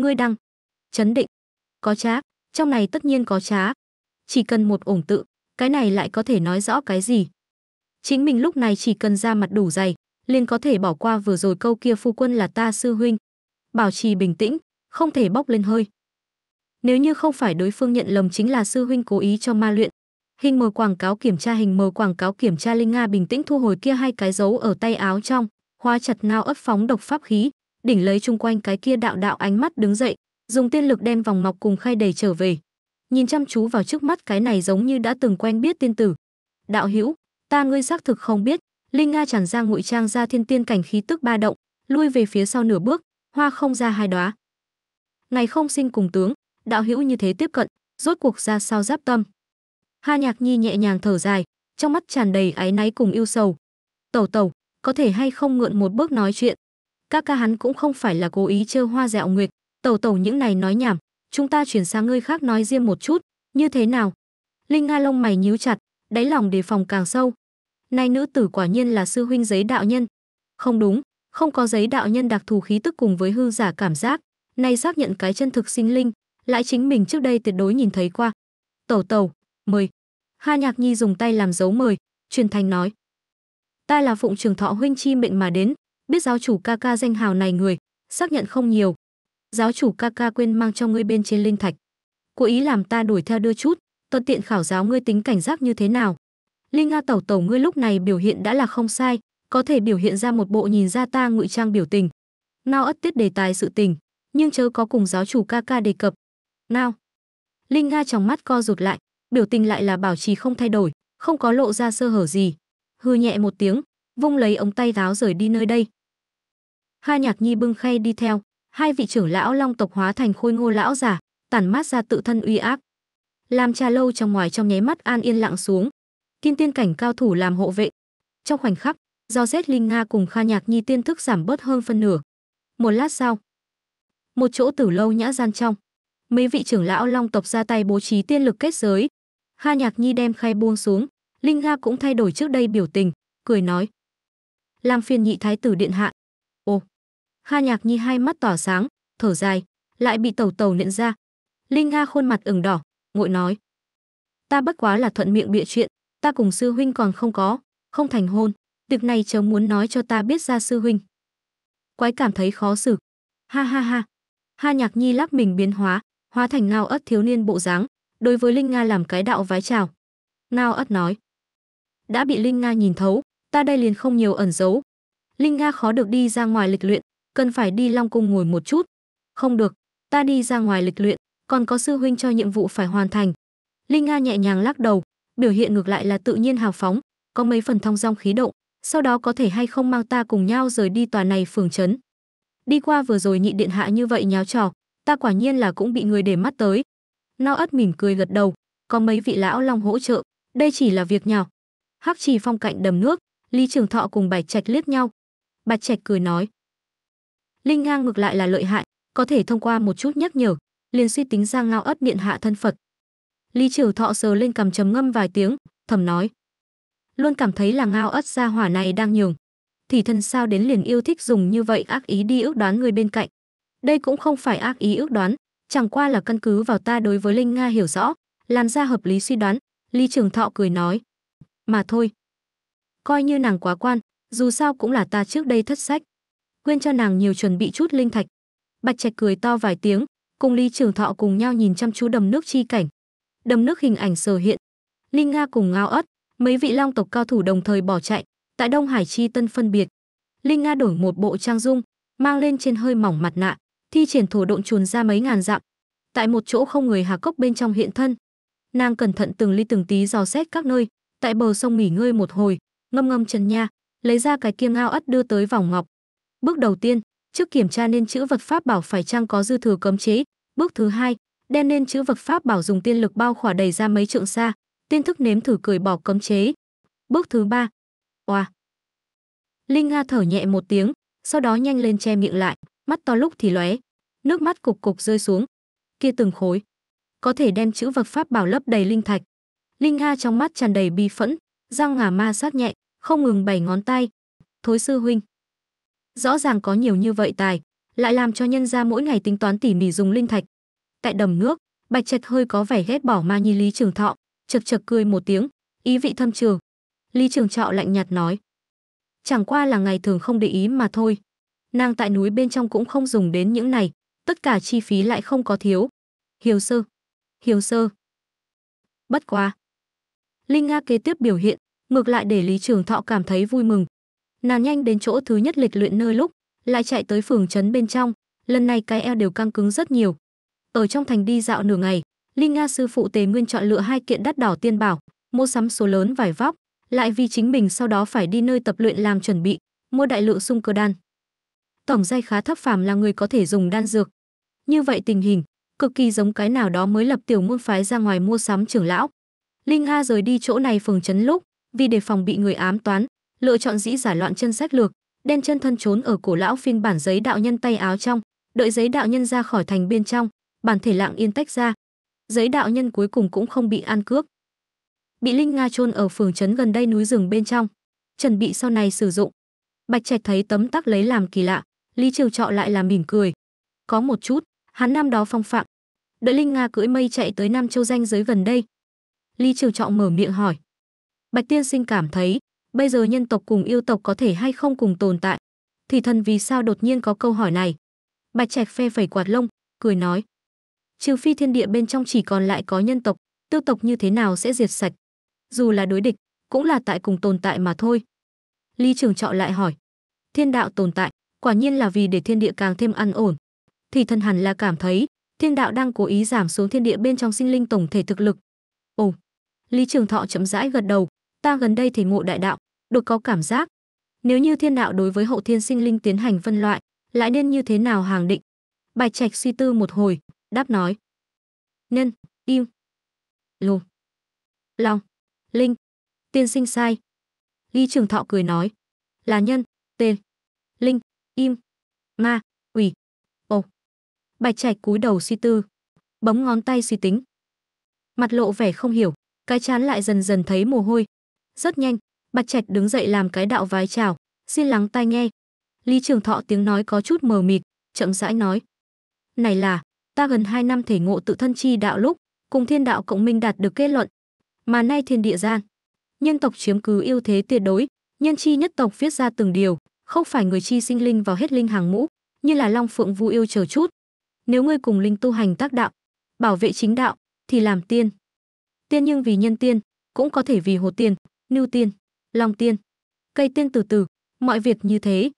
ngươi đăng chấn định có trá trong này tất nhiên có trá chỉ cần một ổng tự cái này lại có thể nói rõ cái gì chính mình lúc này chỉ cần ra mặt đủ dày liền có thể bỏ qua vừa rồi câu kia phu quân là ta sư huynh bảo trì bình tĩnh không thể bốc lên hơi nếu như không phải đối phương nhận lầm chính là sư huynh cố ý cho ma luyện hình mờ quảng cáo kiểm tra hình mờ quảng cáo kiểm tra linh nga bình tĩnh thu hồi kia hai cái dấu ở tay áo trong hóa chặt ngao ấp phóng độc pháp khí đỉnh lấy chung quanh cái kia đạo đạo ánh mắt đứng dậy, dùng tiên lực đem vòng ngọc cùng khay đầy trở về. Nhìn chăm chú vào trước mắt cái này giống như đã từng quen biết tiên tử. Đạo hữu, ta ngươi xác thực không biết, Linh Nga chẳng ra ngụy trang ra thiên tiên cảnh khí tức ba động, lui về phía sau nửa bước, hoa không ra hai đóa. Ngày không sinh cùng tướng, đạo hữu như thế tiếp cận, rốt cuộc ra sao giáp tâm. Ha Nhạc Nhi nhẹ nhàng thở dài, trong mắt tràn đầy áy náy cùng yêu sầu. Tẩu tẩu, có thể hay không ngượn một bước nói chuyện, các ca hắn cũng không phải là cố ý trêu hoa dạo nguyệt tẩu tẩu những này nói nhảm chúng ta chuyển sang ngươi khác nói riêng một chút như thế nào linh nga lông mày nhíu chặt đáy lòng đề phòng càng sâu nay nữ tử quả nhiên là sư huynh giấy đạo nhân không đúng không có giấy đạo nhân đặc thù khí tức cùng với hư giả cảm giác nay xác nhận cái chân thực sinh linh lại chính mình trước đây tuyệt đối nhìn thấy qua tẩu tẩu mời ha nhạc nhi dùng tay làm dấu mời truyền thành nói ta là phụng trường thọ huynh chi mệnh mà đến biết giáo chủ ca ca danh hào này người xác nhận không nhiều giáo chủ ca ca quên mang cho ngươi bên trên linh thạch cố ý làm ta đuổi theo đưa chút thuận tiện khảo giáo ngươi tính cảnh giác như thế nào linh nga tẩu tẩu ngươi lúc này biểu hiện đã là không sai có thể biểu hiện ra một bộ nhìn ra ta ngụy trang biểu tình nao ất tiết đề tài sự tình nhưng chớ có cùng giáo chủ ca ca đề cập nao linh nga trong mắt co rụt lại biểu tình lại là bảo trì không thay đổi không có lộ ra sơ hở gì hư nhẹ một tiếng vung lấy ống tay tháo rời đi nơi đây Ha Nhạc Nhi bưng khay đi theo, hai vị trưởng lão long tộc hóa thành khôi ngô lão giả, tản mát ra tự thân uy áp. Làm trà lâu trong ngoài trong nháy mắt an yên lặng xuống. Kim tiên cảnh cao thủ làm hộ vệ. Trong khoảnh khắc, do rét linh nga cùng Kha Nhạc Nhi tiên thức giảm bớt hơn phân nửa. Một lát sau, một chỗ tử lâu nhã gian trong, mấy vị trưởng lão long tộc ra tay bố trí tiên lực kết giới. Kha Nhạc Nhi đem khay buông xuống, Linh Nga cũng thay đổi trước đây biểu tình, cười nói: "Làm phiền nhị thái tử điện hạ, Kha Nhạc Nhi hai mắt tỏa sáng, thở dài, lại bị Tẩu Tẩu nhận ra. Linh Nga khuôn mặt ửng đỏ, ngội nói: "Ta bất quá là thuận miệng bịa chuyện, ta cùng sư huynh còn không có, không thành hôn, việc này chớ muốn nói cho ta biết ra sư huynh." Quái cảm thấy khó xử. Ha ha ha. Ha Nhạc Nhi lắc mình biến hóa, hóa thành ngao ất thiếu niên bộ dáng, đối với Linh Nga làm cái đạo vái chào. Ngao ất nói: "Đã bị Linh Nga nhìn thấu, ta đây liền không nhiều ẩn giấu." Linh Nga khó được đi ra ngoài lịch luyện, cần phải đi Long Cung ngồi một chút. Không được, ta đi ra ngoài lịch luyện, còn có sư huynh cho nhiệm vụ phải hoàn thành. Linh Nga nhẹ nhàng lắc đầu, biểu hiện ngược lại là tự nhiên hào phóng, có mấy phần thong dong khí động, sau đó có thể hay không mang ta cùng nhau rời đi tòa này phường trấn. Đi qua vừa rồi nhị điện hạ như vậy nháo trò, ta quả nhiên là cũng bị người để mắt tới. Nao ất mỉm cười gật đầu, có mấy vị lão long hỗ trợ, đây chỉ là việc nhỏ. Hắc trì phong cạnh đầm nước, Lý Trường Thọ cùng Bạch Trạch liếc nhau. Bạch Trạch cười nói, Linh ngang ngược lại là lợi hại, có thể thông qua một chút nhắc nhở, liền suy tính ra ngao ất điện hạ thân Phật. Lý Trử Thọ sờ lên cầm chấm ngâm vài tiếng, thầm nói: "Luôn cảm thấy là ngao ất gia hỏa này đang nhường, thì thân sao đến liền yêu thích dùng như vậy ác ý đi ước đoán người bên cạnh. Đây cũng không phải ác ý ước đoán, chẳng qua là căn cứ vào ta đối với Linh Nga hiểu rõ, làm ra hợp lý suy đoán." Lý Trường Thọ cười nói: "Mà thôi, coi như nàng quá quan, dù sao cũng là ta trước đây thất sách." quên cho nàng nhiều chuẩn bị chút linh thạch. Bạch Trạch cười to vài tiếng, cùng Lý Trường Thọ cùng nhau nhìn chăm chú đầm nước chi cảnh. Đầm nước hình ảnh sở hiện. Linh Nga cùng Ngao Ất, mấy vị long tộc cao thủ đồng thời bỏ chạy, tại Đông Hải chi tân phân biệt. Linh Nga đổi một bộ trang dung, mang lên trên hơi mỏng mặt nạ, thi triển thổ độn chuồn ra mấy ngàn dặm. Tại một chỗ không người hà cốc bên trong hiện thân. Nàng cẩn thận từng ly từng tí dò xét các nơi, tại bờ sông nghỉ ngơi một hồi, ngâm ngâm chân nha, lấy ra cái kiêng Ngao Ất đưa tới vòng ngọc, Bước đầu tiên, trước kiểm tra nên chữ vật pháp bảo phải chăng có dư thừa cấm chế. Bước thứ hai, đem nên chữ vật pháp bảo dùng tiên lực bao khỏa đầy ra mấy trượng xa, tiên thức nếm thử cười bỏ cấm chế. Bước thứ ba, oa. Linh Nga thở nhẹ một tiếng, sau đó nhanh lên che miệng lại, mắt to lúc thì lóe, nước mắt cục cục rơi xuống. Kia từng khối, có thể đem chữ vật pháp bảo lấp đầy linh thạch. Linh Nga trong mắt tràn đầy bi phẫn, răng ngà ma sát nhẹ, không ngừng bảy ngón tay. Thối sư huynh, rõ ràng có nhiều như vậy tài, lại làm cho nhân gia mỗi ngày tính toán tỉ mỉ dùng linh thạch. Tại đầm nước, Bạch Trạch hơi có vẻ ghét bỏ Ma Nhi Lý Trường Thọ, chật chật cười một tiếng, ý vị thâm trường. Lý Trường Trọ lạnh nhạt nói: "Chẳng qua là ngày thường không để ý mà thôi. Nàng tại núi bên trong cũng không dùng đến những này, tất cả chi phí lại không có thiếu." Hiểu sơ. Hiểu sơ. Bất quá. Linh Nga kế tiếp biểu hiện, ngược lại để Lý Trường Thọ cảm thấy vui mừng, nàng nhanh đến chỗ thứ nhất lịch luyện nơi lúc lại chạy tới phường trấn bên trong lần này cái eo đều căng cứng rất nhiều ở trong thành đi dạo nửa ngày linh nga sư phụ tề nguyên chọn lựa hai kiện đắt đỏ tiên bảo mua sắm số lớn vải vóc lại vì chính mình sau đó phải đi nơi tập luyện làm chuẩn bị mua đại lượng sung cơ đan tổng giai khá thấp phàm là người có thể dùng đan dược như vậy tình hình cực kỳ giống cái nào đó mới lập tiểu môn phái ra ngoài mua sắm trưởng lão linh nga rời đi chỗ này phường trấn lúc vì đề phòng bị người ám toán lựa chọn dĩ giả loạn chân sách lược đen chân thân trốn ở cổ lão phiên bản giấy đạo nhân tay áo trong đợi giấy đạo nhân ra khỏi thành bên trong bản thể lặng yên tách ra giấy đạo nhân cuối cùng cũng không bị ăn cướp bị linh nga chôn ở phường trấn gần đây núi rừng bên trong chuẩn bị sau này sử dụng bạch trạch thấy tấm tắc lấy làm kỳ lạ lý triều trọ lại là mỉm cười có một chút hắn năm đó phong phạm đợi linh nga cưỡi mây chạy tới nam châu danh giới gần đây lý triều trọ mở miệng hỏi bạch tiên sinh cảm thấy bây giờ nhân tộc cùng yêu tộc có thể hay không cùng tồn tại? Thì thần vì sao đột nhiên có câu hỏi này? Bạch Trạch phe phẩy quạt lông, cười nói. Trừ phi thiên địa bên trong chỉ còn lại có nhân tộc, tiêu tộc như thế nào sẽ diệt sạch? Dù là đối địch, cũng là tại cùng tồn tại mà thôi. lý Trường Trọ lại hỏi. Thiên đạo tồn tại, quả nhiên là vì để thiên địa càng thêm ăn ổn. Thì thân hẳn là cảm thấy, thiên đạo đang cố ý giảm xuống thiên địa bên trong sinh linh tổng thể thực lực. Ồ, Lý Trường Thọ chậm rãi gật đầu, ta gần đây thì ngộ đại đạo đột có cảm giác nếu như thiên đạo đối với hậu thiên sinh linh tiến hành phân loại lại nên như thế nào hàng định bạch trạch suy tư một hồi đáp nói nhân im lùng long linh tiên sinh sai ly trường thọ cười nói là nhân tên linh im ma ủy ồ bạch trạch cúi đầu suy tư bấm ngón tay suy tính mặt lộ vẻ không hiểu cái chán lại dần dần thấy mồ hôi rất nhanh, Bạch Trạch đứng dậy làm cái đạo vái chào, xin lắng tai nghe. Lý Trường Thọ tiếng nói có chút mờ mịt, chậm rãi nói: "Này là, ta gần hai năm thể ngộ tự thân chi đạo lúc, cùng thiên đạo cộng minh đạt được kết luận, mà nay thiên địa gian, nhân tộc chiếm cứ ưu thế tuyệt đối, nhân chi nhất tộc viết ra từng điều, không phải người chi sinh linh vào hết linh hàng ngũ, như là Long Phượng Vu yêu chờ chút. Nếu ngươi cùng linh tu hành tác đạo, bảo vệ chính đạo thì làm tiên. Tiên nhưng vì nhân tiên, cũng có thể vì hồ tiên, Nưu tiên, Long tiên, cây tiên từ từ, mọi việc như thế.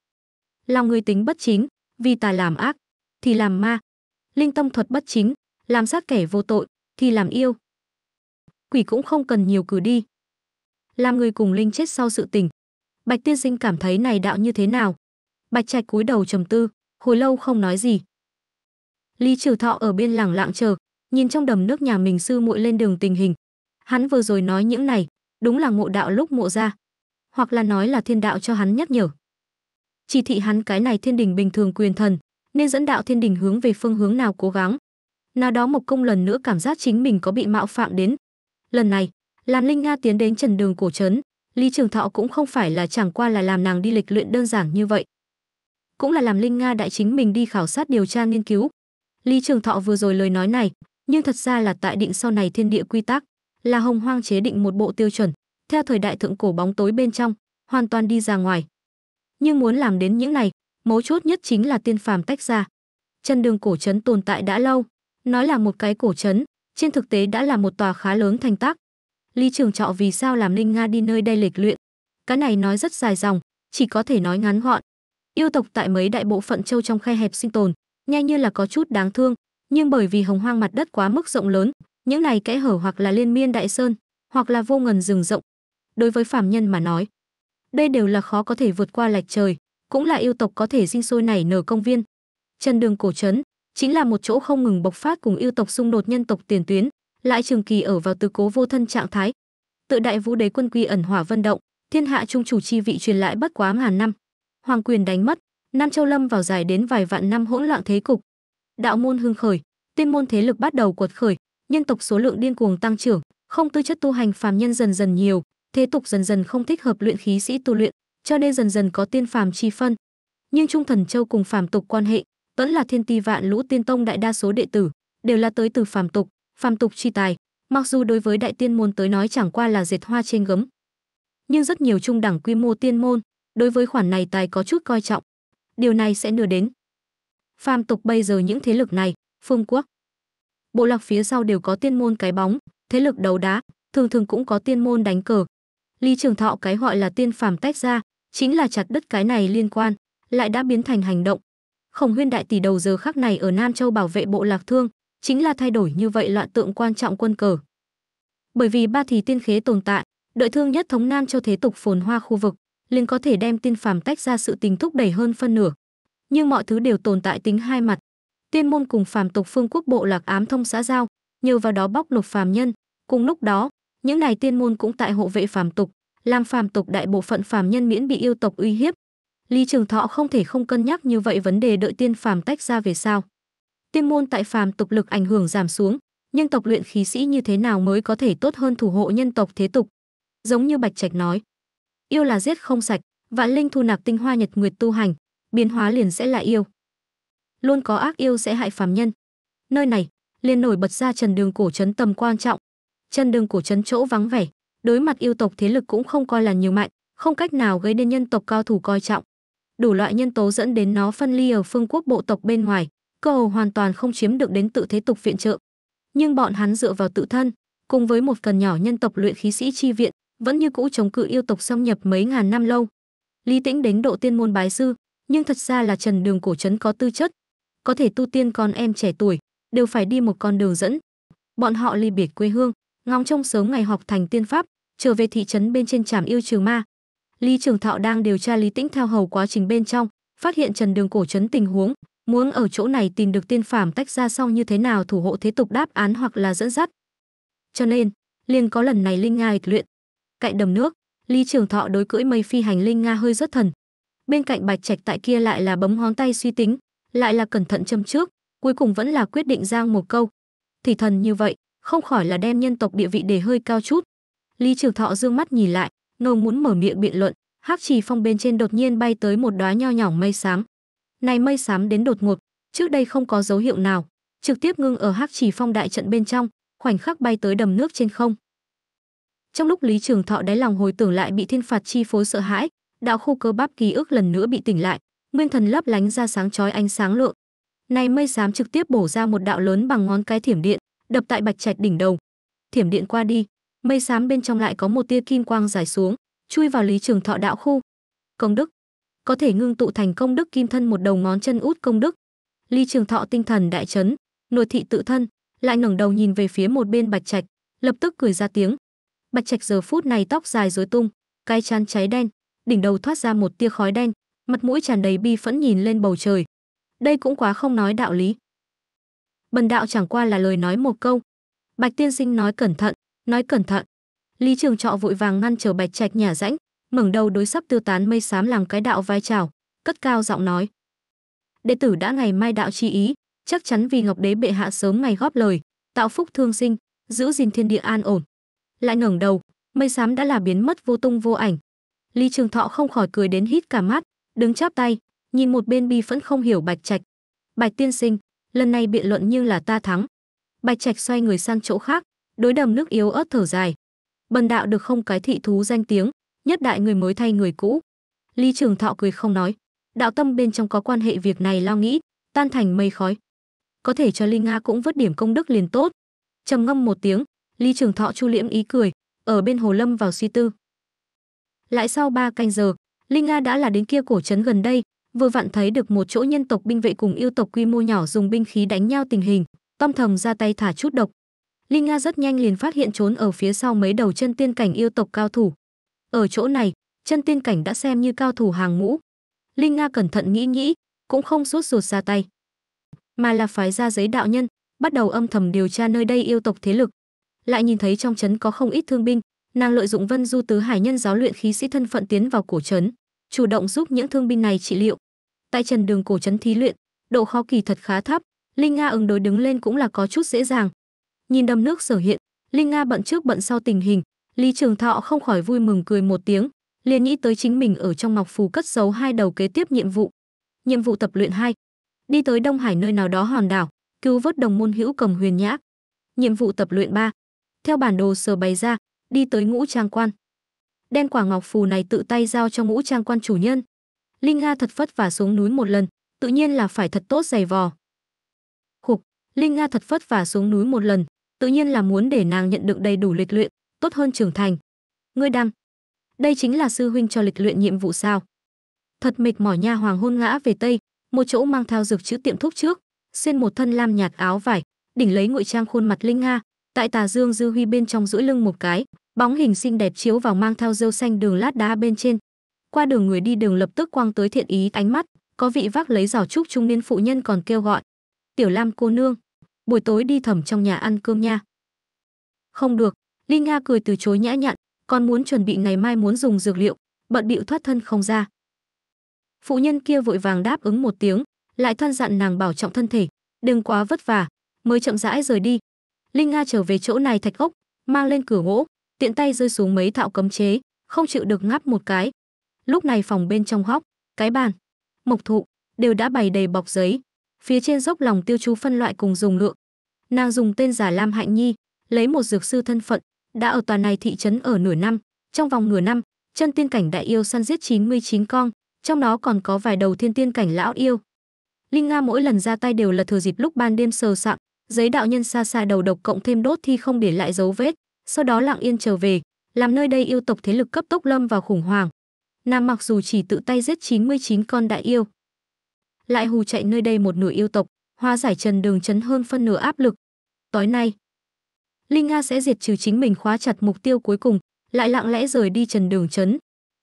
Lòng người tính bất chính, vì tài làm ác, thì làm ma. Linh tông thuật bất chính, làm sát kẻ vô tội, thì làm yêu. Quỷ cũng không cần nhiều cử đi. Làm người cùng linh chết sau sự tình. Bạch tiên sinh cảm thấy này đạo như thế nào? Bạch trạch cúi đầu trầm tư, hồi lâu không nói gì. Lý trừ Thọ ở bên lẳng lặng chờ, nhìn trong đầm nước nhà mình sư muội lên đường tình hình. Hắn vừa rồi nói những này, đúng là ngộ đạo lúc mộ ra, hoặc là nói là thiên đạo cho hắn nhắc nhở. Chỉ thị hắn cái này thiên đình bình thường quyền thần, nên dẫn đạo thiên đình hướng về phương hướng nào cố gắng. Nào đó một công lần nữa cảm giác chính mình có bị mạo phạm đến. Lần này, Lan Linh Nga tiến đến trần đường cổ trấn, Lý Trường Thọ cũng không phải là chẳng qua là làm nàng đi lịch luyện đơn giản như vậy. Cũng là làm Linh Nga đại chính mình đi khảo sát điều tra nghiên cứu. Lý Trường Thọ vừa rồi lời nói này, nhưng thật ra là tại định sau này thiên địa quy tắc là hồng hoang chế định một bộ tiêu chuẩn theo thời đại thượng cổ bóng tối bên trong hoàn toàn đi ra ngoài nhưng muốn làm đến những này mấu chốt nhất chính là tiên phàm tách ra chân đường cổ trấn tồn tại đã lâu nói là một cái cổ trấn trên thực tế đã là một tòa khá lớn thành tác Lý trường trọ vì sao làm ninh nga đi nơi đây lịch luyện cái này nói rất dài dòng chỉ có thể nói ngắn gọn yêu tộc tại mấy đại bộ phận châu trong khe hẹp sinh tồn nhanh như là có chút đáng thương nhưng bởi vì hồng hoang mặt đất quá mức rộng lớn những này kẽ hở hoặc là liên miên đại sơn hoặc là vô ngần rừng rộng đối với phạm nhân mà nói đây đều là khó có thể vượt qua lạch trời cũng là yêu tộc có thể sinh sôi nảy nở công viên chân đường cổ trấn chính là một chỗ không ngừng bộc phát cùng yêu tộc xung đột nhân tộc tiền tuyến lại trường kỳ ở vào tứ cố vô thân trạng thái tự đại vũ đế quân quy ẩn hỏa vân động thiên hạ trung chủ chi vị truyền lại bất quá ngàn năm hoàng quyền đánh mất nam châu lâm vào dài đến vài vạn năm hỗn loạn thế cục đạo môn hưng khởi tiên môn thế lực bắt đầu cuột khởi nhân tộc số lượng điên cuồng tăng trưởng, không tư chất tu hành phàm nhân dần dần nhiều, thế tục dần dần không thích hợp luyện khí sĩ tu luyện, cho nên dần dần có tiên phàm chi phân. Nhưng Trung Thần Châu cùng phàm tục quan hệ, vẫn là thiên ti vạn lũ tiên tông đại đa số đệ tử, đều là tới từ phàm tục, phàm tục chi tài, mặc dù đối với đại tiên môn tới nói chẳng qua là dệt hoa trên gấm. Nhưng rất nhiều trung đẳng quy mô tiên môn, đối với khoản này tài có chút coi trọng. Điều này sẽ đưa đến. Phàm tục bây giờ những thế lực này, phương quốc, bộ lạc phía sau đều có tiên môn cái bóng, thế lực đầu đá, thường thường cũng có tiên môn đánh cờ. Lý Trường Thọ cái gọi là tiên phàm tách ra, chính là chặt đất cái này liên quan, lại đã biến thành hành động. Khổng Huyên đại tỷ đầu giờ khác này ở Nam Châu bảo vệ bộ lạc thương, chính là thay đổi như vậy loạn tượng quan trọng quân cờ. Bởi vì ba thì tiên khế tồn tại, đợi thương nhất thống Nam Châu thế tục phồn hoa khu vực, liền có thể đem tiên phàm tách ra sự tình thúc đẩy hơn phân nửa. Nhưng mọi thứ đều tồn tại tính hai mặt, tiên môn cùng phàm tục phương quốc bộ lạc ám thông xã giao, nhờ vào đó bóc lột phàm nhân. Cùng lúc đó, những này tiên môn cũng tại hộ vệ phàm tục, làm phàm tục đại bộ phận phàm nhân miễn bị yêu tộc uy hiếp. Lý Trường Thọ không thể không cân nhắc như vậy vấn đề đợi tiên phàm tách ra về sau. Tiên môn tại phàm tục lực ảnh hưởng giảm xuống, nhưng tộc luyện khí sĩ như thế nào mới có thể tốt hơn thủ hộ nhân tộc thế tục? Giống như Bạch Trạch nói, yêu là giết không sạch, vạn linh thu nạp tinh hoa nhật nguyệt tu hành, biến hóa liền sẽ là yêu luôn có ác yêu sẽ hại phàm nhân. Nơi này, liền nổi bật ra Trần Đường cổ trấn tầm quan trọng. Trần Đường cổ trấn chỗ vắng vẻ, đối mặt yêu tộc thế lực cũng không coi là nhiều mạnh, không cách nào gây nên nhân tộc cao thủ coi trọng. Đủ loại nhân tố dẫn đến nó phân ly ở phương quốc bộ tộc bên ngoài, cơ hồ hoàn toàn không chiếm được đến tự thế tục viện trợ. Nhưng bọn hắn dựa vào tự thân, cùng với một phần nhỏ nhân tộc luyện khí sĩ chi viện, vẫn như cũ chống cự yêu tộc xâm nhập mấy ngàn năm lâu. Lý Tĩnh đến độ tiên môn bái sư, nhưng thật ra là Trần Đường cổ trấn có tư chất, có thể tu tiên con em trẻ tuổi đều phải đi một con đường dẫn. Bọn họ ly biệt quê hương, ngóng trông sớm ngày học thành tiên pháp, trở về thị trấn bên trên trảm yêu trừ ma. Lý Trường Thọ đang điều tra Lý Tĩnh theo hầu quá trình bên trong, phát hiện Trần Đường cổ trấn tình huống, muốn ở chỗ này tìm được tiên phàm tách ra xong như thế nào thủ hộ thế tục đáp án hoặc là dẫn dắt. Cho nên, liền có lần này Linh Nga luyện. Cạnh đầm nước, Lý Trường Thọ đối cưỡi mây phi hành Linh Nga hơi rất thần. Bên cạnh Bạch Trạch tại kia lại là bấm ngón tay suy tính, lại là cẩn thận châm trước, cuối cùng vẫn là quyết định giang một câu. Thì thần như vậy, không khỏi là đem nhân tộc địa vị để hơi cao chút. Lý Trường Thọ dương mắt nhìn lại, nồng muốn mở miệng biện luận, hắc trì phong bên trên đột nhiên bay tới một đóa nho nhỏ mây xám. Này mây xám đến đột ngột, trước đây không có dấu hiệu nào, trực tiếp ngưng ở hắc trì phong đại trận bên trong, khoảnh khắc bay tới đầm nước trên không. Trong lúc Lý Trường Thọ đáy lòng hồi tưởng lại bị thiên phạt chi phối sợ hãi, đạo khu cơ bắp ký ức lần nữa bị tỉnh lại, nguyên thần lấp lánh ra sáng chói ánh sáng lượng. Này mây xám trực tiếp bổ ra một đạo lớn bằng ngón cái thiểm điện, đập tại Bạch Trạch đỉnh đầu. Thiểm điện qua đi, mây xám bên trong lại có một tia kim quang dài xuống, chui vào Lý Trường Thọ đạo khu. Công đức, có thể ngưng tụ thành công đức kim thân một đầu ngón chân út công đức. Lý Trường Thọ tinh thần đại chấn, nội thị tự thân, lại ngẩng đầu nhìn về phía một bên Bạch Trạch, lập tức cười ra tiếng. Bạch Trạch giờ phút này tóc dài rối tung, cái chán cháy đen, đỉnh đầu thoát ra một tia khói đen, mặt mũi tràn đầy bi phẫn nhìn lên bầu trời đây cũng quá không nói đạo lý bần đạo chẳng qua là lời nói một câu bạch tiên sinh nói cẩn thận nói cẩn thận lý trường trọ vội vàng ngăn trở bạch trạch nhà rãnh ngẩng đầu đối sắp tiêu tán mây xám làm cái đạo vai trào cất cao giọng nói đệ tử đã ngày mai đạo chi ý chắc chắn vì ngọc đế bệ hạ sớm ngày góp lời tạo phúc thương sinh giữ gìn thiên địa an ổn lại ngẩng đầu mây xám đã là biến mất vô tung vô ảnh lý trường thọ không khỏi cười đến hít cả mắt đứng chắp tay, nhìn một bên bi phẫn không hiểu Bạch Trạch. Bạch tiên sinh, lần này biện luận như là ta thắng. Bạch Trạch xoay người sang chỗ khác, đối đầm nước yếu ớt thở dài. Bần đạo được không cái thị thú danh tiếng, nhất đại người mới thay người cũ. Lý Trường Thọ cười không nói, đạo tâm bên trong có quan hệ việc này lo nghĩ, tan thành mây khói. Có thể cho Linh Nga cũng vớt điểm công đức liền tốt. Trầm ngâm một tiếng, Lý Trường Thọ chu liễm ý cười, ở bên Hồ Lâm vào suy tư. Lại sau ba canh giờ, Linh Nga đã là đến kia cổ trấn gần đây, vừa vặn thấy được một chỗ nhân tộc binh vệ cùng yêu tộc quy mô nhỏ dùng binh khí đánh nhau tình hình, Tom Thầm ra tay thả chút độc. Linh Nga rất nhanh liền phát hiện trốn ở phía sau mấy đầu chân tiên cảnh yêu tộc cao thủ. Ở chỗ này, chân tiên cảnh đã xem như cao thủ hàng ngũ. Linh Nga cẩn thận nghĩ nghĩ, cũng không rút ruột ra tay, mà là phái ra giấy đạo nhân, bắt đầu âm thầm điều tra nơi đây yêu tộc thế lực. Lại nhìn thấy trong trấn có không ít thương binh, nàng lợi dụng Vân Du Tứ Hải nhân giáo luyện khí sĩ thân phận tiến vào cổ trấn chủ động giúp những thương binh này trị liệu. Tại trần đường cổ trấn thí luyện, độ khó kỳ thật khá thấp, Linh Nga ứng đối đứng lên cũng là có chút dễ dàng. Nhìn đầm nước sở hiện, Linh Nga bận trước bận sau tình hình, Lý Trường Thọ không khỏi vui mừng cười một tiếng, liền nghĩ tới chính mình ở trong ngọc phù cất giấu hai đầu kế tiếp nhiệm vụ. Nhiệm vụ tập luyện 2. Đi tới Đông Hải nơi nào đó hòn đảo, cứu vớt đồng môn hữu cầm huyền nhã. Nhiệm vụ tập luyện 3. Theo bản đồ sờ bày ra, đi tới ngũ trang quan đen quả ngọc phù này tự tay giao cho ngũ trang quan chủ nhân. Linh Nga thật phất và xuống núi một lần, tự nhiên là phải thật tốt giày vò. Khục, Linh Nga thật phất và xuống núi một lần, tự nhiên là muốn để nàng nhận được đầy đủ lịch luyện, tốt hơn trưởng thành. Ngươi đăng, đây chính là sư huynh cho lịch luyện nhiệm vụ sao? Thật mệt mỏi nha hoàng hôn ngã về tây, một chỗ mang theo dược chữ tiệm thuốc trước, xuyên một thân lam nhạt áo vải, đỉnh lấy ngụy trang khuôn mặt Linh Nga, tại tà dương dư huy bên trong duỗi lưng một cái, Bóng hình xinh đẹp chiếu vào mang theo rêu xanh đường lát đá bên trên. Qua đường người đi đường lập tức quang tới thiện ý ánh mắt, có vị vác lấy giỏ trúc trung niên phụ nhân còn kêu gọi. Tiểu Lam cô nương, buổi tối đi thẩm trong nhà ăn cơm nha. Không được, Linh Nga cười từ chối nhã nhặn, còn muốn chuẩn bị ngày mai muốn dùng dược liệu, bận bịu thoát thân không ra. Phụ nhân kia vội vàng đáp ứng một tiếng, lại thân dặn nàng bảo trọng thân thể, đừng quá vất vả, mới chậm rãi rời đi. Linh Nga trở về chỗ này thạch ốc, mang lên cửa gỗ, tiện tay rơi xuống mấy thạo cấm chế, không chịu được ngáp một cái. Lúc này phòng bên trong hóc, cái bàn, mộc thụ đều đã bày đầy bọc giấy, phía trên dốc lòng tiêu chú phân loại cùng dùng lượng. Nàng dùng tên giả Lam Hạnh Nhi, lấy một dược sư thân phận, đã ở tòa này thị trấn ở nửa năm, trong vòng nửa năm, chân tiên cảnh đại yêu săn giết 99 con, trong đó còn có vài đầu thiên tiên cảnh lão yêu. Linh Nga mỗi lần ra tay đều là thừa dịp lúc ban đêm sờ sạng, giấy đạo nhân xa xa đầu độc cộng thêm đốt thi không để lại dấu vết sau đó lặng yên trở về, làm nơi đây yêu tộc thế lực cấp tốc lâm vào khủng hoảng. Nam mặc dù chỉ tự tay giết 99 con đại yêu, lại hù chạy nơi đây một nửa yêu tộc, hóa giải Trần Đường chấn hơn phân nửa áp lực. Tối nay, Linh Nga sẽ diệt trừ chính mình khóa chặt mục tiêu cuối cùng, lại lặng lẽ rời đi Trần Đường chấn.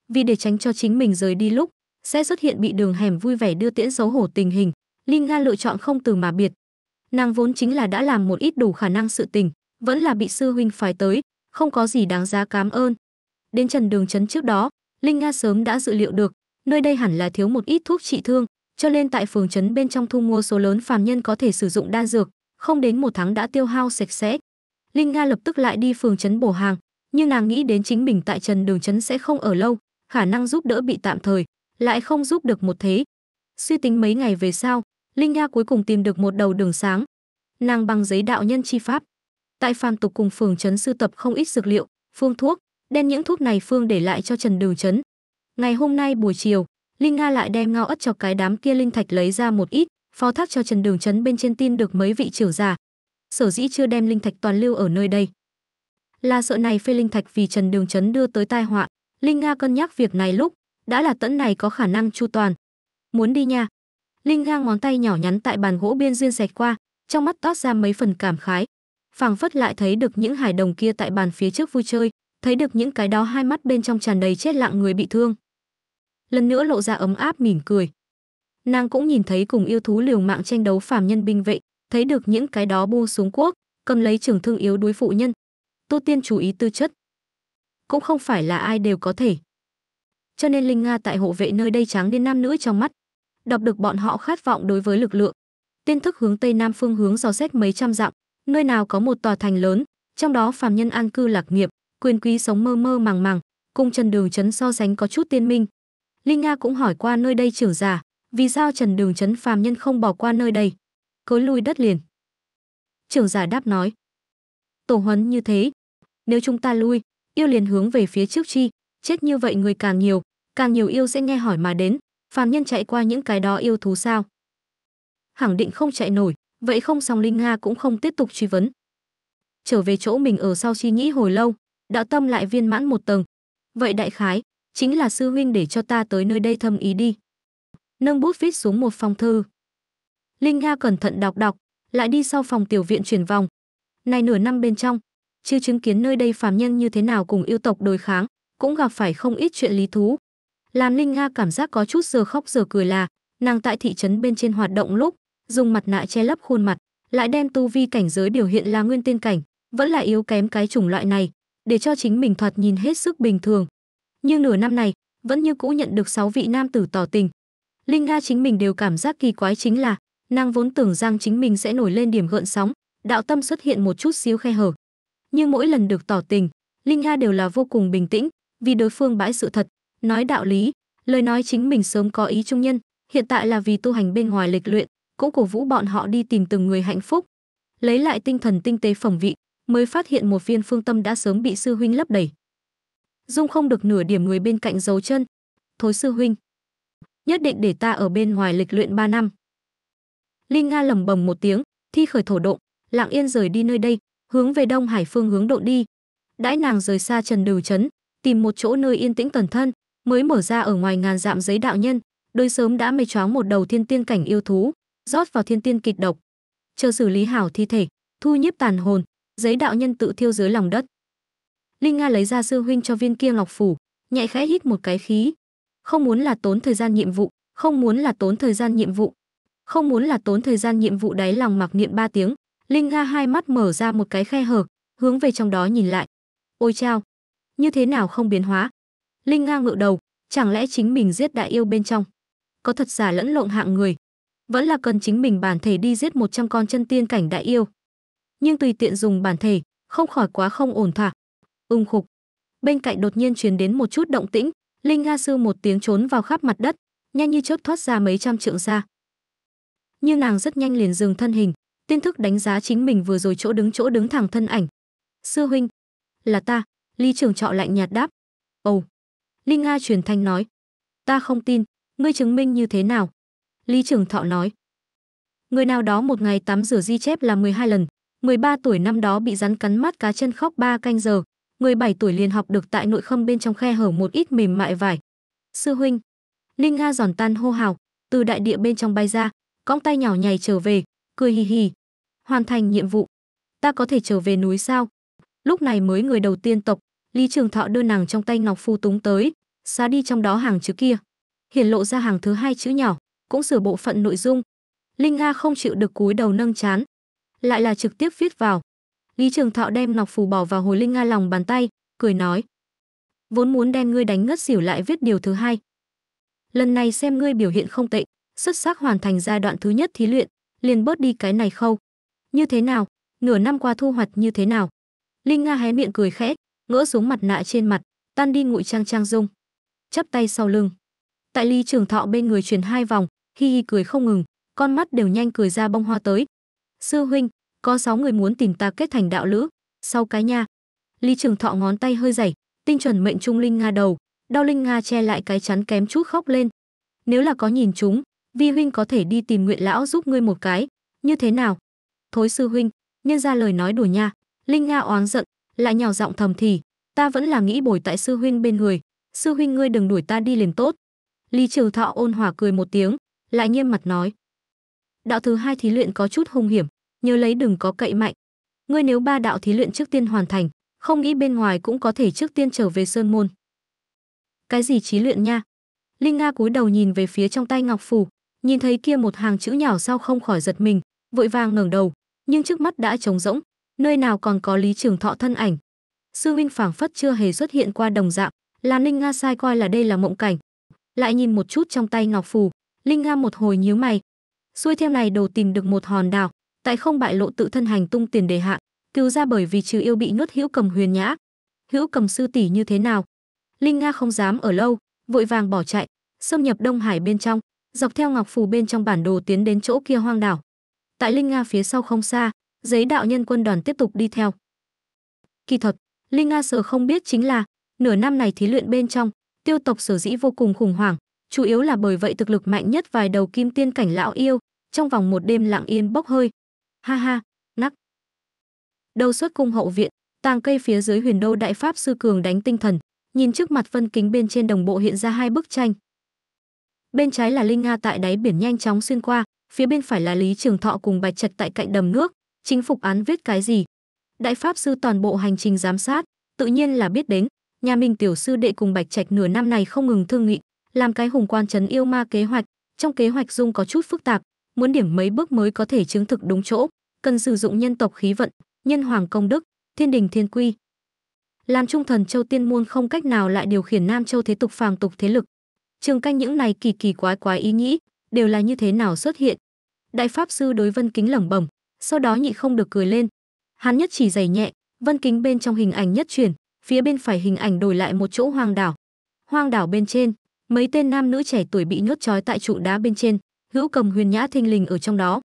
Vì để tránh cho chính mình rời đi lúc, sẽ xuất hiện bị đường hẻm vui vẻ đưa tiễn xấu hổ tình hình, Linh Nga lựa chọn không từ mà biệt. Nàng vốn chính là đã làm một ít đủ khả năng sự tình, vẫn là bị sư huynh phải tới, không có gì đáng giá cảm ơn. Đến Trần Đường Trấn trước đó, Linh Nga sớm đã dự liệu được, nơi đây hẳn là thiếu một ít thuốc trị thương, cho nên tại phường trấn bên trong thu mua số lớn phàm nhân có thể sử dụng đan dược, không đến một tháng đã tiêu hao sạch sẽ. Linh Nga lập tức lại đi phường trấn bổ hàng, nhưng nàng nghĩ đến chính mình tại Trần Đường Trấn sẽ không ở lâu, khả năng giúp đỡ bị tạm thời, lại không giúp được một thế. Suy tính mấy ngày về sau, Linh Nga cuối cùng tìm được một đầu đường sáng. Nàng bằng giấy đạo nhân chi pháp, tại phàm tục cùng phường trấn sưu tập không ít dược liệu phương thuốc đem những thuốc này phương để lại cho trần đường trấn ngày hôm nay buổi chiều linh nga lại đem ngao ất cho cái đám kia linh thạch lấy ra một ít phó thác cho trần đường trấn bên trên tin được mấy vị trưởng giả sở dĩ chưa đem linh thạch toàn lưu ở nơi đây là sợ này phê linh thạch vì trần đường trấn đưa tới tai họa linh nga cân nhắc việc này lúc đã là tẫn này có khả năng chu toàn muốn đi nha linh nga ngón tay nhỏ nhắn tại bàn gỗ biên duyên sạch qua trong mắt toát ra mấy phần cảm khái phảng phất lại thấy được những hải đồng kia tại bàn phía trước vui chơi thấy được những cái đó hai mắt bên trong tràn đầy chết lặng người bị thương lần nữa lộ ra ấm áp mỉm cười nàng cũng nhìn thấy cùng yêu thú liều mạng tranh đấu phàm nhân binh vệ thấy được những cái đó buông xuống quốc cầm lấy trường thương yếu đuối phụ nhân tu tiên chú ý tư chất cũng không phải là ai đều có thể cho nên linh nga tại hộ vệ nơi đây trắng đến nam nữ trong mắt đọc được bọn họ khát vọng đối với lực lượng tiên thức hướng tây nam phương hướng dò xét mấy trăm dặm nơi nào có một tòa thành lớn, trong đó phàm nhân an cư lạc nghiệp, quyền quý sống mơ mơ màng màng, cung Trần Đường Trấn so sánh có chút tiên minh. Linh Nga cũng hỏi qua nơi đây trưởng giả, vì sao Trần Đường Trấn phàm nhân không bỏ qua nơi đây? Cối lui đất liền. Trưởng giả đáp nói, tổ huấn như thế, nếu chúng ta lui, yêu liền hướng về phía trước chi, chết như vậy người càng nhiều, càng nhiều yêu sẽ nghe hỏi mà đến, phàm nhân chạy qua những cái đó yêu thú sao? Khẳng định không chạy nổi, vậy không xong linh nga cũng không tiếp tục truy vấn trở về chỗ mình ở sau chi nghĩ hồi lâu đạo tâm lại viên mãn một tầng vậy đại khái chính là sư huynh để cho ta tới nơi đây thâm ý đi nâng bút viết xuống một phong thư linh nga cẩn thận đọc đọc lại đi sau phòng tiểu viện chuyển vòng này nửa năm bên trong chưa chứng kiến nơi đây phàm nhân như thế nào cùng yêu tộc đối kháng cũng gặp phải không ít chuyện lý thú làm linh nga cảm giác có chút giờ khóc giờ cười là nàng tại thị trấn bên trên hoạt động lúc dùng mặt nạ che lấp khuôn mặt, lại đem tu vi cảnh giới biểu hiện là nguyên tiên cảnh, vẫn là yếu kém cái chủng loại này, để cho chính mình thoạt nhìn hết sức bình thường. Nhưng nửa năm này, vẫn như cũ nhận được 6 vị nam tử tỏ tình. Linh Nga chính mình đều cảm giác kỳ quái chính là, nàng vốn tưởng rằng chính mình sẽ nổi lên điểm gợn sóng, đạo tâm xuất hiện một chút xíu khe hở. Nhưng mỗi lần được tỏ tình, Linh Nga đều là vô cùng bình tĩnh, vì đối phương bãi sự thật, nói đạo lý, lời nói chính mình sớm có ý trung nhân, hiện tại là vì tu hành bên ngoài lịch luyện, cũng cổ vũ bọn họ đi tìm từng người hạnh phúc. Lấy lại tinh thần tinh tế phẩm vị, mới phát hiện một viên phương tâm đã sớm bị sư huynh lấp đầy. Dung không được nửa điểm người bên cạnh dấu chân. Thối sư huynh, nhất định để ta ở bên ngoài lịch luyện 3 năm. Linh Nga lẩm bẩm một tiếng, thi khởi thổ động, lặng yên rời đi nơi đây, hướng về Đông Hải phương hướng độ đi. Đãi nàng rời xa Trần Đừu trấn, tìm một chỗ nơi yên tĩnh tần thân, mới mở ra ở ngoài ngàn dạm giấy đạo nhân, đôi sớm đã mây choáng một đầu thiên tiên cảnh yêu thú rót vào thiên tiên kịch độc. Chờ xử lý hảo thi thể, thu nhiếp tàn hồn, giấy đạo nhân tự thiêu dưới lòng đất. Linh Nga lấy ra sư huynh cho viên kia ngọc phủ, nhẹ khẽ hít một cái khí. Không muốn là tốn thời gian nhiệm vụ, không muốn là tốn thời gian nhiệm vụ. Không muốn là tốn thời gian nhiệm vụ đáy lòng mặc niệm ba tiếng, Linh Nga hai mắt mở ra một cái khe hở, hướng về trong đó nhìn lại. Ôi chao, như thế nào không biến hóa? Linh Nga ngự đầu, chẳng lẽ chính mình giết đại yêu bên trong? Có thật giả lẫn lộn hạng người, vẫn là cần chính mình bản thể đi giết 100 con chân tiên cảnh đại yêu. Nhưng tùy tiện dùng bản thể, không khỏi quá không ổn thỏa. Ung khục. Bên cạnh đột nhiên truyền đến một chút động tĩnh, Linh Nga Sư một tiếng trốn vào khắp mặt đất, nhanh như chớp thoát ra mấy trăm trượng xa. Nhưng nàng rất nhanh liền dừng thân hình, tiên thức đánh giá chính mình vừa rồi chỗ đứng chỗ đứng thẳng thân ảnh. Sư huynh, là ta, Ly trưởng trọ lạnh nhạt đáp. Ồ, Linh Nga truyền thanh nói, ta không tin, ngươi chứng minh như thế nào? Lý Trường Thọ nói. Người nào đó một ngày tắm rửa di chép là 12 lần, 13 tuổi năm đó bị rắn cắn mắt cá chân khóc 3 canh giờ, 17 tuổi liền học được tại nội khâm bên trong khe hở một ít mềm mại vải. Sư huynh, Linh Nga giòn tan hô hào, từ đại địa bên trong bay ra, cong tay nhỏ nhảy trở về, cười hì hì. Hoàn thành nhiệm vụ. Ta có thể trở về núi sao? Lúc này mới người đầu tiên tộc, Lý Trường Thọ đưa nàng trong tay ngọc phu túng tới, xá đi trong đó hàng chữ kia. Hiển lộ ra hàng thứ hai chữ nhỏ, cũng sửa bộ phận nội dung. Linh Nga không chịu được cúi đầu nâng chán, lại là trực tiếp viết vào. Lý Trường Thọ đem ngọc phù bỏ vào hồi Linh Nga lòng bàn tay, cười nói: "Vốn muốn đem ngươi đánh ngất xỉu lại viết điều thứ hai. Lần này xem ngươi biểu hiện không tệ, xuất sắc hoàn thành giai đoạn thứ nhất thí luyện, liền bớt đi cái này khâu. Như thế nào? Nửa năm qua thu hoạch như thế nào?" Linh Nga hé miệng cười khẽ, ngỡ xuống mặt nạ trên mặt, tan đi ngụy trang trang dung, chắp tay sau lưng. Tại Lý Trường Thọ bên người chuyển hai vòng, hi hi cười không ngừng, con mắt đều nhanh cười ra bông hoa tới. Sư huynh, có sáu người muốn tìm ta kết thành đạo lữ, sau cái nha. Lý Trường Thọ ngón tay hơi dày, tinh chuẩn mệnh trung linh nga đầu, đau linh nga che lại cái chắn kém chút khóc lên. Nếu là có nhìn chúng, vi huynh có thể đi tìm nguyện lão giúp ngươi một cái, như thế nào? Thối sư huynh, nhân ra lời nói đùa nha, linh nga oán giận, lại nhào giọng thầm thì, ta vẫn là nghĩ bồi tại sư huynh bên người, sư huynh ngươi đừng đuổi ta đi liền tốt. Lý Trường Thọ ôn hòa cười một tiếng, lại nghiêm mặt nói đạo thứ hai thí luyện có chút hung hiểm nhớ lấy đừng có cậy mạnh ngươi nếu ba đạo thí luyện trước tiên hoàn thành không nghĩ bên ngoài cũng có thể trước tiên trở về sơn môn cái gì trí luyện nha linh nga cúi đầu nhìn về phía trong tay ngọc phủ nhìn thấy kia một hàng chữ nhỏ sau không khỏi giật mình vội vàng ngẩng đầu nhưng trước mắt đã trống rỗng nơi nào còn có lý trường thọ thân ảnh sư huynh phảng phất chưa hề xuất hiện qua đồng dạng là ninh nga sai coi là đây là mộng cảnh lại nhìn một chút trong tay ngọc phù Linh nga một hồi nhíu mày. Xuôi theo này đầu tìm được một hòn đảo, tại không bại lộ tự thân hành tung tiền đề hạ, cứu ra bởi vì trừ yêu bị nuốt hữu cầm huyền nhã. Hữu cầm sư tỷ như thế nào? Linh Nga không dám ở lâu, vội vàng bỏ chạy, xâm nhập Đông Hải bên trong, dọc theo ngọc phù bên trong bản đồ tiến đến chỗ kia hoang đảo. Tại Linh Nga phía sau không xa, giấy đạo nhân quân đoàn tiếp tục đi theo. Kỳ thật, Linh Nga sợ không biết chính là, nửa năm này thí luyện bên trong, tiêu tộc sở dĩ vô cùng khủng hoảng, chủ yếu là bởi vậy thực lực mạnh nhất vài đầu kim tiên cảnh lão yêu, trong vòng một đêm lặng yên bốc hơi. Ha ha, nắc. Đầu xuất cung hậu viện, tàng cây phía dưới huyền đô đại pháp sư cường đánh tinh thần, nhìn trước mặt phân kính bên trên đồng bộ hiện ra hai bức tranh. Bên trái là Linh Nga tại đáy biển nhanh chóng xuyên qua, phía bên phải là Lý Trường Thọ cùng Bạch Trạch tại cạnh đầm nước, chính phục án viết cái gì. Đại pháp sư toàn bộ hành trình giám sát, tự nhiên là biết đến, nhà mình tiểu sư đệ cùng Bạch Trạch nửa năm này không ngừng thương nghị, làm cái hùng quan trấn yêu ma kế hoạch trong kế hoạch dung có chút phức tạp muốn điểm mấy bước mới có thể chứng thực đúng chỗ cần sử dụng nhân tộc khí vận nhân hoàng công đức thiên đình thiên quy làm trung thần châu tiên muôn không cách nào lại điều khiển nam châu thế tục phàm tục thế lực trường canh những này kỳ kỳ quái quái ý nghĩ đều là như thế nào xuất hiện đại pháp sư đối vân kính lẩm bẩm sau đó nhị không được cười lên hắn nhất chỉ giày nhẹ vân kính bên trong hình ảnh nhất chuyển phía bên phải hình ảnh đổi lại một chỗ hoang đảo hoang đảo bên trên mấy tên nam nữ trẻ tuổi bị nhốt trói tại trụ đá bên trên hữu cầm huyền nhã thinh lình ở trong đó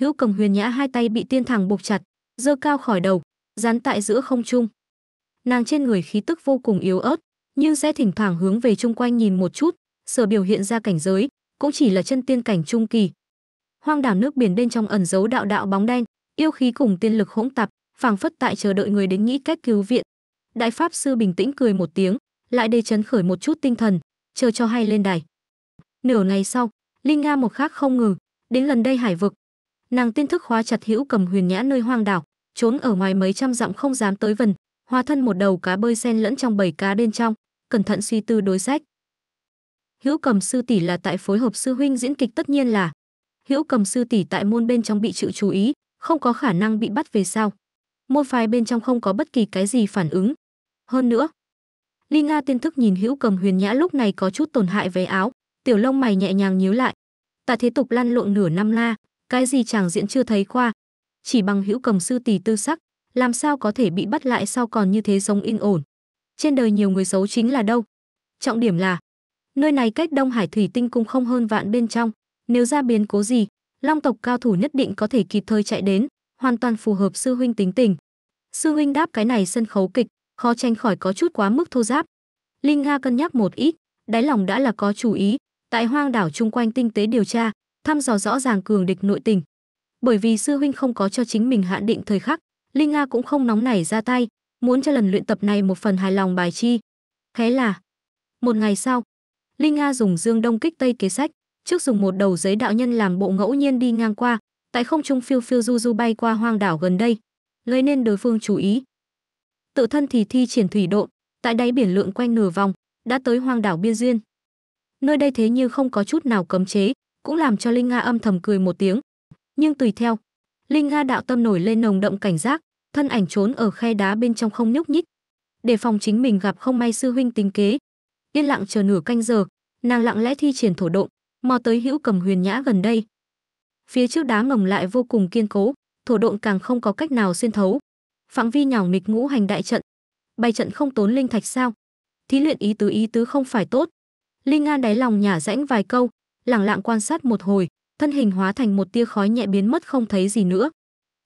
hữu cầm huyền nhã hai tay bị tiên thẳng buộc chặt giơ cao khỏi đầu dán tại giữa không trung nàng trên người khí tức vô cùng yếu ớt nhưng sẽ thỉnh thoảng hướng về chung quanh nhìn một chút sở biểu hiện ra cảnh giới cũng chỉ là chân tiên cảnh trung kỳ hoang đảo nước biển bên trong ẩn giấu đạo đạo bóng đen yêu khí cùng tiên lực hỗn tạp phảng phất tại chờ đợi người đến nghĩ cách cứu viện đại pháp sư bình tĩnh cười một tiếng lại đề chấn khởi một chút tinh thần chờ cho hay lên đài. Nửa ngày sau, Linh Nga một khắc không ngừng, đến lần đây hải vực. Nàng tiên thức khóa chặt hữu cầm huyền nhã nơi hoang đảo, trốn ở ngoài mấy trăm dặm không dám tới vần, hóa thân một đầu cá bơi sen lẫn trong bảy cá bên trong, cẩn thận suy tư đối sách. Hữu cầm sư tỷ là tại phối hợp sư huynh diễn kịch tất nhiên là. Hữu cầm sư tỷ tại môn bên trong bị chịu chú ý, không có khả năng bị bắt về sao. Môn phái bên trong không có bất kỳ cái gì phản ứng. Hơn nữa, Ly Nga tiên thức nhìn Hữu Cầm Huyền Nhã lúc này có chút tổn hại váy áo, tiểu lông mày nhẹ nhàng nhíu lại. Tạ Thế Tục lăn lộn nửa năm la, cái gì chàng diễn chưa thấy qua, chỉ bằng Hữu Cầm sư tỷ tư sắc, làm sao có thể bị bắt lại sau còn như thế sống yên ổn. Trên đời nhiều người xấu chính là đâu. Trọng điểm là, nơi này cách Đông Hải Thủy Tinh Cung không hơn vạn bên trong, nếu ra biến cố gì, Long tộc cao thủ nhất định có thể kịp thời chạy đến, hoàn toàn phù hợp sư huynh tính tình. Sư huynh đáp cái này sân khấu kịch, khó tránh khỏi có chút quá mức thô giáp. Linh Nga cân nhắc một ít, đáy lòng đã là có chú ý, tại hoang đảo chung quanh tinh tế điều tra, thăm dò rõ ràng cường địch nội tình. Bởi vì sư huynh không có cho chính mình hạn định thời khắc, Linh Nga cũng không nóng nảy ra tay, muốn cho lần luyện tập này một phần hài lòng bài chi. Khé là, một ngày sau, Linh Nga dùng dương đông kích tây kế sách, trước dùng một đầu giấy đạo nhân làm bộ ngẫu nhiên đi ngang qua, tại không trung phiêu phiêu du du bay qua hoang đảo gần đây, gây nên đối phương chú ý tự thân thì thi triển thủy độn, tại đáy biển lượn quanh nửa vòng, đã tới hoang đảo biên duyên. Nơi đây thế như không có chút nào cấm chế, cũng làm cho Linh Nga âm thầm cười một tiếng. Nhưng tùy theo, Linh Nga đạo tâm nổi lên nồng đậm cảnh giác, thân ảnh trốn ở khe đá bên trong không nhúc nhích. Để phòng chính mình gặp không may sư huynh tính kế, yên lặng chờ nửa canh giờ, nàng lặng lẽ thi triển thổ độn mò tới hữu cầm huyền nhã gần đây. Phía trước đá ngầm lại vô cùng kiên cố, thổ độn càng không có cách nào xuyên thấu. Phạm vi nhào nghịch ngũ hành đại trận. Bày trận không tốn linh thạch sao? Thí luyện ý tứ ý tứ không phải tốt. Linh An đáy lòng nhả rãnh vài câu, lẳng lặng quan sát một hồi, thân hình hóa thành một tia khói nhẹ biến mất không thấy gì nữa.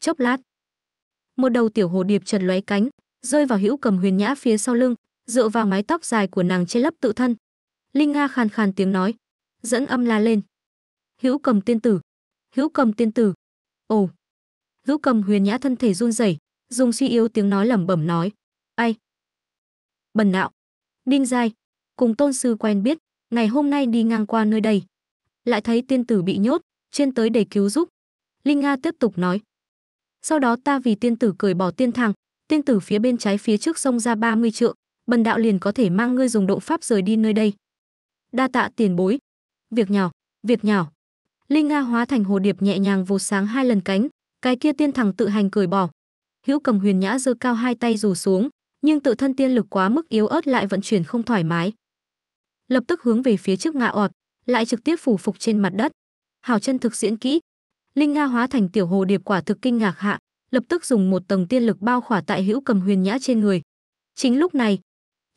Chốc lát, một đầu tiểu hồ điệp trần lóe cánh, rơi vào hữu cầm huyền nhã phía sau lưng, dựa vào mái tóc dài của nàng che lấp tự thân. Linh Nga khàn khàn tiếng nói, dẫn âm la lên. Hữu cầm tiên tử, hữu cầm tiên tử. Ồ. Hữu cầm huyền nhã thân thể run rẩy, dùng suy yếu tiếng nói lẩm bẩm nói ai bần đạo ninh giai cùng tôn sư quen biết ngày hôm nay đi ngang qua nơi đây lại thấy tiên tử bị nhốt chuyên tới để cứu giúp linh nga tiếp tục nói sau đó ta vì tiên tử cởi bỏ tiên thang tiên tử phía bên trái phía trước sông ra 30 trượng bần đạo liền có thể mang ngươi dùng độ pháp rời đi nơi đây đa tạ tiền bối việc nhỏ việc nhỏ linh nga hóa thành hồ điệp nhẹ nhàng vụt sáng hai lần cánh cái kia tiên thằng tự hành cởi bỏ hữu cầm huyền nhã giơ cao hai tay dù xuống nhưng tự thân tiên lực quá mức yếu ớt lại vận chuyển không thoải mái lập tức hướng về phía trước ngã ọt lại trực tiếp phủ phục trên mặt đất hào chân thực diễn kỹ linh nga hóa thành tiểu hồ điệp quả thực kinh ngạc hạ lập tức dùng một tầng tiên lực bao khỏa tại hữu cầm huyền nhã trên người chính lúc này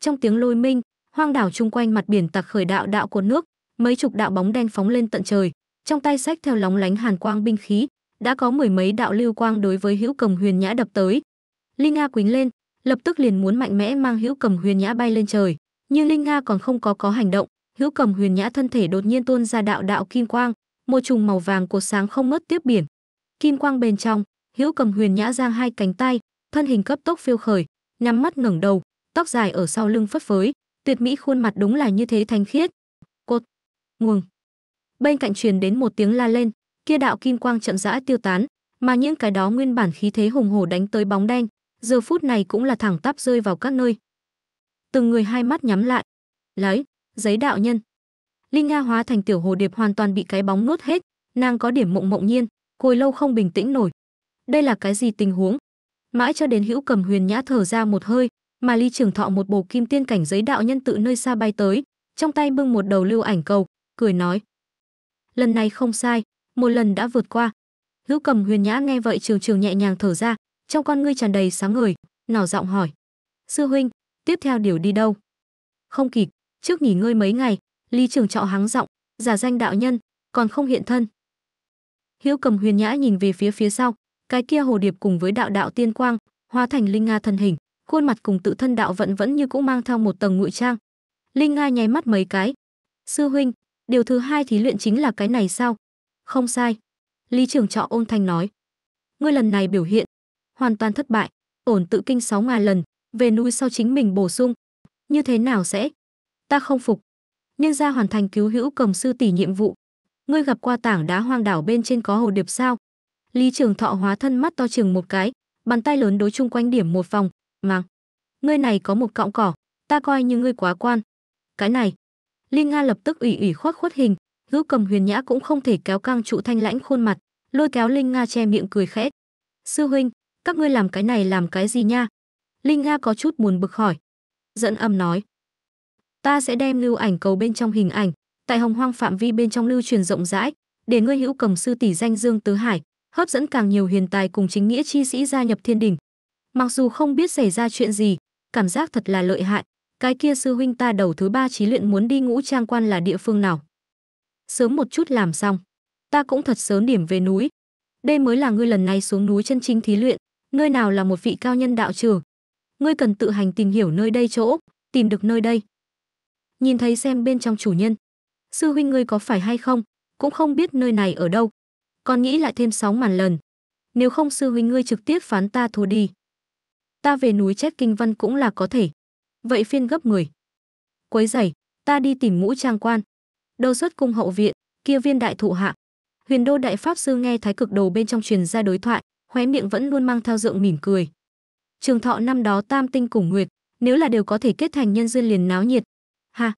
trong tiếng lôi minh hoang đảo chung quanh mặt biển tặc khởi đạo đạo cột nước mấy chục đạo bóng đen phóng lên tận trời trong tay sách theo lóng lánh hàn quang binh khí đã có mười mấy đạo lưu quang đối với hữu cầm huyền nhã đập tới linh nga quýnh lên lập tức liền muốn mạnh mẽ mang hữu cầm huyền nhã bay lên trời nhưng linh nga còn không có có hành động hữu cầm huyền nhã thân thể đột nhiên tuôn ra đạo đạo kim quang một chùm màu vàng của sáng không mất tiếp biển kim quang bên trong hữu cầm huyền nhã giang hai cánh tay thân hình cấp tốc phiêu khởi nhắm mắt ngẩng đầu tóc dài ở sau lưng phất phới tuyệt mỹ khuôn mặt đúng là như thế thanh khiết cột nguồn bên cạnh truyền đến một tiếng la lên kia đạo kim quang chậm rãi tiêu tán, mà những cái đó nguyên bản khí thế hùng hổ đánh tới bóng đen, giờ phút này cũng là thẳng tắp rơi vào các nơi. Từng người hai mắt nhắm lại. Lấy, giấy đạo nhân. Linh Nga hóa thành tiểu hồ điệp hoàn toàn bị cái bóng nuốt hết, nàng có điểm mộng mộng nhiên, hồi lâu không bình tĩnh nổi. Đây là cái gì tình huống? Mãi cho đến Hữu Cầm Huyền nhã thở ra một hơi, mà Ly Trường Thọ một bồ kim tiên cảnh giấy đạo nhân tự nơi xa bay tới, trong tay bưng một đầu lưu ảnh cầu, cười nói: "Lần này không sai, một lần đã vượt qua hữu cầm huyền nhã nghe vậy trường trường nhẹ nhàng thở ra trong con ngươi tràn đầy sáng ngời nỏ giọng hỏi sư huynh tiếp theo điều đi đâu không kịp trước nghỉ ngơi mấy ngày lý trường trọ hắng giọng giả danh đạo nhân còn không hiện thân hữu cầm huyền nhã nhìn về phía phía sau cái kia hồ điệp cùng với đạo đạo tiên quang hóa thành linh nga thân hình khuôn mặt cùng tự thân đạo vẫn vẫn như cũng mang theo một tầng ngụy trang linh nga nháy mắt mấy cái sư huynh điều thứ hai thí luyện chính là cái này sao không sai. Lý trưởng trọ ôn thanh nói. Ngươi lần này biểu hiện. Hoàn toàn thất bại. Ổn tự kinh sáu ngàn lần. Về núi sau chính mình bổ sung. Như thế nào sẽ? Ta không phục. Nhưng ra hoàn thành cứu hữu cầm sư tỷ nhiệm vụ. Ngươi gặp qua tảng đá hoang đảo bên trên có hồ điệp sao? Lý trưởng thọ hóa thân mắt to chừng một cái. Bàn tay lớn đối chung quanh điểm một vòng. Mang. Ngươi này có một cọng cỏ. Ta coi như ngươi quá quan. Cái này. liên Nga lập tức ủy ủy khoác khuất hình, Giữ cầm huyền nhã cũng không thể kéo căng trụ thanh lãnh khuôn mặt, lôi kéo Linh Nga che miệng cười khẽ. Sư huynh, các ngươi làm cái này làm cái gì nha? Linh Nga có chút buồn bực hỏi. Dẫn âm nói. Ta sẽ đem lưu ảnh cầu bên trong hình ảnh, tại hồng hoang phạm vi bên trong lưu truyền rộng rãi, để ngươi hữu cầm sư tỷ danh dương tứ hải, hấp dẫn càng nhiều hiền tài cùng chính nghĩa chi sĩ gia nhập thiên đình. Mặc dù không biết xảy ra chuyện gì, cảm giác thật là lợi hại, cái kia sư huynh ta đầu thứ ba trí luyện muốn đi ngũ trang quan là địa phương nào sớm một chút làm xong. Ta cũng thật sớm điểm về núi. Đây mới là ngươi lần này xuống núi chân chính thí luyện, nơi nào là một vị cao nhân đạo trưởng. Ngươi cần tự hành tìm hiểu nơi đây chỗ, tìm được nơi đây. Nhìn thấy xem bên trong chủ nhân. Sư huynh ngươi có phải hay không, cũng không biết nơi này ở đâu. Còn nghĩ lại thêm sáu màn lần. Nếu không sư huynh ngươi trực tiếp phán ta thua đi. Ta về núi chép kinh văn cũng là có thể. Vậy phiên gấp người, Quấy rầy, ta đi tìm ngũ trang quan đâu xuất cung hậu viện kia viên đại thụ hạ huyền đô đại pháp sư nghe thái cực đồ bên trong truyền ra đối thoại khóe miệng vẫn luôn mang theo dượng mỉm cười trường thọ năm đó tam tinh cùng nguyệt nếu là đều có thể kết thành nhân duyên liền náo nhiệt ha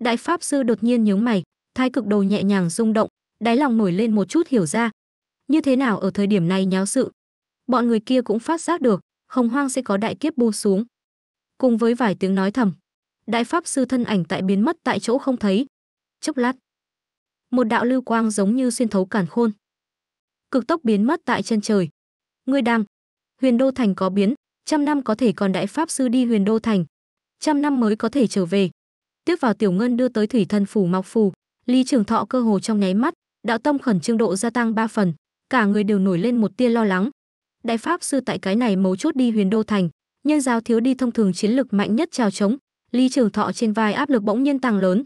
đại pháp sư đột nhiên nhướng mày thái cực đồ nhẹ nhàng rung động đáy lòng nổi lên một chút hiểu ra như thế nào ở thời điểm này nháo sự bọn người kia cũng phát giác được hồng hoang sẽ có đại kiếp bu xuống cùng với vài tiếng nói thầm đại pháp sư thân ảnh tại biến mất tại chỗ không thấy chốc lát. Một đạo lưu quang giống như xuyên thấu cản khôn. Cực tốc biến mất tại chân trời. Ngươi đang, huyền đô thành có biến, trăm năm có thể còn đại pháp sư đi huyền đô thành, trăm năm mới có thể trở về. Tiếp vào tiểu ngân đưa tới thủy thân phủ mọc phù, ly trường thọ cơ hồ trong nháy mắt, đạo tâm khẩn trương độ gia tăng ba phần, cả người đều nổi lên một tia lo lắng. Đại pháp sư tại cái này mấu chốt đi huyền đô thành, nhân giao thiếu đi thông thường chiến lực mạnh nhất trào chống, ly trường thọ trên vai áp lực bỗng nhiên tăng lớn,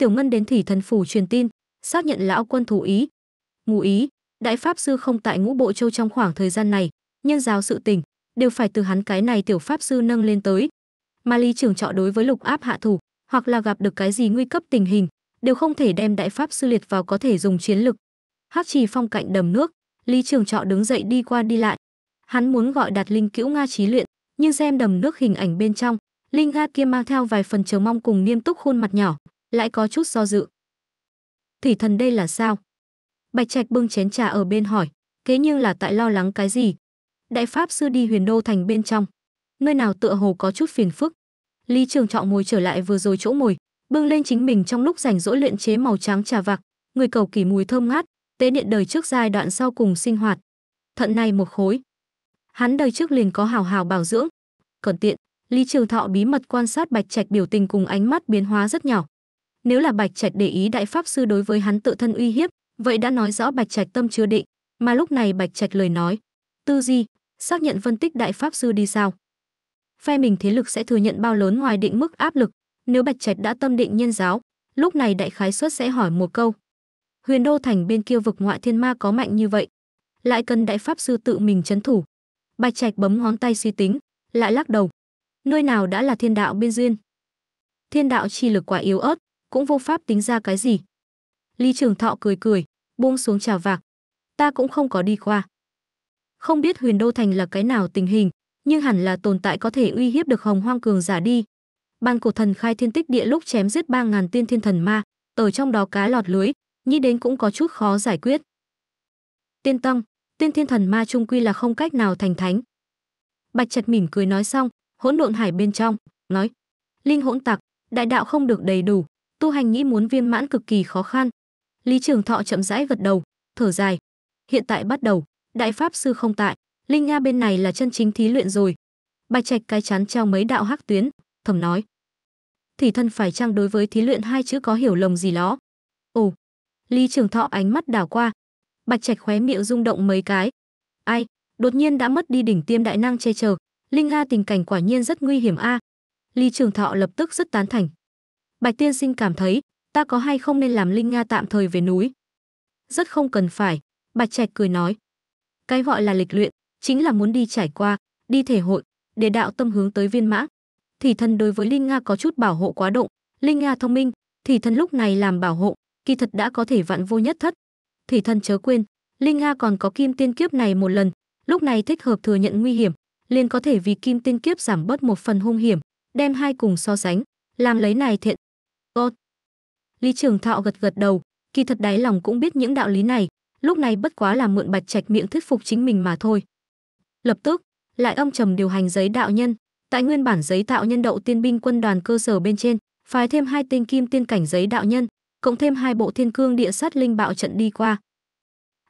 Tiểu Ngân đến Thủy Thần phủ truyền tin, xác nhận lão quân thủ ý. Ngụ ý, đại pháp sư không tại Ngũ Bộ Châu trong khoảng thời gian này, nhân giáo sự tình đều phải từ hắn cái này tiểu pháp sư nâng lên tới. Mà Lý trưởng trọ đối với Lục Áp hạ thủ, hoặc là gặp được cái gì nguy cấp tình hình, đều không thể đem đại pháp sư liệt vào có thể dùng chiến lực. Hắc trì phong cạnh đầm nước, Lý Trường Trọ đứng dậy đi qua đi lại. Hắn muốn gọi Đạt Linh Cữu Nga trí luyện, nhưng xem đầm nước hình ảnh bên trong, Linh Nga kia mang theo vài phần chờ mong cùng nghiêm túc khuôn mặt nhỏ, lại có chút do dự. thủy thần đây là sao? Bạch Trạch bưng chén trà ở bên hỏi, kế nhưng là tại lo lắng cái gì? Đại Pháp Sư đi huyền đô thành bên trong, nơi nào tựa hồ có chút phiền phức. Lý Trường Trọng ngồi trở lại vừa rồi chỗ ngồi, bưng lên chính mình trong lúc rảnh rỗi luyện chế màu trắng trà vạc, người cầu kỳ mùi thơm ngát, tế điện đời trước giai đoạn sau cùng sinh hoạt. Thận này một khối. Hắn đời trước liền có hào hào bảo dưỡng. Cẩn tiện, Lý Trường Thọ bí mật quan sát Bạch Trạch biểu tình cùng ánh mắt biến hóa rất nhỏ, nếu là Bạch Trạch để ý đại pháp sư đối với hắn tự thân uy hiếp, vậy đã nói rõ Bạch Trạch tâm chưa định, mà lúc này Bạch Trạch lời nói, tư duy, xác nhận phân tích đại pháp sư đi sao. Phe mình thế lực sẽ thừa nhận bao lớn ngoài định mức áp lực, nếu Bạch Trạch đã tâm định nhân giáo, lúc này đại khái suất sẽ hỏi một câu. Huyền đô thành bên kia vực ngoại thiên ma có mạnh như vậy, lại cần đại pháp sư tự mình chấn thủ. Bạch Trạch bấm ngón tay suy tính, lại lắc đầu. Nơi nào đã là thiên đạo biên duyên? Thiên đạo chi lực quá yếu ớt, cũng vô pháp tính ra cái gì. Lý Trường Thọ cười cười, buông xuống trà vạc. Ta cũng không có đi qua. Không biết huyền đô thành là cái nào tình hình, nhưng hẳn là tồn tại có thể uy hiếp được hồng hoang cường giả đi. Ban cổ thần khai thiên tích địa lúc chém giết 3.000 tiên thiên thần ma, ở trong đó cá lọt lưới, nghĩ đến cũng có chút khó giải quyết. Tiên tăng, tiên thiên thần ma trung quy là không cách nào thành thánh. Bạch chặt mỉm cười nói xong, hỗn độn hải bên trong, nói. Linh hỗn tặc, đại đạo không được đầy đủ, tu hành nghĩ muốn viên mãn cực kỳ khó khăn lý trường thọ chậm rãi gật đầu thở dài hiện tại bắt đầu đại pháp sư không tại linh nga bên này là chân chính thí luyện rồi bạch trạch cái chán trao mấy đạo hắc tuyến thầm nói thì thân phải chăng đối với thí luyện hai chữ có hiểu lầm gì đó ồ lý trường thọ ánh mắt đảo qua bạch trạch khóe miệng rung động mấy cái ai đột nhiên đã mất đi đỉnh tiêm đại năng che chở linh nga tình cảnh quả nhiên rất nguy hiểm a à. lý trường thọ lập tức rất tán thành Bạch tiên sinh cảm thấy, ta có hay không nên làm Linh Nga tạm thời về núi? Rất không cần phải, Bạch Trạch cười nói. Cái gọi là lịch luyện, chính là muốn đi trải qua, đi thể hội, để đạo tâm hướng tới viên mãn. Thì thân đối với Linh Nga có chút bảo hộ quá độ, Linh Nga thông minh, thì thân lúc này làm bảo hộ, kỳ thật đã có thể vạn vô nhất thất. Thì thân chớ quên, Linh Nga còn có kim tiên kiếp này một lần, lúc này thích hợp thừa nhận nguy hiểm, liền có thể vì kim tiên kiếp giảm bớt một phần hung hiểm, đem hai cùng so sánh, làm lấy này thiện, Tốt. Lý Trường Thọ gật gật đầu, kỳ thật đáy lòng cũng biết những đạo lý này, lúc này bất quá là mượn Bạch Trạch miệng thuyết phục chính mình mà thôi. Lập tức, lại ông trầm điều hành giấy đạo nhân, tại nguyên bản giấy tạo nhân đậu tiên binh quân đoàn cơ sở bên trên, phái thêm hai tên kim tiên cảnh giấy đạo nhân, cộng thêm hai bộ thiên cương địa sát linh bạo trận đi qua.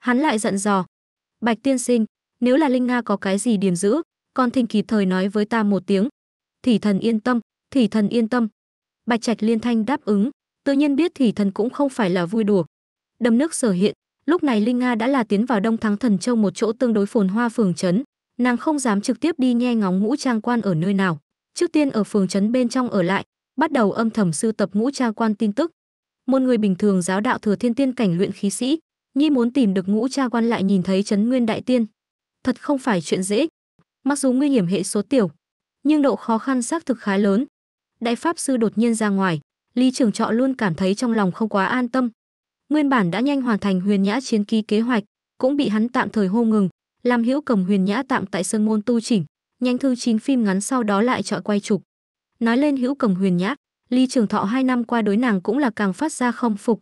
Hắn lại giận dò, "Bạch tiên sinh, nếu là linh nga có cái gì điểm dữ, còn thỉnh kịp thời nói với ta một tiếng." Thỉ thần yên tâm, thỉ thần yên tâm, Bạch Trạch Liên Thanh đáp ứng, tự nhiên biết thì thần cũng không phải là vui đùa. Đầm nước sở hiện, lúc này Linh Nga đã là tiến vào Đông Thắng Thần Châu một chỗ tương đối phồn hoa phường trấn, nàng không dám trực tiếp đi nghe ngóng ngũ trang quan ở nơi nào, trước tiên ở phường trấn bên trong ở lại, bắt đầu âm thầm sưu tập ngũ trang quan tin tức. Một người bình thường giáo đạo thừa thiên tiên cảnh luyện khí sĩ, nhi muốn tìm được ngũ trang quan lại nhìn thấy trấn nguyên đại tiên, thật không phải chuyện dễ. Mặc dù nguy hiểm hệ số tiểu, nhưng độ khó khăn xác thực khá lớn, đại pháp sư đột nhiên ra ngoài lý trưởng trọ luôn cảm thấy trong lòng không quá an tâm nguyên bản đã nhanh hoàn thành huyền nhã chiến ký kế hoạch cũng bị hắn tạm thời hô ngừng làm hữu cầm huyền nhã tạm tại sơn môn tu chỉnh nhanh thư chín phim ngắn sau đó lại chọn quay chụp nói lên hữu cầm huyền nhã Lý trường thọ hai năm qua đối nàng cũng là càng phát ra không phục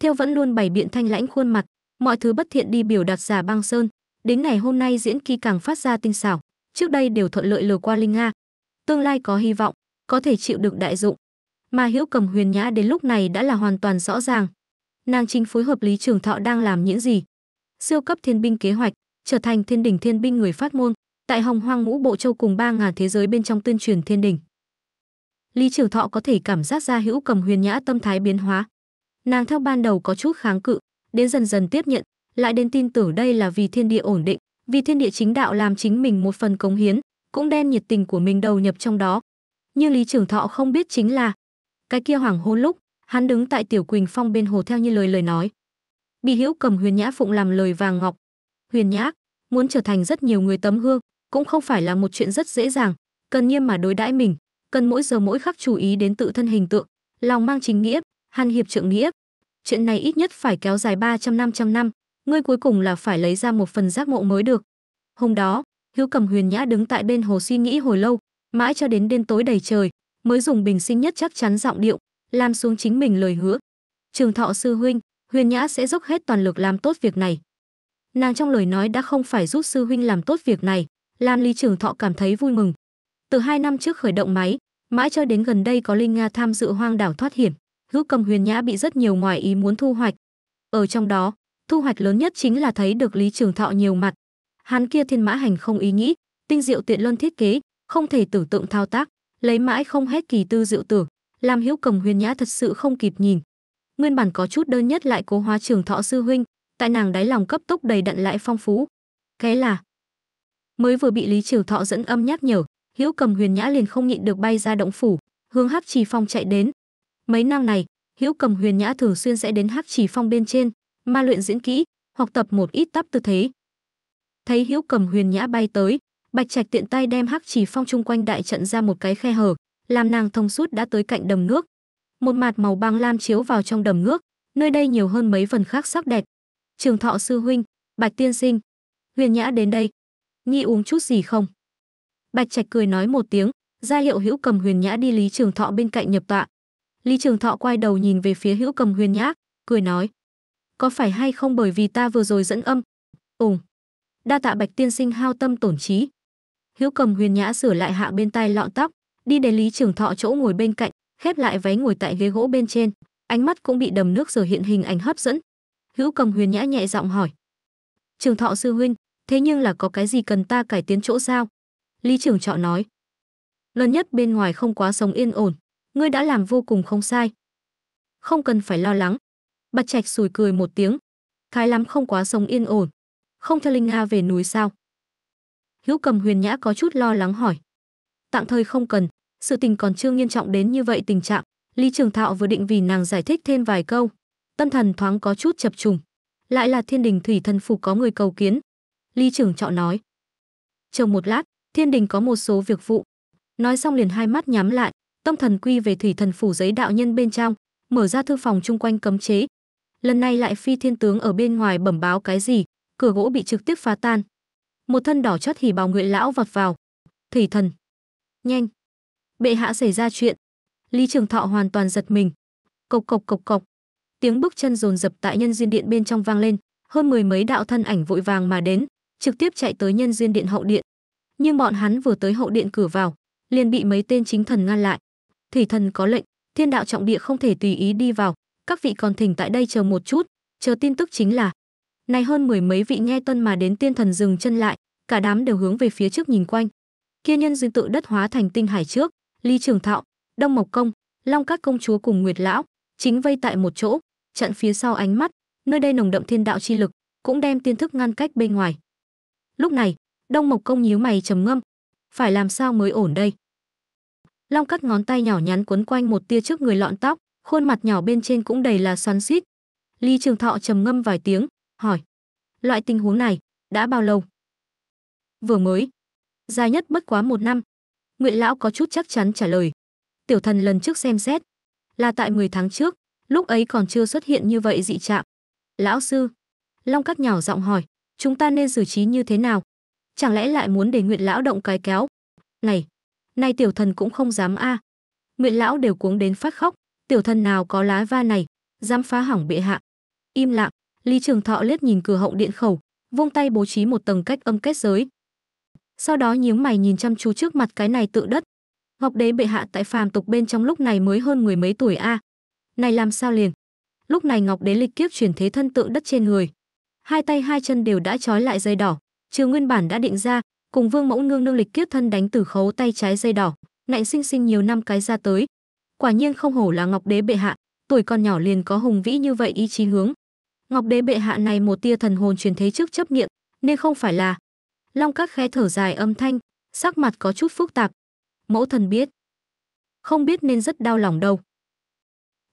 theo vẫn luôn bày biện thanh lãnh khuôn mặt mọi thứ bất thiện đi biểu đặt giả băng sơn đến ngày hôm nay diễn kỳ càng phát ra tinh xảo trước đây đều thuận lợi lừa qua linh nga tương lai có hy vọng có thể chịu được đại dụng. Mà Hữu Cầm Huyền Nhã đến lúc này đã là hoàn toàn rõ ràng. Nàng chính phối hợp Lý Trường Thọ đang làm những gì. Siêu cấp thiên binh kế hoạch, trở thành thiên đỉnh thiên binh người phát môn, tại Hồng Hoang Ngũ Bộ Châu cùng ba ngàn thế giới bên trong tuyên truyền thiên đỉnh. Lý Trường Thọ có thể cảm giác ra Hữu Cầm Huyền Nhã tâm thái biến hóa. Nàng theo ban đầu có chút kháng cự, đến dần dần tiếp nhận, lại đến tin tưởng đây là vì thiên địa ổn định, vì thiên địa chính đạo làm chính mình một phần cống hiến, cũng đem nhiệt tình của mình đầu nhập trong đó, như lý trưởng thọ không biết chính là cái kia hoàng hôn lúc hắn đứng tại tiểu quỳnh phong bên hồ theo như lời lời nói bị hữu cầm huyền nhã phụng làm lời vàng ngọc huyền nhã muốn trở thành rất nhiều người tấm gương cũng không phải là một chuyện rất dễ dàng cần nghiêm mà đối đãi mình cần mỗi giờ mỗi khắc chú ý đến tự thân hình tượng lòng mang chính nghĩa hàn hiệp trượng nghĩa chuyện này ít nhất phải kéo dài 300 trăm năm ngươi cuối cùng là phải lấy ra một phần giác ngộ mới được hôm đó hữu cầm huyền nhã đứng tại bên hồ suy nghĩ hồi lâu mãi cho đến đêm tối đầy trời mới dùng bình sinh nhất chắc chắn giọng điệu làm xuống chính mình lời hứa trường thọ sư huynh huyền nhã sẽ dốc hết toàn lực làm tốt việc này nàng trong lời nói đã không phải giúp sư huynh làm tốt việc này làm lý trường thọ cảm thấy vui mừng từ hai năm trước khởi động máy mãi cho đến gần đây có linh nga tham dự hoang đảo thoát hiểm hữu cầm huyền nhã bị rất nhiều ngoài ý muốn thu hoạch ở trong đó thu hoạch lớn nhất chính là thấy được lý trường thọ nhiều mặt hắn kia thiên mã hành không ý nghĩ tinh diệu tiện luân thiết kế không thể tưởng tượng thao tác, lấy mãi không hết kỳ tư diệu tử làm Hữu Cầm Huyền Nhã thật sự không kịp nhìn. Nguyên bản có chút đơn nhất lại cố hóa trường thọ sư huynh, tại nàng đáy lòng cấp tốc đầy đặn lại phong phú. Cái là mới vừa bị Lý triều Thọ dẫn âm nhắc nhở, Hữu Cầm Huyền Nhã liền không nhịn được bay ra động phủ, hướng Hắc Trì Phong chạy đến. Mấy năm này, Hữu Cầm Huyền Nhã thường xuyên sẽ đến Hắc Trì Phong bên trên, ma luyện diễn kỹ, học tập một ít tắp tư thế. Thấy Hữu Cầm Huyền Nhã bay tới, Bạch Trạch tiện tay đem hắc chỉ phong chung quanh đại trận ra một cái khe hở, làm nàng thông suốt đã tới cạnh đầm nước. Một mạt màu băng lam chiếu vào trong đầm nước, nơi đây nhiều hơn mấy phần khác sắc đẹp. Trường Thọ sư huynh, Bạch tiên sinh, Huyền Nhã đến đây, nghi uống chút gì không? Bạch Trạch cười nói một tiếng, ra hiệu Hữu Cầm Huyền Nhã đi Lý Trường Thọ bên cạnh nhập tọa. Lý Trường Thọ quay đầu nhìn về phía Hữu Cầm Huyền Nhã, cười nói: "Có phải hay không bởi vì ta vừa rồi dẫn âm?" ùm. Đa tạ Bạch tiên sinh hao tâm tổn trí, hữu cầm huyền nhã sửa lại hạ bên tai lọn tóc đi đến lý trường thọ chỗ ngồi bên cạnh khép lại váy ngồi tại ghế gỗ bên trên ánh mắt cũng bị đầm nước giờ hiện hình ảnh hấp dẫn hữu cầm huyền nhã nhẹ giọng hỏi trường thọ sư huynh thế nhưng là có cái gì cần ta cải tiến chỗ sao lý Trường trọ nói lần nhất bên ngoài không quá sống yên ổn ngươi đã làm vô cùng không sai không cần phải lo lắng bạch trạch sùi cười một tiếng thái lắm không quá sống yên ổn không cho linh nga về núi sao hữu cầm huyền nhã có chút lo lắng hỏi tạm thời không cần sự tình còn chưa nghiêm trọng đến như vậy tình trạng lý trường thạo vừa định vì nàng giải thích thêm vài câu tâm thần thoáng có chút chập trùng lại là thiên đình thủy thần phủ có người cầu kiến lý Trường trọ nói chờ một lát thiên đình có một số việc vụ nói xong liền hai mắt nhắm lại tâm thần quy về thủy thần phủ giấy đạo nhân bên trong mở ra thư phòng chung quanh cấm chế lần này lại phi thiên tướng ở bên ngoài bẩm báo cái gì cửa gỗ bị trực tiếp phá tan một thân đỏ chót hỉ bào nguyện lão vọt vào thủy thần nhanh bệ hạ xảy ra chuyện lý trường thọ hoàn toàn giật mình cộc cộc cộc cộc tiếng bước chân dồn dập tại nhân duyên điện bên trong vang lên hơn mười mấy đạo thân ảnh vội vàng mà đến trực tiếp chạy tới nhân duyên điện hậu điện nhưng bọn hắn vừa tới hậu điện cửa vào liền bị mấy tên chính thần ngăn lại thủy thần có lệnh thiên đạo trọng địa không thể tùy ý đi vào các vị còn thỉnh tại đây chờ một chút chờ tin tức chính là này hơn mười mấy vị nghe tuân mà đến tiên thần dừng chân lại, cả đám đều hướng về phía trước nhìn quanh. Kia nhân dư tự đất hóa thành tinh hải trước, Ly Trường thọ, Đông Mộc Công, Long các công chúa cùng Nguyệt lão, chính vây tại một chỗ, trận phía sau ánh mắt, nơi đây nồng đậm thiên đạo chi lực, cũng đem tiên thức ngăn cách bên ngoài. Lúc này, Đông Mộc Công nhíu mày trầm ngâm, phải làm sao mới ổn đây? Long cắt ngón tay nhỏ nhắn quấn quanh một tia trước người lọn tóc, khuôn mặt nhỏ bên trên cũng đầy là xoắn xít. Ly Trường Thọ trầm ngâm vài tiếng, hỏi. Loại tình huống này, đã bao lâu? Vừa mới. Dài nhất bất quá một năm. Nguyện lão có chút chắc chắn trả lời. Tiểu thần lần trước xem xét. Là tại 10 tháng trước, lúc ấy còn chưa xuất hiện như vậy dị trạng. Lão sư. Long cắt nhỏ giọng hỏi, chúng ta nên xử trí như thế nào? Chẳng lẽ lại muốn để nguyện lão động cái kéo? Này, này tiểu thần cũng không dám a. À. Nguyện lão đều cuống đến phát khóc, tiểu thần nào có lá va này, dám phá hỏng bệ hạ. Im lặng, Lý Trường Thọ liếc nhìn cửa hậu điện khẩu, vung tay bố trí một tầng cách âm kết giới. Sau đó nhíu mày nhìn chăm chú trước mặt cái này tự đất. Ngọc đế bệ hạ tại phàm tục bên trong lúc này mới hơn người mấy tuổi a. Này làm sao liền? Lúc này Ngọc đế lịch kiếp chuyển thế thân tự đất trên người. Hai tay hai chân đều đã trói lại dây đỏ, trừ nguyên bản đã định ra, cùng Vương Mẫu Nương nương lịch kiếp thân đánh từ khấu tay trái dây đỏ, nạnh sinh sinh nhiều năm cái ra tới. Quả nhiên không hổ là Ngọc đế bệ hạ, tuổi còn nhỏ liền có hùng vĩ như vậy ý chí hướng, Ngọc đế bệ hạ này một tia thần hồn truyền thế trước chấp niệm, nên không phải là. Long các khẽ thở dài âm thanh, sắc mặt có chút phức tạp. Mẫu thần biết. Không biết nên rất đau lòng đâu.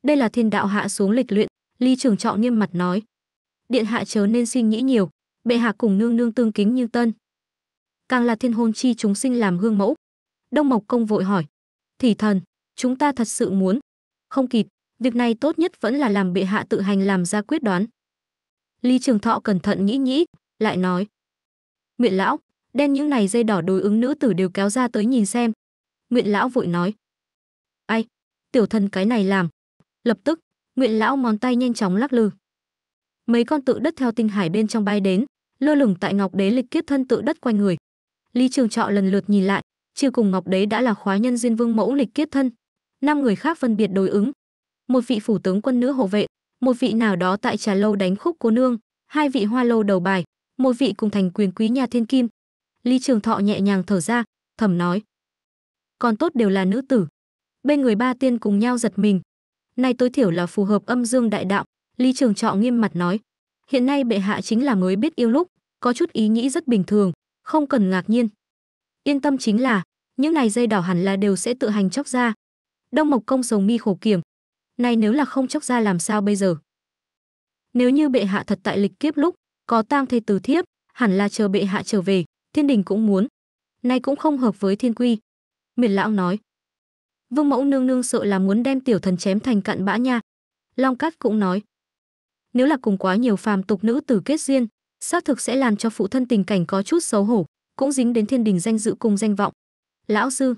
Đây là thiên đạo hạ xuống lịch luyện, ly trưởng trọ nghiêm mặt nói. Điện hạ chớ nên suy nghĩ nhiều, bệ hạ cùng nương nương tương kính như tân. Càng là thiên hôn chi chúng sinh làm hương mẫu. Đông Mộc Công vội hỏi. Thì thần, chúng ta thật sự muốn. Không kịp, việc này tốt nhất vẫn là làm bệ hạ tự hành làm ra quyết đoán. Lý Trường Thọ cẩn thận nghĩ nghĩ, lại nói: "Nguyện lão, đem những này dây đỏ đối ứng nữ tử đều kéo ra tới nhìn xem." Nguyện lão vội nói: "Ai, tiểu thần cái này làm." Lập tức, Nguyện lão ngón tay nhanh chóng lắc lư. Mấy con tự đất theo tinh hải bên trong bay đến, lơ lửng tại ngọc đế lịch kiếp thân tự đất quanh người. Lý Trường Trọ lần lượt nhìn lại, chưa cùng ngọc đế đã là khóa nhân duyên vương mẫu lịch kiếp thân, năm người khác phân biệt đối ứng. Một vị phủ tướng quân nữ hộ vệ, một vị nào đó tại trà lâu đánh khúc cô nương, hai vị hoa lâu đầu bài, một vị cùng thành quyền quý nhà thiên kim. Lý Trường Thọ nhẹ nhàng thở ra, thầm nói. Còn tốt đều là nữ tử. Bên người ba tiên cùng nhau giật mình. Nay tối thiểu là phù hợp âm dương đại đạo, Lý Trường Trọ nghiêm mặt nói. Hiện nay bệ hạ chính là mới biết yêu lúc, có chút ý nghĩ rất bình thường, không cần ngạc nhiên. Yên tâm chính là, những này dây đỏ hẳn là đều sẽ tự hành chóc ra. Đông Mộc Công sống mi khổ kiểm, nay nếu là không chóc ra làm sao bây giờ? Nếu như bệ hạ thật tại lịch kiếp lúc, có tang thê từ thiếp, hẳn là chờ bệ hạ trở về, thiên đình cũng muốn. Nay cũng không hợp với thiên quy. miền lão nói. Vương mẫu nương nương sợ là muốn đem tiểu thần chém thành cặn bã nha. Long Cát cũng nói. Nếu là cùng quá nhiều phàm tục nữ tử kết duyên, xác thực sẽ làm cho phụ thân tình cảnh có chút xấu hổ, cũng dính đến thiên đình danh dự cùng danh vọng. Lão sư.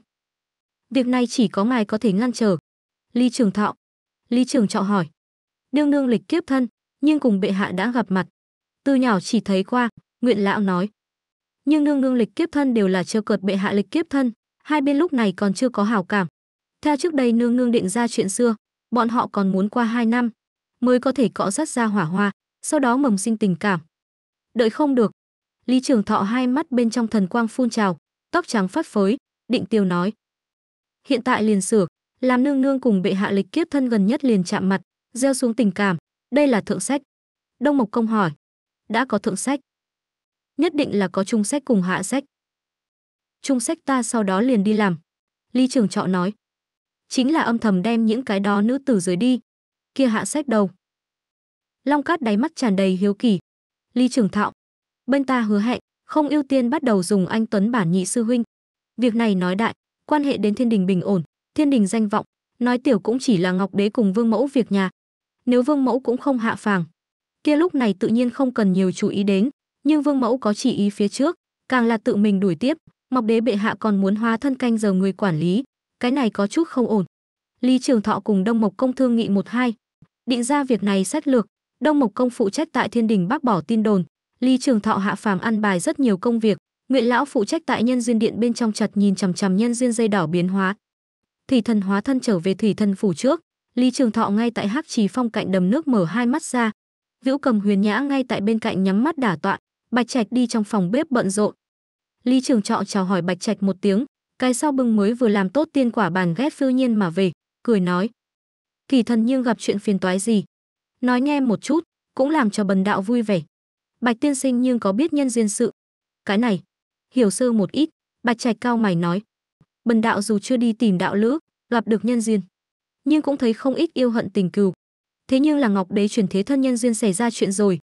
Việc này chỉ có ngài có thể ngăn trở. Ly Trường Thọ. Lý Trường Trọ hỏi. Nương nương lịch kiếp thân, nhưng cùng bệ hạ đã gặp mặt. Từ nhỏ chỉ thấy qua, nguyện lão nói. Nhưng nương nương lịch kiếp thân đều là chưa cợt bệ hạ lịch kiếp thân, hai bên lúc này còn chưa có hảo cảm. Theo trước đây nương nương định ra chuyện xưa, bọn họ còn muốn qua hai năm, mới có thể cọ sát ra hỏa hoa, sau đó mầm sinh tình cảm. Đợi không được. Lý Trường Thọ hai mắt bên trong thần quang phun trào, tóc trắng phát phới, định tiêu nói. Hiện tại liền sửa, làm nương nương cùng bệ hạ lịch kiếp thân gần nhất liền chạm mặt, gieo xuống tình cảm, đây là thượng sách. Đông Mộc Công hỏi, đã có thượng sách. Nhất định là có trung sách cùng hạ sách. Trung sách ta sau đó liền đi làm. Ly trường trọ nói, chính là âm thầm đem những cái đó nữ tử dưới đi. Kia hạ sách đầu. Long cát đáy mắt tràn đầy hiếu kỳ. Ly trường Thọ. bên ta hứa hẹn, không ưu tiên bắt đầu dùng anh Tuấn bản nhị sư huynh. Việc này nói đại, quan hệ đến thiên đình bình ổn, thiên đình danh vọng nói tiểu cũng chỉ là ngọc đế cùng vương mẫu việc nhà nếu vương mẫu cũng không hạ phàng kia lúc này tự nhiên không cần nhiều chú ý đến nhưng vương mẫu có chỉ ý phía trước càng là tự mình đuổi tiếp ngọc đế bệ hạ còn muốn hóa thân canh giờ người quản lý cái này có chút không ổn lý trường thọ cùng đông mộc công thương nghị một hai định ra việc này sách lược đông mộc công phụ trách tại thiên đình bác bỏ tin đồn lý trường thọ hạ phàm ăn bài rất nhiều công việc nguyện lão phụ trách tại nhân duyên điện bên trong chặt nhìn chằm chằm nhân duyên dây đỏ biến hóa thủy thần hóa thân trở về thủy thần phủ trước lý trường thọ ngay tại hắc trì phong cạnh đầm nước mở hai mắt ra Viễu Cầm Huyền Nhã ngay tại bên cạnh nhắm mắt đả tọa, Bạch Trạch đi trong phòng bếp bận rộn. Lý Trường Trọ chào hỏi Bạch Trạch một tiếng, cái sau bưng mới vừa làm tốt tiên quả bàn ghét phiêu nhiên mà về, cười nói: "Kỳ thần nhưng gặp chuyện phiền toái gì? Nói nghe một chút, cũng làm cho bần đạo vui vẻ." Bạch tiên sinh nhưng có biết nhân duyên sự? Cái này, hiểu sơ một ít, Bạch Trạch cao mày nói: Bần đạo dù chưa đi tìm đạo lữ, gặp được nhân duyên, nhưng cũng thấy không ít yêu hận tình cừu. Thế nhưng là Ngọc Đế chuyển thế thân nhân duyên xảy ra chuyện rồi.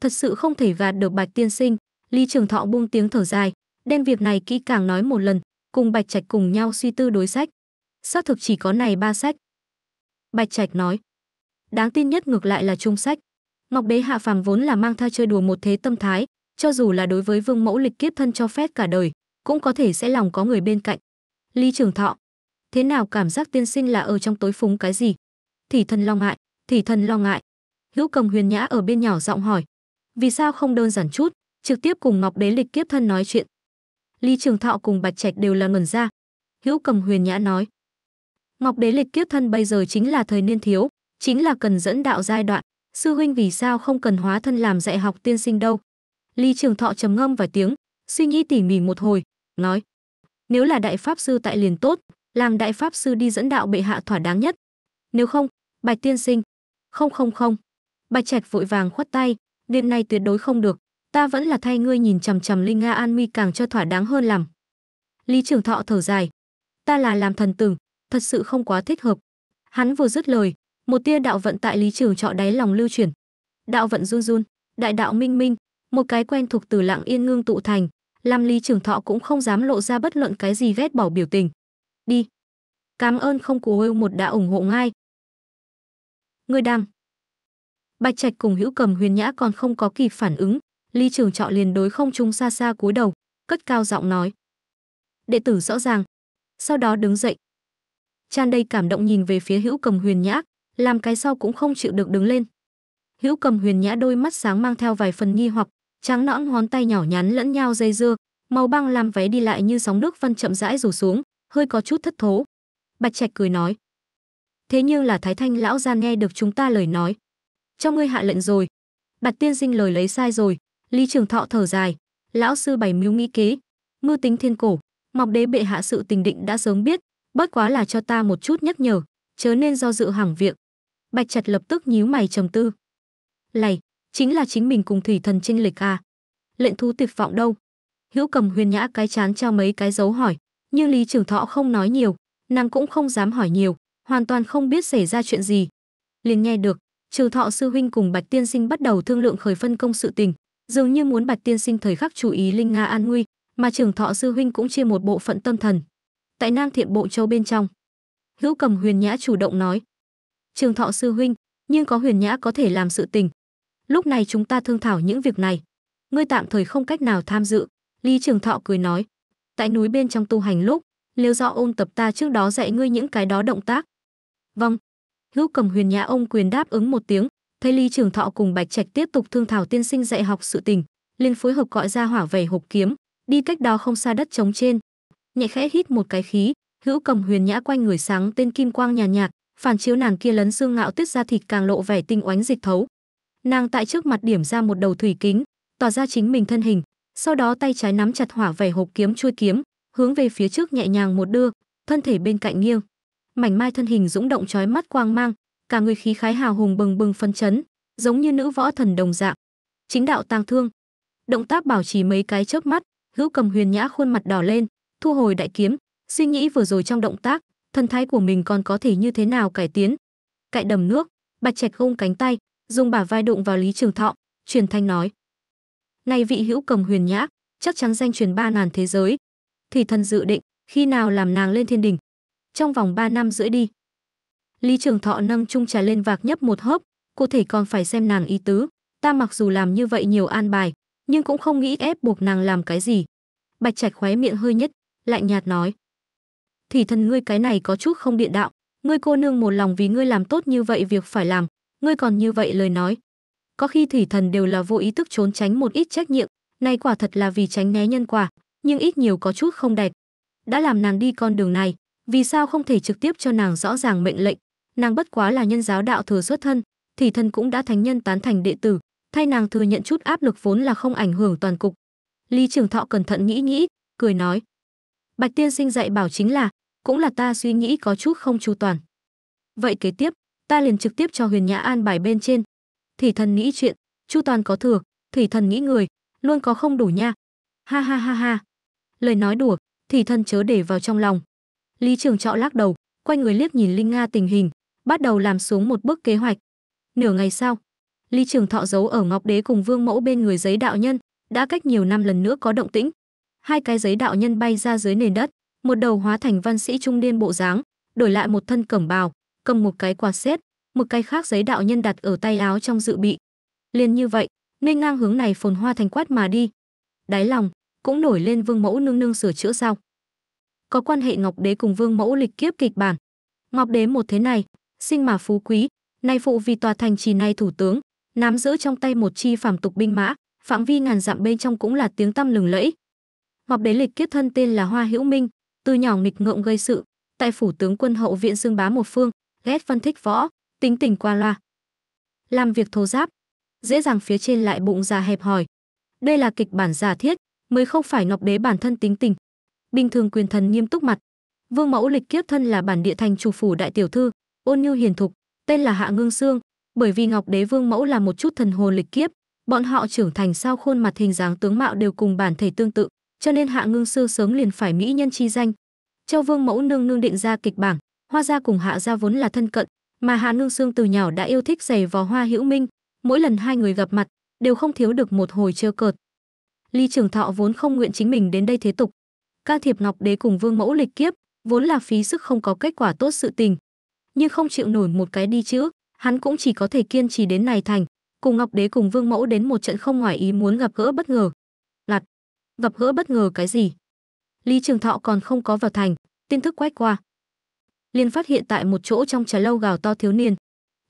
Thật sự không thể vạt được Bạch Tiên Sinh, Lý Trường Thọ buông tiếng thở dài, đem việc này kỹ càng nói một lần, cùng Bạch Trạch cùng nhau suy tư đối sách. Xác thực chỉ có này ba sách. Bạch Trạch nói, đáng tin nhất ngược lại là trung sách. Ngọc Đế hạ phàm vốn là mang theo chơi đùa một thế tâm thái, cho dù là đối với vương mẫu lịch kiếp thân cho phép cả đời, cũng có thể sẽ lòng có người bên cạnh. Lý Trường Thọ. Thế nào cảm giác tiên sinh là ở trong tối phúng cái gì? Thì thần lo ngại, thì thần lo ngại. Hữu Cầm Huyền Nhã ở bên nhỏ giọng hỏi. Vì sao không đơn giản chút, trực tiếp cùng Ngọc Đế Lịch Kiếp Thân nói chuyện? Lý Trường Thọ cùng Bạch Trạch đều là ngẩn ra. Hữu Cầm Huyền Nhã nói. Ngọc Đế Lịch Kiếp Thân bây giờ chính là thời niên thiếu, chính là cần dẫn đạo giai đoạn. Sư huynh vì sao không cần hóa thân làm dạy học tiên sinh đâu? Lý Trường Thọ trầm ngâm vài tiếng, suy nghĩ tỉ mỉ một hồi, nói. Nếu là đại pháp sư tại liền tốt, làm đại pháp sư đi dẫn đạo bệ hạ thỏa đáng nhất. Nếu không, Bạch tiên sinh. Không không không. Bạch Trạch vội vàng khoát tay, đêm nay tuyệt đối không được, ta vẫn là thay ngươi nhìn chằm chằm Linh Nga An Nguy càng cho thỏa đáng hơn làm. Lý trưởng Thọ thở dài, ta là làm thần tử, thật sự không quá thích hợp. Hắn vừa dứt lời, một tia đạo vận tại Lý trưởng Trọ đáy lòng lưu chuyển. Đạo vận run run, đại đạo minh minh, một cái quen thuộc từ lặng yên ngưng tụ thành, Lam Ly Trường Thọ cũng không dám lộ ra bất luận cái gì ghét bỏ biểu tình. Đi. Cảm ơn không cố hưu một đã ủng hộ ngay. Người đam. Bạch Trạch cùng Hữu Cầm Huyền Nhã còn không có kịp phản ứng, Ly Trường Trọ liền đối không trung xa xa cúi đầu, cất cao giọng nói. Đệ tử rõ ràng. Sau đó đứng dậy. Chan đây cảm động nhìn về phía Hữu Cầm Huyền Nhã, làm cái sau cũng không chịu được đứng lên. Hữu Cầm Huyền Nhã đôi mắt sáng mang theo vài phần nghi hoặc, trắng nõn ngón tay nhỏ nhắn lẫn nhau dây dưa màu băng làm váy đi lại như sóng nước phân chậm rãi rủ xuống hơi có chút thất thố bạch trạch cười nói thế nhưng là thái thanh lão gia nghe được chúng ta lời nói cho ngươi hạ lệnh rồi bạch tiên sinh lời lấy sai rồi lý trường thọ thở dài lão sư bày mưu nghĩ kế mưu tính thiên cổ mọc đế bệ hạ sự tình định đã sớm biết bất quá là cho ta một chút nhắc nhở chớ nên do dự hàng việc bạch trạch lập tức nhíu mày trầm tư lầy chính là chính mình cùng thủy thần chênh lệch à lệnh thú tuyệt vọng đâu hữu cầm huyền nhã cái chán trao mấy cái dấu hỏi nhưng lý Trường thọ không nói nhiều nàng cũng không dám hỏi nhiều hoàn toàn không biết xảy ra chuyện gì liền nghe được trường thọ sư huynh cùng bạch tiên sinh bắt đầu thương lượng khởi phân công sự tình dường như muốn bạch tiên sinh thời khắc chú ý linh nga an nguy mà trường thọ sư huynh cũng chia một bộ phận tâm thần tại nam thiện bộ châu bên trong hữu cầm huyền nhã chủ động nói trường thọ sư huynh nhưng có huyền nhã có thể làm sự tình lúc này chúng ta thương thảo những việc này ngươi tạm thời không cách nào tham dự lý trường thọ cười nói tại núi bên trong tu hành lúc liêu do ôn tập ta trước đó dạy ngươi những cái đó động tác vâng hữu cầm huyền nhã ông quyền đáp ứng một tiếng thấy lý trường thọ cùng bạch trạch tiếp tục thương thảo tiên sinh dạy học sự tình liền phối hợp gọi ra hỏa về hộp kiếm đi cách đó không xa đất trống trên nhẹ khẽ hít một cái khí hữu cầm huyền nhã quanh người sáng tên kim quang nhàn nhạt, nhạt phản chiếu nàng kia lấn xương ngạo tiết ra thịt càng lộ vẻ tinh oánh dịch thấu nàng tại trước mặt điểm ra một đầu thủy kính tỏ ra chính mình thân hình sau đó tay trái nắm chặt hỏa vẻ hộp kiếm chui kiếm hướng về phía trước nhẹ nhàng một đưa thân thể bên cạnh nghiêng mảnh mai thân hình dũng động trói mắt quang mang cả người khí khái hào hùng bừng bừng phân chấn giống như nữ võ thần đồng dạng chính đạo tang thương động tác bảo trì mấy cái chớp mắt hữu cầm huyền nhã khuôn mặt đỏ lên thu hồi đại kiếm suy nghĩ vừa rồi trong động tác thần thái của mình còn có thể như thế nào cải tiến cạy đầm nước bạch trạch ôm cánh tay dùng bả vai đụng vào Lý Trường Thọ, truyền thanh nói: "Này vị hữu cầm huyền nhã, chắc chắn danh truyền ba ngàn thế giới. Thì thần dự định, khi nào làm nàng lên thiên đình? Trong vòng ba năm rưỡi đi." Lý Trường Thọ nâng chung trà lên vạc nhấp một hớp, cụ thể còn phải xem nàng ý tứ, ta mặc dù làm như vậy nhiều an bài, nhưng cũng không nghĩ ép buộc nàng làm cái gì. Bạch Trạch khóe miệng hơi nhất, lạnh nhạt nói: "Thì thần ngươi cái này có chút không điện đạo, ngươi cô nương một lòng vì ngươi làm tốt như vậy việc phải làm, ngươi còn như vậy lời nói có khi thủy thần đều là vô ý thức trốn tránh một ít trách nhiệm nay quả thật là vì tránh né nhân quả nhưng ít nhiều có chút không đẹp đã làm nàng đi con đường này vì sao không thể trực tiếp cho nàng rõ ràng mệnh lệnh nàng bất quá là nhân giáo đạo thừa xuất thân thủy thần cũng đã thánh nhân tán thành đệ tử thay nàng thừa nhận chút áp lực vốn là không ảnh hưởng toàn cục lý trường thọ cẩn thận nghĩ nghĩ cười nói bạch tiên sinh dạy bảo chính là cũng là ta suy nghĩ có chút không chu toàn vậy kế tiếp ta liền trực tiếp cho huyền nhã an bài bên trên thỉ thần nghĩ chuyện chu toàn có thừa thỉ thần nghĩ người luôn có không đủ nha ha ha ha ha lời nói đùa thỉ thần chớ để vào trong lòng lý trường trọ lắc đầu quay người liếc nhìn linh nga tình hình bắt đầu làm xuống một bước kế hoạch nửa ngày sau lý trường thọ giấu ở ngọc đế cùng vương mẫu bên người giấy đạo nhân đã cách nhiều năm lần nữa có động tĩnh hai cái giấy đạo nhân bay ra dưới nền đất một đầu hóa thành văn sĩ trung niên bộ dáng đổi lại một thân cẩm bào cầm một cái quạt xếp, một cái khác giấy đạo nhân đặt ở tay áo trong dự bị. Liên như vậy, nên ngang hướng này phồn hoa thành quát mà đi. Đáy lòng cũng nổi lên Vương Mẫu nương nương sửa chữa sao? Có quan hệ Ngọc Đế cùng Vương Mẫu lịch kiếp kịch bản. Ngọc Đế một thế này, sinh mà phú quý, nay phụ vì tòa thành trì này thủ tướng, nắm giữ trong tay một chi phàm tục binh mã, phạm vi ngàn dặm bên trong cũng là tiếng tăm lừng lẫy. Ngọc Đế lịch kiếp thân tên là Hoa Hữu Minh, từ nhỏ nghịch ngợm gây sự, tại phủ tướng quân hậu viện Dương Bá một phương, ghét phân thích võ, tính tình qua loa. Làm việc thô giáp, dễ dàng phía trên lại bụng già hẹp hòi. Đây là kịch bản giả thiết, mới không phải ngọc đế bản thân tính tình. Bình thường quyền thần nghiêm túc mặt. Vương mẫu lịch kiếp thân là bản địa thành chủ phủ đại tiểu thư, ôn nhu hiền thục, tên là Hạ Ngương Sương, bởi vì ngọc đế vương mẫu là một chút thần hồn lịch kiếp, bọn họ trưởng thành sau khuôn mặt hình dáng tướng mạo đều cùng bản thể tương tự, cho nên Hạ Ngương Sương sớm liền phải mỹ nhân chi danh. Châu Vương mẫu nương nương định ra kịch bản, hoa gia cùng hạ gia vốn là thân cận mà hạ nương sương từ nhỏ đã yêu thích giày vò hoa hữu minh mỗi lần hai người gặp mặt đều không thiếu được một hồi trêu cợt ly trường thọ vốn không nguyện chính mình đến đây thế tục ca thiệp ngọc đế cùng vương mẫu lịch kiếp vốn là phí sức không có kết quả tốt sự tình nhưng không chịu nổi một cái đi chữ hắn cũng chỉ có thể kiên trì đến này thành cùng ngọc đế cùng vương mẫu đến một trận không ngoài ý muốn gặp gỡ bất ngờ lặt gặp gỡ bất ngờ cái gì lý trường thọ còn không có vào thành tin thức quét qua liền phát hiện tại một chỗ trong trà lâu gào to thiếu niên.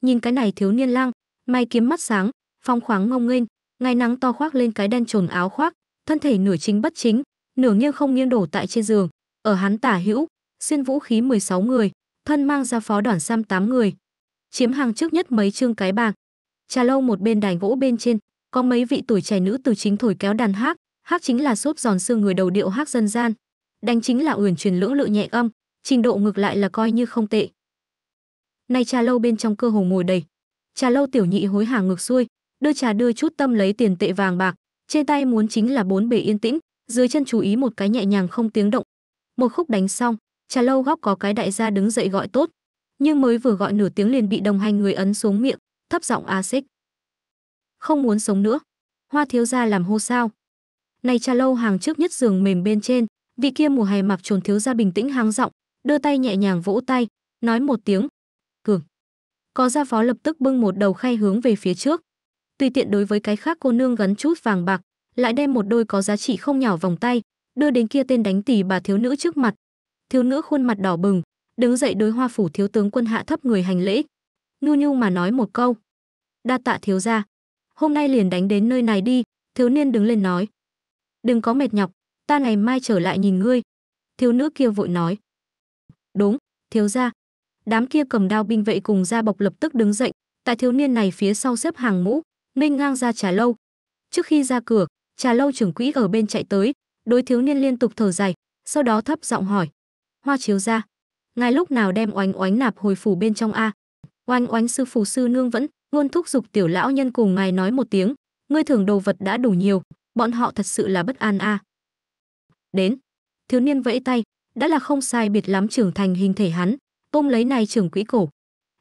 Nhìn cái này thiếu niên lang, may kiếm mắt sáng, phong khoáng ngông nghênh, ngày nắng to khoác lên cái đen trồn áo khoác, thân thể nửa chính bất chính, nửa nghiêng không nghiêng đổ tại trên giường, ở hắn tả hữu, xuyên vũ khí 16 người, thân mang ra phó đoàn sam 8 người, chiếm hàng trước nhất mấy chương cái bạc. Trà lâu một bên đài gỗ bên trên, có mấy vị tuổi trẻ nữ từ chính thổi kéo đàn hát, hát chính là xốp giòn xương người đầu điệu hát dân gian, đánh chính là uyển truyền lưỡng lự nhẹ âm, trình độ ngược lại là coi như không tệ. Nay trà lâu bên trong cơ hồ ngồi đầy. Trà lâu tiểu nhị hối hả ngược xuôi, đưa trà đưa chút tâm lấy tiền tệ vàng bạc, trên tay muốn chính là bốn bề yên tĩnh, dưới chân chú ý một cái nhẹ nhàng không tiếng động. Một khúc đánh xong, trà lâu góc có cái đại gia đứng dậy gọi tốt, nhưng mới vừa gọi nửa tiếng liền bị đồng hành người ấn xuống miệng, thấp giọng a xích. Không muốn sống nữa. Hoa thiếu gia làm hô sao? Này trà lâu hàng trước nhất giường mềm bên trên, vị kia mùa hè mặc trồn thiếu gia bình tĩnh hang giọng, đưa tay nhẹ nhàng vỗ tay, nói một tiếng. Cường. Có gia phó lập tức bưng một đầu khay hướng về phía trước. Tùy tiện đối với cái khác cô nương gắn chút vàng bạc, lại đem một đôi có giá trị không nhỏ vòng tay, đưa đến kia tên đánh tỷ bà thiếu nữ trước mặt. Thiếu nữ khuôn mặt đỏ bừng, đứng dậy đối hoa phủ thiếu tướng quân hạ thấp người hành lễ. Nhu nhu mà nói một câu. Đa tạ thiếu gia. Hôm nay liền đánh đến nơi này đi, thiếu niên đứng lên nói. Đừng có mệt nhọc, ta ngày mai trở lại nhìn ngươi. Thiếu nữ kia vội nói đúng thiếu gia đám kia cầm đao binh vệ cùng gia bọc lập tức đứng dậy tại thiếu niên này phía sau xếp hàng mũ nghênh ngang ra trà lâu trước khi ra cửa trà lâu trưởng quỹ ở bên chạy tới đối thiếu niên liên tục thở dài sau đó thấp giọng hỏi hoa chiếu gia ngài lúc nào đem oánh oánh nạp hồi phủ bên trong a oanh oánh sư phù sư nương vẫn luôn thúc giục tiểu lão nhân cùng ngài nói một tiếng ngươi thưởng đồ vật đã đủ nhiều bọn họ thật sự là bất an a đến thiếu niên vẫy tay đã là không sai biệt lắm trưởng thành hình thể hắn ôm lấy này trưởng quỹ cổ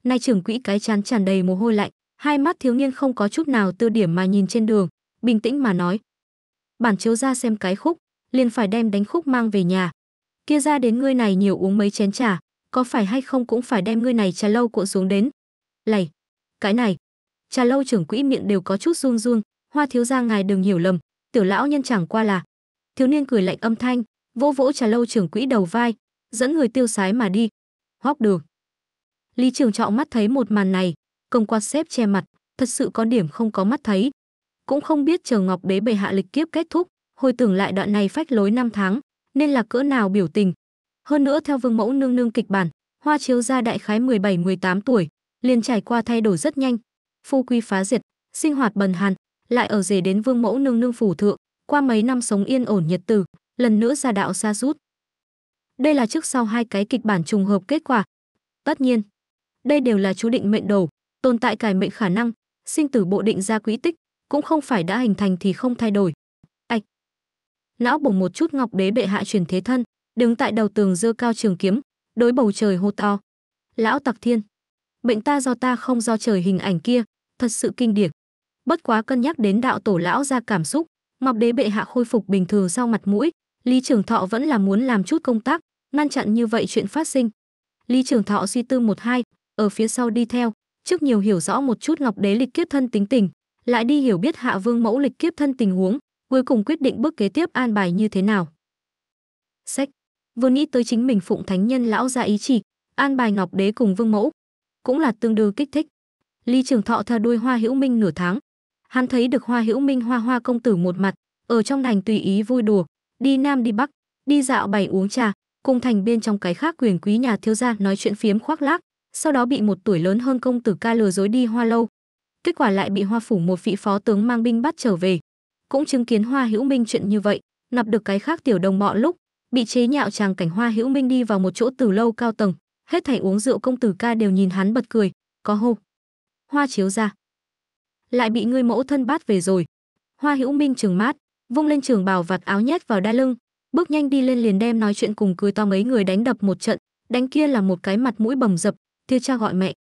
nay trưởng quỹ cái chán tràn đầy mồ hôi lạnh hai mắt thiếu niên không có chút nào tư điểm mà nhìn trên đường bình tĩnh mà nói bản chiếu ra xem cái khúc liền phải đem đánh khúc mang về nhà kia ra đến ngươi này nhiều uống mấy chén trà có phải hay không cũng phải đem ngươi này trà lâu cuộn xuống đến lầy cái này trà lâu trưởng quỹ miệng đều có chút run run hoa thiếu gia ngài đừng hiểu lầm tiểu lão nhân chẳng qua là thiếu niên cười lạnh âm thanh vỗ vỗ trà lâu trưởng quỹ đầu vai dẫn người tiêu sái mà đi hóc đường lý trường trọng mắt thấy một màn này công quan xếp che mặt thật sự có điểm không có mắt thấy cũng không biết chờ ngọc đế bệ hạ lịch kiếp kết thúc hồi tưởng lại đoạn này phách lối năm tháng nên là cỡ nào biểu tình hơn nữa theo vương mẫu nương nương kịch bản hoa chiếu ra đại khái 17-18 tuổi liền trải qua thay đổi rất nhanh phu quy phá diệt sinh hoạt bần hàn lại ở rể đến vương mẫu nương nương phủ thượng qua mấy năm sống yên ổn nhật tử lần nữa ra đạo xa rút. Đây là trước sau hai cái kịch bản trùng hợp kết quả. Tất nhiên, đây đều là chú định mệnh đầu, tồn tại cải mệnh khả năng, sinh tử bộ định ra quỹ tích, cũng không phải đã hình thành thì không thay đổi. Ạch. Lão bổ một chút ngọc đế bệ hạ truyền thế thân, đứng tại đầu tường dơ cao trường kiếm, đối bầu trời hô to. Lão Tặc Thiên, bệnh ta do ta không do trời hình ảnh kia, thật sự kinh điển. Bất quá cân nhắc đến đạo tổ lão ra cảm xúc, Ngọc Đế bệ hạ khôi phục bình thường sau mặt mũi, Lý Trường Thọ vẫn là muốn làm chút công tác, ngăn chặn như vậy chuyện phát sinh. Lý Trường Thọ suy tư một hai, ở phía sau đi theo, trước nhiều hiểu rõ một chút Ngọc Đế lịch kiếp thân tính tình, lại đi hiểu biết Hạ Vương mẫu lịch kiếp thân tình huống, cuối cùng quyết định bước kế tiếp an bài như thế nào. Sách, vừa nghĩ tới chính mình phụng thánh nhân lão ra ý chỉ, an bài Ngọc Đế cùng Vương mẫu, cũng là tương đương kích thích. Lý Trường Thọ theo đuôi Hoa Hữu Minh nửa tháng, hắn thấy được Hoa Hữu Minh Hoa Hoa công tử một mặt, ở trong đành tùy ý vui đùa, đi nam đi bắc, đi dạo bày uống trà, cùng thành bên trong cái khác quyền quý nhà thiếu gia nói chuyện phiếm khoác lác, sau đó bị một tuổi lớn hơn công tử ca lừa dối đi hoa lâu. Kết quả lại bị hoa phủ một vị phó tướng mang binh bắt trở về. Cũng chứng kiến hoa hữu minh chuyện như vậy, nạp được cái khác tiểu đồng bọn lúc, bị chế nhạo chàng cảnh hoa hữu minh đi vào một chỗ từ lâu cao tầng, hết thảy uống rượu công tử ca đều nhìn hắn bật cười, có hô. Hoa chiếu ra. Lại bị người mẫu thân bắt về rồi. Hoa hữu minh trừng mát, vung lên trường bào vạt áo nhét vào đai lưng bước nhanh đi lên liền đem nói chuyện cùng cười to mấy người đánh đập một trận đánh kia là một cái mặt mũi bầm dập tia cha gọi mẹ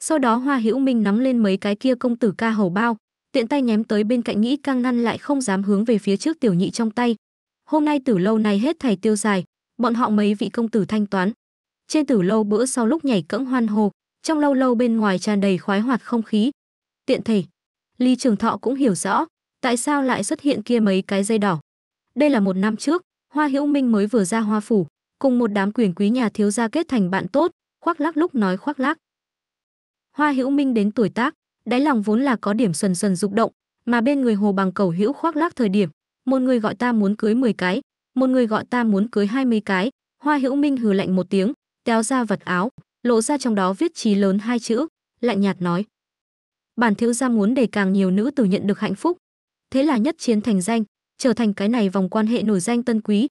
sau đó hoa hữu minh nắm lên mấy cái kia công tử ca hầu bao tiện tay ném tới bên cạnh nghĩ căng ngăn lại không dám hướng về phía trước tiểu nhị trong tay hôm nay tử lâu này hết thầy tiêu dài bọn họ mấy vị công tử thanh toán trên tử lâu bữa sau lúc nhảy cẫng hoan hô trong lâu lâu bên ngoài tràn đầy khoái hoạt không khí tiện thể ly trường thọ cũng hiểu rõ tại sao lại xuất hiện kia mấy cái dây đỏ đây là một năm trước hoa hữu minh mới vừa ra hoa phủ cùng một đám quyền quý nhà thiếu gia kết thành bạn tốt khoác lắc lúc nói khoác lắc. hoa hữu minh đến tuổi tác đáy lòng vốn là có điểm sần sần dục động mà bên người hồ bằng cầu hữu khoác lắc thời điểm một người gọi ta muốn cưới 10 cái một người gọi ta muốn cưới 20 cái hoa hữu minh hừ lạnh một tiếng kéo ra vật áo lộ ra trong đó viết trí lớn hai chữ lạnh nhạt nói bản thiếu gia muốn để càng nhiều nữ tử nhận được hạnh phúc thế là nhất chiến thành danh, trở thành cái này vòng quan hệ nổi danh tân quý.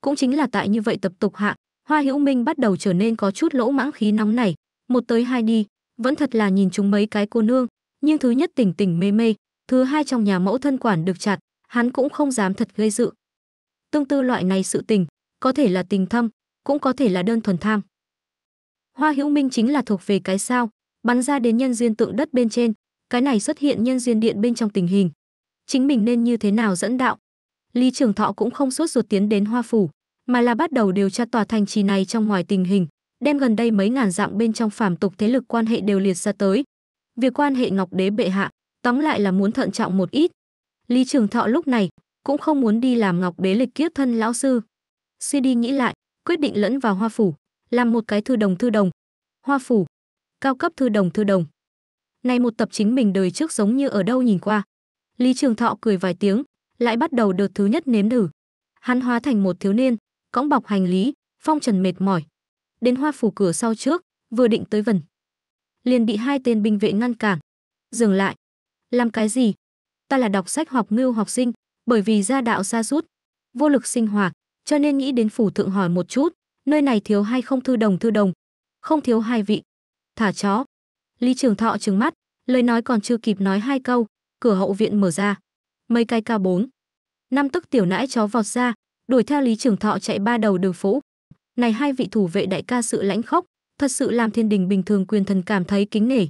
Cũng chính là tại như vậy tập tục hạ, Hoa Hữu Minh bắt đầu trở nên có chút lỗ mãng khí nóng này, một tới hai đi, vẫn thật là nhìn chúng mấy cái cô nương, nhưng thứ nhất tỉnh tỉnh mê mê, thứ hai trong nhà mẫu thân quản được chặt, hắn cũng không dám thật gây dự. Tương tư loại này sự tình, có thể là tình thâm, cũng có thể là đơn thuần tham. Hoa Hữu Minh chính là thuộc về cái sao, bắn ra đến nhân duyên tượng đất bên trên, cái này xuất hiện nhân duyên điện bên trong tình hình, chính mình nên như thế nào dẫn đạo. Lý Trường Thọ cũng không suốt ruột tiến đến Hoa phủ, mà là bắt đầu điều tra tòa thành trì này trong ngoài tình hình, đem gần đây mấy ngàn dạng bên trong phàm tục thế lực quan hệ đều liệt ra tới. Việc quan hệ Ngọc Đế bệ hạ, tóm lại là muốn thận trọng một ít. Lý Trường Thọ lúc này cũng không muốn đi làm Ngọc Đế lịch kiếp thân lão sư. Suy đi nghĩ lại, quyết định lẫn vào Hoa phủ, làm một cái thư đồng thư đồng. Hoa phủ, cao cấp thư đồng thư đồng. Này một tập chính mình đời trước giống như ở đâu nhìn qua, Lý Trường Thọ cười vài tiếng, lại bắt đầu đợt thứ nhất nếm thử. Hắn hóa thành một thiếu niên, cõng bọc hành lý, phong trần mệt mỏi. Đến hoa phủ cửa sau trước, vừa định tới vần. Liền bị hai tên binh vệ ngăn cản. Dừng lại. Làm cái gì? Ta là đọc sách học ngưu học sinh, bởi vì gia đạo xa rút, vô lực sinh hoạt, cho nên nghĩ đến phủ thượng hỏi một chút, nơi này thiếu hay không thư đồng thư đồng, không thiếu hai vị. Thả chó. Lý Trường Thọ trừng mắt, lời nói còn chưa kịp nói hai câu, cửa hậu viện mở ra. Mấy cái ca bốn. Năm tức tiểu nãi chó vọt ra, đuổi theo Lý Trường Thọ chạy ba đầu đường phố. Này hai vị thủ vệ đại ca sự lãnh khốc, thật sự làm thiên đình bình thường quyền thần cảm thấy kính nể.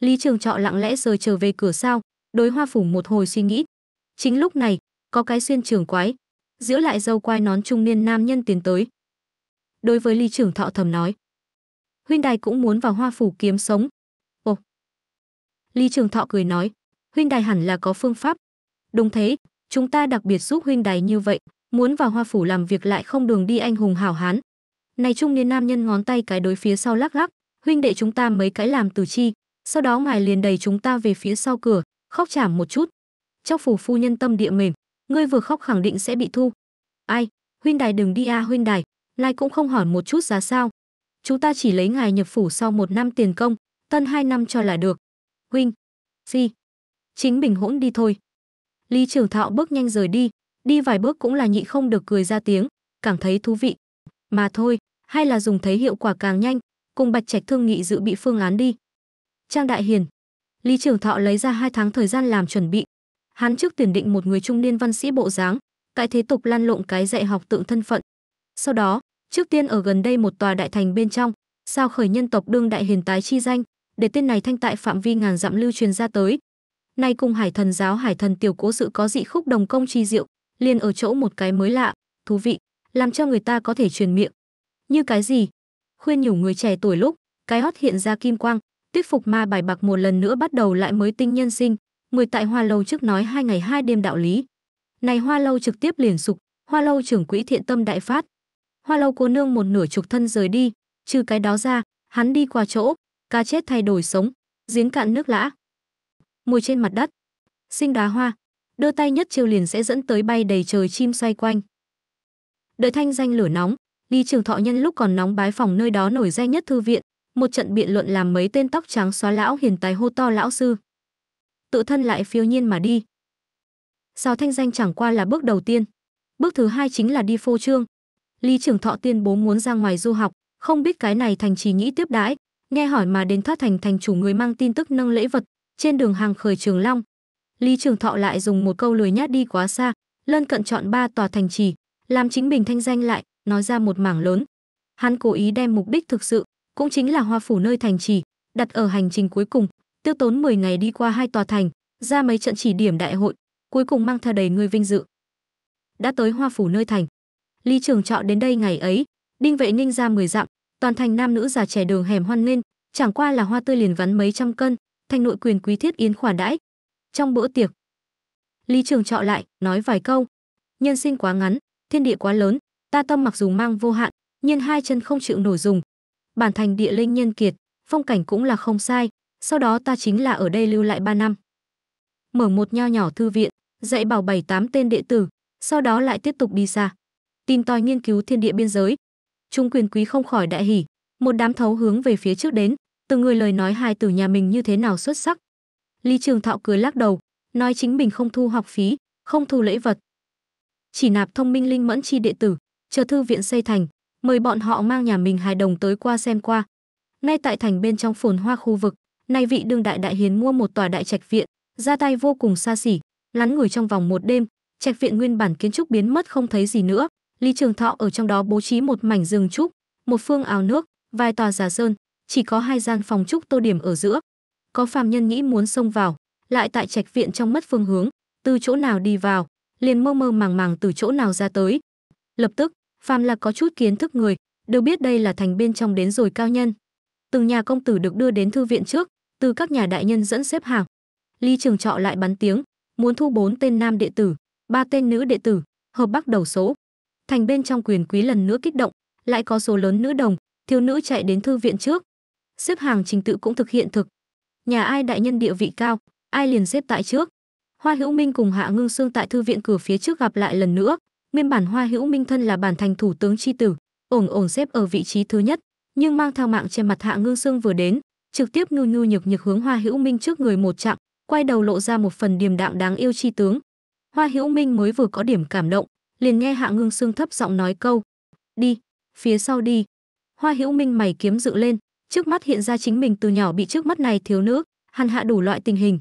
Lý Trường Trọ lặng lẽ rời trở về cửa sau, đối hoa phủ một hồi suy nghĩ. Chính lúc này, có cái xuyên trường quái, giữa lại dâu quai nón trung niên nam nhân tiến tới. Đối với Lý Trường Thọ thầm nói, huynh đài cũng muốn vào hoa phủ kiếm sống. Ồ! Lý Trường Thọ cười nói, huynh đài hẳn là có phương pháp. Đúng thế, chúng ta đặc biệt giúp huynh đài như vậy, muốn vào hoa phủ làm việc lại không đường đi anh hùng hảo hán. Này trung niên nam nhân ngón tay cái đối phía sau lắc lắc, huynh đệ chúng ta mấy cái làm từ chi, sau đó ngài liền đẩy chúng ta về phía sau cửa, khóc chảm một chút. Trong phủ phu nhân tâm địa mềm, ngươi vừa khóc khẳng định sẽ bị thu. Ai, huynh đài đừng đi a à, huynh đài, lại cũng không hỏi một chút giá sao. Chúng ta chỉ lấy ngài nhập phủ sau một năm tiền công, tân hai năm cho là được. Huynh, gì? chính bình hỗn đi thôi. Lý Trường Thạo bước nhanh rời đi, đi vài bước cũng là nhị không được cười ra tiếng, cảm thấy thú vị. Mà thôi, hay là dùng thấy hiệu quả càng nhanh, cùng Bạch Trạch thương nghị dự bị phương án đi. Trang Đại Hiền, Lý Trường Thọ lấy ra hai tháng thời gian làm chuẩn bị. Hắn trước tuyển định một người trung niên văn sĩ bộ dáng, tại thế tục lan lộn cái dạy học tượng thân phận. Sau đó, trước tiên ở gần đây một tòa đại thành bên trong, sao khởi nhân tộc đương đại hiền tái chi danh, để tên này thanh tại phạm vi ngàn dặm lưu truyền ra tới, Nay cùng hải thần giáo hải thần tiểu cố sự có dị khúc đồng công chi diệu, liền ở chỗ một cái mới lạ, thú vị, làm cho người ta có thể truyền miệng. Như cái gì? Khuyên nhủ người trẻ tuổi lúc, cái hót hiện ra kim quang, tuyết phục ma bài bạc một lần nữa bắt đầu lại mới tinh nhân sinh, mười tại hoa lâu trước nói hai ngày hai đêm đạo lý. Này hoa lâu trực tiếp liền sục, hoa lâu trưởng quỹ thiện tâm đại phát. Hoa lâu cô nương một nửa trục thân rời đi, trừ cái đó ra, hắn đi qua chỗ, cá chết thay đổi sống, giếng cạn nước lã mùi trên mặt đất sinh đá hoa đưa tay nhất chiêu liền sẽ dẫn tới bay đầy trời chim xoay quanh đợi thanh danh lửa nóng ly trường thọ nhân lúc còn nóng bái phòng nơi đó nổi danh nhất thư viện một trận biện luận làm mấy tên tóc trắng xóa lão hiền tài hô to lão sư tự thân lại phiêu nhiên mà đi sao thanh danh chẳng qua là bước đầu tiên bước thứ hai chính là đi phô trương ly trường thọ tiên bố muốn ra ngoài du học không biết cái này thành trì nghĩ tiếp đãi nghe hỏi mà đến thoát thành thành chủ người mang tin tức nâng lễ vật trên đường hàng khởi Trường Long, Lý Trường Thọ lại dùng một câu lười nhát đi quá xa, lân cận chọn ba tòa thành trì, làm chính mình thanh danh lại, nói ra một mảng lớn. Hắn cố ý đem mục đích thực sự, cũng chính là hoa phủ nơi thành trì, đặt ở hành trình cuối cùng, tiêu tốn 10 ngày đi qua hai tòa thành, ra mấy trận chỉ điểm đại hội, cuối cùng mang theo đầy người vinh dự. Đã tới hoa phủ nơi thành. Lý Trường chọn đến đây ngày ấy, đinh vệ ninh ra 10 dặm, toàn thành nam nữ già trẻ đường hẻm hoan nghênh, chẳng qua là hoa tươi liền vắn mấy trăm cân, thanh nội quyền quý thiết yến khoản đãi. Trong bữa tiệc, Lý Trường Trọ lại nói vài câu, nhân sinh quá ngắn, thiên địa quá lớn, ta tâm mặc dù mang vô hạn, nhưng hai chân không chịu nổi dùng. Bản thành địa linh nhân kiệt, phong cảnh cũng là không sai, sau đó ta chính là ở đây lưu lại ba năm. Mở một nho nhỏ thư viện, dạy bảo bảy tám tên đệ tử, sau đó lại tiếp tục đi xa. Tìm tòi nghiên cứu thiên địa biên giới. Trung quyền quý không khỏi đại hỉ, một đám thấu hướng về phía trước đến, Từng người lời nói hài tử nhà mình như thế nào xuất sắc. Lý Trường Thọ cười lắc đầu, nói chính mình không thu học phí, không thu lễ vật. Chỉ nạp thông minh linh mẫn chi đệ tử, chờ thư viện xây thành, mời bọn họ mang nhà mình hài đồng tới qua xem qua. Nay tại thành bên trong phồn hoa khu vực, nay vị đương đại đại hiến mua một tòa đại trạch viện, ra tay vô cùng xa xỉ, lắn người trong vòng một đêm, trạch viện nguyên bản kiến trúc biến mất không thấy gì nữa. Lý Trường Thọ ở trong đó bố trí một mảnh rừng trúc, một phương ao nước, vài tòa giả sơn, chỉ có hai gian phòng trúc tô điểm ở giữa. Có phàm nhân nghĩ muốn xông vào, lại tại trạch viện trong mất phương hướng, từ chỗ nào đi vào, liền mơ mơ màng màng từ chỗ nào ra tới. Lập tức, phàm là có chút kiến thức người, đều biết đây là thành bên trong đến rồi cao nhân. Từng nhà công tử được đưa đến thư viện trước, từ các nhà đại nhân dẫn xếp hàng. Ly Trường Trọ lại bắn tiếng, muốn thu bốn tên nam đệ tử, ba tên nữ đệ tử, hợp bắc đầu số. Thành bên trong quyền quý lần nữa kích động, lại có số lớn nữ đồng, thiếu nữ chạy đến thư viện trước, xếp hàng trình tự cũng thực hiện thực. Nhà ai đại nhân địa vị cao, ai liền xếp tại trước. Hoa Hữu Minh cùng Hạ Ngưng Sương tại thư viện cửa phía trước gặp lại lần nữa, nguyên bản Hoa Hữu Minh thân là bản thành thủ tướng tri tử, ổn ổn xếp ở vị trí thứ nhất, nhưng mang theo mạng che mặt Hạ Ngưng Sương vừa đến, trực tiếp nhu nhu nhược nhược hướng Hoa Hữu Minh trước người một chặng, quay đầu lộ ra một phần điềm đạm đáng yêu tri tướng. Hoa Hữu Minh mới vừa có điểm cảm động, liền nghe Hạ Ngưng Sương thấp giọng nói câu: "Đi, phía sau đi." Hoa Hữu Minh mày kiếm dự lên, trước mắt hiện ra chính mình từ nhỏ bị trước mắt này thiếu nước hàn hạ đủ loại tình hình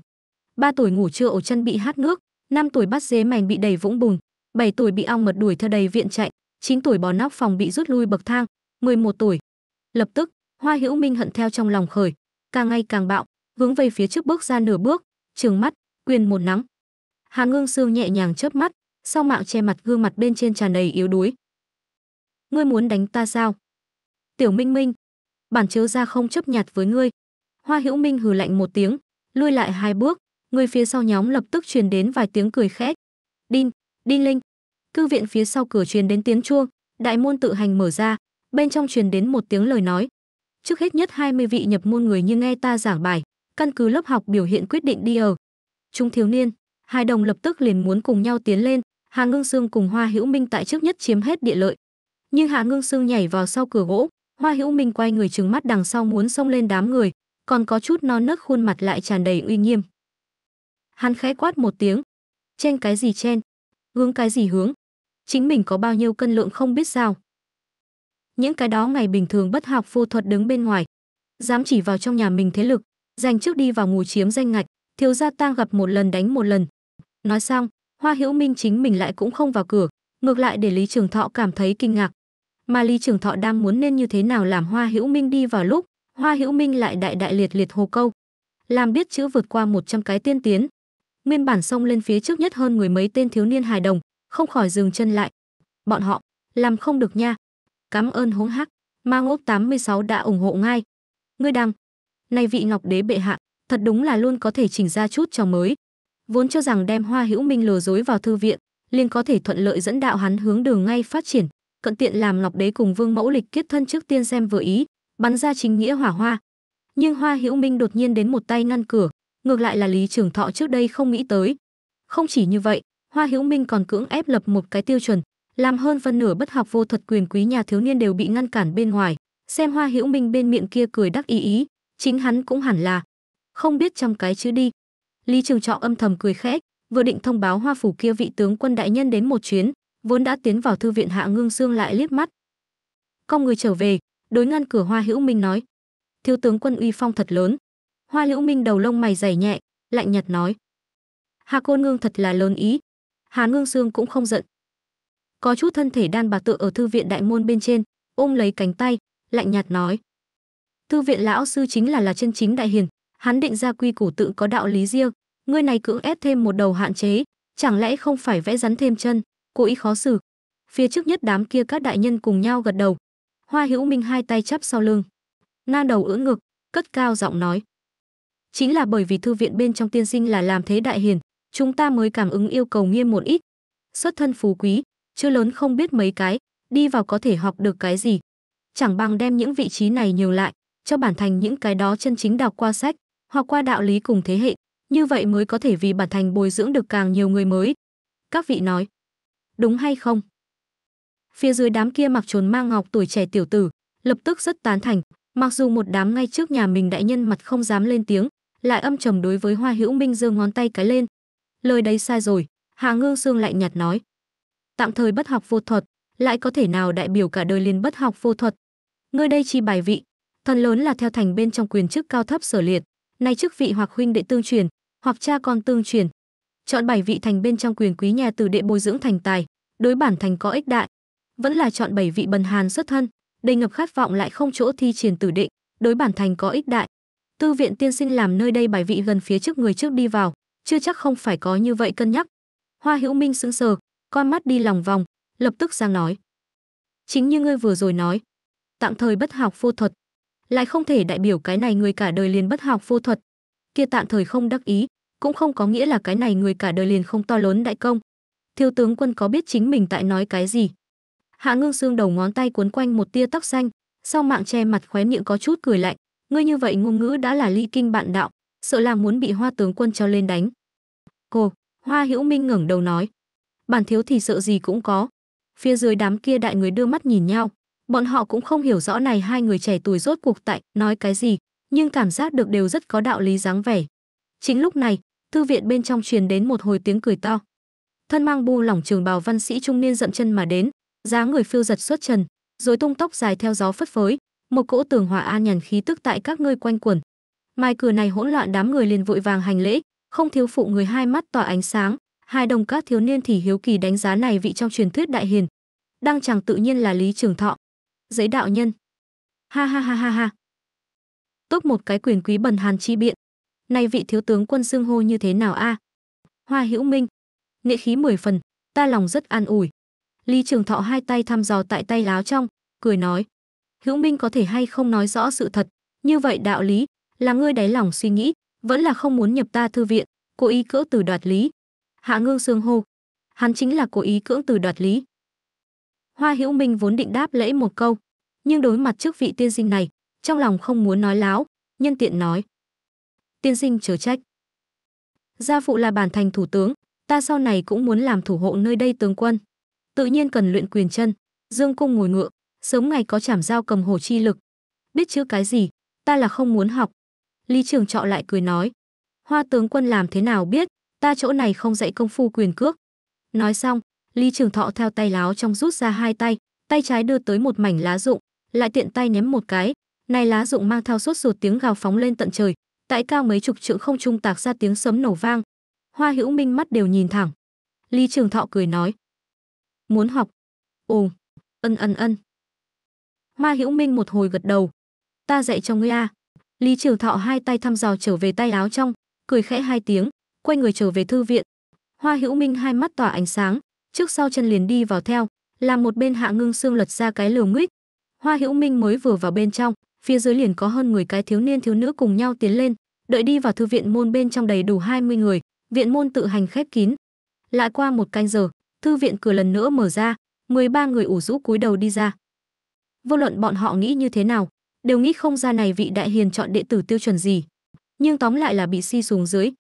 ba tuổi ngủ trưa ổ chân bị hát nước năm tuổi bắt dế mèn bị đầy vũng bùn bảy tuổi bị ong mật đuổi theo đầy viện chạy chín tuổi bò nóc phòng bị rút lui bậc thang mười một tuổi lập tức hoa hữu minh hận theo trong lòng khởi càng ngày càng bạo hướng về phía trước bước ra nửa bước trường mắt quyền một nắng hàn ngưng sương nhẹ nhàng chớp mắt sau mạng che mặt gương mặt bên trên tràn đầy yếu đuối ngươi muốn đánh ta sao tiểu minh minh bản chiếu ra không chấp nhặt với ngươi. Hoa Hữu Minh hừ lạnh một tiếng, lui lại hai bước, người phía sau nhóm lập tức truyền đến vài tiếng cười khẽ. Đinh, đinh linh. Cư viện phía sau cửa truyền đến tiếng chuông, đại môn tự hành mở ra, bên trong truyền đến một tiếng lời nói. Trước hết nhất 20 vị nhập môn người như nghe ta giảng bài, căn cứ lớp học biểu hiện quyết định đi ở. Chúng thiếu niên, hai đồng lập tức liền muốn cùng nhau tiến lên, Hà Ngưng Sương cùng Hoa Hữu Minh tại trước nhất chiếm hết địa lợi. Nhưng Hà Ngưng Sương nhảy vào sau cửa gỗ, Hoa Hữu Minh quay người trừng mắt đằng sau muốn xông lên đám người, còn có chút non nớt khuôn mặt lại tràn đầy uy nghiêm. Hắn khẽ quát một tiếng, chen cái gì chen, hướng cái gì hướng, chính mình có bao nhiêu cân lượng không biết sao. Những cái đó ngày bình thường bất học vô thuật đứng bên ngoài, dám chỉ vào trong nhà mình thế lực, dành trước đi vào ngủ chiếm danh ngạch, thiếu gia tang gặp một lần đánh một lần. Nói xong, Hoa Hữu Minh chính mình lại cũng không vào cửa, ngược lại để Lý Trường Thọ cảm thấy kinh ngạc, mà Lý Trường Thọ đang muốn nên như thế nào làm Hoa Hữu Minh đi vào lúc, Hoa Hữu Minh lại đại đại liệt liệt hồ câu, làm biết chữ vượt qua 100 cái tiên tiến. Nguyên bản xông lên phía trước nhất hơn người mấy tên thiếu niên hài đồng, không khỏi dừng chân lại. Bọn họ, làm không được nha. Cảm ơn hống hắc, mang ốc 86 đã ủng hộ ngay. Ngươi đăng, nay vị ngọc đế bệ hạ, thật đúng là luôn có thể chỉnh ra chút trò mới. Vốn cho rằng đem Hoa Hữu Minh lừa dối vào thư viện, liền có thể thuận lợi dẫn đạo hắn hướng đường ngay phát triển, cận tiện làm ngọc đế cùng vương mẫu lịch kiết thân trước tiên xem vừa ý bắn ra chính nghĩa hỏa hoa nhưng hoa hữu minh đột nhiên đến một tay ngăn cửa ngược lại là lý trường thọ trước đây không nghĩ tới không chỉ như vậy hoa hữu minh còn cưỡng ép lập một cái tiêu chuẩn làm hơn phân nửa bất học vô thuật quyền quý nhà thiếu niên đều bị ngăn cản bên ngoài xem hoa hữu minh bên miệng kia cười đắc ý ý chính hắn cũng hẳn là không biết trăm cái chữ đi lý trường trọ âm thầm cười khẽ vừa định thông báo hoa phủ kia vị tướng quân đại nhân đến một chuyến vốn đã tiến vào thư viện hạ ngưng xương lại liếc mắt con người trở về đối ngăn cửa hoa hữu minh nói thiếu tướng quân uy phong thật lớn hoa hữu minh đầu lông mày dày nhẹ lạnh nhạt nói hà côn ngưng thật là lớn ý hà ngưng xương cũng không giận có chút thân thể đan bà tự ở thư viện đại môn bên trên ôm lấy cánh tay lạnh nhạt nói thư viện lão sư chính là là chân chính đại hiền hắn định ra quy củ tự có đạo lý riêng ngươi này cưỡng ép thêm một đầu hạn chế chẳng lẽ không phải vẽ rắn thêm chân Cố ý khó xử. Phía trước nhất đám kia các đại nhân cùng nhau gật đầu. Hoa Hữu Minh hai tay chắp sau lưng, nan đầu ưỡn ngực, cất cao giọng nói: "Chính là bởi vì thư viện bên trong tiên sinh là làm thế đại hiền, chúng ta mới cảm ứng yêu cầu nghiêm một ít. Xuất thân phú quý, chưa lớn không biết mấy cái, đi vào có thể học được cái gì. Chẳng bằng đem những vị trí này nhường lại, cho bản thành những cái đó chân chính đọc qua sách, hoặc qua đạo lý cùng thế hệ, như vậy mới có thể vì bản thành bồi dưỡng được càng nhiều người mới. Các vị nói, đúng hay không? Phía dưới đám kia mặc trốn mang ngọc tuổi trẻ tiểu tử, lập tức rất tán thành, mặc dù một đám ngay trước nhà mình đại nhân mặt không dám lên tiếng, lại âm trầm đối với Hoa Hữu Minh giơ ngón tay cái lên. Lời đấy sai rồi, Hà Ngương Sương lại nhạt nói. Tạm thời bất học vô thuật, lại có thể nào đại biểu cả đời liền bất học vô thuật. Ngươi đây chi bài vị, thần lớn là theo thành bên trong quyền chức cao thấp sở liệt, nay chức vị hoặc huynh đệ tương truyền, hoặc cha con tương truyền. Chọn bài vị thành bên trong quyền quý nhà từ đệ bồi dưỡng thành tài, đối bản thành có ích đại vẫn là chọn bảy vị bần hàn xuất thân đầy ngập khát vọng lại không chỗ thi triển tử định đối bản thành có ích đại tư viện tiên sinh làm nơi đây bài vị gần phía trước người trước đi vào chưa chắc không phải có như vậy cân nhắc hoa hữu minh sững sờ con mắt đi lòng vòng lập tức sang nói chính như ngươi vừa rồi nói tạm thời bất học vô thuật lại không thể đại biểu cái này người cả đời liền bất học vô thuật kia tạm thời không đắc ý cũng không có nghĩa là cái này người cả đời liền không to lớn đại công thiếu tướng quân có biết chính mình tại nói cái gì hạ ngưng xương đầu ngón tay cuốn quanh một tia tóc xanh sau mạng che mặt khóe miệng có chút cười lạnh ngươi như vậy ngôn ngữ đã là ly kinh bạn đạo sợ là muốn bị hoa tướng quân cho lên đánh cô hoa hữu minh ngẩng đầu nói bản thiếu thì sợ gì cũng có phía dưới đám kia đại người đưa mắt nhìn nhau bọn họ cũng không hiểu rõ này hai người trẻ tuổi rốt cuộc tại nói cái gì nhưng cảm giác được đều rất có đạo lý dáng vẻ chính lúc này thư viện bên trong truyền đến một hồi tiếng cười to thân mang bu lỏng trường bào văn sĩ trung niên dậm chân mà đến dáng người phiêu giật xuất trần rồi tung tóc dài theo gió phất phới một cỗ tường hòa an nhàn khí tức tại các nơi quanh quẩn mai cửa này hỗn loạn đám người liền vội vàng hành lễ không thiếu phụ người hai mắt tỏa ánh sáng hai đồng các thiếu niên thì hiếu kỳ đánh giá này vị trong truyền thuyết đại hiền đang chẳng tự nhiên là lý trường thọ giấy đạo nhân ha ha ha ha ha tốt một cái quyền quý bần hàn chi biện nay vị thiếu tướng quân xương hô như thế nào a à? hoa hữu minh nghệ khí mười phần, ta lòng rất an ủi. Lý Trường Thọ hai tay thăm dò tại tay láo trong, cười nói: "Hữu Minh có thể hay không nói rõ sự thật, như vậy đạo lý là ngươi đáy lòng suy nghĩ, vẫn là không muốn nhập ta thư viện, cố ý cưỡng từ đoạt lý." Hạ Ngương sương hô: "Hắn chính là cố ý cưỡng từ đoạt lý." Hoa Hữu Minh vốn định đáp lễ một câu, nhưng đối mặt trước vị tiên sinh này, trong lòng không muốn nói láo, nhân tiện nói: "Tiên sinh chớ trách." Gia phụ là bản thành thủ tướng, ta sau này cũng muốn làm thủ hộ nơi đây tướng quân. Tự nhiên cần luyện quyền chân, dương cung ngồi ngựa, sớm ngày có chảm dao cầm hồ chi lực. Biết chữ cái gì, ta là không muốn học. Lý Trường Trọ lại cười nói, hoa tướng quân làm thế nào biết, ta chỗ này không dạy công phu quyền cước. Nói xong, Lý Trường Thọ theo tay láo trong rút ra hai tay, tay trái đưa tới một mảnh lá rụng, lại tiện tay ném một cái, này lá rụng mang theo sốt ruột tiếng gào phóng lên tận trời, tại cao mấy chục trượng không trung tạc ra tiếng sấm nổ vang, Hoa Hữu Minh mắt đều nhìn thẳng. Lý Trường Thọ cười nói: "Muốn học?" "Ồ, ân ân ân." Hoa Hữu Minh một hồi gật đầu. "Ta dạy cho ngươi a." À. Lý Trường Thọ hai tay thăm dò trở về tay áo trong, cười khẽ hai tiếng, quay người trở về thư viện. Hoa Hữu Minh hai mắt tỏa ánh sáng, trước sau chân liền đi vào theo, làm một bên Hạ Ngưng Xương lật ra cái lều nguýt. Hoa Hữu Minh mới vừa vào bên trong, phía dưới liền có hơn 10 cái thiếu niên thiếu nữ cùng nhau tiến lên, đợi đi vào thư viện môn bên trong đầy đủ 20 người, viện môn tự hành khép kín. Lại qua một canh giờ, thư viện cửa lần nữa mở ra, 13 người ủ rũ cúi đầu đi ra. Vô luận bọn họ nghĩ như thế nào, đều nghĩ không ra này vị đại hiền chọn đệ tử tiêu chuẩn gì, nhưng tóm lại là bị si xuống dưới.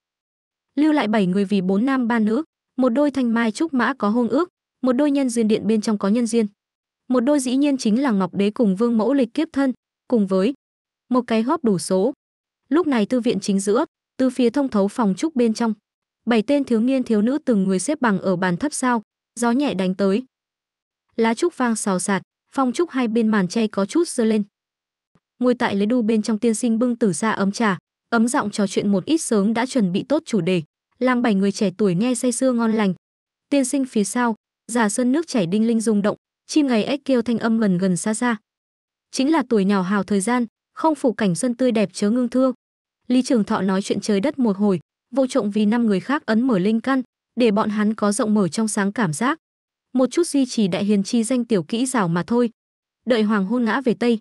Lưu lại 7 người vì 4 nam 3 nữ, một đôi thanh mai trúc mã có hôn ước, một đôi nhân duyên điện bên trong có nhân duyên. Một đôi dĩ nhiên chính là Ngọc Đế cùng Vương Mẫu lịch kiếp thân, cùng với một cái hóp đủ số. Lúc này thư viện chính giữa, từ phía thông thấu phòng trúc bên trong, bảy tên thiếu niên thiếu nữ từng người xếp bằng ở bàn thấp sao gió nhẹ đánh tới lá trúc vang xào xạc phong trúc hai bên màn chay có chút dơ lên ngồi tại lấy đu bên trong tiên sinh bưng tử ra ấm trà ấm giọng trò chuyện một ít sớm đã chuẩn bị tốt chủ đề làm bảy người trẻ tuổi nghe say sưa ngon lành tiên sinh phía sau già sơn nước chảy đinh linh rung động chim ngày ếch kêu thanh âm gần gần xa xa chính là tuổi nhào hào thời gian không phủ cảnh xuân tươi đẹp chớ ngưng thương lý trường thọ nói chuyện trời đất một hồi vô trộm vì năm người khác ấn mở linh căn để bọn hắn có rộng mở trong sáng cảm giác một chút duy trì đại hiền chi danh tiểu kỹ rào mà thôi đợi hoàng hôn ngã về tây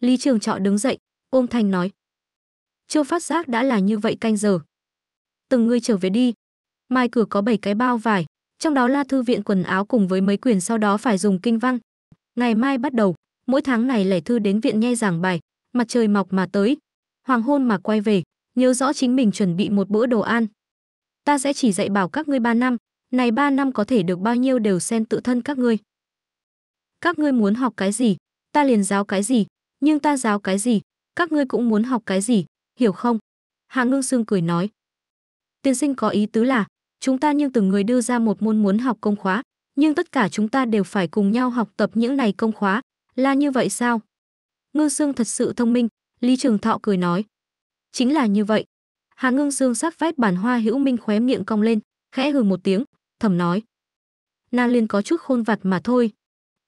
lý trường trọ đứng dậy ôm thanh nói chưa phát giác đã là như vậy canh giờ từng ngươi trở về đi mai cửa có bảy cái bao vải trong đó là thư viện quần áo cùng với mấy quyền sau đó phải dùng kinh văn ngày mai bắt đầu mỗi tháng này lẻ thư đến viện nghe giảng bài mặt trời mọc mà tới hoàng hôn mà quay về nhớ rõ chính mình chuẩn bị một bữa đồ ăn. Ta sẽ chỉ dạy bảo các ngươi 3 năm, này 3 năm có thể được bao nhiêu đều xem tự thân các ngươi. Các ngươi muốn học cái gì, ta liền giáo cái gì, nhưng ta giáo cái gì, các ngươi cũng muốn học cái gì, hiểu không? Hạ Ngưng Sương cười nói. Tiên sinh có ý tứ là, chúng ta nhưng từng người đưa ra một môn muốn học công khóa, nhưng tất cả chúng ta đều phải cùng nhau học tập những này công khóa, là như vậy sao? Ngư Sương thật sự thông minh, Lý Trường Thọ cười nói chính là như vậy hạ ngưng dương sắc vét bản hoa hữu minh khóe miệng cong lên khẽ hừ một tiếng thầm nói Na Liên có chút khôn vặt mà thôi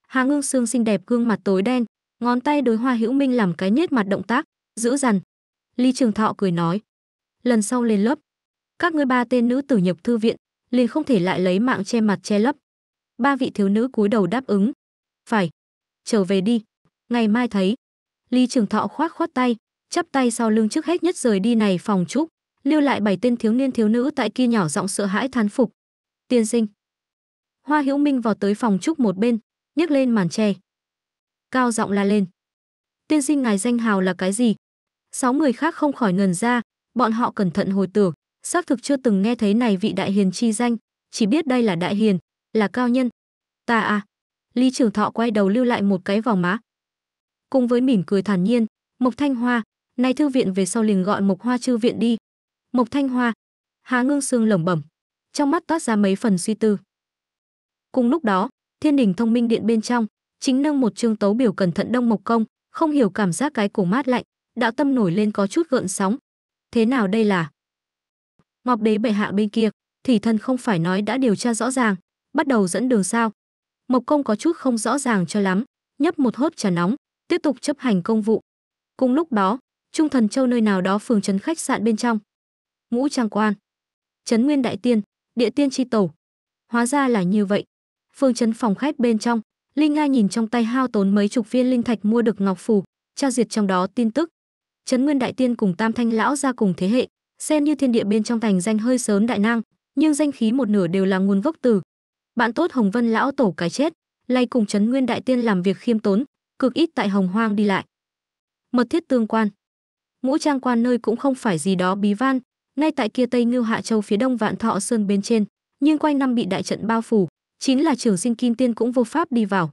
hạ ngưng xương xinh đẹp gương mặt tối đen ngón tay đối hoa hữu minh làm cái nhết mặt động tác giữ dằn ly trường thọ cười nói lần sau lên lớp các ngươi ba tên nữ tử nhập thư viện liền không thể lại lấy mạng che mặt che lấp ba vị thiếu nữ cúi đầu đáp ứng phải trở về đi ngày mai thấy ly trường thọ khoát khoát tay chắp tay sau lưng trước hết nhất rời đi này phòng trúc lưu lại bảy tên thiếu niên thiếu nữ tại kia nhỏ giọng sợ hãi thán phục tiên sinh hoa hữu minh vào tới phòng trúc một bên nhấc lên màn tre cao giọng la lên tiên sinh ngài danh hào là cái gì sáu người khác không khỏi ngần ra bọn họ cẩn thận hồi tưởng xác thực chưa từng nghe thấy này vị đại hiền chi danh chỉ biết đây là đại hiền là cao nhân ta à lý trưởng thọ quay đầu lưu lại một cái vào má cùng với mỉm cười thản nhiên mộc thanh hoa nay thư viện về sau liền gọi Mộc Hoa thư viện đi. Mộc Thanh Hoa. hà ngưng xương lẩm bẩm. Trong mắt toát ra mấy phần suy tư. Cùng lúc đó, thiên đình thông minh điện bên trong, chính nâng một chương tấu biểu cẩn thận đông mộc công, không hiểu cảm giác cái cổ mát lạnh, đạo tâm nổi lên có chút gợn sóng. Thế nào đây là? Ngọc đế bệ hạ bên kia, thì thân không phải nói đã điều tra rõ ràng, bắt đầu dẫn đường sao? Mộc công có chút không rõ ràng cho lắm, nhấp một hớp trà nóng, tiếp tục chấp hành công vụ. Cùng lúc đó, Trung Thần Châu nơi nào đó phường trấn khách sạn bên trong. Ngũ Trang Quan, Trấn Nguyên Đại Tiên, Địa Tiên chi tổ. Hóa ra là như vậy. Phương trấn phòng khách bên trong, Linh Nga nhìn trong tay hao tốn mấy chục viên linh thạch mua được ngọc phù, tra diệt trong đó tin tức. Trấn Nguyên Đại Tiên cùng Tam Thanh lão ra cùng thế hệ, xen như thiên địa bên trong thành danh hơi sớm đại năng, nhưng danh khí một nửa đều là nguồn gốc từ bạn tốt Hồng Vân lão tổ cái chết, lay cùng Trấn Nguyên Đại Tiên làm việc khiêm tốn, cực ít tại Hồng Hoang đi lại. Mật thiết tương quan, ngũ trang quan nơi cũng không phải gì đó bí van ngay tại kia tây ngưu hạ châu phía đông vạn thọ sơn bên trên nhưng quanh năm bị đại trận bao phủ chính là trường sinh kim tiên cũng vô pháp đi vào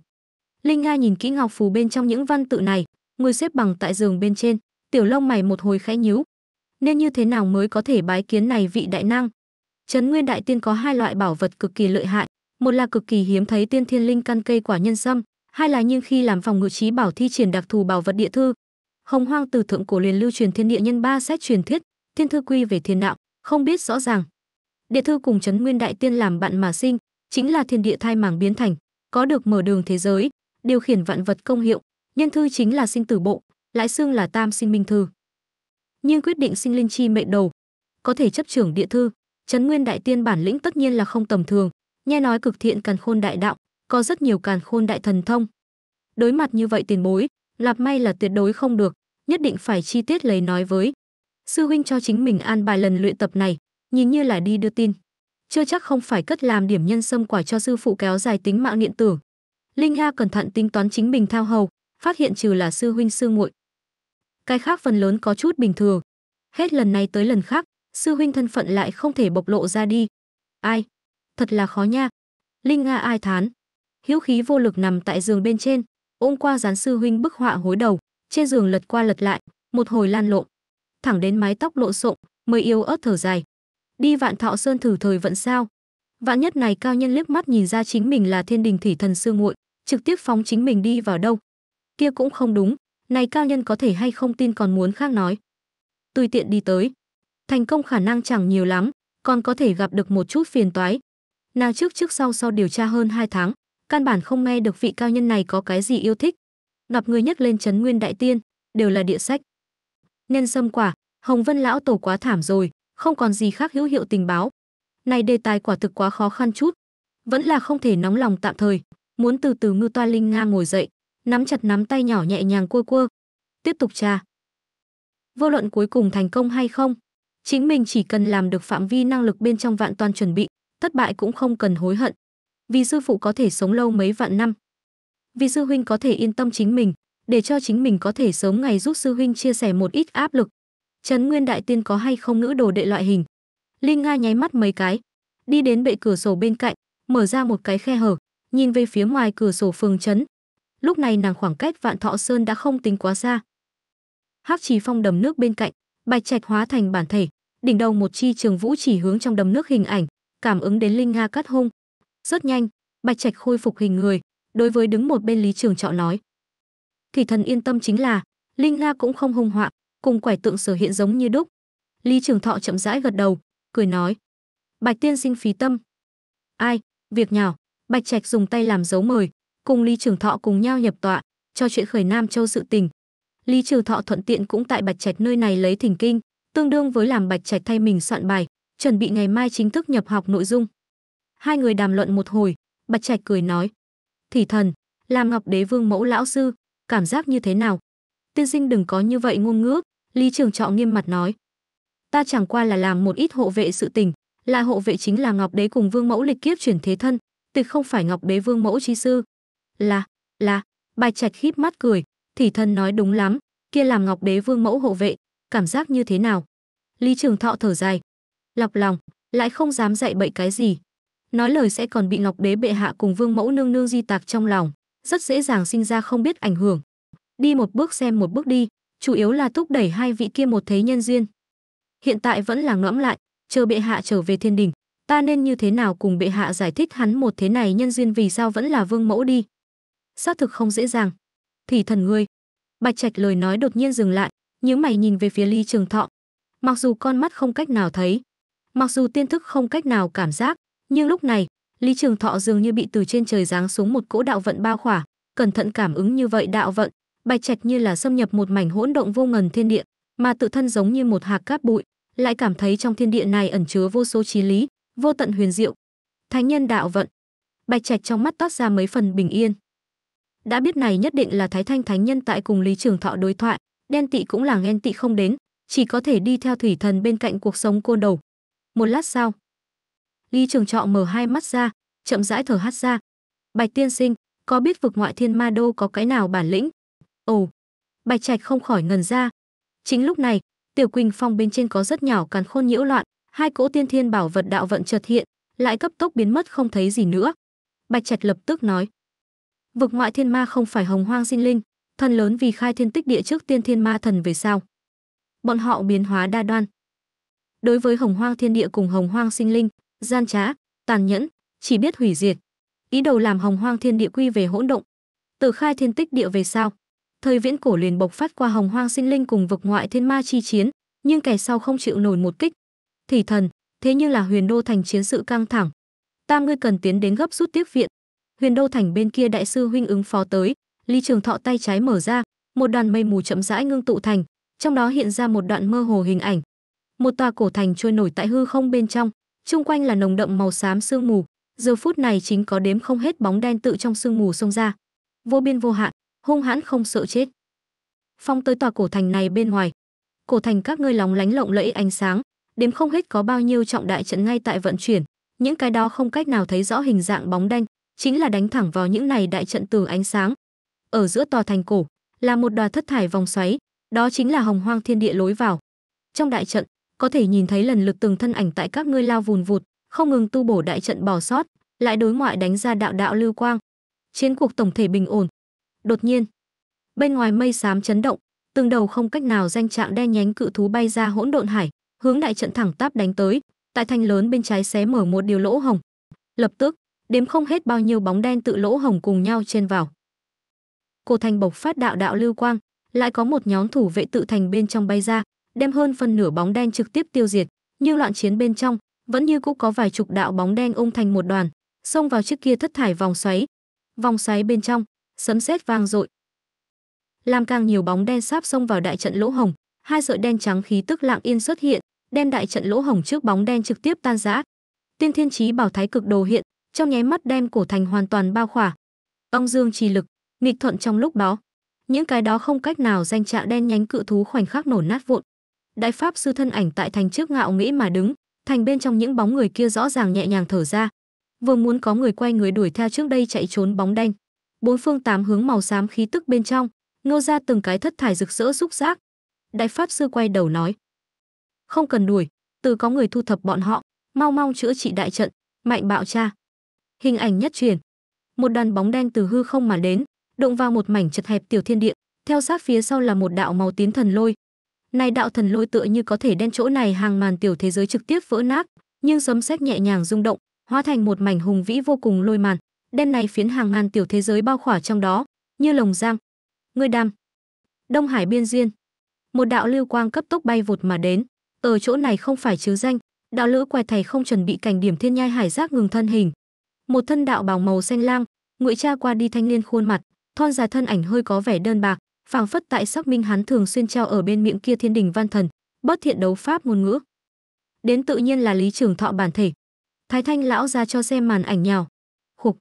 linh nga nhìn kỹ ngọc phù bên trong những văn tự này ngồi xếp bằng tại giường bên trên tiểu long mày một hồi khẽ nhíu nên như thế nào mới có thể bái kiến này vị đại năng trấn nguyên đại tiên có hai loại bảo vật cực kỳ lợi hại một là cực kỳ hiếm thấy tiên thiên linh căn cây quả nhân sâm hai là nhưng khi làm phòng ngự trí bảo thi triển đặc thù bảo vật địa thư hồng hoang từ thượng cổ liền lưu truyền thiên địa nhân ba xét truyền thuyết thiên thư quy về thiên đạo không biết rõ ràng địa thư cùng chấn nguyên đại tiên làm bạn mà sinh chính là thiên địa thai mảng biến thành có được mở đường thế giới điều khiển vạn vật công hiệu nhân thư chính là sinh tử bộ lãi xương là tam sinh minh thư nhưng quyết định sinh linh chi mệnh đầu có thể chấp trưởng địa thư chấn nguyên đại tiên bản lĩnh tất nhiên là không tầm thường nghe nói cực thiện càn khôn đại đạo có rất nhiều càn khôn đại thần thông đối mặt như vậy tiền bối lạp may là tuyệt đối không được, nhất định phải chi tiết lời nói với. Sư huynh cho chính mình an bài lần luyện tập này, nhìn như là đi đưa tin. Chưa chắc không phải cất làm điểm nhân sâm quả cho sư phụ kéo dài tính mạng niệm tử. Linh Ha cẩn thận tính toán chính mình thao hầu, phát hiện trừ là sư huynh sư muội. Cái khác phần lớn có chút bình thường. Hết lần này tới lần khác, sư huynh thân phận lại không thể bộc lộ ra đi. Ai? Thật là khó nha. Linh Ha ai thán. Hiếu khí vô lực nằm tại giường bên trên, ôm qua gián sư huynh bức họa hối đầu, trên giường lật qua lật lại, một hồi lan lộn, thẳng đến mái tóc lộn xộn, mới yếu ớt thở dài. Đi Vạn Thọ Sơn thử thời vận sao? Vạn nhất này cao nhân liếc mắt nhìn ra chính mình là Thiên Đình thủy Thần sư muội, trực tiếp phóng chính mình đi vào đâu? Kia cũng không đúng, này cao nhân có thể hay không tin còn muốn khác nói. Tùy tiện đi tới, thành công khả năng chẳng nhiều lắm, còn có thể gặp được một chút phiền toái. Nàng trước trước sau sau điều tra hơn 2 tháng, căn bản không nghe được vị cao nhân này có cái gì yêu thích gặp người nhất lên chấn nguyên đại tiên đều là địa sách nhân sâm quả hồng vân lão tổ quá thảm rồi không còn gì khác hữu hiệu tình báo này đề tài quả thực quá khó khăn chút vẫn là không thể nóng lòng tạm thời muốn từ từ ngư toa linh nga ngồi dậy nắm chặt nắm tay nhỏ nhẹ nhàng cua cua tiếp tục tra vô luận cuối cùng thành công hay không chính mình chỉ cần làm được phạm vi năng lực bên trong vạn toàn chuẩn bị thất bại cũng không cần hối hận vì sư phụ có thể sống lâu mấy vạn năm. Vì sư huynh có thể yên tâm chính mình, để cho chính mình có thể sớm ngày giúp sư huynh chia sẻ một ít áp lực. Trấn Nguyên Đại Tiên có hay không ngữ đồ đệ loại hình? Linh Nga nháy mắt mấy cái, đi đến bệ cửa sổ bên cạnh, mở ra một cái khe hở, nhìn về phía ngoài cửa sổ phường trấn. Lúc này nàng khoảng cách Vạn Thọ Sơn đã không tính quá xa. Hắc Trì Phong đầm nước bên cạnh, bạch trạch hóa thành bản thể, đỉnh đầu một chi trường vũ chỉ hướng trong đầm nước hình ảnh, cảm ứng đến Linh Nga cắt hung, rất nhanh, Bạch Trạch khôi phục hình người, đối với đứng một bên Lý Trường Trọ nói. kỳ thần yên tâm chính là, Linh La cũng không hung họa, cùng quẻ tượng sở hiện giống như đúc. Lý Trường Thọ chậm rãi gật đầu, cười nói. Bạch tiên sinh phí tâm. Ai, việc nhào, Bạch Trạch dùng tay làm dấu mời, cùng Lý Trường Thọ cùng nhau nhập tọa, cho chuyện khởi Nam Châu sự tình. Lý Trường Thọ thuận tiện cũng tại Bạch Trạch nơi này lấy thỉnh kinh, tương đương với làm Bạch Trạch thay mình soạn bài, chuẩn bị ngày mai chính thức nhập học nội dung. Hai người đàm luận một hồi, Bạch Trạch cười nói: "Thì thần, làm Ngọc Đế Vương mẫu lão sư, cảm giác như thế nào?" Tiên sinh đừng có như vậy ngôn ngữ, Lý Trường Trọ nghiêm mặt nói. Ta chẳng qua là làm một ít hộ vệ sự tình, là hộ vệ chính là Ngọc Đế cùng Vương Mẫu lịch kiếp chuyển thế thân, tịch không phải Ngọc Đế Vương Mẫu chi sư. Là, là, Bạch Trạch khít mắt cười, thì thần nói đúng lắm, kia làm Ngọc Đế Vương Mẫu hộ vệ, cảm giác như thế nào? Lý Trường Thọ thở dài, lọc lòng, lại không dám dạy bậy cái gì, nói lời sẽ còn bị ngọc đế bệ hạ cùng vương mẫu nương nương di tạc trong lòng rất dễ dàng sinh ra không biết ảnh hưởng đi một bước xem một bước đi chủ yếu là thúc đẩy hai vị kia một thế nhân duyên hiện tại vẫn là ngẫm lại chờ bệ hạ trở về thiên đình ta nên như thế nào cùng bệ hạ giải thích hắn một thế này nhân duyên vì sao vẫn là vương mẫu đi xác thực không dễ dàng thì thần ngươi bạch trạch lời nói đột nhiên dừng lại những mày nhìn về phía ly trường thọ mặc dù con mắt không cách nào thấy mặc dù tiên thức không cách nào cảm giác nhưng lúc này lý trường thọ dường như bị từ trên trời giáng xuống một cỗ đạo vận bao khỏa cẩn thận cảm ứng như vậy đạo vận bạch trạch như là xâm nhập một mảnh hỗn động vô ngần thiên địa mà tự thân giống như một hạt cát bụi lại cảm thấy trong thiên địa này ẩn chứa vô số trí lý vô tận huyền diệu thánh nhân đạo vận bạch trạch trong mắt toát ra mấy phần bình yên đã biết này nhất định là thái thanh thánh nhân tại cùng lý trường thọ đối thoại đen tị cũng là ghen tị không đến chỉ có thể đi theo thủy thần bên cạnh cuộc sống cô đầu một lát sau Lý Trường Trọ mở hai mắt ra, chậm rãi thở hắt ra. Bạch tiên sinh, có biết vực ngoại thiên ma đô có cái nào bản lĩnh? Ồ, Bạch Trạch không khỏi ngần ra. Chính lúc này, Tiểu Quỳnh Phong bên trên có rất nhỏ càn khôn nhiễu loạn, hai cỗ tiên thiên bảo vật đạo vận chợt hiện, lại cấp tốc biến mất không thấy gì nữa. Bạch Trạch lập tức nói: "Vực ngoại thiên ma không phải hồng hoang sinh linh, thần lớn vì khai thiên tích địa trước tiên thiên ma thần về sao? Bọn họ biến hóa đa đoan. Đối với hồng hoang thiên địa cùng hồng hoang sinh linh, gian trá tàn nhẫn chỉ biết hủy diệt ý đồ làm hồng hoang thiên địa quy về hỗn động từ khai thiên tích địa về sau thời viễn cổ liền bộc phát qua hồng hoang sinh linh cùng vực ngoại thiên ma chi chiến nhưng kẻ sau không chịu nổi một kích thì thần thế nhưng là huyền đô thành chiến sự căng thẳng tam ngươi cần tiến đến gấp rút tiếp viện huyền đô thành bên kia đại sư huynh ứng phó tới Lý trường thọ tay trái mở ra một đoàn mây mù chậm rãi ngưng tụ thành trong đó hiện ra một đoạn mơ hồ hình ảnh một tòa cổ thành trôi nổi tại hư không bên trong chung quanh là nồng đậm màu xám sương mù, giờ phút này chính có đếm không hết bóng đen tự trong sương mù xông ra. Vô biên vô hạn, hung hãn không sợ chết. Phong tới tòa cổ thành này bên ngoài. Cổ thành các ngươi lóng lánh lộng lẫy ánh sáng, đếm không hết có bao nhiêu trọng đại trận ngay tại vận chuyển, những cái đó không cách nào thấy rõ hình dạng bóng đen, chính là đánh thẳng vào những này đại trận từ ánh sáng. Ở giữa tòa thành cổ là một đòa thất thải vòng xoáy, đó chính là hồng hoang thiên địa lối vào. Trong đại trận, có thể nhìn thấy lần lượt từng thân ảnh tại các ngươi lao vùn vụt không ngừng tu bổ đại trận bỏ sót lại đối ngoại đánh ra đạo đạo lưu quang chiến cuộc tổng thể bình ổn đột nhiên bên ngoài mây xám chấn động từng đầu không cách nào danh trạng đen nhánh cự thú bay ra hỗn độn hải hướng đại trận thẳng tắp đánh tới tại thanh lớn bên trái xé mở một điều lỗ hồng lập tức đếm không hết bao nhiêu bóng đen tự lỗ hồng cùng nhau trên vào cổ thành bộc phát đạo đạo lưu quang lại có một nhóm thủ vệ tự thành bên trong bay ra đem hơn phần nửa bóng đen trực tiếp tiêu diệt, nhưng loạn chiến bên trong, vẫn như cũ có vài chục đạo bóng đen ôm thành một đoàn, xông vào trước kia thất thải vòng xoáy. Vòng xoáy bên trong, sấm sét vang dội. Làm càng nhiều bóng đen sáp xông vào đại trận lỗ hồng, hai sợi đen trắng khí tức lặng yên xuất hiện, đem đại trận lỗ hồng trước bóng đen trực tiếp tan rã. Tiên Thiên trí Bảo Thái Cực đồ hiện, trong nháy mắt đem cổ thành hoàn toàn bao khỏa. Ông Dương trì lực, nghịch thuận trong lúc đó, những cái đó không cách nào danh trạng đen nhánh cự thú khoảnh khắc nổ nát vụn, đại pháp sư thân ảnh tại thành trước ngạo nghĩ mà đứng thành bên trong những bóng người kia rõ ràng nhẹ nhàng thở ra vừa muốn có người quay người đuổi theo trước đây chạy trốn bóng đen, bốn phương tám hướng màu xám khí tức bên trong ngô ra từng cái thất thải rực rỡ xúc giác đại pháp sư quay đầu nói không cần đuổi từ có người thu thập bọn họ mau mau chữa trị đại trận mạnh bạo cha hình ảnh nhất truyền một đàn bóng đen từ hư không mà đến đụng vào một mảnh chật hẹp tiểu thiên địa theo sát phía sau là một đạo màu tiến thần lôi này đạo thần lôi tựa như có thể đen chỗ này hàng màn tiểu thế giới trực tiếp vỡ nát, nhưng sấm sét nhẹ nhàng rung động, hóa thành một mảnh hùng vĩ vô cùng lôi màn, đen này phiến hàng ngàn tiểu thế giới bao khỏa trong đó, như lồng giam. Ngươi đam. Đông Hải biên duyên. Một đạo lưu quang cấp tốc bay vụt mà đến, ở chỗ này không phải chứ danh, đạo lữ quài thầy không chuẩn bị cảnh điểm thiên nhai hải giác ngừng thân hình. Một thân đạo bào màu xanh lang, ngụy cha qua đi thanh niên khuôn mặt, thon dài thân ảnh hơi có vẻ đơn bạc, phảng phất tại xác minh hắn thường xuyên treo ở bên miệng kia thiên đình văn thần bất thiện đấu pháp ngôn ngữ đến tự nhiên là lý trưởng thọ bản thể thái thanh lão ra cho xem màn ảnh nhào khục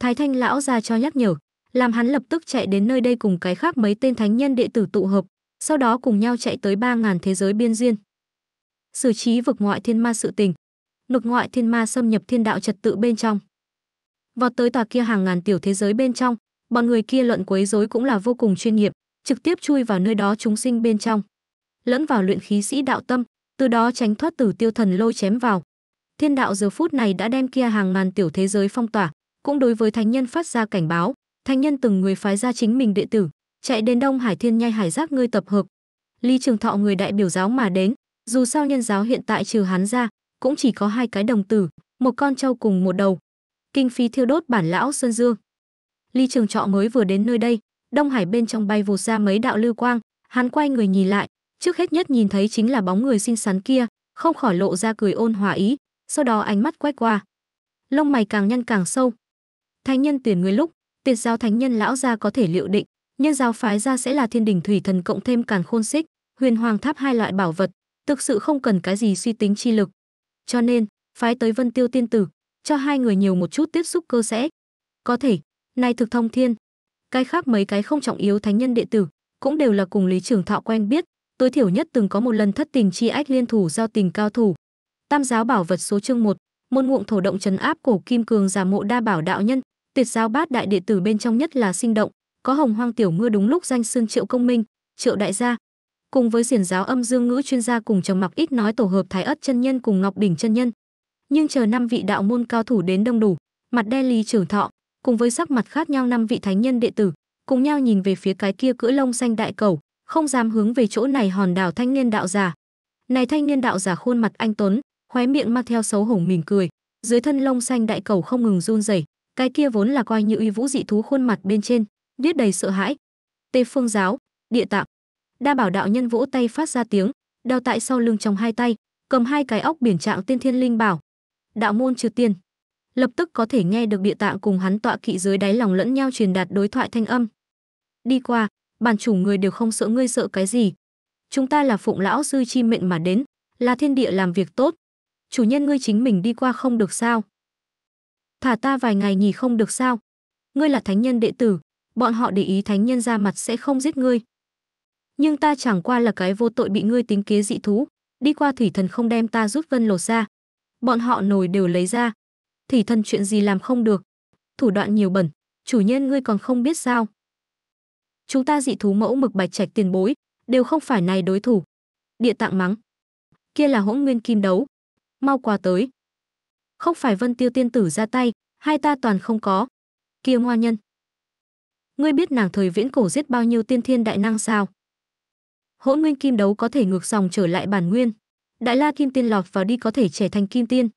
thái thanh lão ra cho nhắc nhở làm hắn lập tức chạy đến nơi đây cùng cái khác mấy tên thánh nhân đệ tử tụ hợp sau đó cùng nhau chạy tới ba ngàn thế giới biên duyên xử trí vực ngoại thiên ma sự tình nục ngoại thiên ma xâm nhập thiên đạo trật tự bên trong vọt tới tòa kia hàng ngàn tiểu thế giới bên trong bọn người kia luận quấy rối cũng là vô cùng chuyên nghiệp trực tiếp chui vào nơi đó chúng sinh bên trong lẫn vào luyện khí sĩ đạo tâm từ đó tránh thoát tử tiêu thần lôi chém vào thiên đạo giờ phút này đã đem kia hàng ngàn tiểu thế giới phong tỏa cũng đối với thánh nhân phát ra cảnh báo thánh nhân từng người phái ra chính mình đệ tử chạy đến đông hải thiên nhai hải giác ngươi tập hợp ly trường thọ người đại biểu giáo mà đến dù sao nhân giáo hiện tại trừ hắn ra cũng chỉ có hai cái đồng tử một con trâu cùng một đầu kinh phí thiêu đốt bản lão sơn dương ly trường trọ mới vừa đến nơi đây Đông Hải bên trong bay vụt ra mấy đạo lưu quang, hắn quay người nhìn lại, trước hết nhất nhìn thấy chính là bóng người xinh xắn kia, không khỏi lộ ra cười ôn hòa ý, sau đó ánh mắt quét qua. Lông mày càng nhăn càng sâu. Thánh nhân tuyển người lúc, tiệt giáo thánh nhân lão gia có thể liệu định, nhân giáo phái ra sẽ là thiên đình thủy thần cộng thêm càn khôn xích, huyền hoàng tháp hai loại bảo vật, thực sự không cần cái gì suy tính chi lực. Cho nên, phái tới Vân Tiêu tiên tử, cho hai người nhiều một chút tiếp xúc cơ sẽ. Có thể, nay thực thông thiên, cái khác mấy cái không trọng yếu thánh nhân đệ tử cũng đều là cùng lý trường thọ quen biết tối thiểu nhất từng có một lần thất tình chi ách liên thủ giao tình cao thủ tam giáo bảo vật số chương một môn ngụng thổ động trấn áp cổ kim cường giả mộ đa bảo đạo nhân tuyệt giáo bát đại đệ tử bên trong nhất là sinh động có hồng hoang tiểu mưa đúng lúc danh xưng triệu công minh triệu đại gia cùng với diền giáo âm dương ngữ chuyên gia cùng trầm mặc ít nói tổ hợp thái ất chân nhân cùng ngọc đỉnh chân nhân nhưng chờ năm vị đạo môn cao thủ đến đông đủ mặt đen lý trưởng thọ cùng với sắc mặt khác nhau năm vị thánh nhân đệ tử cùng nhau nhìn về phía cái kia cưỡi lông xanh đại cầu không dám hướng về chỗ này hòn đảo thanh niên đạo giả này thanh niên đạo giả khuôn mặt anh tuấn khóe miệng mang theo xấu hổ mỉm cười dưới thân lông xanh đại cầu không ngừng run rẩy cái kia vốn là coi như uy vũ dị thú khuôn mặt bên trên biết đầy sợ hãi tê phương giáo địa tạng đa bảo đạo nhân vỗ tay phát ra tiếng đeo tại sau lưng trong hai tay cầm hai cái óc biển trạng tiên thiên linh bảo đạo môn trừ tiên lập tức có thể nghe được địa tạng cùng hắn tọa kỵ dưới đáy lòng lẫn nhau truyền đạt đối thoại thanh âm. Đi qua, bản chủ người đều không sợ ngươi sợ cái gì. Chúng ta là phụng lão sư chi mệnh mà đến, là thiên địa làm việc tốt. Chủ nhân ngươi chính mình đi qua không được sao? Thả ta vài ngày nghỉ không được sao? Ngươi là thánh nhân đệ tử, bọn họ để ý thánh nhân ra mặt sẽ không giết ngươi. Nhưng ta chẳng qua là cái vô tội bị ngươi tính kế dị thú, đi qua thủy thần không đem ta rút vân lột ra. Bọn họ nồi đều lấy ra, thì thân chuyện gì làm không được. Thủ đoạn nhiều bẩn, chủ nhân ngươi còn không biết sao. Chúng ta dị thú mẫu mực bạch trạch tiền bối, đều không phải này đối thủ. Địa tạng mắng. Kia là hỗn nguyên kim đấu. Mau qua tới. Không phải vân tiêu tiên tử ra tay, hai ta toàn không có. Kia ngoa nhân. Ngươi biết nàng thời viễn cổ giết bao nhiêu tiên thiên đại năng sao? Hỗn nguyên kim đấu có thể ngược dòng trở lại bản nguyên. Đại la kim tiên lọt vào đi có thể trở thành kim tiên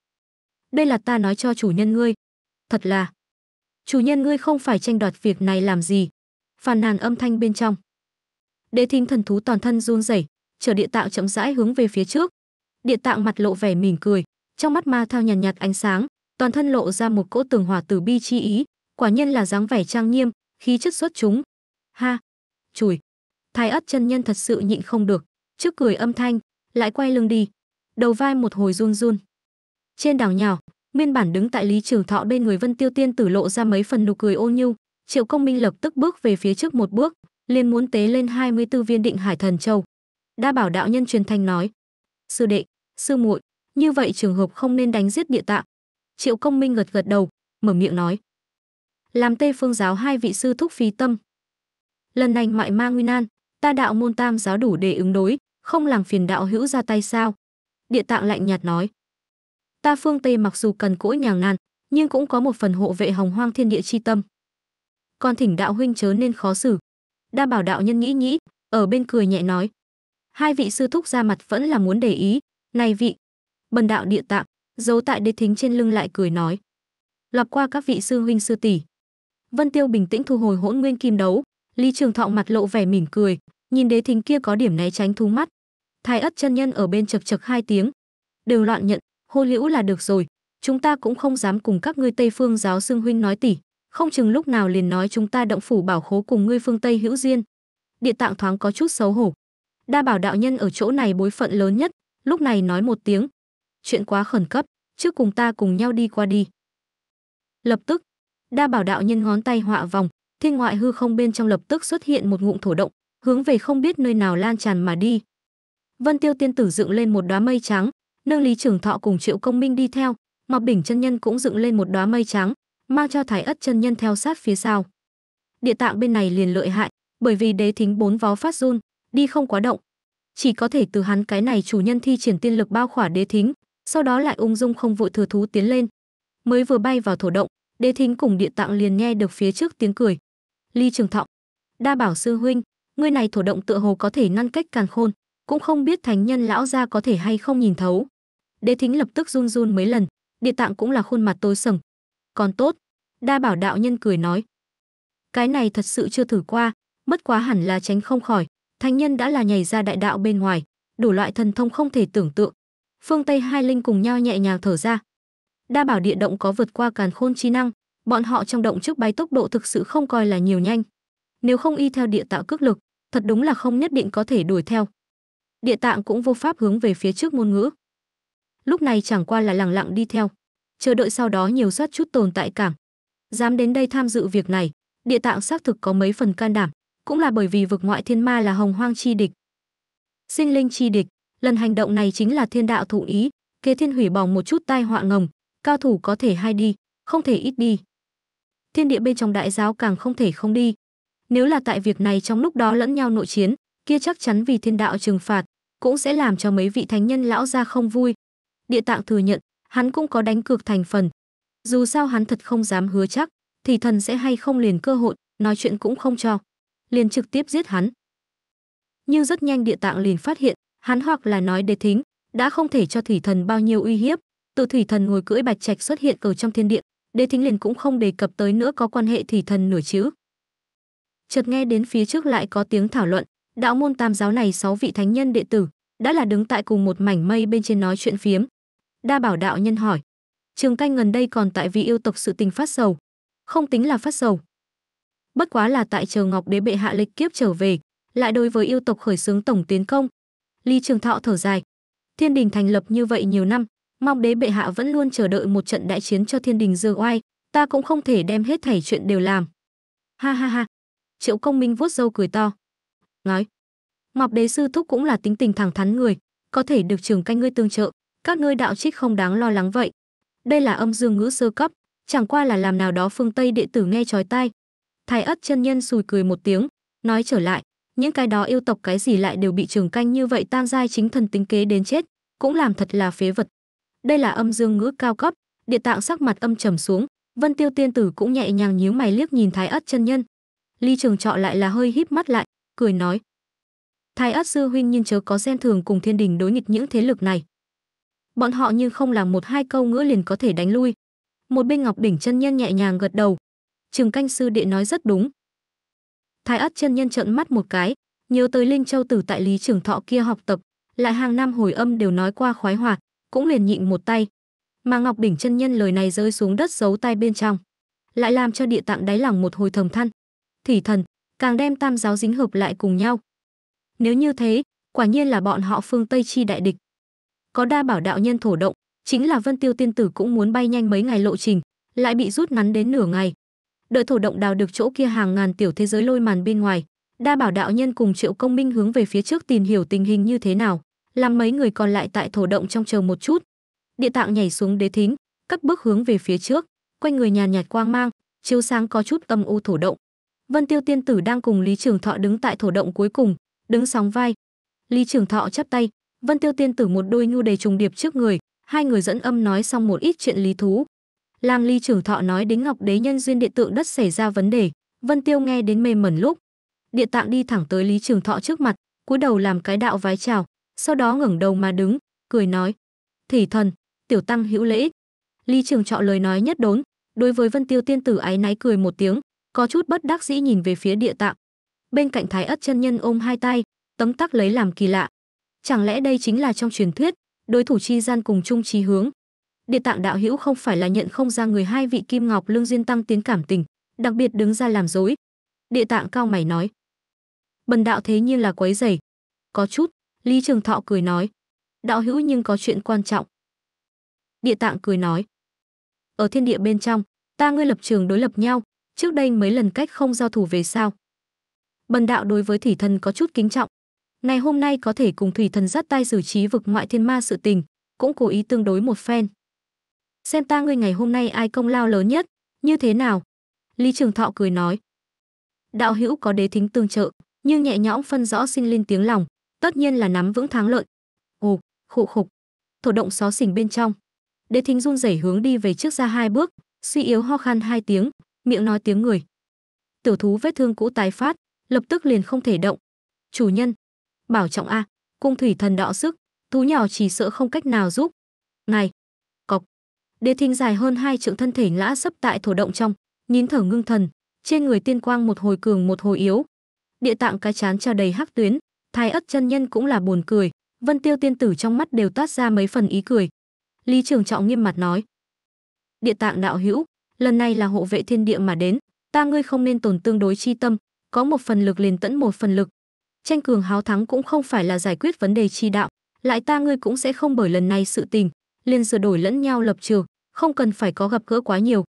đây là ta nói cho chủ nhân ngươi. Thật là, chủ nhân ngươi không phải tranh đoạt việc này làm gì. Phàn nàn âm thanh bên trong. Đế thính thần thú toàn thân run rẩy, chờ địa tạo chậm rãi hướng về phía trước. Địa tạo mặt lộ vẻ mỉm cười, trong mắt ma thao nhàn nhạt, nhạt ánh sáng, toàn thân lộ ra một cỗ tường hòa từ bi chi ý, quả nhân là dáng vẻ trang nghiêm, khí chất xuất chúng. Ha, chùi. Thái ất chân nhân thật sự nhịn không được, trước cười âm thanh, lại quay lưng đi, đầu vai một hồi run run. Trên đảo nhào, Nguyên bản đứng tại Lý Trường Thọ bên người Vân Tiêu Tiên tử lộ ra mấy phần nụ cười ô nhu, Triệu Công Minh lập tức bước về phía trước một bước, liền muốn tế lên 24 viên định hải thần châu. Đa Bảo đạo nhân truyền thanh nói: "Sư đệ, sư muội, như vậy trường hợp không nên đánh giết địa tạng." Triệu Công Minh gật gật đầu, mở miệng nói: "Làm tê Phương giáo hai vị sư thúc phí tâm. Lần này mại ma nguy nan, ta đạo môn tam giáo đủ để ứng đối, không làm phiền đạo hữu ra tay sao?" Địa tạng lạnh nhạt nói: ta phương Tây mặc dù cần cỗi nhàng nan, nhưng cũng có một phần hộ vệ hồng hoang thiên địa chi tâm. Con thỉnh đạo huynh chớ nên khó xử. Đa bảo đạo nhân nghĩ nghĩ, ở bên cười nhẹ nói. Hai vị sư thúc ra mặt vẫn là muốn để ý, này vị. Bần đạo địa tạng, giấu tại đế thính trên lưng lại cười nói. Lọc qua các vị sư huynh sư tỷ. Vân Tiêu bình tĩnh thu hồi hỗn nguyên kim đấu, Lý Trường Thọ mặt lộ vẻ mỉm cười, nhìn đế thính kia có điểm né tránh thú mắt. Thái ất chân nhân ở bên chập chập hai tiếng, đều loạn nhận, hô liễu là được rồi chúng ta cũng không dám cùng các ngươi tây phương giáo xưng huynh nói tỉ không chừng lúc nào liền nói chúng ta động phủ bảo khố cùng ngươi phương tây hữu duyên. địa tạng thoáng có chút xấu hổ đa bảo đạo nhân ở chỗ này bối phận lớn nhất lúc này nói một tiếng chuyện quá khẩn cấp trước cùng ta cùng nhau đi qua đi lập tức đa bảo đạo nhân ngón tay họa vòng thiên ngoại hư không bên trong lập tức xuất hiện một ngụm thổ động hướng về không biết nơi nào lan tràn mà đi vân tiêu tiên tử dựng lên một đóa mây trắng nương lý trưởng thọ cùng triệu công minh đi theo ngọc đỉnh chân nhân cũng dựng lên một đóa mây trắng mang cho thái ất chân nhân theo sát phía sau địa tạng bên này liền lợi hại bởi vì đế thính bốn vó phát run đi không quá động chỉ có thể từ hắn cái này chủ nhân thi triển tiên lực bao khỏa đế thính sau đó lại ung dung không vội thừa thú tiến lên mới vừa bay vào thổ động đế thính cùng địa tạng liền nghe được phía trước tiếng cười ly trường thọ đa bảo sư huynh ngươi này thổ động tựa hồ có thể ngăn cách càng khôn cũng không biết thánh nhân lão gia có thể hay không nhìn thấu đế thính lập tức run run mấy lần địa tạng cũng là khuôn mặt tối sầm còn tốt đa bảo đạo nhân cười nói cái này thật sự chưa thử qua mất quá hẳn là tránh không khỏi thánh nhân đã là nhảy ra đại đạo bên ngoài đủ loại thần thông không thể tưởng tượng phương tây hai linh cùng nhau nhẹ nhàng thở ra đa bảo địa động có vượt qua càn khôn chi năng bọn họ trong động trước bay tốc độ thực sự không coi là nhiều nhanh nếu không y theo địa tạo cước lực thật đúng là không nhất định có thể đuổi theo địa tạng cũng vô pháp hướng về phía trước ngôn ngữ lúc này chẳng qua là lẳng lặng đi theo, chờ đợi sau đó nhiều soát chút tồn tại cảm. Dám đến đây tham dự việc này, địa tạng xác thực có mấy phần can đảm, cũng là bởi vì vực ngoại thiên ma là hồng hoang chi địch. Sinh linh chi địch, lần hành động này chính là thiên đạo thụ ý, kế thiên hủy bỏ một chút tai họa ngầm, cao thủ có thể hay đi, không thể ít đi. Thiên địa bên trong đại giáo càng không thể không đi. Nếu là tại việc này trong lúc đó lẫn nhau nội chiến, kia chắc chắn vì thiên đạo trừng phạt, cũng sẽ làm cho mấy vị thánh nhân lão ra không vui, Địa Tạng thừa nhận, hắn cũng có đánh cược thành phần. Dù sao hắn thật không dám hứa chắc, thì thần sẽ hay không liền cơ hội, nói chuyện cũng không cho. Liền trực tiếp giết hắn. Nhưng rất nhanh Địa Tạng liền phát hiện, hắn hoặc là nói đế thính, đã không thể cho thủy thần bao nhiêu uy hiếp. từ thủy thần ngồi cưỡi bạch trạch xuất hiện ở trong thiên địa, đế thính liền cũng không đề cập tới nữa có quan hệ thủy thần nửa chữ. Chợt nghe đến phía trước lại có tiếng thảo luận, đạo môn tam giáo này sáu vị thánh nhân đệ tử đã là đứng tại cùng một mảnh mây bên trên nói chuyện phiếm Đa Bảo đạo nhân hỏi. Trường canh gần đây còn tại vì yêu tộc sự tình phát sầu. Không tính là phát sầu. Bất quá là tại chờ Ngọc Đế bệ hạ lịch kiếp trở về, lại đối với yêu tộc khởi xướng tổng tiến công. Ly Trường Thọ thở dài. Thiên đình thành lập như vậy nhiều năm, mong đế bệ hạ vẫn luôn chờ đợi một trận đại chiến cho thiên đình dư oai, ta cũng không thể đem hết thảy chuyện đều làm. Ha ha ha. Triệu Công Minh vuốt râu cười to. Nói, Ngọc Đế sư thúc cũng là tính tình thẳng thắn người, có thể được trường canh ngươi tương trợ, các ngươi đạo trích không đáng lo lắng vậy. Đây là âm dương ngữ sơ cấp, chẳng qua là làm nào đó phương Tây đệ tử nghe chói tai. Thái ất chân nhân sùi cười một tiếng, nói trở lại, những cái đó yêu tộc cái gì lại đều bị trường canh như vậy tan giai chính thần tính kế đến chết, cũng làm thật là phế vật. Đây là âm dương ngữ cao cấp, địa tạng sắc mặt âm trầm xuống, Vân Tiêu tiên tử cũng nhẹ nhàng nhíu mày liếc nhìn Thái ất chân nhân. Ly Trường Trọ lại là hơi híp mắt lại, cười nói: "Thái ất sư huynh nhìn chớ có xen thường cùng thiên đình đối nghịch những thế lực này." bọn họ như không làm một hai câu ngữ liền có thể đánh lui. Một bên Ngọc Đỉnh chân nhân nhẹ nhàng gật đầu. Trường canh sư đệ nói rất đúng. Thái Ất chân nhân trợn mắt một cái, nhớ tới Linh Châu tử tại Lý Trường Thọ kia học tập, lại hàng năm hồi âm đều nói qua khoái hoạt, cũng liền nhịn một tay. Mà Ngọc Đỉnh chân nhân lời này rơi xuống đất giấu tay bên trong, lại làm cho địa tạng đáy lòng một hồi thầm than. Thỉ thần, càng đem tam giáo dính hợp lại cùng nhau. Nếu như thế, quả nhiên là bọn họ phương Tây chi đại địch có đa bảo đạo nhân thổ động chính là vân tiêu tiên tử cũng muốn bay nhanh mấy ngày lộ trình lại bị rút ngắn đến nửa ngày đợi thổ động đào được chỗ kia hàng ngàn tiểu thế giới lôi màn bên ngoài đa bảo đạo nhân cùng triệu công minh hướng về phía trước tìm hiểu tình hình như thế nào làm mấy người còn lại tại thổ động trong chờ một chút địa tạng nhảy xuống đế thính cất bước hướng về phía trước quanh người nhàn nhạt quang mang chiếu sáng có chút âm u thổ động vân tiêu tiên tử đang cùng lý trường thọ đứng tại thổ động cuối cùng đứng sóng vai lý trường thọ chắp tay Vân Tiêu tiên tử một đôi nhu đầy trùng điệp trước người, hai người dẫn âm nói xong một ít chuyện lý thú. Lang Ly trưởng thọ nói đến Ngọc Đế nhân duyên địa tượng đất xảy ra vấn đề, Vân Tiêu nghe đến mê mẩn lúc. Địa tạng đi thẳng tới Lý Trường Thọ trước mặt, cúi đầu làm cái đạo vái chào, sau đó ngẩng đầu mà đứng, cười nói: "Thỉ thần, tiểu tăng hữu lễ." Lý Trường Trọ lời nói nhất đốn, đối với Vân Tiêu tiên tử ái náy cười một tiếng, có chút bất đắc dĩ nhìn về phía địa tạng. Bên cạnh Thái Ất chân nhân ôm hai tay, tấm tắc lấy làm kỳ lạ, Chẳng lẽ đây chính là trong truyền thuyết, đối thủ chi gian cùng chung chí hướng? Địa tạng đạo hữu không phải là nhận không ra người hai vị kim ngọc lương duyên tăng tiến cảm tình, đặc biệt đứng ra làm dối. Địa tạng cao mày nói. Bần đạo thế nhiên là quấy rầy. Có chút, Lý Trường Thọ cười nói. Đạo hữu nhưng có chuyện quan trọng. Địa tạng cười nói. Ở thiên địa bên trong, ta ngươi lập trường đối lập nhau, trước đây mấy lần cách không giao thủ về sao. Bần đạo đối với thủy thân có chút kính trọng, ngày hôm nay có thể cùng thủy thần dắt tay xử trí vực ngoại thiên ma sự tình, cũng cố ý tương đối một phen. Xem ta ngươi ngày hôm nay ai công lao lớn nhất, như thế nào? Lý Trường Thọ cười nói. Đạo hữu có đế thính tương trợ, nhưng nhẹ nhõm phân rõ sinh linh tiếng lòng, tất nhiên là nắm vững thắng lợi. Ồ, khụ khục. Thổ động xó xỉnh bên trong. Đế thính run rẩy hướng đi về trước ra hai bước, suy yếu ho khan hai tiếng, miệng nói tiếng người. Tiểu thú vết thương cũ tái phát, lập tức liền không thể động. Chủ nhân, bảo trọng a, à, cung thủy thần đọ sức, thú nhỏ chỉ sợ không cách nào giúp. Ngài, cọc. Đế thinh dài hơn hai trượng thân thể lã sấp tại thổ động trong, nín thở ngưng thần, trên người tiên quang một hồi cường một hồi yếu. Địa tạng cái chán treo đầy hắc tuyến, thái ất chân nhân cũng là buồn cười, Vân Tiêu tiên tử trong mắt đều toát ra mấy phần ý cười. Lý Trường Trọng nghiêm mặt nói: "Địa tạng đạo hữu, lần này là hộ vệ thiên địa mà đến, ta ngươi không nên tổn tương đối chi tâm, có một phần lực liền tẫn một phần lực, tranh cường háo thắng cũng không phải là giải quyết vấn đề chi đạo lại ta ngươi cũng sẽ không bởi lần này sự tình liền sửa đổi lẫn nhau lập trường không cần phải có gặp gỡ quá nhiều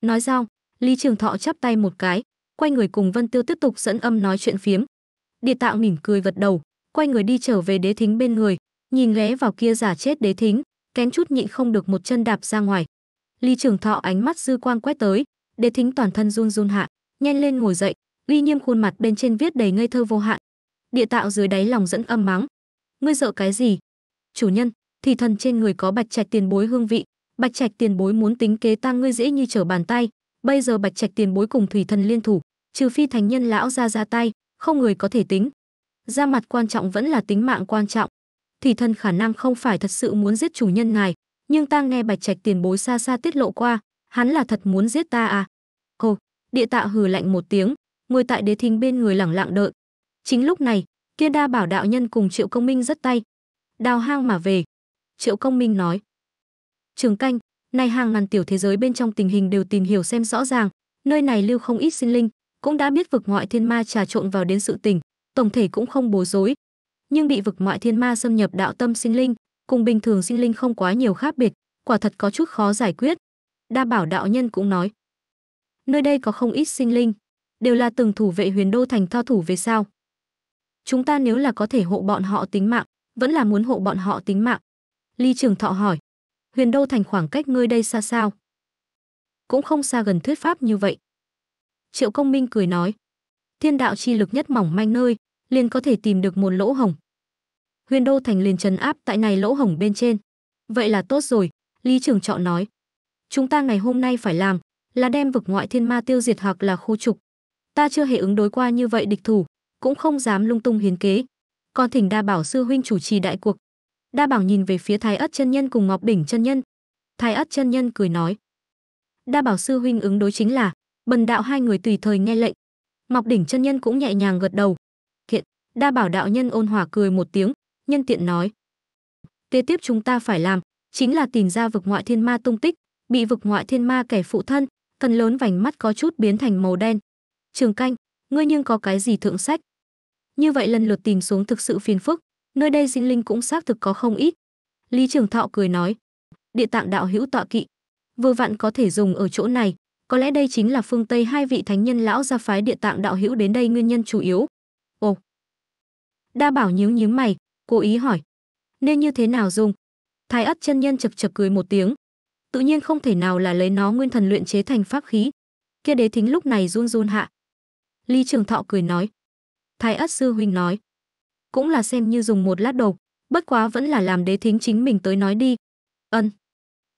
nói xong lý trường thọ chắp tay một cái quay người cùng vân tiêu tiếp tục dẫn âm nói chuyện phiếm địa tạo mỉm cười gật đầu quay người đi trở về đế thính bên người nhìn ghé vào kia giả chết đế thính kén chút nhịn không được một chân đạp ra ngoài lý trường thọ ánh mắt dư quang quét tới đế thính toàn thân run run hạ nhanh lên ngồi dậy uy nghiêm khuôn mặt bên trên viết đầy ngây thơ vô hạn địa tạo dưới đáy lòng dẫn âm mắng ngươi sợ cái gì chủ nhân thì thần trên người có bạch trạch tiền bối hương vị bạch trạch tiền bối muốn tính kế ta ngươi dễ như trở bàn tay bây giờ bạch trạch tiền bối cùng thủy thần liên thủ trừ phi thánh nhân lão ra ra tay không người có thể tính ra mặt quan trọng vẫn là tính mạng quan trọng Thủy thần khả năng không phải thật sự muốn giết chủ nhân ngài nhưng ta nghe bạch trạch tiền bối xa xa tiết lộ qua hắn là thật muốn giết ta à ồ địa tạ hừ lạnh một tiếng ngồi tại đế thính bên người lẳng lặng đợi Chính lúc này, kia đa bảo đạo nhân cùng Triệu Công Minh rất tay. Đào hang mà về. Triệu Công Minh nói. Trường canh, này hàng ngàn tiểu thế giới bên trong tình hình đều tìm hiểu xem rõ ràng, nơi này lưu không ít sinh linh, cũng đã biết vực ngoại thiên ma trà trộn vào đến sự tình, tổng thể cũng không bối rối. Nhưng bị vực ngoại thiên ma xâm nhập đạo tâm sinh linh, cùng bình thường sinh linh không quá nhiều khác biệt, quả thật có chút khó giải quyết. Đa bảo đạo nhân cũng nói, nơi đây có không ít sinh linh, đều là từng thủ vệ huyền đô thành thao thủ về sao chúng ta nếu là có thể hộ bọn họ tính mạng, vẫn là muốn hộ bọn họ tính mạng. Ly Trường Thọ hỏi, huyền đô thành khoảng cách ngươi đây xa sao? Cũng không xa gần thuyết pháp như vậy. Triệu Công Minh cười nói, thiên đạo chi lực nhất mỏng manh nơi, liền có thể tìm được một lỗ hồng. Huyền đô thành liền trấn áp tại này lỗ hồng bên trên. Vậy là tốt rồi, Lý Trường Trọ nói. Chúng ta ngày hôm nay phải làm là đem vực ngoại thiên ma tiêu diệt hoặc là khu trục. Ta chưa hề ứng đối qua như vậy địch thủ, cũng không dám lung tung hiến kế. Còn thỉnh Đa Bảo sư huynh chủ trì đại cuộc. Đa Bảo nhìn về phía Thái Ất chân nhân cùng Ngọc Đỉnh chân nhân. Thái Ất chân nhân cười nói: "Đa Bảo sư huynh ứng đối chính là, bần đạo hai người tùy thời nghe lệnh." Ngọc Đỉnh chân nhân cũng nhẹ nhàng gật đầu. Hiện, Đa Bảo đạo nhân ôn hòa cười một tiếng, nhân tiện nói: "Kế tiếp chúng ta phải làm chính là tìm ra vực ngoại thiên ma tung tích, bị vực ngoại thiên ma kẻ phụ thân, phần lớn vành mắt có chút biến thành màu đen. Trường canh, ngươi nhưng có cái gì thượng sách? Như vậy lần lượt tìm xuống thực sự phiền phức, nơi đây sinh linh cũng xác thực có không ít. Lý Trường Thọ cười nói, địa tạng đạo hữu tọa kỵ, vừa vặn có thể dùng ở chỗ này, có lẽ đây chính là phương Tây hai vị thánh nhân lão gia phái địa tạng đạo hữu đến đây nguyên nhân chủ yếu. Ồ. Đa Bảo nhíu nhíu mày, cố ý hỏi, nên như thế nào dùng? Thái Ất chân nhân chập chập cười một tiếng, tự nhiên không thể nào là lấy nó nguyên thần luyện chế thành pháp khí. Kia đế thính lúc này run run hạ. Lý Trường Thọ cười nói, Thái Ất Sư Huynh nói. Cũng là xem như dùng một lát đầu, bất quá vẫn là làm đế thính chính mình tới nói đi. Ân.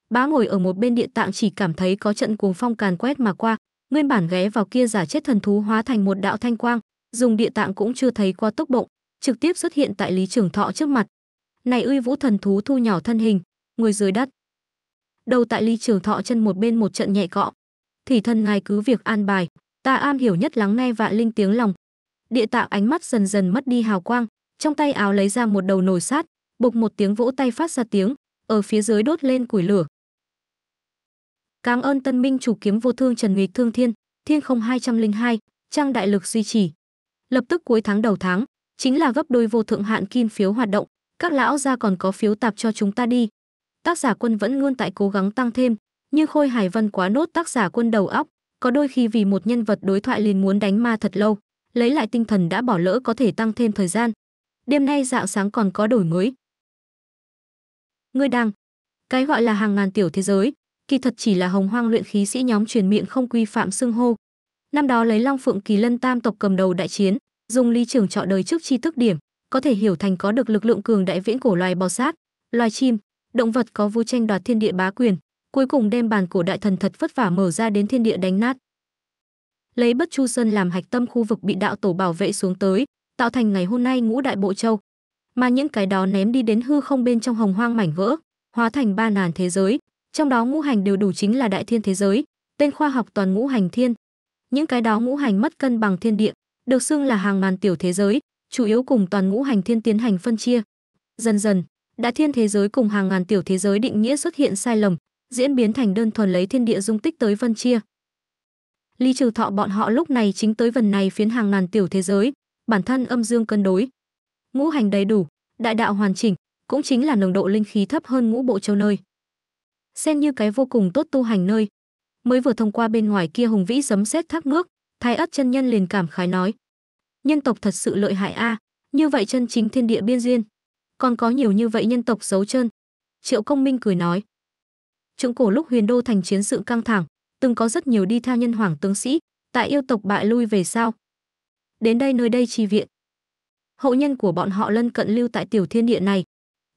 Bá ngồi ở một bên địa tạng chỉ cảm thấy có trận cuồng phong càn quét mà qua, nguyên bản ghé vào kia giả chết thần thú hóa thành một đạo thanh quang, dùng địa tạng cũng chưa thấy qua tốc động, trực tiếp xuất hiện tại Lý Trường Thọ trước mặt. Này uy vũ thần thú thu nhỏ thân hình, người dưới đất. Đầu tại Lý Trường Thọ chân một bên một trận nhẹ cọ. Thì thân ngài cứ việc an bài, ta am hiểu nhất lắng nghe vạn linh tiếng lòng, địa tạo ánh mắt dần dần mất đi hào quang trong tay áo lấy ra một đầu nồi sát bục một tiếng vỗ tay phát ra tiếng ở phía dưới đốt lên củi lửa cảm ơn tân minh chủ kiếm vô thương trần nghịch thương thiên thiên không 202, trang đại lực duy trì lập tức cuối tháng đầu tháng chính là gấp đôi vô thượng hạn kim phiếu hoạt động các lão gia còn có phiếu tạp cho chúng ta đi tác giả quân vẫn luôn tại cố gắng tăng thêm nhưng khôi hải vân quá nốt tác giả quân đầu óc có đôi khi vì một nhân vật đối thoại liền muốn đánh ma thật lâu lấy lại tinh thần đã bỏ lỡ có thể tăng thêm thời gian. Đêm nay dạng sáng còn có đổi mới. Ngươi đang, cái gọi là hàng ngàn tiểu thế giới, kỳ thật chỉ là hồng hoang luyện khí sĩ nhóm truyền miệng không quy phạm xưng hô. Năm đó lấy Long Phượng Kỳ Lân Tam tộc cầm đầu đại chiến, dùng ly trưởng chọn đời trước chi thức điểm, có thể hiểu thành có được lực lượng cường đại viễn cổ loài bò sát, loài chim, động vật có vu tranh đoạt thiên địa bá quyền, cuối cùng đem bàn cổ đại thần thật vất vả mở ra đến thiên địa đánh nát lấy Bất Chu Sơn làm hạch tâm khu vực bị đạo tổ bảo vệ xuống tới, tạo thành ngày hôm nay ngũ đại bộ châu. Mà những cái đó ném đi đến hư không bên trong hồng hoang mảnh vỡ, hóa thành ba nàn thế giới, trong đó ngũ hành đều đủ chính là đại thiên thế giới, tên khoa học toàn ngũ hành thiên. Những cái đó ngũ hành mất cân bằng thiên địa, được xưng là hàng ngàn tiểu thế giới, chủ yếu cùng toàn ngũ hành thiên tiến hành phân chia. Dần dần, đại thiên thế giới cùng hàng ngàn tiểu thế giới định nghĩa xuất hiện sai lầm, diễn biến thành đơn thuần lấy thiên địa dung tích tới phân chia, Lý Trừ Thọ bọn họ lúc này chính tới vần này phiến hàng ngàn tiểu thế giới, bản thân âm dương cân đối, ngũ hành đầy đủ, đại đạo hoàn chỉnh, cũng chính là nồng độ linh khí thấp hơn ngũ bộ châu nơi. Xem như cái vô cùng tốt tu hành nơi. Mới vừa thông qua bên ngoài kia hùng vĩ giấm xét thác nước, Thái Ất chân nhân liền cảm khái nói: "Nhân tộc thật sự lợi hại a, à, như vậy chân chính thiên địa biên duyên, còn có nhiều như vậy nhân tộc giấu chân." Triệu Công Minh cười nói: Trượng cổ lúc Huyền Đô thành chiến sự căng thẳng, từng có rất nhiều đi theo nhân hoàng tướng sĩ, tại yêu tộc bại lui về sau. Đến đây nơi đây trì viện. Hậu nhân của bọn họ lân cận lưu tại tiểu thiên địa này.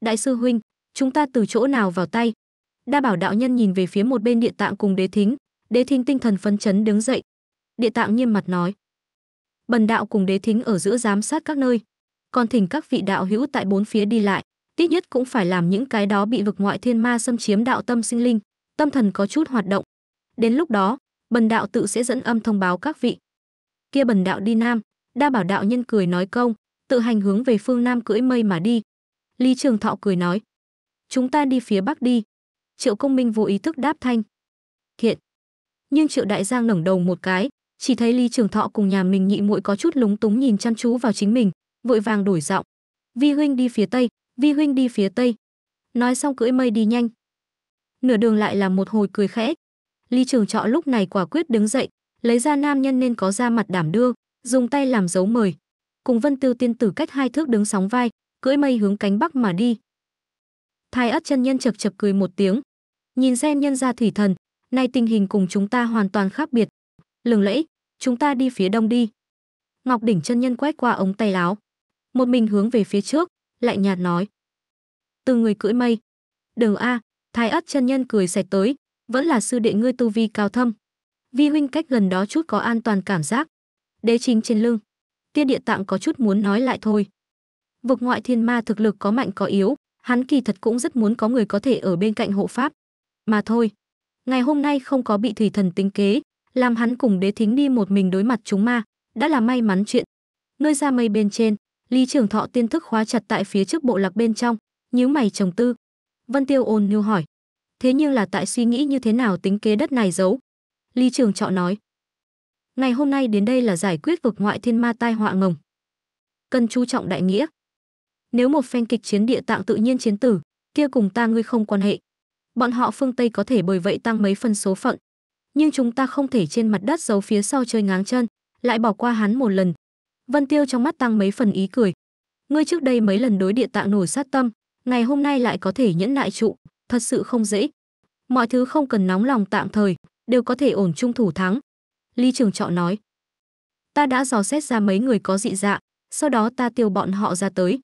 Đại sư huynh, chúng ta từ chỗ nào vào tay? Đa bảo đạo nhân nhìn về phía một bên địa tạng cùng đế thính, đế thính tinh thần phấn chấn đứng dậy. Địa tạng nghiêm mặt nói. Bần đạo cùng đế thính ở giữa giám sát các nơi, còn thỉnh các vị đạo hữu tại bốn phía đi lại, ít nhất cũng phải làm những cái đó bị vực ngoại thiên ma xâm chiếm đạo tâm sinh linh, tâm thần có chút hoạt động, Đến lúc đó, bần đạo tự sẽ dẫn âm thông báo các vị. Kia bần đạo đi nam, đa bảo đạo nhân cười nói công, tự hành hướng về phương nam cưỡi mây mà đi. Lý Trường Thọ cười nói, chúng ta đi phía bắc đi. Triệu Công Minh vô ý thức đáp thanh. Thiện. Nhưng Triệu Đại Giang ngẩng đầu một cái, chỉ thấy Lý Trường Thọ cùng nhà mình nhị muội có chút lúng túng nhìn chăm chú vào chính mình, vội vàng đổi giọng. Vi huynh đi phía tây, vi huynh đi phía tây. Nói xong cưỡi mây đi nhanh. Nửa đường lại là một hồi cười khẽ, Lý Trường Trọ lúc này quả quyết đứng dậy, lấy ra nam nhân nên có ra mặt đảm đương, dùng tay làm dấu mời. Cùng Vân Tiêu tiên tử cách hai thước đứng sóng vai, cưỡi mây hướng cánh bắc mà đi. Thái Ất chân nhân chập chập cười một tiếng, nhìn xem nhân ra thủy thần, nay tình hình cùng chúng ta hoàn toàn khác biệt. Lừng lẫy, chúng ta đi phía đông đi. Ngọc đỉnh chân nhân quét qua ống tay áo, một mình hướng về phía trước, lạnh nhạt nói: "Từ người cưỡi mây." Đường a, Thái Ất chân nhân cười sạch tới, vẫn là sư đệ ngươi tu vi cao thâm vi huynh cách gần đó chút có an toàn cảm giác đế chính trên lưng tiên địa tạng có chút muốn nói lại thôi vực ngoại thiên ma thực lực có mạnh có yếu hắn kỳ thật cũng rất muốn có người có thể ở bên cạnh hộ pháp mà thôi ngày hôm nay không có bị thủy thần tính kế làm hắn cùng đế thính đi một mình đối mặt chúng ma đã là may mắn chuyện nơi ra mây bên trên lý trưởng thọ tiên thức khóa chặt tại phía trước bộ lạc bên trong nhíu mày trầm tư vân tiêu ôn nhu hỏi thế nhưng là tại suy nghĩ như thế nào tính kế đất này giấu. Lý Trường Trọ nói, ngày hôm nay đến đây là giải quyết vực ngoại thiên ma tai họa ngồng. Cần chú trọng đại nghĩa. Nếu một phen kịch chiến địa tạng tự nhiên chiến tử, kia cùng ta ngươi không quan hệ. Bọn họ phương Tây có thể bởi vậy tăng mấy phần số phận. Nhưng chúng ta không thể trên mặt đất giấu phía sau chơi ngáng chân, lại bỏ qua hắn một lần. Vân Tiêu trong mắt tăng mấy phần ý cười. Ngươi trước đây mấy lần đối địa tạng nổi sát tâm, ngày hôm nay lại có thể nhẫn nại trụ, thật sự không dễ. Mọi thứ không cần nóng lòng tạm thời, đều có thể ổn chung thủ thắng. Lý Trường Trọ nói, ta đã dò xét ra mấy người có dị dạng, sau đó ta tiêu bọn họ ra tới.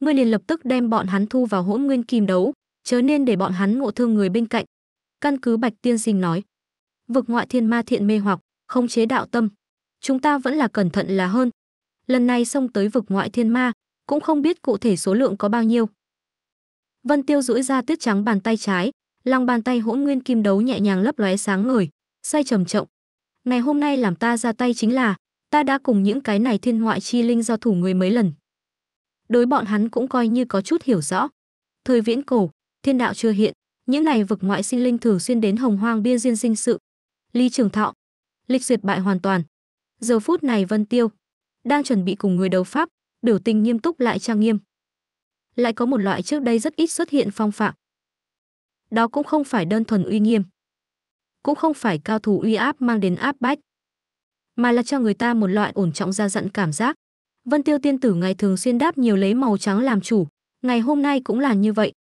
Ngươi liền lập tức đem bọn hắn thu vào hỗn nguyên kim đấu, chớ nên để bọn hắn ngộ thương người bên cạnh. Căn cứ Bạch Tiên Sinh nói, vực ngoại thiên ma thiện mê hoặc, không chế đạo tâm. Chúng ta vẫn là cẩn thận là hơn. Lần này xông tới vực ngoại thiên ma, cũng không biết cụ thể số lượng có bao nhiêu, Vân Tiêu duỗi ra tuyết trắng bàn tay trái, lòng bàn tay hỗn nguyên kim đấu nhẹ nhàng lấp lóe sáng ngời, say trầm trọng. Ngày hôm nay làm ta ra tay chính là, ta đã cùng những cái này thiên ngoại chi linh giao thủ người mấy lần. Đối bọn hắn cũng coi như có chút hiểu rõ. Thời viễn cổ, thiên đạo chưa hiện, những này vực ngoại sinh linh thường xuyên đến hồng hoang bia diên sinh sự. ly Trường Thọ, lịch duyệt bại hoàn toàn. Giờ phút này Vân Tiêu đang chuẩn bị cùng người đấu pháp, biểu tình nghiêm túc lại trang nghiêm lại có một loại trước đây rất ít xuất hiện phong phạm. Đó cũng không phải đơn thuần uy nghiêm, cũng không phải cao thủ uy áp mang đến áp bách, mà là cho người ta một loại ổn trọng ra dặn cảm giác. Vân Tiêu tiên tử ngày thường xuyên đáp nhiều lấy màu trắng làm chủ, ngày hôm nay cũng là như vậy.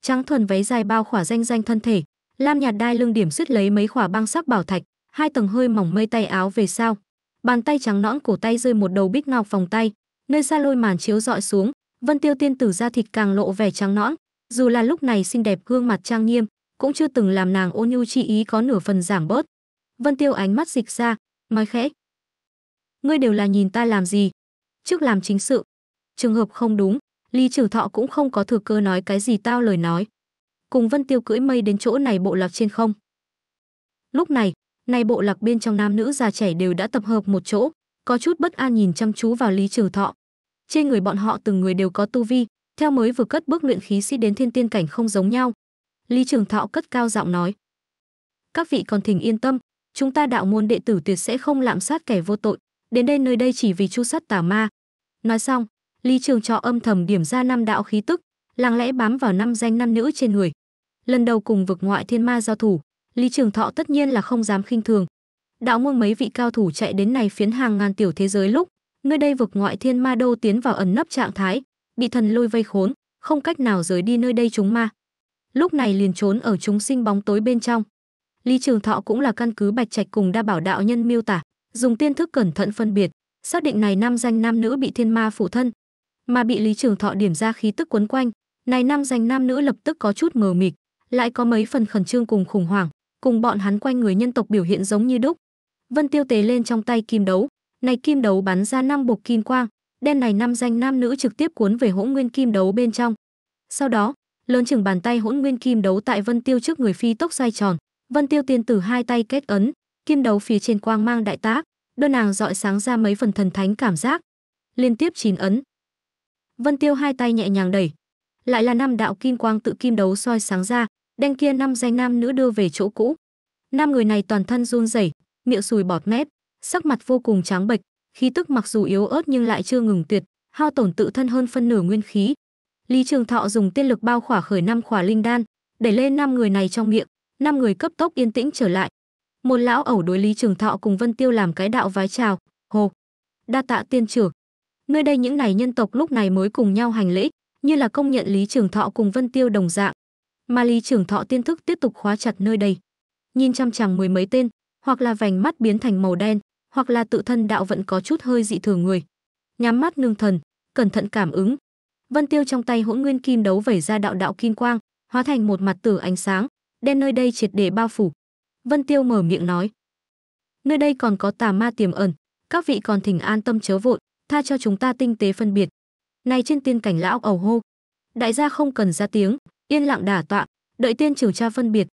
Trắng thuần váy dài bao khỏa danh danh thân thể, lam nhạt đai lưng điểm suýt lấy mấy khỏa băng sắc bảo thạch, hai tầng hơi mỏng mây tay áo về sau. Bàn tay trắng nõn cổ tay rơi một đầu bích ngọc vòng tay, nơi xa lôi màn chiếu dọi xuống, Vân Tiêu tiên tử da thịt càng lộ vẻ trắng nõn, dù là lúc này xinh đẹp gương mặt trang nghiêm, cũng chưa từng làm nàng ôn nhu chi ý có nửa phần giảm bớt. Vân Tiêu ánh mắt dịch ra, nói khẽ: "Ngươi đều là nhìn ta làm gì? Trước làm chính sự." Trường hợp không đúng, Lý Trử Thọ cũng không có thừa cơ nói cái gì tao lời nói. Cùng Vân Tiêu cưỡi mây đến chỗ này bộ lạc trên không. Lúc này, nay bộ lạc bên trong nam nữ già trẻ đều đã tập hợp một chỗ, có chút bất an nhìn chăm chú vào Lý Trử Thọ. Trên người bọn họ từng người đều có tu vi, theo mới vừa cất bước luyện khí sĩ đến thiên tiên cảnh không giống nhau. Lý Trường Thọ cất cao giọng nói: "Các vị còn thỉnh yên tâm, chúng ta đạo môn đệ tử tuyệt sẽ không lạm sát kẻ vô tội, đến đây nơi đây chỉ vì chu sắt tà ma." Nói xong, Lý Trường Trọ âm thầm điểm ra năm đạo khí tức, lặng lẽ bám vào năm danh nam nữ trên người. Lần đầu cùng vực ngoại thiên ma giao thủ, Lý Trường Thọ tất nhiên là không dám khinh thường. Đạo môn mấy vị cao thủ chạy đến này phiến hàng ngàn tiểu thế giới lúc, Nơi đây vực ngoại thiên ma đô tiến vào ẩn nấp trạng thái, bị thần lôi vây khốn, không cách nào rời đi nơi đây chúng ma. Lúc này liền trốn ở chúng sinh bóng tối bên trong. Lý Trường Thọ cũng là căn cứ Bạch Trạch cùng đa bảo đạo nhân miêu tả, dùng tiên thức cẩn thận phân biệt, xác định này nam danh nam nữ bị thiên ma phụ thân, mà bị Lý Trường Thọ điểm ra khí tức quấn quanh, này nam danh nam nữ lập tức có chút mờ mịt, lại có mấy phần khẩn trương cùng khủng hoảng, cùng bọn hắn quanh người nhân tộc biểu hiện giống như đúc. Vân Tiêu tế lên trong tay kim đấu, này kim đấu bắn ra năm bục kim quang, đen này năm danh nam nữ trực tiếp cuốn về hỗn nguyên kim đấu bên trong. Sau đó, lớn chừng bàn tay hỗn nguyên kim đấu tại Vân Tiêu trước người phi tốc xoay tròn, Vân Tiêu tiên tử hai tay kết ấn, kim đấu phía trên quang mang đại tác, đơn nàng dọi sáng ra mấy phần thần thánh cảm giác. Liên tiếp chín ấn. Vân Tiêu hai tay nhẹ nhàng đẩy, lại là năm đạo kim quang tự kim đấu soi sáng ra, đen kia năm danh nam nữ đưa về chỗ cũ. Năm người này toàn thân run rẩy, miệng sùi bọt mép, sắc mặt vô cùng trắng bệch, khí tức mặc dù yếu ớt nhưng lại chưa ngừng tuyệt, hao tổn tự thân hơn phân nửa nguyên khí. Lý Trường Thọ dùng tiên lực bao khỏa khởi năm khỏa linh đan, đẩy lên năm người này trong miệng, năm người cấp tốc yên tĩnh trở lại. Một lão ẩu đối Lý Trường Thọ cùng Vân Tiêu làm cái đạo vái chào, "Hồ, đa tạ tiên trưởng." Nơi đây những này nhân tộc lúc này mới cùng nhau hành lễ, như là công nhận Lý Trường Thọ cùng Vân Tiêu đồng dạng. Mà Lý Trường Thọ tiên thức tiếp tục khóa chặt nơi đây, nhìn chăm chằm mười mấy tên, hoặc là vành mắt biến thành màu đen, hoặc là tự thân đạo vẫn có chút hơi dị thường người. Nhắm mắt nương thần, cẩn thận cảm ứng. Vân Tiêu trong tay hỗn nguyên kim đấu vẩy ra đạo đạo kim quang, hóa thành một mặt tử ánh sáng, đem nơi đây triệt để bao phủ. Vân Tiêu mở miệng nói: "Nơi đây còn có tà ma tiềm ẩn, các vị còn thỉnh an tâm chớ vội, tha cho chúng ta tinh tế phân biệt." Này trên tiên cảnh lão ầu hô, đại gia không cần ra tiếng, yên lặng đả tọa, đợi tiên trừ tra phân biệt.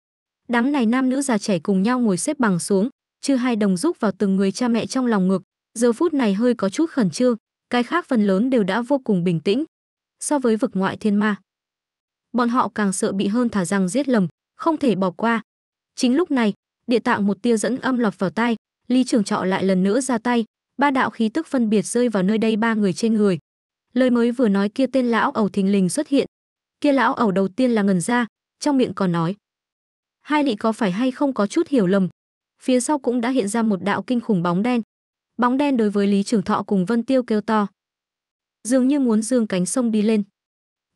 Đám này nam nữ già trẻ cùng nhau ngồi xếp bằng xuống, chưa hai đồng giúp vào từng người cha mẹ trong lòng ngực, giờ phút này hơi có chút khẩn trương, cái khác phần lớn đều đã vô cùng bình tĩnh. So với vực ngoại thiên ma, bọn họ càng sợ bị hơn thả rằng giết lầm, không thể bỏ qua. Chính lúc này, địa tạng một tia dẫn âm lọt vào tai, Lý Trường Trọ lại lần nữa ra tay, ba đạo khí tức phân biệt rơi vào nơi đây ba người trên người. Lời mới vừa nói kia tên lão ẩu thình lình xuất hiện. Kia lão ẩu đầu tiên là ngần ra, trong miệng còn nói: "Hai lị có phải hay không có chút hiểu lầm, phía sau cũng đã hiện ra một đạo kinh khủng bóng đen. Bóng đen đối với Lý Trường Thọ cùng Vân Tiêu kêu to. Dường như muốn dương cánh sông đi lên.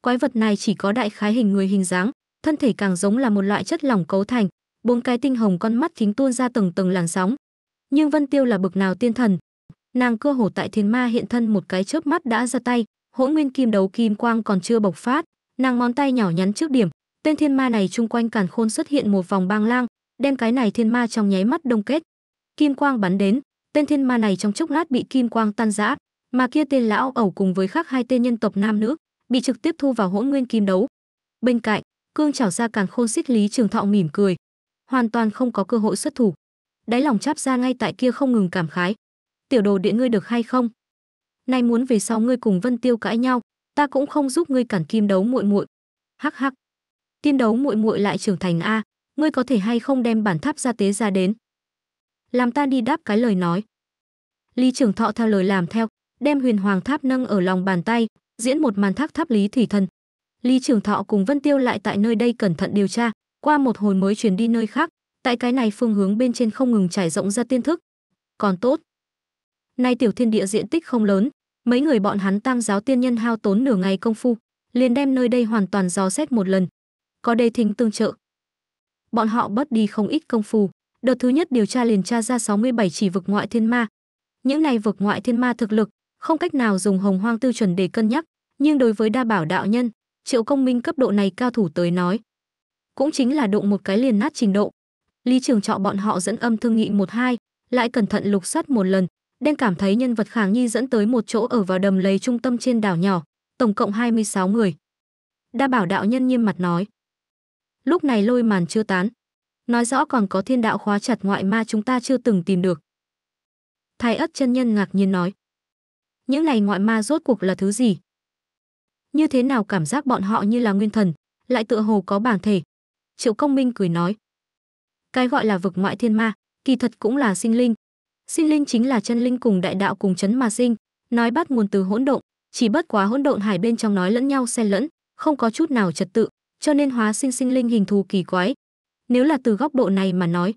Quái vật này chỉ có đại khái hình người hình dáng, thân thể càng giống là một loại chất lỏng cấu thành, bốn cái tinh hồng con mắt thính tuôn ra từng tầng làn sóng. Nhưng Vân Tiêu là bực nào tiên thần, nàng cơ hồ tại thiên ma hiện thân một cái chớp mắt đã ra tay, hỗn nguyên kim đấu kim quang còn chưa bộc phát, nàng ngón tay nhỏ nhắn trước điểm, tên thiên ma này chung quanh càn khôn xuất hiện một vòng băng lang, đem cái này thiên ma trong nháy mắt đông kết kim quang bắn đến tên thiên ma này trong chốc lát bị kim quang tan rã mà kia tên lão ẩu cùng với khác hai tên nhân tộc nam nữ bị trực tiếp thu vào hỗn nguyên kim đấu bên cạnh cương chảo ra càng khôn xích lý trường thọ mỉm cười hoàn toàn không có cơ hội xuất thủ đáy lòng chắp ra ngay tại kia không ngừng cảm khái tiểu đồ địa ngươi được hay không nay muốn về sau ngươi cùng vân tiêu cãi nhau ta cũng không giúp ngươi cản kim đấu muội muội hắc hắc kim đấu muội muội lại trưởng thành a ngươi có thể hay không đem bản tháp gia tế ra đến làm ta đi đáp cái lời nói lý trưởng thọ theo lời làm theo đem huyền hoàng tháp nâng ở lòng bàn tay diễn một màn thác tháp lý thủy thần lý trưởng thọ cùng vân tiêu lại tại nơi đây cẩn thận điều tra qua một hồi mới chuyển đi nơi khác tại cái này phương hướng bên trên không ngừng trải rộng ra tiên thức còn tốt nay tiểu thiên địa diện tích không lớn mấy người bọn hắn tăng giáo tiên nhân hao tốn nửa ngày công phu liền đem nơi đây hoàn toàn dò xét một lần có đầy thính tương trợ bọn họ bớt đi không ít công phu. Đợt thứ nhất điều tra liền tra ra 67 chỉ vực ngoại thiên ma. Những này vực ngoại thiên ma thực lực, không cách nào dùng hồng hoang tiêu chuẩn để cân nhắc, nhưng đối với đa bảo đạo nhân, triệu công minh cấp độ này cao thủ tới nói. Cũng chính là đụng một cái liền nát trình độ. Lý trường trọ bọn họ dẫn âm thương nghị một hai, lại cẩn thận lục soát một lần, đen cảm thấy nhân vật kháng nhi dẫn tới một chỗ ở vào đầm lấy trung tâm trên đảo nhỏ, tổng cộng 26 người. Đa bảo đạo nhân nghiêm mặt nói, lúc này lôi màn chưa tán nói rõ còn có thiên đạo khóa chặt ngoại ma chúng ta chưa từng tìm được thái ất chân nhân ngạc nhiên nói những này ngoại ma rốt cuộc là thứ gì như thế nào cảm giác bọn họ như là nguyên thần lại tựa hồ có bản thể triệu công minh cười nói cái gọi là vực ngoại thiên ma kỳ thật cũng là sinh linh sinh linh chính là chân linh cùng đại đạo cùng chấn mà sinh nói bắt nguồn từ hỗn độn chỉ bất quá hỗn độn hải bên trong nói lẫn nhau xen lẫn không có chút nào trật tự cho nên hóa sinh sinh linh hình thù kỳ quái. Nếu là từ góc độ này mà nói.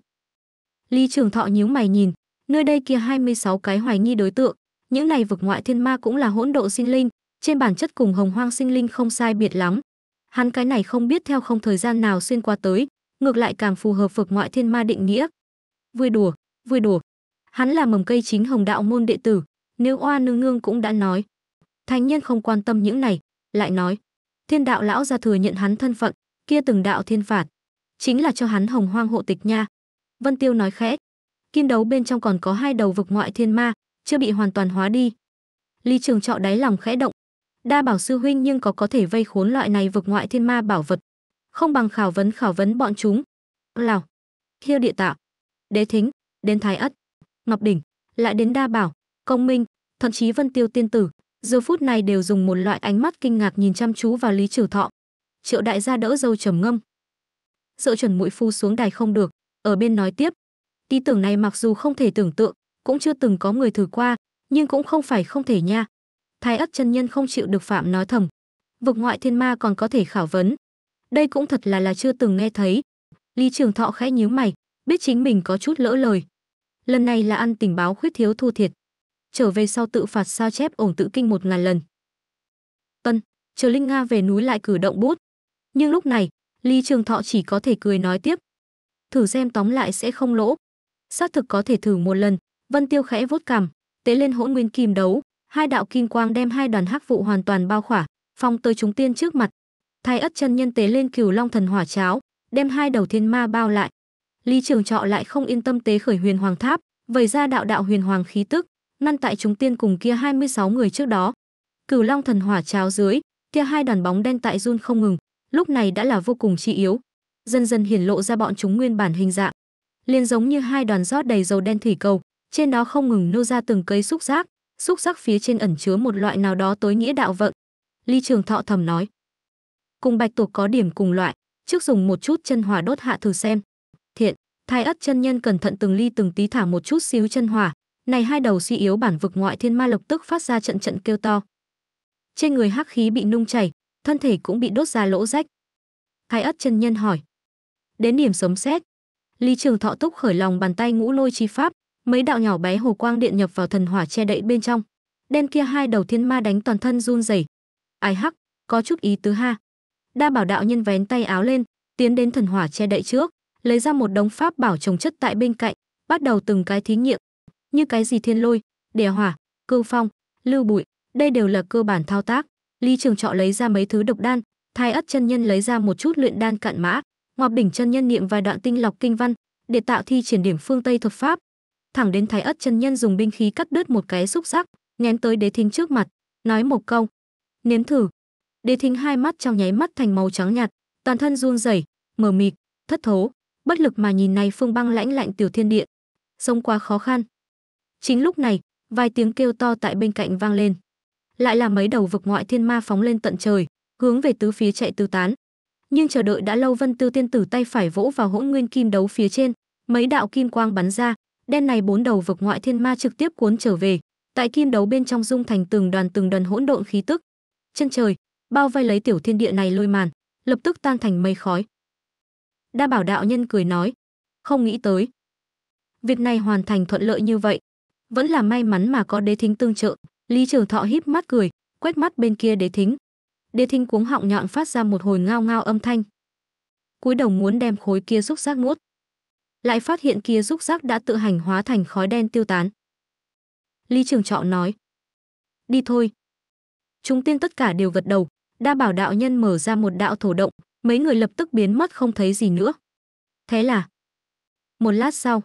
Lý Trường Thọ nhíu mày nhìn, nơi đây kia 26 cái hoài nghi đối tượng, những này vực ngoại thiên ma cũng là hỗn độ sinh linh, trên bản chất cùng hồng hoang sinh linh không sai biệt lắm. Hắn cái này không biết theo không thời gian nào xuyên qua tới, ngược lại càng phù hợp vực ngoại thiên ma định nghĩa. Vui đùa, vui đùa. Hắn là mầm cây chính hồng đạo môn đệ tử, nếu oa nương nương cũng đã nói. Thánh nhân không quan tâm những này, lại nói thiên đạo lão ra thừa nhận hắn thân phận kia từng đạo thiên phạt chính là cho hắn hồng hoang hộ tịch nha vân tiêu nói khẽ kim đấu bên trong còn có hai đầu vực ngoại thiên ma chưa bị hoàn toàn hóa đi ly trường trọ đáy lòng khẽ động đa bảo sư huynh nhưng có có thể vây khốn loại này vực ngoại thiên ma bảo vật không bằng khảo vấn khảo vấn bọn chúng lào thiêu địa tạo đế thính đến thái ất ngọc đỉnh lại đến đa bảo công minh thậm chí vân tiêu tiên tử giờ phút này đều dùng một loại ánh mắt kinh ngạc nhìn chăm chú vào Lý Trừ Thọ. Triệu đại gia đỡ dâu trầm ngâm. sợ chuẩn mũi phu xuống đài không được, ở bên nói tiếp. Tí tưởng này mặc dù không thể tưởng tượng, cũng chưa từng có người thử qua, nhưng cũng không phải không thể nha. Thái ất chân nhân không chịu được phạm nói thầm. Vực ngoại thiên ma còn có thể khảo vấn. Đây cũng thật là là chưa từng nghe thấy. Lý Trường Thọ khẽ nhíu mày, biết chính mình có chút lỡ lời. Lần này là ăn tình báo khuyết thiếu thu thiệt trở về sau tự phạt sao chép ổng tự kinh một ngàn lần. Tân, chờ Linh Nga về núi lại cử động bút. Nhưng lúc này, Lý Trường Thọ chỉ có thể cười nói tiếp. Thử xem tóm lại sẽ không lỗ. Xác thực có thể thử một lần, Vân Tiêu khẽ vốt cằm, tế lên hỗn nguyên kim đấu, hai đạo kim quang đem hai đoàn hắc vụ hoàn toàn bao khỏa, phong tới chúng tiên trước mặt. Thái ất chân nhân tế lên cửu long thần hỏa cháo, đem hai đầu thiên ma bao lại. Lý Trường Trọ lại không yên tâm tế khởi huyền hoàng tháp, vẩy ra đạo đạo huyền hoàng khí tức, ngăn tại chúng tiên cùng kia 26 người trước đó. Cửu Long thần hỏa cháo dưới, kia hai đoàn bóng đen tại run không ngừng, lúc này đã là vô cùng chi yếu, dần dần hiển lộ ra bọn chúng nguyên bản hình dạng. liền giống như hai đoàn rót đầy dầu đen thủy cầu, trên đó không ngừng nô ra từng cây xúc giác, xúc giác phía trên ẩn chứa một loại nào đó tối nghĩa đạo vận. Ly Trường Thọ thầm nói, cùng Bạch Tuộc có điểm cùng loại, trước dùng một chút chân hỏa đốt hạ thử xem. Thiện, thai Ất chân nhân cẩn thận từng ly từng tí thả một chút xíu chân hỏa, này hai đầu suy yếu bản vực ngoại thiên ma lập tức phát ra trận trận kêu to trên người hắc khí bị nung chảy thân thể cũng bị đốt ra lỗ rách thái ất chân nhân hỏi đến điểm sống xét lý trường thọ túc khởi lòng bàn tay ngũ lôi chi pháp mấy đạo nhỏ bé hồ quang điện nhập vào thần hỏa che đậy bên trong đen kia hai đầu thiên ma đánh toàn thân run rẩy ai hắc có chút ý tứ ha đa bảo đạo nhân vén tay áo lên tiến đến thần hỏa che đậy trước lấy ra một đống pháp bảo trồng chất tại bên cạnh bắt đầu từng cái thí nghiệm như cái gì thiên lôi, đè hỏa, cương phong, lưu bụi, đây đều là cơ bản thao tác. Lý Trường Trọ lấy ra mấy thứ độc đan, Thái Ất chân nhân lấy ra một chút luyện đan cạn mã, Ngọc Đỉnh chân nhân niệm vài đoạn tinh lọc kinh văn, để tạo thi triển điểm phương Tây thuật pháp. Thẳng đến Thái Ất chân nhân dùng binh khí cắt đứt một cái xúc giác, ném tới Đế Thính trước mặt, nói một câu: "Nếm thử." Đế Thính hai mắt trong nháy mắt thành màu trắng nhạt, toàn thân run rẩy, mờ mịt, thất thố, bất lực mà nhìn này phương băng lãnh lạnh tiểu thiên địa. Sống quá khó khăn, Chính lúc này, vài tiếng kêu to tại bên cạnh vang lên. Lại là mấy đầu vực ngoại thiên ma phóng lên tận trời, hướng về tứ phía chạy tứ tán. Nhưng chờ đợi đã lâu Vân Tư tiên tử tay phải vỗ vào hỗn nguyên kim đấu phía trên, mấy đạo kim quang bắn ra, đen này bốn đầu vực ngoại thiên ma trực tiếp cuốn trở về, tại kim đấu bên trong dung thành từng đoàn từng đoàn hỗn độn khí tức. Chân trời, bao vây lấy tiểu thiên địa này lôi màn, lập tức tan thành mây khói. Đa Bảo đạo nhân cười nói, không nghĩ tới, việc này hoàn thành thuận lợi như vậy, vẫn là may mắn mà có đế thính tương trợ lý trường thọ híp mắt cười quét mắt bên kia đế thính đế thính cuống họng nhọn phát ra một hồi ngao ngao âm thanh cúi đầu muốn đem khối kia xúc giác nuốt lại phát hiện kia xúc giác đã tự hành hóa thành khói đen tiêu tán lý trường trọ nói đi thôi chúng tiên tất cả đều gật đầu đa bảo đạo nhân mở ra một đạo thổ động mấy người lập tức biến mất không thấy gì nữa thế là một lát sau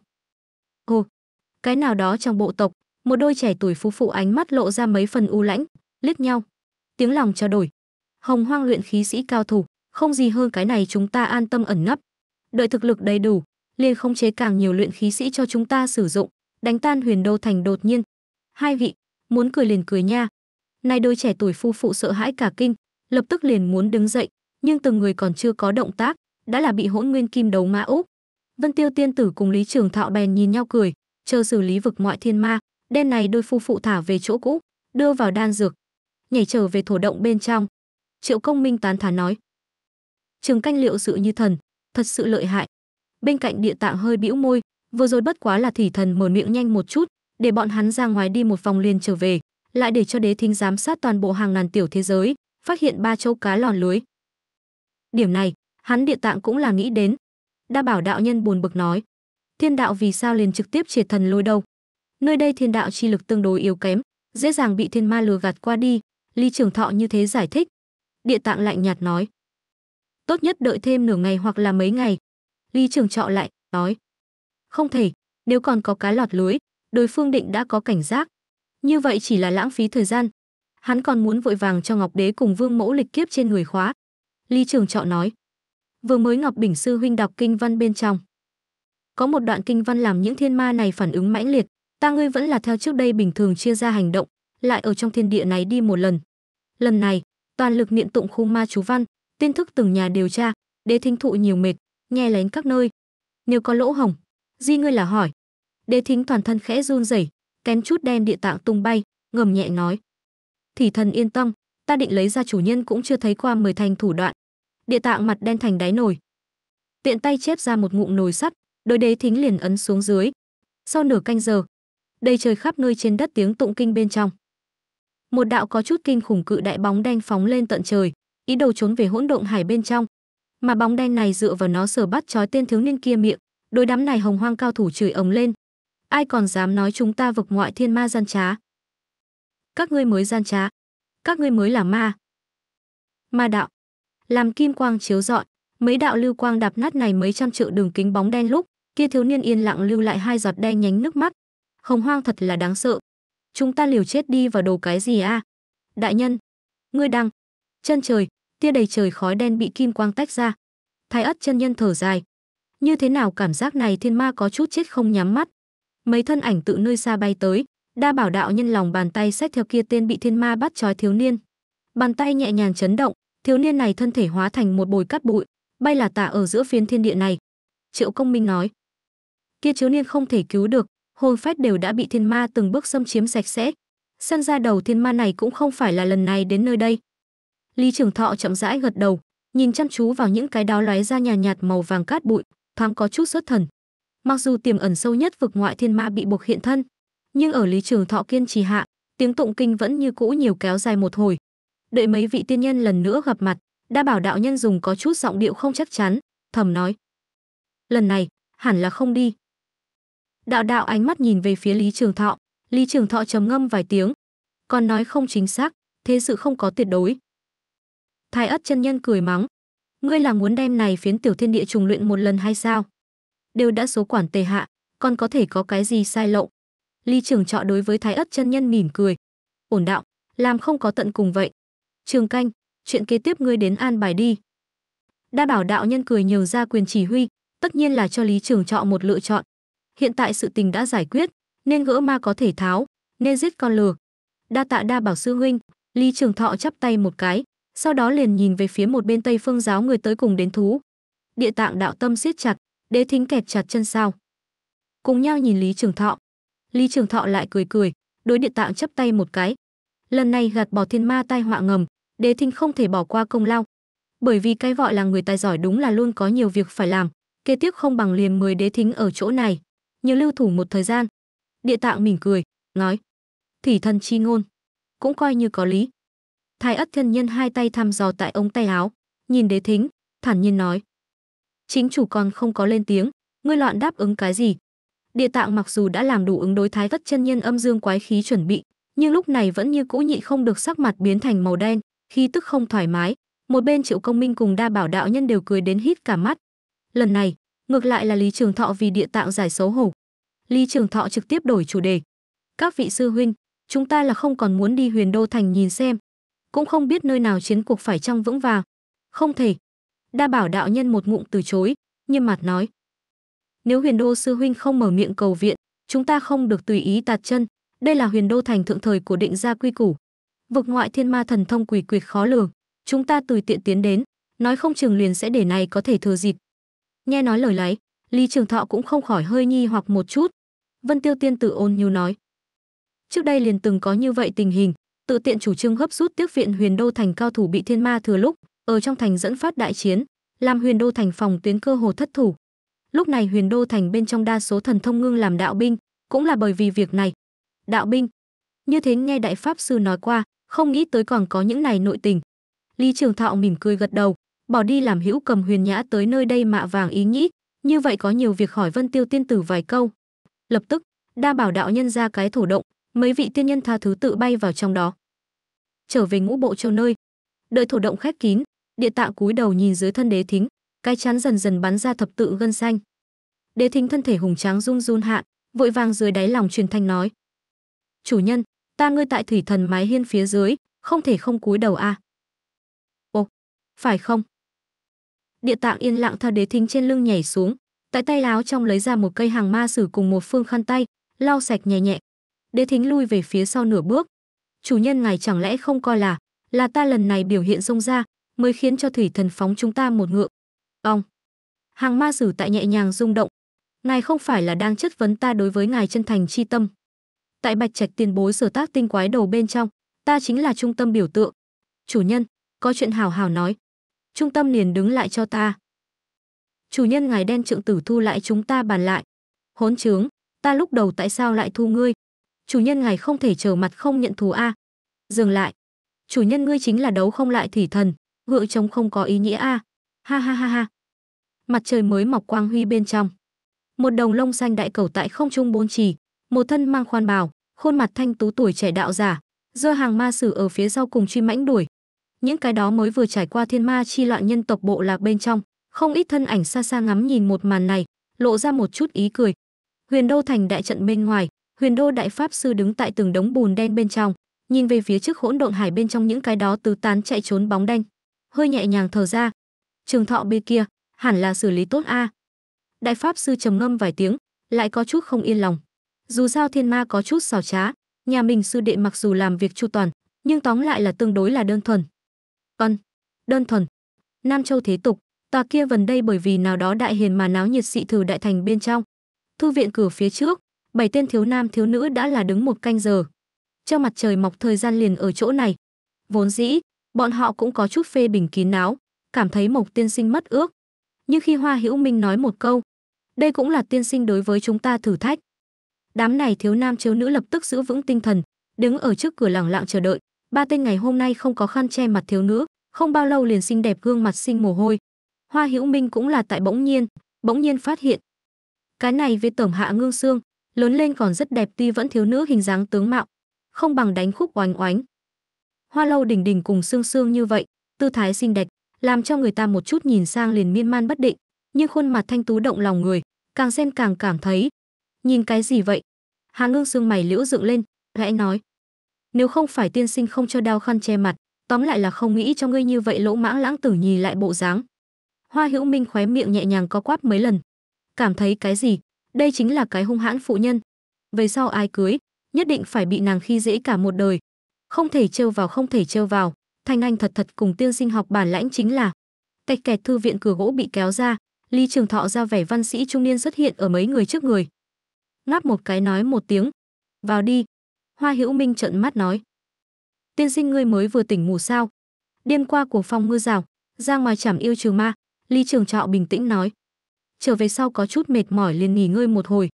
ồ cái nào đó trong bộ tộc một đôi trẻ tuổi phú phụ ánh mắt lộ ra mấy phần u lãnh liếc nhau tiếng lòng trao đổi hồng hoang luyện khí sĩ cao thủ không gì hơn cái này chúng ta an tâm ẩn nấp đợi thực lực đầy đủ liền khống chế càng nhiều luyện khí sĩ cho chúng ta sử dụng đánh tan huyền đô thành đột nhiên hai vị muốn cười liền cười nha nay đôi trẻ tuổi phu phụ sợ hãi cả kinh lập tức liền muốn đứng dậy nhưng từng người còn chưa có động tác đã là bị hỗn nguyên kim đấu mã úc vân tiêu tiên tử cùng lý trường thọ bèn nhìn nhau cười chờ xử lý vực mọi thiên ma, đen này đôi phu phụ thả về chỗ cũ, đưa vào đan dược, nhảy trở về thổ động bên trong. Triệu Công Minh tán thán nói: "Trường canh liệu sự như thần, thật sự lợi hại." Bên cạnh địa tạng hơi bĩu môi, vừa rồi bất quá là thủy thần mở miệng nhanh một chút, để bọn hắn ra ngoài đi một vòng liền trở về, lại để cho đế thính giám sát toàn bộ hàng ngàn tiểu thế giới, phát hiện ba châu cá lòn lưới. Điểm này, hắn địa tạng cũng là nghĩ đến. Đa bảo đạo nhân buồn bực nói thiên đạo vì sao liền trực tiếp triệt thần lôi đâu nơi đây thiên đạo chi lực tương đối yếu kém dễ dàng bị thiên ma lừa gạt qua đi ly trường thọ như thế giải thích địa tạng lạnh nhạt nói tốt nhất đợi thêm nửa ngày hoặc là mấy ngày ly trường trọ lại nói không thể nếu còn có cái lọt lưới đối phương định đã có cảnh giác như vậy chỉ là lãng phí thời gian hắn còn muốn vội vàng cho ngọc đế cùng vương mẫu lịch kiếp trên người khóa ly trường trọ nói vừa mới ngọc bình sư huynh đọc kinh văn bên trong có một đoạn kinh văn làm những thiên ma này phản ứng mãnh liệt, ta ngươi vẫn là theo trước đây bình thường chia ra hành động, lại ở trong thiên địa này đi một lần. Lần này, toàn lực niệm tụng khung ma chú văn, tin thức từng nhà điều tra, đế thính thụ nhiều mệt, nghe lén các nơi. Nếu có lỗ hồng, di ngươi là hỏi. Đế thính toàn thân khẽ run rẩy, kém chút đen địa tạng tung bay, ngầm nhẹ nói. Thì thần yên tâm, ta định lấy ra chủ nhân cũng chưa thấy qua mười thành thủ đoạn. Địa tạng mặt đen thành đáy nồi. Tiện tay chép ra một ngụm nồi sắt, đối đế thính liền ấn xuống dưới. Sau nửa canh giờ, đầy trời khắp nơi trên đất tiếng tụng kinh bên trong. Một đạo có chút kinh khủng cự đại bóng đen phóng lên tận trời, ý đồ trốn về hỗn độn hải bên trong. Mà bóng đen này dựa vào nó sờ bắt chói tên thiếu niên kia miệng, đôi đám này hồng hoang cao thủ chửi ống lên. Ai còn dám nói chúng ta vực ngoại thiên ma gian trá? Các ngươi mới gian trá, các ngươi mới là ma. Ma đạo, làm kim quang chiếu rọi, mấy đạo lưu quang đạp nát này mấy trăm triệu đường kính bóng đen lúc, Kia thiếu niên yên lặng lưu lại hai giọt đen nhánh nước mắt. Hồng hoang thật là đáng sợ. Chúng ta liều chết đi vào đồ cái gì a? À? Đại nhân, ngươi đang chân trời, tia đầy trời khói đen bị kim quang tách ra. Thái ất chân nhân thở dài. Như thế nào cảm giác này thiên ma có chút chết không nhắm mắt. Mấy thân ảnh tự nơi xa bay tới, đa bảo đạo nhân lòng bàn tay xách theo kia tên bị thiên ma bắt trói thiếu niên. Bàn tay nhẹ nhàng chấn động, thiếu niên này thân thể hóa thành một bồi cát bụi, bay là tả ở giữa phiến thiên địa này. Triệu Công Minh nói, kia thiếu niên không thể cứu được hồn phách đều đã bị thiên ma từng bước xâm chiếm sạch sẽ săn ra đầu thiên ma này cũng không phải là lần này đến nơi đây lý trường thọ chậm rãi gật đầu nhìn chăm chú vào những cái đó lóe ra nhàn nhạt, nhạt màu vàng cát bụi thoáng có chút xuất thần mặc dù tiềm ẩn sâu nhất vực ngoại thiên ma bị buộc hiện thân nhưng ở lý trường thọ kiên trì hạ tiếng tụng kinh vẫn như cũ nhiều kéo dài một hồi đợi mấy vị tiên nhân lần nữa gặp mặt đa bảo đạo nhân dùng có chút giọng điệu không chắc chắn thầm nói lần này hẳn là không đi đạo đạo ánh mắt nhìn về phía lý trường thọ lý trường thọ trầm ngâm vài tiếng còn nói không chính xác thế sự không có tuyệt đối thái ất chân nhân cười mắng ngươi là muốn đem này phiến tiểu thiên địa trùng luyện một lần hay sao đều đã số quản tề hạ còn có thể có cái gì sai lộng lý trường thọ đối với thái ất chân nhân mỉm cười ổn đạo làm không có tận cùng vậy trường canh chuyện kế tiếp ngươi đến an bài đi đa bảo đạo nhân cười nhiều ra quyền chỉ huy tất nhiên là cho lý trường thọ một lựa chọn hiện tại sự tình đã giải quyết, nên gỡ ma có thể tháo, nên giết con lừa. Đa tạ đa bảo sư huynh, Lý Trường Thọ chắp tay một cái, sau đó liền nhìn về phía một bên Tây Phương giáo người tới cùng đến thú. Địa tạng đạo tâm siết chặt, đế thính kẹp chặt chân sau Cùng nhau nhìn Lý Trường Thọ. Lý Trường Thọ lại cười cười, đối địa tạng chắp tay một cái. Lần này gạt bỏ thiên ma tai họa ngầm, đế thính không thể bỏ qua công lao. Bởi vì cái gọi là người tài giỏi đúng là luôn có nhiều việc phải làm, kế tiếp không bằng liền mười đế thính ở chỗ này, nhiều lưu thủ một thời gian địa tạng mỉm cười nói thủy thần chi ngôn cũng coi như có lý thái ất thân nhân hai tay thăm dò tại ống tay áo nhìn đế thính thản nhiên nói chính chủ còn không có lên tiếng ngươi loạn đáp ứng cái gì địa tạng mặc dù đã làm đủ ứng đối thái ất chân nhân âm dương quái khí chuẩn bị nhưng lúc này vẫn như cũ nhịn không được sắc mặt biến thành màu đen khi tức không thoải mái một bên triệu công minh cùng đa bảo đạo nhân đều cười đến hít cả mắt lần này Ngược lại là Lý Trường Thọ vì địa tạng giải xấu hổ. Lý Trường Thọ trực tiếp đổi chủ đề. Các vị sư huynh, chúng ta là không còn muốn đi huyền đô thành nhìn xem. Cũng không biết nơi nào chiến cuộc phải trong vững vàng. Không thể. Đa bảo đạo nhân một ngụm từ chối, nghiêm mặt nói. Nếu huyền đô sư huynh không mở miệng cầu viện, chúng ta không được tùy ý tạt chân. Đây là huyền đô thành thượng thời của định gia quy củ. Vực ngoại thiên ma thần thông quỷ quyệt khó lường. Chúng ta tùy tiện tiến đến, nói không chừng liền sẽ để này có thể thừa dịp, Nghe nói lời lấy, Lý Trường Thọ cũng không khỏi hơi nghi hoặc một chút. Vân Tiêu Tiên tử ôn nhu nói: "Trước đây liền từng có như vậy tình hình, tự tiện chủ trương hấp rút tiếc viện Huyền Đô thành cao thủ bị thiên ma thừa lúc, ở trong thành dẫn phát đại chiến, làm Huyền Đô thành phòng tuyến cơ hồ thất thủ. Lúc này Huyền Đô thành bên trong đa số thần thông ngưng làm đạo binh, cũng là bởi vì việc này. Đạo binh? Như thế nghe đại pháp sư nói qua, không nghĩ tới còn có những này nội tình." Lý Trường Thọ mỉm cười gật đầu, bỏ đi làm hữu cầm huyền nhã tới nơi đây mạ vàng ý nghĩ như vậy có nhiều việc hỏi vân tiêu tiên tử vài câu lập tức đa bảo đạo nhân ra cái thổ động mấy vị tiên nhân tha thứ tự bay vào trong đó trở về ngũ bộ châu nơi đợi thổ động khép kín địa tạng cúi đầu nhìn dưới thân đế thính cái chán dần dần bắn ra thập tự gân xanh đế thính thân thể hùng tráng run run hạ vội vàng dưới đáy lòng truyền thanh nói chủ nhân ta ngươi tại thủy thần mái hiên phía dưới không thể không cúi đầu a à. ồ phải không địa tạng yên lặng theo đế thính trên lưng nhảy xuống tại tay láo trong lấy ra một cây hàng ma sử cùng một phương khăn tay lau sạch nhẹ nhẹ đế thính lui về phía sau nửa bước chủ nhân ngài chẳng lẽ không coi là là ta lần này biểu hiện xông ra mới khiến cho thủy thần phóng chúng ta một ngựa ong hàng ma sử tại nhẹ nhàng rung động ngài không phải là đang chất vấn ta đối với ngài chân thành chi tâm tại bạch trạch tiền bối sở tác tinh quái đầu bên trong ta chính là trung tâm biểu tượng chủ nhân có chuyện hào hào nói trung tâm liền đứng lại cho ta. Chủ nhân ngài đen trượng tử thu lại chúng ta bàn lại. Hốn chướng, ta lúc đầu tại sao lại thu ngươi? Chủ nhân ngài không thể trở mặt không nhận thù a. Dừng lại. Chủ nhân ngươi chính là đấu không lại thủy thần, gượng chống không có ý nghĩa a. Ha ha ha ha. Mặt trời mới mọc quang huy bên trong. Một đồng lông xanh đại cầu tại không trung bốn trì, một thân mang khoan bào, khuôn mặt thanh tú tuổi trẻ đạo giả, giơ hàng ma sử ở phía sau cùng truy mãnh đuổi, những cái đó mới vừa trải qua thiên ma chi loạn nhân tộc bộ lạc bên trong không ít thân ảnh xa xa ngắm nhìn một màn này lộ ra một chút ý cười huyền đô thành đại trận bên ngoài huyền đô đại pháp sư đứng tại từng đống bùn đen bên trong nhìn về phía trước hỗn độn hải bên trong những cái đó tứ tán chạy trốn bóng đen hơi nhẹ nhàng thở ra trường thọ bên kia hẳn là xử lý tốt a đại pháp sư trầm ngâm vài tiếng lại có chút không yên lòng dù sao thiên ma có chút xảo trá nhà mình sư đệ mặc dù làm việc chu toàn nhưng tóm lại là tương đối là đơn thuần ân, đơn thuần. Nam Châu thế tục, tòa kia gần đây bởi vì nào đó đại hiền mà náo nhiệt sĩ thử đại thành bên trong. Thư viện cửa phía trước, bảy tên thiếu nam thiếu nữ đã là đứng một canh giờ. Cho mặt trời mọc thời gian liền ở chỗ này. Vốn dĩ, bọn họ cũng có chút phê bình kín đáo, cảm thấy Mộc tiên sinh mất ước. Nhưng khi Hoa Hữu Minh nói một câu, đây cũng là tiên sinh đối với chúng ta thử thách. Đám này thiếu nam thiếu nữ lập tức giữ vững tinh thần, đứng ở trước cửa lẳng lặng chờ đợi. Ba tên ngày hôm nay không có khăn che mặt thiếu nữ, không bao lâu liền xinh đẹp gương mặt sinh mồ hôi. Hoa Hữu Minh cũng là tại bỗng nhiên, bỗng nhiên phát hiện. Cái này với tổng hạ ngương xương, lớn lên còn rất đẹp tuy vẫn thiếu nữ hình dáng tướng mạo, không bằng đánh khúc oánh oánh. Hoa lâu đỉnh đỉnh cùng xương xương như vậy, tư thái xinh đẹp, làm cho người ta một chút nhìn sang liền miên man bất định, nhưng khuôn mặt thanh tú động lòng người, càng xem càng cảm thấy. Nhìn cái gì vậy? hạ ngương xương mày liễu dựng lên, gãy nói. Nếu không phải tiên sinh không cho đao khăn che mặt, tóm lại là không nghĩ cho ngươi như vậy lỗ mãng lãng tử nhì lại bộ dáng hoa hữu minh khóe miệng nhẹ nhàng co quắp mấy lần cảm thấy cái gì đây chính là cái hung hãn phụ nhân về sau ai cưới nhất định phải bị nàng khi dễ cả một đời không thể trêu vào không thể trêu vào thanh anh thật thật cùng tiên sinh học bản lãnh chính là tạch kẹt thư viện cửa gỗ bị kéo ra ly trường thọ ra vẻ văn sĩ trung niên xuất hiện ở mấy người trước người ngáp một cái nói một tiếng vào đi hoa hữu minh trợn mắt nói tiên sinh ngươi mới vừa tỉnh ngủ sao điên qua của phong mưa rào ra ngoài chảm yêu trừ ma ly trường trọ bình tĩnh nói trở về sau có chút mệt mỏi liền nghỉ ngơi một hồi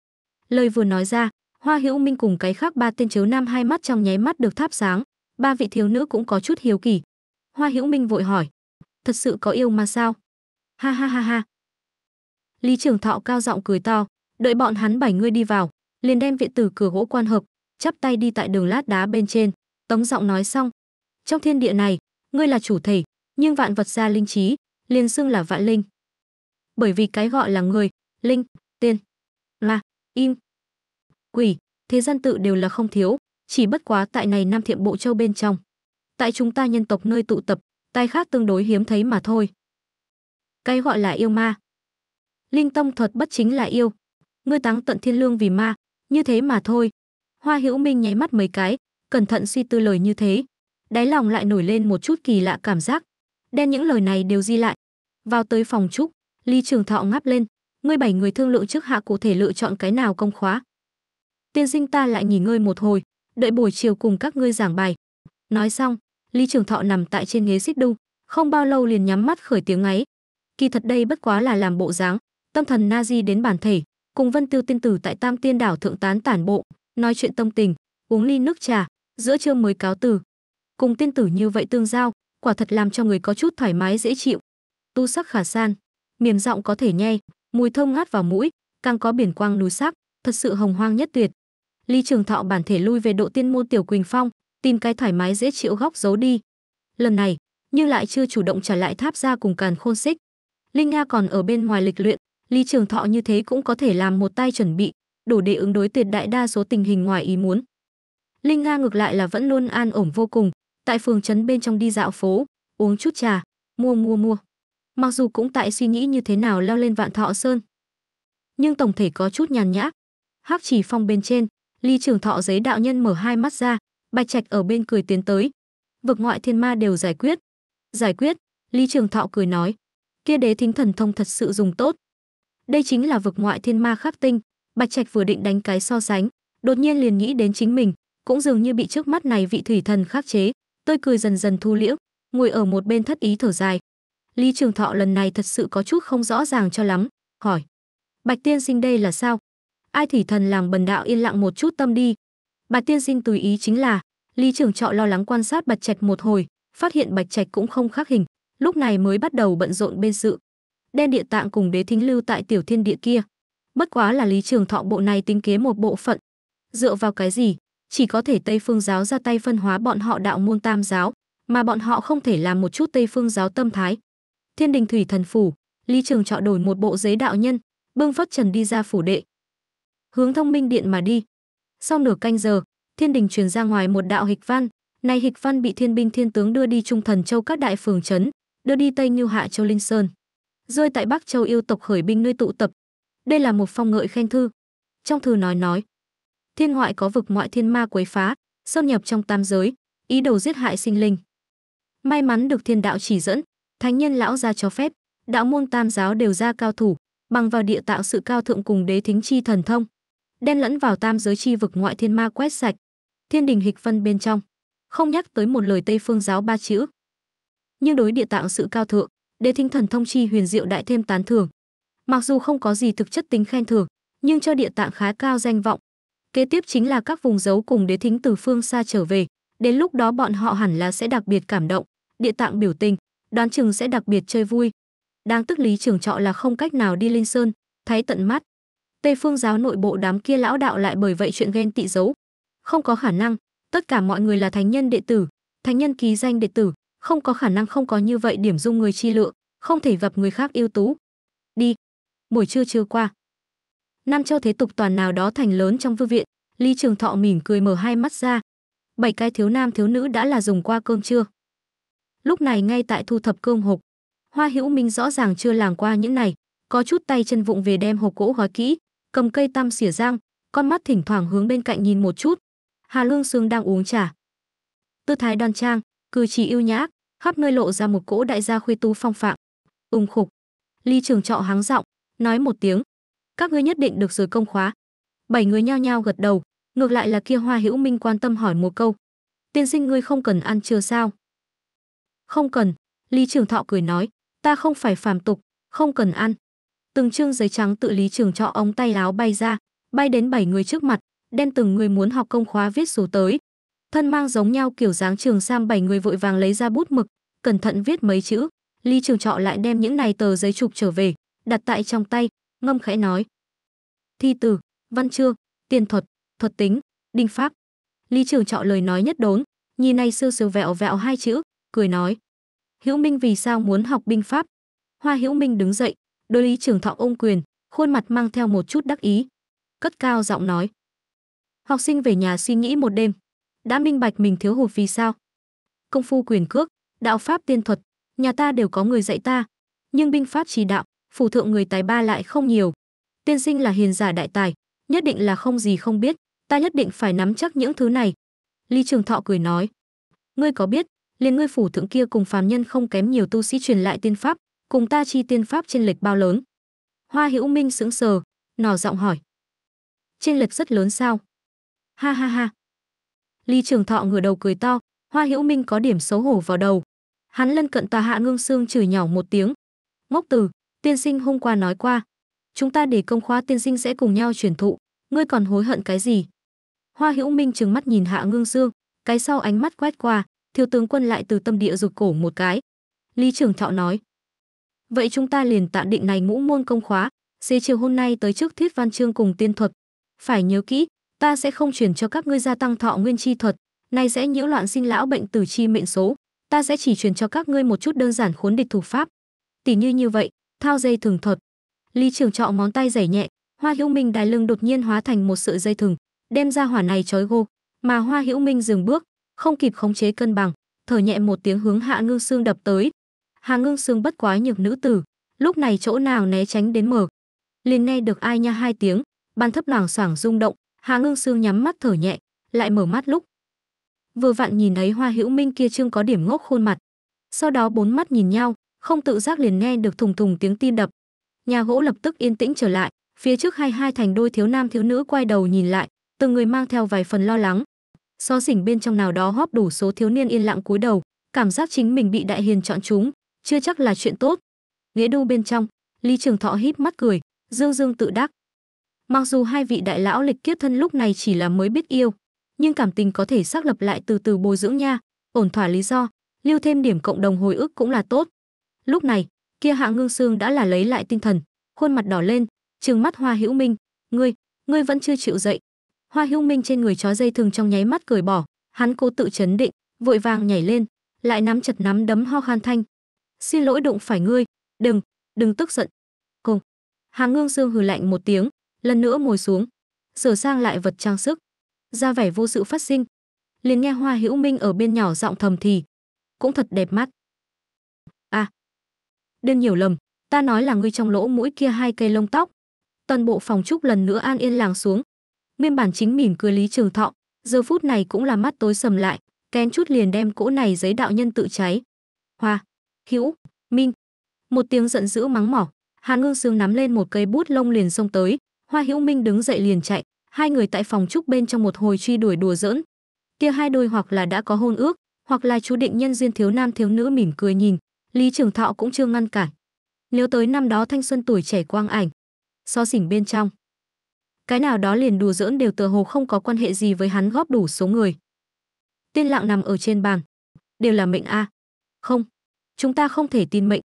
lời vừa nói ra hoa hữu minh cùng cái khác ba tên chớ nam hai mắt trong nháy mắt được thắp sáng ba vị thiếu nữ cũng có chút hiếu kỳ hoa hữu minh vội hỏi thật sự có yêu mà sao ha ha ha ha lý trường thọ cao giọng cười to đợi bọn hắn bảy người đi vào liền đem viện tử cửa gỗ quan hợp chắp tay đi tại đường lát đá bên trên Tống giọng nói xong, trong thiên địa này, ngươi là chủ thể, nhưng vạn vật ra linh trí, liền xưng là vạn linh. Bởi vì cái gọi là người, linh, tiên, ma, im, quỷ, thế gian tự đều là không thiếu, chỉ bất quá tại này Nam Thiệm Bộ Châu bên trong. Tại chúng ta nhân tộc nơi tụ tập, tai khác tương đối hiếm thấy mà thôi. Cái gọi là yêu ma. Linh tông thuật bất chính là yêu. Ngươi táng tận thiên lương vì ma, như thế mà thôi. Hoa hữu minh nháy mắt mấy cái, cẩn thận suy tư lời như thế đáy lòng lại nổi lên một chút kỳ lạ cảm giác đen những lời này đều di lại vào tới phòng trúc ly trường thọ ngáp lên ngươi bảy người thương lượng trước hạ cụ thể lựa chọn cái nào công khóa tiên sinh ta lại nghỉ ngơi một hồi đợi buổi chiều cùng các ngươi giảng bài nói xong ly trường thọ nằm tại trên ghế xích đu không bao lâu liền nhắm mắt khởi tiếng ấy kỳ thật đây bất quá là làm bộ dáng tâm thần na di đến bản thể cùng vân tiêu tiên tử tại tam tiên đảo thượng tán tản bộ nói chuyện tâm tình uống ly nước trà giữa trưa mới cáo từ cùng tiên tử như vậy tương giao quả thật làm cho người có chút thoải mái dễ chịu tu sắc khả san mềm giọng có thể nhai mùi thơm ngát vào mũi càng có biển quang núi sắc thật sự hồng hoang nhất tuyệt ly trường thọ bản thể lui về độ tiên môn tiểu quỳnh phong tìm cái thoải mái dễ chịu góc giấu đi lần này nhưng lại chưa chủ động trả lại tháp ra cùng càn khôn xích linh nga còn ở bên ngoài lịch luyện ly trường thọ như thế cũng có thể làm một tay chuẩn bị đủ để ứng đối tuyệt đại đa số tình hình ngoài ý muốn Linh Nga ngược lại là vẫn luôn an ổn vô cùng, tại phường trấn bên trong đi dạo phố, uống chút trà, mua mua mua. Mặc dù cũng tại suy nghĩ như thế nào leo lên Vạn Thọ Sơn, nhưng tổng thể có chút nhàn nhã. Hắc Chỉ Phong bên trên, Ly Trường Thọ giấy đạo nhân mở hai mắt ra, Bạch Trạch ở bên cười tiến tới. Vực ngoại thiên ma đều giải quyết. Giải quyết, Ly Trường Thọ cười nói, kia đế thính thần thông thật sự dùng tốt. Đây chính là vực ngoại thiên ma khắc tinh, Bạch Trạch vừa định đánh cái so sánh, đột nhiên liền nghĩ đến chính mình, cũng dường như bị trước mắt này vị thủy thần khắc chế tôi cười dần dần thu liễu ngồi ở một bên thất ý thở dài lý trường thọ lần này thật sự có chút không rõ ràng cho lắm hỏi bạch tiên sinh đây là sao ai thủy thần làm bần đạo yên lặng một chút tâm đi bạch tiên sinh tùy ý chính là lý trường trọ lo lắng quan sát bạch trạch một hồi phát hiện bạch trạch cũng không khác hình lúc này mới bắt đầu bận rộn bên sự đen địa tạng cùng đế thính lưu tại tiểu thiên địa kia bất quá là lý trường thọ bộ này tính kế một bộ phận dựa vào cái gì chỉ có thể Tây Phương giáo ra tay phân hóa bọn họ đạo môn tam giáo, mà bọn họ không thể làm một chút Tây Phương giáo tâm thái. Thiên Đình Thủy Thần phủ, Lý Trường chọn đổi một bộ giấy đạo nhân, bưng phất trần đi ra phủ đệ. Hướng thông minh điện mà đi. Sau nửa canh giờ, Thiên Đình truyền ra ngoài một đạo hịch văn, này hịch văn bị thiên binh thiên tướng đưa đi trung thần châu các đại phường trấn, đưa đi Tây như Hạ Châu Linh Sơn. Rơi tại Bắc Châu yêu tộc khởi binh nơi tụ tập. Đây là một phong ngợi khen thư. Trong thư nói nói, thiên ngoại có vực ngoại thiên ma quấy phá, xâm nhập trong tam giới, ý đồ giết hại sinh linh. May mắn được thiên đạo chỉ dẫn, thánh nhân lão ra cho phép, đạo môn tam giáo đều ra cao thủ, bằng vào địa tạo sự cao thượng cùng đế thính chi thần thông, đen lẫn vào tam giới chi vực ngoại thiên ma quét sạch, thiên đình hịch phân bên trong, không nhắc tới một lời Tây Phương giáo ba chữ. Nhưng đối địa tạo sự cao thượng, đế thính thần thông chi huyền diệu đại thêm tán thưởng. Mặc dù không có gì thực chất tính khen thưởng, nhưng cho địa tạng khá cao danh vọng, Kế tiếp chính là các vùng dấu cùng đế thính từ phương xa trở về, đến lúc đó bọn họ hẳn là sẽ đặc biệt cảm động, địa tạng biểu tình, đoán chừng sẽ đặc biệt chơi vui. đang tức lý trưởng trọ là không cách nào đi linh sơn, thấy tận mắt. Tây phương giáo nội bộ đám kia lão đạo lại bởi vậy chuyện ghen tị giấu. Không có khả năng, tất cả mọi người là thánh nhân đệ tử, thánh nhân ký danh đệ tử, không có khả năng không có như vậy điểm dung người chi lượng, không thể gặp người khác ưu tú. Đi. Buổi trưa chưa qua, Nam châu thế tục toàn nào đó thành lớn trong vương viện, Lý Trường Thọ mỉm cười mở hai mắt ra. Bảy cái thiếu nam thiếu nữ đã là dùng qua cơm chưa? Lúc này ngay tại thu thập cơm hộp, Hoa Hữu Minh rõ ràng chưa làm qua những này, có chút tay chân vụng về đem hộp gỗ gói kỹ, cầm cây tăm xỉa răng, con mắt thỉnh thoảng hướng bên cạnh nhìn một chút. Hà Lương Sương đang uống trà. Tư thái đoan trang, cử chỉ yêu nhã, khắp nơi lộ ra một cỗ đại gia khuê tú phong phạm. Ung khục. Ly Trường Trọ háng giọng, nói một tiếng, các ngươi nhất định được rồi công khóa bảy người nhao nhao gật đầu ngược lại là kia hoa hữu minh quan tâm hỏi một câu tiên sinh ngươi không cần ăn trưa sao không cần lý trường thọ cười nói ta không phải phàm tục không cần ăn từng chương giấy trắng tự lý trường trọ ống tay láo bay ra bay đến bảy người trước mặt đen từng người muốn học công khóa viết số tới thân mang giống nhau kiểu dáng trường sam bảy người vội vàng lấy ra bút mực cẩn thận viết mấy chữ lý trường trọ lại đem những này tờ giấy chụp trở về đặt tại trong tay ngâm khẽ nói. Thi từ, văn chương, tiền thuật, thuật tính, đinh pháp. Lý Trường chọn lời nói nhất đốn, nhìn nay siêu siêu vẹo vẹo hai chữ, cười nói. Hữu Minh vì sao muốn học binh pháp? Hoa Hữu Minh đứng dậy, đối Lý Trường Thọ ôm quyền, khuôn mặt mang theo một chút đắc ý. Cất cao giọng nói. Học sinh về nhà suy nghĩ một đêm, đã minh bạch mình thiếu hụt vì sao. Công phu quyền cước, đạo pháp tiên thuật, nhà ta đều có người dạy ta, nhưng binh pháp chỉ đạo, Phủ thượng người tài ba lại không nhiều. Tiên sinh là hiền giả đại tài, nhất định là không gì không biết, ta nhất định phải nắm chắc những thứ này. Lý Trường Thọ cười nói, ngươi có biết, liền ngươi phủ thượng kia cùng phàm nhân không kém nhiều tu sĩ truyền lại tiên pháp, cùng ta chi tiên pháp trên lệch bao lớn. Hoa Hữu Minh sững sờ, nò giọng hỏi, trên lệch rất lớn sao? Ha ha ha. Lý Trường Thọ ngửa đầu cười to, Hoa Hữu Minh có điểm xấu hổ vào đầu. Hắn lân cận tòa hạ ngương xương chửi nhỏ một tiếng. Ngốc tử, tiên sinh hôm qua nói qua, chúng ta để công khóa tiên sinh sẽ cùng nhau truyền thụ, ngươi còn hối hận cái gì? Hoa Hữu Minh trừng mắt nhìn Hạ Ngưng Dương, cái sau ánh mắt quét qua, thiếu tướng quân lại từ tâm địa rụt cổ một cái. Lý trưởng Thọ nói, vậy chúng ta liền tạm định này ngũ môn công khóa, xế chiều hôm nay tới trước Thiết văn chương cùng tiên thuật. Phải nhớ kỹ, ta sẽ không chuyển cho các ngươi gia tăng thọ nguyên chi thuật, nay sẽ nhiễu loạn sinh lão bệnh tử chi mệnh số, ta sẽ chỉ truyền cho các ngươi một chút đơn giản khốn địch thủ pháp. Tỷ như như vậy, thao dây thường thuật. Lý trưởng Trọ ngón tay giảy nhẹ, Hoa Hữu Minh đài lưng đột nhiên hóa thành một sợi dây thừng, đem ra hỏa này trói gô, mà Hoa Hữu Minh dừng bước, không kịp khống chế cân bằng, thở nhẹ một tiếng hướng Hạ Ngưng xương đập tới. Hạ Ngưng xương bất quá nhược nữ tử, lúc này chỗ nào né tránh đến mở. Liền nghe được ai nha hai tiếng, bàn thấp nàng xoảng rung động, Hạ Ngưng xương nhắm mắt thở nhẹ, lại mở mắt lúc. Vừa vặn nhìn thấy Hoa Hữu Minh kia trương có điểm ngốc khuôn mặt, sau đó bốn mắt nhìn nhau, không tự giác liền nghe được thùng thùng tiếng tim đập. Nhà gỗ lập tức yên tĩnh trở lại, phía trước hai hai thành đôi thiếu nam thiếu nữ quay đầu nhìn lại, từng người mang theo vài phần lo lắng. So sỉnh bên trong nào đó hóp đủ số thiếu niên yên lặng cúi đầu, cảm giác chính mình bị đại hiền chọn chúng, chưa chắc là chuyện tốt. Nghĩa đu bên trong, Lý Trường Thọ híp mắt cười, dương dương tự đắc. Mặc dù hai vị đại lão lịch kiếp thân lúc này chỉ là mới biết yêu, nhưng cảm tình có thể xác lập lại từ từ bồi dưỡng nha, ổn thỏa lý do, lưu thêm điểm cộng đồng hồi ức cũng là tốt lúc này kia hạ ngưng xương đã là lấy lại tinh thần khuôn mặt đỏ lên trừng mắt hoa hữu minh ngươi ngươi vẫn chưa chịu dậy hoa hữu minh trên người chó dây thường trong nháy mắt cởi bỏ hắn cố tự chấn định vội vàng nhảy lên lại nắm chặt nắm đấm ho khan thanh xin lỗi đụng phải ngươi đừng đừng tức giận cùng hà ngưng dương hừ lạnh một tiếng lần nữa ngồi xuống sửa sang lại vật trang sức ra vẻ vô sự phát sinh liền nghe hoa hữu minh ở bên nhỏ giọng thầm thì cũng thật đẹp mắt Đừng nhiều lầm, ta nói là ngươi trong lỗ mũi kia hai cây lông tóc. Toàn bộ phòng trúc lần nữa an yên làng xuống. miên bản chính mỉm cười Lý Trường Thọ, giờ phút này cũng là mắt tối sầm lại, kén chút liền đem cỗ này giấy đạo nhân tự cháy. Hoa, Hữu, Minh. Một tiếng giận dữ mắng mỏ, Hàn Ngưng Sương nắm lên một cây bút lông liền xông tới, Hoa Hữu Minh đứng dậy liền chạy, hai người tại phòng trúc bên trong một hồi truy đuổi đùa giỡn. Kia hai đôi hoặc là đã có hôn ước, hoặc là chú định nhân duyên thiếu nam thiếu nữ mỉm cười nhìn, Lý Trường Thọ cũng chưa ngăn cản. Nếu tới năm đó thanh xuân tuổi trẻ quang ảnh, so sỉnh bên trong. Cái nào đó liền đùa giỡn đều tựa hồ không có quan hệ gì với hắn góp đủ số người. Tiên lặng nằm ở trên bàn. Đều là mệnh a. Không, chúng ta không thể tin mệnh.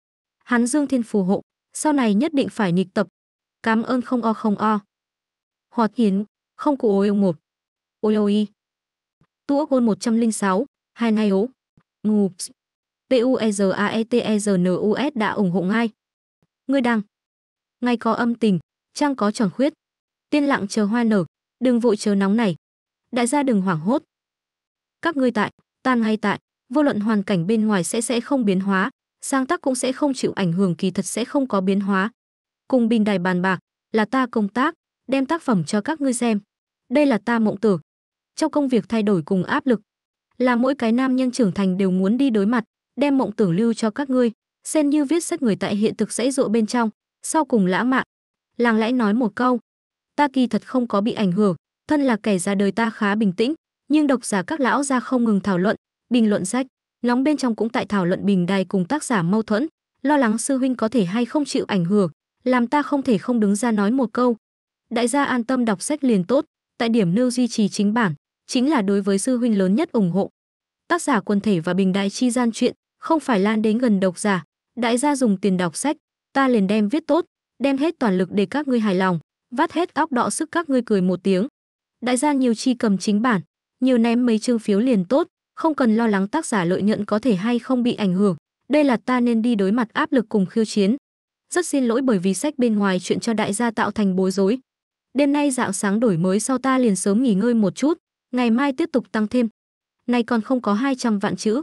Hắn Dương Thiên phù hộ, sau này nhất định phải nghịch tập. Cảm ơn không o không o. Hoạt hiến, không cụ ôi ông một. Ôi ôi. Tũ ốc hôn 106, hai nay ố. Ngụp. PUEZAETERNUS đã ủng hộ ngay. Ngươi đăng. Ngay có âm tình, trang có tròn khuyết. Tiên lặng chờ hoa nở, đừng vội chờ nóng này. Đại gia đừng hoảng hốt. Các ngươi tại, tan hay tại, vô luận hoàn cảnh bên ngoài sẽ sẽ không biến hóa, sang tác cũng sẽ không chịu ảnh hưởng kỳ thật sẽ không có biến hóa. Cùng bình đài bàn bạc, là ta công tác, đem tác phẩm cho các ngươi xem. Đây là ta mộng tưởng. Trong công việc thay đổi cùng áp lực, là mỗi cái nam nhân trưởng thành đều muốn đi đối mặt, đem mộng tưởng lưu cho các ngươi xen như viết sách người tại hiện thực dãy dụa bên trong sau cùng lãng mạn làng lãi nói một câu ta kỳ thật không có bị ảnh hưởng thân là kẻ ra đời ta khá bình tĩnh nhưng độc giả các lão ra không ngừng thảo luận bình luận sách nóng bên trong cũng tại thảo luận bình đài cùng tác giả mâu thuẫn lo lắng sư huynh có thể hay không chịu ảnh hưởng làm ta không thể không đứng ra nói một câu đại gia an tâm đọc sách liền tốt tại điểm nêu duy trì chính bản chính là đối với sư huynh lớn nhất ủng hộ tác giả quần thể và bình đại chi gian chuyện không phải lan đến gần độc giả, đại gia dùng tiền đọc sách, ta liền đem viết tốt, đem hết toàn lực để các ngươi hài lòng, vắt hết óc đọ sức các ngươi cười một tiếng. Đại gia nhiều chi cầm chính bản, nhiều ném mấy chương phiếu liền tốt, không cần lo lắng tác giả lợi nhuận có thể hay không bị ảnh hưởng, đây là ta nên đi đối mặt áp lực cùng khiêu chiến. Rất xin lỗi bởi vì sách bên ngoài chuyện cho đại gia tạo thành bối rối. Đêm nay dạo sáng đổi mới sau ta liền sớm nghỉ ngơi một chút, ngày mai tiếp tục tăng thêm. Này còn không có 200 vạn chữ.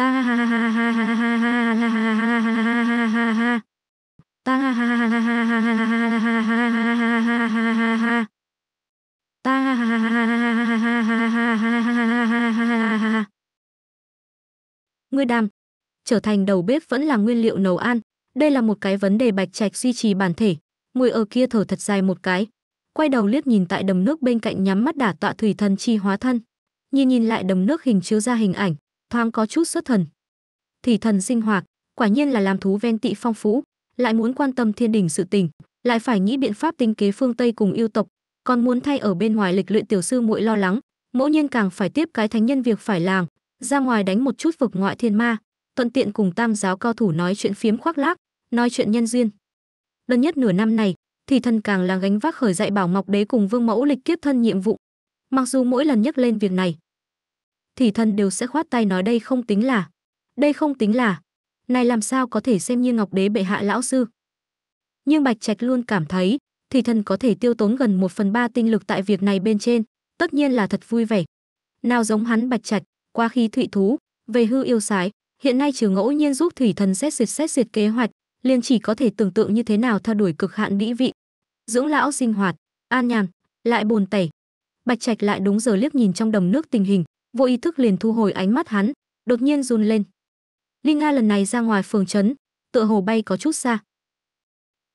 ta ha ha ha ha ha ha ha ha ha ta ha ha ha ha ha ha ha ha ta ha ha ha ha ha ha ha ha ha ha ha ha ha ha ha ngươi đàm trở thành đầu bếp vẫn là nguyên liệu nấu ăn đây là một cái vấn đề bạch trạch duy trì bản thể mùi ở kia thở thật dài một cái quay đầu liếc nhìn tại đầm nước bên cạnh nhắm mắt đả tọa thủy thần chi hóa thân nhìn nhìn lại đầm nước hình chiếu ra hình ảnh thoáng có chút xuất thần thì thần sinh hoạt quả nhiên là làm thú ven tị phong phú lại muốn quan tâm thiên đình sự tình lại phải nghĩ biện pháp tinh kế phương tây cùng yêu tộc còn muốn thay ở bên ngoài lịch luyện tiểu sư muội lo lắng mẫu nhiên càng phải tiếp cái thánh nhân việc phải làm ra ngoài đánh một chút vực ngoại thiên ma thuận tiện cùng tam giáo cao thủ nói chuyện phiếm khoác lác nói chuyện nhân duyên đơn nhất nửa năm này thì thần càng là gánh vác khởi dạy bảo ngọc đế cùng vương mẫu lịch kiếp thân nhiệm vụ mặc dù mỗi lần nhắc lên việc này thì thần đều sẽ khoát tay nói đây không tính là, đây không tính là, này làm sao có thể xem như ngọc đế bệ hạ lão sư. Nhưng Bạch Trạch luôn cảm thấy, thì thần có thể tiêu tốn gần một phần ba tinh lực tại việc này bên trên, tất nhiên là thật vui vẻ. Nào giống hắn Bạch Trạch, qua khi thụy thú, về hư yêu sái, hiện nay trừ ngẫu nhiên giúp thủy thần xét duyệt xét duyệt kế hoạch, liền chỉ có thể tưởng tượng như thế nào theo đuổi cực hạn đĩ vị. Dưỡng lão sinh hoạt, an nhàn, lại bồn tẩy. Bạch Trạch lại đúng giờ liếc nhìn trong đầm nước tình hình, vô ý thức liền thu hồi ánh mắt hắn, đột nhiên run lên. Linh Nga lần này ra ngoài phường trấn, tựa hồ bay có chút xa.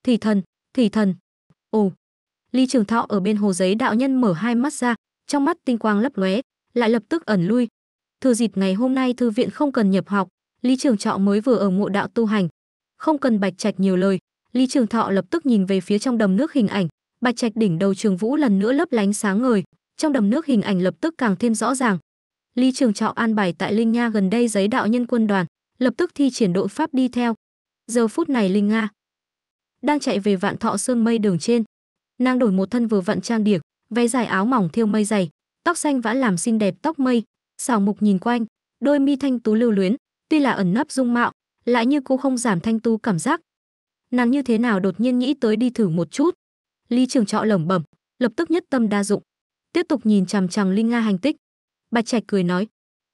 Thì thần, thì thần. Ồ. Lý Trường Thọ ở bên hồ giấy đạo nhân mở hai mắt ra, trong mắt tinh quang lấp lóe, lại lập tức ẩn lui. Thừa dịp ngày hôm nay thư viện không cần nhập học, Lý Trường Thọ mới vừa ở ngộ đạo tu hành, không cần Bạch Trạch nhiều lời, Lý Trường Thọ lập tức nhìn về phía trong đầm nước hình ảnh, Bạch Trạch đỉnh đầu Trường Vũ lần nữa lấp lánh sáng ngời, trong đầm nước hình ảnh lập tức càng thêm rõ ràng, Lý Trường Trọ an bài tại Linh Nga gần đây giấy đạo nhân quân đoàn, lập tức thi triển đội pháp đi theo. Giờ phút này Linh Nga đang chạy về vạn thọ sương mây đường trên. Nàng đổi một thân vừa vặn trang điệp váy dài áo mỏng thiêu mây dày, tóc xanh vã làm xinh đẹp tóc mây, xảo mục nhìn quanh, đôi mi thanh tú lưu luyến, tuy là ẩn nấp dung mạo, lại như cô không giảm thanh tu cảm giác. Nàng như thế nào đột nhiên nghĩ tới đi thử một chút. Lý Trường Trọ lẩm bẩm, lập tức nhất tâm đa dụng, tiếp tục nhìn chằm chằm Linh Nga hành tích. Bạch Trạch cười nói,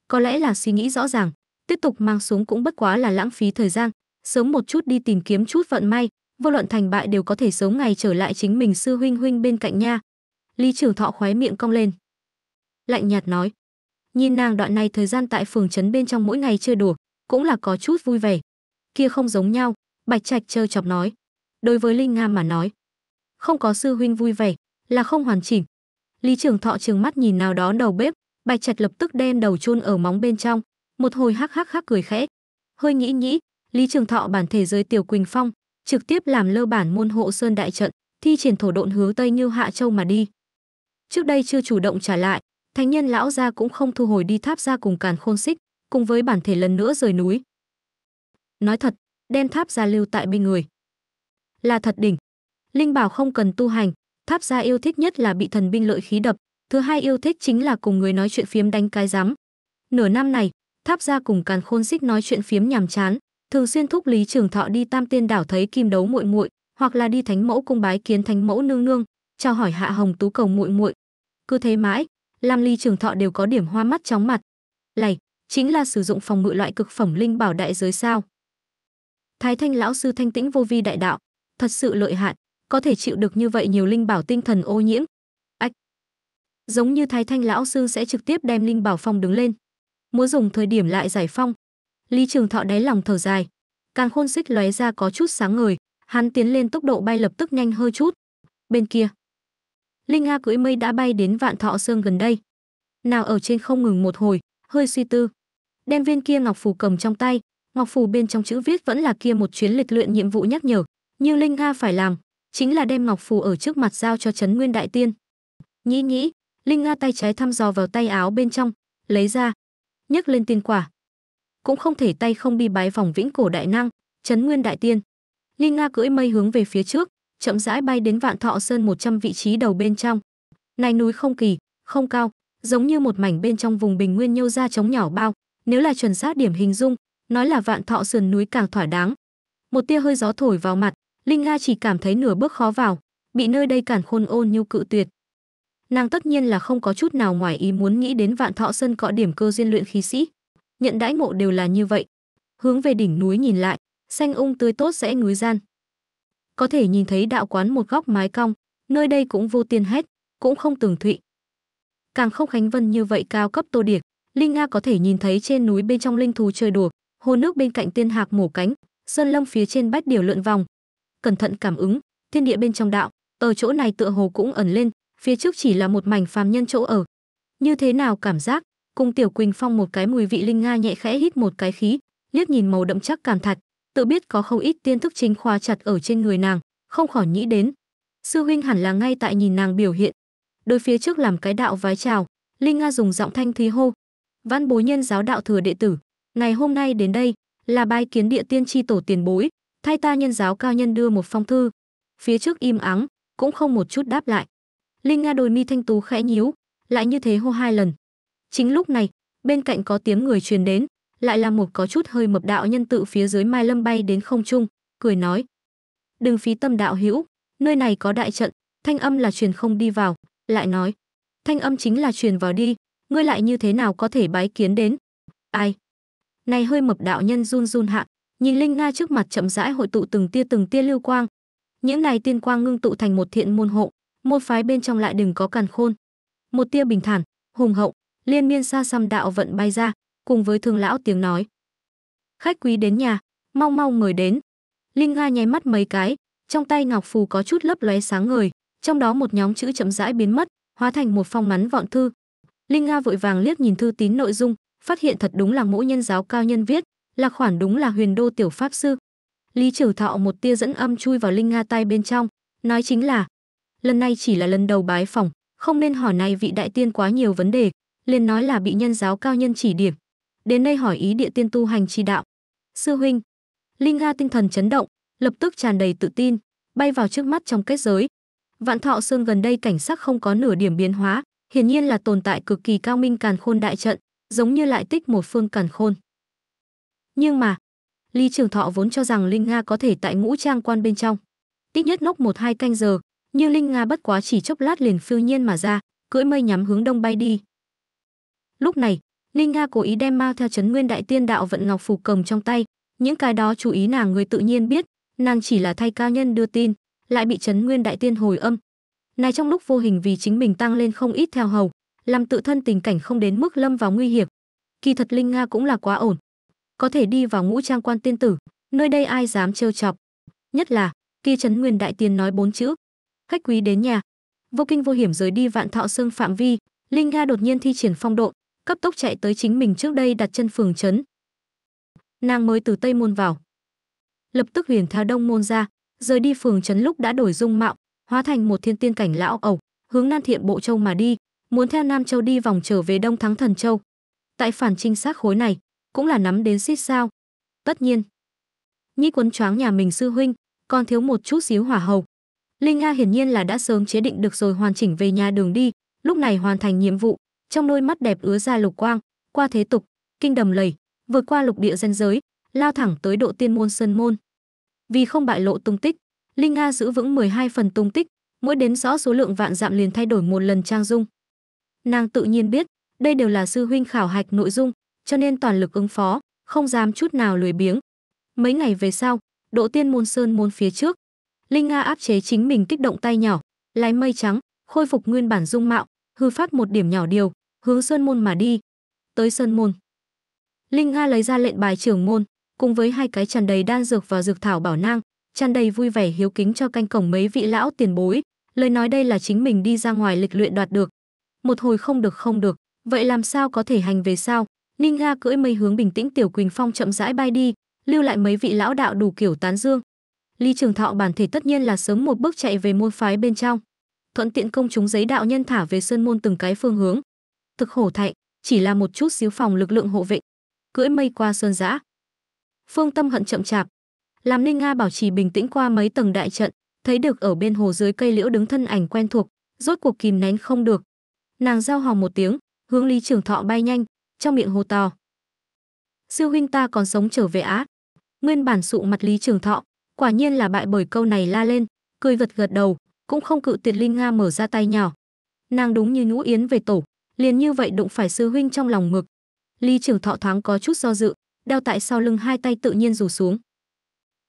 có lẽ là suy nghĩ rõ ràng, tiếp tục mang xuống cũng bất quá là lãng phí thời gian, sớm một chút đi tìm kiếm chút vận may, vô luận thành bại đều có thể sớm ngày trở lại chính mình sư huynh huynh bên cạnh nha. Lý Trường Thọ khóe miệng cong lên. Lạnh nhạt nói, nhìn nàng đoạn này thời gian tại phường trấn bên trong mỗi ngày chơi đùa, cũng là có chút vui vẻ. Kia không giống nhau, Bạch Trạch trêu chọc nói, đối với Linh Nga mà nói, không có sư huynh vui vẻ là không hoàn chỉnh. Lý Trường Thọ trừng mắt nhìn nào đó đầu bếp, Bạch Trạch lập tức đem đầu chôn ở móng bên trong, một hồi hắc hắc hắc cười khẽ. Hơi nghĩ nghĩ, Lý Trường Thọ bản thể giới Tiểu Quỳnh Phong, trực tiếp làm lơ bản môn hộ sơn đại trận, thi triển thổ độn hướng Tây Như Hạ Châu mà đi. Trước đây chưa chủ động trả lại, thánh nhân lão gia cũng không thu hồi đi tháp ra cùng càn khôn xích, cùng với bản thể lần nữa rời núi. Nói thật, đem tháp ra lưu tại bên người. Là thật đỉnh. Linh bảo không cần tu hành, tháp ra yêu thích nhất là bị thần binh lợi khí đập, Thứ hai yêu thích chính là cùng người nói chuyện phiếm đánh cái rắm. Nửa năm này, Tháp ra cùng Càn Khôn Xích nói chuyện phiếm nhàm chán, thường xuyên thúc Lý Trường Thọ đi Tam Tiên đảo thấy kim đấu muội muội, hoặc là đi Thánh Mẫu cung bái kiến Thánh Mẫu nương nương, chào hỏi Hạ Hồng Tú cầu muội muội. Cứ thế mãi, làm Ly Trường Thọ đều có điểm hoa mắt chóng mặt. Này, chính là sử dụng phòng ngự loại cực phẩm linh bảo đại giới sao? Thái Thanh lão sư thanh tĩnh vô vi đại đạo, thật sự lợi hại, có thể chịu được như vậy nhiều linh bảo tinh thần ô nhiễm, giống như thái thanh lão sư sẽ trực tiếp đem linh bảo phong đứng lên muốn dùng thời điểm lại giải phong lý trường thọ đáy lòng thở dài càng khôn xích lóe ra có chút sáng ngời hắn tiến lên tốc độ bay lập tức nhanh hơn chút bên kia linh nga cưỡi mây đã bay đến vạn thọ sơn gần đây nào ở trên không ngừng một hồi hơi suy tư đem viên kia ngọc phù cầm trong tay ngọc phù bên trong chữ viết vẫn là kia một chuyến lịch luyện nhiệm vụ nhắc nhở nhưng linh nga phải làm chính là đem ngọc phù ở trước mặt giao cho trấn nguyên đại tiên nhĩ nhĩ Linh Nga tay trái thăm dò vào tay áo bên trong, lấy ra, nhấc lên tiên quả. Cũng không thể tay không đi bái vòng vĩnh cổ đại năng, chấn nguyên đại tiên. Linh Nga cưỡi mây hướng về phía trước, chậm rãi bay đến vạn thọ sơn 100 vị trí đầu bên trong. Này núi không kỳ, không cao, giống như một mảnh bên trong vùng bình nguyên nhô ra trống nhỏ bao. Nếu là chuẩn xác điểm hình dung, nói là vạn thọ sườn núi càng thỏa đáng. Một tia hơi gió thổi vào mặt, Linh Nga chỉ cảm thấy nửa bước khó vào, bị nơi đây cản khôn ôn nhu cự tuyệt, nàng tất nhiên là không có chút nào ngoài ý muốn nghĩ đến vạn thọ sơn cọ điểm cơ duyên luyện khí sĩ nhận đãi ngộ đều là như vậy hướng về đỉnh núi nhìn lại xanh ung tươi tốt sẽ núi gian có thể nhìn thấy đạo quán một góc mái cong nơi đây cũng vô tiên hết cũng không tường thụy càng không khánh vân như vậy cao cấp tô điệp linh nga có thể nhìn thấy trên núi bên trong linh thú chơi đùa hồ nước bên cạnh tiên hạc mổ cánh sơn lâm phía trên bách điều lượn vòng cẩn thận cảm ứng thiên địa bên trong đạo ở chỗ này tựa hồ cũng ẩn lên phía trước chỉ là một mảnh phàm nhân chỗ ở. Như thế nào cảm giác? Cung Tiểu Quỳnh Phong một cái mùi vị linh nga nhẹ khẽ hít một cái khí, liếc nhìn màu đậm chắc cảm thạch, tự biết có không ít tiên thức chính khoa chặt ở trên người nàng, không khỏi nghĩ đến. Sư huynh hẳn là ngay tại nhìn nàng biểu hiện. đối phía trước làm cái đạo vái chào, Linh Nga dùng giọng thanh thúy hô. Văn bối nhân giáo đạo thừa đệ tử, ngày hôm nay đến đây, là bài kiến địa tiên tri tổ tiền bối, thay ta nhân giáo cao nhân đưa một phong thư. Phía trước im ắng, cũng không một chút đáp lại. Linh Nga đôi mi thanh tú khẽ nhíu, lại như thế hô hai lần. Chính lúc này, bên cạnh có tiếng người truyền đến, lại là một có chút hơi mập đạo nhân tự phía dưới Mai Lâm bay đến không trung, cười nói: "Đừng phí tâm đạo hữu, nơi này có đại trận, thanh âm là truyền không đi vào." Lại nói: "Thanh âm chính là truyền vào đi, ngươi lại như thế nào có thể bái kiến đến?" Ai? Này hơi mập đạo nhân run run hạ, nhìn Linh Nga trước mặt chậm rãi hội tụ từng tia từng tia lưu quang. Những này tiên quang ngưng tụ thành một thiện môn hộ, môn phái bên trong lại đừng có càn khôn một tia bình thản hùng hậu liên miên xa xăm đạo vận bay ra cùng với thương lão tiếng nói khách quý đến nhà mau mau mời đến linh nga nháy mắt mấy cái trong tay ngọc phù có chút lấp lóe sáng ngời trong đó một nhóm chữ chậm rãi biến mất hóa thành một phong ngắn gọn thư linh nga vội vàng liếc nhìn thư tín nội dung phát hiện thật đúng là mẫu nhân giáo cao nhân viết là khoản đúng là huyền đô tiểu pháp sư lý trừ thọ một tia dẫn âm chui vào linh nga tay bên trong nói chính là lần này chỉ là lần đầu bái phòng, không nên hỏi này vị đại tiên quá nhiều vấn đề, liền nói là bị nhân giáo cao nhân chỉ điểm. Đến đây hỏi ý địa tiên tu hành chi đạo. Sư huynh, Linh Ga tinh thần chấn động, lập tức tràn đầy tự tin, bay vào trước mắt trong kết giới. Vạn Thọ Sơn gần đây cảnh sắc không có nửa điểm biến hóa, hiển nhiên là tồn tại cực kỳ cao minh càn khôn đại trận, giống như lại tích một phương càn khôn. Nhưng mà, ly Trường Thọ vốn cho rằng Linh Nga có thể tại ngũ trang quan bên trong, ít nhất nốc một hai canh giờ, như linh nga bất quá chỉ chốc lát liền phiêu nhiên mà ra cưỡi mây nhắm hướng đông bay đi lúc này linh nga cố ý đem mau theo chấn nguyên đại tiên đạo vận ngọc phủ cầm trong tay những cái đó chú ý nàng người tự nhiên biết nàng chỉ là thay cao nhân đưa tin lại bị chấn nguyên đại tiên hồi âm này trong lúc vô hình vì chính mình tăng lên không ít theo hầu làm tự thân tình cảnh không đến mức lâm vào nguy hiểm kỳ thật linh nga cũng là quá ổn có thể đi vào ngũ trang quan tiên tử nơi đây ai dám trêu chọc nhất là kia trấn nguyên đại tiên nói bốn chữ khách quý đến nhà vô kinh vô hiểm rời đi vạn thọ xương phạm vi linh ga đột nhiên thi triển phong độ cấp tốc chạy tới chính mình trước đây đặt chân phường trấn nàng mới từ tây môn vào lập tức huyền theo đông môn ra rời đi phường trấn lúc đã đổi dung mạo hóa thành một thiên tiên cảnh lão ẩu hướng nam thiện bộ châu mà đi muốn theo nam châu đi vòng trở về đông thắng thần châu tại phản trinh sát khối này cũng là nắm đến xít sao tất nhiên nhi quấn choáng nhà mình sư huynh còn thiếu một chút xíu hỏa hầu Linh A hiển nhiên là đã sớm chế định được rồi hoàn chỉnh về nhà đường đi, lúc này hoàn thành nhiệm vụ, trong đôi mắt đẹp ứa ra lục quang, qua thế tục, kinh đầm lầy, vượt qua lục địa ranh giới, lao thẳng tới độ tiên môn sơn môn. Vì không bại lộ tung tích, Linh A giữ vững 12 phần tung tích, mỗi đến rõ số lượng vạn dạm liền thay đổi một lần trang dung. Nàng tự nhiên biết, đây đều là sư huynh khảo hạch nội dung, cho nên toàn lực ứng phó, không dám chút nào lười biếng. Mấy ngày về sau, độ tiên môn sơn môn phía trước, Linh Nga áp chế chính mình kích động tay nhỏ, lái mây trắng, khôi phục nguyên bản dung mạo, hư phát một điểm nhỏ điều, hướng sơn môn mà đi. Tới sơn môn, Linh Nga lấy ra lệnh bài trưởng môn, cùng với hai cái tràn đầy đan dược và dược thảo bảo nang, tràn đầy vui vẻ hiếu kính cho canh cổng mấy vị lão tiền bối, lời nói đây là chính mình đi ra ngoài lịch luyện đoạt được. Một hồi không được không được, vậy làm sao có thể hành về sao? Linh Nga cưỡi mây hướng bình tĩnh Tiểu Quỳnh Phong chậm rãi bay đi, lưu lại mấy vị lão đạo đủ kiểu tán dương, Ly Trường Thọ bản thể tất nhiên là sớm một bước chạy về môn phái bên trong, thuận tiện công chúng giấy đạo nhân thả về sơn môn từng cái phương hướng. Thực hổ thạnh, chỉ là một chút xíu phòng lực lượng hộ vệ, cưỡi mây qua sơn giã. Phương Tâm hận chậm chạp, làm Ninh Nga bảo trì bình tĩnh qua mấy tầng đại trận, thấy được ở bên hồ dưới cây liễu đứng thân ảnh quen thuộc, rốt cuộc kìm nén không được. Nàng giao hò một tiếng, hướng Lý Trường Thọ bay nhanh, trong miệng hô to. Sư huynh ta còn sống trở về á. Nguyên bản sụ mặt Lý Trường Thọ, quả nhiên là bại bởi câu này la lên cười gật gật đầu cũng không cự tuyệt linh nga mở ra tay nhỏ nàng đúng như ngũ yến về tổ liền như vậy đụng phải sư huynh trong lòng mực. ly trưởng thọ thoáng có chút do dự đeo tại sau lưng hai tay tự nhiên rủ xuống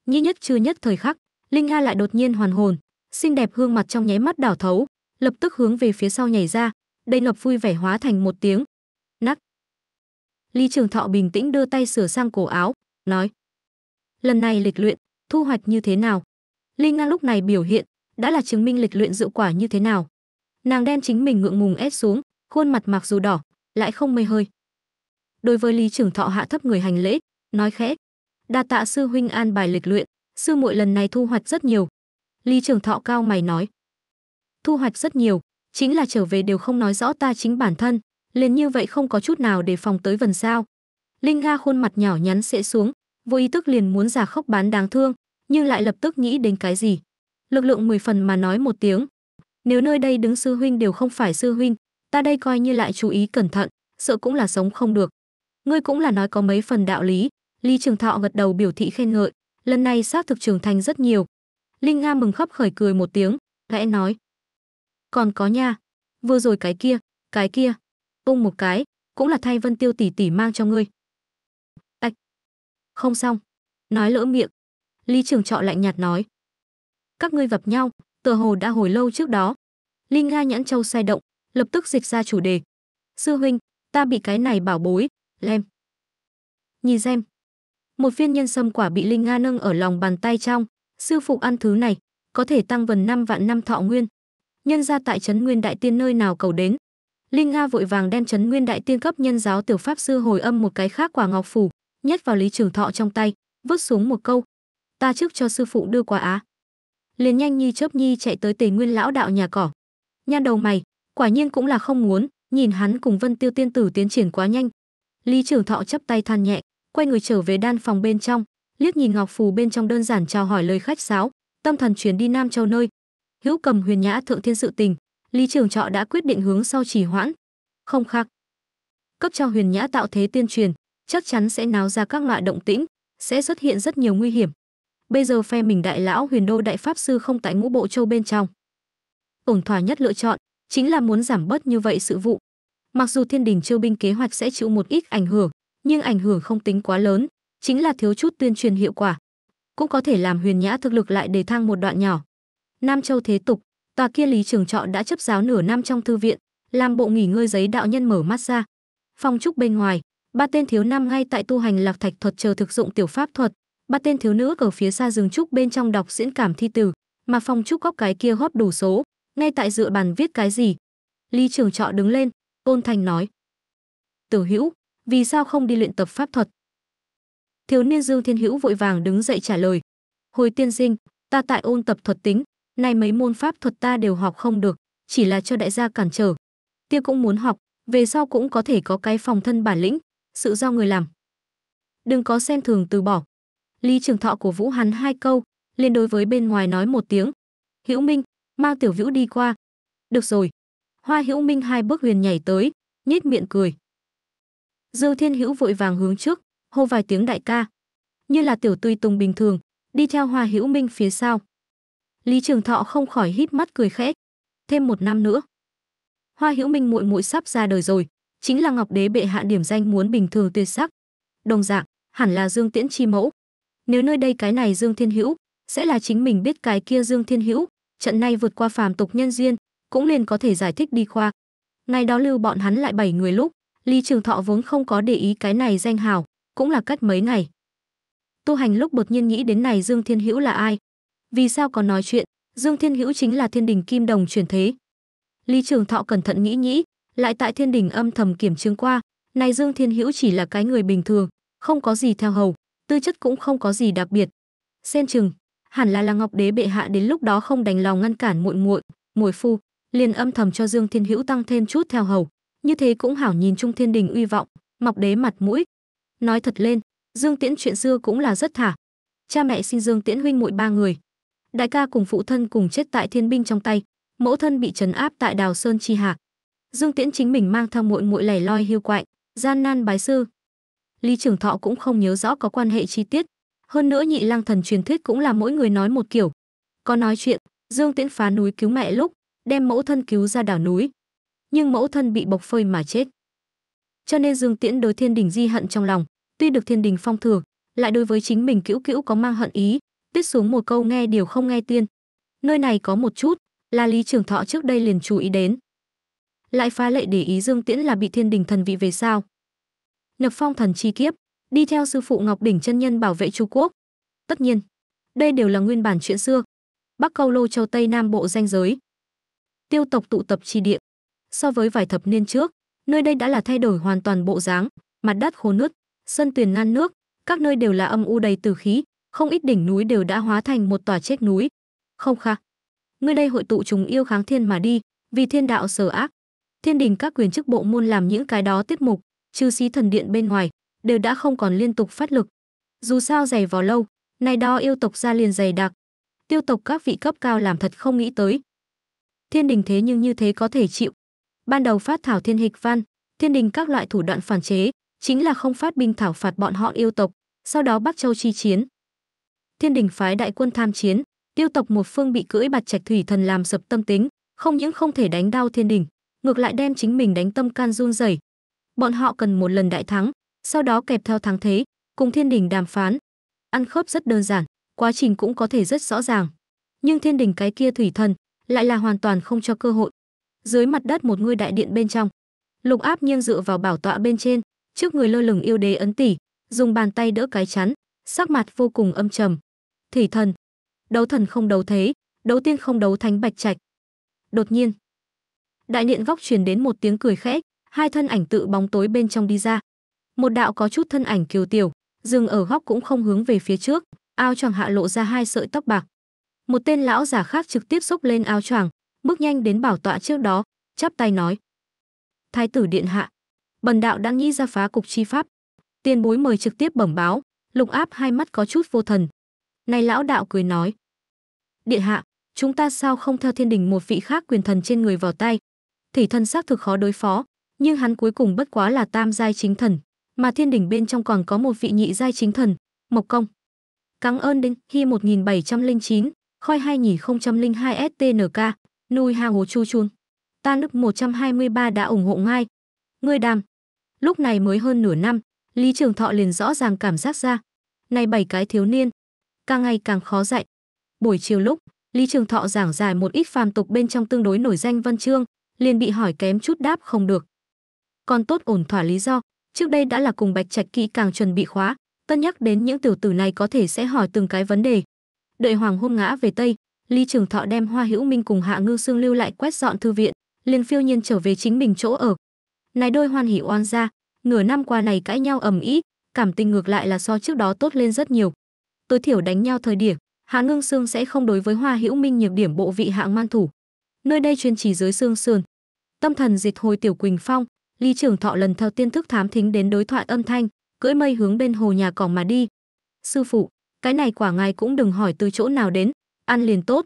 nhĩ nhất chưa nhất thời khắc linh nga lại đột nhiên hoàn hồn xinh đẹp hương mặt trong nháy mắt đảo thấu lập tức hướng về phía sau nhảy ra đầy ngập vui vẻ hóa thành một tiếng nắc ly trường thọ bình tĩnh đưa tay sửa sang cổ áo nói lần này lịch luyện thu hoạch như thế nào. Ly Ngang lúc này biểu hiện đã là chứng minh lịch luyện dự quả như thế nào. Nàng đen chính mình ngượng ngùng ép xuống, khuôn mặt mặc dù đỏ, lại không mây hơi. Đối với Lý Trưởng Thọ hạ thấp người hành lễ, nói khẽ: "Đa tạ sư huynh an bài lịch luyện, sư muội lần này thu hoạch rất nhiều." Lý Trưởng Thọ cao mày nói: "Thu hoạch rất nhiều, chính là trở về đều không nói rõ ta chính bản thân, liền như vậy không có chút nào để phòng tới vần sao?" Linh Ga khuôn mặt nhỏ nhắn sẽ xuống, vô ý thức liền muốn giả khóc bán đáng thương, nhưng lại lập tức nghĩ đến cái gì. Lực lượng mười phần mà nói một tiếng. Nếu nơi đây đứng sư huynh đều không phải sư huynh, ta đây coi như lại chú ý cẩn thận, sợ cũng là sống không được. Ngươi cũng là nói có mấy phần đạo lý, Lý Trường Thọ gật đầu biểu thị khen ngợi, lần này xác thực trưởng thành rất nhiều. Linh Nga mừng khóc khởi cười một tiếng, gã nói. Còn có nha, vừa rồi cái kia, cái kia, ung một cái, cũng là thay Vân Tiêu tỷ tỷ mang cho ngươi. Ạch, không xong, nói lỡ miệng, Lý Trường Trọ lạnh nhạt nói. Các ngươi gặp nhau, tựa hồ đã hồi lâu trước đó. Linh Nga Nhãn Châu sai động, lập tức dịch ra chủ đề. Sư huynh, ta bị cái này bảo bối, lem. Nhìn xem. Một viên nhân sâm quả bị Linh Nga nâng ở lòng bàn tay trong, sư phụ ăn thứ này, có thể tăng vần năm vạn năm thọ nguyên. Nhân ra tại trấn Nguyên Đại Tiên nơi nào cầu đến. Linh Nga vội vàng đem trấn Nguyên Đại Tiên cấp nhân giáo tiểu pháp sư hồi âm một cái khác quả ngọc phủ, nhét vào Lý Trường Thọ trong tay, vứt xuống một câu, ta trước cho sư phụ đưa qua á liền nhanh như chớp nhi chạy tới tề nguyên lão đạo nhà cỏ nhan đầu mày quả nhiên cũng là không muốn nhìn hắn cùng vân tiêu tiên tử tiến triển quá nhanh lý trưởng thọ chắp tay than nhẹ quay người trở về đan phòng bên trong liếc nhìn ngọc phù bên trong đơn giản chào hỏi lời khách sáo tâm thần chuyển đi nam châu nơi hữu cầm huyền nhã thượng thiên sự tình lý trưởng trọ đã quyết định hướng sau chỉ hoãn không khác cấp cho huyền nhã tạo thế tiên truyền chắc chắn sẽ náo ra các loại động tĩnh sẽ xuất hiện rất nhiều nguy hiểm bây giờ phe mình đại lão huyền đô đại pháp sư không tại ngũ bộ châu bên trong ổn thỏa nhất lựa chọn chính là muốn giảm bớt như vậy sự vụ mặc dù thiên đình chiêu binh kế hoạch sẽ chịu một ít ảnh hưởng nhưng ảnh hưởng không tính quá lớn chính là thiếu chút tuyên truyền hiệu quả cũng có thể làm huyền nhã thực lực lại đề thang một đoạn nhỏ nam châu thế tục tòa kia lý trường trọ đã chấp giáo nửa năm trong thư viện làm bộ nghỉ ngơi giấy đạo nhân mở mắt ra phong trúc bên ngoài ba tên thiếu nam ngay tại tu hành lạc thạch thuật chờ thực dụng tiểu pháp thuật ba tên thiếu nữ ở phía xa rừng trúc bên trong đọc diễn cảm thi từ mà Phong trúc góc cái kia góp đủ số ngay tại dựa bàn viết cái gì Lý trường trọ đứng lên ôn thành nói tử hữu vì sao không đi luyện tập pháp thuật thiếu niên dương thiên hữu vội vàng đứng dậy trả lời hồi tiên sinh ta tại ôn tập thuật tính nay mấy môn pháp thuật ta đều học không được chỉ là cho đại gia cản trở tia cũng muốn học về sau cũng có thể có cái phòng thân bản lĩnh sự do người làm đừng có xem thường từ bỏ Lý Trường Thọ của vũ hắn hai câu, liền đối với bên ngoài nói một tiếng. Hữu Minh, mang Tiểu Vũ đi qua. Được rồi. Hoa Hữu Minh hai bước huyền nhảy tới, nhếch miệng cười. Dương Thiên Hữu vội vàng hướng trước, hô vài tiếng đại ca, như là tiểu tùy tùng bình thường, đi theo Hoa Hữu Minh phía sau. Lý Trường Thọ không khỏi hít mắt cười khẽ. Thêm một năm nữa. Hoa Hữu Minh muội muội sắp ra đời rồi, chính là Ngọc Đế bệ hạ điểm danh muốn bình thường tuyệt sắc. Đồng dạng, hẳn là Dương Tiễn chi mẫu, nếu nơi đây cái này dương thiên hữu sẽ là chính mình biết cái kia dương thiên hữu trận nay vượt qua phàm tục nhân duyên cũng liền có thể giải thích đi khoa ngày đó lưu bọn hắn lại bảy người lúc Lý trường thọ vốn không có để ý cái này danh hào cũng là cách mấy ngày tu hành lúc bột nhiên nghĩ đến này dương thiên hữu là ai vì sao còn nói chuyện dương thiên hữu chính là thiên đình kim đồng chuyển thế Lý trường thọ cẩn thận nghĩ nghĩ lại tại thiên đình âm thầm kiểm chứng qua này dương thiên hữu chỉ là cái người bình thường không có gì theo hầu tư chất cũng không có gì đặc biệt. Xen chừng, hẳn là là Ngọc Đế bệ hạ đến lúc đó không đành lòng ngăn cản muội muội, muội phu, liền âm thầm cho Dương Thiên Hữu tăng thêm chút theo hầu, như thế cũng hảo nhìn Trung Thiên Đình uy vọng, Ngọc Đế mặt mũi. Nói thật lên, Dương Tiễn chuyện xưa cũng là rất thả. Cha mẹ sinh Dương Tiễn huynh muội ba người, đại ca cùng phụ thân cùng chết tại thiên binh trong tay, mẫu thân bị trấn áp tại Đào Sơn chi hạ. Dương Tiễn chính mình mang theo muội muội lẻ loi hiu quạnh, gian nan bái sư, Lý Trường Thọ cũng không nhớ rõ có quan hệ chi tiết. Hơn nữa nhị lang thần truyền thuyết cũng là mỗi người nói một kiểu. Có nói chuyện, Dương Tiễn phá núi cứu mẹ lúc, đem mẫu thân cứu ra đảo núi. Nhưng mẫu thân bị bộc phơi mà chết. Cho nên Dương Tiễn đối thiên đình di hận trong lòng, tuy được thiên đình phong thừa, lại đối với chính mình cữu cữu có mang hận ý, Tiết xuống một câu nghe điều không nghe tiên. Nơi này có một chút, là Lý Trường Thọ trước đây liền chú ý đến. Lại phá lệ để ý Dương Tiễn là bị thiên đình thần vị về sao? nhập phong thần chi kiếp, đi theo sư phụ Ngọc Đỉnh chân nhân bảo vệ Chu Quốc. Tất nhiên, đây đều là nguyên bản chuyện xưa. Bắc Câu Lô Châu Tây Nam Bộ danh giới, tiêu tộc tụ tập chi địa. So với vài thập niên trước, nơi đây đã là thay đổi hoàn toàn bộ dáng, mặt đất khô nứt, sân tuyền ngăn nước, các nơi đều là âm u đầy tử khí, không ít đỉnh núi đều đã hóa thành một tòa chết núi. Không kha, người đây hội tụ chúng yêu kháng thiên mà đi, vì thiên đạo sở ác. Thiên đình các quyền chức bộ môn làm những cái đó tiết mục, trừ xí thần điện bên ngoài, đều đã không còn liên tục phát lực. Dù sao dày vò lâu, này đo yêu tộc ra liền dày đặc. Tiêu tộc các vị cấp cao làm thật không nghĩ tới. Thiên đình thế nhưng như thế có thể chịu. Ban đầu phát thảo thiên hịch văn, thiên đình các loại thủ đoạn phản chế, chính là không phát binh thảo phạt bọn họ yêu tộc, sau đó Bắc Châu chi chiến. Thiên đình phái đại quân tham chiến, tiêu tộc một phương bị cưỡi bạch trạch thủy thần làm sập tâm tính, không những không thể đánh đau thiên đình, ngược lại đem chính mình đánh tâm can run rẩy, bọn họ cần một lần đại thắng, sau đó kẹp theo thắng thế, cùng thiên đình đàm phán. Ăn khớp rất đơn giản, quá trình cũng có thể rất rõ ràng. Nhưng thiên đình cái kia thủy thần lại là hoàn toàn không cho cơ hội. Dưới mặt đất một ngôi đại điện bên trong, Lục Áp Nhiên dựa vào bảo tọa bên trên, trước người lơ lửng yêu đế ấn tỷ, dùng bàn tay đỡ cái chắn, sắc mặt vô cùng âm trầm. Thủy thần, đấu thần không đấu thế, đấu tiên không đấu thánh bạch trạch. Đột nhiên, đại điện góc truyền đến một tiếng cười khẽ, hai thân ảnh tự bóng tối bên trong đi ra. Một đạo có chút thân ảnh kiều tiểu, dừng ở góc cũng không hướng về phía trước, áo choàng hạ lộ ra hai sợi tóc bạc. Một tên lão giả khác trực tiếp xốc lên áo choàng, bước nhanh đến bảo tọa trước đó, chắp tay nói: "Thái tử điện hạ, bần đạo đã nghĩ ra phá cục chi pháp, tiền bối mời trực tiếp bẩm báo." Lục Áp hai mắt có chút vô thần. Này lão đạo cười nói: "Điện hạ, chúng ta sao không theo thiên đình một vị khác quyền thần trên người vào tay? thể thân xác thực khó đối phó, nhưng hắn cuối cùng bất quá là tam giai chính thần, mà thiên đỉnh bên trong còn có một vị nhị giai chính thần, Mộc Công. Cảm ơn đến khi 1709, khoi 2002 STNK, nuôi hao hồ chu chuông. Ta nước 123 đã ủng hộ ngay. Ngươi đàm. Lúc này mới hơn nửa năm, Lý Trường Thọ liền rõ ràng cảm giác ra. Này bảy cái thiếu niên, càng ngày càng khó dạy. Buổi chiều lúc, Lý Trường Thọ giảng giải một ít phàm tục bên trong tương đối nổi danh văn chương, liền bị hỏi kém chút đáp không được còn tốt ổn thỏa lý do trước đây đã là cùng bạch trạch kỹ càng chuẩn bị khóa tân nhắc đến những tiểu tử này có thể sẽ hỏi từng cái vấn đề đợi hoàng hôn ngã về tây ly trường thọ đem hoa hữu minh cùng hạ ngư xương lưu lại quét dọn thư viện liền phiêu nhiên trở về chính mình chỗ ở này đôi hoan hỉ oan ra nửa năm qua này cãi nhau ầm ĩ cảm tình ngược lại là so trước đó tốt lên rất nhiều tối thiểu đánh nhau thời điểm hạ ngưng xương sẽ không đối với hoa hữu minh nhược điểm bộ vị hạng man thủ nơi đây chuyên chỉ dưới xương sườn tâm thần diệt hồi tiểu quỳnh phong Ly trưởng Thọ lần theo tiên thức thám thính đến đối thoại âm thanh, cưỡi mây hướng bên hồ nhà cỏ mà đi. Sư phụ, cái này quả ngài cũng đừng hỏi từ chỗ nào đến, ăn liền tốt.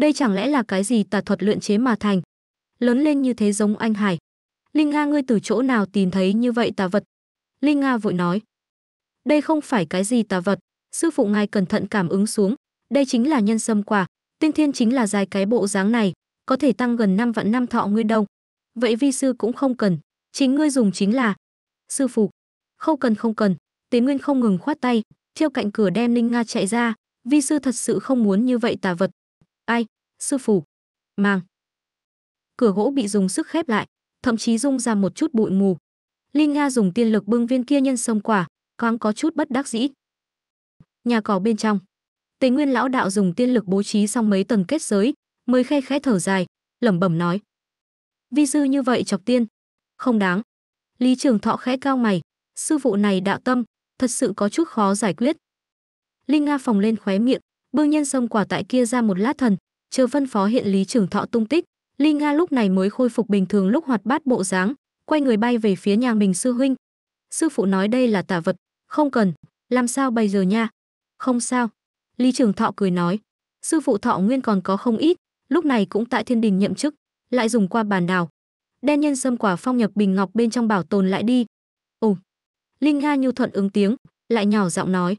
Đây chẳng lẽ là cái gì tà thuật luyện chế mà thành? Lớn lên như thế giống anh Hải. Linh Nga ngươi từ chỗ nào tìm thấy như vậy tà vật? Linh Nga vội nói. Đây không phải cái gì tà vật, sư phụ ngài cẩn thận cảm ứng xuống. Đây chính là nhân sâm quả, tinh thiên chính là dài cái bộ dáng này, có thể tăng gần 5 vạn năm thọ nguyên đông. Vậy vi sư cũng không cần chính ngươi dùng chính là sư phụ không cần không cần tiến nguyên không ngừng khoát tay thiêu cạnh cửa đem ninh nga chạy ra vi sư thật sự không muốn như vậy tà vật ai sư phụ mang cửa gỗ bị dùng sức khép lại thậm chí rung ra một chút bụi mù linh nga dùng tiên lực bưng viên kia nhân sông quả quang có chút bất đắc dĩ nhà cỏ bên trong tế nguyên lão đạo dùng tiên lực bố trí xong mấy tầng kết giới mới khe khẽ thở dài lẩm bẩm nói vi sư như vậy chọc tiên không đáng. Lý Trường Thọ khẽ cao mày, sư phụ này đạo tâm, thật sự có chút khó giải quyết. Linh Nga phòng lên khóe miệng, bương nhân sông quả tại kia ra một lát thần, chờ phân phó hiện Lý Trường Thọ tung tích, Linh Nga lúc này mới khôi phục bình thường lúc hoạt bát bộ dáng, quay người bay về phía nhà mình sư huynh. Sư phụ nói đây là tả vật, không cần, làm sao bây giờ nha? Không sao. Lý Trường Thọ cười nói, sư phụ Thọ Nguyên còn có không ít, lúc này cũng tại thiên đình nhậm chức, lại dùng qua bàn đào, đen nhân sâm quả phong nhập bình ngọc bên trong bảo tồn lại đi. Ồ, Linh Nga Nhu thuận ứng tiếng, lại nhỏ giọng nói.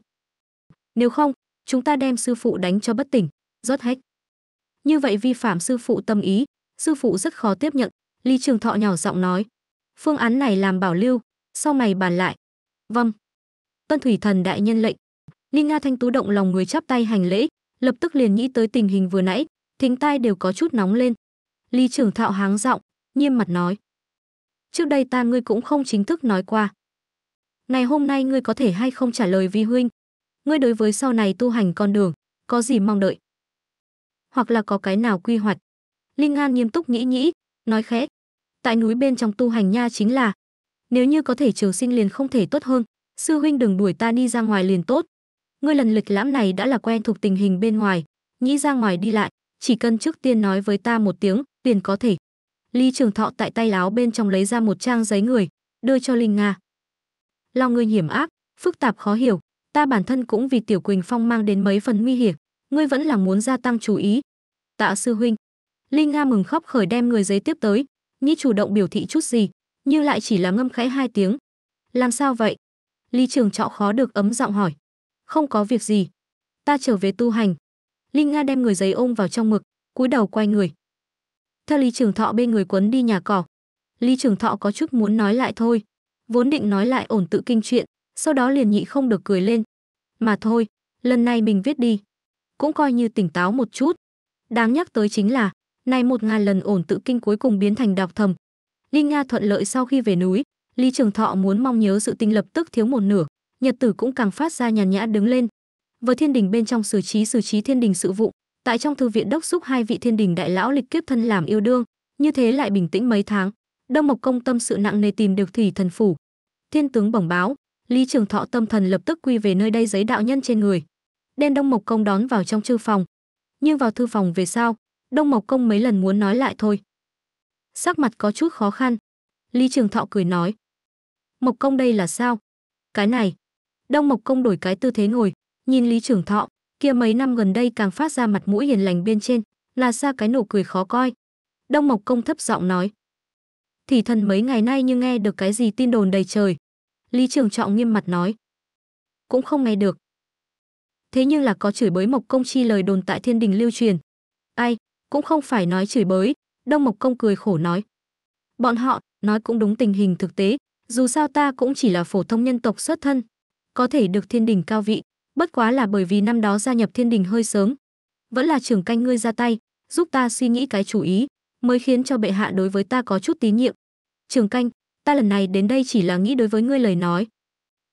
Nếu không, chúng ta đem sư phụ đánh cho bất tỉnh, rót hách. Như vậy vi phạm sư phụ tâm ý, sư phụ rất khó tiếp nhận, Lý Trường Thọ nhỏ giọng nói. Phương án này làm bảo lưu, sau này bàn lại. Vâng. Tân Thủy Thần đại nhân lệnh. Linh Nga Thanh Tú động lòng người chắp tay hành lễ, lập tức liền nghĩ tới tình hình vừa nãy, thính tai đều có chút nóng lên. Lý Trường Thọ háng giọng, nghiêm mặt nói. Trước đây ta ngươi cũng không chính thức nói qua. Ngày hôm nay ngươi có thể hay không trả lời vi huynh. Ngươi đối với sau này tu hành con đường, có gì mong đợi? Hoặc là có cái nào quy hoạch? Linh An nghiêm túc nghĩ nghĩ, nói khẽ. Tại núi bên trong tu hành nha chính là, nếu như có thể trường sinh liền không thể tốt hơn, sư huynh đừng đuổi ta đi ra ngoài liền tốt. Ngươi lần lịch lãm này đã là quen thuộc tình hình bên ngoài, nghĩ ra ngoài đi lại, chỉ cần trước tiên nói với ta một tiếng, liền có thể. Lý Trường Thọ tại tay láo bên trong lấy ra một trang giấy người, đưa cho Linh Nga. Lòng ngươi hiểm ác, phức tạp khó hiểu, ta bản thân cũng vì Tiểu Quỳnh Phong mang đến mấy phần nguy hiểm, ngươi vẫn là muốn gia tăng chú ý. Tạ sư huynh. Linh Nga mừng khóc khởi đem người giấy tiếp tới, nghĩ chủ động biểu thị chút gì, nhưng lại chỉ là ngâm khẽ hai tiếng. Làm sao vậy? Lý Trường Trọ khó được ấm giọng hỏi. Không có việc gì. Ta trở về tu hành. Linh Nga đem người giấy ôm vào trong ngực, cúi đầu quay người theo Lý Trường Thọ bên người quấn đi nhà cỏ. Lý Trường Thọ có chút muốn nói lại thôi, vốn định nói lại ổn tự kinh chuyện, sau đó liền nhị không được cười lên. Mà thôi, lần này mình viết đi, cũng coi như tỉnh táo một chút. Đáng nhắc tới chính là, nay một ngàn lần ổn tự kinh cuối cùng biến thành đọc thầm. Linh Nga thuận lợi sau khi về núi, Lý Trường Thọ muốn mong nhớ sự tinh lập tức thiếu một nửa, nhật tử cũng càng phát ra nhàn nhã đứng lên. Với thiên đình bên trong xử trí xử trí thiên đình sự vụ, tại trong thư viện đốc xúc hai vị thiên đình đại lão lịch kiếp thân làm yêu đương như thế lại bình tĩnh mấy tháng đông mộc công tâm sự nặng nề tìm được thủy thần phủ thiên tướng bổng báo lý trường thọ tâm thần lập tức quy về nơi đây giấy đạo nhân trên người đem đông mộc công đón vào trong thư phòng nhưng vào thư phòng về sau đông mộc công mấy lần muốn nói lại thôi sắc mặt có chút khó khăn lý trường thọ cười nói mộc công đây là sao cái này đông mộc công đổi cái tư thế ngồi nhìn lý trường thọ kia mấy năm gần đây càng phát ra mặt mũi hiền lành bên trên là ra cái nụ cười khó coi đông mộc công thấp giọng nói thì thần mấy ngày nay như nghe được cái gì tin đồn đầy trời lý trường trọng nghiêm mặt nói cũng không nghe được thế nhưng là có chửi bới mộc công chi lời đồn tại thiên đình lưu truyền ai cũng không phải nói chửi bới đông mộc công cười khổ nói bọn họ nói cũng đúng tình hình thực tế dù sao ta cũng chỉ là phổ thông nhân tộc xuất thân có thể được thiên đình cao vị bất quá là bởi vì năm đó gia nhập thiên đình hơi sớm vẫn là trưởng canh ngươi ra tay giúp ta suy nghĩ cái chủ ý mới khiến cho bệ hạ đối với ta có chút tín nhiệm trưởng canh ta lần này đến đây chỉ là nghĩ đối với ngươi lời nói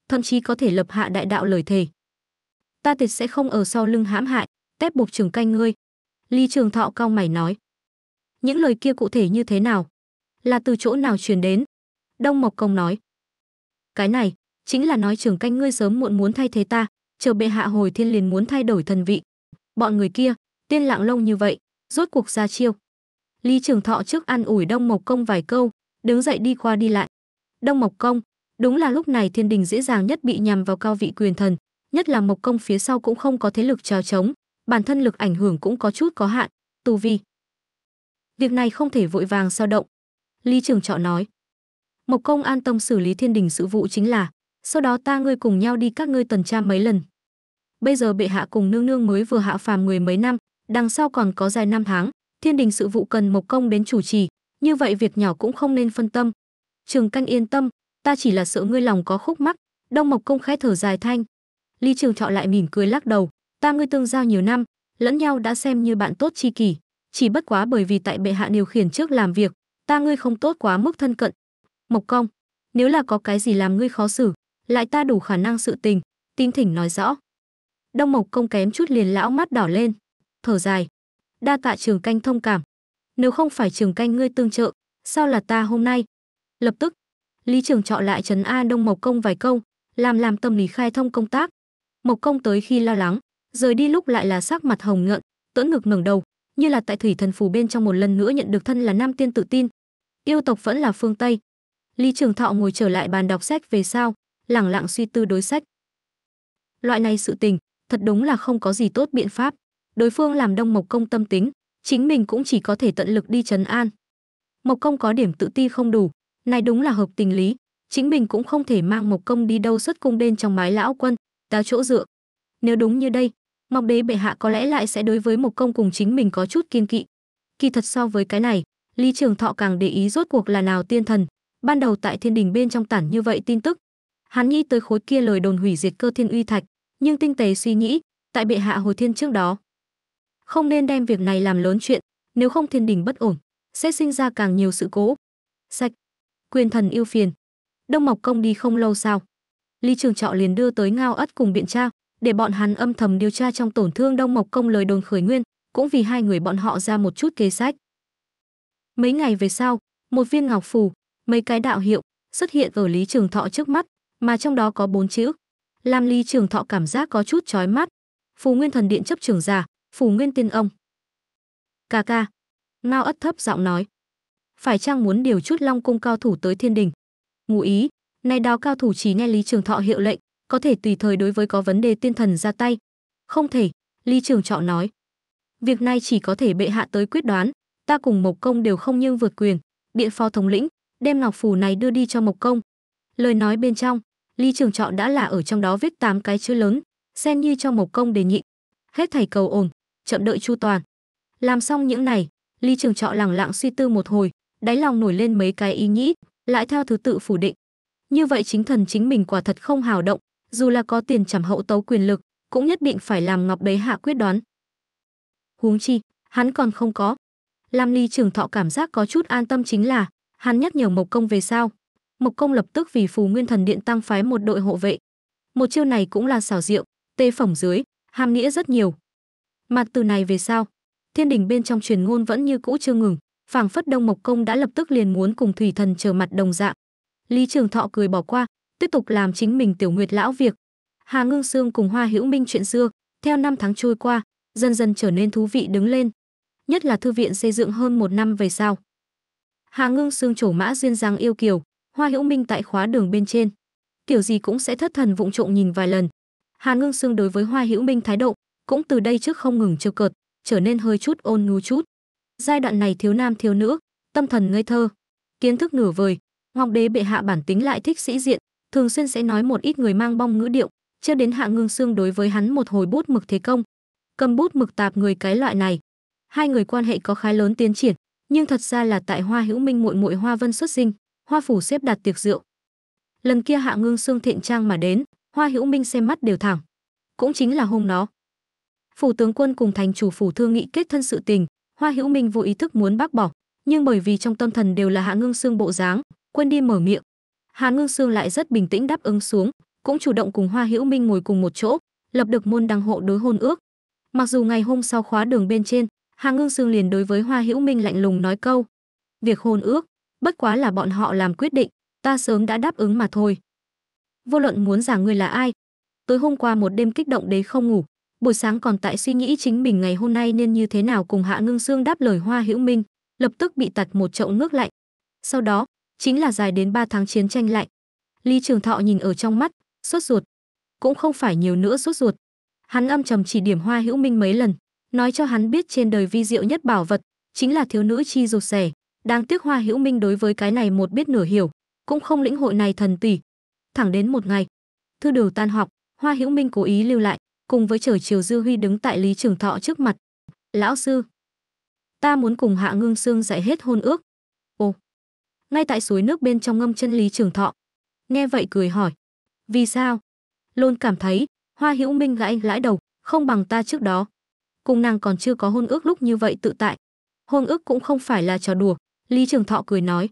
thậm chí có thể lập hạ đại đạo lời thề ta tuyệt sẽ không ở sau lưng hãm hại tép buộc trưởng canh ngươi ly trường thọ cao mày nói những lời kia cụ thể như thế nào là từ chỗ nào truyền đến đông mộc công nói cái này chính là nói trưởng canh ngươi sớm muộn muốn thay thế ta chờ bệ hạ hồi thiên liền muốn thay đổi thần vị. Bọn người kia, tiên lạng lông như vậy, rốt cuộc ra chiêu. Lý Trường Thọ trước an ủi Đông Mộc Công vài câu, đứng dậy đi qua đi lại. Đông Mộc Công, đúng là lúc này thiên đình dễ dàng nhất bị nhằm vào cao vị quyền thần, nhất là Mộc Công phía sau cũng không có thế lực trào chống, bản thân lực ảnh hưởng cũng có chút có hạn, tu vi. Việc này không thể vội vàng sao động. Lý Trường Trọ nói. Mộc Công an tâm xử lý thiên đình sự vụ chính là sau đó ta ngươi cùng nhau đi các ngươi tuần tra mấy lần. Bây giờ bệ hạ cùng nương nương mới vừa hạ phàm người mấy năm, đằng sau còn có dài năm tháng, thiên đình sự vụ cần mộc công đến chủ trì, như vậy việc nhỏ cũng không nên phân tâm. Trường canh yên tâm, ta chỉ là sợ ngươi lòng có khúc mắc, đông mộc công khẽ thở dài thanh. Ly trường thọ lại mỉm cười lắc đầu, ta ngươi tương giao nhiều năm, lẫn nhau đã xem như bạn tốt chi kỷ, chỉ bất quá bởi vì tại bệ hạ điều khiển trước làm việc, ta ngươi không tốt quá mức thân cận. Mộc công, nếu là có cái gì làm ngươi khó xử, lại ta đủ khả năng sự tình, tin thỉnh nói rõ. Đông Mộc Công kém chút liền lão mắt đỏ lên, thở dài. Đa tạ trường canh thông cảm. Nếu không phải trường canh ngươi tương trợ, sao là ta hôm nay? Lập tức, Lý Trường Trọ lại trấn A Đông Mộc Công vài câu làm làm tâm lý khai thông công tác. Mộc Công tới khi lo lắng, rời đi lúc lại là sắc mặt hồng nhuận, tưỡn ngực ngẩng đầu, như là tại thủy thần phù bên trong một lần nữa nhận được thân là nam tiên tự tin. Yêu tộc vẫn là phương Tây. Lý Trường Thọ ngồi trở lại bàn đọc sách về sao, lẳng lặng suy tư đối sách. Loại này sự tình, thật đúng là không có gì tốt biện pháp. Đối phương làm Đông Mộc Công tâm tính, chính mình cũng chỉ có thể tận lực đi trấn an. Mộc Công có điểm tự ti không đủ, này đúng là hợp tình lý, chính mình cũng không thể mang Mộc Công đi đâu xuất cung bên trong mái lão quân, táo chỗ dựa. Nếu đúng như đây, Mộc Đế bệ hạ có lẽ lại sẽ đối với Mộc Công cùng chính mình có chút kiên kỵ. Kỳ thật so với cái này, Lý Trường Thọ càng để ý rốt cuộc là nào tiên thần, ban đầu tại thiên đình bên trong tản như vậy tin tức, hắn nghĩ tới khối kia lời đồn hủy diệt cơ thiên uy thạch nhưng tinh tế suy nghĩ tại bệ hạ hồi thiên trước đó không nên đem việc này làm lớn chuyện nếu không thiên đình bất ổn sẽ sinh ra càng nhiều sự cố sạch quyền thần yêu phiền đông mộc công đi không lâu sau lý trường trọ liền đưa tới ngao ất cùng biện tra để bọn hắn âm thầm điều tra trong tổn thương đông mộc công lời đồn khởi nguyên cũng vì hai người bọn họ ra một chút kế sách mấy ngày về sau một viên ngọc phù mấy cái đạo hiệu xuất hiện ở lý trường thọ trước mắt mà trong đó có bốn chữ. Lam Ly Trường Thọ cảm giác có chút chói mắt. Phù Nguyên Thần Điện chấp trưởng giả, Phù Nguyên Tiên Ông. Cà ca. Ngao ất thấp giọng nói. Phải chăng muốn điều chút Long Cung cao thủ tới thiên đình? Ngụ ý, nay đào cao thủ chỉ nghe Lý Trường Thọ hiệu lệnh, có thể tùy thời đối với có vấn đề tiên thần ra tay. Không thể, Lý Trường Thọ nói. Việc này chỉ có thể bệ hạ tới quyết đoán, ta cùng Mộc Công đều không nhưng vượt quyền, biện phó thống lĩnh, đem ngọc phù này đưa đi cho Mộc Công, lời nói bên trong ly trường trọ đã là ở trong đó viết tám cái chữ lớn xen như cho mộc công đề nghị hết thầy cầu ổn chậm đợi chu toàn làm xong những này ly trường trọ lẳng lặng suy tư một hồi đáy lòng nổi lên mấy cái ý nghĩ lại theo thứ tự phủ định như vậy chính thần chính mình quả thật không hào động dù là có tiền chảm hậu tấu quyền lực cũng nhất định phải làm ngọc bế hạ quyết đoán huống chi hắn còn không có làm ly trường thọ cảm giác có chút an tâm chính là hắn nhắc nhở mộc công về sau Mộc Công lập tức vì phù nguyên thần điện tăng phái một đội hộ vệ. Một chiêu này cũng là xảo diệu, tê phẩm dưới, hàm nghĩa rất nhiều. Mặt từ này về sau, thiên đình bên trong truyền ngôn vẫn như cũ chưa ngừng, phảng phất Đông Mộc Công đã lập tức liền muốn cùng thủy thần chờ mặt đồng dạng. Lý Trường Thọ cười bỏ qua, tiếp tục làm chính mình tiểu nguyệt lão việc. Hà Ngưng Sương cùng Hoa Hữu Minh chuyện xưa, theo năm tháng trôi qua, dần dần trở nên thú vị đứng lên. Nhất là thư viện xây dựng hơn một năm về sau. Hà Ngưng Sương chủ mã duyên dáng yêu kiều, Hoa Hữu Minh tại khóa đường bên trên, kiểu gì cũng sẽ thất thần vụng trộm nhìn vài lần. Hàn Ngưng Sương đối với Hoa Hữu Minh thái độ cũng từ đây trước không ngừng trêu cợt, trở nên hơi chút ôn nhu chút. Giai đoạn này thiếu nam thiếu nữ, tâm thần ngây thơ, kiến thức nửa vời, hoàng đế bệ hạ bản tính lại thích sĩ diện, thường xuyên sẽ nói một ít người mang bong ngữ điệu, chưa đến Hạ Ngưng Sương đối với hắn một hồi bút mực thế công. Cầm bút mực tạp người cái loại này, hai người quan hệ có khá lớn tiến triển, nhưng thật ra là tại Hoa Hữu Minh muội muội Hoa Vân xuất sinh, hoa phủ xếp đặt tiệc rượu. Lần kia Hạ ngương Xương thiện trang mà đến, Hoa Hữu Minh xem mắt đều thẳng. Cũng chính là hôm đó. Phủ tướng quân cùng thành chủ phủ thương nghị kết thân sự tình, Hoa Hữu Minh vô ý thức muốn bác bỏ, nhưng bởi vì trong tâm thần đều là Hạ ngương Xương bộ dáng, quên đi mở miệng. Hạ ngương Xương lại rất bình tĩnh đáp ứng xuống, cũng chủ động cùng Hoa Hữu Minh ngồi cùng một chỗ, lập được môn đăng hộ đối hôn ước. Mặc dù ngày hôm sau khóa đường bên trên, Hạ ngương Xương liền đối với Hoa Hữu Minh lạnh lùng nói câu: "Việc hôn ước, bất quá là bọn họ làm quyết định, ta sớm đã đáp ứng mà thôi. Vô luận muốn giả ngươi là ai, tối hôm qua một đêm kích động đến không ngủ, buổi sáng còn tại suy nghĩ chính mình ngày hôm nay nên như thế nào cùng Hạ Ngưng Sương đáp lời Hoa Hữu Minh, lập tức bị tạt một chậu nước lạnh. Sau đó, chính là dài đến 3 tháng chiến tranh lạnh. Lý Trường Thọ nhìn ở trong mắt, sốt ruột. Cũng không phải nhiều nữa sốt ruột. Hắn âm trầm chỉ điểm Hoa Hữu Minh mấy lần, nói cho hắn biết trên đời vi diệu nhất bảo vật chính là thiếu nữ chi rụt rẻ đang tiếc Hoa Hữu Minh đối với cái này một biết nửa hiểu, cũng không lĩnh hội này thần tỷ. Thẳng đến một ngày, thư đều tan học, Hoa Hữu Minh cố ý lưu lại, cùng với chở chiều Dư Huy đứng tại Lý Trường Thọ trước mặt. "Lão sư, ta muốn cùng Hạ Ngưng Sương dạy hết hôn ước." "Ồ." Ngay tại suối nước bên trong ngâm chân Lý Trường Thọ, nghe vậy cười hỏi, "Vì sao?" Luôn cảm thấy, Hoa Hữu Minh gãi lãi đầu, không bằng ta trước đó. Cùng nàng còn chưa có hôn ước lúc như vậy tự tại. Hôn ước cũng không phải là trò đùa, Lý Trường Thọ cười nói,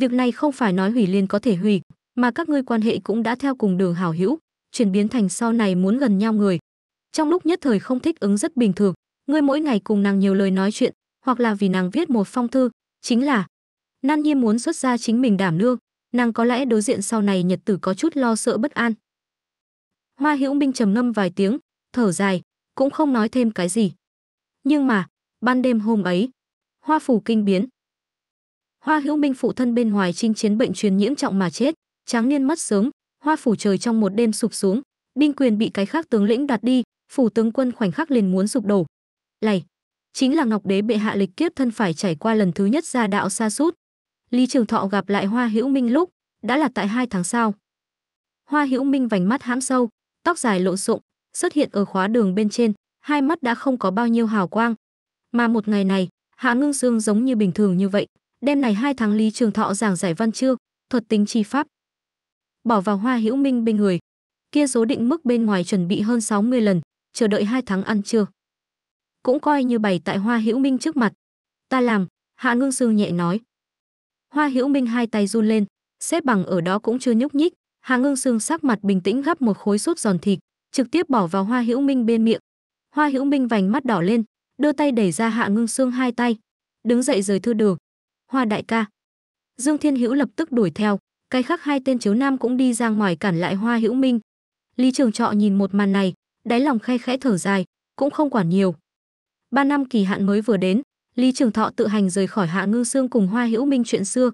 việc này không phải nói hủy liền có thể hủy, mà các ngươi quan hệ cũng đã theo cùng đường hảo hữu, chuyển biến thành sau này muốn gần nhau người. Trong lúc nhất thời không thích ứng rất bình thường, ngươi mỗi ngày cùng nàng nhiều lời nói chuyện, hoặc là vì nàng viết một phong thư, chính là Nan Nhi muốn xuất ra chính mình đảm lương, nàng có lẽ đối diện sau này nhật tử có chút lo sợ bất an. Hoa Hữu Minh trầm ngâm vài tiếng, thở dài, cũng không nói thêm cái gì. Nhưng mà, ban đêm hôm ấy, Hoa phủ kinh biến, Hoa Hữu Minh phụ thân bên ngoài chinh chiến bệnh truyền nhiễm trọng mà chết, Tráng Niên mất sớm, Hoa phủ trời trong một đêm sụp xuống, binh quyền bị cái khác tướng lĩnh đoạt đi, phủ tướng quân khoảnh khắc liền muốn sụp đổ. Này, chính là Ngọc Đế bệ hạ lịch kiếp thân phải trải qua lần thứ nhất ra đạo xa sút. Lý Trường Thọ gặp lại Hoa Hữu Minh lúc, đã là tại hai tháng sau. Hoa Hữu Minh vành mắt hãm sâu, tóc dài lộn xộn, xuất hiện ở khóa đường bên trên, hai mắt đã không có bao nhiêu hào quang. Mà một ngày này, Hạ Ngưng xương giống như bình thường như vậy, Đêm này hai tháng Lý Trường Thọ giảng giải văn chương, thuật tính chi pháp. Bỏ vào hoa hữu minh bên người, kia số định mức bên ngoài chuẩn bị hơn 60 lần, chờ đợi hai tháng ăn trưa. Cũng coi như bày tại hoa hữu minh trước mặt. Ta làm, hạ ngưng sư nhẹ nói. Hoa hữu minh hai tay run lên, xếp bằng ở đó cũng chưa nhúc nhích, Hạ Ngưng Sương sắc mặt bình tĩnh gắp một khối súp giòn thịt, trực tiếp bỏ vào Hoa Hữu Minh bên miệng. Hoa Hữu Minh vành mắt đỏ lên, đưa tay đẩy ra Hạ Ngưng Sương hai tay, đứng dậy rời thư đường hoa đại ca dương thiên hữu lập tức đuổi theo cái khác hai tên chiếu nam cũng đi ra ngoài cản lại hoa hữu minh lý trường trọ nhìn một màn này đáy lòng khe khẽ thở dài cũng không quản nhiều ba năm kỳ hạn mới vừa đến lý trường thọ tự hành rời khỏi hạ ngư xương cùng hoa hữu minh chuyện xưa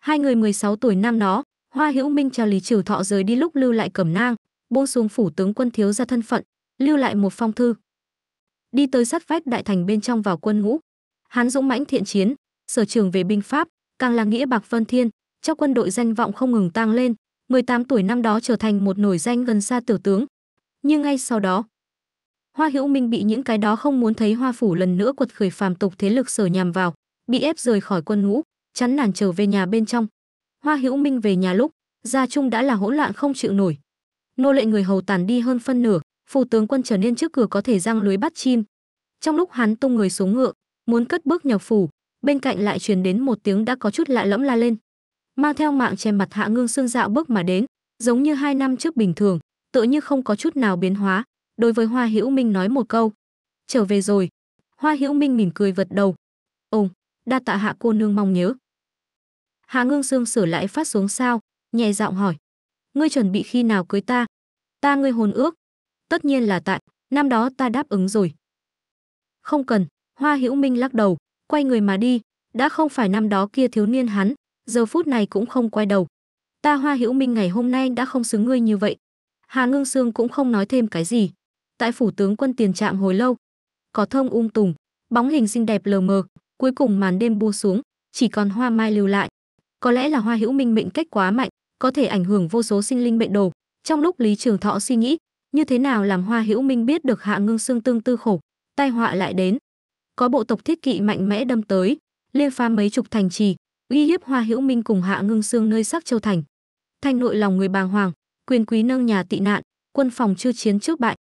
hai người 16 tuổi năm đó hoa hữu minh cho lý trường thọ rời đi lúc lưu lại cẩm nang buông xuống phủ tướng quân thiếu ra thân phận lưu lại một phong thư đi tới sát vách đại thành bên trong vào quân ngũ hán dũng mãnh thiện chiến sở trường về binh pháp, càng là nghĩa bạc vân thiên, cho quân đội danh vọng không ngừng tăng lên, 18 tuổi năm đó trở thành một nổi danh gần xa tiểu tướng. Nhưng ngay sau đó, Hoa Hữu Minh bị những cái đó không muốn thấy Hoa phủ lần nữa quật khởi phàm tục thế lực sở nhằm vào, bị ép rời khỏi quân ngũ, chán nản trở về nhà bên trong. Hoa Hữu Minh về nhà lúc, gia trung đã là hỗn loạn không chịu nổi. Nô lệ người hầu tàn đi hơn phân nửa, phủ tướng quân trở nên trước cửa có thể răng lưới bắt chim. Trong lúc hắn tung người xuống ngựa, muốn cất bước nhập phủ, bên cạnh lại truyền đến một tiếng đã có chút lạ lẫm la lên mang theo mạng che mặt hạ ngương xương dạo bước mà đến giống như hai năm trước bình thường tựa như không có chút nào biến hóa đối với hoa hữu minh nói một câu trở về rồi hoa hữu minh mỉm cười vật đầu ông đa tạ hạ cô nương mong nhớ hạ ngương xương sửa lại phát xuống sao nhẹ giọng hỏi ngươi chuẩn bị khi nào cưới ta ta ngươi hồn ước tất nhiên là tại năm đó ta đáp ứng rồi không cần hoa hữu minh lắc đầu quay người mà đi, đã không phải năm đó kia thiếu niên hắn, giờ phút này cũng không quay đầu. Ta Hoa Hữu Minh ngày hôm nay đã không xứng ngươi như vậy. Hà Ngưng Sương cũng không nói thêm cái gì. Tại phủ tướng quân tiền trạng hồi lâu, có thông ung tùng, bóng hình xinh đẹp lờ mờ, cuối cùng màn đêm buông xuống, chỉ còn hoa mai lưu lại. Có lẽ là Hoa Hữu Minh mệnh cách quá mạnh, có thể ảnh hưởng vô số sinh linh mệnh đồ. Trong lúc Lý Trường Thọ suy nghĩ, như thế nào làm Hoa Hữu Minh biết được Hạ Ngưng Sương tương tư khổ, tai họa lại đến có bộ tộc thiết kỵ mạnh mẽ đâm tới liên pha mấy chục thành trì uy hiếp hoa hữu minh cùng hạ ngưng xương nơi sắc châu thành thanh nội lòng người bàng hoàng quyền quý nâng nhà tị nạn quân phòng chưa chiến trước bại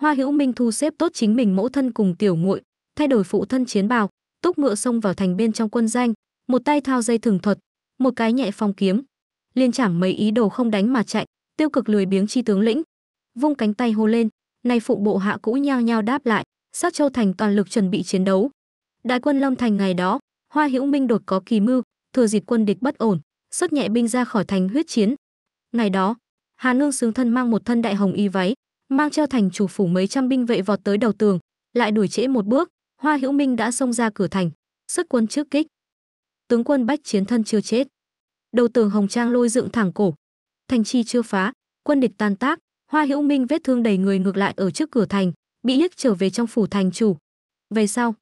hoa hữu minh thu xếp tốt chính mình mẫu thân cùng tiểu muội thay đổi phụ thân chiến bào túc ngựa xông vào thành bên trong quân danh một tay thao dây thường thuật một cái nhẹ phong kiếm liên chẳng mấy ý đồ không đánh mà chạy tiêu cực lười biếng chi tướng lĩnh vung cánh tay hô lên nay phụ bộ hạ cũ nhao nhao đáp lại Sát Châu Thành toàn lực chuẩn bị chiến đấu. Đại quân Long Thành ngày đó, Hoa Hữu Minh đột có kỳ mưu, thừa dịp quân địch bất ổn, xuất nhẹ binh ra khỏi thành huyết chiến. Ngày đó, Hà Nương sướng thân mang một thân đại hồng y váy, mang treo thành chủ phủ mấy trăm binh vệ vọt tới đầu tường, lại đuổi trễ một bước, Hoa Hữu Minh đã xông ra cửa thành, xuất quân trước kích. Tướng quân Bách Chiến thân chưa chết. Đầu tường Hồng Trang lôi dựng thẳng cổ. Thành chi chưa phá, quân địch tan tác, Hoa Hữu Minh vết thương đầy người ngược lại ở trước cửa thành, bị liếc trở về trong phủ thành chủ. Về sau,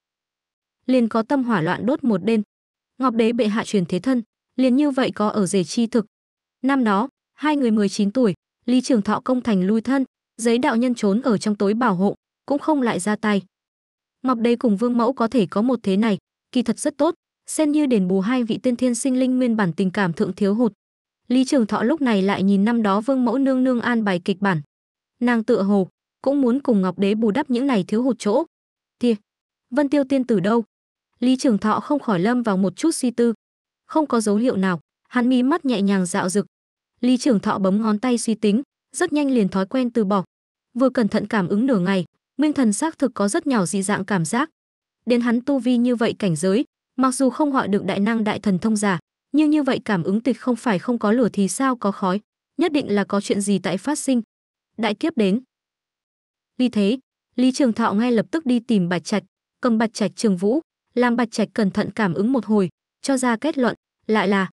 liền có tâm hỏa loạn đốt một đêm. Ngọc đế bệ hạ truyền thế thân, liền như vậy có ở rể chi thực. Năm đó, hai người 19 tuổi, Lý Trường Thọ công thành lui thân, giấy đạo nhân trốn ở trong tối bảo hộ, cũng không lại ra tay. Ngọc đế cùng Vương Mẫu có thể có một thế này, kỳ thật rất tốt, xem như đền bù hai vị tiên thiên sinh linh nguyên bản tình cảm thượng thiếu hụt. Lý Trường Thọ lúc này lại nhìn năm đó Vương Mẫu nương nương an bài kịch bản. Nàng tựa hồ cũng muốn cùng Ngọc Đế bù đắp những này thiếu hụt chỗ. Thì, Vân Tiêu tiên tử đâu? Lý Trường Thọ không khỏi lâm vào một chút suy tư. Không có dấu hiệu nào, hắn mí mắt nhẹ nhàng dạo dực. Lý Trường Thọ bấm ngón tay suy tính, rất nhanh liền thói quen từ bỏ. Vừa cẩn thận cảm ứng nửa ngày, nguyên Thần xác thực có rất nhỏ dị dạng cảm giác. Đến hắn tu vi như vậy cảnh giới, mặc dù không gọi được đại năng đại thần thông giả, nhưng như vậy cảm ứng tịch không phải không có lửa thì sao có khói, nhất định là có chuyện gì tại phát sinh. Đại kiếp đến, vì thế, Lý Trường Thọ ngay lập tức đi tìm Bạch Trạch, cầm Bạch Trạch Trường Vũ, làm Bạch Trạch cẩn thận cảm ứng một hồi, cho ra kết luận, lại là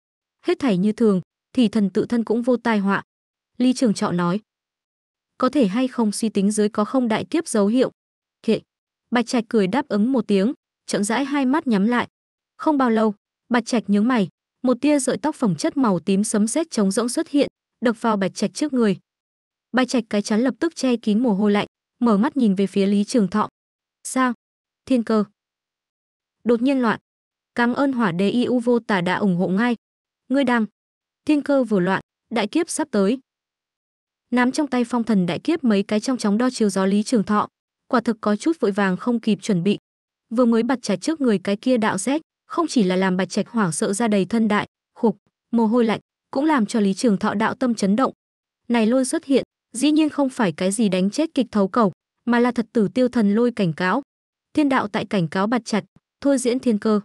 hết thảy như thường, thì thần tự thân cũng vô tai họa. Lý Trường Trọ nói, có thể hay không suy tính dưới có không đại tiếp dấu hiệu. kệ Bạch Trạch cười đáp ứng một tiếng, chậm rãi hai mắt nhắm lại. Không bao lâu, Bạch Trạch nhướng mày, một tia sợi tóc phồng chất màu tím sấm sét trống rỗng xuất hiện, đập vào Bạch Trạch trước người. Bạch Trạch cái chắn lập tức che kín mồ hôi lạnh, mở mắt nhìn về phía Lý Trường Thọ. Sao? Thiên cơ. Đột nhiên loạn. Cảm ơn hỏa đế IU vô tả đã ủng hộ ngay. Ngươi đang. Thiên cơ vừa loạn, đại kiếp sắp tới. Nắm trong tay phong thần đại kiếp mấy cái trong chóng đo chiều gió Lý Trường Thọ, quả thực có chút vội vàng không kịp chuẩn bị. Vừa mới bật trạch trước người cái kia đạo rét, không chỉ là làm bạch trạch hoảng sợ ra đầy thân đại, khục, mồ hôi lạnh, cũng làm cho Lý Trường Thọ đạo tâm chấn động. Này lôi xuất hiện, Dĩ nhiên không phải cái gì đánh chết kịch thấu cầu, mà là thật tử tiêu thần lôi cảnh cáo. Thiên đạo tại cảnh cáo bạt chặt, thôi diễn thiên cơ.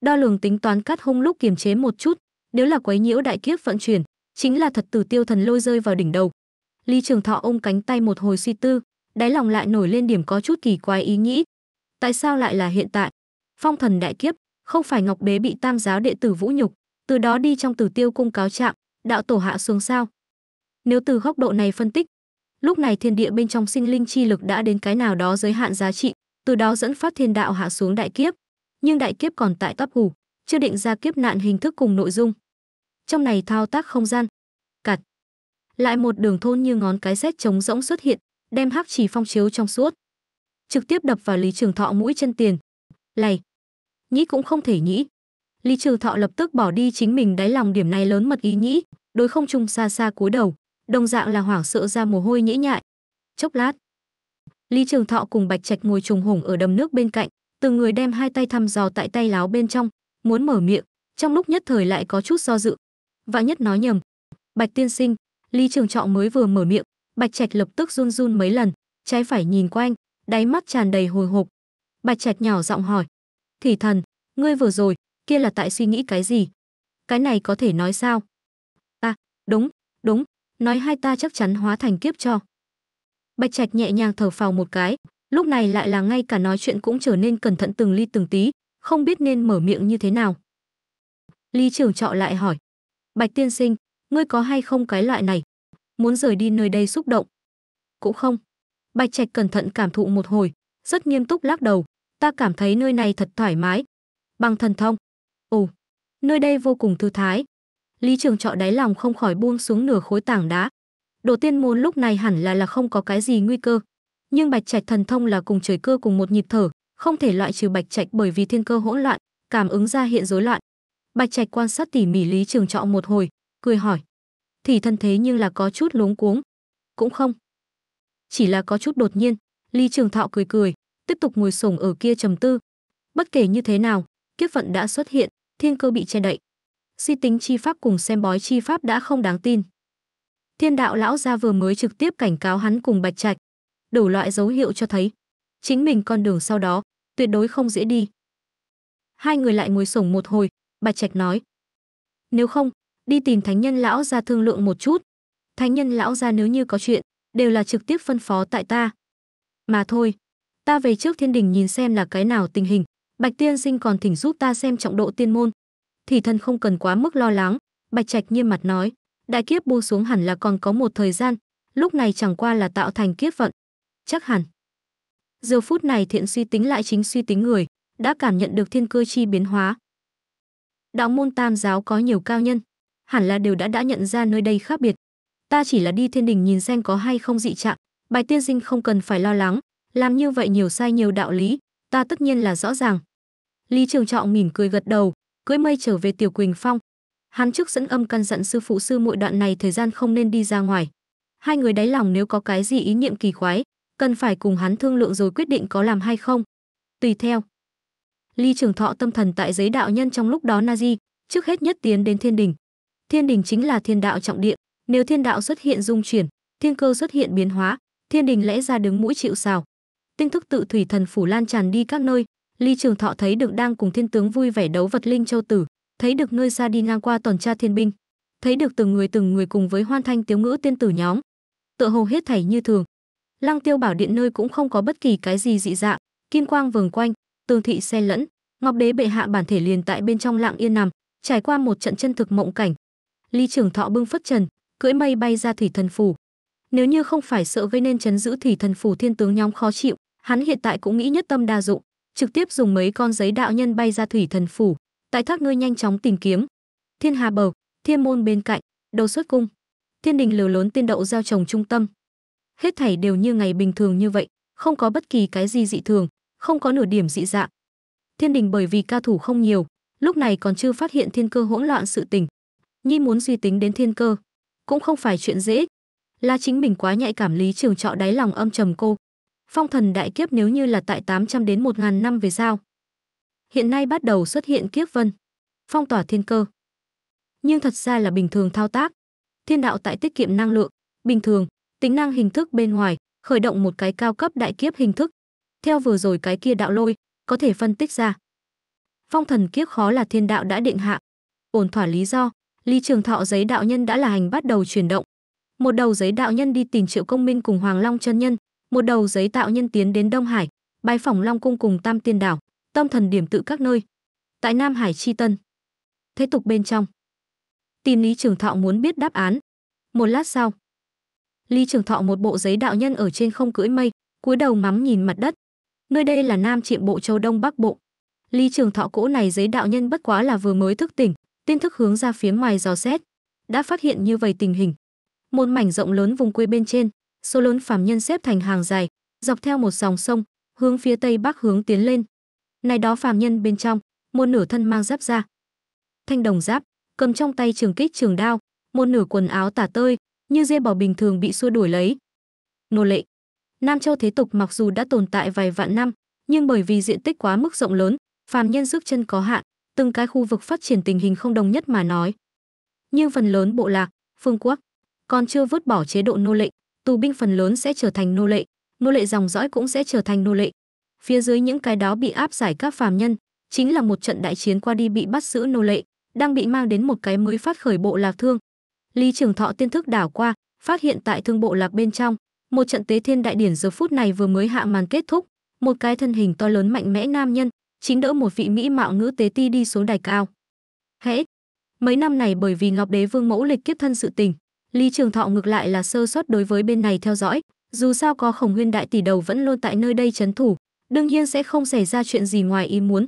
Đo lường tính toán cắt hung lúc kiềm chế một chút, nếu là quấy nhiễu đại kiếp vận chuyển, chính là thật tử tiêu thần lôi rơi vào đỉnh đầu. Lý Trường Thọ ôm cánh tay một hồi suy tư, đáy lòng lại nổi lên điểm có chút kỳ quái ý nghĩ. Tại sao lại là hiện tại? Phong thần đại kiếp, không phải Ngọc Đế bị Tam giáo đệ tử vũ nhục, từ đó đi trong Tử Tiêu cung cáo trạng, đạo tổ hạ xuống sao? Nếu từ góc độ này phân tích, lúc này thiên địa bên trong sinh linh chi lực đã đến cái nào đó giới hạn giá trị, từ đó dẫn phát thiên đạo hạ xuống đại kiếp. Nhưng đại kiếp còn tại tấp hủ, chưa định ra kiếp nạn hình thức cùng nội dung. Trong này thao tác không gian, cặt. Lại một đường thôn như ngón cái xét trống rỗng xuất hiện, đem hắc chỉ phong chiếu trong suốt. Trực tiếp đập vào Lý Trường Thọ mũi chân tiền. Lầy. Nghĩ cũng không thể nghĩ. Lý Trường Thọ lập tức bỏ đi chính mình đáy lòng điểm này lớn mật ý nghĩ, đối không trung xa xa cúi đầu đồng dạng là hoảng sợ ra mồ hôi nhễ nhại. Chốc lát, Lý Trường Thọ cùng Bạch Trạch ngồi trùng hùng ở đầm nước bên cạnh, từng người đem hai tay thăm dò tại tay láo bên trong, muốn mở miệng, trong lúc nhất thời lại có chút do dự. Vạn nhất nói nhầm. Bạch tiên sinh, Lý Trường Trọ mới vừa mở miệng, Bạch Trạch lập tức run run mấy lần, trái phải nhìn quanh, đáy mắt tràn đầy hồi hộp. Bạch Trạch nhỏ giọng hỏi: "Thì thần, ngươi vừa rồi, kia là tại suy nghĩ cái gì? Cái này có thể nói sao?" "À, đúng, đúng, nói hai ta chắc chắn hóa thành kiếp cho. Bạch Trạch nhẹ nhàng thở phào một cái, lúc này lại là ngay cả nói chuyện cũng trở nên cẩn thận từng ly từng tí, không biết nên mở miệng như thế nào. Lý trưởng trọ lại hỏi, Bạch tiên sinh, ngươi có hay không cái loại này? Muốn rời đi nơi đây xúc động? Cũng không. Bạch Trạch cẩn thận cảm thụ một hồi, rất nghiêm túc lắc đầu, ta cảm thấy nơi này thật thoải mái. Bằng thần thông. Ồ, nơi đây vô cùng thư thái, Lý Trường Trọ đáy lòng không khỏi buông xuống nửa khối tảng đá. Đồ tiên môn lúc này hẳn là là không có cái gì nguy cơ, nhưng Bạch Trạch thần thông là cùng trời cơ cùng một nhịp thở, không thể loại trừ Bạch Trạch bởi vì thiên cơ hỗn loạn, cảm ứng ra hiện rối loạn. Bạch Trạch quan sát tỉ mỉ Lý Trường Trọ một hồi, cười hỏi: "Thì thân thế nhưng là có chút luống cuống, cũng không, chỉ là có chút đột nhiên." Lý Trường Thọ cười cười, tiếp tục ngồi xổm ở kia trầm tư. Bất kể như thế nào, kiếp vận đã xuất hiện, thiên cơ bị che đậy suy tính chi pháp cùng xem bói chi pháp đã không đáng tin. Thiên đạo lão gia vừa mới trực tiếp cảnh cáo hắn cùng Bạch Trạch, đủ loại dấu hiệu cho thấy chính mình con đường sau đó tuyệt đối không dễ đi. Hai người lại ngồi sổng một hồi, Bạch Trạch nói: "Nếu không, đi tìm thánh nhân lão gia thương lượng một chút. Thánh nhân lão gia nếu như có chuyện, đều là trực tiếp phân phó tại ta. Mà thôi, ta về trước thiên đình nhìn xem là cái nào tình hình, Bạch tiên sinh còn thỉnh giúp ta xem trọng độ tiên môn, thì thần không cần quá mức lo lắng bạch trạch nghiêm mặt nói đại kiếp buông xuống hẳn là còn có một thời gian lúc này chẳng qua là tạo thành kiếp vận chắc hẳn giờ phút này thiện suy tính lại chính suy tính người đã cảm nhận được thiên cơ chi biến hóa đạo môn tam giáo có nhiều cao nhân hẳn là đều đã đã nhận ra nơi đây khác biệt ta chỉ là đi thiên đình nhìn xem có hay không dị trạng bài tiên sinh không cần phải lo lắng làm như vậy nhiều sai nhiều đạo lý ta tất nhiên là rõ ràng lý trường trọng mỉm cười gật đầu cưỡi mây trở về Tiểu Quỳnh Phong. Hắn trước dẫn âm căn dặn sư phụ sư muội đoạn này thời gian không nên đi ra ngoài. Hai người đáy lòng nếu có cái gì ý niệm kỳ quái, cần phải cùng hắn thương lượng rồi quyết định có làm hay không. Tùy theo. Ly Trường Thọ tâm thần tại giấy đạo nhân trong lúc đó na di, trước hết nhất tiến đến Thiên Đình. Thiên Đình chính là thiên đạo trọng địa, nếu thiên đạo xuất hiện dung chuyển, thiên cơ xuất hiện biến hóa, Thiên Đình lẽ ra đứng mũi chịu sào. Tinh thức tự thủy thần phủ lan tràn đi các nơi, Ly Trường Thọ thấy được đang cùng thiên tướng vui vẻ đấu vật linh châu tử, thấy được nơi xa đi ngang qua tuần tra thiên binh, thấy được từng người từng người cùng với hoan thanh tiếu ngữ tiên tử nhóm. Tựa hồ hết thảy như thường. Lăng Tiêu Bảo điện nơi cũng không có bất kỳ cái gì dị dạng, kim quang vờng quanh, tường thị xe lẫn, Ngọc Đế bệ hạ bản thể liền tại bên trong lặng yên nằm, trải qua một trận chân thực mộng cảnh. Ly Trường Thọ bưng phất trần, cưỡi mây bay ra thủy thần phủ. Nếu như không phải sợ gây nên chấn giữ thủy thần phủ thiên tướng nhóm khó chịu, hắn hiện tại cũng nghĩ nhất tâm đa dụng, trực tiếp dùng mấy con giấy đạo nhân bay ra thủy thần phủ tại thác ngươi nhanh chóng tìm kiếm thiên hà bờ thiên môn bên cạnh đầu xuất cung thiên đình liều lớn tiên đậu gieo trồng trung tâm hết thảy đều như ngày bình thường như vậy không có bất kỳ cái gì dị thường không có nửa điểm dị dạng thiên đình bởi vì ca thủ không nhiều lúc này còn chưa phát hiện thiên cơ hỗn loạn sự tình nhi muốn suy tính đến thiên cơ cũng không phải chuyện dễ là chính mình quá nhạy cảm lý trường trọ đáy lòng âm trầm cô Phong thần đại kiếp nếu như là tại 800 đến 1000 năm về sau. Hiện nay bắt đầu xuất hiện kiếp vân, phong tỏa thiên cơ. Nhưng thật ra là bình thường thao tác. Thiên đạo tại tiết kiệm năng lượng, bình thường, tính năng hình thức bên ngoài, khởi động một cái cao cấp đại kiếp hình thức. Theo vừa rồi cái kia đạo lôi, có thể phân tích ra. Phong thần kiếp khó là thiên đạo đã định hạ. Ổn thỏa lý do, Lý Trường Thọ giấy đạo nhân đã là hành bắt đầu chuyển động. Một đầu giấy đạo nhân đi tìm Triệu Công Minh cùng Hoàng Long chân nhân, một đầu giấy tạo nhân tiến đến Đông Hải, bái phỏng Long cung cùng Tam Tiên đảo, Tâm thần điểm tự các nơi. Tại Nam Hải chi tân. Thế tục bên trong. Tìm Lý Trường Thọ muốn biết đáp án. Một lát sau, Lý Trường Thọ một bộ giấy đạo nhân ở trên không cưỡi mây, cúi đầu mắm nhìn mặt đất. Nơi đây là Nam Triệm Bộ Châu Đông Bắc Bộ. Lý Trường Thọ cỗ này giấy đạo nhân bất quá là vừa mới thức tỉnh, tiên thức hướng ra phía ngoài dò xét, đã phát hiện như vậy tình hình. Một mảnh rộng lớn vùng quê bên trên, số lớn phàm nhân xếp thành hàng dài, dọc theo một dòng sông, hướng phía tây bắc hướng tiến lên. Này đó phàm nhân bên trong, một nửa thân mang giáp ra. Thanh đồng giáp, cầm trong tay trường kích trường đao, một nửa quần áo tả tơi, như dê bò bình thường bị xua đuổi lấy. Nô lệ. Nam Châu thế tục mặc dù đã tồn tại vài vạn năm, nhưng bởi vì diện tích quá mức rộng lớn, phàm nhân sức chân có hạn, từng cái khu vực phát triển tình hình không đồng nhất mà nói. Nhưng phần lớn bộ lạc, phương quốc còn chưa vứt bỏ chế độ nô lệ, tù binh phần lớn sẽ trở thành nô lệ, nô lệ dòng dõi cũng sẽ trở thành nô lệ. Phía dưới những cái đó bị áp giải các phàm nhân, chính là một trận đại chiến qua đi bị bắt giữ nô lệ, đang bị mang đến một cái mới phát khởi bộ lạc thương. Lý Trường Thọ tiên thức đảo qua, phát hiện tại thương bộ lạc bên trong, một trận tế thiên đại điển giờ phút này vừa mới hạ màn kết thúc, một cái thân hình to lớn mạnh mẽ nam nhân, chính đỡ một vị mỹ mạo nữ tế ti đi xuống đài cao. Hễ, mấy năm này bởi vì Ngọc Đế Vương mẫu lịch kiếp thân sự tình, Lý Trường Thọ ngược lại là sơ suất đối với bên này theo dõi, dù sao có Khổng nguyên đại tỷ đầu vẫn luôn tại nơi đây trấn thủ, đương nhiên sẽ không xảy ra chuyện gì ngoài ý muốn.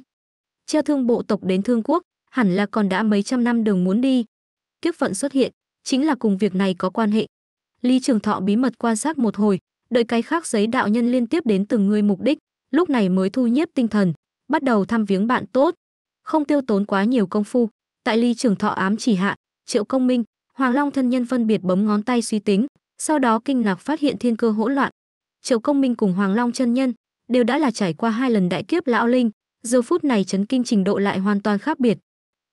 Treo thương bộ tộc đến Thương Quốc, hẳn là còn đã mấy trăm năm đường muốn đi. Kiếp vận xuất hiện, chính là cùng việc này có quan hệ. Lý Trường Thọ bí mật quan sát một hồi, đợi cái khác giấy đạo nhân liên tiếp đến từng người mục đích, lúc này mới thu nhiếp tinh thần, bắt đầu thăm viếng bạn tốt. Không tiêu tốn quá nhiều công phu, tại Lý Trường Thọ ám chỉ hạ, Triệu Công Minh, Hoàng Long thân nhân phân biệt bấm ngón tay suy tính, sau đó kinh ngạc phát hiện thiên cơ hỗn loạn. Triệu Công Minh cùng Hoàng Long chân nhân đều đã là trải qua hai lần đại kiếp lão linh, giờ phút này chấn kinh trình độ lại hoàn toàn khác biệt.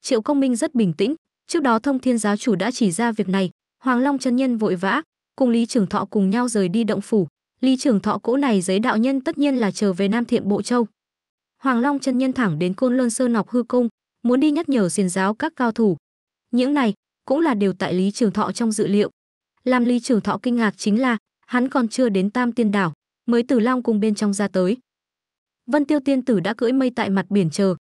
Triệu Công Minh rất bình tĩnh, trước đó Thông Thiên giáo chủ đã chỉ ra việc này, Hoàng Long chân nhân vội vã cùng Lý Trường Thọ cùng nhau rời đi động phủ, Lý Trường Thọ cỗ này giấy đạo nhân tất nhiên là trở về Nam Thiện Bộ Châu. Hoàng Long chân nhân thẳng đến Côn lôn Sơn Ngọc hư cung, muốn đi nhắc nhở xiền giáo các cao thủ. Những này, cũng là điều tại Lý Trường Thọ trong dự liệu. Làm Lý Trường Thọ kinh ngạc chính là, hắn còn chưa đến Tam Tiên Đảo, mới từ Long Cung bên trong ra tới. Vân Tiêu Tiên Tử đã cưỡi mây tại mặt biển chờ.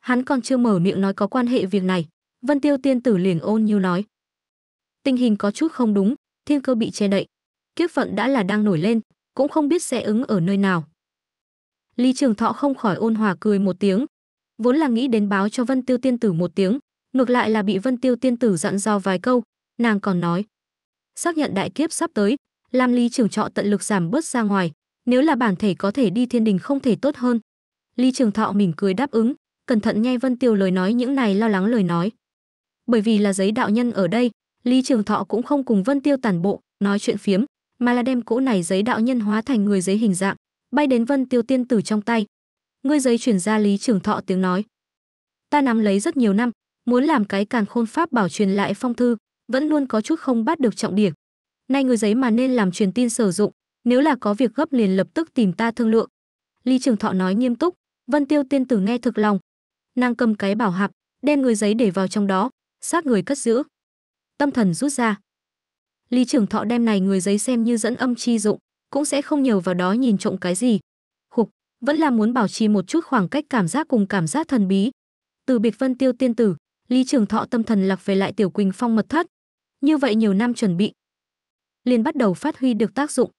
Hắn còn chưa mở miệng nói có quan hệ việc này, Vân Tiêu Tiên Tử liền ôn như nói. Tình hình có chút không đúng, thiên cơ bị che đậy. Kiếp phận đã là đang nổi lên, cũng không biết sẽ ứng ở nơi nào. Lý Trường Thọ không khỏi ôn hòa cười một tiếng, vốn là nghĩ đến báo cho Vân Tiêu Tiên Tử một tiếng, Ngược lại là bị Vân Tiêu tiên tử dặn dò vài câu, nàng còn nói: "Xác nhận đại kiếp sắp tới, Lam Lý Trường Thọ tận lực giảm bớt ra ngoài, nếu là bản thể có thể đi thiên đình không thể tốt hơn." Lý Trường Thọ mỉm cười đáp ứng, cẩn thận nghe Vân Tiêu lời nói những này lo lắng lời nói. Bởi vì là giấy đạo nhân ở đây, Lý Trường Thọ cũng không cùng Vân Tiêu tản bộ, nói chuyện phiếm, mà là đem cỗ này giấy đạo nhân hóa thành người giấy hình dạng, bay đến Vân Tiêu tiên tử trong tay. Ngươi giấy chuyển ra Lý Trường Thọ tiếng nói: "Ta nắm lấy rất nhiều năm, muốn làm cái càng khôn pháp bảo truyền lại phong thư, vẫn luôn có chút không bắt được trọng điểm. Nay người giấy mà nên làm truyền tin sử dụng, nếu là có việc gấp liền lập tức tìm ta thương lượng. Ly Trường Thọ nói nghiêm túc, Vân Tiêu tiên tử nghe thực lòng. Nàng cầm cái bảo hạp, đem người giấy để vào trong đó, sát người cất giữ. Tâm thần rút ra. Lý Trường Thọ đem này người giấy xem như dẫn âm chi dụng, cũng sẽ không nhiều vào đó nhìn trộm cái gì. Khục, vẫn là muốn bảo trì một chút khoảng cách cảm giác cùng cảm giác thần bí. Từ biệt Vân Tiêu tiên tử, Lý Trường Thọ tâm thần lạc về lại Tiểu Quỳnh Phong mật thất. Như vậy nhiều năm chuẩn bị, liền bắt đầu phát huy được tác dụng.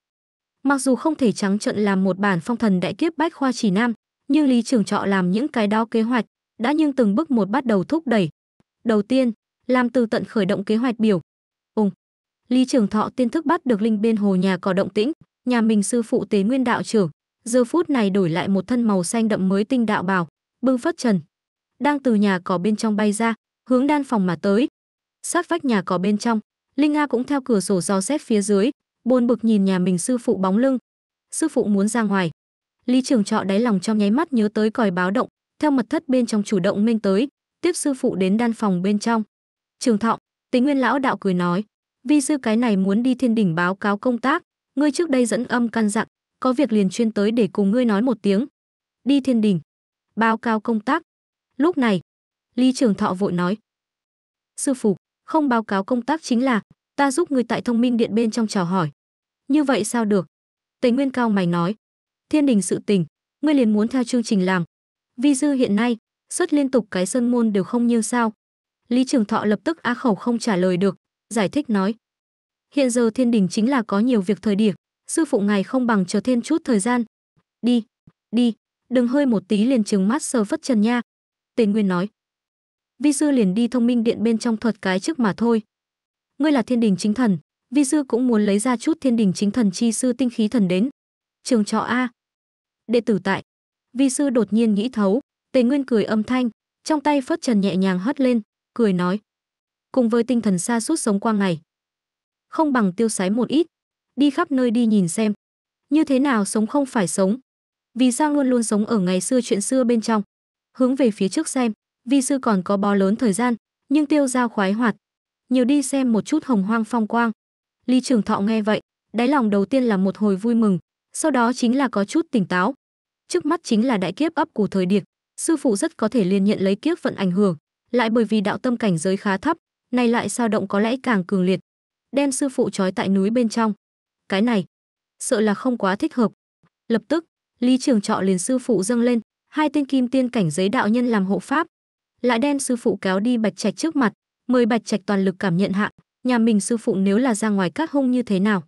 Mặc dù không thể trắng trợn làm một bản phong thần đại kiếp bách khoa chỉ nam, nhưng Lý Trường Trọ làm những cái đó kế hoạch, đã nhưng từng bước một bắt đầu thúc đẩy. Đầu tiên, làm từ tận khởi động kế hoạch biểu. Ùng. Lý Trường Thọ tiên thức bắt được linh bên hồ nhà cỏ động tĩnh, nhà mình sư phụ Tế Nguyên đạo trưởng, giờ phút này đổi lại một thân màu xanh đậm mới tinh đạo bào, bưng phất trần, đang từ nhà cỏ bên trong bay ra, hướng đan phòng mà tới. Sát vách nhà cỏ bên trong, Linh Nga cũng theo cửa sổ dò xét phía dưới, buồn bực nhìn nhà mình sư phụ bóng lưng. Sư phụ muốn ra ngoài. Lý Trường Trọ đáy lòng trong nháy mắt nhớ tới còi báo động, theo mật thất bên trong chủ động minh tới, tiếp sư phụ đến đan phòng bên trong. Trường Thọ, Tính Nguyên lão đạo cười nói, vi sư cái này muốn đi thiên đỉnh báo cáo công tác, ngươi trước đây dẫn âm căn dặn, có việc liền chuyên tới để cùng ngươi nói một tiếng. Đi thiên đỉnh, báo cáo công tác, Lúc này, Lý Trường Thọ vội nói. Sư phụ, không báo cáo công tác chính là, ta giúp người tại thông minh điện bên trong chào hỏi. Như vậy sao được? Tề Nguyên Cao mày nói. Thiên đình sự tình, ngươi liền muốn theo chương trình làm. Vi dư hiện nay, xuất liên tục cái sơn môn đều không như sao. Lý Trường Thọ lập tức á khẩu không trả lời được, giải thích nói. Hiện giờ thiên đình chính là có nhiều việc thời điểm, sư phụ ngài không bằng chờ thêm chút thời gian. Đi, đi, đừng hơi một tí liền trừng mắt sờ phất trần nha. Tề Nguyên nói. Vi sư liền đi thông minh điện bên trong thuật cái trước mà thôi. Ngươi là thiên đình chính thần, vi sư cũng muốn lấy ra chút thiên đình chính thần chi sư tinh khí thần đến. Trường trọ A. Đệ tử tại. Vi sư đột nhiên nghĩ thấu, Tề Nguyên cười âm thanh, trong tay phất trần nhẹ nhàng hất lên, cười nói. Cùng với tinh thần xa suốt sống qua ngày. Không bằng tiêu sái một ít, đi khắp nơi đi nhìn xem. Như thế nào sống không phải sống. Vì sao luôn luôn sống ở ngày xưa chuyện xưa bên trong hướng về phía trước xem vi sư còn có bó lớn thời gian nhưng tiêu giao khoái hoạt nhiều đi xem một chút hồng hoang phong quang Lý trường thọ nghe vậy đáy lòng đầu tiên là một hồi vui mừng sau đó chính là có chút tỉnh táo trước mắt chính là đại kiếp ấp của thời điệp, sư phụ rất có thể liền nhận lấy kiếp vận ảnh hưởng lại bởi vì đạo tâm cảnh giới khá thấp này lại sao động có lẽ càng cường liệt đem sư phụ trói tại núi bên trong cái này sợ là không quá thích hợp lập tức lý trường trọ liền sư phụ dâng lên hai tên kim tiên cảnh giới đạo nhân làm hộ pháp, lại đem sư phụ kéo đi Bạch Trạch trước mặt, mời Bạch Trạch toàn lực cảm nhận hạ, nhà mình sư phụ nếu là ra ngoài các hung như thế nào.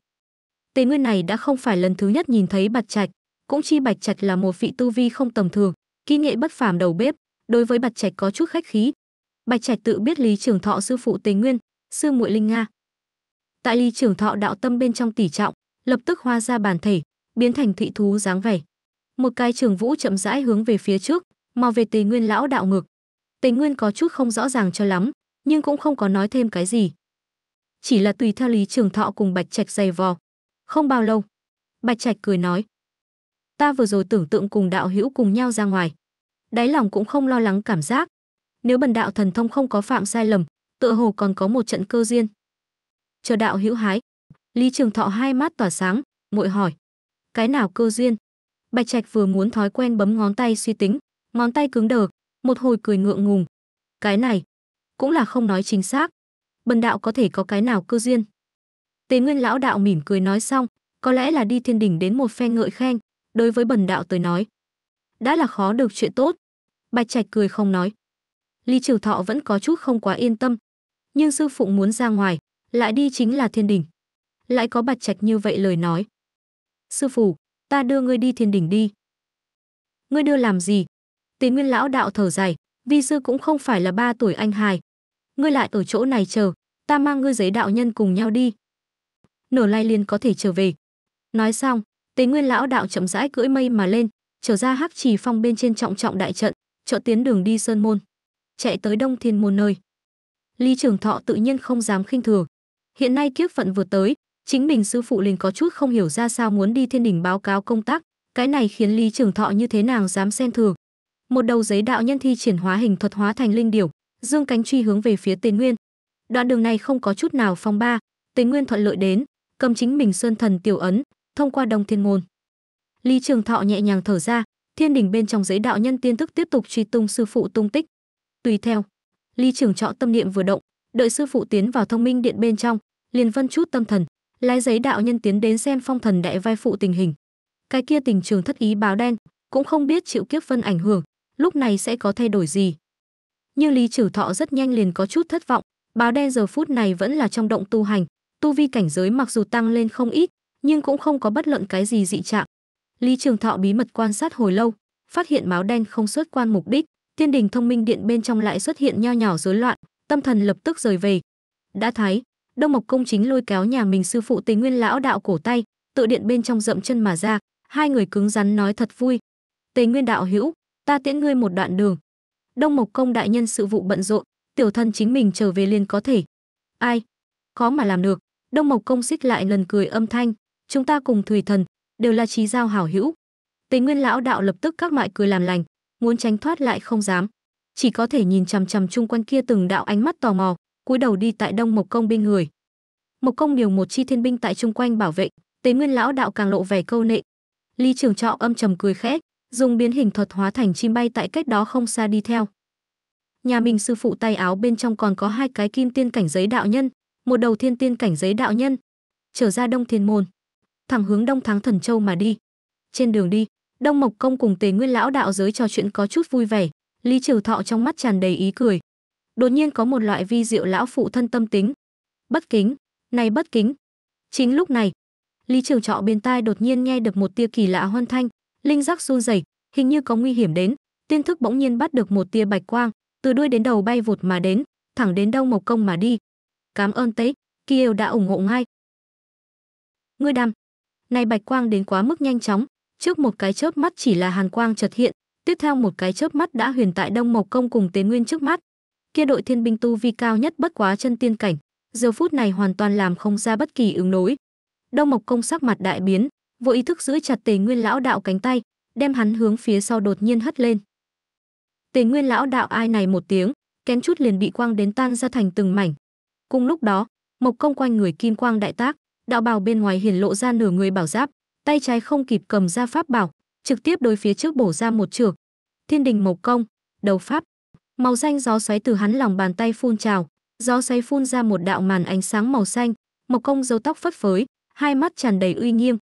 Tề Nguyên này đã không phải lần thứ nhất nhìn thấy Bạch Trạch, cũng chi Bạch Trạch là một vị tu vi không tầm thường, kỹ nghệ bất phàm đầu bếp, đối với Bạch Trạch có chút khách khí. Bạch Trạch tự biết Lý trưởng Thọ sư phụ Tề Nguyên, sư muội Linh Nga. Tại Lý trưởng Thọ đạo tâm bên trong tỷ trọng, lập tức hoa ra bản thể, biến thành thị thú dáng vẻ một cái trường vũ chậm rãi hướng về phía trước mà về tề nguyên lão đạo ngực tề nguyên có chút không rõ ràng cho lắm nhưng cũng không có nói thêm cái gì chỉ là tùy theo lý trường thọ cùng bạch trạch dày vò không bao lâu bạch trạch cười nói ta vừa rồi tưởng tượng cùng đạo hữu cùng nhau ra ngoài đáy lòng cũng không lo lắng cảm giác nếu bần đạo thần thông không có phạm sai lầm tựa hồ còn có một trận cơ duyên chờ đạo hữu hái lý trường thọ hai mắt tỏa sáng muội hỏi cái nào cơ duyên Bạch Trạch vừa muốn thói quen bấm ngón tay suy tính, ngón tay cứng đờ, một hồi cười ngượng ngùng. Cái này, cũng là không nói chính xác. Bần đạo có thể có cái nào cơ duyên. Tế Nguyên lão đạo mỉm cười nói xong, có lẽ là đi thiên đỉnh đến một phen ngợi khen, đối với bần đạo tới nói. Đã là khó được chuyện tốt. Bạch Trạch cười không nói. Lý Triều Thọ vẫn có chút không quá yên tâm, nhưng sư phụ muốn ra ngoài, lại đi chính là thiên đỉnh. Lại có Bạch Trạch như vậy lời nói. Sư phụ, ta đưa ngươi đi thiên đỉnh đi. Ngươi đưa làm gì? Tế Nguyên lão đạo thở dài, vi sư cũng không phải là ba tuổi anh hài. Ngươi lại ở chỗ này chờ, ta mang ngươi giấy đạo nhân cùng nhau đi. Nở lai liền có thể trở về. Nói xong, Tế Nguyên lão đạo chậm rãi cưỡi mây mà lên, trở ra hắc trì phong bên trên trọng trọng đại trận, chọn tiến đường đi sơn môn, chạy tới Đông Thiên môn nơi. Lý Trường Thọ tự nhiên không dám khinh thường. Hiện nay kiếp phận vừa tới, chính mình sư phụ liền có chút không hiểu ra sao muốn đi thiên đình báo cáo công tác cái này khiến lý trường thọ như thế nào dám xen thừa một đầu giấy đạo nhân thi triển hóa hình thuật hóa thành linh điểu dương cánh truy hướng về phía tề nguyên đoạn đường này không có chút nào phong ba tề nguyên thuận lợi đến cầm chính mình sơn thần tiểu ấn thông qua đông thiên môn lý trường thọ nhẹ nhàng thở ra thiên đình bên trong giấy đạo nhân tiên thức tiếp tục truy tung sư phụ tung tích tùy theo lý trường trọ tâm niệm vừa động đợi sư phụ tiến vào thông minh điện bên trong liền vân chút tâm thần lái giấy đạo nhân tiến đến xem phong thần đại vai phụ tình hình cái kia tình trường thất ý báo đen cũng không biết chịu kiếp vân ảnh hưởng lúc này sẽ có thay đổi gì như lý trừ thọ rất nhanh liền có chút thất vọng báo đen giờ phút này vẫn là trong động tu hành tu vi cảnh giới mặc dù tăng lên không ít nhưng cũng không có bất luận cái gì dị trạng lý trường thọ bí mật quan sát hồi lâu phát hiện báo đen không xuất quan mục đích tiên đình thông minh điện bên trong lại xuất hiện nho nhỏ rối loạn tâm thần lập tức rời về đã thấy. Đông Mộc Công chính lôi kéo nhà mình sư phụ Tề Nguyên lão đạo cổ tay, tự điện bên trong rậm chân mà ra, hai người cứng rắn nói thật vui. Tề Nguyên đạo hữu, ta tiễn ngươi một đoạn đường. Đông Mộc Công đại nhân sự vụ bận rộn, tiểu thân chính mình trở về liền có thể. Ai? Khó mà làm được. Đông Mộc Công xích lại lần cười âm thanh, chúng ta cùng Thủy Thần đều là trí giao hảo hữu. Tề Nguyên lão đạo lập tức các mại cười làm lành, muốn tránh thoát lại không dám, chỉ có thể nhìn chằm chằm chung quanh kia từng đạo ánh mắt tò mò, cúi đầu đi tại đông mộc công binh người mộc công điều một chi thiên binh tại chung quanh bảo vệ tế nguyên lão đạo càng lộ vẻ câu nệ ly trường trọ âm trầm cười khẽ dùng biến hình thuật hóa thành chim bay tại cách đó không xa đi theo nhà mình sư phụ tay áo bên trong còn có hai cái kim tiên cảnh giấy đạo nhân một đầu thiên tiên cảnh giấy đạo nhân trở ra đông thiên môn thẳng hướng đông thắng thần châu mà đi trên đường đi đông mộc công cùng tề nguyên lão đạo giới trò chuyện có chút vui vẻ ly triều thọ trong mắt tràn đầy ý cười đột nhiên có một loại vi diệu lão phụ thân tâm tính bất kính này bất kính chính lúc này lý trường trọ bên tai đột nhiên nghe được một tia kỳ lạ hoan thanh linh giác run rẩy hình như có nguy hiểm đến tiên thức bỗng nhiên bắt được một tia bạch quang từ đuôi đến đầu bay vụt mà đến thẳng đến đông mộc công mà đi cảm ơn tế kiều đã ủng hộ ngay ngươi đam này bạch quang đến quá mức nhanh chóng trước một cái chớp mắt chỉ là hàn quang chợt hiện tiếp theo một cái chớp mắt đã huyền tại đông mộc công cùng tế nguyên trước mắt kia đội thiên binh tu vi cao nhất bất quá chân tiên cảnh giờ phút này hoàn toàn làm không ra bất kỳ ứng đối đông mộc công sắc mặt đại biến vô ý thức giữ chặt tề nguyên lão đạo cánh tay đem hắn hướng phía sau đột nhiên hất lên tề nguyên lão đạo ai này một tiếng kém chút liền bị quang đến tan ra thành từng mảnh cùng lúc đó mộc công quanh người kim quang đại tác đạo bào bên ngoài hiển lộ ra nửa người bảo giáp tay trái không kịp cầm ra pháp bảo trực tiếp đối phía trước bổ ra một trường thiên đình mộc công đầu pháp Màu xanh gió xoáy từ hắn lòng bàn tay phun trào, gió xoáy phun ra một đạo màn ánh sáng màu xanh, Mộc Công dâu tóc phất phới, hai mắt tràn đầy uy nghiêm.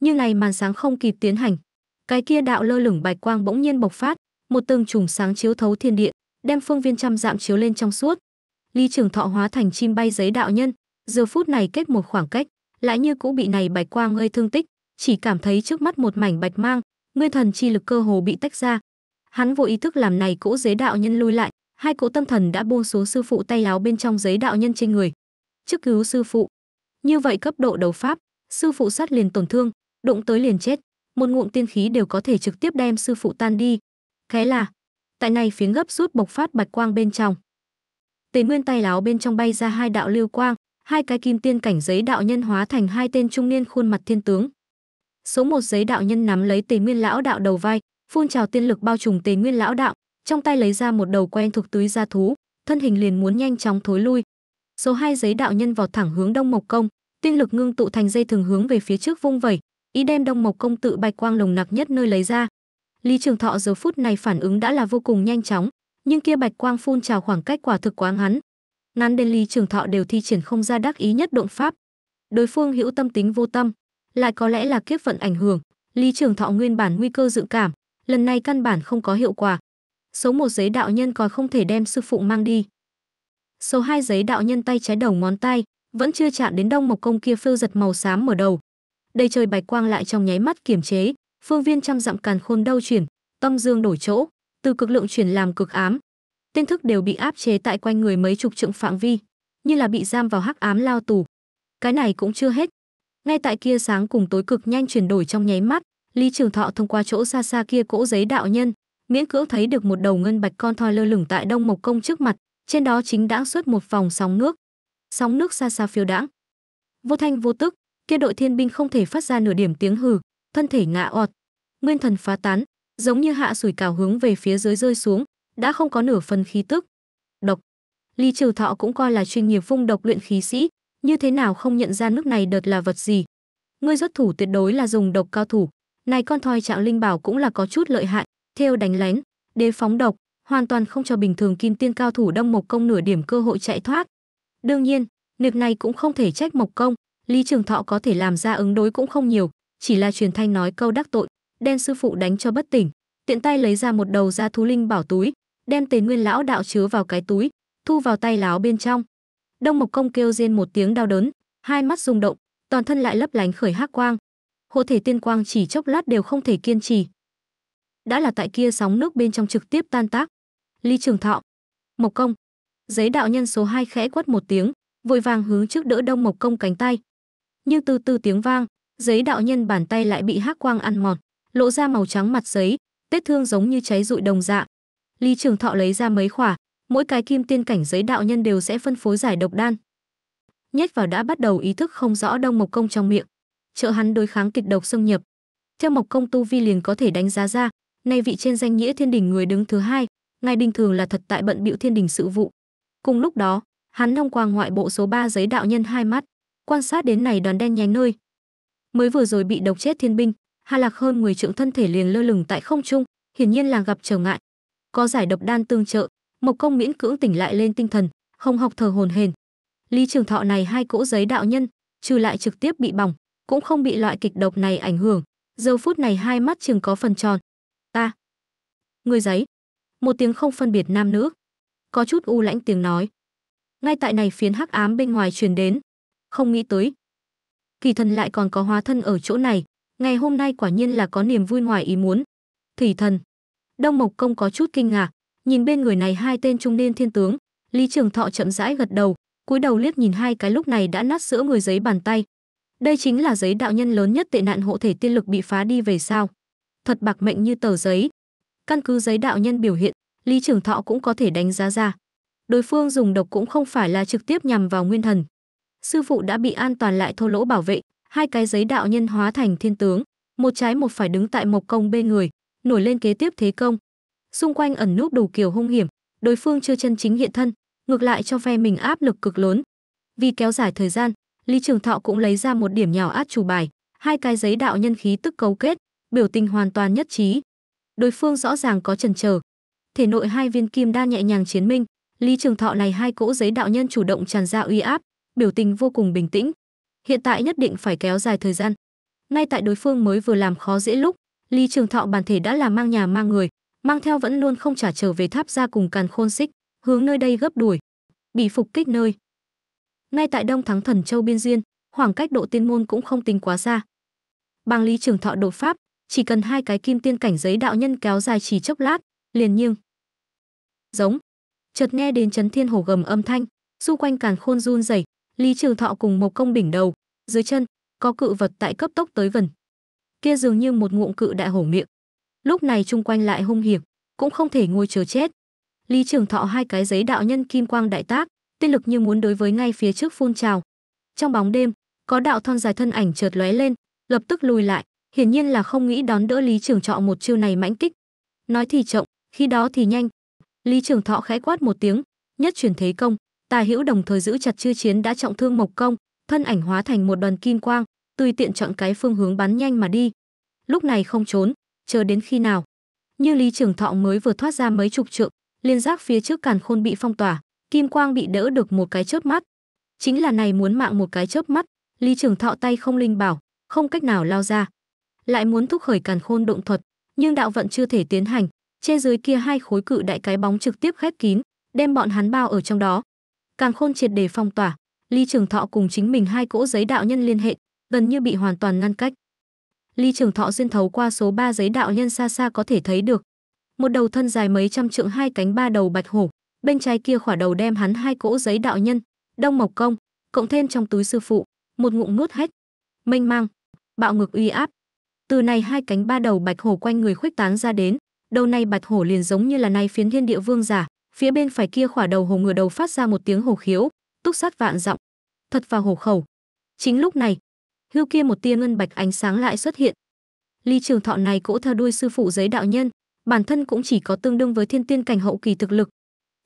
Như này màn sáng không kịp tiến hành, cái kia đạo lơ lửng bạch quang bỗng nhiên bộc phát, một tầng chùm sáng chiếu thấu thiên địa, đem phương viên trăm dạm chiếu lên trong suốt. Lý Trường Thọ hóa thành chim bay giấy đạo nhân, giờ phút này kết một khoảng cách, lại như cũ bị này bạch quang gây thương tích, chỉ cảm thấy trước mắt một mảnh bạch mang, nguyên thần chi lực cơ hồ bị tách ra, Hắn vô ý thức làm này cỗ giấy đạo nhân lui lại, hai cỗ tâm thần đã buông xuống sư phụ tay láo bên trong giấy đạo nhân trên người. Trước cứu sư phụ. Như vậy cấp độ đầu pháp, sư phụ sát liền tổn thương, đụng tới liền chết, một ngụm tiên khí đều có thể trực tiếp đem sư phụ tan đi. Cái là, tại này phiến gấp rút bộc phát bạch quang bên trong. Tề Nguyên tay láo bên trong bay ra hai đạo lưu quang, hai cái kim tiên cảnh giấy đạo nhân hóa thành hai tên trung niên khuôn mặt thiên tướng. Số một giấy đạo nhân nắm lấy Tề Nguyên lão đạo đầu vai, phun trào tiên lực bao trùm tề nguyên lão đạo trong tay lấy ra một đầu quen thuộc túi gia thú thân hình liền muốn nhanh chóng thối lui số hai giấy đạo nhân vào thẳng hướng đông mộc công tiên lực ngưng tụ thành dây thường hướng về phía trước vung vẩy ý đem đông mộc công tự bạch quang lồng nặc nhất nơi lấy ra lý trường thọ giờ phút này phản ứng đã là vô cùng nhanh chóng nhưng kia bạch quang phun trào khoảng cách quả thực quá ngắn ngắn đến lý trường thọ đều thi triển không ra đắc ý nhất động pháp đối phương hữu tâm tính vô tâm lại có lẽ là kiếp vận ảnh hưởng lý trường thọ nguyên bản nguy cơ dự cảm lần này căn bản không có hiệu quả. Số một giấy đạo nhân còn không thể đem sư phụ mang đi. Số hai giấy đạo nhân tay trái đầu ngón tay, vẫn chưa chạm đến đông mộc công kia phiêu giật màu xám mở đầu. Đây trời bạch quang lại trong nháy mắt kiểm chế, phương viên trăm dặm càn khôn đau chuyển, tâm dương đổi chỗ, từ cực lượng chuyển làm cực ám. Tiên thức đều bị áp chế tại quanh người mấy chục trượng phạm vi, như là bị giam vào hắc ám lao tù. Cái này cũng chưa hết. Ngay tại kia sáng cùng tối cực nhanh chuyển đổi trong nháy mắt, Lý Trường Thọ thông qua chỗ xa xa kia cỗ giấy đạo nhân, miễn cưỡng thấy được một đầu ngân bạch con thoi lơ lửng tại Đông Mộc Công trước mặt, trên đó chính đã xuất một vòng sóng nước. Sóng nước xa xa phiêu đãng. Vô thanh vô tức, kia đội thiên binh không thể phát ra nửa điểm tiếng hừ, thân thể ngã ọt. Nguyên thần phá tán, giống như hạ sủi cảo hướng về phía dưới rơi xuống, đã không có nửa phần khí tức. Độc. Lý Trừ Thọ cũng coi là chuyên nghiệp vung độc luyện khí sĩ, như thế nào không nhận ra nước này đợt là vật gì. Ngươi xuất thủ tuyệt đối là dùng độc cao thủ, này con thoi trạng linh bảo cũng là có chút lợi hại, theo đánh lén, đế phóng độc, hoàn toàn không cho bình thường kim tiên cao thủ đông mộc công nửa điểm cơ hội chạy thoát. Đương nhiên, việc này cũng không thể trách mộc công, Lý Trường Thọ có thể làm ra ứng đối cũng không nhiều, chỉ là truyền thanh nói câu đắc tội, đen sư phụ đánh cho bất tỉnh, tiện tay lấy ra một đầu ra thú linh bảo túi, đem Tề Nguyên lão đạo chứa vào cái túi, thu vào tay láo bên trong. Đông Mộc Công kêu rên một tiếng đau đớn, hai mắt rung động, toàn thân lại lấp lánh khởi hắc quang, hộ thể tiên quang chỉ chốc lát đều không thể kiên trì. Đã là tại kia sóng nước bên trong trực tiếp tan tác. Ly Trường Thọ, Mộc Công, giấy đạo nhân số 2 khẽ quất một tiếng, vội vàng hướng trước đỡ Đông Mộc Công cánh tay. Nhưng từ từ tiếng vang, giấy đạo nhân bàn tay lại bị hắc quang ăn mòn, lộ ra màu trắng mặt giấy, vết thương giống như cháy rụi đồng dạng. Ly Trường Thọ lấy ra mấy khỏa, mỗi cái kim tiên cảnh giấy đạo nhân đều sẽ phân phối giải độc đan. Nhét vào đã bắt đầu ý thức không rõ Đông Mộc Công trong miệng trợ hắn đối kháng kịch độc xâm nhập. Theo Mộc Công tu vi liền có thể đánh giá ra, nay vị trên danh nghĩa Thiên đình người đứng thứ hai, ngài đình thường là thật tại bận biểu Thiên đình sự vụ. Cùng lúc đó, hắn thông qua ngoại bộ số 3 giấy đạo nhân hai mắt, quan sát đến này đoàn đen nhánh nơi. Mới vừa rồi bị độc chết thiên binh, Hà Lạc hơn người trượng thân thể liền lơ lửng tại không trung, hiển nhiên là gặp trở ngại. Có giải độc đan tương trợ, Mộc Công miễn cưỡng tỉnh lại lên tinh thần, không học thờ hồn hền. Lý Trường Thọ này hai cỗ giấy đạo nhân, trừ lại trực tiếp bị bỏng, cũng không bị loại kịch độc này ảnh hưởng. Giờ phút này hai mắt chừng có phần tròn. Ta. Người giấy. Một tiếng không phân biệt nam nữ. Có chút u lãnh tiếng nói. Ngay tại này phiến hắc ám bên ngoài truyền đến. Không nghĩ tới. Kỳ thần lại còn có hóa thân ở chỗ này. Ngày hôm nay quả nhiên là có niềm vui ngoài ý muốn. Thủy thần. Đông Mộc Công có chút kinh ngạc. Nhìn bên người này hai tên trung niên thiên tướng. Lý Trường Thọ chậm rãi gật đầu. cúi đầu liếc nhìn hai cái lúc này đã nát giữa người giấy bàn tay đây chính là giấy đạo nhân lớn nhất tệ nạn hộ thể tiên lực bị phá đi về sao thật bạc mệnh như tờ giấy căn cứ giấy đạo nhân biểu hiện lý trưởng thọ cũng có thể đánh giá ra đối phương dùng độc cũng không phải là trực tiếp nhằm vào nguyên thần sư phụ đã bị an toàn lại thô lỗ bảo vệ hai cái giấy đạo nhân hóa thành thiên tướng một trái một phải đứng tại mộc công bên người nổi lên kế tiếp thế công xung quanh ẩn núp đủ kiểu hung hiểm đối phương chưa chân chính hiện thân ngược lại cho phe mình áp lực cực lớn vì kéo dài thời gian Lý Trường Thọ cũng lấy ra một điểm nhỏ át chủ bài, hai cái giấy đạo nhân khí tức cấu kết, biểu tình hoàn toàn nhất trí. Đối phương rõ ràng có chần chờ. Thể nội hai viên kim đan nhẹ nhàng chiến minh, Lý Trường Thọ này hai cỗ giấy đạo nhân chủ động tràn ra uy áp, biểu tình vô cùng bình tĩnh. Hiện tại nhất định phải kéo dài thời gian. Ngay tại đối phương mới vừa làm khó dễ lúc, Lý Trường Thọ bản thể đã là mang nhà mang người, mang theo vẫn luôn không trả trở về tháp ra cùng càn khôn xích, hướng nơi đây gấp đuổi. Bị phục kích nơi, ngay tại đông thắng thần châu biên duyên khoảng cách độ tiên môn cũng không tính quá xa bang lý trường thọ đột pháp chỉ cần hai cái kim tiên cảnh giấy đạo nhân kéo dài chỉ chốc lát liền nhưng giống chợt nghe đến chấn thiên hồ gầm âm thanh xung quanh càn khôn run rẩy lý trường thọ cùng một công đỉnh đầu dưới chân có cự vật tại cấp tốc tới gần kia dường như một ngụm cự đại hổ miệng lúc này chung quanh lại hung hiểm cũng không thể ngồi chờ chết lý trường thọ hai cái giấy đạo nhân kim quang đại tác tiên lực như muốn đối với ngay phía trước phun trào. Trong bóng đêm, có đạo thon dài thân ảnh chợt lóe lên, lập tức lùi lại, hiển nhiên là không nghĩ đón đỡ Lý Trường Thọ một chiêu này mãnh kích. Nói thì chậm, khi đó thì nhanh. Lý Trường Thọ khẽ quát một tiếng, nhất chuyển thế công, tài Hữu đồng thời giữ chặt chư chiến đã trọng thương Mộc Công, thân ảnh hóa thành một đoàn kim quang, tùy tiện chọn cái phương hướng bắn nhanh mà đi. Lúc này không trốn, chờ đến khi nào? Như Lý Trường Thọ mới vừa thoát ra mấy chục trượng, liên giác phía trước càn khôn bị phong tỏa, Kim Quang bị đỡ được một cái chớp mắt. Chính là này muốn mạng một cái chớp mắt, Lý Trường Thọ tay không linh bảo, không cách nào lao ra. Lại muốn thúc khởi càn khôn động thuật, nhưng đạo vận chưa thể tiến hành, trên dưới kia hai khối cự đại cái bóng trực tiếp khép kín, đem bọn hắn bao ở trong đó. Càn khôn triệt để phong tỏa, Lý Trường Thọ cùng chính mình hai cỗ giấy đạo nhân liên hệ, gần như bị hoàn toàn ngăn cách. Lý Trường Thọ xuyên thấu qua số 3 giấy đạo nhân xa xa có thể thấy được, một đầu thân dài mấy trăm trượng hai cánh ba đầu bạch hổ, bên trái kia khỏa đầu đem hắn hai cỗ giấy đạo nhân đông mộc công cộng thêm trong túi sư phụ một ngụm nuốt hết mênh mang bạo ngược uy áp từ này hai cánh ba đầu bạch hổ quanh người khuếch tán ra đến đầu này bạch hổ liền giống như là nay phiến thiên địa vương giả phía bên phải kia khỏa đầu hổ ngửa đầu phát ra một tiếng hổ khiếu túc sát vạn giọng thật vào hổ khẩu chính lúc này hưu kia một tia ngân bạch ánh sáng lại xuất hiện ly trường thọ này cỗ theo đuôi sư phụ giấy đạo nhân bản thân cũng chỉ có tương đương với thiên tiên cảnh hậu kỳ thực lực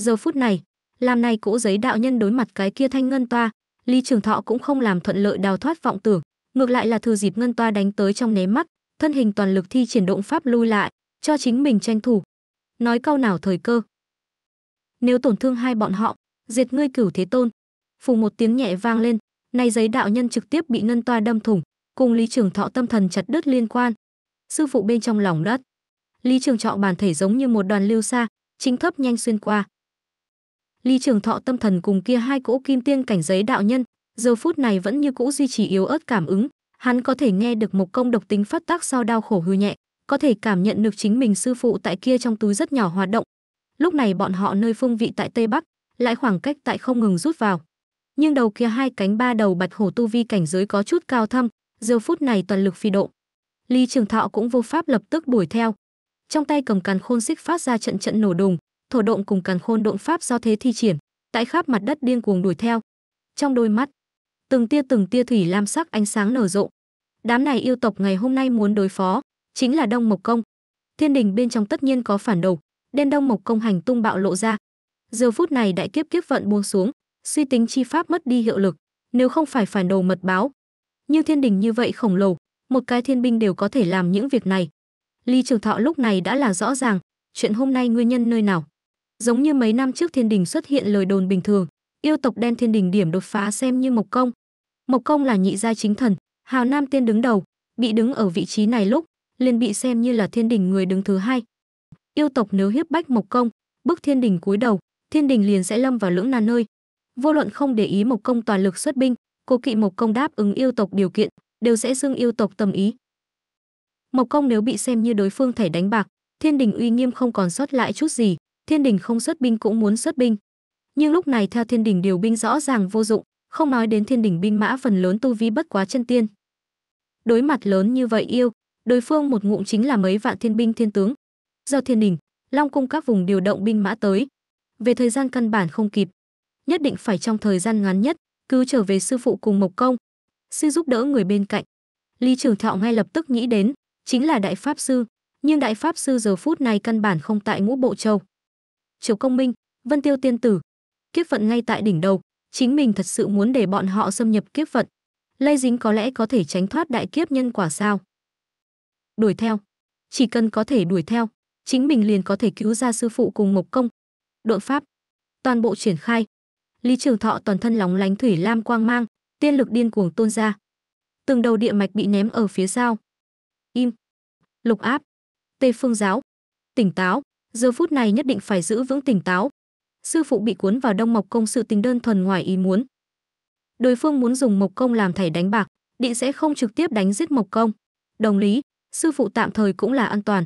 Giờ phút này, làm này cỗ giấy đạo nhân đối mặt cái kia thanh ngân toa, Lý Trường Thọ cũng không làm thuận lợi đào thoát vọng tưởng, ngược lại là thừa dịp ngân toa đánh tới trong né mắt, thân hình toàn lực thi triển động pháp lui lại, cho chính mình tranh thủ. Nói câu nào thời cơ. Nếu tổn thương hai bọn họ, diệt ngươi cửu thế tôn. Phù một tiếng nhẹ vang lên, nay giấy đạo nhân trực tiếp bị ngân toa đâm thủng, cùng Lý Trường Thọ tâm thần chặt đứt liên quan. Sư phụ bên trong lòng đất. Lý Trường Trọ bàn thể giống như một đoàn lưu xa, chính thấp nhanh xuyên qua, Ly Trường Thọ tâm thần cùng kia hai cỗ kim tiên cảnh giới đạo nhân, giờ phút này vẫn như cũ duy trì yếu ớt cảm ứng, hắn có thể nghe được một công độc tính phát tác sau đau khổ hư nhẹ, có thể cảm nhận được chính mình sư phụ tại kia trong túi rất nhỏ hoạt động. Lúc này bọn họ nơi phương vị tại Tây Bắc, lại khoảng cách tại không ngừng rút vào. Nhưng đầu kia hai cánh ba đầu bạch hổ tu vi cảnh giới có chút cao thâm, giờ phút này toàn lực phi độ. Ly Trường Thọ cũng vô pháp lập tức đuổi theo. Trong tay cầm càn khôn xích phát ra trận trận nổ đùng, thổ động cùng càn khôn động pháp do thế thi triển, tại khắp mặt đất điên cuồng đuổi theo. Trong đôi mắt, từng tia từng tia thủy lam sắc ánh sáng nở rộ. Đám này yêu tộc ngày hôm nay muốn đối phó, chính là Đông Mộc Công. Thiên đình bên trong tất nhiên có phản đầu, đen Đông Mộc Công hành tung bạo lộ ra. Giờ phút này đại kiếp kiếp vận buông xuống, suy tính chi pháp mất đi hiệu lực, nếu không phải phản đồ mật báo. Như thiên đình như vậy khổng lồ, một cái thiên binh đều có thể làm những việc này. Ly Trường Thọ lúc này đã là rõ ràng, chuyện hôm nay nguyên nhân nơi nào. Giống như mấy năm trước thiên đình xuất hiện lời đồn bình thường, yêu tộc đen thiên đình điểm đột phá xem như Mộc Công. Mộc Công là nhị gia chính thần, Hào Nam Tiên đứng đầu, bị đứng ở vị trí này lúc, liền bị xem như là thiên đình người đứng thứ hai. Yêu tộc nếu hiếp bách Mộc Công, bức thiên đình cúi đầu, thiên đình liền sẽ lâm vào lưỡng nan nơi. Vô luận không để ý Mộc Công toàn lực xuất binh, cô kỵ Mộc Công đáp ứng yêu tộc điều kiện, đều sẽ xưng yêu tộc tầm ý. Mộc Công nếu bị xem như đối phương thẻ đánh bạc, thiên đình uy nghiêm không còn sót lại chút gì, thiên đình không xuất binh cũng muốn xuất binh nhưng lúc này theo thiên đình điều binh rõ ràng vô dụng không nói đến thiên đình binh mã phần lớn tu vi bất quá chân tiên đối mặt lớn như vậy yêu đối phương một ngụm chính là mấy vạn thiên binh thiên tướng do thiên đình long cung các vùng điều động binh mã tới về thời gian căn bản không kịp nhất định phải trong thời gian ngắn nhất cứ trở về sư phụ cùng mộc công sư giúp đỡ người bên cạnh lý trường thọ ngay lập tức nghĩ đến chính là đại pháp sư nhưng đại pháp sư giờ phút này căn bản không tại ngũ bộ châu Triều Công Minh, Vân Tiêu Tiên Tử. Kiếp vận ngay tại đỉnh đầu, chính mình thật sự muốn để bọn họ xâm nhập kiếp vận. Lây dính có lẽ có thể tránh thoát đại kiếp nhân quả sao? Đuổi theo, chỉ cần có thể đuổi theo, chính mình liền có thể cứu ra sư phụ cùng Mộc Công. Đội pháp, toàn bộ triển khai. Lý Trường Thọ toàn thân lóng lánh thủy lam quang mang, tiên lực điên cuồng tôn ra. Từng đầu địa mạch bị ném ở phía sau. Im. Lục áp. Tây phương giáo. Tỉnh táo giờ phút này nhất định phải giữ vững tỉnh táo. Sư phụ bị cuốn vào đông mộc công sự tình đơn thuần ngoài ý muốn. Đối phương muốn dùng mộc công làm thẻ đánh bạc, định sẽ không trực tiếp đánh giết mộc công. Đồng lý, sư phụ tạm thời cũng là an toàn.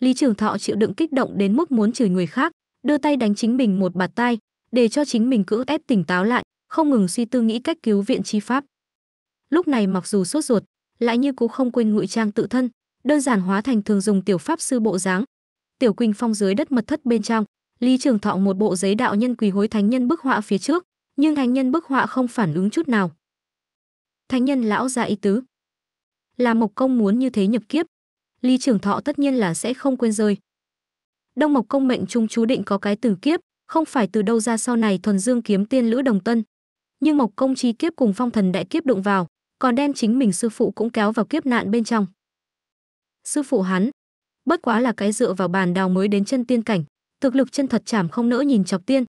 Lý Trường Thọ chịu đựng kích động đến mức muốn chửi người khác, đưa tay đánh chính mình một bạt tai, để cho chính mình cưỡng ép tỉnh táo lại, không ngừng suy tư nghĩ cách cứu viện chi pháp. Lúc này mặc dù sốt ruột, lại như cũng không quên ngụy trang tự thân, đơn giản hóa thành thường dùng tiểu pháp sư bộ dáng, tiểu quỳnh phong dưới đất mật thất bên trong lý trường thọ một bộ giấy đạo nhân quỳ hối thánh nhân bức họa phía trước nhưng thánh nhân bức họa không phản ứng chút nào thánh nhân lão ra ý tứ là mộc công muốn như thế nhập kiếp lý trường thọ tất nhiên là sẽ không quên rơi đông mộc công mệnh trung chú định có cái tử kiếp không phải từ đâu ra sau này thuần dương kiếm tiên lữ đồng tân nhưng mộc công chi kiếp cùng phong thần đại kiếp đụng vào còn đem chính mình sư phụ cũng kéo vào kiếp nạn bên trong sư phụ hắn bất quá là cái dựa vào bàn đào mới đến chân tiên cảnh thực lực chân thật chảm không nỡ nhìn chọc tiên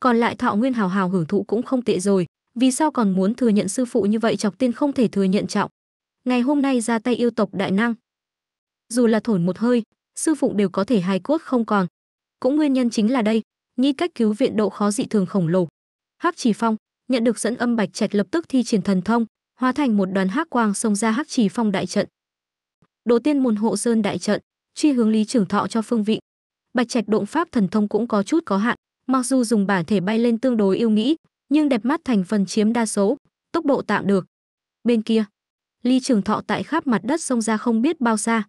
còn lại thọ nguyên hào hào hưởng thụ cũng không tệ rồi vì sao còn muốn thừa nhận sư phụ như vậy chọc tiên không thể thừa nhận trọng ngày hôm nay ra tay yêu tộc đại năng dù là thổn một hơi sư phụ đều có thể hài cốt không còn cũng nguyên nhân chính là đây nhi cách cứu viện độ khó dị thường khổng lồ hắc chỉ phong nhận được dẫn âm bạch trạch lập tức thi triển thần thông hóa thành một đoàn hắc quang xông ra hắc chỉ phong đại trận đồ tiên môn hộ sơn đại trận truy hướng Lý trưởng Thọ cho phương vị. Bạch Trạch động pháp thần thông cũng có chút có hạn, mặc dù dùng bản thể bay lên tương đối yêu nghĩ, nhưng đẹp mắt thành phần chiếm đa số, tốc độ tạm được. Bên kia, Lý trưởng Thọ tại khắp mặt đất xông ra không biết bao xa.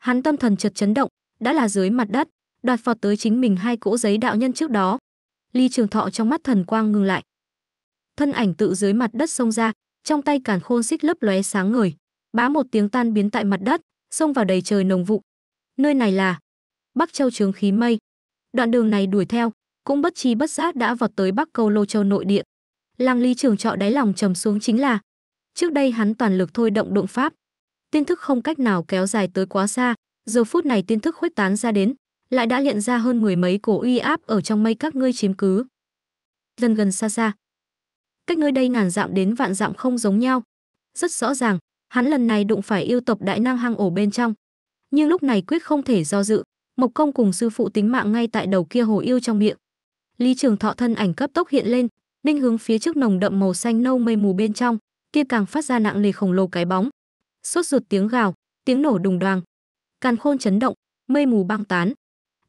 Hắn tâm thần chợt chấn động, đã là dưới mặt đất, đoạt phọt tới chính mình hai cỗ giấy đạo nhân trước đó. Lý Trường Thọ trong mắt thần quang ngừng lại. Thân ảnh tự dưới mặt đất xông ra, trong tay càn khôn xích lấp lóe sáng ngời, bá một tiếng tan biến tại mặt đất, xông vào đầy trời nồng vụ. Nơi này là Bắc Châu trường Khí Mây. Đoạn đường này đuổi theo, cũng bất chi bất giác đã vọt tới Bắc Câu Lô Châu nội địa. Lăng Ly Trường Trọ đáy lòng trầm xuống chính là trước đây hắn toàn lực thôi động động pháp, tiên thức không cách nào kéo dài tới quá xa, giờ phút này tiên thức khuếch tán ra đến, lại đã hiện ra hơn mười mấy cổ uy áp ở trong mây các ngươi chiếm cứ. Dần gần xa xa, cách nơi đây ngàn dặm đến vạn dặm không giống nhau, rất rõ ràng, hắn lần này đụng phải yêu tộc đại năng hang ổ bên trong nhưng lúc này quyết không thể do dự mộc công cùng sư phụ tính mạng ngay tại đầu kia hồ yêu trong miệng lý trường thọ thân ảnh cấp tốc hiện lên ninh hướng phía trước nồng đậm màu xanh nâu mây mù bên trong kia càng phát ra nặng nề khổng lồ cái bóng sốt ruột tiếng gào tiếng nổ đùng đoàng càn khôn chấn động mây mù băng tán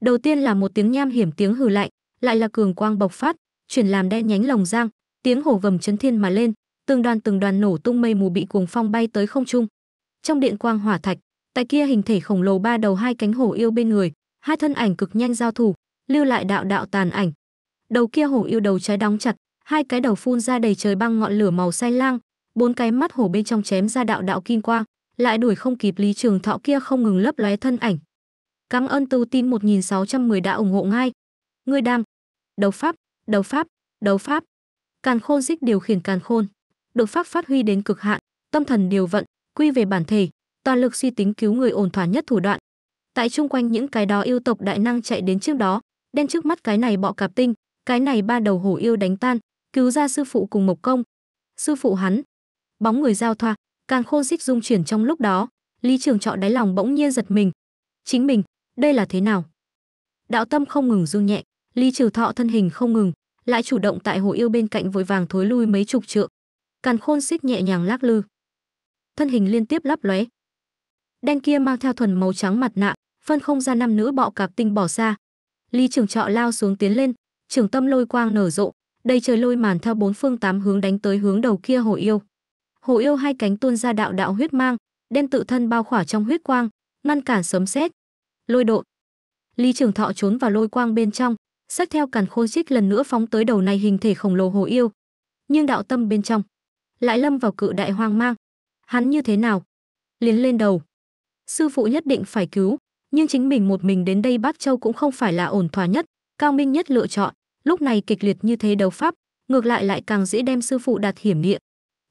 đầu tiên là một tiếng nham hiểm tiếng hừ lạnh lại là cường quang bộc phát chuyển làm đen nhánh lồng giang tiếng hổ gầm chấn thiên mà lên từng đoàn từng đoàn nổ tung mây mù bị cuồng phong bay tới không trung. Trong điện quang hỏa thạch, tại kia hình thể khổng lồ ba đầu hai cánh hổ yêu bên người, hai thân ảnh cực nhanh giao thủ, lưu lại đạo đạo tàn ảnh. Đầu kia hổ yêu đầu trái đóng chặt, hai cái đầu phun ra đầy trời băng ngọn lửa màu xanh lang, bốn cái mắt hổ bên trong chém ra đạo đạo kim quang, lại đuổi không kịp Lý Trường Thọ kia không ngừng lấp lóe thân ảnh. Cảm ơn tu tin 1610 đã ủng hộ ngay. Ngươi đam. Đấu pháp, đấu pháp, đấu pháp. Càn Khôn Dích điều khiển Càn Khôn được pháp phát huy đến cực hạn, tâm thần điều vận, quy về bản thể, toàn lực suy tính cứu người ổn thỏa nhất thủ đoạn. Tại chung quanh những cái đó yêu tộc đại năng chạy đến trước đó, đen trước mắt cái này bọ cạp tinh, cái này ba đầu hổ yêu đánh tan, cứu ra sư phụ cùng Mộc Công. Sư phụ hắn, bóng người giao thoa, càng khôn xích dung chuyển trong lúc đó, Lý Trường Trọ đáy lòng bỗng nhiên giật mình. Chính mình, đây là thế nào? Đạo tâm không ngừng run nhẹ, Lý Trường Thọ thân hình không ngừng, lại chủ động tại hồ yêu bên cạnh vội vàng thối lui mấy chục trượng càn khôn xích nhẹ nhàng lắc lư thân hình liên tiếp lấp lóe đen kia mang theo thuần màu trắng mặt nạ phân không ra nam nữ bọ cạp tinh bỏ xa ly trưởng trọ lao xuống tiến lên trường tâm lôi quang nở rộ đầy trời lôi màn theo bốn phương tám hướng đánh tới hướng đầu kia hồ yêu hồ yêu hai cánh tuôn ra đạo đạo huyết mang đem tự thân bao khỏa trong huyết quang ngăn cản sấm sét lôi độ ly trưởng thọ trốn vào lôi quang bên trong sách theo càn khôn xích lần nữa phóng tới đầu này hình thể khổng lồ hồ yêu nhưng đạo tâm bên trong lại lâm vào cự đại hoang mang. Hắn như thế nào? Liền lên đầu. Sư phụ nhất định phải cứu, nhưng chính mình một mình đến đây Bắc Châu cũng không phải là ổn thỏa nhất, cao minh nhất lựa chọn, lúc này kịch liệt như thế đấu pháp, ngược lại lại càng dễ đem sư phụ đạt hiểm địa.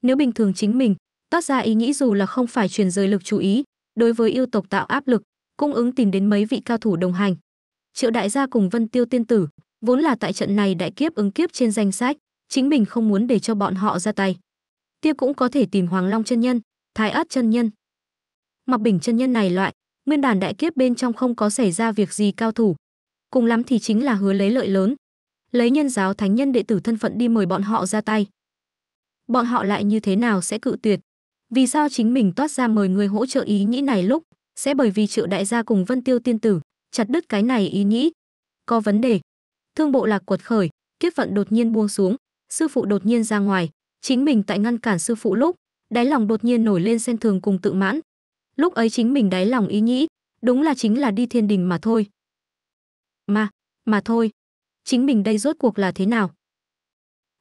Nếu bình thường chính mình, toát ra ý nghĩ dù là không phải truyền giới lực chú ý, đối với yêu tộc tạo áp lực, cung ứng tìm đến mấy vị cao thủ đồng hành. Triệu đại gia cùng Vân Tiêu tiên tử, vốn là tại trận này đại kiếp ứng kiếp trên danh sách, chính mình không muốn để cho bọn họ ra tay. Tiếp cũng có thể tìm Hoàng Long chân nhân, Thái Ất chân nhân. Mặc Bình chân nhân này loại, nguyên đàn đại kiếp bên trong không có xảy ra việc gì cao thủ. Cùng lắm thì chính là hứa lấy lợi lớn, lấy nhân giáo thánh nhân đệ tử thân phận đi mời bọn họ ra tay. Bọn họ lại như thế nào sẽ cự tuyệt? Vì sao chính mình toát ra mời người hỗ trợ ý nghĩ này lúc sẽ bởi vì triệu đại gia cùng Vân Tiêu tiên tử chặt đứt cái này ý nghĩ? Có vấn đề. Thương bộ lạc quật khởi, kiếp vận đột nhiên buông xuống, sư phụ đột nhiên ra ngoài chính mình tại ngăn cản sư phụ lúc đáy lòng đột nhiên nổi lên xen thường cùng tự mãn lúc ấy chính mình đáy lòng ý nghĩ đúng là chính là đi thiên đình mà thôi mà mà thôi chính mình đây rốt cuộc là thế nào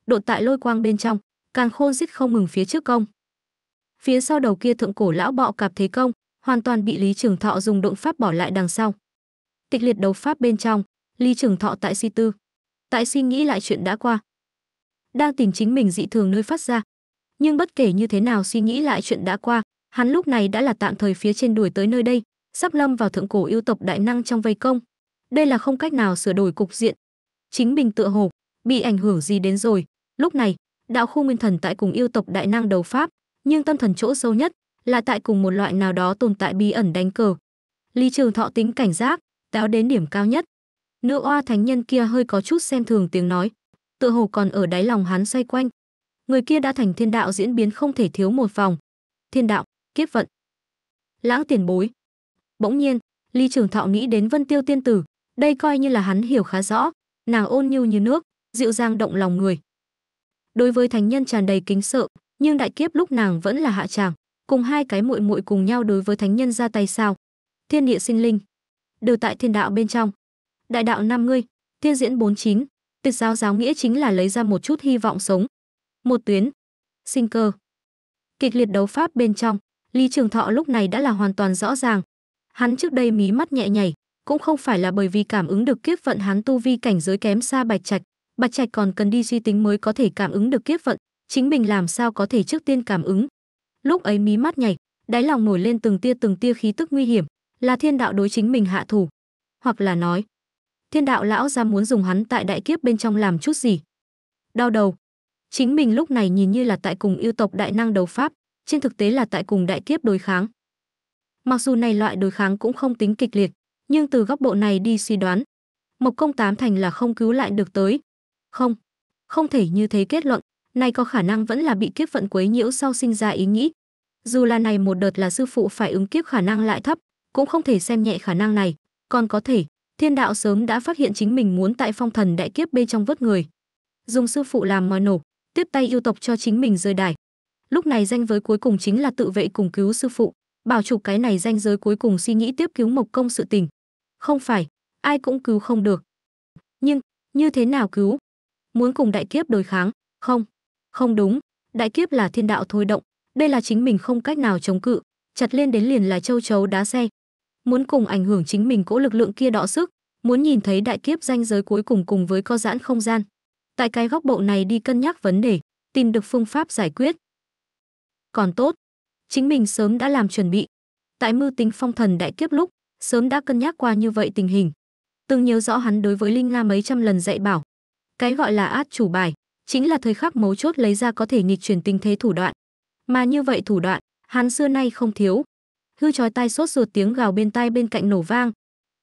độ tại lôi quang bên trong càng khôn giết không ngừng phía trước công phía sau đầu kia thượng cổ lão bọ cạp thế công hoàn toàn bị lý trường thọ dùng động pháp bỏ lại đằng sau tịch liệt đấu pháp bên trong lý trường thọ tại suy tư tại suy nghĩ lại chuyện đã qua đang tìm chính mình dị thường nơi phát ra nhưng bất kể như thế nào suy nghĩ lại chuyện đã qua hắn lúc này đã là tạm thời phía trên đuổi tới nơi đây sắp lâm vào thượng cổ yêu tộc đại năng trong vây công đây là không cách nào sửa đổi cục diện chính mình tựa hồ bị ảnh hưởng gì đến rồi lúc này đạo khu nguyên thần tại cùng yêu tộc đại năng đầu pháp nhưng tâm thần chỗ sâu nhất là tại cùng một loại nào đó tồn tại bí ẩn đánh cờ lý trường thọ tính cảnh giác táo đến điểm cao nhất nữ oa thánh nhân kia hơi có chút xem thường tiếng nói tựa hồ còn ở đáy lòng hắn xoay quanh. Người kia đã thành thiên đạo diễn biến không thể thiếu một vòng. Thiên đạo, kiếp vận. Lãng tiền bối. Bỗng nhiên, Ly Trường Thọ nghĩ đến Vân Tiêu tiên tử, đây coi như là hắn hiểu khá rõ, nàng ôn nhu như nước, dịu dàng động lòng người. Đối với thánh nhân tràn đầy kính sợ, nhưng đại kiếp lúc nàng vẫn là hạ tràng, cùng hai cái muội muội cùng nhau đối với thánh nhân ra tay sao? Thiên địa sinh linh, đều tại thiên đạo bên trong. Đại đạo năm ngươi, thiên diễn 49, Tuyệt giáo giáo nghĩa chính là lấy ra một chút hy vọng sống. Một tuyến, sinh cơ. Kịch liệt đấu pháp bên trong, Lý Trường Thọ lúc này đã là hoàn toàn rõ ràng. Hắn trước đây mí mắt nhẹ nhảy, cũng không phải là bởi vì cảm ứng được kiếp vận hắn tu vi cảnh giới kém xa Bạch Trạch, Bạch Trạch còn cần đi suy tính mới có thể cảm ứng được kiếp vận, chính mình làm sao có thể trước tiên cảm ứng. Lúc ấy mí mắt nhảy, đáy lòng nổi lên từng tia từng tia khí tức nguy hiểm, là thiên đạo đối chính mình hạ thủ, hoặc là nói, thiên đạo lão ra muốn dùng hắn tại đại kiếp bên trong làm chút gì. Đau đầu. Chính mình lúc này nhìn như là tại cùng yêu tộc đại năng đấu pháp, trên thực tế là tại cùng đại kiếp đối kháng. Mặc dù này loại đối kháng cũng không tính kịch liệt, nhưng từ góc độ này đi suy đoán, Mộc Công tám thành là không cứu lại được tới. Không, không thể như thế kết luận, Này có khả năng vẫn là bị kiếp vận quấy nhiễu sau sinh ra ý nghĩ. Dù là này một đợt là sư phụ phải ứng kiếp khả năng lại thấp, cũng không thể xem nhẹ khả năng này, còn có thể thiên đạo sớm đã phát hiện chính mình muốn tại phong thần đại kiếp bên trong vớt người dùng sư phụ làm mồi nổ tiếp tay yêu tộc cho chính mình rơi đài lúc này danh giới cuối cùng chính là tự vệ cùng cứu sư phụ bảo trục cái này danh giới cuối cùng suy nghĩ tiếp cứu mộc công sự tình không phải ai cũng cứu không được nhưng như thế nào cứu muốn cùng đại kiếp đối kháng không không đúng đại kiếp là thiên đạo thôi động đây là chính mình không cách nào chống cự chặt lên đến liền là châu chấu đá xe muốn cùng ảnh hưởng chính mình cỗ lực lượng kia đọ sức, muốn nhìn thấy đại kiếp danh giới cuối cùng cùng với co giãn không gian. Tại cái góc bộ này đi cân nhắc vấn đề, tìm được phương pháp giải quyết. Còn tốt, chính mình sớm đã làm chuẩn bị. Tại mưu tính phong thần đại kiếp lúc, sớm đã cân nhắc qua như vậy tình hình. Từng nhớ rõ hắn đối với Linh Nga mấy trăm lần dạy bảo. Cái gọi là át chủ bài, chính là thời khắc mấu chốt lấy ra có thể nghịch chuyển tình thế thủ đoạn. Mà như vậy thủ đoạn, hắn xưa nay không thiếu, hư chói tai sốt ruột tiếng gào bên tai bên cạnh nổ vang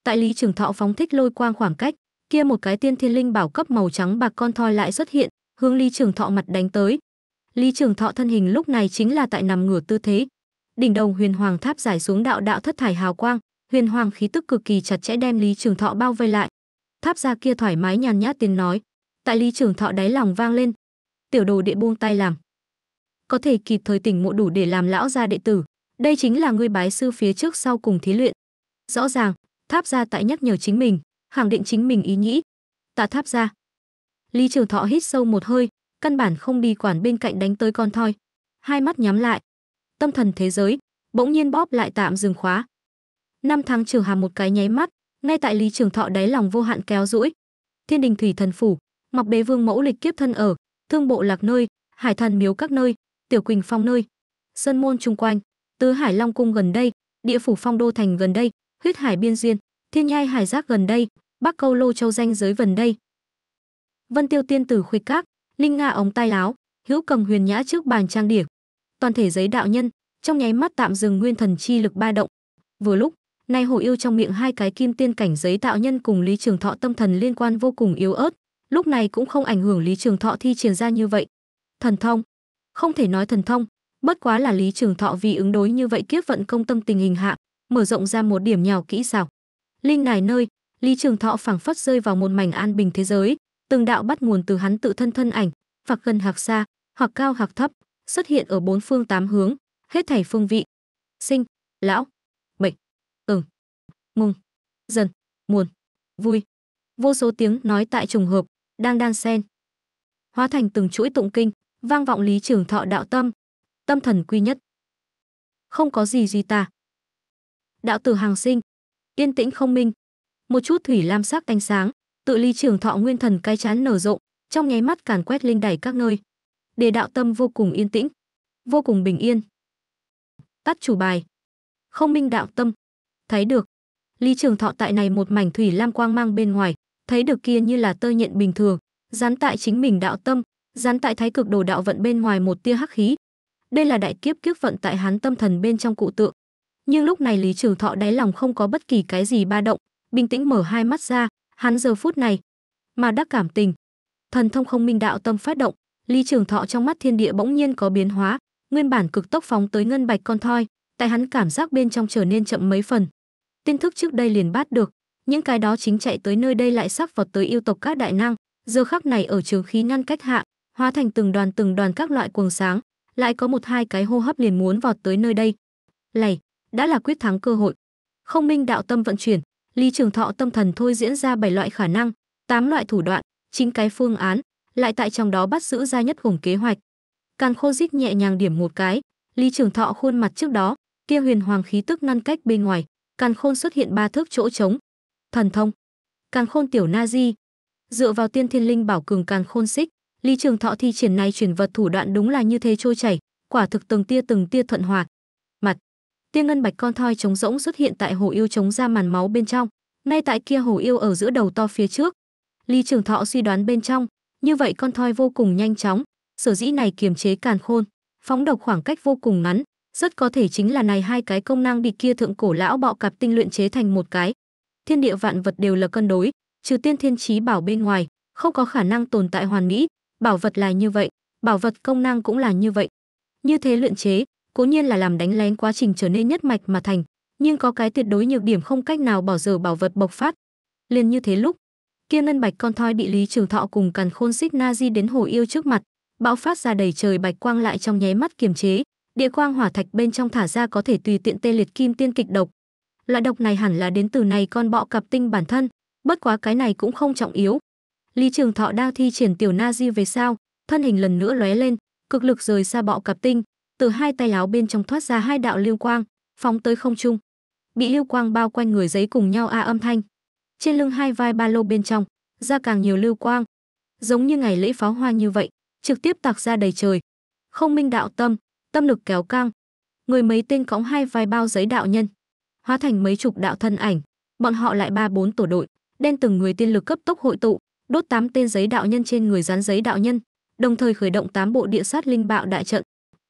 tại lý trường thọ phóng thích lôi quang khoảng cách kia một cái tiên thiên linh bảo cấp màu trắng bạc con thoi lại xuất hiện hướng lý trường thọ mặt đánh tới lý trường thọ thân hình lúc này chính là tại nằm ngửa tư thế đỉnh đầu huyền hoàng tháp giải xuống đạo đạo thất thải hào quang huyền hoàng khí tức cực kỳ chặt chẽ đem lý trường thọ bao vây lại tháp ra kia thoải mái nhàn nhã tiếng nói tại lý trường thọ đáy lòng vang lên tiểu đồ đệ buông tay làm có thể kịp thời tỉnh ngộ đủ để làm lão gia đệ tử đây chính là ngươi bái sư phía trước sau cùng thí luyện. Rõ ràng, Tháp gia tại nhắc nhở chính mình, khẳng định chính mình ý nghĩ. Tạ Tháp gia. Lý Trường Thọ hít sâu một hơi, căn bản không đi quản bên cạnh đánh tới con thoi. Hai mắt nhắm lại. Tâm thần thế giới bỗng nhiên bóp lại tạm dừng khóa. Năm tháng trường hà một cái nháy mắt, ngay tại Lý Trường Thọ đáy lòng vô hạn kéo duỗi. Thiên đình thủy thần phủ, Ngọc Đế Vương mẫu lịch kiếp thân ở, Thương bộ lạc nơi, Hải thần miếu các nơi, Tiểu Quỳnh phong nơi, sơn môn chung quanh, tứ hải long cung gần đây địa phủ phong đô thành gần đây huyết hải biên duyên thiên nhai hải giác gần đây bắc câu lô châu danh giới gần đây vân tiêu tiên tử khuy các linh nga ống tay áo hữu cầm huyền nhã trước bàn trang điểm toàn thể giấy đạo nhân trong nháy mắt tạm dừng nguyên thần chi lực ba động vừa lúc nay hồ yêu trong miệng hai cái kim tiên cảnh giấy tạo nhân cùng lý trường thọ tâm thần liên quan vô cùng yếu ớt lúc này cũng không ảnh hưởng lý trường thọ thi triển ra như vậy thần thông không thể nói thần thông bất quá là lý trường thọ vì ứng đối như vậy kiếp vận công tâm tình hình hạ mở rộng ra một điểm nhào kỹ xảo linh đài nơi lý trường thọ phảng phất rơi vào một mảnh an bình thế giới từng đạo bắt nguồn từ hắn tự thân thân ảnh hoặc gần hoặc xa hoặc cao hoặc thấp xuất hiện ở bốn phương tám hướng hết thảy phương vị sinh lão bệnh ừng mùng dần muồn vui vô số tiếng nói tại trùng hợp đang đan sen hóa thành từng chuỗi tụng kinh vang vọng lý trường thọ đạo tâm tâm thần quy nhất. Không có gì duy ta. Đạo tử hàng sinh, yên tĩnh không minh, một chút thủy lam sắc ánh sáng, tự ly trường thọ nguyên thần cay chán nở rộng, trong nháy mắt càn quét linh đẩy các nơi. Để đạo tâm vô cùng yên tĩnh, vô cùng bình yên. Tắt chủ bài. Không minh đạo tâm. Thấy được. Ly trường thọ tại này một mảnh thủy lam quang mang bên ngoài, thấy được kia như là tơ nhện bình thường, dán tại chính mình đạo tâm, dán tại thái cực đồ đạo vận bên ngoài một tia hắc khí, đây là đại kiếp kiếp vận tại hắn tâm thần bên trong cụ tượng. Nhưng lúc này Lý Trường Thọ đáy lòng không có bất kỳ cái gì ba động, bình tĩnh mở hai mắt ra, hắn giờ phút này mà đắc cảm tình. Thần thông không minh đạo tâm phát động, Lý Trường Thọ trong mắt thiên địa bỗng nhiên có biến hóa, nguyên bản cực tốc phóng tới ngân bạch con thoi, tại hắn cảm giác bên trong trở nên chậm mấy phần. Tin thức trước đây liền bắt được, những cái đó chính chạy tới nơi đây lại sắp vật tới yêu tộc các đại năng, giờ khắc này ở trường khí ngăn cách hạ, hóa thành từng đoàn từng đoàn các loại cuồng sáng, lại có một hai cái hô hấp liền muốn vọt tới nơi đây. Lầy, đã là quyết thắng cơ hội. Không minh đạo tâm vận chuyển, Lý Trường Thọ tâm thần thôi diễn ra bảy loại khả năng, tám loại thủ đoạn, chín cái phương án, lại tại trong đó bắt giữ ra nhất hùng kế hoạch. Càng khô rít nhẹ nhàng điểm một cái, Lý Trường Thọ khuôn mặt trước đó, kia huyền hoàng khí tức ngăn cách bên ngoài, càng Khôn xuất hiện ba thước chỗ trống. Thần thông. càng Khôn tiểu na di. Dựa vào tiên thiên linh bảo cường càng Khôn xích, Lý Trường Thọ thi triển này chuyển vật thủ đoạn đúng là như thế trôi chảy, quả thực từng tia từng tia thuận hòa. Mặt tia ngân bạch con thoi trống rỗng xuất hiện tại hồ yêu trống ra màn máu bên trong, ngay tại kia hồ yêu ở giữa đầu to phía trước. Lý Trường Thọ suy đoán bên trong, như vậy con thoi vô cùng nhanh chóng, sở dĩ này kiềm chế càn khôn, phóng độc khoảng cách vô cùng ngắn, rất có thể chính là này hai cái công năng bị kia thượng cổ lão bạo cặp tinh luyện chế thành một cái. Thiên địa vạn vật đều là cân đối, trừ tiên thiên trí bảo bên ngoài, không có khả năng tồn tại hoàn mỹ, bảo vật là như vậy, bảo vật công năng cũng là như vậy. Như thế luyện chế, cố nhiên là làm đánh lén quá trình trở nên nhất mạch mà thành, nhưng có cái tuyệt đối nhược điểm không cách nào bỏ giờ bảo vật bộc phát. Liền như thế lúc, kia ngân bạch con thoi bị Lý Trường Thọ cùng càn khôn xích na di đến hồ yêu trước mặt, bão phát ra đầy trời bạch quang lại trong nháy mắt kiềm chế, địa quang hỏa thạch bên trong thả ra có thể tùy tiện tê liệt kim tiên kịch độc. Loại độc này hẳn là đến từ này con bọ cặp tinh bản thân, bất quá cái này cũng không trọng yếu, Lý Trường Thọ đao thi triển tiểu na di về sau, thân hình lần nữa lóe lên, cực lực rời xa bọ cặp tinh, từ hai tay láo bên trong thoát ra hai đạo lưu quang, phóng tới không trung. Bị lưu quang bao quanh người giấy cùng nhau a âm thanh. Trên lưng hai vai ba lô bên trong, ra càng nhiều lưu quang, giống như ngày lễ pháo hoa như vậy, trực tiếp tạc ra đầy trời. Không minh đạo tâm, tâm lực kéo căng, người mấy tên cõng hai vai bao giấy đạo nhân, hóa thành mấy chục đạo thân ảnh, bọn họ lại ba bốn tổ đội, đen từng người tiên lực cấp tốc hội tụ, đốt 8 tên giấy đạo nhân trên người dán giấy đạo nhân, đồng thời khởi động 8 bộ địa sát linh bạo đại trận.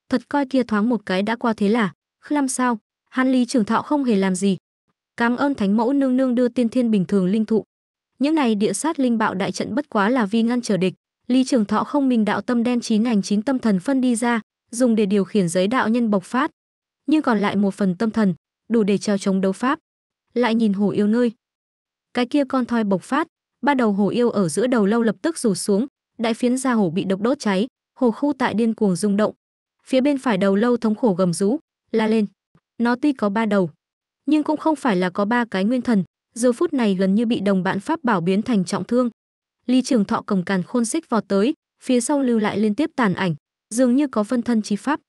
Thật coi kia thoáng một cái đã qua thế là, làm sao? Hán Lý trưởng Thọ không hề làm gì. Cảm ơn Thánh Mẫu nương nương đưa tiên thiên bình thường linh thụ. Những này địa sát linh bạo đại trận bất quá là vi ngăn trở địch, Lý trưởng Thọ không mình đạo tâm đen chín hành chín tâm thần phân đi ra, dùng để điều khiển giấy đạo nhân bộc phát. Nhưng còn lại một phần tâm thần, đủ để trao chống đấu pháp. Lại nhìn hổ yêu nơi. Cái kia con thoi bộc phát, ba đầu hổ yêu ở giữa đầu lâu lập tức rủ xuống đại phiến ra hổ bị độc đốt cháy hồ khu tại điên cuồng rung động phía bên phải đầu lâu thống khổ gầm rú la lên nó tuy có ba đầu nhưng cũng không phải là có ba cái nguyên thần giờ phút này gần như bị đồng bạn pháp bảo biến thành trọng thương ly trường thọ cầm càn khôn xích vọt tới phía sau lưu lại liên tiếp tàn ảnh dường như có phân thân chi pháp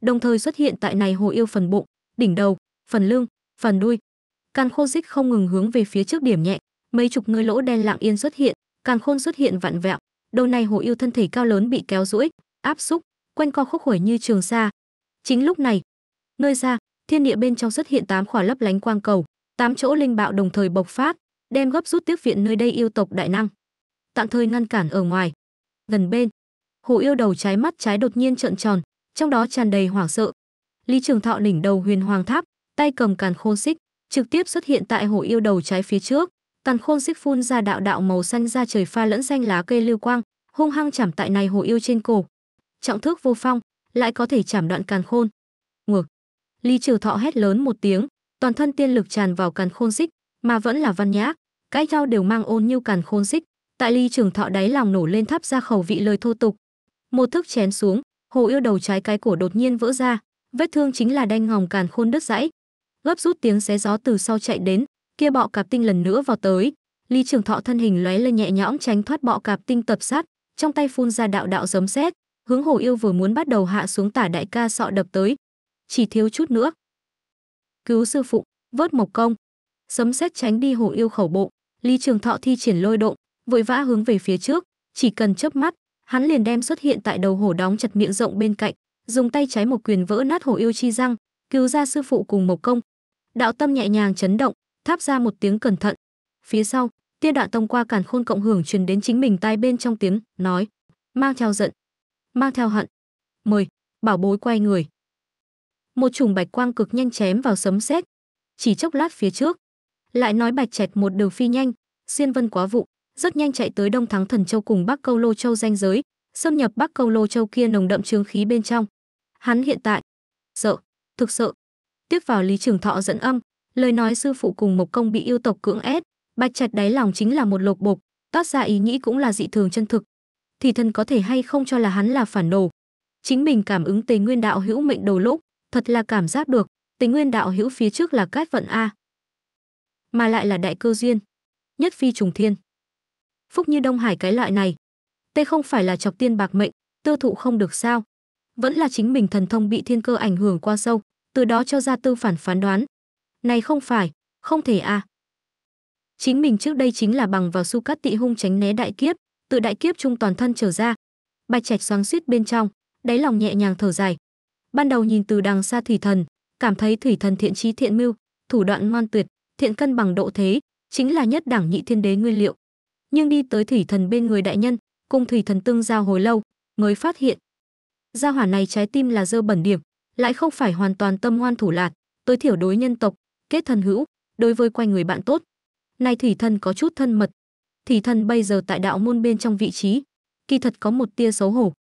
đồng thời xuất hiện tại này hồ yêu phần bụng đỉnh đầu phần lưng phần đuôi càn khôn xích không ngừng hướng về phía trước điểm nhẹ mấy chục người lỗ đen lặng yên xuất hiện càng khôn xuất hiện vặn vẹo đầu này hồ yêu thân thể cao lớn bị kéo duỗi áp xúc quanh co khúc khuỷu như trường sa chính lúc này nơi ra thiên địa bên trong xuất hiện tám khỏa lấp lánh quang cầu tám chỗ linh bạo đồng thời bộc phát đem gấp rút tiếp viện nơi đây yêu tộc đại năng tạm thời ngăn cản ở ngoài gần bên hồ yêu đầu trái mắt trái đột nhiên trợn tròn trong đó tràn đầy hoảng sợ lý trường thọ đỉnh đầu huyền hoàng tháp tay cầm càn khôn xích trực tiếp xuất hiện tại hồ yêu đầu trái phía trước Tàn khôn xích phun ra đạo đạo màu xanh ra trời pha lẫn xanh lá cây lưu quang, hung hăng chạm tại này hồ yêu trên cổ. Trọng thước vô phong, lại có thể chạm đoạn càn khôn. Ngược. Lý Trừ Thọ hét lớn một tiếng, toàn thân tiên lực tràn vào càn khôn xích, mà vẫn là văn nhã, cái nhau đều mang ôn như càn khôn xích. Tại ly Trường Thọ đáy lòng nổ lên thắp ra khẩu vị lời thô tục. Một thức chén xuống, hồ yêu đầu trái cái cổ đột nhiên vỡ ra, vết thương chính là đanh hồng càn khôn đứt gãy. Gấp rút tiếng xé gió từ sau chạy đến, kia bọ cạp tinh lần nữa vào tới ly trường thọ thân hình lóe lên nhẹ nhõm tránh thoát bọ cạp tinh tập sát trong tay phun ra đạo đạo giấm xét, hướng hồ yêu vừa muốn bắt đầu hạ xuống tả đại ca sọ đập tới chỉ thiếu chút nữa cứu sư phụ vớt mộc công sấm xét tránh đi hồ yêu khẩu bộ ly trường thọ thi triển lôi độn vội vã hướng về phía trước chỉ cần chớp mắt hắn liền đem xuất hiện tại đầu hồ đóng chặt miệng rộng bên cạnh dùng tay trái một quyền vỡ nát hồ yêu chi răng cứu ra sư phụ cùng mộc công đạo tâm nhẹ nhàng chấn động tháp ra một tiếng cẩn thận phía sau tiên đoạn tông qua cản khôn cộng hưởng truyền đến chính mình tai bên trong tiếng nói mang theo giận mang theo hận mời bảo bối quay người một chùm bạch quang cực nhanh chém vào sấm sét chỉ chốc lát phía trước lại nói bạch chẹt một đường phi nhanh xuyên vân quá vụ rất nhanh chạy tới đông thắng thần châu cùng bắc câu lô châu danh giới xâm nhập bắc câu lô châu kia nồng đậm trướng khí bên trong hắn hiện tại sợ thực sợ tiếp vào lý trường thọ dẫn âm lời nói sư phụ cùng Mộc Công bị yêu tộc cưỡng ép, Bạch Trạch đáy lòng chính là một lột bột, toát ra ý nghĩ cũng là dị thường chân thực. Thì thân có thể hay không cho là hắn là phản đồ. Chính mình cảm ứng Tề Nguyên đạo hữu mệnh đầu lúc, thật là cảm giác được, Tề Nguyên đạo hữu phía trước là cát vận a, mà lại là đại cơ duyên, nhất phi trùng thiên. Phúc như Đông Hải cái loại này, tê không phải là chọc tiên bạc mệnh, tiêu thụ không được sao? Vẫn là chính mình thần thông bị thiên cơ ảnh hưởng qua sâu, từ đó cho ra tư phản phán đoán, này không phải, không thể à. Chính mình trước đây chính là bằng vào su cắt tị hung tránh né đại kiếp, tự đại kiếp trung toàn thân trở ra. Bạch trạch xoáng suýt bên trong, đáy lòng nhẹ nhàng thở dài. Ban đầu nhìn từ đằng xa thủy thần, cảm thấy thủy thần thiện trí thiện mưu, thủ đoạn ngoan tuyệt, thiện cân bằng độ thế, chính là nhất đẳng nhị thiên đế nguyên liệu. Nhưng đi tới thủy thần bên người đại nhân, cùng thủy thần tương giao hồi lâu, mới phát hiện. Gia hỏa này trái tim là dơ bẩn điểm, lại không phải hoàn toàn tâm ngoan thủ lạt, tối thiểu đối nhân tộc, kết thân hữu, đối với quanh người bạn tốt. Nay thủy thân có chút thân mật. Thủy thân bây giờ tại đạo môn bên trong vị trí, kỳ thật có một tia xấu hổ.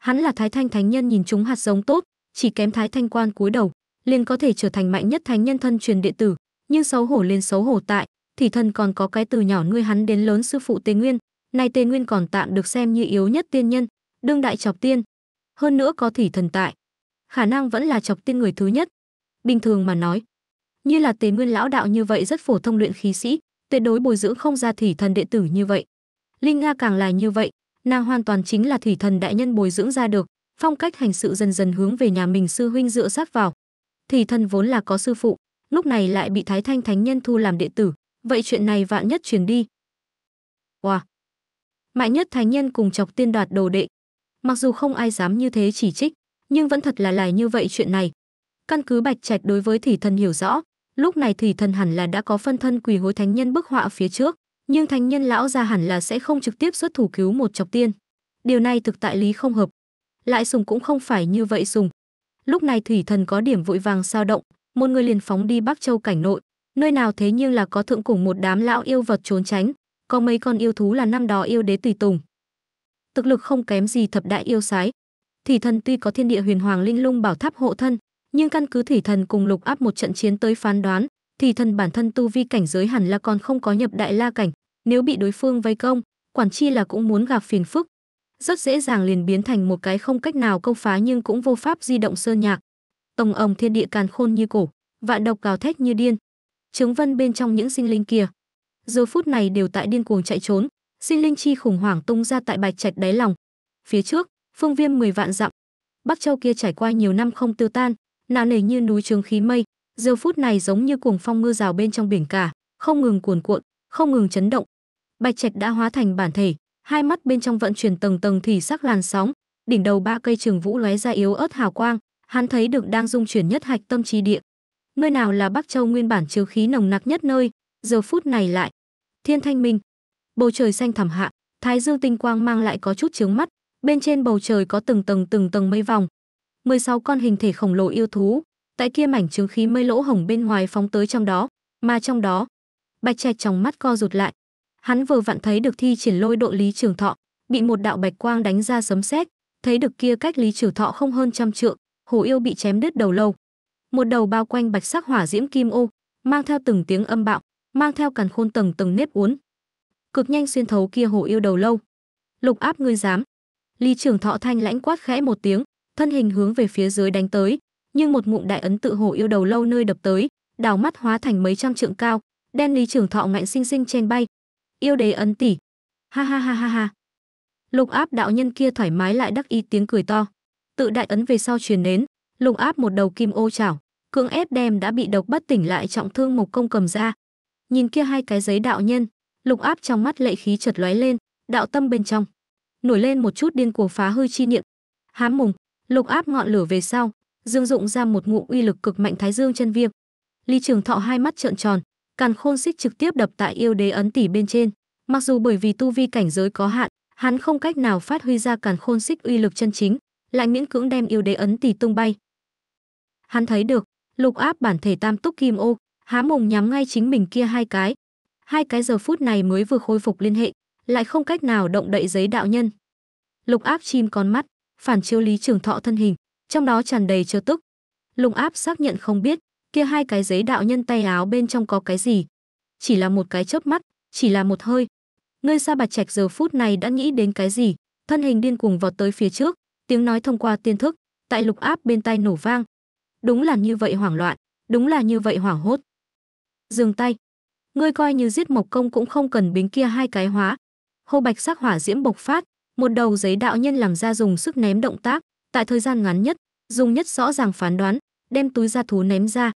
Hắn là Thái Thanh Thánh Nhân nhìn chúng hạt giống tốt, chỉ kém Thái Thanh Quan cúi đầu, liền có thể trở thành mạnh nhất Thánh Nhân thân truyền đệ tử. Nhưng xấu hổ lên xấu hổ tại, thủy thân còn có cái từ nhỏ nuôi hắn đến lớn sư phụ Tề Nguyên. Nay Tề Nguyên còn tạm được xem như yếu nhất tiên nhân, đương đại chọc tiên. Hơn nữa có thủy thần tại, khả năng vẫn là chọc tiên người thứ nhất. Bình thường mà nói, như là tề nguyên lão đạo như vậy rất phổ thông luyện khí sĩ tuyệt đối bồi dưỡng không ra thủy thần đệ tử như vậy linh nga càng là như vậy nàng hoàn toàn chính là thủy thần đại nhân bồi dưỡng ra được phong cách hành sự dần dần hướng về nhà mình sư huynh dựa sát vào thủy thần vốn là có sư phụ lúc này lại bị thái thanh thánh nhân thu làm đệ tử vậy chuyện này vạn nhất truyền đi wow mạnh nhất thánh nhân cùng chọc tiên đoạt đồ đệ mặc dù không ai dám như thế chỉ trích nhưng vẫn thật là lại như vậy chuyện này căn cứ bạch trạch đối với thủy thần hiểu rõ Lúc này thủy thần hẳn là đã có phân thân quỳ hối thánh nhân bức họa phía trước, nhưng thánh nhân lão gia hẳn là sẽ không trực tiếp xuất thủ cứu một chọc tiên. Điều này thực tại lý không hợp. Lại sùng cũng không phải như vậy sùng. Lúc này thủy thần có điểm vội vàng sao động, một người liền phóng đi Bắc Châu cảnh nội, nơi nào thế nhưng là có thượng cùng một đám lão yêu vật trốn tránh, có mấy con yêu thú là năm đó yêu đế tùy tùng. Thực lực không kém gì thập đại yêu sái. Thủy thần tuy có thiên địa huyền hoàng linh lung bảo tháp hộ thân, nhưng căn cứ thủy thần cùng lục áp một trận chiến tới phán đoán thủy thần bản thân tu vi cảnh giới hẳn là còn không có nhập đại la cảnh nếu bị đối phương vây công quản chi là cũng muốn gặp phiền phức rất dễ dàng liền biến thành một cái không cách nào công phá nhưng cũng vô pháp di động sơn nhạc tổng ông thiên địa càn khôn như cổ vạn độc gào thét như điên chứng vân bên trong những sinh linh kia giờ phút này đều tại điên cuồng chạy trốn sinh linh chi khủng hoảng tung ra tại bạch trạch đáy lòng phía trước phương viêm 10 vạn dặm bắc châu kia trải qua nhiều năm không tiêu tan nào nề như núi trường khí mây, giờ phút này giống như cuồng phong mưa rào bên trong biển cả, không ngừng cuồn cuộn, không ngừng chấn động. Bạch Trạch đã hóa thành bản thể, hai mắt bên trong vận chuyển tầng tầng thì sắc làn sóng, đỉnh đầu ba cây trường vũ lóe ra yếu ớt hào quang, hắn thấy được đang dung chuyển nhất hạch tâm trí địa. Nơi nào là Bắc Châu nguyên bản chứa khí nồng nặc nhất nơi, giờ phút này lại thiên thanh minh, bầu trời xanh thẳm hạ, thái dương tinh quang mang lại có chút chướng mắt, bên trên bầu trời có từng tầng từng tầng mây vòng, 16 con hình thể khổng lồ yêu thú, tại kia mảnh trướng khí mây lỗ hồng bên ngoài phóng tới trong đó, mà trong đó, Bạch Trạch trong mắt co rụt lại. Hắn vừa vặn thấy được thi triển lôi độ Lý Trường Thọ, bị một đạo bạch quang đánh ra sấm sét, thấy được kia cách Lý Trường Thọ không hơn trăm trượng, hồ yêu bị chém đứt đầu lâu. Một đầu bao quanh bạch sắc hỏa diễm kim ô, mang theo từng tiếng âm bạo, mang theo càn khôn tầng tầng nếp uốn. Cực nhanh xuyên thấu kia hồ yêu đầu lâu. Lục áp ngươi dám. Lý Trường Thọ thanh lãnh quát khẽ một tiếng, thân hình hướng về phía dưới đánh tới, nhưng một ngụm đại ấn tự hổ yêu đầu lâu nơi đập tới, đào mắt hóa thành mấy trăm trượng cao, đen lý trưởng thọ ngạnh sinh sinh chen bay. Yêu đế ấn tỷ. Ha ha ha ha ha. Lục Áp đạo nhân kia thoải mái lại đắc ý tiếng cười to. Tự đại ấn về sau truyền đến, Lục Áp một đầu kim ô chảo, cưỡng ép đem đã bị độc bất tỉnh lại trọng thương một công cầm ra. Nhìn kia hai cái giấy đạo nhân, Lục Áp trong mắt lệ khí chợt lóe lên, đạo tâm bên trong nổi lên một chút điên cuồng phá hư chi niệm. Hám mùng, lục áp ngọn lửa về sau dương dụng ra một ngụm uy lực cực mạnh thái dương chân viêm Lý trường thọ hai mắt trợn tròn càn khôn xích trực tiếp đập tại yêu đế ấn tỷ bên trên mặc dù bởi vì tu vi cảnh giới có hạn hắn không cách nào phát huy ra càn khôn xích uy lực chân chính lại miễn cưỡng đem yêu đế ấn tỷ tung bay hắn thấy được lục áp bản thể tam túc kim ô há mùng nhắm ngay chính mình kia hai cái hai cái giờ phút này mới vừa khôi phục liên hệ lại không cách nào động đậy giấy đạo nhân lục áp chim con mắt phản chiếu lý trường thọ thân hình trong đó tràn đầy chớ tức lùng áp xác nhận không biết kia hai cái giấy đạo nhân tay áo bên trong có cái gì chỉ là một cái chớp mắt chỉ là một hơi ngươi sa bạch trạch giờ phút này đã nghĩ đến cái gì thân hình điên cuồng vọt tới phía trước tiếng nói thông qua tiên thức tại lục áp bên tai nổ vang đúng là như vậy hoảng loạn đúng là như vậy hoảng hốt dừng tay ngươi coi như giết mộc công cũng không cần bính kia hai cái hóa hô bạch sắc hỏa diễm bộc phát một đầu giấy đạo nhân làm ra dùng sức ném động tác tại thời gian ngắn nhất dùng nhất rõ ràng phán đoán đem túi da thú ném ra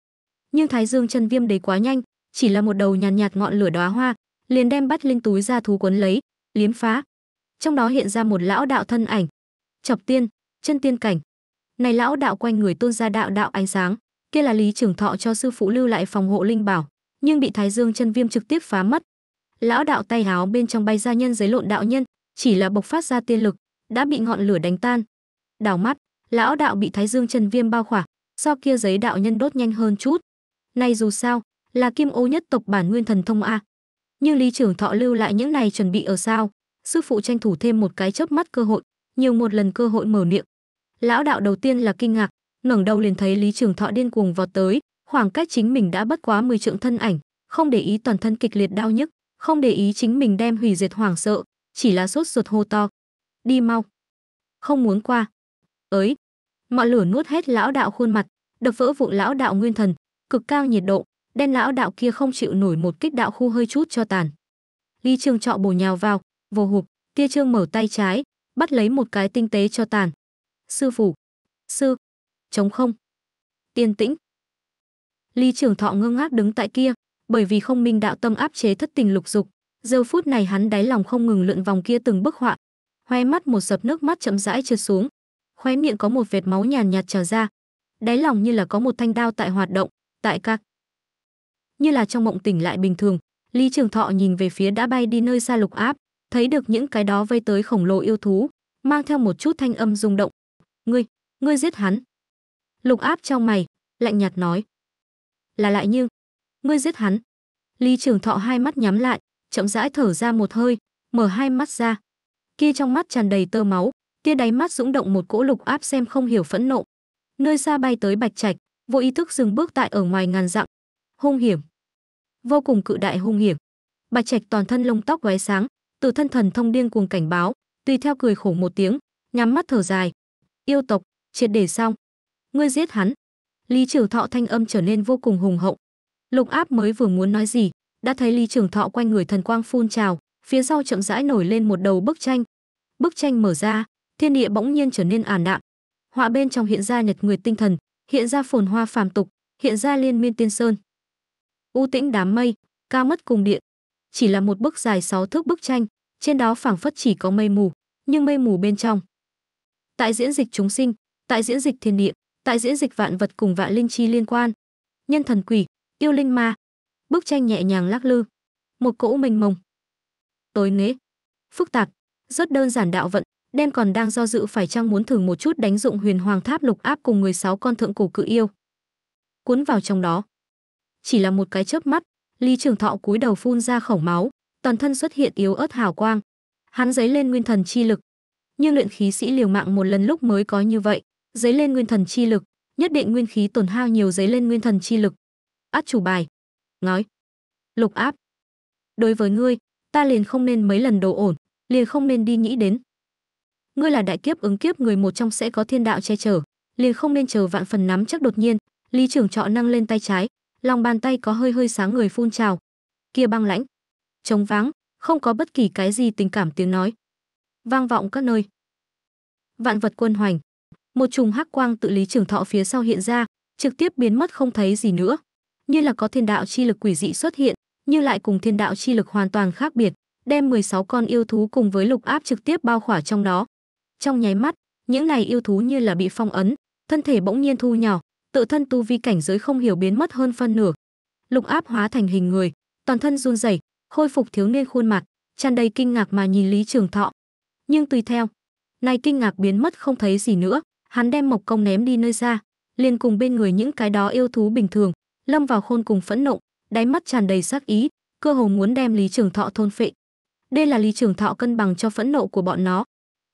nhưng thái dương chân viêm đấy quá nhanh chỉ là một đầu nhàn nhạt, nhạt ngọn lửa đóa hoa liền đem bắt linh túi da thú quấn lấy liếm phá trong đó hiện ra một lão đạo thân ảnh chọc tiên chân tiên cảnh này lão đạo quanh người tôn ra đạo đạo ánh sáng kia là lý trưởng thọ cho sư phụ lưu lại phòng hộ linh bảo nhưng bị thái dương chân viêm trực tiếp phá mất lão đạo tay háo bên trong bay ra nhân giấy lộn đạo nhân chỉ là bộc phát ra tiên lực, đã bị ngọn lửa đánh tan. Đảo mắt, lão đạo bị Thái Dương chân viêm bao khỏa, sau kia giấy đạo nhân đốt nhanh hơn chút. Nay dù sao, là kim ô nhất tộc bản nguyên thần thông a. Như Lý trưởng thọ lưu lại những này chuẩn bị ở sao, sư phụ tranh thủ thêm một cái chớp mắt cơ hội, nhiều một lần cơ hội mở miệng. Lão đạo đầu tiên là kinh ngạc, ngẩng đầu liền thấy Lý trưởng Thọ điên cuồng vọt tới, khoảng cách chính mình đã bất quá mười trượng thân ảnh, không để ý toàn thân kịch liệt đau nhức, không để ý chính mình đem hủy diệt hoảng sợ, chỉ là sốt ruột hô to. Đi mau. Không muốn qua. Ấy. mọi lửa nuốt hết lão đạo khuôn mặt, đập vỡ vụ lão đạo nguyên thần, cực cao nhiệt độ, đen lão đạo kia không chịu nổi một kích đạo khu hơi chút cho tàn. Ly Trương trọ bổ nhào vào, vô hụp, tia trương mở tay trái, bắt lấy một cái tinh tế cho tàn. Sư phụ Sư. Chống không. Tiên tĩnh. Ly Trường Thọ ngơ ngác đứng tại kia, bởi vì không minh đạo tâm áp chế thất tình lục dục, giờ phút này hắn đáy lòng không ngừng lượn vòng kia từng bức họa khoe mắt một sập nước mắt chậm rãi trượt xuống khoe miệng có một vệt máu nhàn nhạt trào ra đáy lòng như là có một thanh đao tại hoạt động tại các như là trong mộng tỉnh lại bình thường lý trường thọ nhìn về phía đã bay đi nơi xa lục áp thấy được những cái đó vây tới khổng lồ yêu thú mang theo một chút thanh âm rung động ngươi ngươi giết hắn lục áp trong mày lạnh nhạt nói là lại như ngươi giết hắn lý trường thọ hai mắt nhắm lại chậm rãi thở ra một hơi, mở hai mắt ra. Kia trong mắt tràn đầy tơ máu, tia đáy mắt dũng động một cỗ lục áp xem không hiểu phẫn nộ. Nơi xa bay tới Bạch Trạch, vô ý thức dừng bước tại ở ngoài ngàn dặm. Hung hiểm. Vô cùng cự đại hung hiểm. Bạch Trạch toàn thân lông tóc lóe sáng, từ thân thần thông điên cuồng cảnh báo, tùy theo cười khổ một tiếng, nhắm mắt thở dài. Yêu tộc, triệt để xong. Ngươi giết hắn. Lý Trử Thọ thanh âm trở nên vô cùng hùng hậu. Lục Áp mới vừa muốn nói gì, đã thấy Lý Trường Thọ quanh người thần quang phun trào, phía sau chậm rãi nổi lên một đầu bức tranh. Bức tranh mở ra, thiên địa bỗng nhiên trở nên ảm đạm. Họa bên trong hiện ra nhật nguyệt tinh thần, hiện ra phồn hoa phàm tục, hiện ra liên miên tiên sơn. U tĩnh đám mây, cao mất cùng điện. Chỉ là một bức dài sáu thước bức tranh, trên đó phảng phất chỉ có mây mù, nhưng mây mù bên trong. Tại diễn dịch chúng sinh, tại diễn dịch thiên địa, tại diễn dịch vạn vật cùng vạn linh chi liên quan. Nhân thần quỷ, yêu linh ma, bức tranh nhẹ nhàng lắc lư một cỗ mênh mông tối nế phức tạp rất đơn giản đạo vận đen còn đang do dự phải chăng muốn thử một chút đánh dụng huyền hoàng tháp lục áp cùng 16 con thượng cổ cự yêu cuốn vào trong đó chỉ là một cái chớp mắt ly trường thọ cúi đầu phun ra khổng máu toàn thân xuất hiện yếu ớt hào quang hắn giấy lên nguyên thần chi lực nhưng luyện khí sĩ liều mạng một lần lúc mới có như vậy giấy lên nguyên thần chi lực nhất định nguyên khí tổn hao nhiều giấy lên nguyên thần chi lực át chủ bài nói. Lục áp. Đối với ngươi, ta liền không nên mấy lần đồ ổn, liền không nên đi nghĩ đến. Ngươi là đại kiếp ứng kiếp người một trong sẽ có thiên đạo che chở, liền không nên chờ vạn phần nắm chắc đột nhiên, Lý trưởng trọ nâng lên tay trái, lòng bàn tay có hơi hơi sáng người phun trào. Kia băng lãnh, trống vắng, không có bất kỳ cái gì tình cảm tiếng nói. Vang vọng các nơi. Vạn vật quân hoành, một chùm hắc quang tự Lý trưởng thọ phía sau hiện ra, trực tiếp biến mất không thấy gì nữa như là có thiên đạo chi lực quỷ dị xuất hiện, như lại cùng thiên đạo chi lực hoàn toàn khác biệt, đem 16 con yêu thú cùng với lục áp trực tiếp bao khỏa trong đó. Trong nháy mắt, những này yêu thú như là bị phong ấn, thân thể bỗng nhiên thu nhỏ, tự thân tu vi cảnh giới không hiểu biến mất hơn phân nửa. Lục áp hóa thành hình người, toàn thân run rẩy, khôi phục thiếu niên khuôn mặt, tràn đầy kinh ngạc mà nhìn Lý Trường Thọ. Nhưng tùy theo, này kinh ngạc biến mất không thấy gì nữa, hắn đem mộc công ném đi nơi xa, liền cùng bên người những cái đó yêu thú bình thường, lâm vào khôn cùng phẫn nộ đáy mắt tràn đầy sắc ý cơ hồ muốn đem lý trường thọ thôn phệ đây là lý trường thọ cân bằng cho phẫn nộ của bọn nó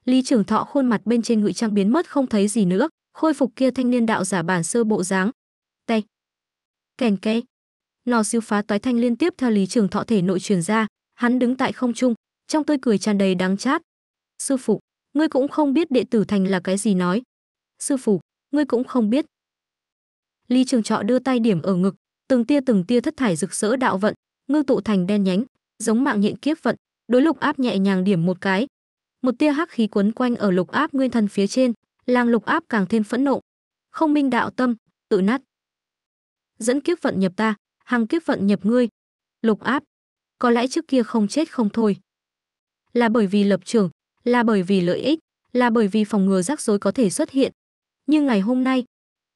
lý trường thọ khuôn mặt bên trên ngụy trang biến mất không thấy gì nữa khôi phục kia thanh niên đạo giả bản sơ bộ dáng tay kèn kê lò siêu phá toái thanh liên tiếp theo lý trường thọ thể nội truyền ra hắn đứng tại không trung trong tươi cười tràn đầy đáng chát sư phụ ngươi cũng không biết đệ tử thành là cái gì nói sư phụ ngươi cũng không biết Lý Trường Trọ đưa tay điểm ở ngực, từng tia từng tia thất thải rực rỡ đạo vận, ngưng tụ thành đen nhánh, giống mạng nhện kiếp vận, đối lục áp nhẹ nhàng điểm một cái. Một tia hắc khí quấn quanh ở lục áp nguyên thân phía trên, làng lục áp càng thêm phẫn nộ. Không minh đạo tâm, tự nát. Dẫn kiếp vận nhập ta, hằng kiếp vận nhập ngươi. Lục áp, có lẽ trước kia không chết không thôi. Là bởi vì lập trường, là bởi vì lợi ích, là bởi vì phòng ngừa rắc rối có thể xuất hiện. Nhưng ngày hôm nay,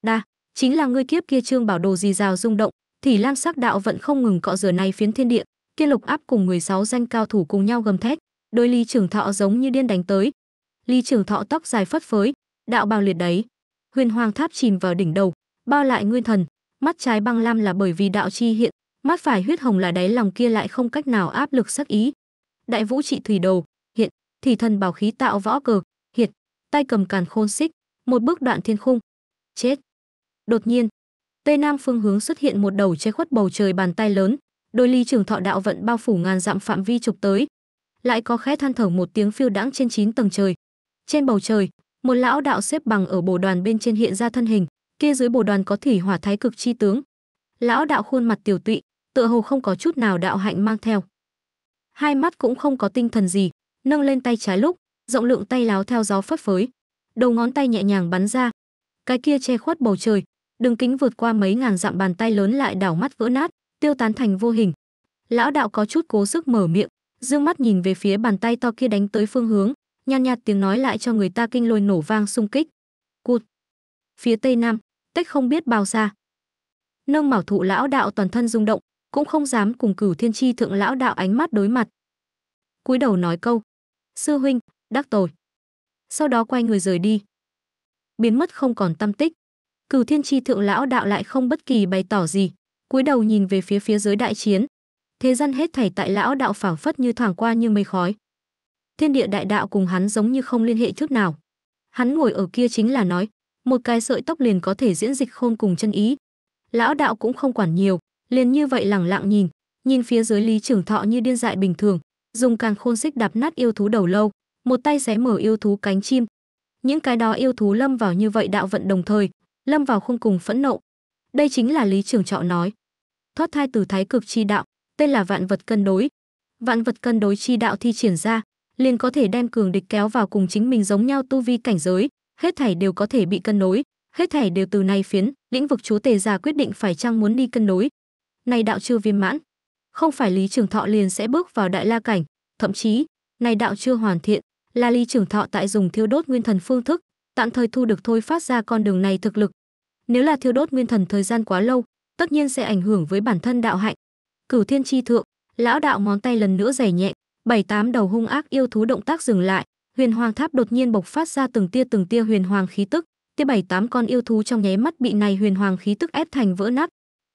đa, chính là ngươi kiếp kia trương bảo đồ gì rào rung động thì lam sắc đạo vẫn không ngừng cọ rửa này phiến thiên địa kiên lục áp cùng 16 danh cao thủ cùng nhau gầm thét đôi ly trưởng thọ giống như điên đánh tới ly trưởng thọ tóc dài phất phới đạo bào liệt đấy huyền hoàng tháp chìm vào đỉnh đầu bao lại nguyên thần mắt trái băng lam là bởi vì đạo chi hiện mắt phải huyết hồng là đáy lòng kia lại không cách nào áp lực sắc ý đại vũ trị thủy đầu hiện thì thần bảo khí tạo võ cờ hiệt tay cầm càn khôn xích một bước đoạn thiên khung chết Đột nhiên, Tây Nam phương hướng xuất hiện một đầu che khuất bầu trời bàn tay lớn, đôi ly trường thọ đạo vận bao phủ ngàn dặm phạm vi trục tới. Lại có khẽ than thở một tiếng phiêu đãng trên chín tầng trời. Trên bầu trời, một lão đạo xếp bằng ở bồ đoàn bên trên hiện ra thân hình, kia dưới bồ đoàn có thủy hỏa thái cực chi tướng. Lão đạo khuôn mặt tiểu tụy, tựa hồ không có chút nào đạo hạnh mang theo. Hai mắt cũng không có tinh thần gì, nâng lên tay trái lúc, rộng lượng tay láo theo gió phất phới, đầu ngón tay nhẹ nhàng bắn ra. Cái kia che khuất bầu trời, đường kính vượt qua mấy ngàn dặm bàn tay lớn lại đảo mắt vỡ nát tiêu tán thành vô hình lão đạo có chút cố sức mở miệng dương mắt nhìn về phía bàn tay to kia đánh tới phương hướng nhàn nhạt tiếng nói lại cho người ta kinh lôi nổ vang xung kích cụt phía tây nam tách không biết bao xa nâng mảo thụ lão đạo toàn thân rung động cũng không dám cùng cửu thiên tri thượng lão đạo ánh mắt đối mặt cúi đầu nói câu sư huynh đắc tội sau đó quay người rời đi biến mất không còn tâm tích cửu thiên tri thượng lão đạo lại không bất kỳ bày tỏ gì cúi đầu nhìn về phía phía dưới đại chiến thế gian hết thảy tại lão đạo phảng phất như thoảng qua như mây khói thiên địa đại đạo cùng hắn giống như không liên hệ chút nào hắn ngồi ở kia chính là nói một cái sợi tóc liền có thể diễn dịch khôn cùng chân ý lão đạo cũng không quản nhiều liền như vậy lẳng lặng nhìn nhìn phía dưới lý trưởng thọ như điên dại bình thường dùng càng khôn xích đạp nát yêu thú đầu lâu một tay xé mở yêu thú cánh chim những cái đó yêu thú lâm vào như vậy đạo vận đồng thời lâm vào khung cùng phẫn nộ. Đây chính là Lý Trường Trọ nói. Thoát thai từ thái cực chi đạo, tên là vạn vật cân đối. Vạn vật cân đối chi đạo thi triển ra, liền có thể đem cường địch kéo vào cùng chính mình giống nhau tu vi cảnh giới, hết thảy đều có thể bị cân đối, hết thảy đều từ nay phiến, lĩnh vực chúa tề già quyết định phải chăng muốn đi cân đối. Này đạo chưa viên mãn, không phải Lý Trường Thọ liền sẽ bước vào đại la cảnh, thậm chí, này đạo chưa hoàn thiện, là Lý Trường Thọ tại dùng thiêu đốt nguyên thần phương thức, tạm thời thu được thôi phát ra con đường này thực lực, nếu là thiêu đốt nguyên thần thời gian quá lâu, tất nhiên sẽ ảnh hưởng với bản thân đạo hạnh. Cửu Thiên chi thượng, lão đạo ngón tay lần nữa rẻ nhẹ, bảy tám đầu hung ác yêu thú động tác dừng lại, huyền hoàng tháp đột nhiên bộc phát ra từng tia từng tia huyền hoàng khí tức, tia bảy tám con yêu thú trong nháy mắt bị này huyền hoàng khí tức ép thành vỡ nát.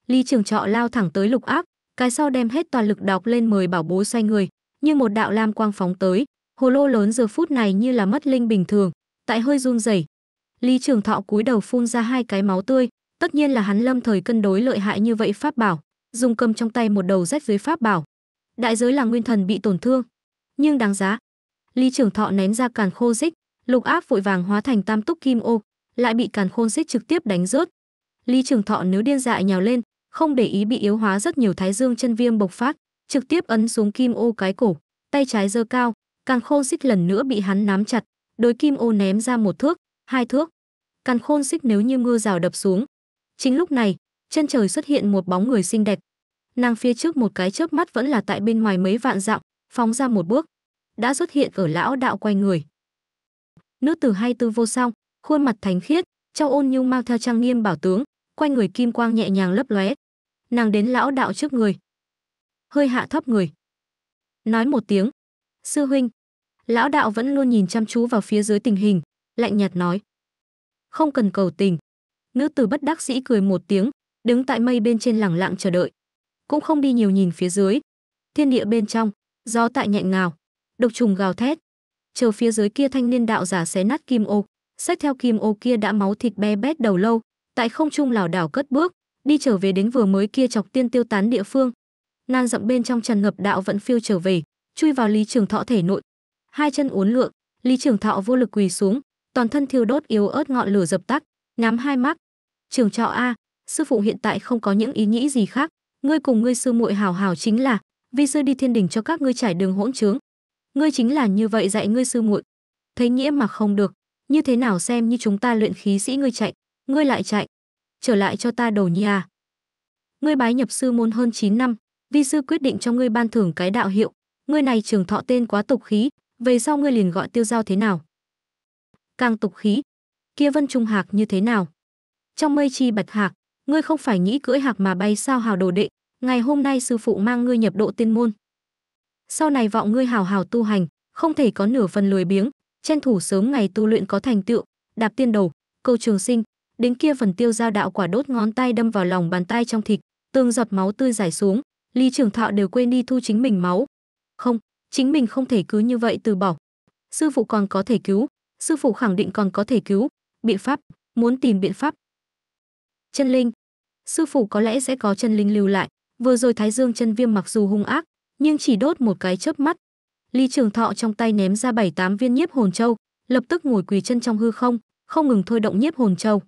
Ly Trường Trọ lao thẳng tới Lục Ác, cái sau đem hết toàn lực đọc lên mời bảo bối xoay người, nhưng một đạo lam quang phóng tới, hồ lô lớn giờ phút này như là mất linh bình thường, tại hơi run rẩy, Lý Trường Thọ cúi đầu phun ra hai cái máu tươi, tất nhiên là hắn lâm thời cân đối lợi hại như vậy pháp bảo, dùng cầm trong tay một đầu rách dưới pháp bảo. Đại giới là nguyên thần bị tổn thương, nhưng đáng giá. Lý Trường Thọ nén ra càn khô xích, lục áp vội vàng hóa thành tam túc kim ô, lại bị càn khôn xích trực tiếp đánh rớt. Lý Trường Thọ nếu điên dại nhào lên, không để ý bị yếu hóa rất nhiều thái dương chân viêm bộc phát, trực tiếp ấn xuống kim ô cái cổ, tay trái giơ cao, càn khôn xích lần nữa bị hắn nắm chặt, đối kim ô ném ra một thước, hai thước càn khôn xích nếu như mưa rào đập xuống. Chính lúc này, chân trời xuất hiện một bóng người xinh đẹp. Nàng phía trước một cái chớp mắt vẫn là tại bên ngoài mấy vạn dặm, phóng ra một bước, đã xuất hiện ở lão đạo quay người. Nữ tử hai tư vô song, khuôn mặt thánh khiết, trao ôn nhu mang theo trang nghiêm bảo tướng, quay người kim quang nhẹ nhàng lấp lóe. Nàng đến lão đạo trước người, hơi hạ thấp người, nói một tiếng, "Sư huynh." Lão đạo vẫn luôn nhìn chăm chú vào phía dưới tình hình, lạnh nhạt nói, không cần cầu tình. Nữ tử bất đắc sĩ cười một tiếng, đứng tại mây bên trên lẳng lặng chờ đợi. Cũng không đi nhiều nhìn phía dưới. Thiên địa bên trong, gió tại nhẹ ngào, độc trùng gào thét. Chờ phía dưới kia thanh niên đạo giả xé nát kim ô, sách theo kim ô kia đã máu thịt be bét đầu lâu, tại không trung lảo đảo cất bước, đi trở về đến vừa mới kia chọc tiên tiêu tán địa phương. Nan rậm bên trong tràn ngập đạo vẫn phiêu trở về, chui vào Lý Trường Thọ thể nội. Hai chân uốn lượn, Lý Trường Thọ vô lực quỳ xuống, toàn thân thiêu đốt yếu ớt ngọn lửa dập tắt, nhắm hai mắt. Trường trọ A, sư phụ hiện tại không có những ý nghĩ gì khác, ngươi cùng ngươi sư muội hào hào chính là, vi sư đi thiên đình cho các ngươi trải đường hỗn trướng. Ngươi chính là như vậy dạy ngươi sư muội. Thấy nghĩa mà không được, như thế nào xem như chúng ta luyện khí sĩ ngươi chạy, ngươi lại chạy. Trở lại cho ta đồ nhi à. Ngươi bái nhập sư môn hơn 9 năm, vi sư quyết định cho ngươi ban thưởng cái đạo hiệu, ngươi này trường thọ tên quá tục khí, về sau ngươi liền gọi tiêu giao thế nào? tăng Tục Khí, kia Vân Trung Hạc như thế nào? Trong mây chi bạch hạc, ngươi không phải nghĩ cưỡi hạc mà bay sao hào đồ đệ, ngày hôm nay sư phụ mang ngươi nhập độ tiên môn. Sau này vọng ngươi hào hào tu hành, không thể có nửa phần lười biếng, tranh thủ sớm ngày tu luyện có thành tựu, đạp tiên đầu, câu trường sinh, đến kia phần tiêu giao đạo quả đốt ngón tay đâm vào lòng bàn tay trong thịt, tương giọt máu tươi giải xuống, Lý Trường Thọ đều quên đi thu chính mình máu. Không, chính mình không thể cứ như vậy từ bỏ. Sư phụ còn có thể cứu, sư phụ khẳng định còn có thể cứu biện pháp muốn tìm biện pháp chân linh sư phụ có lẽ sẽ có chân linh lưu lại vừa rồi thái dương chân viêm mặc dù hung ác nhưng chỉ đốt một cái chớp mắt ly trường thọ trong tay ném ra bảy tám viên nhiếp hồn châu lập tức ngồi quỳ chân trong hư không không ngừng thôi động nhiếp hồn châu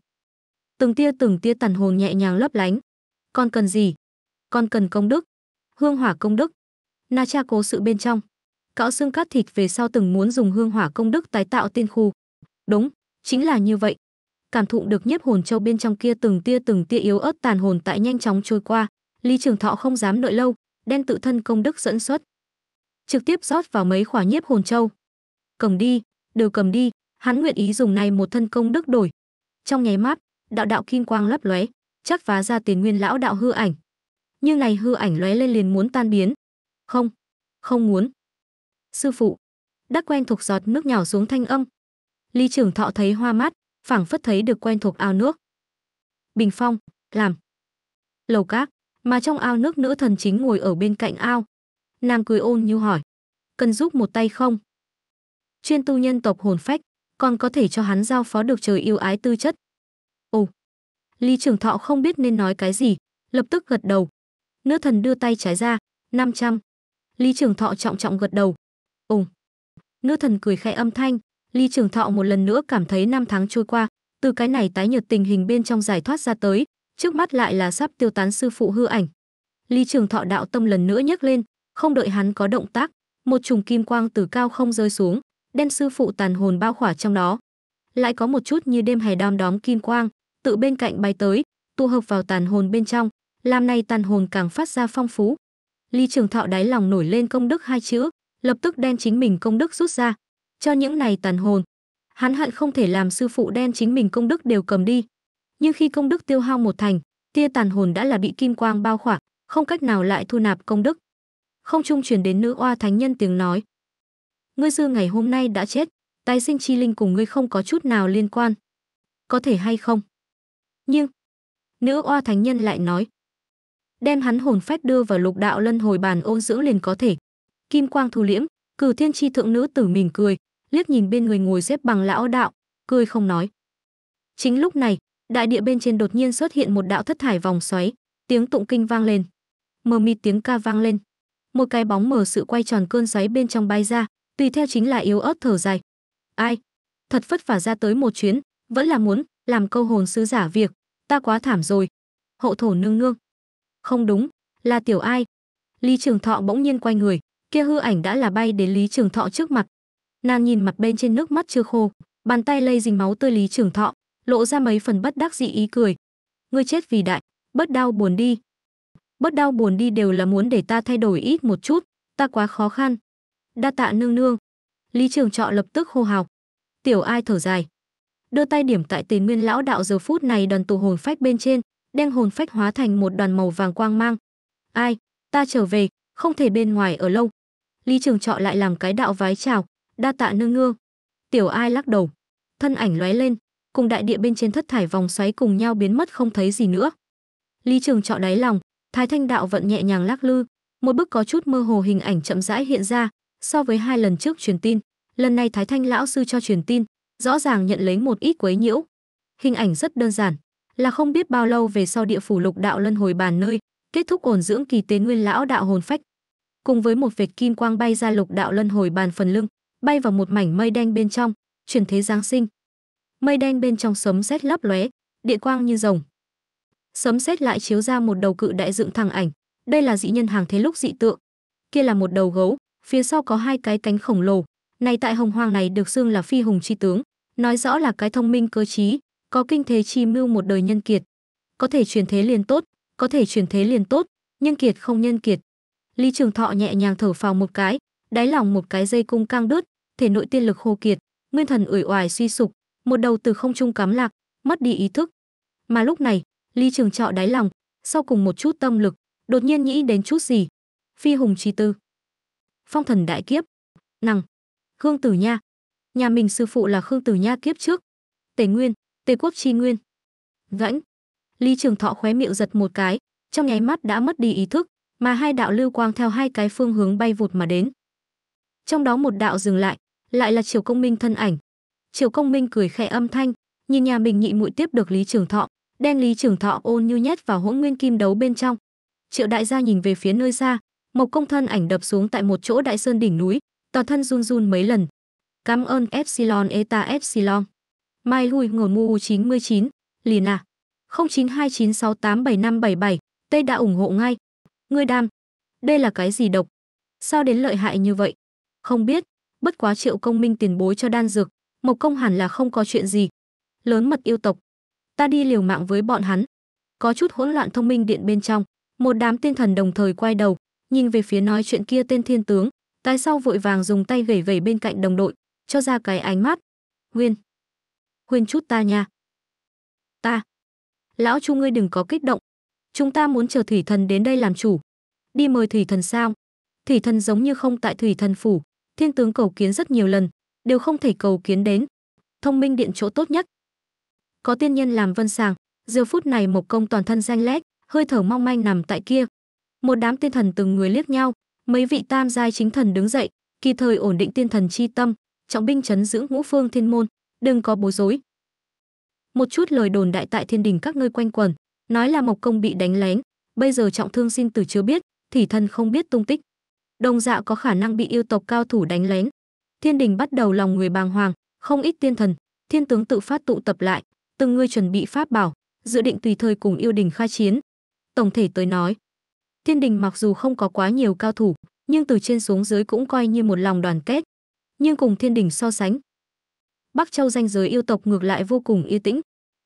từng tia từng tia tàn hồn nhẹ nhàng lấp lánh con cần gì con cần công đức hương hỏa công đức na cha cố sự bên trong cạo xương cắt thịt về sau từng muốn dùng hương hỏa công đức tái tạo tiên khu. Đúng, chính là như vậy. Cảm thụ được nhiếp hồn châu bên trong kia từng tia từng tia yếu ớt tàn hồn tại nhanh chóng trôi qua, Lý Trường Thọ không dám đợi lâu, đem tự thân công đức dẫn xuất, trực tiếp rót vào mấy khỏa nhiếp hồn châu. Cầm đi, đều cầm đi, hắn nguyện ý dùng này một thân công đức đổi. Trong nháy mắt, đạo đạo kim quang lấp lóe, chắc phá ra tiền nguyên lão đạo hư ảnh. Nhưng này hư ảnh lóe lên liền muốn tan biến. Không, không muốn sư phụ đã quen thuộc giọt nước nhỏ xuống thanh âm ly trưởng thọ thấy hoa mắt phảng phất thấy được quen thuộc ao nước bình phong làm lầu cát mà trong ao nước nữ thần chính ngồi ở bên cạnh ao nàng cười ôn như hỏi cần giúp một tay không chuyên tu nhân tộc hồn phách còn có thể cho hắn giao phó được trời yêu ái tư chất ồ ly trưởng thọ không biết nên nói cái gì lập tức gật đầu nữ thần đưa tay trái ra 500. Lý trưởng Thọ trọng trọng gật đầu, nữ thần cười khẽ âm thanh ly trường thọ một lần nữa cảm thấy năm tháng trôi qua từ cái này tái nhợt tình hình bên trong giải thoát ra tới trước mắt lại là sắp tiêu tán sư phụ hư ảnh ly trường thọ đạo tâm lần nữa nhấc lên không đợi hắn có động tác một chùm kim quang từ cao không rơi xuống đem sư phụ tàn hồn bao khỏa trong đó lại có một chút như đêm hè đom đóm kim quang tự bên cạnh bay tới tụ hợp vào tàn hồn bên trong làm này tàn hồn càng phát ra phong phú ly trường thọ đáy lòng nổi lên công đức hai chữ lập tức đen chính mình công đức rút ra cho những này tàn hồn hắn hận không thể làm sư phụ đen chính mình công đức đều cầm đi nhưng khi công đức tiêu hao một thành tia tàn hồn đã là bị kim quang bao khỏa không cách nào lại thu nạp công đức không trung truyền đến nữ oa thánh nhân tiếng nói ngươi dư ngày hôm nay đã chết tái sinh chi linh cùng ngươi không có chút nào liên quan có thể hay không nhưng nữ oa thánh nhân lại nói đem hắn hồn phách đưa vào lục đạo lân hồi bàn ôn dưỡng liền có thể kim quang thu liễm cử thiên tri thượng nữ tử mỉm cười liếc nhìn bên người ngồi xếp bằng lão đạo cười không nói chính lúc này đại địa bên trên đột nhiên xuất hiện một đạo thất thải vòng xoáy tiếng tụng kinh vang lên mờ mịt tiếng ca vang lên một cái bóng mở sự quay tròn cơn xoáy bên trong bay ra tùy theo chính là yếu ớt thở dài ai thật vất vả ra tới một chuyến vẫn là muốn làm câu hồn sứ giả việc ta quá thảm rồi hậu thổ nương nương không đúng là tiểu ai ly trường thọ bỗng nhiên quay người kia hư ảnh đã là bay đến Lý Trường Thọ trước mặt. Nàng nhìn mặt bên trên nước mắt chưa khô, bàn tay lây dính máu tươi Lý Trường Thọ, lộ ra mấy phần bất đắc dị ý cười. Ngươi chết vì đại, bớt đau buồn đi. Bớt đau buồn đi đều là muốn để ta thay đổi ít một chút, ta quá khó khăn. Đa tạ nương nương. Lý Trường Trọ lập tức hô hào. Tiểu ai thở dài. Đưa tay điểm tại tề nguyên lão đạo giờ phút này đoàn tụ hồn phách bên trên, đen hồn phách hóa thành một đoàn màu vàng quang mang. Ai, ta trở về, không thể bên ngoài ở lâu, Lý Trường Trọ lại làm cái đạo vái chào, đa tạ nương nương. Tiểu Ai lắc đầu, thân ảnh lóe lên, cùng đại địa bên trên thất thải vòng xoáy cùng nhau biến mất không thấy gì nữa. Lý Trường Trọ đáy lòng, Thái Thanh đạo vận nhẹ nhàng lắc lư, một bức có chút mơ hồ hình ảnh chậm rãi hiện ra, so với hai lần trước truyền tin, lần này Thái Thanh lão sư cho truyền tin, rõ ràng nhận lấy một ít quấy nhiễu. Hình ảnh rất đơn giản, là không biết bao lâu về sau địa phủ lục đạo luân hồi bàn nơi, kết thúc ổn dưỡng kỳ tế nguyên lão đạo hồn phách, cùng với một vệt kim quang bay ra lục đạo luân hồi bàn phần lưng, bay vào một mảnh mây đen bên trong, chuyển thế giáng sinh. Mây đen bên trong sấm sét lấp lóe, địa quang như rồng. Sấm sét lại chiếu ra một đầu cự đại dựng thẳng ảnh, đây là dị nhân hàng thế lúc dị tượng. Kia là một đầu gấu, phía sau có hai cái cánh khổng lồ, này tại hồng hoàng này được xưng là phi hùng chi tướng, nói rõ là cái thông minh cơ trí, có kinh thế chi mưu một đời nhân kiệt. Có thể chuyển thế liền tốt, có thể chuyển thế liền tốt, nhân kiệt không nhân kiệt, Lý Trường Thọ nhẹ nhàng thở phào một cái, đáy lòng một cái dây cung căng đứt, thể nội tiên lực khô kiệt, nguyên thần ủi oải suy sụp, một đầu từ không trung cắm lạc, mất đi ý thức. Mà lúc này, Lý Trường Trọ đáy lòng, sau cùng một chút tâm lực, đột nhiên nghĩ đến chút gì. Phi hùng chi tư. Phong thần đại kiếp. Nàng. Khương Tử Nha. Nhà mình sư phụ là Khương Tử Nha kiếp trước. Tề Nguyên, Tề Quốc chi Nguyên. Gãnh. Lý Trường Thọ khóe miệng giật một cái, trong nháy mắt đã mất đi ý thức mà hai đạo lưu quang theo hai cái phương hướng bay vụt mà đến. Trong đó một đạo dừng lại, lại là Triều Công Minh thân ảnh. Triều Công Minh cười khẽ âm thanh, nhìn nhà mình nhị muội tiếp được Lý Trường Thọ, đen Lý Trường Thọ ôn như nhét vào hỗn nguyên kim đấu bên trong. Triệu đại gia nhìn về phía nơi xa, Mộc Công thân ảnh đập xuống tại một chỗ đại sơn đỉnh núi, toàn thân run run mấy lần. Cảm ơn Epsilon Eta Epsilon. Mai Hui Ngồi Mu 99, Lina. 0929687577, Tây đã ủng hộ ngay. Ngươi đam, đây là cái gì độc? Sao đến lợi hại như vậy? Không biết, bất quá triệu công minh tiền bối cho đan dược, mộc công hẳn là không có chuyện gì. Lớn mật yêu tộc, ta đi liều mạng với bọn hắn. Có chút hỗn loạn thông minh điện bên trong, một đám tiên thần đồng thời quay đầu, nhìn về phía nói chuyện kia tên thiên tướng, tái sau vội vàng dùng tay gẩy vẩy bên cạnh đồng đội, cho ra cái ánh mắt. Huyên, huyên chút ta nha. Ta, lão chu ngươi đừng có kích động, chúng ta muốn chờ thủy thần đến đây làm chủ, đi mời thủy thần sao? Thủy thần giống như không tại thủy thần phủ, thiên tướng cầu kiến rất nhiều lần, đều không thể cầu kiến đến. Thông minh điện chỗ tốt nhất. Có tiên nhân làm vân sàng, giờ phút này Mộc Công toàn thân xanh lét, hơi thở mong manh nằm tại kia. Một đám tiên thần từng người liếc nhau, mấy vị tam giai chính thần đứng dậy, kỳ thời ổn định tiên thần chi tâm, trọng binh chấn giữ ngũ phương thiên môn, đừng có bối rối. Một chút lời đồn đại tại thiên đình các nơi quanh quần nói là Mộc Công bị đánh lén, bây giờ trọng thương xin từ chưa biết, thì thân không biết tung tích. đồng Dạ có khả năng bị yêu tộc cao thủ đánh lén. Thiên đình bắt đầu lòng người bàng hoàng, không ít tiên thần, thiên tướng tự phát tụ tập lại, từng người chuẩn bị pháp bảo, dự định tùy thời cùng yêu đình khai chiến. Tổng thể tới nói, thiên đình mặc dù không có quá nhiều cao thủ, nhưng từ trên xuống dưới cũng coi như một lòng đoàn kết. Nhưng cùng thiên đình so sánh, Bắc Châu danh giới yêu tộc ngược lại vô cùng yên tĩnh.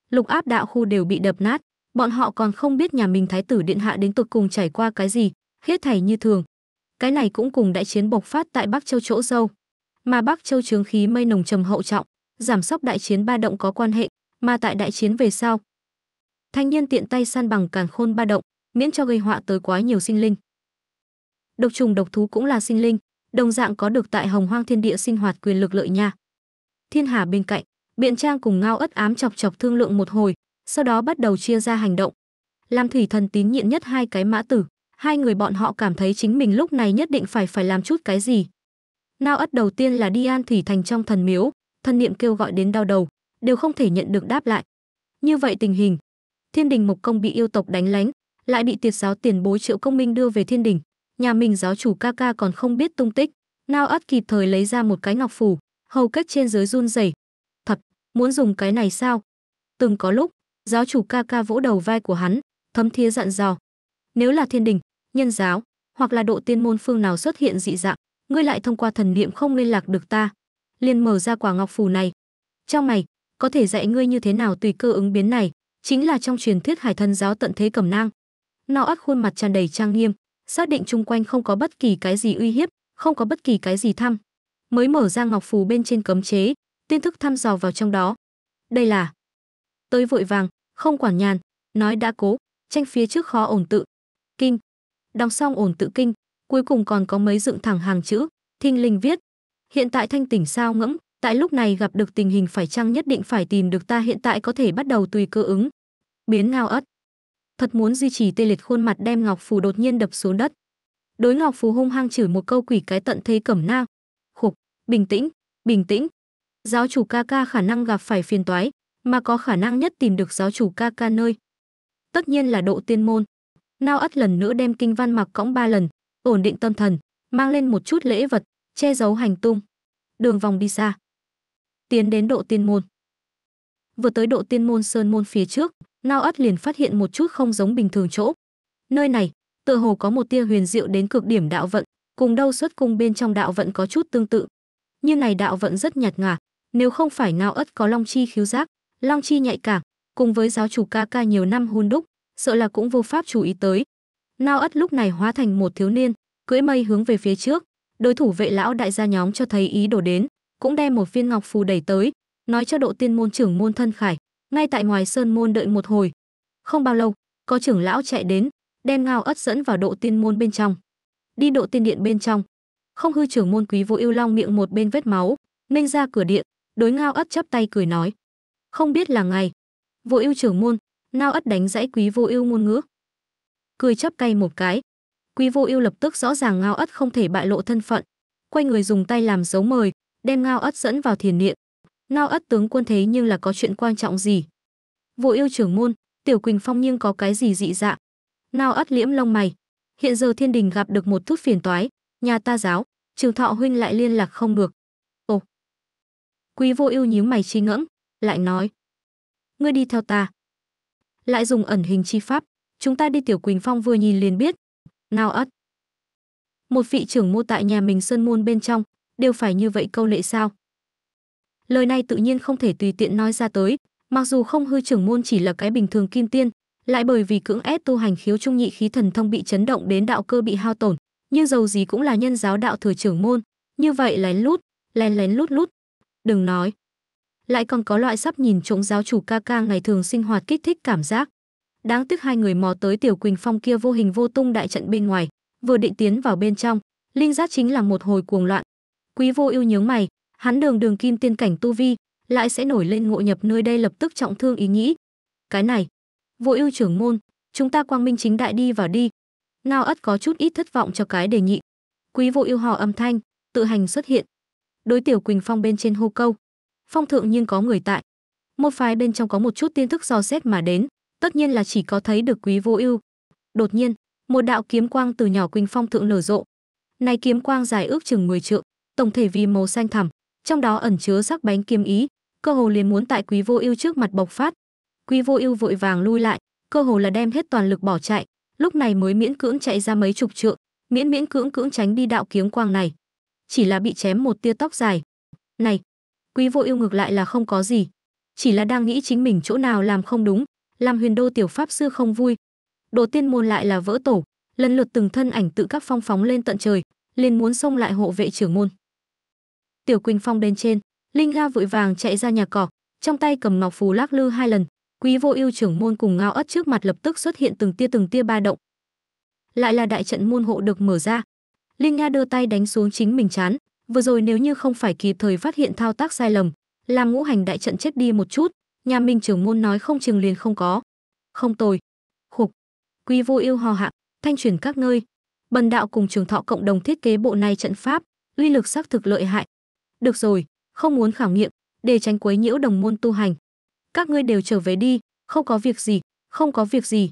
Lục áp đạo khu đều bị đập nát, bọn họ còn không biết nhà mình thái tử điện hạ đến tục cùng trải qua cái gì, hết thảy như thường. Cái này cũng cùng đại chiến bộc phát tại Bắc Châu chỗ sâu, mà Bắc Châu chướng khí mây nồng trầm hậu trọng, giảm sóc đại chiến ba động có quan hệ, mà tại đại chiến về sau. Thanh niên tiện tay san bằng càng khôn ba động, miễn cho gây họa tới quá nhiều sinh linh. Độc trùng độc thú cũng là sinh linh, đồng dạng có được tại hồng hoang thiên địa sinh hoạt quyền lực lợi nha. Thiên Hà bên cạnh, Biện Trang cùng Ngao Ất Ám chọc chọc thương lượng một hồi, sau đó bắt đầu chia ra hành động. Lam Thủy Thần tín nhiệm nhất hai cái mã tử, hai người bọn họ cảm thấy chính mình lúc này nhất định phải phải làm chút cái gì. Nao ất đầu tiên là đi an thủy thành trong thần miếu, thân niệm kêu gọi đến đau đầu, đều không thể nhận được đáp lại. Như vậy tình hình, Thiên đình mục Công bị yêu tộc đánh lánh, lại bị tiệt giáo tiền bối Triệu Công Minh đưa về Thiên đình, nhà mình giáo chủ ca ca còn không biết tung tích. Nao ất kịp thời lấy ra một cái ngọc phủ, hầu kết trên dưới run rẩy. Thật, muốn dùng cái này sao? Từng có lúc, giáo chủ ca ca vỗ đầu vai của hắn, thấm thía dặn dò. Nếu là thiên đình, nhân giáo hoặc là độ tiên môn phương nào xuất hiện dị dạng ngươi lại thông qua thần niệm không liên lạc được ta liền mở ra quả ngọc phù này trong mày có thể dạy ngươi như thế nào tùy cơ ứng biến này chính là trong truyền thuyết hải thần giáo tận thế cẩm nang no ác khuôn mặt tràn đầy trang nghiêm xác định chung quanh không có bất kỳ cái gì uy hiếp không có bất kỳ cái gì thăm mới mở ra ngọc phù bên trên cấm chế tiên thức thăm dò vào trong đó đây là tới vội vàng không quản nhàn nói đã cố tranh phía trước khó ổn tự kinh đọc xong ổn tự kinh, cuối cùng còn có mấy dựng thẳng hàng chữ, thinh linh viết. Hiện tại thanh tỉnh sao ngẫm, tại lúc này gặp được tình hình phải chăng nhất định phải tìm được ta hiện tại có thể bắt đầu tùy cơ ứng. Biến ngao ất. Thật muốn duy trì tê liệt khuôn mặt đem Ngọc Phù đột nhiên đập xuống đất. Đối Ngọc Phù hung hăng chửi một câu quỷ cái tận thế cẩm na Khục, bình tĩnh, bình tĩnh. Giáo chủ ca ca khả năng gặp phải phiền toái, mà có khả năng nhất tìm được giáo chủ ca ca nơi. Tất nhiên là độ tiên môn. Nao ất lần nữa đem kinh văn mặc cõng ba lần, ổn định tâm thần, mang lên một chút lễ vật, che giấu hành tung. Đường vòng đi xa. Tiến đến độ tiên môn. Vừa tới độ tiên môn sơn môn phía trước, Nao ất liền phát hiện một chút không giống bình thường chỗ. Nơi này, tựa hồ có một tia huyền diệu đến cực điểm đạo vận, cùng đâu xuất cung bên trong đạo vận có chút tương tự. Như này đạo vận rất nhạt ngà, nếu không phải Ngao Ất có Long Chi khiếu giác, Long Chi nhạy cảm, cùng với giáo chủ ca ca nhiều năm hun đúc, sợ là cũng vô pháp chú ý tới. Nao ất lúc này hóa thành một thiếu niên, cưỡi mây hướng về phía trước, đối thủ vệ lão đại gia nhóm cho thấy ý đồ đến, cũng đem một viên ngọc phù đẩy tới, nói cho độ tiên môn trưởng môn thân khải, ngay tại ngoài sơn môn đợi một hồi. Không bao lâu, có trưởng lão chạy đến, đem Ngao ất dẫn vào độ tiên môn bên trong. Đi độ tiên điện bên trong, không hư trưởng môn quý vô yêu long miệng một bên vết máu, ninh ra cửa điện, đối Ngao ất chắp tay cười nói: "Không biết là ngày, Vô yêu trưởng môn, Ngao ất đánh dãy quý vô ưu ngôn ngữ. Cười chắp cay một cái. Quý vô ưu lập tức rõ ràng ngao ất không thể bại lộ thân phận. Quay người dùng tay làm dấu mời, đem ngao ất dẫn vào thiền điện. Ngao ất tướng quân thế nhưng là có chuyện quan trọng gì? Vô ưu trưởng môn, tiểu Quỳnh Phong nhưng có cái gì dị dạng? Ngao ất liễm lông mày. Hiện giờ thiên đình gặp được một chút phiền toái, nhà ta giáo, trường thọ huynh lại liên lạc không được. Ồ! Quý vô ưu nhíu mày chi ngẫm, lại nói. Ngươi đi theo ta lại dùng ẩn hình chi pháp, chúng ta đi Tiểu Quỳnh Phong vừa nhìn liền biết. Nào ất. Một vị trưởng mô tại nhà mình sơn môn bên trong, đều phải như vậy câu lệ sao? Lời này tự nhiên không thể tùy tiện nói ra tới, mặc dù không hư trưởng môn chỉ là cái bình thường kim tiên, lại bởi vì cưỡng ép tu hành khiếu trung nhị khí thần thông bị chấn động đến đạo cơ bị hao tổn, nhưng dầu gì cũng là nhân giáo đạo thừa trưởng môn, như vậy lén lút, lén lén lút lút. Đừng nói, lại còn có loại sắp nhìn trộm giáo chủ ca ca ngày thường sinh hoạt kích thích cảm giác. Đáng tiếc hai người mò tới Tiểu Quỳnh Phong kia vô hình vô tung đại trận bên ngoài, vừa định tiến vào bên trong, linh giác chính là một hồi cuồng loạn. Quý Vô Ưu nhướng mày, hắn đường đường kim tiên cảnh tu vi, lại sẽ nổi lên ngộ nhập nơi đây lập tức trọng thương ý nghĩ. Cái này, Vô Ưu trưởng môn, chúng ta quang minh chính đại đi vào đi. Ngao ất có chút ít thất vọng cho cái đề nghị. Quý Vô Ưu hò âm thanh, tự hành xuất hiện. Đối Tiểu Quỳnh Phong bên trên hô câu, phong thượng nhưng có người tại môn phái bên trong có một chút tin thức dò xét mà đến tất nhiên là chỉ có thấy được quý vô ưu đột nhiên một đạo kiếm quang từ nhỏ quỳnh phong thượng nở rộ này kiếm quang dài ước chừng mười trượng tổng thể vì màu xanh thẳm trong đó ẩn chứa sắc bánh kiếm ý cơ hồ liền muốn tại quý vô ưu trước mặt bộc phát quý vô ưu vội vàng lui lại cơ hồ là đem hết toàn lực bỏ chạy lúc này mới miễn cưỡng chạy ra mấy chục trượng miễn miễn cưỡng cưỡng tránh đi đạo kiếm quang này chỉ là bị chém một tia tóc dài này Quý vô ưu ngược lại là không có gì, chỉ là đang nghĩ chính mình chỗ nào làm không đúng, làm huyền đô tiểu pháp sư không vui. Đồ tiên môn lại là vỡ tổ, lần lượt từng thân ảnh tự các phong phóng lên tận trời, liền muốn xông lại hộ vệ trưởng môn. Tiểu Quỳnh Phong đến trên, Linh Ga vội vàng chạy ra nhà cỏ, trong tay cầm ngọc phù lắc lư hai lần, Quý Vô Ưu trưởng môn cùng Ngao Ất trước mặt lập tức xuất hiện từng tia từng tia ba động. Lại là đại trận môn hộ được mở ra. Linh Nga đưa tay đánh xuống chính mình chán, Vừa rồi nếu như không phải kịp thời phát hiện thao tác sai lầm, làm ngũ hành đại trận chết đi một chút, nhà Minh trưởng môn nói không chừng liền không có. Không tồi. Khục. Quy vô ưu hò hạ, thanh chuyển các nơi. Bần đạo cùng trường thọ cộng đồng thiết kế bộ này trận pháp, uy lực xác thực lợi hại. Được rồi, không muốn khảo nghiệm, để tránh quấy nhiễu đồng môn tu hành. Các ngươi đều trở về đi, không có việc gì, không có việc gì.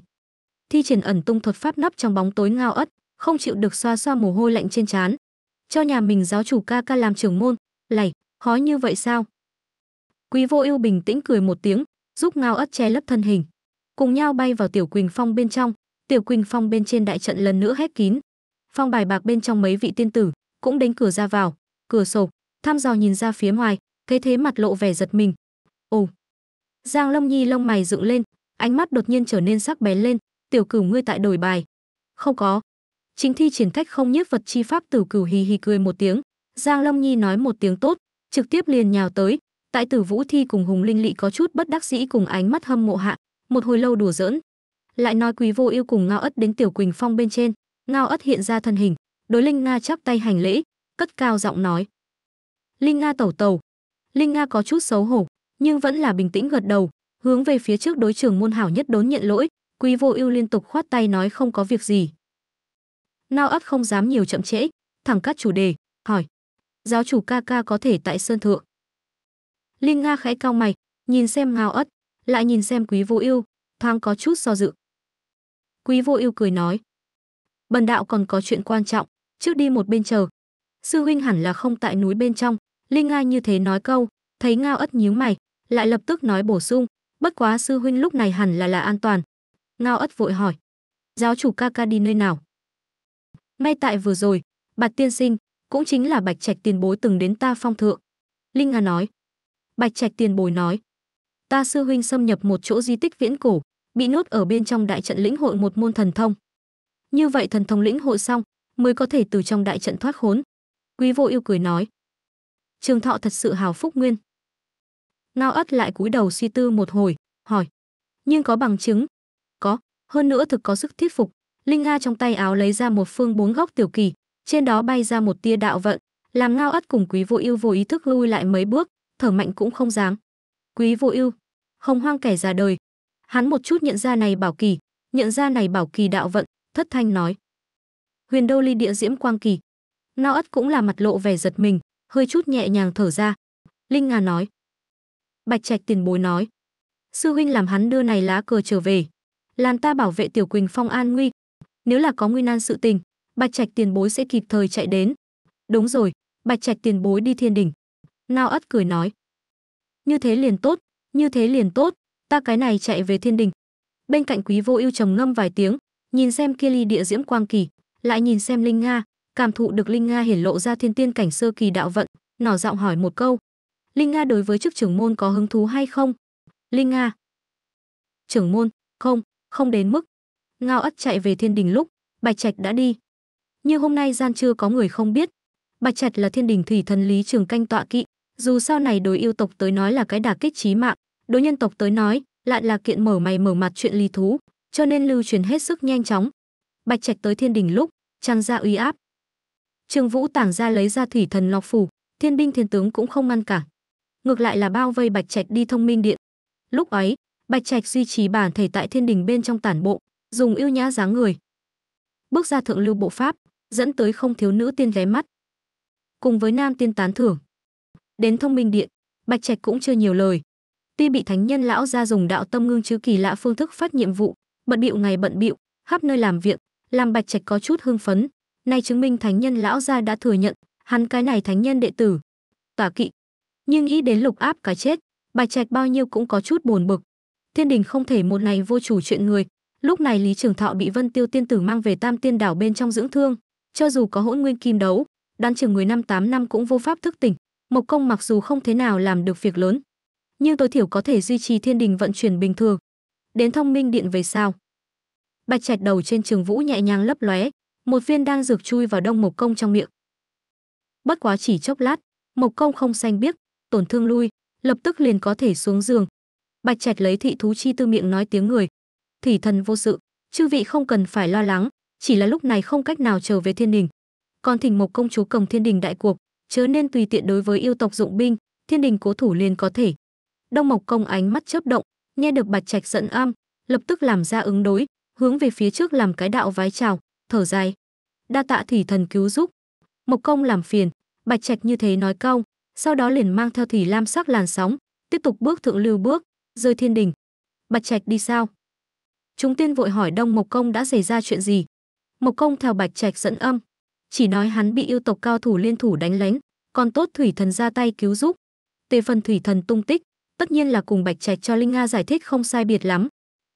Thi triển ẩn tung thuật pháp nấp trong bóng tối ngao ất, không chịu được xoa xoa mồ hôi lạnh trên trán, cho nhà mình giáo chủ ca ca làm trưởng môn, lầy khó như vậy sao? Quý Vô Ưu bình tĩnh cười một tiếng, giúp Ngao Ất che lấp thân hình, cùng nhau bay vào tiểu Quỳnh Phong bên trong, tiểu Quỳnh Phong bên trên đại trận lần nữa hét kín. Phong bài bạc bên trong mấy vị tiên tử cũng đến cửa ra vào, cửa sổ, thăm dò nhìn ra phía ngoài, cái thế mặt lộ vẻ giật mình. Ồ. Giang Lâm Nhi lông mày dựng lên, ánh mắt đột nhiên trở nên sắc bén lên, "Tiểu Cửu ngươi tại đổi bài?" "Không có, Chính thi triển cách không nhiếp vật chi pháp tử cửu hì hì cười một tiếng, Giang Long Nhi nói một tiếng tốt, trực tiếp liền nhào tới. Tại tử vũ thi cùng Hùng Linh Lị có chút bất đắc dĩ cùng ánh mắt hâm mộ hạ, một hồi lâu đùa giỡn. Lại nói quý vô yêu cùng Ngao ất đến tiểu Quỳnh Phong bên trên, Ngao ất hiện ra thân hình, đối Linh Nga chắp tay hành lễ, cất cao giọng nói. Linh Nga tẩu tẩu. Linh Nga có chút xấu hổ, nhưng vẫn là bình tĩnh gật đầu, hướng về phía trước đối trường môn hảo nhất đốn nhận lỗi, Quý Vô Ưu liên tục khoát tay nói không có việc gì. Nao ấp không dám nhiều chậm trễ, thẳng cắt chủ đề, hỏi. Giáo chủ ca ca có thể tại sơn thượng. Linh Nga khẽ cao mày, nhìn xem Ngao ất, lại nhìn xem Quý Vô Ưu, thoáng có chút do dự. Quý Vô Ưu cười nói: "Bần đạo còn có chuyện quan trọng, trước đi một bên chờ. Sư huynh hẳn là không tại núi bên trong." Linh Nga như thế nói câu, thấy Ngao ất nhíu mày, lại lập tức nói bổ sung: "Bất quá sư huynh lúc này hẳn là là an toàn." Ngao ất vội hỏi: "Giáo chủ ca ca đi nơi nào?" Ngay tại vừa rồi, Bạch tiên sinh, cũng chính là Bạch Trạch tiền bối từng đến ta phong thượng. Linh Nga nói. Bạch Trạch tiền bối nói. Ta sư huynh xâm nhập một chỗ di tích viễn cổ, bị nốt ở bên trong đại trận lĩnh hội một môn thần thông. Như vậy thần thông lĩnh hội xong, mới có thể từ trong đại trận thoát khốn. Quý vô yêu cười nói. Trường thọ thật sự hào phúc nguyên. Ngao ất lại cúi đầu suy tư một hồi, hỏi. Nhưng có bằng chứng? Có, hơn nữa thực có sức thuyết phục. Linh Nga trong tay áo lấy ra một phương bốn góc tiểu kỳ, trên đó bay ra một tia đạo vận, làm Ngao Ất cùng Quý Vô Ưu vô ý thức lui lại mấy bước, thở mạnh cũng không dám. Quý Vô Ưu, hồng hoang kẻ già đời. Hắn một chút nhận ra này bảo kỳ, nhận ra này bảo kỳ đạo vận, thất thanh nói: "Huyền Đô Ly địa diễm quang kỳ." Ngao Ất cũng là mặt lộ vẻ giật mình, hơi chút nhẹ nhàng thở ra. Linh Nga nói: "Bạch Trạch tiền bối nói, sư huynh làm hắn đưa này lá cờ trở về, làm ta bảo vệ tiểu Quỳnh Phong an nguy, nếu là có nguy nan sự tình bạch trạch tiền bối sẽ kịp thời chạy đến đúng rồi bạch trạch tiền bối đi thiên đỉnh nao ất cười nói như thế liền tốt như thế liền tốt ta cái này chạy về thiên đỉnh bên cạnh quý vô ưu trầm ngâm vài tiếng nhìn xem kia ly địa diễm quang kỳ lại nhìn xem linh nga cảm thụ được linh nga hiển lộ ra thiên tiên cảnh sơ kỳ đạo vận nỏ giọng hỏi một câu linh nga đối với chức trưởng môn có hứng thú hay không linh nga trưởng môn không không đến mức Ngao ất chạy về thiên đình lúc, Bạch Trạch đã đi. Nhưng hôm nay gian chưa có người không biết. Bạch Trạch là thiên đình thủy thần lý trường canh tọa kỵ, dù sau này đối yêu tộc tới nói là cái đả kích chí mạng, đối nhân tộc tới nói lại là kiện mở mày mở mặt chuyện lý thú, cho nên lưu truyền hết sức nhanh chóng. Bạch Trạch tới thiên đình lúc, trang ra uy áp. Trường Vũ tảng ra lấy ra thủy thần lọc phủ, thiên binh thiên tướng cũng không ngăn cản. Ngược lại là bao vây Bạch Trạch đi thông minh điện. Lúc ấy, Bạch Trạch duy trì bản thể tại thiên đình bên trong tản bộ, dùng yêu nhã dáng người. Bước ra thượng lưu bộ pháp, dẫn tới không thiếu nữ tiên ghé mắt. Cùng với nam tiên tán thưởng. Đến thông minh điện, Bạch Trạch cũng chưa nhiều lời. Tuy bị thánh nhân lão ra dùng đạo tâm ngưng chứ kỳ lạ phương thức phát nhiệm vụ, bận bịu ngày bận bịu, khắp nơi làm việc, làm Bạch Trạch có chút hưng phấn. Nay chứng minh thánh nhân lão ra đã thừa nhận, hắn cái này thánh nhân đệ tử. tỏa kỵ. Nhưng nghĩ đến lục áp cái chết, Bạch Trạch bao nhiêu cũng có chút buồn bực. Thiên đình không thể một ngày vô chủ chuyện người, Lúc này Lý Trường Thọ bị Vân Tiêu Tiên Tử mang về Tam Tiên Đảo bên trong dưỡng thương, cho dù có hỗn nguyên kim đấu, đan chừng người năm tám năm cũng vô pháp thức tỉnh, Mộc Công mặc dù không thế nào làm được việc lớn, nhưng tối thiểu có thể duy trì thiên đình vận chuyển bình thường. Đến Thông Minh Điện về sao? Bạch Trạch đầu trên Trường Vũ nhẹ nhàng lấp lóe, một viên đang dược chui vào đông Mộc Công trong miệng. Bất quá chỉ chốc lát, Mộc Công không xanh biết, tổn thương lui, lập tức liền có thể xuống giường. Bạch Trạch lấy thị thú chi tư miệng nói tiếng người, thủy thần vô sự, chư vị không cần phải lo lắng, chỉ là lúc này không cách nào trở về thiên đình. Còn thỉnh Mộc công chúa cầm thiên đình đại cuộc, chớ nên tùy tiện đối với yêu tộc dụng binh, thiên đình cố thủ liền có thể. Đông Mộc công ánh mắt chớp động, nghe được Bạch Trạch giận âm, lập tức làm ra ứng đối, hướng về phía trước làm cái đạo vái chào, thở dài. Đa tạ thủy thần cứu giúp. Mộc công làm phiền, Bạch Trạch như thế nói câu, sau đó liền mang theo thủy lam sắc làn sóng, tiếp tục bước thượng lưu bước, rơi thiên đình. Bạch Trạch đi sao? Chúng tiên vội hỏi Đông Mộc Công đã xảy ra chuyện gì. Mộc Công theo Bạch Trạch dẫn âm, chỉ nói hắn bị yêu tộc cao thủ liên thủ đánh lén, còn tốt thủy thần ra tay cứu giúp. tề phần thủy thần tung tích, tất nhiên là cùng Bạch Trạch cho Linh Nga giải thích không sai biệt lắm.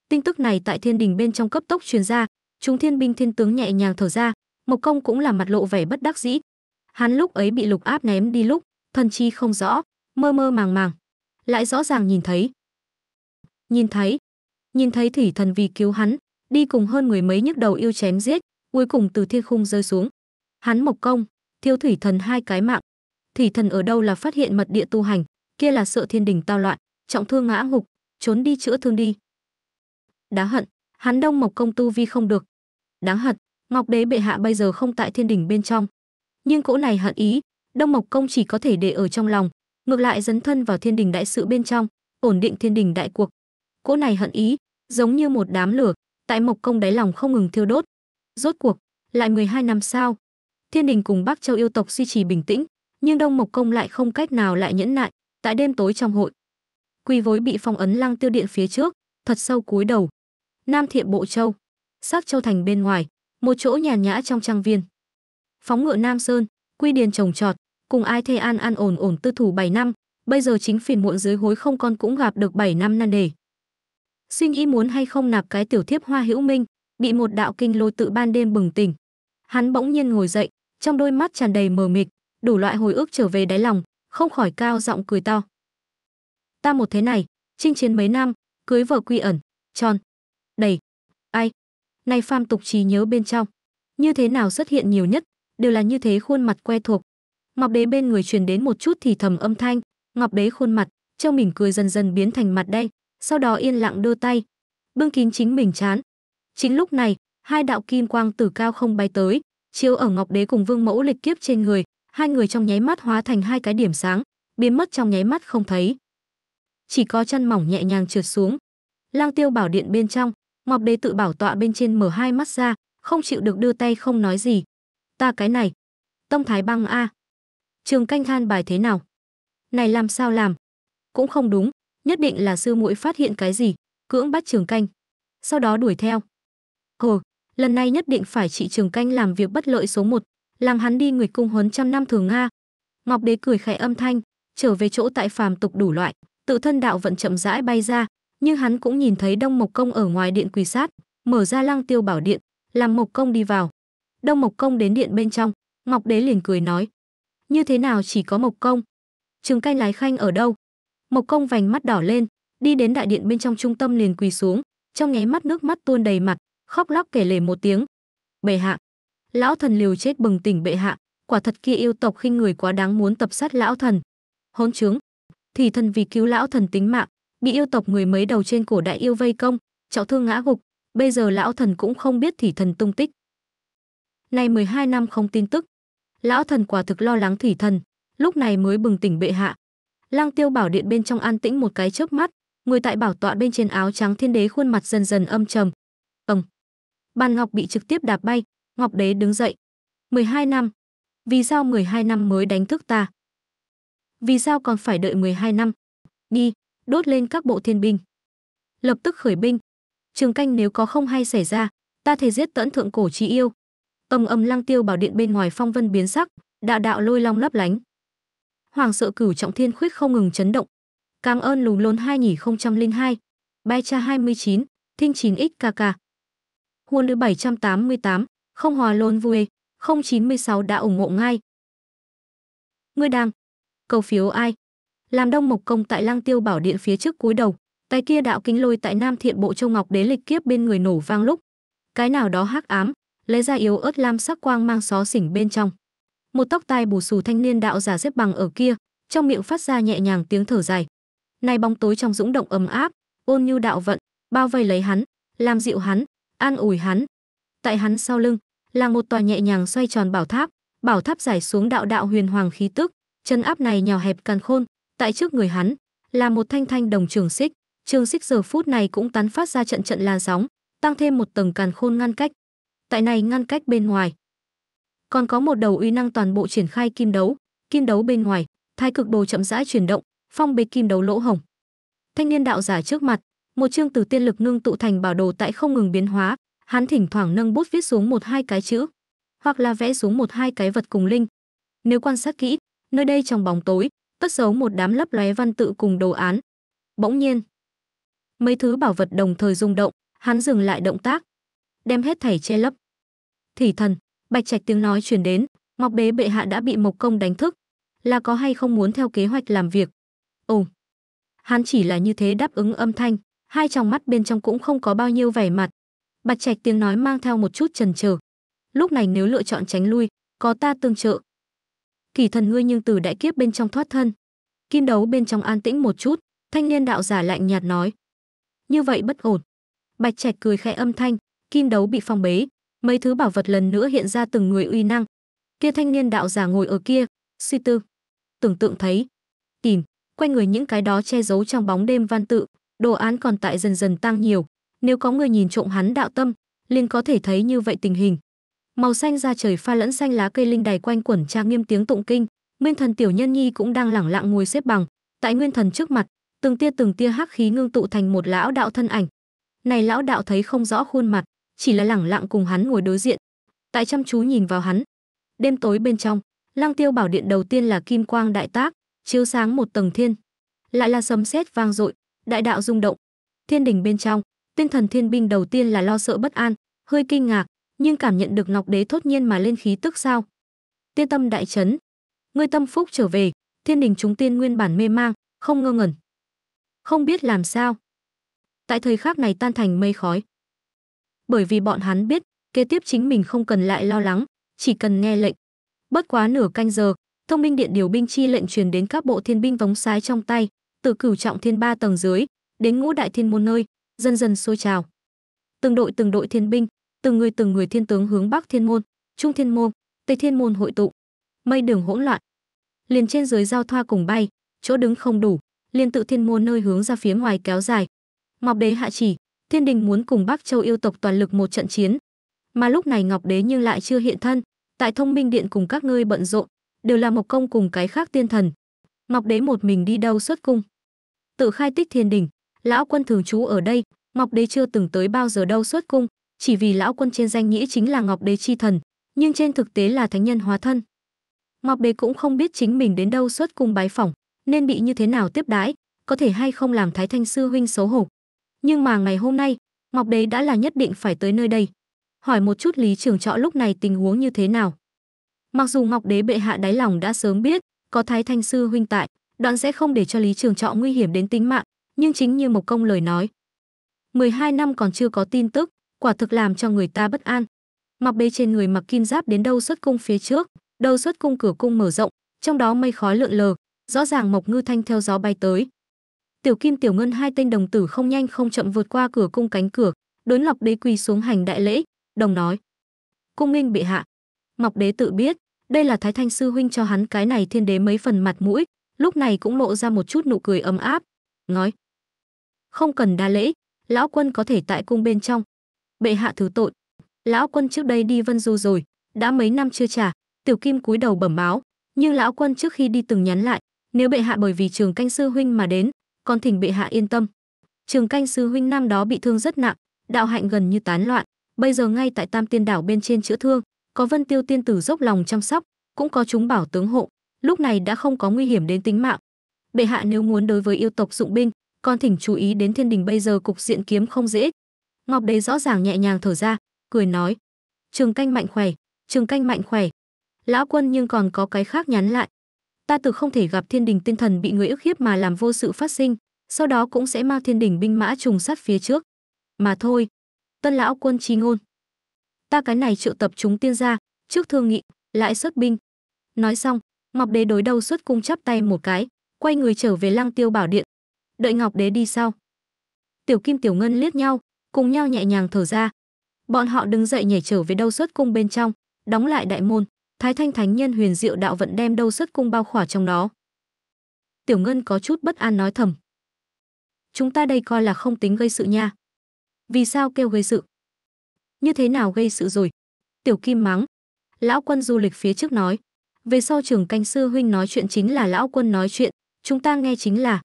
Tin tức này tại thiên đình bên trong cấp tốc truyền ra, chúng thiên binh thiên tướng nhẹ nhàng thở ra, Mộc Công cũng là mặt lộ vẻ bất đắc dĩ. Hắn lúc ấy bị lục áp ném đi lúc, thần chi không rõ, mơ mơ màng màng, lại rõ ràng nhìn thấy. Nhìn thấy, Nhìn thấy thủy thần vì cứu hắn, đi cùng hơn người mấy nhức đầu yêu chém giết, cuối cùng từ thiên khung rơi xuống. Hắn mộc công, thiếu thủy thần hai cái mạng. Thủy thần ở đâu là phát hiện mật địa tu hành, kia là sợ thiên đình tao loạn, trọng thương ngã hục, trốn đi chữa thương đi. Đáng hận, hắn đông mộc công tu vi không được. Đáng hận, Ngọc Đế bệ hạ bây giờ không tại thiên đình bên trong. Nhưng cỗ này hận ý, Đông Mộc Công chỉ có thể để ở trong lòng, ngược lại dấn thân vào thiên đình đại sự bên trong, ổn định thiên đình đại cuộc cỗ này hận ý giống như một đám lửa tại mộc công đáy lòng không ngừng thiêu đốt rốt cuộc lại 12 năm sau thiên đình cùng bắc châu yêu tộc duy trì bình tĩnh nhưng đông mộc công lại không cách nào lại nhẫn nại tại đêm tối trong hội quy vối bị phong ấn lăng tiêu điện phía trước thật sâu cúi đầu nam thiện bộ châu sắc châu thành bên ngoài một chỗ nhàn nhã trong trang viên phóng ngựa nam sơn quy điền trồng trọt cùng ai thê an an ổn ổn tư thủ 7 năm bây giờ chính phiền muộn dưới hối không con cũng gặp được 7 năm nan đề suy nghĩ muốn hay không nạp cái tiểu thiếp hoa hữu minh bị một đạo kinh lôi tự ban đêm bừng tỉnh hắn bỗng nhiên ngồi dậy trong đôi mắt tràn đầy mờ mịt đủ loại hồi ức trở về đáy lòng không khỏi cao giọng cười to ta một thế này chinh chiến mấy năm cưới vợ quy ẩn tròn đầy ai nay pham tục trí nhớ bên trong như thế nào xuất hiện nhiều nhất đều là như thế khuôn mặt quen thuộc ngọc đế bên người truyền đến một chút thì thầm âm thanh ngọc đế khuôn mặt trông mỉm cười dần dần biến thành mặt đen sau đó yên lặng đưa tay, bưng kín chính mình chán. Chính lúc này, hai đạo kim quang từ cao không bay tới, chiếu ở Ngọc Đế cùng Vương Mẫu lịch kiếp trên người, hai người trong nháy mắt hóa thành hai cái điểm sáng, biến mất trong nháy mắt không thấy. Chỉ có chân mỏng nhẹ nhàng trượt xuống. Lang Tiêu Bảo Điện bên trong, Ngọc Đế tự bảo tọa bên trên mở hai mắt ra, không chịu được đưa tay không nói gì. Ta cái này, Tông Thái Băng a. Trường canh than bài thế nào? Này làm sao làm? Cũng không đúng, nhất định là sư muội phát hiện cái gì cưỡng bắt trường canh sau đó đuổi theo hồ lần này nhất định phải chị trường canh làm việc bất lợi số một làm hắn đi người cung huấn trăm năm thường nga ngọc đế cười khẽ âm thanh trở về chỗ tại phàm tục đủ loại tự thân đạo vận chậm rãi bay ra nhưng hắn cũng nhìn thấy đông mộc công ở ngoài điện quỳ sát mở ra lăng tiêu bảo điện làm mộc công đi vào đông mộc công đến điện bên trong ngọc đế liền cười nói như thế nào chỉ có mộc công trường canh lái khanh ở đâu Mộc Công vành mắt đỏ lên, đi đến đại điện bên trong trung tâm liền quỳ xuống, trong nháy mắt nước mắt tuôn đầy mặt, khóc lóc kể lể một tiếng. "Bệ hạ, lão thần liều chết bừng tỉnh bệ hạ, quả thật kia yêu tộc khinh người quá đáng muốn tập sát lão thần." Hỗn chứng, thì thần vì cứu lão thần tính mạng, bị yêu tộc người mấy đầu trên cổ đại yêu vây công, trọng thương ngã gục, bây giờ lão thần cũng không biết thì thần tung tích. Nay 12 năm không tin tức, lão thần quả thực lo lắng thỉ thần, lúc này mới bừng tỉnh bệ hạ, Lăng Tiêu Bảo Điện bên trong an tĩnh một cái chớp mắt, người tại bảo tọa bên trên áo trắng thiên đế khuôn mặt dần dần âm trầm. Ông. Bàn ngọc bị trực tiếp đạp bay, Ngọc Đế đứng dậy. 12 năm. Vì sao 12 năm mới đánh thức ta? Vì sao còn phải đợi 12 năm? Đi, đốt lên các bộ thiên binh. Lập tức khởi binh. Trường canh nếu có không hay xảy ra, ta thể giết tẫn thượng cổ chi yêu. Âm âm lăng tiêu bảo điện bên ngoài phong vân biến sắc, đạo đạo lôi long lấp lánh hoàng sợ cửu trọng thiên khuyết không ngừng chấn động. Cảm ơn lù lồn 2002, bai cha 29, thinh 9xkk. Huân lữ 788, không hòa lôn vui, 096 đã ủng hộ ngay. Ngươi đang cầu phiếu ai? Làm đông mộc công tại lang tiêu bảo điện phía trước cuối đầu, tay kia đạo kính lôi tại nam thiện bộ châu ngọc đế lịch kiếp bên người nổ vang lúc. Cái nào đó hắc ám, lấy ra yếu ớt lam sắc quang mang xó xỉnh bên trong một tóc tai bù xù thanh niên đạo giả xếp bằng ở kia trong miệng phát ra nhẹ nhàng tiếng thở dài nay bóng tối trong dũng động ấm áp ôn như đạo vận bao vây lấy hắn làm dịu hắn an ủi hắn tại hắn sau lưng là một tòa nhẹ nhàng xoay tròn bảo tháp bảo tháp giải xuống đạo đạo huyền hoàng khí tức chân áp này nhỏ hẹp càn khôn tại trước người hắn là một thanh thanh đồng trường xích trường xích giờ phút này cũng tán phát ra trận trận la sóng tăng thêm một tầng càn khôn ngăn cách tại này ngăn cách bên ngoài còn có một đầu uy năng toàn bộ triển khai kim đấu, kim đấu bên ngoài, thái cực đồ chậm rãi chuyển động, phong bế kim đấu lỗ hồng. Thanh niên đạo giả trước mặt, một chương từ tiên lực ngưng tụ thành bảo đồ tại không ngừng biến hóa, hắn thỉnh thoảng nâng bút viết xuống một hai cái chữ, hoặc là vẽ xuống một hai cái vật cùng linh. Nếu quan sát kỹ, nơi đây trong bóng tối, tất giấu một đám lấp lóe văn tự cùng đồ án. Bỗng nhiên, mấy thứ bảo vật đồng thời rung động, hắn dừng lại động tác, đem hết thảy che lấp. thì thần bạch trạch tiếng nói truyền đến ngọc Bế bệ hạ đã bị mộc công đánh thức là có hay không muốn theo kế hoạch làm việc ồ hắn chỉ là như thế đáp ứng âm thanh hai tròng mắt bên trong cũng không có bao nhiêu vẻ mặt bạch trạch tiếng nói mang theo một chút trần trờ lúc này nếu lựa chọn tránh lui có ta tương trợ kỳ thần ngươi nhưng từ đại kiếp bên trong thoát thân kim đấu bên trong an tĩnh một chút thanh niên đạo giả lạnh nhạt nói như vậy bất ổn bạch trạch cười khẽ âm thanh kim đấu bị phong bế mấy thứ bảo vật lần nữa hiện ra từng người uy năng kia thanh niên đạo giả ngồi ở kia suy tư tưởng tượng thấy tìm quanh người những cái đó che giấu trong bóng đêm văn tự đồ án còn tại dần dần tăng nhiều nếu có người nhìn trộm hắn đạo tâm liền có thể thấy như vậy tình hình màu xanh ra trời pha lẫn xanh lá cây linh đài quanh quẩn trang nghiêm tiếng tụng kinh nguyên thần tiểu nhân nhi cũng đang lẳng lặng ngồi xếp bằng tại nguyên thần trước mặt từng tia từng tia hắc khí ngưng tụ thành một lão đạo thân ảnh này lão đạo thấy không rõ khuôn mặt chỉ là lẳng lặng cùng hắn ngồi đối diện, tại chăm chú nhìn vào hắn. Đêm tối bên trong, Lăng Tiêu Bảo Điện đầu tiên là kim quang đại tác, chiếu sáng một tầng thiên. Lại là sấm sét vang dội, đại đạo rung động. Thiên đình bên trong, tinh thần thiên binh đầu tiên là lo sợ bất an, hơi kinh ngạc, nhưng cảm nhận được Ngọc Đế thốt nhiên mà lên khí tức sao? Tiên tâm đại chấn, ngươi tâm phúc trở về, thiên đình chúng tiên nguyên bản mê mang, không ngơ ngẩn. Không biết làm sao. Tại thời khắc này tan thành mây khói, bởi vì bọn hắn biết, kế tiếp chính mình không cần lại lo lắng, chỉ cần nghe lệnh. Bất quá nửa canh giờ, thông minh điện điều binh chi lệnh truyền đến các bộ thiên binh vóng sái trong tay, từ cửu trọng thiên ba tầng dưới, đến ngũ đại thiên môn nơi, dần dần sôi trào. Từng đội từng đội thiên binh, từng người từng người thiên tướng hướng Bắc Thiên môn, Trung Thiên môn, Tây Thiên môn hội tụ. Mây đường hỗn loạn, liền trên dưới giao thoa cùng bay, chỗ đứng không đủ, liền tự thiên môn nơi hướng ra phía ngoài kéo dài. Ngọc Đế hạ chỉ, Thiên Đình muốn cùng Bắc Châu yêu tộc toàn lực một trận chiến. Mà lúc này Ngọc Đế nhưng lại chưa hiện thân, tại Thông Minh Điện cùng các ngươi bận rộn, đều là Mộc Công cùng cái khác tiên thần. Ngọc Đế một mình đi đâu xuất cung? Tự khai tích Thiên Đình, lão quân thường trú ở đây, Ngọc Đế chưa từng tới bao giờ đâu xuất cung, chỉ vì lão quân trên danh nghĩa chính là Ngọc Đế chi thần, nhưng trên thực tế là thánh nhân hóa thân. Ngọc Đế cũng không biết chính mình đến đâu xuất cung bái phỏng, nên bị như thế nào tiếp đãi, có thể hay không làm Thái Thanh sư huynh xấu hổ, nhưng mà ngày hôm nay, Ngọc Đế đã là nhất định phải tới nơi đây. Hỏi một chút Lý Trường Trọ lúc này tình huống như thế nào. Mặc dù Ngọc Đế bệ hạ đáy lòng đã sớm biết, có Thái Thanh Sư huynh tại, đoạn sẽ không để cho Lý Trường Trọ nguy hiểm đến tính mạng, nhưng chính như Mộc Công lời nói. 12 năm còn chưa có tin tức, quả thực làm cho người ta bất an. Ngọc Đế trên người mặc kim giáp đến đâu xuất cung phía trước, đầu xuất cung cửa cung mở rộng, trong đó mây khói lượn lờ, rõ ràng Mộc Ngư Thanh theo gió bay tới, Tiểu Kim Tiểu Ngân hai tên đồng tử không nhanh không chậm vượt qua cửa cung cánh cửa, đốn lọc đế quỳ xuống hành đại lễ, đồng nói: "Cung Minh bệ hạ." Ngọc đế tự biết, đây là Thái Thanh sư huynh cho hắn cái này thiên đế mấy phần mặt mũi, lúc này cũng lộ ra một chút nụ cười ấm áp, nói: "Không cần đa lễ, lão quân có thể tại cung bên trong. Bệ hạ thứ tội, lão quân trước đây đi Vân Du rồi, đã mấy năm chưa trả." Tiểu Kim cúi đầu bẩm báo, nhưng lão quân trước khi đi từng nhắn lại, nếu bệ hạ bởi vì trường canh sư huynh mà đến, còn thỉnh bệ hạ yên tâm. Trường canh sư huynh nam đó bị thương rất nặng, đạo hạnh gần như tán loạn, bây giờ ngay tại Tam Tiên đảo bên trên chữa thương, có Vân Tiêu tiên tử dốc lòng chăm sóc, cũng có chúng bảo tướng hộ, lúc này đã không có nguy hiểm đến tính mạng. Bệ hạ nếu muốn đối với yêu tộc dụng binh, con thỉnh chú ý đến thiên đình bây giờ cục diện kiếm không dễ. Ngọc Đế rõ ràng nhẹ nhàng thở ra, cười nói: "Trường canh mạnh khỏe, trường canh mạnh khỏe." Lão quân nhưng còn có cái khác nhắn lại, ta từ không thể gặp thiên đình tinh thần bị người ức hiếp mà làm vô sự phát sinh sau đó cũng sẽ mang thiên đình binh mã trùng sát phía trước mà thôi tân lão quân trí ngôn ta cái này triệu tập chúng tiên gia trước thương nghị lại xuất binh nói xong ngọc đế đối đầu xuất cung chắp tay một cái quay người trở về lăng tiêu bảo điện đợi ngọc đế đi sau tiểu kim tiểu ngân liếc nhau cùng nhau nhẹ nhàng thở ra bọn họ đứng dậy nhảy trở về đâu xuất cung bên trong đóng lại đại môn Thái Thanh Thánh Nhân huyền diệu đạo vận đem đâu xuất cung bao khỏa trong đó. Tiểu Ngân có chút bất an nói thầm. Chúng ta đây coi là không tính gây sự nha. Vì sao kêu gây sự? Như thế nào gây sự rồi? Tiểu Kim mắng. Lão quân du lịch phía trước nói. Về sau trường canh sư huynh nói chuyện chính là lão quân nói chuyện. Chúng ta nghe chính là.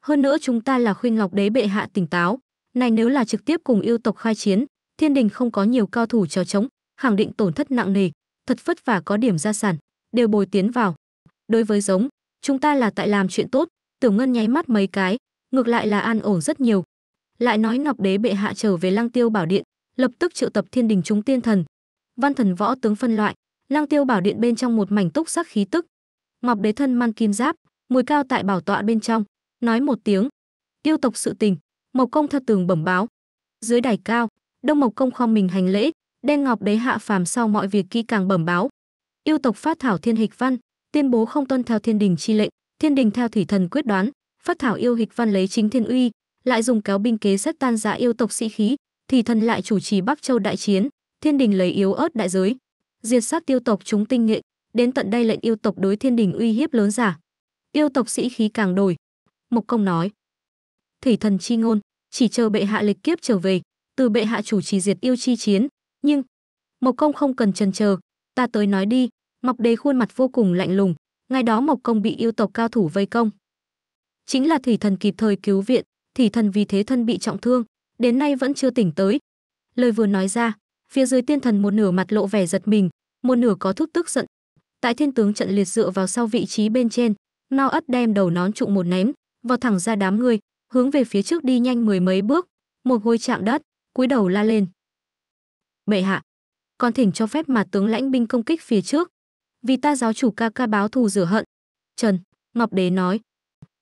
Hơn nữa chúng ta là khuyên ngọc đế bệ hạ tỉnh táo. Này nếu là trực tiếp cùng yêu tộc khai chiến, thiên đình không có nhiều cao thủ trò chống, khẳng định tổn thất nặng nề, thật vất vả có điểm gia sản, đều bồi tiến vào. Đối với giống, chúng ta là tại làm chuyện tốt, tưởng Ngân nháy mắt mấy cái, ngược lại là an ổn rất nhiều. Lại nói Ngọc Đế bệ hạ trở về Lăng Tiêu Bảo Điện, lập tức triệu tập thiên đình chúng tiên thần. Văn thần võ tướng phân loại, Lăng Tiêu Bảo Điện bên trong một mảnh túc sắc khí tức. Ngọc Đế thân mang kim giáp, mùi cao tại bảo tọa bên trong, nói một tiếng, "Tiêu tộc sự tình." Mộc Công theo tường bẩm báo. Dưới đài cao, Đông Mộc Công khom mình hành lễ, Đen Ngọc Đế hạ phàm sau mọi việc kỹ càng bẩm báo. Yêu tộc phát thảo thiên hịch văn, tuyên bố không tuân theo thiên đình chi lệnh, thiên đình theo thủy thần quyết đoán, phát thảo yêu hịch văn lấy chính thiên uy, lại dùng kéo binh kế sách tan giã yêu tộc sĩ khí, thì thần lại chủ trì Bắc Châu đại chiến, thiên đình lấy yếu ớt đại giới, diệt sát tiêu tộc chúng tinh nghệ, đến tận đây lệnh yêu tộc đối thiên đình uy hiếp lớn giả. Yêu tộc sĩ khí càng đổi. Mục Công nói: "Thủy thần chi ngôn, chỉ chờ bệ hạ lịch kiếp trở về, từ bệ hạ chủ trì diệt yêu chi chiến, nhưng mộc công không cần chần chờ ta tới nói đi ngọc đế khuôn mặt vô cùng lạnh lùng ngày đó mộc công bị yêu tộc cao thủ vây công chính là thủy thần kịp thời cứu viện thủy thần vì thế thân bị trọng thương đến nay vẫn chưa tỉnh tới lời vừa nói ra phía dưới tiên thần một nửa mặt lộ vẻ giật mình một nửa có thúc tức giận tại thiên tướng trận liệt dựa vào sau vị trí bên trên no ất đem đầu nón trụng một ném vào thẳng ra đám người hướng về phía trước đi nhanh mười mấy bước một gối chạm đất cúi đầu la lên Bệ hạ, con thỉnh cho phép mà tướng lãnh binh công kích phía trước. Vì ta giáo chủ ca ca báo thù rửa hận. Trần, Ngọc Đế nói.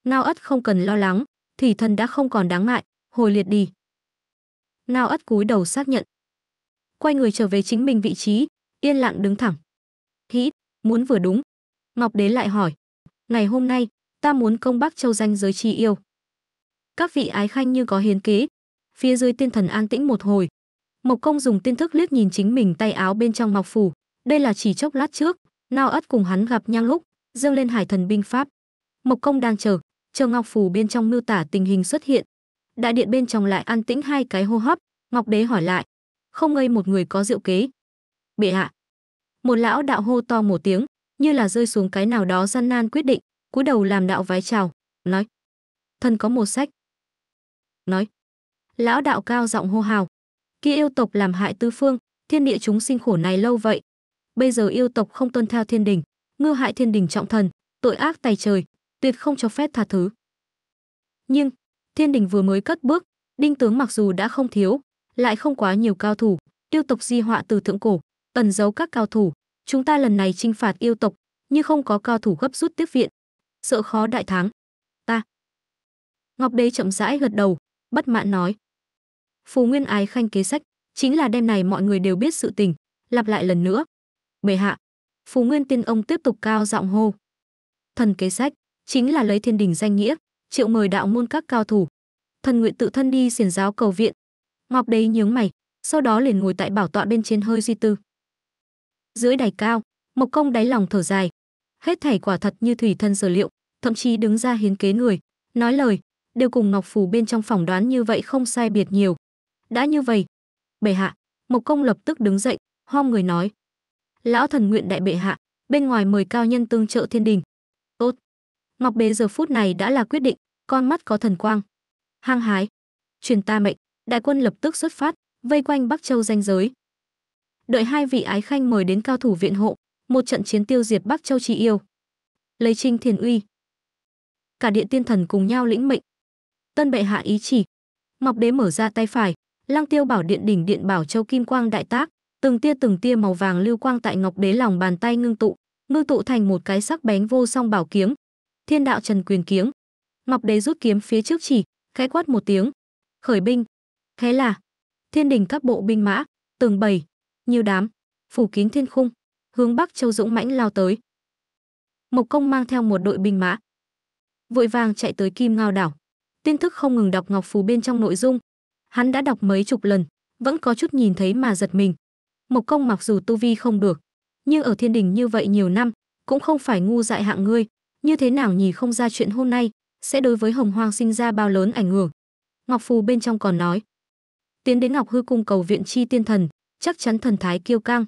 Ngao ất không cần lo lắng, thì thần đã không còn đáng ngại, hồi liệt đi. Ngao ất cúi đầu xác nhận. Quay người trở về chính mình vị trí, yên lặng đứng thẳng. Hít, muốn vừa đúng. Ngọc Đế lại hỏi. Ngày hôm nay, ta muốn công bắc châu danh giới chi yêu. Các vị ái khanh như có hiến kế. Phía dưới tiên thần an tĩnh một hồi, Mộc Công dùng tiên thức liếc nhìn chính mình tay áo bên trong ngọc phủ, đây là chỉ chốc lát trước, Nao Ất cùng hắn gặp nhang lúc, dâng lên Hải Thần binh pháp. Mộc Công đang chờ, chờ ngọc phủ bên trong miêu tả tình hình xuất hiện. Đại điện bên trong lại an tĩnh hai cái hô hấp, Ngọc Đế hỏi lại, không ngây một người có diệu kế. Bệ hạ. Một lão đạo hô to một tiếng, như là rơi xuống cái nào đó gian nan quyết định, cúi đầu làm đạo vái chào, nói: "Thần có một sách." Nói: Lão đạo cao giọng hô hào, kia yêu tộc làm hại tứ phương, thiên địa chúng sinh khổ này lâu vậy. Bây giờ yêu tộc không tuân theo thiên đình, ngư hại thiên đình trọng thần, tội ác tài trời, tuyệt không cho phép tha thứ. Nhưng, thiên đình vừa mới cất bước, đinh tướng mặc dù đã không thiếu, lại không quá nhiều cao thủ, yêu tộc di họa từ thượng cổ, tần giấu các cao thủ, chúng ta lần này chinh phạt yêu tộc, như không có cao thủ gấp rút tiếp viện, sợ khó đại thắng. Ta. Ngọc Đế chậm rãi gật đầu, bất mãn nói, phù nguyên ái khanh kế sách chính là đêm này mọi người đều biết sự tình lặp lại lần nữa bệ hạ phù nguyên tiên ông tiếp tục cao giọng hô thần kế sách chính là lấy thiên đình danh nghĩa triệu mời đạo môn các cao thủ thần nguyện tự thân đi xiển giáo cầu viện ngọc đấy nhướng mày sau đó liền ngồi tại bảo tọa bên trên hơi duy tư dưới đài cao mộc công đáy lòng thở dài hết thảy quả thật như thủy thân sở liệu thậm chí đứng ra hiến kế người nói lời đều cùng ngọc phù bên trong phỏng đoán như vậy không sai biệt nhiều đã như vậy bệ hạ mộc công lập tức đứng dậy hoang người nói lão thần nguyện đại bệ hạ bên ngoài mời cao nhân tương trợ thiên đình tốt ngọc bế giờ phút này đã là quyết định con mắt có thần quang hăng hái truyền ta mệnh đại quân lập tức xuất phát vây quanh bắc châu danh giới đợi hai vị ái khanh mời đến cao thủ viện hộ một trận chiến tiêu diệt bắc châu chi yêu lấy trinh thiền uy cả điện tiên thần cùng nhau lĩnh mệnh tân bệ hạ ý chỉ ngọc đế mở ra tay phải Lăng Tiêu Bảo Điện đỉnh Điện Bảo Châu kim quang đại tác, từng tia từng tia màu vàng lưu quang tại ngọc đế lòng bàn tay ngưng tụ, ngưng tụ thành một cái sắc bén vô song bảo kiếm. Thiên đạo Trần Quyền kiếm. Ngọc đế rút kiếm phía trước chỉ, khẽ quát một tiếng. Khởi binh. Thế là Thiên đình các bộ binh mã, từng bầy, nhiều đám, phủ kín thiên khung, hướng Bắc Châu dũng mãnh lao tới. Mộc Công mang theo một đội binh mã, vội vàng chạy tới Kim Ngao đảo. Tiên thức không ngừng đọc ngọc phù bên trong nội dung, hắn đã đọc mấy chục lần, vẫn có chút nhìn thấy mà giật mình. Mộc công mặc dù tu vi không được, nhưng ở thiên đình như vậy nhiều năm, cũng không phải ngu dại hạng ngươi, như thế nào nhìn không ra chuyện hôm nay, sẽ đối với hồng hoang sinh ra bao lớn ảnh hưởng. Ngọc Phù bên trong còn nói, tiến đến Ngọc Hư Cung cầu viện chi tiên thần, chắc chắn thần thái kiêu căng,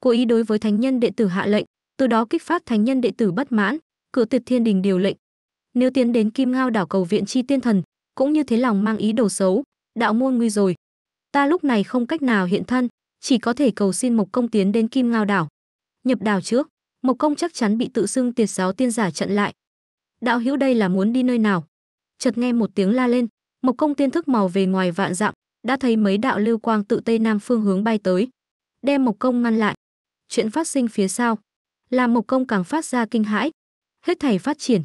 cố ý đối với thánh nhân đệ tử hạ lệnh, từ đó kích phát thánh nhân đệ tử bất mãn, cử tuyệt thiên đình điều lệnh. Nếu tiến đến Kim Ngao đảo cầu viện chi tiên thần, cũng như thế lòng mang ý đồ xấu, đạo môn nguy rồi. Ta lúc này không cách nào hiện thân, chỉ có thể cầu xin Mộc Công tiến đến Kim Ngao đảo. Nhập đảo trước, Mộc Công chắc chắn bị tự xưng tiệt giáo tiên giả chặn lại. Đạo hữu đây là muốn đi nơi nào? Chợt nghe một tiếng la lên, Mộc Công tiên thức màu về ngoài vạn dặm, đã thấy mấy đạo lưu quang tự tây nam phương hướng bay tới, đem Mộc Công ngăn lại. Chuyện phát sinh phía sau, làm Mộc Công càng phát ra kinh hãi. Hết thảy phát triển,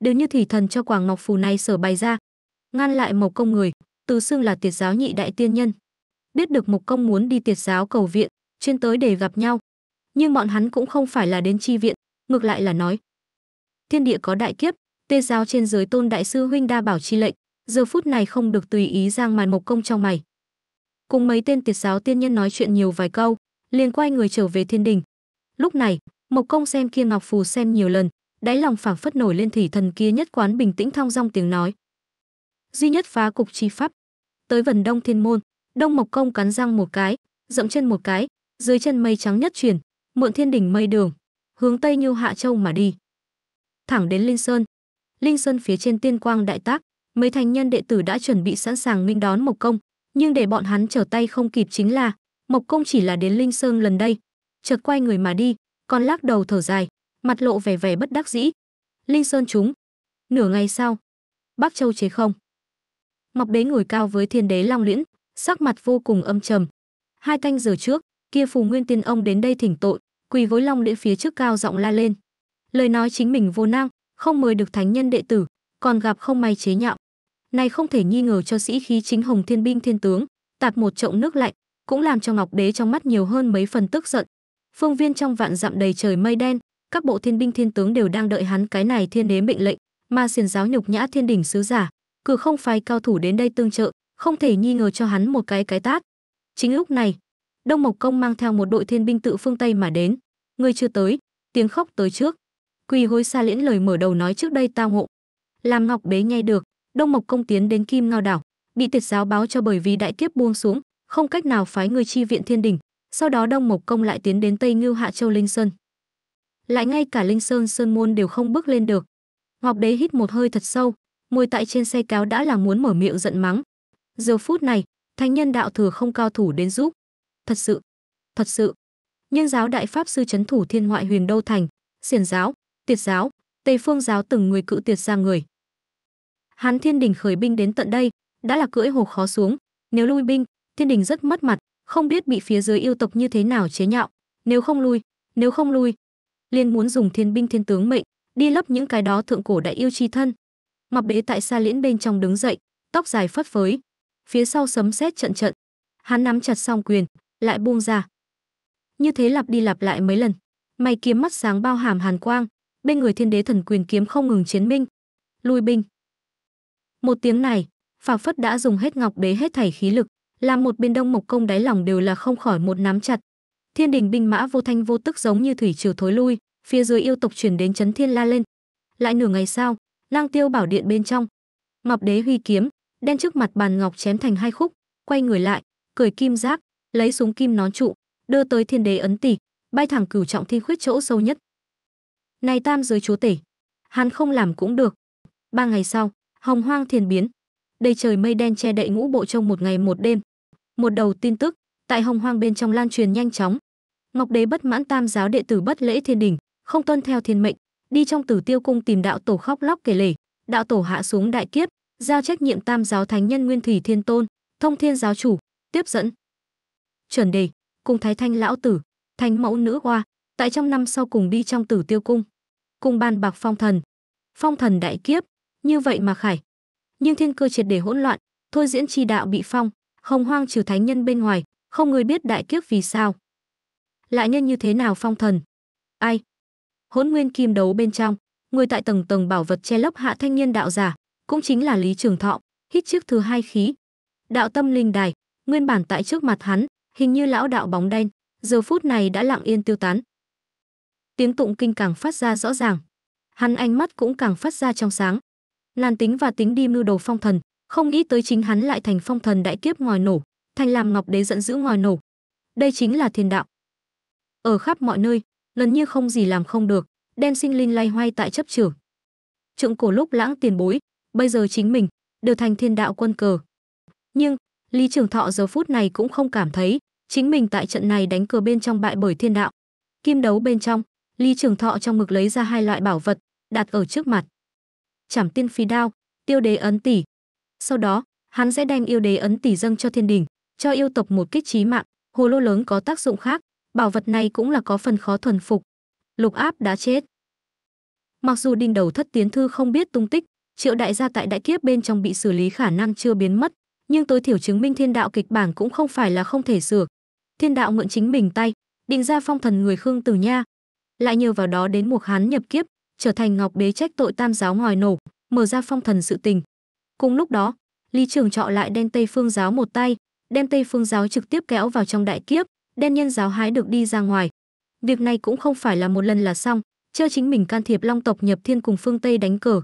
đều như thủy thần cho Quảng Ngọc phù này sở bày ra, ngăn lại Mộc Công người, tự xưng là tiệt giáo nhị đại tiên nhân. Biết được Mục Công muốn đi tiệt giáo cầu viện, chuyên tới để gặp nhau. Nhưng bọn hắn cũng không phải là đến chi viện, ngược lại là nói. Thiên địa có đại kiếp, tê giáo trên giới tôn đại sư huynh đa bảo chi lệnh, giờ phút này không được tùy ý giang màn mục Công trong mày. Cùng mấy tên tiệt giáo tiên nhân nói chuyện nhiều vài câu, liền quay người trở về thiên đình. Lúc này, Mộc Công xem kia Ngọc Phù xem nhiều lần, đáy lòng phảng phất nổi lên thỉ thần kia nhất quán bình tĩnh thong dong tiếng nói duy nhất phá cục chi pháp. Tới vân đông thiên môn, đông mộc công cắn răng một cái, dậm chân một cái, dưới chân mây trắng nhất chuyển, mượn thiên đỉnh mây đường, hướng tây như hạ châu mà đi. Thẳng đến Linh Sơn. Linh Sơn phía trên tiên quang đại tác, mấy thành nhân đệ tử đã chuẩn bị sẵn sàng nghênh đón mộc công, nhưng để bọn hắn trở tay không kịp chính là, mộc công chỉ là đến Linh Sơn lần đây, chợt quay người mà đi, còn lắc đầu thở dài, mặt lộ vẻ vẻ bất đắc dĩ. Linh Sơn chúng. Nửa ngày sau, Bắc Châu chế không. Ngọc Đế ngồi cao với Thiên Đế Long Liễn, sắc mặt vô cùng âm trầm. Hai canh giờ trước, kia Phù Nguyên Tiên ông đến đây thỉnh tội, quỳ gối Long Liễn phía trước cao giọng la lên. Lời nói chính mình vô năng, không mời được thánh nhân đệ tử, còn gặp không may chế nhạo. Này không thể nghi ngờ cho sĩ khí chính Hồng Thiên binh thiên tướng, tạt một chậu nước lạnh, cũng làm cho Ngọc Đế trong mắt nhiều hơn mấy phần tức giận. Phương viên trong vạn dặm đầy trời mây đen, các bộ thiên binh thiên tướng đều đang đợi hắn cái này thiên đế mệnh lệnh, mà xiển giáo nhục nhã thiên đỉnh sứ giả, cử không phái cao thủ đến đây tương trợ, không thể nghi ngờ cho hắn một cái cái tát. Chính lúc này, Đông Mộc Công mang theo một đội thiên binh tự phương Tây mà đến. Người chưa tới, tiếng khóc tới trước. Quỳ hối xa liễn lời mở đầu nói trước đây tao ngộ. Làm Ngọc Bế nghe được, Đông Mộc Công tiến đến Kim Ngao Đảo, bị tiệt giáo báo cho bởi vì đại kiếp buông xuống, không cách nào phái người chi viện thiên đình. Sau đó Đông Mộc Công lại tiến đến Tây Ngưu Hạ Châu Linh Sơn. Lại ngay cả Linh Sơn Sơn Môn đều không bước lên được. Ngọc Đế hít một hơi thật sâu, ngồi tại trên xe kéo đã là muốn mở miệng giận mắng. Giờ phút này, thánh nhân đạo thừa không cao thủ đến giúp. Thật sự, thật sự. Nhân giáo đại pháp sư chấn thủ thiên ngoại huyền đô thành, xiển giáo, tiệt giáo, tây phương giáo từng người cự tiệt ra người. Hán thiên đình khởi binh đến tận đây, đã là cưỡi hồ khó xuống. Nếu lui binh, thiên đình rất mất mặt, không biết bị phía dưới yêu tộc như thế nào chế nhạo. Nếu không lui, nếu không lui, liền muốn dùng thiên binh thiên tướng mệnh, đi lấp những cái đó thượng cổ đại yêu chi thân, Ngọc bế tại xa liễn bên trong đứng dậy, tóc dài phất phới, phía sau sấm sét trận trận. Hắn nắm chặt song quyền, lại buông ra. Như thế lặp đi lặp lại mấy lần, mày kiếm mắt sáng bao hàm hàn quang, bên người Thiên Đế thần quyền kiếm không ngừng chiến binh, Lui binh. Một tiếng này, Phạc Phất đã dùng hết Ngọc bế hết thảy khí lực, làm một bên Đông Mộc Công đáy lòng đều là không khỏi một nắm chặt. Thiên đình binh mã vô thanh vô tức giống như thủy triều thối lui, phía dưới yêu tộc truyền đến chấn thiên la lên. Lại nửa ngày sau, lang tiêu bảo điện bên trong ngọc đế huy kiếm đen trước mặt bàn ngọc chém thành hai khúc quay người lại cười kim giác lấy súng kim nón trụ đưa tới thiên đế ấn tỷ bay thẳng cửu trọng thiên khuyết chỗ sâu nhất này tam giới chúa tể hắn không làm cũng được ba ngày sau hồng hoang thiên biến đầy trời mây đen che đậy ngũ bộ trong một ngày một đêm một đầu tin tức tại hồng hoang bên trong lan truyền nhanh chóng ngọc đế bất mãn tam giáo đệ tử bất lễ thiên đình không tuân theo thiên mệnh đi trong tử tiêu cung tìm đạo tổ khóc lóc kể lể đạo tổ hạ xuống đại kiếp giao trách nhiệm tam giáo thánh nhân nguyên thủy thiên tôn thông thiên giáo chủ tiếp dẫn chuẩn đề cùng thái thanh lão tử thánh mẫu nữ hoa tại trong năm sau cùng đi trong tử tiêu cung cùng ban bạc phong thần phong thần đại kiếp như vậy mà khải nhưng thiên cơ triệt để hỗn loạn thôi diễn chi đạo bị phong hồng hoang trừ thánh nhân bên ngoài không người biết đại kiếp vì sao lại nhân như thế nào phong thần ai hỗn nguyên kim đấu bên trong người tại tầng tầng bảo vật che lấp hạ thanh niên đạo giả cũng chính là lý trường thọ hít chiếc thứ hai khí đạo tâm linh đài nguyên bản tại trước mặt hắn hình như lão đạo bóng đen giờ phút này đã lặng yên tiêu tán tiếng tụng kinh càng phát ra rõ ràng hắn ánh mắt cũng càng phát ra trong sáng lan tính và tính đi mưu đồ phong thần không nghĩ tới chính hắn lại thành phong thần đại kiếp ngòi nổ thành làm ngọc đế giận dữ ngòi nổ đây chính là thiên đạo ở khắp mọi nơi gần như không gì làm không được, Đen sinh linh lay hoay tại chấp trưởng. Trượng cổ lúc lãng tiền bối, bây giờ chính mình đều thành thiên đạo quân cờ. Nhưng, Lý Trường Thọ giờ phút này cũng không cảm thấy, chính mình tại trận này đánh cờ bên trong bại bởi thiên đạo. Kim đấu bên trong, Lý Trường Thọ trong ngực lấy ra hai loại bảo vật, đặt ở trước mặt. Chảm tiên phi đao, tiêu đế ấn tỷ. Sau đó, hắn sẽ đem yêu đế ấn tỷ dâng cho thiên đình, cho yêu tộc một kích trí mạng, hồ lô lớn có tác dụng khác, bảo vật này cũng là có phần khó thuần phục. Lục áp đã chết. Mặc dù đinh đầu thất tiến thư không biết tung tích, triệu đại gia tại đại kiếp bên trong bị xử lý khả năng chưa biến mất, nhưng tối thiểu chứng minh thiên đạo kịch bản cũng không phải là không thể sửa. Thiên đạo mượn chính mình tay, định ra phong thần người Khương Tử Nha. Lại nhờ vào đó đến một hán nhập kiếp, trở thành ngọc đế trách tội tam giáo ngòi nổ, mở ra phong thần sự tình. Cùng lúc đó, Lý Trường Trọ lại đen Tây Phương giáo một tay, đem Tây Phương giáo trực tiếp kéo vào trong đại kiếp, đen nhân giáo hái được đi ra ngoài. Việc này cũng không phải là một lần là xong, Chưa chính mình can thiệp long tộc nhập thiên cùng phương Tây đánh cờ.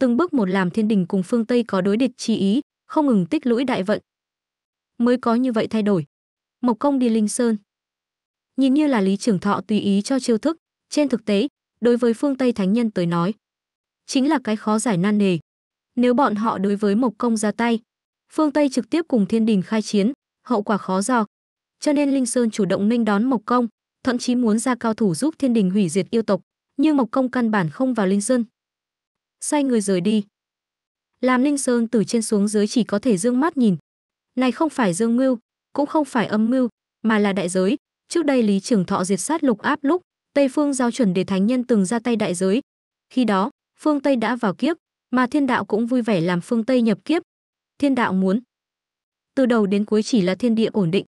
Từng bước một làm thiên đình cùng phương Tây có đối địch chi ý, không ngừng tích lũy đại vận. Mới có như vậy thay đổi. Mộc công đi Linh Sơn. Nhìn như là Lý Trưởng Thọ tùy ý cho chiêu thức, trên thực tế, đối với phương Tây thánh nhân tới nói, chính là cái khó giải nan đề. Nếu bọn họ đối với Mộc công ra tay, phương Tây trực tiếp cùng thiên đình khai chiến, hậu quả khó do cho nên Linh Sơn chủ động nghênh đón Mộc Công, thậm chí muốn ra cao thủ giúp Thiên Đình hủy diệt yêu tộc, nhưng Mộc Công căn bản không vào Linh Sơn. Xoay người rời đi. Làm Linh Sơn từ trên xuống dưới chỉ có thể dương mắt nhìn. Này không phải dương mưu, cũng không phải âm mưu, mà là đại giới. Trước đây Lý trưởng Thọ diệt sát lục áp lúc, Tây Phương giao chuẩn để thánh nhân từng ra tay đại giới. Khi đó, phương Tây đã vào kiếp, mà thiên đạo cũng vui vẻ làm phương Tây nhập kiếp. Thiên đạo muốn. Từ đầu đến cuối chỉ là thiên địa ổn định,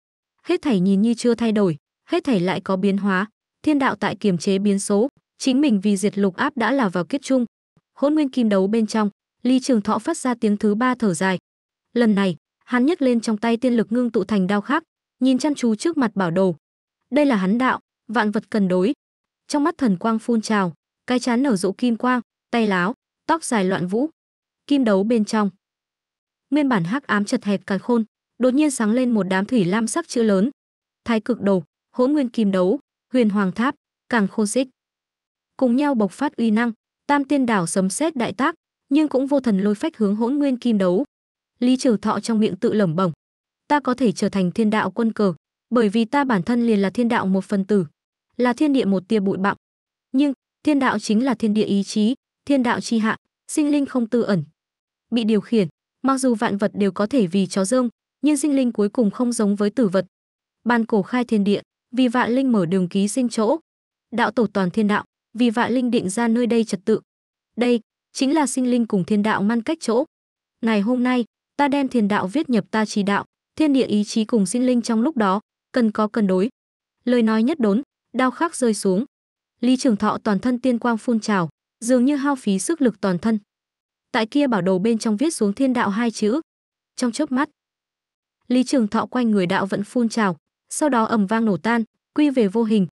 hết thảy nhìn như chưa thay đổi, hết thảy lại có biến hóa, thiên đạo tại kiềm chế biến số, chính mình vì diệt lục áp đã là vào kiếp trung, Hỗn Nguyên Kim đấu bên trong, Ly Trường Thọ phát ra tiếng thứ ba thở dài. Lần này, hắn nhấc lên trong tay tiên lực ngưng tụ thành đao khắc, nhìn chăm chú trước mặt bảo đồ. Đây là hắn đạo, vạn vật cần đối. Trong mắt thần quang phun trào, cái chán nở rộ kim quang, tay láo, tóc dài loạn vũ. Kim đấu bên trong. Nguyên bản hắc ám chật hẹp càn khôn, đột nhiên sáng lên một đám thủy lam sắc chữ lớn thái cực đồ hỗn nguyên kim đấu huyền hoàng tháp càng khô xích cùng nhau bộc phát uy năng tam tiên đảo sấm sét đại tác nhưng cũng vô thần lôi phách hướng hỗn nguyên kim đấu lý trừ thọ trong miệng tự lẩm bẩm ta có thể trở thành thiên đạo quân cờ bởi vì ta bản thân liền là thiên đạo một phần tử là thiên địa một tia bụi bặm nhưng thiên đạo chính là thiên địa ý chí thiên đạo chi hạ sinh linh không tư ẩn bị điều khiển mặc dù vạn vật đều có thể vì chó dương nhưng sinh linh cuối cùng không giống với tử vật. Ban cổ khai thiên địa, vì vạn linh mở đường ký sinh chỗ. Đạo tổ toàn thiên đạo, vì vạn linh định ra nơi đây trật tự. Đây chính là sinh linh cùng thiên đạo ngăn cách chỗ. Ngày hôm nay, ta đem thiên đạo viết nhập ta trì đạo, thiên địa ý chí cùng sinh linh trong lúc đó, cần có cân đối. Lời nói nhất đốn, đao khắc rơi xuống. Lý Trường Thọ toàn thân tiên quang phun trào, dường như hao phí sức lực toàn thân. Tại kia bảo đồ bên trong viết xuống thiên đạo hai chữ. Trong chớp mắt, lý trường thọ quanh người đạo vẫn phun trào sau đó ầm vang nổ tan quy về vô hình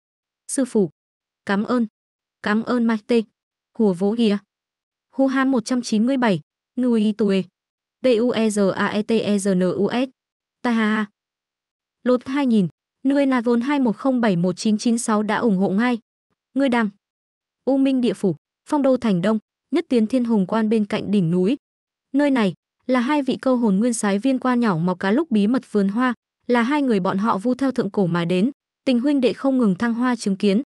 sư phụ cảm ơn cảm ơn mai tê hùa vỗ hìa hu ham 197, nui Tuê, d u e r a e t e r n u s ta ha Lột hai nghìn, nuôi là vốn hai một một không bảy chín chín sáu đã ủng hộ ngay ngươi đăng u minh địa phủ phong đô thành đông nhất tiến thiên hùng quan bên cạnh đỉnh núi nơi này là hai vị câu hồn nguyên sái viên qua nhỏ mọc cá lúc bí mật vườn hoa, là hai người bọn họ vu theo thượng cổ mà đến, tình huynh đệ không ngừng thăng hoa chứng kiến,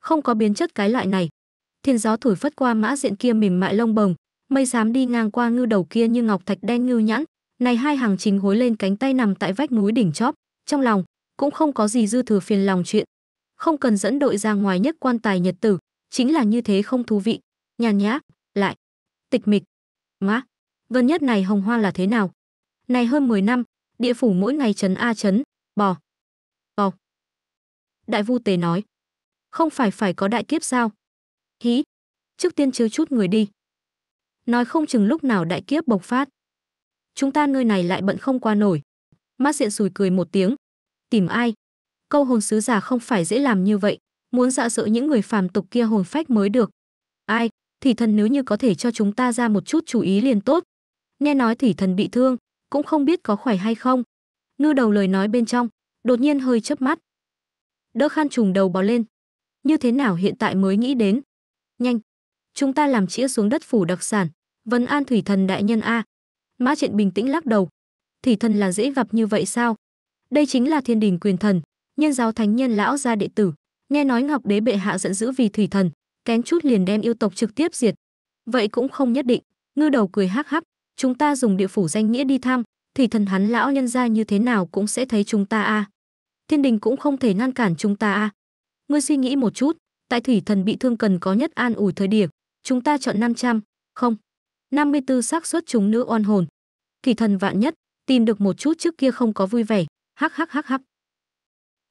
không có biến chất cái loại này. Thiên gió thổi phất qua mã diện kia mềm mại lông bồng, mây dám đi ngang qua ngư đầu kia như ngọc thạch đen ngư nhãn, này hai hàng chính hối lên cánh tay nằm tại vách núi đỉnh chóp, trong lòng cũng không có gì dư thừa phiền lòng chuyện. Không cần dẫn đội ra ngoài nhất quan tài nhật tử, chính là như thế không thú vị, nhàn nhã, lại tịch mịch. Mã gần nhất này hồng hoa là thế nào này hơn 10 năm địa phủ mỗi ngày chấn a chấn bò bò đại vu tế nói không phải phải có đại kiếp sao hí trước tiên chứa chút người đi nói không chừng lúc nào đại kiếp bộc phát chúng ta nơi này lại bận không qua nổi mắt diện sùi cười một tiếng tìm ai câu hồn sứ giả không phải dễ làm như vậy muốn dạ dỡ những người phàm tục kia hồn phách mới được ai thì thần nếu như có thể cho chúng ta ra một chút chú ý liền tốt nghe nói thủy thần bị thương, cũng không biết có khỏe hay không. Ngư đầu lời nói bên trong, đột nhiên hơi chớp mắt. Đỡ khăn trùng đầu bò lên. Như thế nào hiện tại mới nghĩ đến? Nhanh, chúng ta làm chĩa xuống đất phủ đặc sản, vấn an thủy thần đại nhân a. Mã Triện bình tĩnh lắc đầu. Thủy thần là dễ gặp như vậy sao? Đây chính là thiên đình quyền thần, nhân giáo thánh nhân lão gia đệ tử, nghe nói Ngọc Đế bệ hạ giận dữ vì thủy thần, kén chút liền đem yêu tộc trực tiếp diệt. Vậy cũng không nhất định, ngư đầu cười hắc hắc, chúng ta dùng địa phủ danh nghĩa đi thăm, thì thần hắn lão nhân gia như thế nào cũng sẽ thấy chúng ta a. À. Thiên đình cũng không thể ngăn cản chúng ta a. À. Ngươi suy nghĩ một chút, tại thủy thần bị thương cần có nhất an ủi thời điểm, chúng ta chọn 500, không, 54 xác suất chúng nữ oan hồn. thủy thần vạn nhất, tìm được một chút trước kia không có vui vẻ, hắc hắc hắc hắc.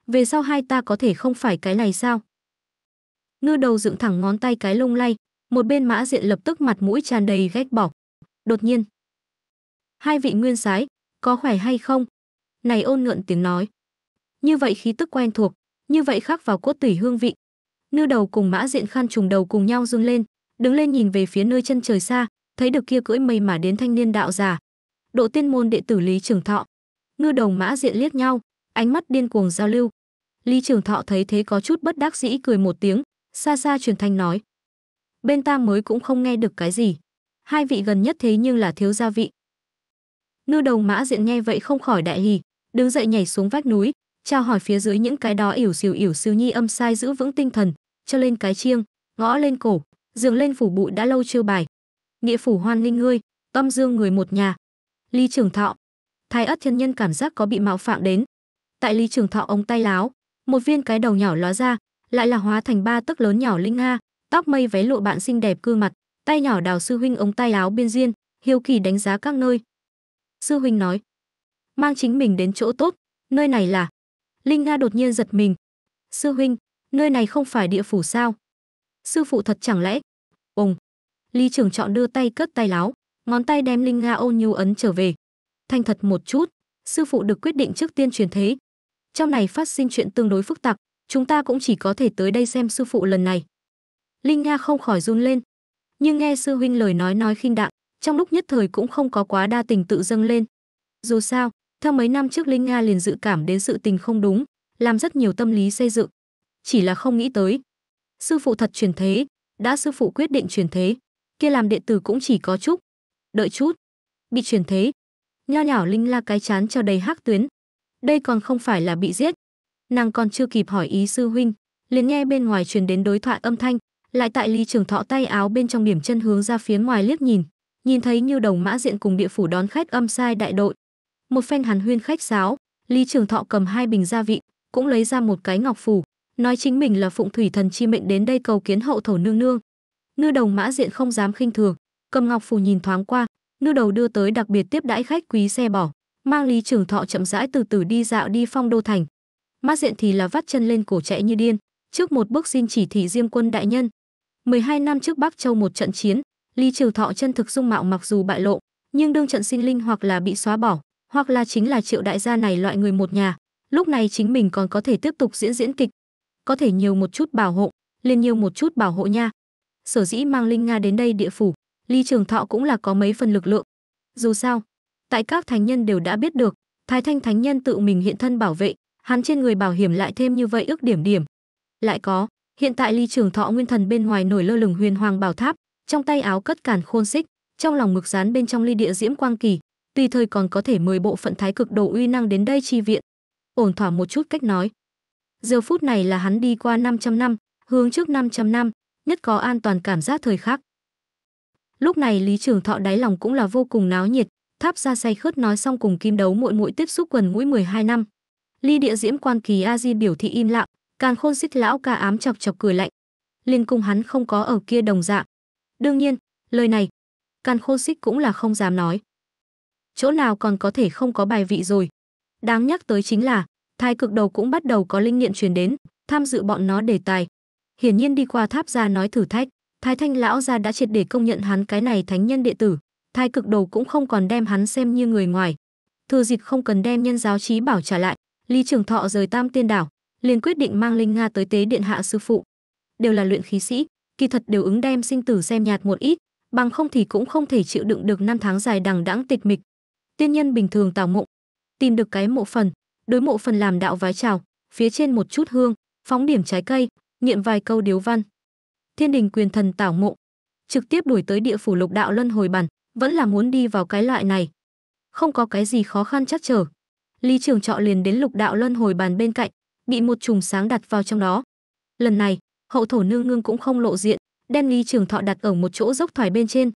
Về sau hai ta có thể không phải cái này sao? Ngư đầu dựng thẳng ngón tay cái lung lay, một bên mã diện lập tức mặt mũi tràn đầy ghét bỏ. Đột nhiên, Hai vị nguyên sái, có khỏe hay không? Này ôn ngượn tiếng nói. Như vậy khí tức quen thuộc, như vậy khắc vào cốt tủy hương vị. Nư đầu cùng mã diện khăn trùng đầu cùng nhau run lên, đứng lên nhìn về phía nơi chân trời xa, thấy được kia cưỡi mây mà đến thanh niên đạo giả. Độ tiên môn đệ tử Lý Trường Thọ. Ngư đầu mã diện liếc nhau, ánh mắt điên cuồng giao lưu. Lý Trường Thọ thấy thế có chút bất đắc dĩ cười một tiếng, xa xa truyền thanh nói. Bên ta mới cũng không nghe được cái gì. Hai vị gần nhất thế nhưng là thiếu gia vị ngư đầu mã diện nghe vậy không khỏi đại hỉ đứng dậy nhảy xuống vách núi trao hỏi phía dưới những cái đó ỉu xìu ỉu xìu nhi âm sai giữ vững tinh thần cho lên cái chiêng ngõ lên cổ dường lên phủ bụi đã lâu chưa bài nghĩa phủ hoan linh ngươi tâm dương người một nhà ly trường thọ thái ất thiên nhân cảm giác có bị mạo phạm đến tại ly trường thọ ống tay láo một viên cái đầu nhỏ ló ra lại là hóa thành ba tấc lớn nhỏ linh nga tóc mây váy lụa bạn xinh đẹp cư mặt tay nhỏ đào sư huynh ống tay áo biên diên hiếu kỳ đánh giá các nơi Sư huynh nói, mang chính mình đến chỗ tốt, nơi này là... Linh Nga đột nhiên giật mình. Sư huynh, nơi này không phải địa phủ sao? Sư phụ thật chẳng lẽ... Ùng! Lý trưởng chọn đưa tay cất tay láo, ngón tay đem Linh Nga ôn nhu ấn trở về. Thanh thật một chút, sư phụ được quyết định trước tiên truyền thế. Trong này phát sinh chuyện tương đối phức tạp, chúng ta cũng chỉ có thể tới đây xem sư phụ lần này. Linh Nga không khỏi run lên, nhưng nghe sư huynh lời nói nói khinh đạm, trong lúc nhất thời cũng không có quá đa tình tự dâng lên. Dù sao, theo mấy năm trước Linh Nga liền dự cảm đến sự tình không đúng, làm rất nhiều tâm lý xây dựng. Chỉ là không nghĩ tới. Sư phụ thật truyền thế, đã sư phụ quyết định truyền thế, kia làm đệ tử cũng chỉ có chút. Đợi chút, bị truyền thế. Nho nhỏ Linh La cái chán cho đầy hắc tuyến. Đây còn không phải là bị giết. Nàng còn chưa kịp hỏi ý sư huynh, liền nghe bên ngoài truyền đến đối thoại âm thanh, lại tại Lý Trường Thọ tay áo bên trong điểm chân hướng ra phía ngoài liếc nhìn, nhìn thấy như Đồng Mã Diện cùng địa phủ đón khách âm sai đại đội. Một phen hàn huyên khách sáo, Lý Trường Thọ cầm hai bình gia vị, cũng lấy ra một cái ngọc phủ, nói chính mình là phụng thủy thần chi mệnh đến đây cầu kiến hậu thổ nương nương. Nư Đồng Mã Diện không dám khinh thường, cầm ngọc phủ nhìn thoáng qua, nư đầu đưa tới đặc biệt tiếp đãi khách quý xe bỏ, mang Lý Trường Thọ chậm rãi từ từ đi dạo đi phong đô thành. Mã Diện thì là vắt chân lên cổ chạy như điên, trước một bước xin chỉ thị Diêm Quân đại nhân. 12 năm trước Bắc Châu một trận chiến, Lý Trường Thọ chân thực dung mạo mặc dù bại lộ, nhưng đương trận sinh linh hoặc là bị xóa bỏ, hoặc là chính là Triệu đại gia này loại người một nhà, lúc này chính mình còn có thể tiếp tục diễn diễn kịch. Có thể nhiều một chút bảo hộ, liền nhiều một chút bảo hộ nha. Sở dĩ mang Linh Nga đến đây địa phủ, Lý Trường Thọ cũng là có mấy phần lực lượng. Dù sao, tại các thánh nhân đều đã biết được, Thái Thanh thánh nhân tự mình hiện thân bảo vệ, hắn trên người bảo hiểm lại thêm như vậy ước điểm điểm. Lại có, hiện tại Lý Trường Thọ Nguyên Thần bên ngoài nổi lơ lửng huyền hoàng bảo tháp, trong tay áo cất càn khôn xích trong lòng mực rán bên trong ly địa diễm quang kỳ tùy thời còn có thể mời bộ phận thái cực đồ uy năng đến đây chi viện ổn thỏa một chút cách nói giờ phút này là hắn đi qua 500 năm hướng trước 500 năm nhất có an toàn cảm giác thời khắc lúc này lý trường thọ đáy lòng cũng là vô cùng náo nhiệt tháp ra say khớt nói xong cùng kim đấu muội muội tiếp xúc quần mũi 12 năm ly địa diễm quan kỳ a di biểu thị im lặng càn khôn xích lão ca ám chọc chọc cười lạnh liên cung hắn không có ở kia đồng dạng Đương nhiên, lời này, Càn Khôn Xích cũng là không dám nói. Chỗ nào còn có thể không có bài vị rồi. Đáng nhắc tới chính là, thái cực đầu cũng bắt đầu có linh nghiệm truyền đến, tham dự bọn nó đề tài. Hiển nhiên đi qua tháp ra nói thử thách, Thái Thanh lão gia đã triệt để công nhận hắn cái này thánh nhân đệ tử, Thái cực đầu cũng không còn đem hắn xem như người ngoài. Thừa dịp không cần đem nhân giáo trí bảo trả lại, Lý Trường Thọ rời Tam Tiên đảo, liền quyết định mang Linh Nga tới tế điện hạ sư phụ. Đều là luyện khí sĩ, kỳ thật đều ứng đem sinh tử xem nhạt một ít, bằng không thì cũng không thể chịu đựng được năm tháng dài đằng đẵng tịch mịch. Tiên nhân bình thường tạo mộ, tìm được cái mộ phần, đối mộ phần làm đạo vái chào, phía trên một chút hương, phóng điểm trái cây, niệm vài câu điếu văn. Thiên đình quyền thần tảo mộ, trực tiếp đuổi tới địa phủ lục đạo luân hồi bản, vẫn là muốn đi vào cái loại này. Không có cái gì khó khăn chắc trở. Lý Trường Trọ liền đến lục đạo luân hồi bàn bên cạnh, bị một chùm sáng đặt vào trong đó. Lần này, hậu thổ nương ngưng cũng không lộ diện đem lý trường thọ đặt ở một chỗ dốc thoải bên trên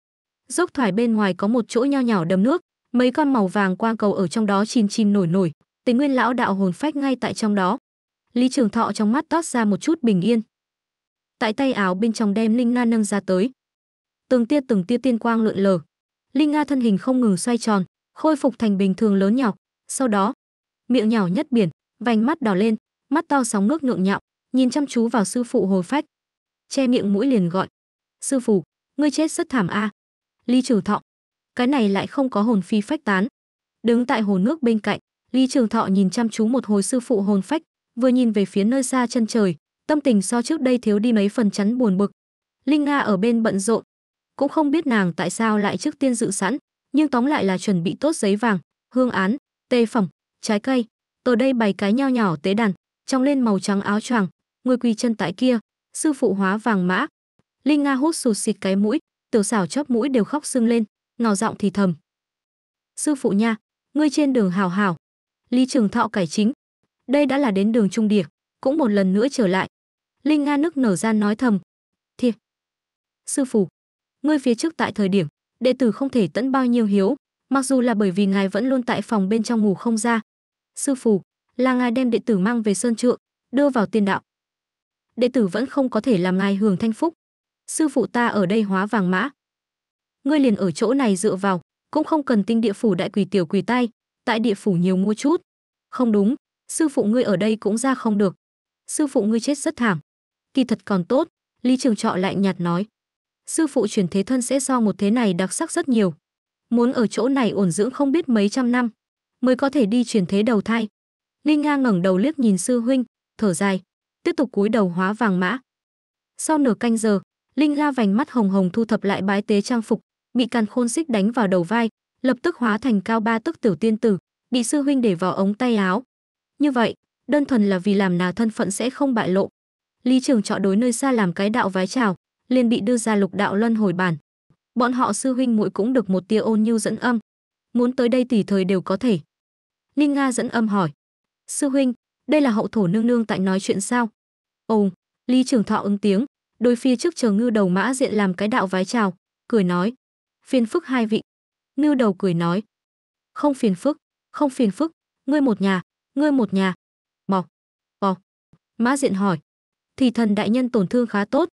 dốc thoải bên ngoài có một chỗ nho nhỏ đầm nước mấy con màu vàng quang cầu ở trong đó chìm chìm nổi nổi tình nguyên lão đạo hồn phách ngay tại trong đó lý trường thọ trong mắt tót ra một chút bình yên tại tay áo bên trong đem linh na nâng ra tới từng tia từng tia tiên quang lượn lờ linh nga thân hình không ngừng xoay tròn khôi phục thành bình thường lớn nhỏ sau đó miệng nhỏ nhất biển vành mắt đỏ lên mắt to sóng nước ngượng nhạo nhìn chăm chú vào sư phụ hồi phách che miệng mũi liền gọi sư phụ ngươi chết rất thảm a à. ly trường thọ cái này lại không có hồn phi phách tán đứng tại hồ nước bên cạnh ly trường thọ nhìn chăm chú một hồi sư phụ hồn phách vừa nhìn về phía nơi xa chân trời tâm tình so trước đây thiếu đi mấy phần chắn buồn bực linh nga ở bên bận rộn cũng không biết nàng tại sao lại trước tiên dự sẵn nhưng tóm lại là chuẩn bị tốt giấy vàng hương án tê phẩm trái cây ở đây bày cái nho nhỏ tế đàn trong lên màu trắng áo choàng ngươi quỳ chân tại kia, sư phụ hóa vàng mã. Linh Nga hút sụt xịt cái mũi, tiểu xảo chóp mũi đều khóc sưng lên, ngào giọng thì thầm. Sư phụ nha, ngươi trên đường hào hào. Lý Trường Thọ cải chính. Đây đã là đến đường trung địa, cũng một lần nữa trở lại. Linh Nga nức nở ra nói thầm. Thiệt. Sư phụ, ngươi phía trước tại thời điểm, đệ tử không thể tẫn bao nhiêu hiếu, mặc dù là bởi vì ngài vẫn luôn tại phòng bên trong ngủ không ra. Sư phụ, là ngài đem đệ tử mang về sơn trượng, đưa vào tiền đạo đệ tử vẫn không có thể làm ngài hưởng thanh phúc sư phụ ta ở đây hóa vàng mã ngươi liền ở chỗ này dựa vào cũng không cần tinh địa phủ đại quỷ tiểu quỷ tay tại địa phủ nhiều mua chút không đúng sư phụ ngươi ở đây cũng ra không được sư phụ ngươi chết rất thảm kỳ thật còn tốt lý trường trọ lạnh nhạt nói sư phụ chuyển thế thân sẽ do một thế này đặc sắc rất nhiều muốn ở chỗ này ổn dưỡng không biết mấy trăm năm mới có thể đi chuyển thế đầu thai Linh Nga ngẩng đầu liếc nhìn sư huynh, thở dài, tiếp tục cúi đầu hóa vàng mã. Sau nửa canh giờ, Linh La vành mắt hồng hồng thu thập lại bái tế trang phục, bị càn khôn xích đánh vào đầu vai, lập tức hóa thành cao ba tức tiểu tiên tử, bị sư huynh để vào ống tay áo. Như vậy, đơn thuần là vì làm nào thân phận sẽ không bại lộ. Lý Trường chọn đối nơi xa làm cái đạo vái chào, liền bị đưa ra lục đạo luân hồi bản. Bọn họ sư huynh muội cũng được một tia ôn nhu dẫn âm, muốn tới đây tùy thời đều có thể. Linh Nga dẫn âm hỏi: "Sư huynh, đây là hậu thổ nương nương tại nói chuyện sao ồ lý trường thọ ứng tiếng đôi phía trước chờ ngư đầu mã diện làm cái đạo vái chào cười nói phiền phức hai vị ngư đầu cười nói không phiền phức không phiền phức ngươi một nhà ngươi một nhà mò mò mã diện hỏi thì thần đại nhân tổn thương khá tốt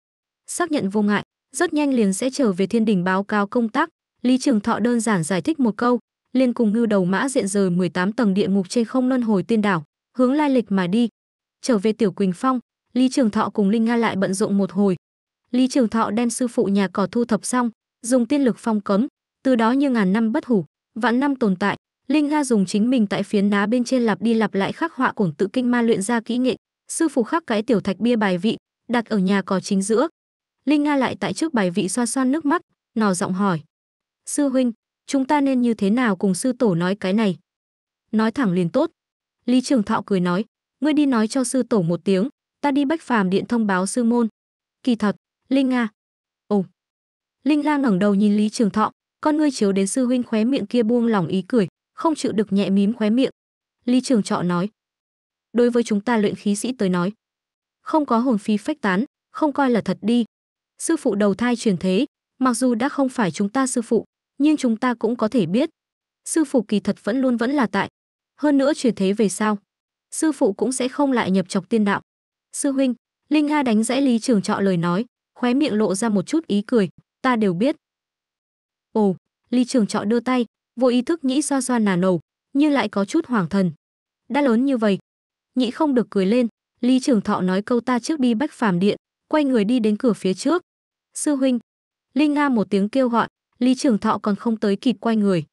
xác nhận vô ngại rất nhanh liền sẽ trở về thiên đình báo cáo công tác lý trường thọ đơn giản giải thích một câu liền cùng ngư đầu mã diện rời 18 tầng địa ngục trên không luân hồi tiên đảo hướng lai lịch mà đi. Trở về Tiểu Quỳnh Phong, Lý Trường Thọ cùng Linh Nga lại bận rộn một hồi. Lý Trường Thọ đem sư phụ nhà cỏ thu thập xong, dùng tiên lực phong cấm, từ đó như ngàn năm bất hủ, vạn năm tồn tại. Linh Nga dùng chính mình tại phiến đá bên trên lặp đi lặp lại khắc họa cổn tự kinh ma luyện ra kỹ nghệ, sư phụ khắc cái tiểu thạch bia bài vị, đặt ở nhà cỏ chính giữa. Linh Nga lại tại trước bài vị xoa xoa nước mắt, nò giọng hỏi: "Sư huynh, chúng ta nên như thế nào cùng sư tổ nói cái này?" Nói thẳng liền tốt, Lý Trường Thọ cười nói, ngươi đi nói cho sư tổ một tiếng, ta đi bách phàm điện thông báo sư môn. Kỳ thật, Linh nga, Ồ. Linh Lan ngẩng đầu nhìn Lý Trường Thọ, con ngươi chiếu đến sư huynh khóe miệng kia buông lòng ý cười, không chịu được nhẹ mím khóe miệng. Lý Trường Thọ nói, đối với chúng ta luyện khí sĩ tới nói, không có hồn phi phách tán, không coi là thật đi. Sư phụ đầu thai truyền thế, mặc dù đã không phải chúng ta sư phụ, nhưng chúng ta cũng có thể biết. Sư phụ kỳ thật vẫn luôn vẫn là tại, hơn nữa chuyển thế về sau sư phụ cũng sẽ không lại nhập chọc tiên đạo sư huynh linh nga đánh rẽ lý trường trọ lời nói khóe miệng lộ ra một chút ý cười ta đều biết ồ lý trường trọ đưa tay vô ý thức nhĩ xoa xoa nà nầu như lại có chút hoàng thần đã lớn như vậy nhĩ không được cười lên lý trường thọ nói câu ta trước đi bách phàm điện quay người đi đến cửa phía trước sư huynh linh nga một tiếng kêu gọi lý trường thọ còn không tới kịp quay người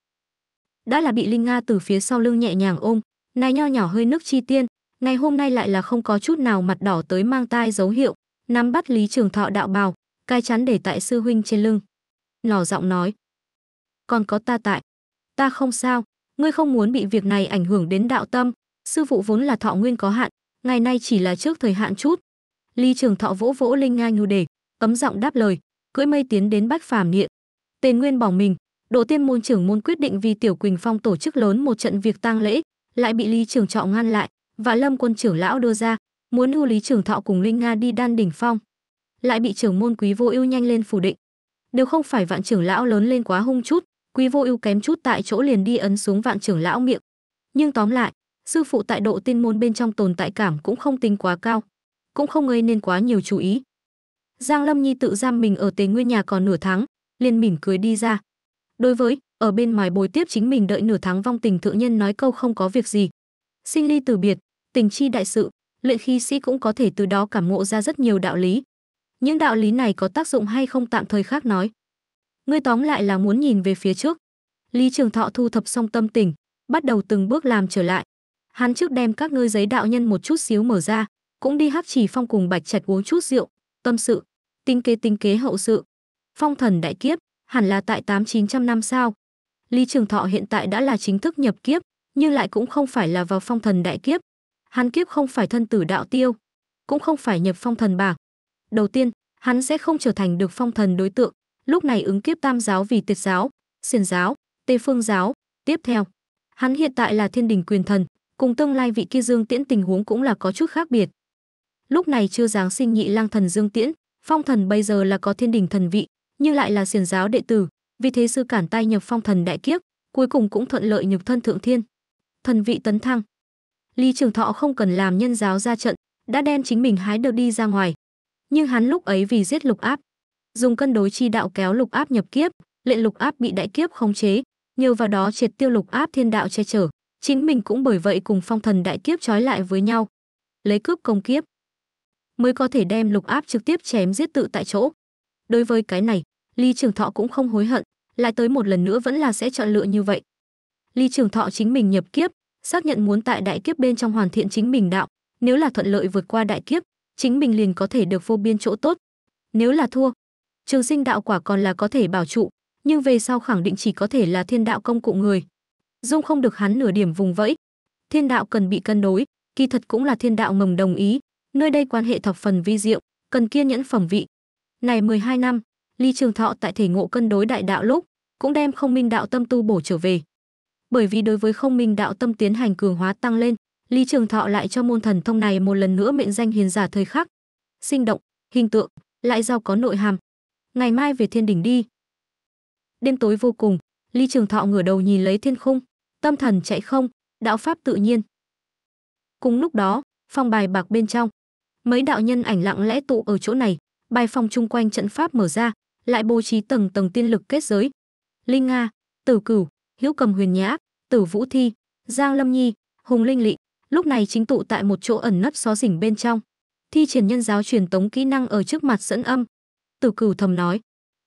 đã là bị linh nga từ phía sau lưng nhẹ nhàng ôm này nho nhỏ hơi nước chi tiên ngày hôm nay lại là không có chút nào mặt đỏ tới mang tai dấu hiệu nắm bắt lý trường thọ đạo bào cai chắn để tại sư huynh trên lưng lò giọng nói còn có ta tại ta không sao ngươi không muốn bị việc này ảnh hưởng đến đạo tâm sư phụ vốn là thọ nguyên có hạn ngày nay chỉ là trước thời hạn chút lý trường thọ vỗ vỗ linh nga nhu để cấm giọng đáp lời cưỡi mây tiến đến bách phàm niệm tên nguyên bỏ mình Đỗ tiên môn trưởng môn quyết định vì Tiểu Quỳnh Phong tổ chức lớn một trận việc tang lễ, lại bị Lý Trường Trọ ngăn lại và Lâm Quân trưởng lão đưa ra, muốn hưu Lý Trường Thọ cùng Linh Nga đi đan đỉnh phong. Lại bị trưởng môn Quý Vô Ưu nhanh lên phủ định. Nếu không phải Vạn trưởng lão lớn lên quá hung chút, Quý Vô Ưu kém chút tại chỗ liền đi ấn xuống Vạn trưởng lão miệng. Nhưng tóm lại, sư phụ tại độ tiên môn bên trong tồn tại cảm cũng không tính quá cao, cũng không gây nên quá nhiều chú ý. Giang Lâm Nhi tự giam mình ở Tề Nguyên nhà còn nửa tháng, liền mỉm cười đi ra đối với ở bên ngoài bồi tiếp chính mình đợi nửa tháng vong tình thượng nhân nói câu không có việc gì sinh ly từ biệt tình chi đại sự luyện khí sĩ cũng có thể từ đó cảm ngộ ra rất nhiều đạo lý những đạo lý này có tác dụng hay không tạm thời khác nói ngươi tóm lại là muốn nhìn về phía trước lý trường thọ thu thập xong tâm tình bắt đầu từng bước làm trở lại hắn trước đem các ngươi giấy đạo nhân một chút xíu mở ra cũng đi hấp chỉ phong cùng bạch trạch uống chút rượu tâm sự tinh kế tinh kế hậu sự phong thần đại kiếp hẳn là tại 8900 năm sao? Lý Trường Thọ hiện tại đã là chính thức nhập kiếp, nhưng lại cũng không phải là vào phong thần đại kiếp. Hắn kiếp không phải thân tử đạo tiêu, cũng không phải nhập phong thần bảng. Đầu tiên, hắn sẽ không trở thành được phong thần đối tượng, lúc này ứng kiếp tam giáo vì tiệt giáo, xiền giáo, tây phương giáo, tiếp theo. Hắn hiện tại là thiên đình quyền thần, cùng tương lai vị kia Dương Tiễn tình huống cũng là có chút khác biệt. Lúc này chưa giáng sinh nhị lang thần Dương Tiễn, phong thần bây giờ là có thiên đình thần vị, nhưng lại là xiển giáo đệ tử, vì thế sư cản tay nhập phong thần đại kiếp, cuối cùng cũng thuận lợi nhập thân thượng thiên. Thần vị tấn thăng. Lý Trường Thọ không cần làm nhân giáo ra trận, đã đem chính mình hái được đi ra ngoài. Nhưng hắn lúc ấy vì giết Lục Áp, dùng cân đối chi đạo kéo Lục Áp nhập kiếp, lệnh Lục Áp bị đại kiếp khống chế, nhờ vào đó triệt tiêu Lục Áp thiên đạo che chở, chính mình cũng bởi vậy cùng phong thần đại kiếp trói lại với nhau, lấy cướp công kiếp, mới có thể đem Lục Áp trực tiếp chém giết tự tại chỗ. Đối với cái này, Lý Trường Thọ cũng không hối hận, lại tới một lần nữa vẫn là sẽ chọn lựa như vậy. Lý Trường Thọ chính mình nhập kiếp, xác nhận muốn tại đại kiếp bên trong hoàn thiện chính mình đạo, nếu là thuận lợi vượt qua đại kiếp, chính mình liền có thể được vô biên chỗ tốt. Nếu là thua, trường sinh đạo quả còn là có thể bảo trụ, nhưng về sau khẳng định chỉ có thể là thiên đạo công cụ người. Dung không được hắn nửa điểm vùng vẫy. Thiên đạo cần bị cân đối, kỳ thật cũng là thiên đạo mầm đồng ý, nơi đây quan hệ thập phần vi diệu, cần kiên nhẫn phẩm vị. Này 12 năm, Ly Trường Thọ tại thể ngộ cân đối đại đạo lúc, cũng đem không minh đạo tâm tu bổ trở về. Bởi vì đối với không minh đạo tâm tiến hành cường hóa tăng lên, Lý Trường Thọ lại cho môn thần thông này một lần nữa mệnh danh hiền giả thời khắc, sinh động, hình tượng, lại giàu có nội hàm. Ngày mai về thiên đỉnh đi. Đêm tối vô cùng, Lý Trường Thọ ngửa đầu nhìn lấy thiên khung, tâm thần chạy không, đạo pháp tự nhiên. Cùng lúc đó, phòng bài bạc bên trong, mấy đạo nhân ảnh lặng lẽ tụ ở chỗ này, bài phòng chung quanh trận pháp mở ra, lại bố trí tầng tầng tiên lực kết giới. Linh Nga, Tử Cửu, Hữu Cầm Huyền Nhã, Tử Vũ Thi, Giang Lâm Nhi, Hùng Linh Lị, lúc này chính tụ tại một chỗ ẩn nấp xó xỉnh bên trong. Thi triển nhân giáo truyền tống kỹ năng ở trước mặt dẫn âm. Tử Cửu thầm nói,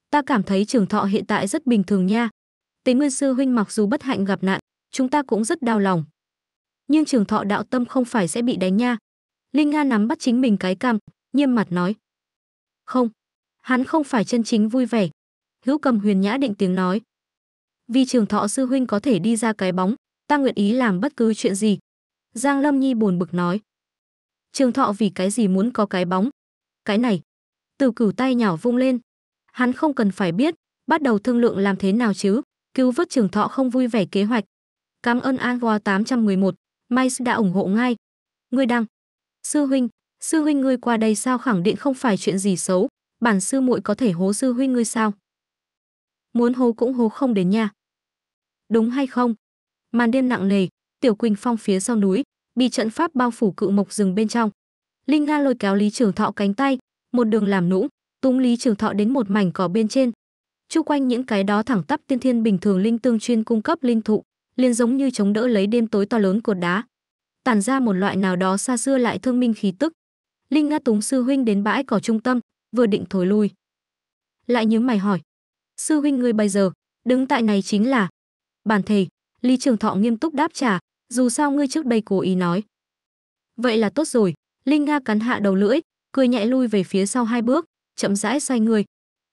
ta cảm thấy trường thọ hiện tại rất bình thường nha. Tế Nguyên sư huynh mặc dù bất hạnh gặp nạn, chúng ta cũng rất đau lòng. Nhưng trường thọ đạo tâm không phải sẽ bị đánh nha. Linh Nga nắm bắt chính mình cái cằm, nghiêm mặt nói. Không, hắn không phải chân chính vui vẻ. Hữu cầm huyền nhã định tiếng nói. Vì trường thọ sư huynh có thể đi ra cái bóng, ta nguyện ý làm bất cứ chuyện gì. Giang Lâm Nhi buồn bực nói. Trường thọ vì cái gì muốn có cái bóng? Cái này. Từ cửu tay nhỏ vung lên. Hắn không cần phải biết, bắt đầu thương lượng làm thế nào chứ, cứu vớt trường thọ không vui vẻ kế hoạch. Cảm ơn Angwa 811, May đã ủng hộ ngay. Ngươi đăng. Sư huynh, sư huynh ngươi qua đây sao khẳng định không phải chuyện gì xấu bản sư muội có thể hố sư huynh ngươi sao? Muốn hố cũng hố không đến nha. Đúng hay không? Màn đêm nặng nề, Tiểu Quỳnh Phong phía sau núi, bị trận pháp bao phủ cự mộc rừng bên trong. Linh Nga lôi kéo Lý Trường Thọ cánh tay, một đường làm nũng, túng Lý Trường Thọ đến một mảnh cỏ bên trên. Chu quanh những cái đó thẳng tắp tiên thiên bình thường linh tương chuyên cung cấp linh thụ, liền giống như chống đỡ lấy đêm tối to lớn cột đá, tản ra một loại nào đó xa xưa lại thương minh khí tức. Linh Nga túng sư huynh đến bãi cỏ trung tâm, vừa định thối lui. Lại nhướng mày hỏi, sư huynh ngươi bây giờ, đứng tại này chính là... Bản thề, Lý Trường Thọ nghiêm túc đáp trả, dù sao ngươi trước đây cố ý nói. Vậy là tốt rồi, Linh Nga cắn hạ đầu lưỡi, cười nhẹ lui về phía sau hai bước, chậm rãi xoay người.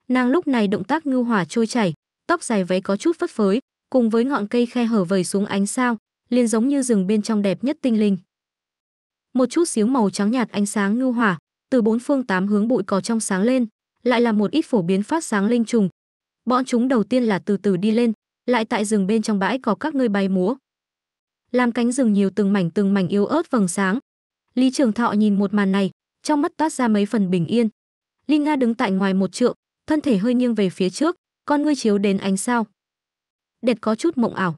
Nàng lúc này động tác ngưu hỏa trôi chảy, tóc dài váy có chút phất phới, cùng với ngọn cây khe hở vầy xuống ánh sao, liền giống như rừng bên trong đẹp nhất tinh linh. Một chút xíu màu trắng nhạt ánh sáng ngưu hỏa, từ bốn phương tám hướng bụi cỏ trong sáng lên, lại là một ít phổ biến phát sáng linh trùng. Bọn chúng đầu tiên là từ từ đi lên, lại tại rừng bên trong bãi cỏ các ngươi bay múa. Làm cánh rừng nhiều từng mảnh từng mảnh yếu ớt vầng sáng. Lý Trường Thọ nhìn một màn này, trong mắt toát ra mấy phần bình yên. Linh Nga đứng tại ngoài một trượng, thân thể hơi nghiêng về phía trước, con ngươi chiếu đến ánh sao. Đẹp có chút mộng ảo.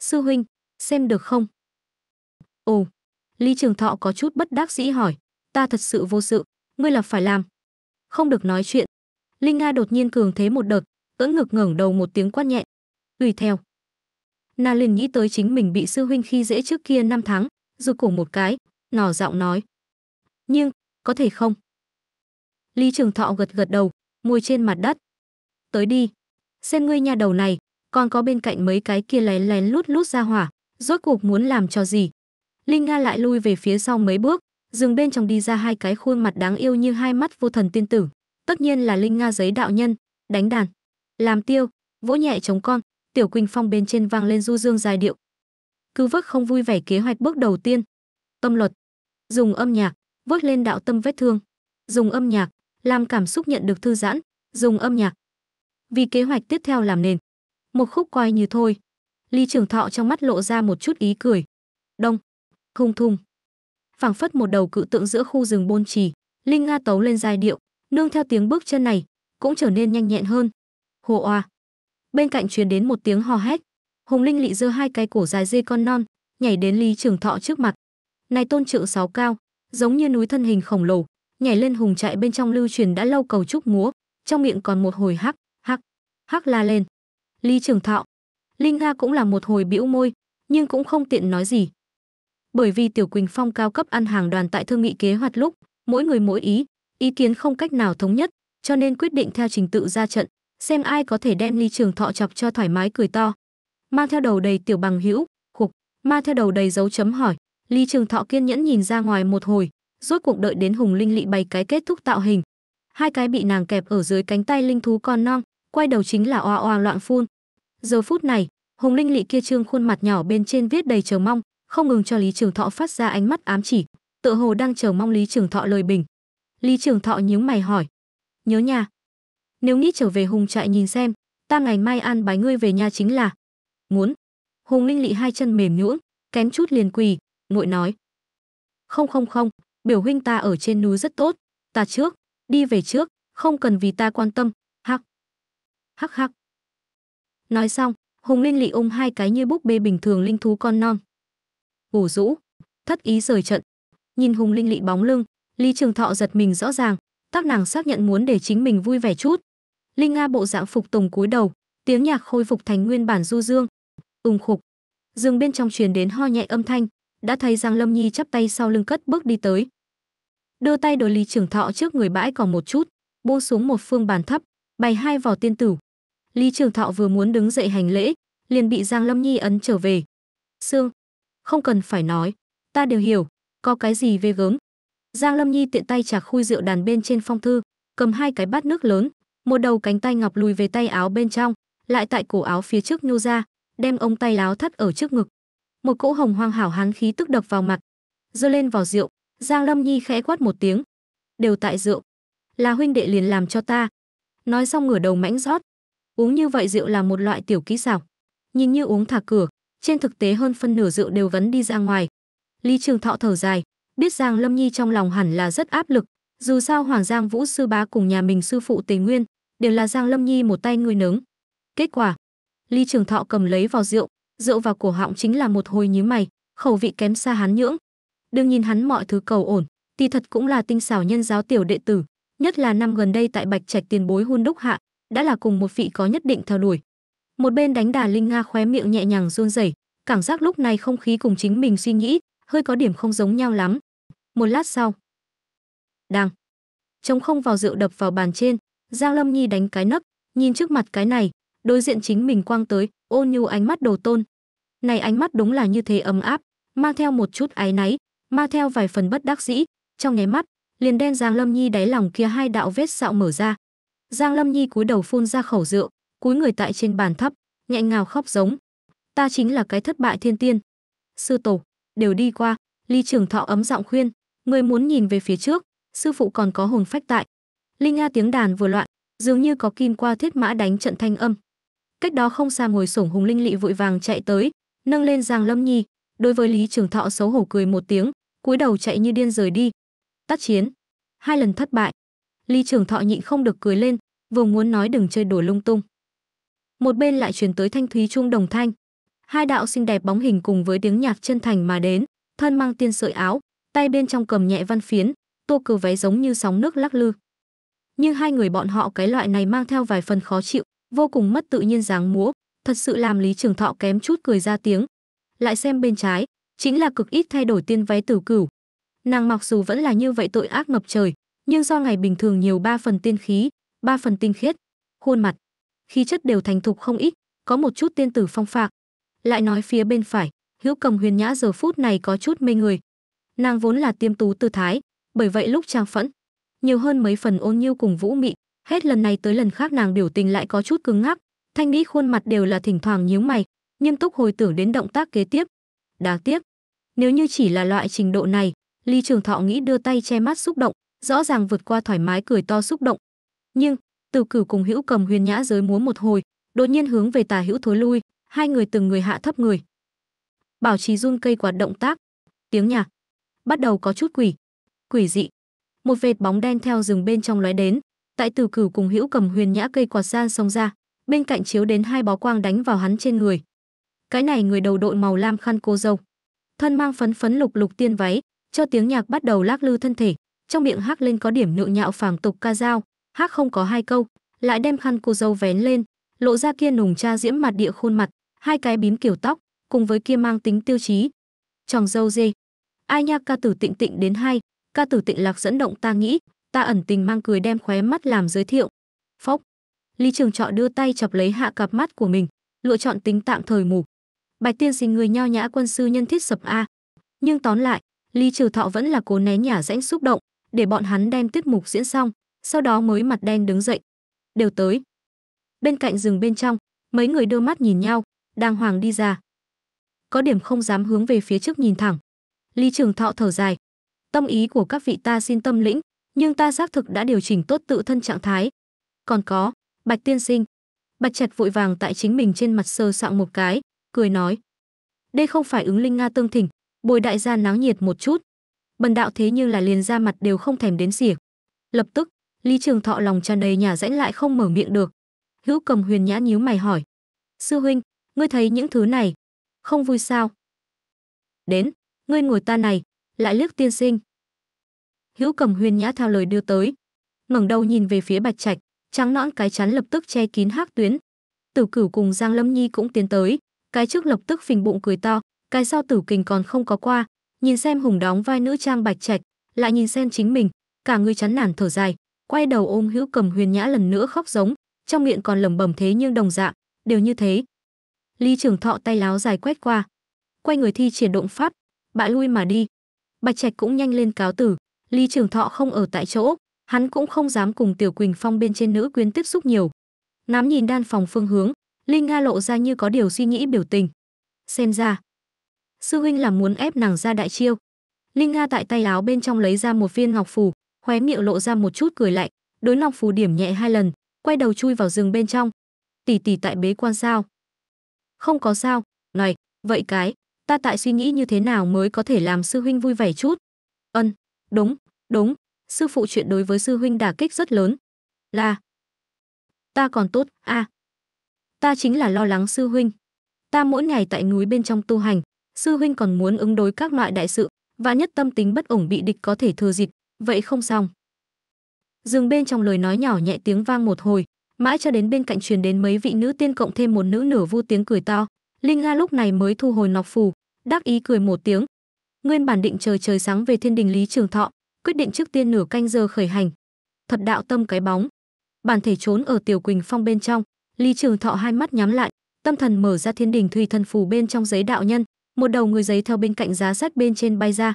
Sư huynh, xem được không? Ồ, Lý Trường Thọ có chút bất đắc dĩ hỏi ta thật sự vô sự, ngươi là phải làm. Không được nói chuyện. Linh Nga đột nhiên cường thế một đợt, ưỡn ngực ngẩng đầu một tiếng quát nhẹ. Tùy theo. Na liền nghĩ tới chính mình bị sư huynh khi dễ trước kia năm tháng, rụt cổ một cái, nỏ giọng nói. Nhưng, có thể không? Lý Trường Thọ gật gật đầu, môi trên mặt đất. Tới đi. Xem ngươi nhà đầu này, còn có bên cạnh mấy cái kia lén lén lút lút ra hỏa, rốt cuộc muốn làm cho gì? Linh Nga lại lui về phía sau mấy bước, dừng bên trong đi ra hai cái khuôn mặt đáng yêu như hai mắt vô thần tiên tử tất nhiên là linh nga giấy đạo nhân đánh đàn làm tiêu vỗ nhẹ chống con tiểu quỳnh phong bên trên vang lên du dương dài điệu cứ vớt không vui vẻ kế hoạch bước đầu tiên tâm luật dùng âm nhạc vớt lên đạo tâm vết thương dùng âm nhạc làm cảm xúc nhận được thư giãn dùng âm nhạc vì kế hoạch tiếp theo làm nền một khúc coi như thôi ly trưởng thọ trong mắt lộ ra một chút ý cười đông thùng thùng phảng phất một đầu cự tượng giữa khu rừng bôn trì linh nga tấu lên giai điệu nương theo tiếng bước chân này cũng trở nên nhanh nhẹn hơn hồ oa bên cạnh truyền đến một tiếng hò hét hùng linh lị giơ hai cái cổ dài dê con non nhảy đến lý trường thọ trước mặt này tôn trượng sáu cao giống như núi thân hình khổng lồ nhảy lên hùng chạy bên trong lưu truyền đã lâu cầu trúc múa trong miệng còn một hồi hắc hắc hắc la lên lý trường thọ linh nga cũng là một hồi bĩu môi nhưng cũng không tiện nói gì bởi vì Tiểu Quỳnh Phong cao cấp ăn hàng đoàn tại thương nghị kế hoạch lúc, mỗi người mỗi ý, ý kiến không cách nào thống nhất, cho nên quyết định theo trình tự ra trận, xem ai có thể đem Ly Trường Thọ chọc cho thoải mái cười to. Mang theo đầu đầy tiểu bằng hữu, khục, mang theo đầu đầy dấu chấm hỏi, Ly Trường Thọ kiên nhẫn nhìn ra ngoài một hồi, rốt cuộc đợi đến Hùng Linh Lị bày cái kết thúc tạo hình. Hai cái bị nàng kẹp ở dưới cánh tay linh thú con non, quay đầu chính là oa oa loạn phun. Giờ phút này, Hùng Linh Lị kia trương khuôn mặt nhỏ bên trên viết đầy chờ mong, không ngừng cho lý trường thọ phát ra ánh mắt ám chỉ tựa hồ đang chờ mong lý trường thọ lời bình lý trường thọ nhíu mày hỏi nhớ nhà nếu nghĩ trở về hùng trại nhìn xem ta ngày mai ăn bái ngươi về nhà chính là muốn hùng linh lị hai chân mềm nhũn kém chút liền quỳ nguội nói không không không biểu huynh ta ở trên núi rất tốt ta trước đi về trước không cần vì ta quan tâm hắc hắc hắc nói xong hùng linh lị ôm hai cái như búp bê bình thường linh thú con non ủ rũ thất ý rời trận nhìn hùng linh lị bóng lưng lý trường thọ giật mình rõ ràng các nàng xác nhận muốn để chính mình vui vẻ chút linh nga bộ dạng phục tùng cúi đầu tiếng nhạc khôi phục thành nguyên bản du dương ùng khục dương bên trong truyền đến ho nhẹ âm thanh đã thấy giang lâm nhi chắp tay sau lưng cất bước đi tới đưa tay đối lý Trường thọ trước người bãi còn một chút buông xuống một phương bàn thấp bày hai vỏ tiên tử lý Trường thọ vừa muốn đứng dậy hành lễ liền bị giang lâm nhi ấn trở về sương không cần phải nói, ta đều hiểu, có cái gì ghê gớm. Giang Lâm Nhi tiện tay chà khui rượu đàn bên trên phong thư, cầm hai cái bát nước lớn, một đầu cánh tay ngọc lùi về tay áo bên trong, lại tại cổ áo phía trước nhô ra, đem ông tay láo thắt ở trước ngực. Một cỗ hồng hoang hảo hán khí tức đập vào mặt, giơ lên vào rượu, Giang Lâm Nhi khẽ quát một tiếng, đều tại rượu, là huynh đệ liền làm cho ta. Nói xong ngửa đầu mãnh rót, uống như vậy rượu là một loại tiểu kỹ xảo, nhìn như uống thả cửa, trên thực tế hơn phân nửa rượu đều vấn đi ra ngoài. Lý Trường Thọ thở dài, biết rằng Lâm Nhi trong lòng hẳn là rất áp lực, dù sao Hoàng Giang Vũ sư bá cùng nhà mình sư phụ Tề Nguyên, đều là Giang Lâm Nhi một tay nuôi nấng. Kết quả, Lý Trường Thọ cầm lấy vào rượu, rượu vào cổ họng chính là một hồi nhíu mày, khẩu vị kém xa hắn nhưỡng. Đương nhìn hắn mọi thứ cầu ổn, thì thật cũng là tinh xảo nhân giáo tiểu đệ tử, nhất là năm gần đây tại Bạch Trạch tiền bối hôn đúc hạ, đã là cùng một vị có nhất định theo đuổi một bên đánh đà linh nga khóe miệng nhẹ nhàng run rẩy cảm giác lúc này không khí cùng chính mình suy nghĩ hơi có điểm không giống nhau lắm một lát sau đang chống không vào rượu đập vào bàn trên giao lâm nhi đánh cái nấc nhìn trước mặt cái này đối diện chính mình quang tới ôn nhu ánh mắt đồ tôn này ánh mắt đúng là như thế ấm áp mang theo một chút áy náy mang theo vài phần bất đắc dĩ trong nháy mắt liền đen giang lâm nhi đáy lòng kia hai đạo vết sạo mở ra giang lâm nhi cúi đầu phun ra khẩu rượu cúi người tại trên bàn thấp nghẹn ngào khóc giống ta chính là cái thất bại thiên tiên sư tổ đều đi qua ly trường thọ ấm giọng khuyên người muốn nhìn về phía trước sư phụ còn có hồn phách tại linh nga tiếng đàn vừa loạn dường như có kim qua thiết mã đánh trận thanh âm cách đó không xa ngồi sổng hùng linh lị vội vàng chạy tới nâng lên giang lâm nhi đối với lý trường thọ xấu hổ cười một tiếng cúi đầu chạy như điên rời đi tắt chiến hai lần thất bại lý trường thọ nhịn không được cười lên vừa muốn nói đừng chơi đùa lung tung một bên lại truyền tới thanh thúy chuông đồng thanh. Hai đạo xinh đẹp bóng hình cùng với tiếng nhạc chân thành mà đến, thân mang tiên sợi áo, tay bên trong cầm nhẹ văn phiến, tô cờ váy giống như sóng nước lắc lư. Nhưng hai người bọn họ cái loại này mang theo vài phần khó chịu, vô cùng mất tự nhiên dáng múa, thật sự làm Lý Trường Thọ kém chút cười ra tiếng. Lại xem bên trái, chính là cực ít thay đổi tiên váy tử cửu. Nàng mặc dù vẫn là như vậy tội ác ngập trời, nhưng do ngày bình thường nhiều ba phần tiên khí, ba phần tinh khiết, khuôn mặt khí chất đều thành thục không ít, có một chút tiên tử phong phạc. Lại nói phía bên phải, Hữu Cầm Huyền Nhã giờ phút này có chút mê người. Nàng vốn là tiêm tú tư thái, bởi vậy lúc trang phẫn, nhiều hơn mấy phần ôn nhu cùng vũ mị, hết lần này tới lần khác nàng biểu tình lại có chút cứng ngắc, thanh mỹ khuôn mặt đều là thỉnh thoảng nhíu mày, nghiêm túc hồi tưởng đến động tác kế tiếp. Đáng tiếc, nếu như chỉ là loại trình độ này, Ly Trường Thọ nghĩ đưa tay che mắt xúc động, rõ ràng vượt qua thoải mái cười to xúc động. Nhưng, từ cửu cùng hữu cầm huyền nhã giới múa một hồi, đột nhiên hướng về tà hữu thối lui, hai người từng người hạ thấp người. Bảo trì run cây quạt động tác, tiếng nhạc bắt đầu có chút quỷ, quỷ dị. Một vệt bóng đen theo rừng bên trong lóe đến, tại từ cửu cùng hữu cầm huyền nhã cây quạt ra xông ra, bên cạnh chiếu đến hai bó quang đánh vào hắn trên người. Cái này người đầu đội màu lam khăn cô dâu, thân mang phấn phấn lục lục tiên váy, cho tiếng nhạc bắt đầu lắc lư thân thể, trong miệng hắc lên có điểm nượng nhạo phàm tục ca dao, hát không có hai câu lại đem khăn cô dâu vén lên lộ ra kia nùng cha diễm mặt địa khuôn mặt hai cái bím kiểu tóc cùng với kia mang tính tiêu chí tròng dâu dê ai nha ca tử tịnh tịnh đến hai ca tử tịnh lạc dẫn động ta nghĩ ta ẩn tình mang cười đem khóe mắt làm giới thiệu phốc lý trường trọ đưa tay chọc lấy hạ cặp mắt của mình lựa chọn tính tạm thời mù bạch tiên xin người nho nhã quân sư nhân thiết sập a nhưng tóm lại lý trừ thọ vẫn là cố né nhả rãnh xúc động để bọn hắn đem tiết mục diễn xong sau đó mới mặt đen đứng dậy. Đều tới. Bên cạnh rừng bên trong, mấy người đưa mắt nhìn nhau, đàng hoàng đi ra. Có điểm không dám hướng về phía trước nhìn thẳng. Lý Trường Thọ thở dài. Tâm ý của các vị ta xin tâm lĩnh, nhưng ta xác thực đã điều chỉnh tốt tự thân trạng thái. Còn có, Bạch Tiên Sinh. Bạch chặt vội vàng tại chính mình trên mặt sơ sạng một cái, cười nói. Đây không phải ứng linh Nga tương thỉnh, bồi đại gia náo nhiệt một chút. Bần đạo thế như là liền ra mặt đều không thèm đến xỉa. Lập tức, Lý Trường Thọ lòng tràn đầy nhà rãnh lại không mở miệng được. Hữu Cầm Huyền nhã nhíu mày hỏi: "Sư huynh, ngươi thấy những thứ này, không vui sao?" "Đến, ngươi ngồi ta này, lại liếc tiên sinh." Hữu Cầm Huyền nhã theo lời đưa tới, ngẩng đầu nhìn về phía Bạch Trạch, trắng nõn cái chắn lập tức che kín hắc tuyến. Tử Cửu cùng Giang Lâm Nhi cũng tiến tới, cái trước lập tức phình bụng cười to, cái sau Tử Kình còn không có qua, nhìn xem Hùng đóng vai nữ trang Bạch Trạch, lại nhìn xem chính mình, cả người chán nản thở dài, quay đầu ôm hữu cầm huyền nhã lần nữa khóc giống trong miệng còn lẩm bẩm thế nhưng đồng dạng đều như thế ly trường thọ tay láo dài quét qua quay người thi triển động pháp bại lui mà đi bạch trạch cũng nhanh lên cáo tử ly trường thọ không ở tại chỗ hắn cũng không dám cùng tiểu quỳnh phong bên trên nữ quyến tiếp xúc nhiều nám nhìn đan phòng phương hướng linh nga lộ ra như có điều suy nghĩ biểu tình xem ra sư huynh là muốn ép nàng ra đại chiêu linh nga tại tay áo bên trong lấy ra một viên ngọc phù khóe miệng lộ ra một chút cười lạnh đối long phù điểm nhẹ hai lần quay đầu chui vào rừng bên trong tỷ tỷ tại bế quan sao không có sao này vậy cái ta tại suy nghĩ như thế nào mới có thể làm sư huynh vui vẻ chút ân đúng đúng sư phụ chuyện đối với sư huynh đả kích rất lớn là ta còn tốt a à, ta chính là lo lắng sư huynh ta mỗi ngày tại núi bên trong tu hành sư huynh còn muốn ứng đối các loại đại sự và nhất tâm tính bất ổn bị địch có thể thừa dịp vậy không xong. Dừng bên trong lời nói nhỏ nhẹ tiếng vang một hồi, mãi cho đến bên cạnh truyền đến mấy vị nữ tiên cộng thêm một nữ nửa vu tiếng cười to, Linh Ga lúc này mới thu hồi nọc phù, đắc ý cười một tiếng. Nguyên bản định trời trời sáng về thiên đình Lý Trường Thọ, quyết định trước tiên nửa canh giờ khởi hành. Thật đạo tâm cái bóng. Bản thể trốn ở Tiểu Quỳnh Phong bên trong, Lý Trường Thọ hai mắt nhắm lại, tâm thần mở ra thiên đình thủy thần phù bên trong giấy đạo nhân, một đầu người giấy theo bên cạnh giá sách bên trên bay ra,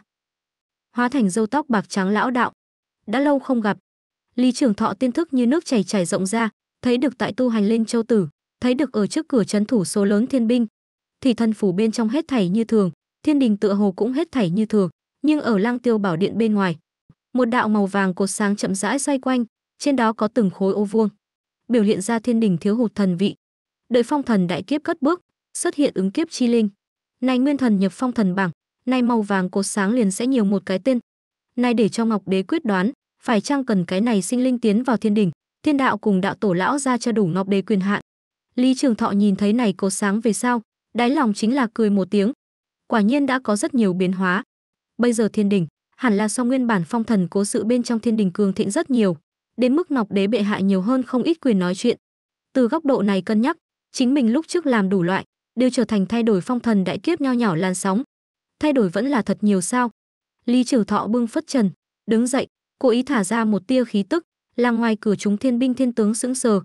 hóa thành râu tóc bạc trắng lão đạo. Đã lâu không gặp, Lý Trường Thọ tiên thức như nước chảy chảy rộng ra, thấy được tại tu hành lên châu tử, thấy được ở trước cửa trấn thủ số lớn thiên binh. Thì thân phủ bên trong hết thảy như thường, thiên đình tựa hồ cũng hết thảy như thường, nhưng ở Lang Tiêu Bảo Điện bên ngoài, một đạo màu vàng cột sáng chậm rãi xoay quanh, trên đó có từng khối ô vuông, biểu hiện ra thiên đình thiếu hụt thần vị. Đợi phong thần đại kiếp cất bước, xuất hiện ứng kiếp chi linh. Này nguyên thần nhập phong thần bảng, nay màu vàng cột sáng liền sẽ nhiều một cái tên. Nay để cho Ngọc Đế quyết đoán, phải chăng cần cái này sinh linh tiến vào thiên đỉnh, thiên đạo cùng đạo tổ lão ra cho đủ Ngọc Đế quyền hạn. Lý Trường Thọ nhìn thấy này cột sáng về sau, đáy lòng chính là cười một tiếng. Quả nhiên đã có rất nhiều biến hóa. Bây giờ thiên đỉnh, hẳn là so nguyên bản phong thần cố sự bên trong thiên đỉnh cường thịnh rất nhiều, đến mức Ngọc Đế bệ hạ nhiều hơn không ít quyền nói chuyện. Từ góc độ này cân nhắc, chính mình lúc trước làm đủ loại, đều trở thành thay đổi phong thần đại kiếp nho nhỏ làn sóng, thay đổi vẫn là thật nhiều sao lý trừ thọ bưng phất trần đứng dậy cố ý thả ra một tia khí tức là ngoài cửa chúng thiên binh thiên tướng sững sờ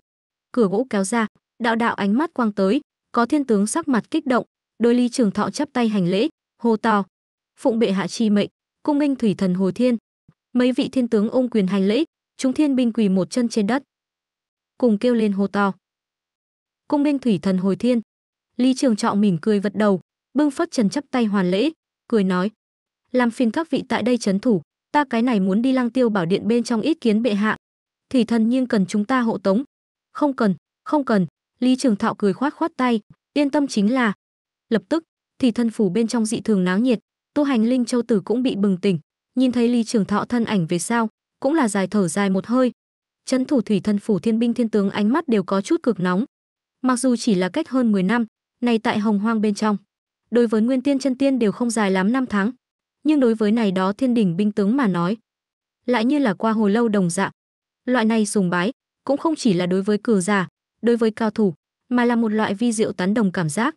cửa gỗ kéo ra đạo đạo ánh mắt quang tới có thiên tướng sắc mặt kích động đôi ly trường thọ chắp tay hành lễ hô to phụng bệ hạ chi mệnh cung minh thủy thần hồi thiên mấy vị thiên tướng ôm quyền hành lễ chúng thiên binh quỳ một chân trên đất cùng kêu lên hô to cung minh thủy thần hồi thiên ly trường trọ mỉm cười vật đầu bưng phất trần chắp tay hoàn lễ cười nói làm phiền các vị tại đây chấn thủ ta cái này muốn đi lăng tiêu bảo điện bên trong ít kiến bệ hạ thì thần nhưng cần chúng ta hộ tống không cần không cần lý trường thọ cười khoát khoát tay yên tâm chính là lập tức thì thân phủ bên trong dị thường náo nhiệt tu hành linh châu tử cũng bị bừng tỉnh nhìn thấy lý trường thọ thân ảnh về sau cũng là dài thở dài một hơi chấn thủ thủy thân phủ thiên binh thiên tướng ánh mắt đều có chút cực nóng mặc dù chỉ là cách hơn 10 năm này tại hồng hoang bên trong đối với nguyên tiên chân tiên đều không dài lắm năm tháng nhưng đối với này đó thiên đỉnh binh tướng mà nói lại như là qua hồi lâu đồng dạng loại này sùng bái cũng không chỉ là đối với cử giả đối với cao thủ mà là một loại vi diệu tán đồng cảm giác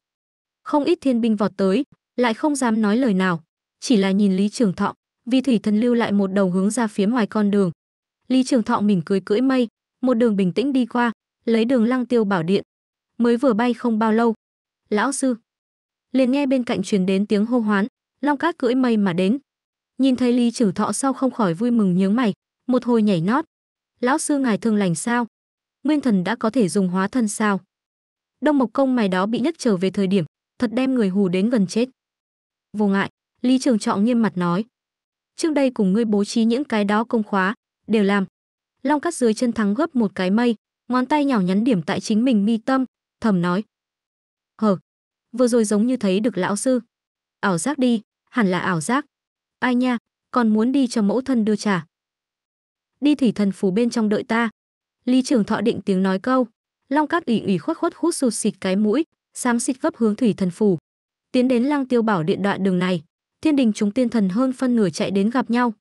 không ít thiên binh vọt tới lại không dám nói lời nào chỉ là nhìn lý trường thọ vì thủy thân lưu lại một đầu hướng ra phía ngoài con đường lý trường thọ mỉm cười cưỡi mây một đường bình tĩnh đi qua lấy đường lăng tiêu bảo điện mới vừa bay không bao lâu lão sư liền nghe bên cạnh truyền đến tiếng hô hoán long cát cưỡi mây mà đến nhìn thấy lý trử thọ sau không khỏi vui mừng nhướng mày một hồi nhảy nót lão sư ngài thương lành sao nguyên thần đã có thể dùng hóa thân sao đông mộc công mày đó bị nhấc trở về thời điểm thật đem người hù đến gần chết vô ngại lý trường trọng nghiêm mặt nói trước đây cùng ngươi bố trí những cái đó công khóa đều làm long cắt dưới chân thắng gấp một cái mây ngón tay nhỏ nhắn điểm tại chính mình mi tâm thầm nói hờ vừa rồi giống như thấy được lão sư. Ảo giác đi, hẳn là ảo giác. Ai nha, còn muốn đi cho mẫu thân đưa trà. Đi thủy thần phủ bên trong đợi ta. Lý trưởng thọ định tiếng nói câu. Long cát ủy ủy khuất khuất hút sụt xịt cái mũi, xám xịt gấp hướng thủy thần phủ. Tiến đến lăng tiêu bảo điện đoạn đường này, thiên đình chúng tiên thần hơn phân nửa chạy đến gặp nhau.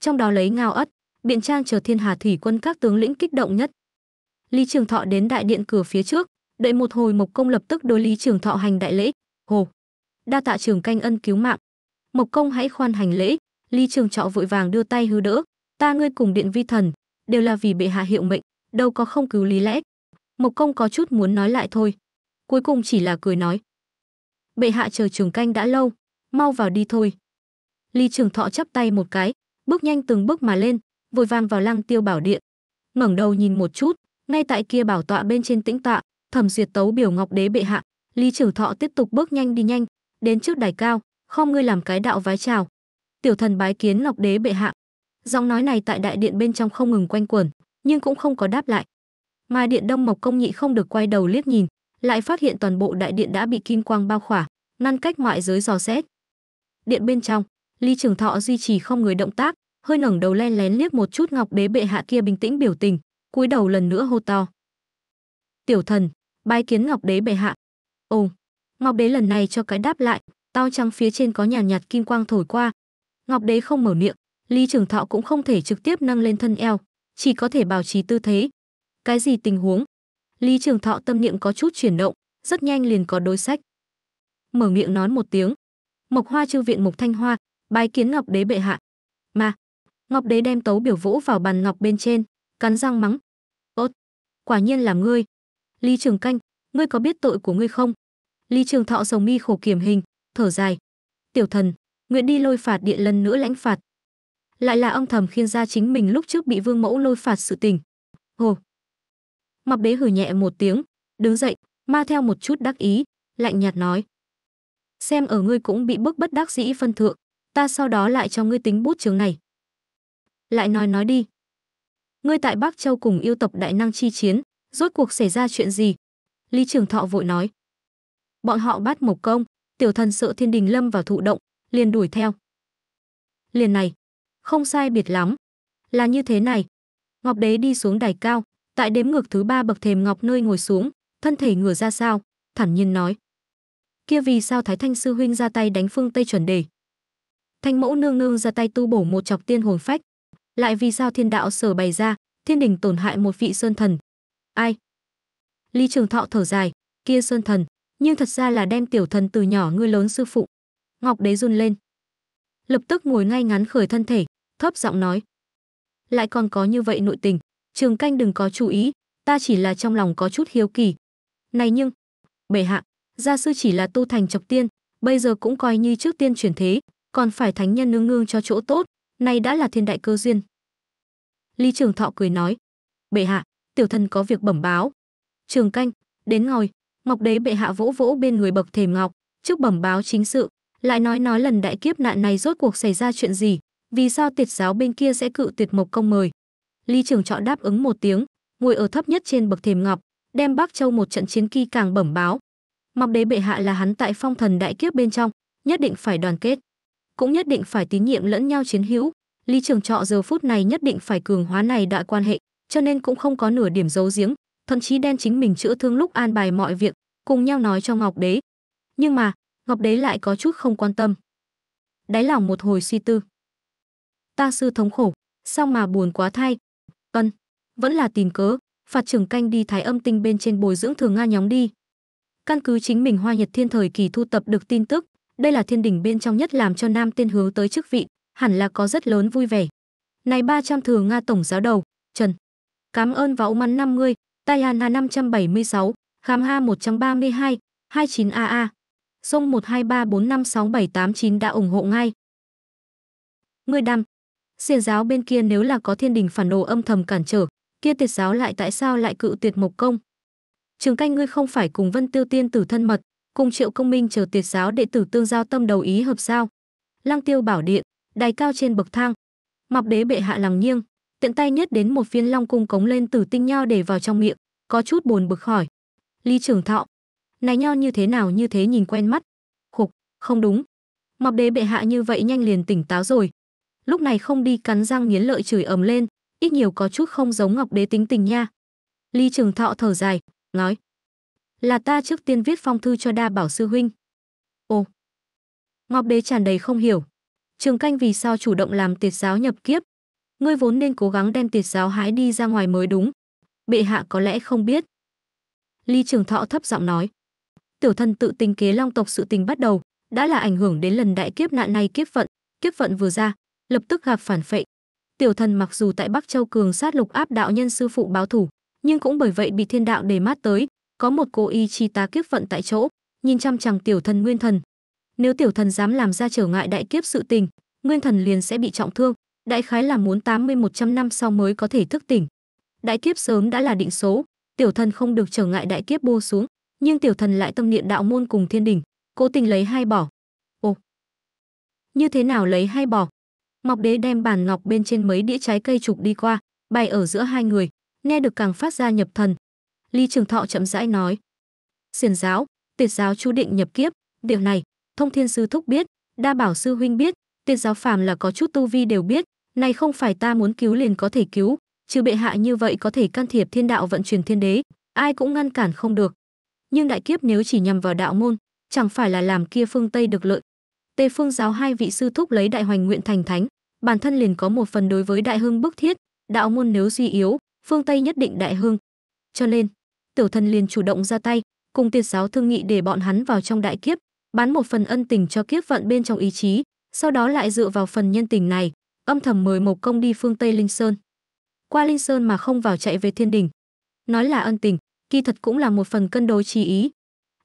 Trong đó lấy ngao ất, biện trang chờ thiên hà thủy quân các tướng lĩnh kích động nhất. Lý Trường Thọ đến đại điện cửa phía trước, đợi một hồi mộc công lập tức đối lý trường thọ hành đại lễ hồ đa tạ trường canh ân cứu mạng mộc công hãy khoan hành lễ lý trường trọ vội vàng đưa tay hứa đỡ ta ngươi cùng điện vi thần đều là vì bệ hạ hiệu mệnh đâu có không cứu lý lẽ mộc công có chút muốn nói lại thôi cuối cùng chỉ là cười nói bệ hạ chờ trường canh đã lâu mau vào đi thôi lý trường thọ chắp tay một cái bước nhanh từng bước mà lên vội vàng vào lăng tiêu bảo điện ngẩng đầu nhìn một chút ngay tại kia bảo tọa bên trên tĩnh tọa thẩm duyệt tấu biểu ngọc đế bệ hạ lý trưởng thọ tiếp tục bước nhanh đi nhanh đến trước đài cao không ngươi làm cái đạo vái chào tiểu thần bái kiến ngọc đế bệ hạ giọng nói này tại đại điện bên trong không ngừng quanh quẩn nhưng cũng không có đáp lại mà điện đông mộc công nhị không được quay đầu liếc nhìn lại phát hiện toàn bộ đại điện đã bị kim quang bao khỏa ngăn cách ngoại giới dò xét điện bên trong ly trường thọ duy trì không người động tác hơi ngẩng đầu len lén liếc một chút ngọc đế bệ hạ kia bình tĩnh biểu tình cúi đầu lần nữa hô to tiểu thần bái kiến ngọc đế bệ hạ ồ ngọc đế lần này cho cái đáp lại tao trắng phía trên có nhàn nhạt kim quang thổi qua ngọc đế không mở miệng lý trường thọ cũng không thể trực tiếp nâng lên thân eo chỉ có thể bảo trì tư thế cái gì tình huống lý trường thọ tâm niệm có chút chuyển động rất nhanh liền có đối sách mở miệng nói một tiếng mộc hoa chư viện Mộc thanh hoa bái kiến ngọc đế bệ hạ mà ngọc đế đem tấu biểu vũ vào bàn ngọc bên trên cắn răng mắng tốt quả nhiên là ngươi Lý Trường Canh, ngươi có biết tội của ngươi không? Lý Trường Thọ sầu mi khổ kiểm hình, thở dài. Tiểu thần, nguyện đi lôi phạt điện lần nữa lãnh phạt. Lại là âm thầm khiên ra chính mình lúc trước bị vương mẫu lôi phạt sự tình. Hồ. Mập bế hử nhẹ một tiếng, đứng dậy, ma theo một chút đắc ý, lạnh nhạt nói. Xem ở ngươi cũng bị bức bất đắc dĩ phân thượng, ta sau đó lại cho ngươi tính bút trường này. Lại nói nói đi. Ngươi tại Bắc Châu cùng yêu tộc đại năng chi chiến, rốt cuộc xảy ra chuyện gì? Lý Trường Thọ vội nói. Bọn họ bắt Mộc Công, tiểu thần sợ Thiên Đình Lâm vào thụ động, liền đuổi theo. Liền này, không sai biệt lắm, là như thế này. Ngọc Đế đi xuống đài cao, tại đếm ngược thứ ba bậc thềm ngọc nơi ngồi xuống, thân thể ngửa ra sao, thản nhiên nói. Kia vì sao Thái Thanh sư huynh ra tay đánh phương Tây chuẩn đề? Thanh mẫu nương nương ra tay tu bổ một chọc tiên hồn phách, lại vì sao thiên đạo sở bày ra, thiên đình tổn hại một vị sơn thần, Ai? Lý Trường Thọ thở dài, kia Sơn Thần, nhưng thật ra là đem tiểu thần từ nhỏ nuôi lớn sư phụ. Ngọc Đế run lên. Lập tức ngồi ngay ngắn khởi thân thể, thấp giọng nói. Lại còn có như vậy nội tình, trường canh đừng có chú ý, ta chỉ là trong lòng có chút hiếu kỳ. Này nhưng, bệ hạ, gia sư chỉ là tu thành chọc tiên, bây giờ cũng coi như trước tiên chuyển thế, còn phải thánh nhân nương ngương cho chỗ tốt, này đã là thiên đại cơ duyên. Lý Trường Thọ cười nói, bệ hạ, tiểu thần có việc bẩm báo trường canh đến ngồi ngọc đế bệ hạ vỗ vỗ bên người bậc thềm ngọc trước bẩm báo chính sự lại nói nói lần đại kiếp nạn này rốt cuộc xảy ra chuyện gì vì sao tiệt giáo bên kia sẽ cự tuyệt mộc công mời ly trường trọ đáp ứng một tiếng ngồi ở thấp nhất trên bậc thềm ngọc đem bắc châu một trận chiến kỳ càng bẩm báo ngọc đế bệ hạ là hắn tại phong thần đại kiếp bên trong nhất định phải đoàn kết cũng nhất định phải tín nhiệm lẫn nhau chiến hữu ly trường trọ giờ phút này nhất định phải cường hóa này đại quan hệ cho nên cũng không có nửa điểm giấu giếng thậm chí đen chính mình chữa thương lúc an bài mọi việc cùng nhau nói cho ngọc đế nhưng mà ngọc đế lại có chút không quan tâm đáy lòng một hồi suy tư ta sư thống khổ sao mà buồn quá thay ân vẫn là tìm cớ phạt trưởng canh đi thái âm tinh bên trên bồi dưỡng thường nga nhóm đi căn cứ chính mình hoa nhật thiên thời kỳ thu tập được tin tức đây là thiên đỉnh bên trong nhất làm cho nam tiên hướng tới chức vị hẳn là có rất lớn vui vẻ này 300 thừa nga tổng giáo đầu trần cám ơn và Oman 50, Tayana 576, Khám Ha 132, 29AA. Sông 123456789 đã ủng hộ ngay. Người đam. Xiền giáo bên kia nếu là có thiên đình phản đồ âm thầm cản trở, kia tiệt giáo lại tại sao lại cự tuyệt mộc công? Trường canh ngươi không phải cùng Vân Tiêu Tiên tử thân mật, cùng Triệu Công Minh chờ tiệt giáo đệ tử tương giao tâm đầu ý hợp sao? Lăng Tiêu bảo điện, đài cao trên bậc thang, Mọc đế bệ hạ lằng nghiêng, tiện tay nhất đến một viên long cung cống lên từ tinh nho để vào trong miệng có chút buồn bực hỏi ly trưởng thọ này nho như thế nào như thế nhìn quen mắt khục không đúng mập đế bệ hạ như vậy nhanh liền tỉnh táo rồi lúc này không đi cắn răng nghiến lợi chửi ầm lên ít nhiều có chút không giống ngọc đế tính tình nha ly trường thọ thở dài nói là ta trước tiên viết phong thư cho đa bảo sư huynh ồ ngọc đế tràn đầy không hiểu trường canh vì sao chủ động làm tiệt giáo nhập kiếp ngươi vốn nên cố gắng đem tiệt giáo hái đi ra ngoài mới đúng. Bệ hạ có lẽ không biết. Ly Trường Thọ thấp giọng nói. Tiểu thần tự tình kế long tộc sự tình bắt đầu, đã là ảnh hưởng đến lần đại kiếp nạn này kiếp vận, kiếp vận vừa ra, lập tức gặp phản phệ. Tiểu thần mặc dù tại Bắc Châu cường sát lục áp đạo nhân sư phụ báo thủ, nhưng cũng bởi vậy bị thiên đạo đề mát tới, có một cô y chi ta kiếp vận tại chỗ, nhìn chăm chằm tiểu thần nguyên thần. Nếu tiểu thần dám làm ra trở ngại đại kiếp sự tình, nguyên thần liền sẽ bị trọng thương, đại khái là muốn 80-100 năm sau mới có thể thức tỉnh. Đại kiếp sớm đã là định số, tiểu thần không được trở ngại đại kiếp bô xuống, nhưng tiểu thần lại tâm niệm đạo môn cùng thiên đỉnh, cố tình lấy hai bỏ. Ồ, như thế nào lấy hai bỏ? Ngọc Đế đem bàn ngọc bên trên mấy đĩa trái cây trục đi qua, bày ở giữa hai người, nghe được càng phát ra nhập thần. Ly Trường Thọ chậm rãi nói: "Xiển giáo, Tiệt giáo chú định nhập kiếp, điều này, Thông Thiên sư thúc biết, Đa Bảo sư huynh biết, Tiệt giáo phàm là có chút tu vi đều biết, này không phải ta muốn cứu liền có thể cứu trừ bệ hạ như vậy có thể can thiệp thiên đạo vận chuyển thiên đế ai cũng ngăn cản không được nhưng đại kiếp nếu chỉ nhằm vào đạo môn chẳng phải là làm kia phương tây được lợi tề phương giáo hai vị sư thúc lấy đại hoành nguyện thành thánh bản thân liền có một phần đối với đại hưng bức thiết đạo môn nếu suy yếu phương tây nhất định đại hưng cho nên tiểu thần liền chủ động ra tay cùng tiệt giáo thương nghị để bọn hắn vào trong đại kiếp bán một phần ân tình cho kiếp vận bên trong ý chí sau đó lại dựa vào phần nhân tình này âm thầm mời Mộc Công đi phương Tây Linh Sơn. Qua Linh Sơn mà không vào chạy về Thiên Đình. Nói là ân tình, kỳ thật cũng là một phần cân đối chi ý.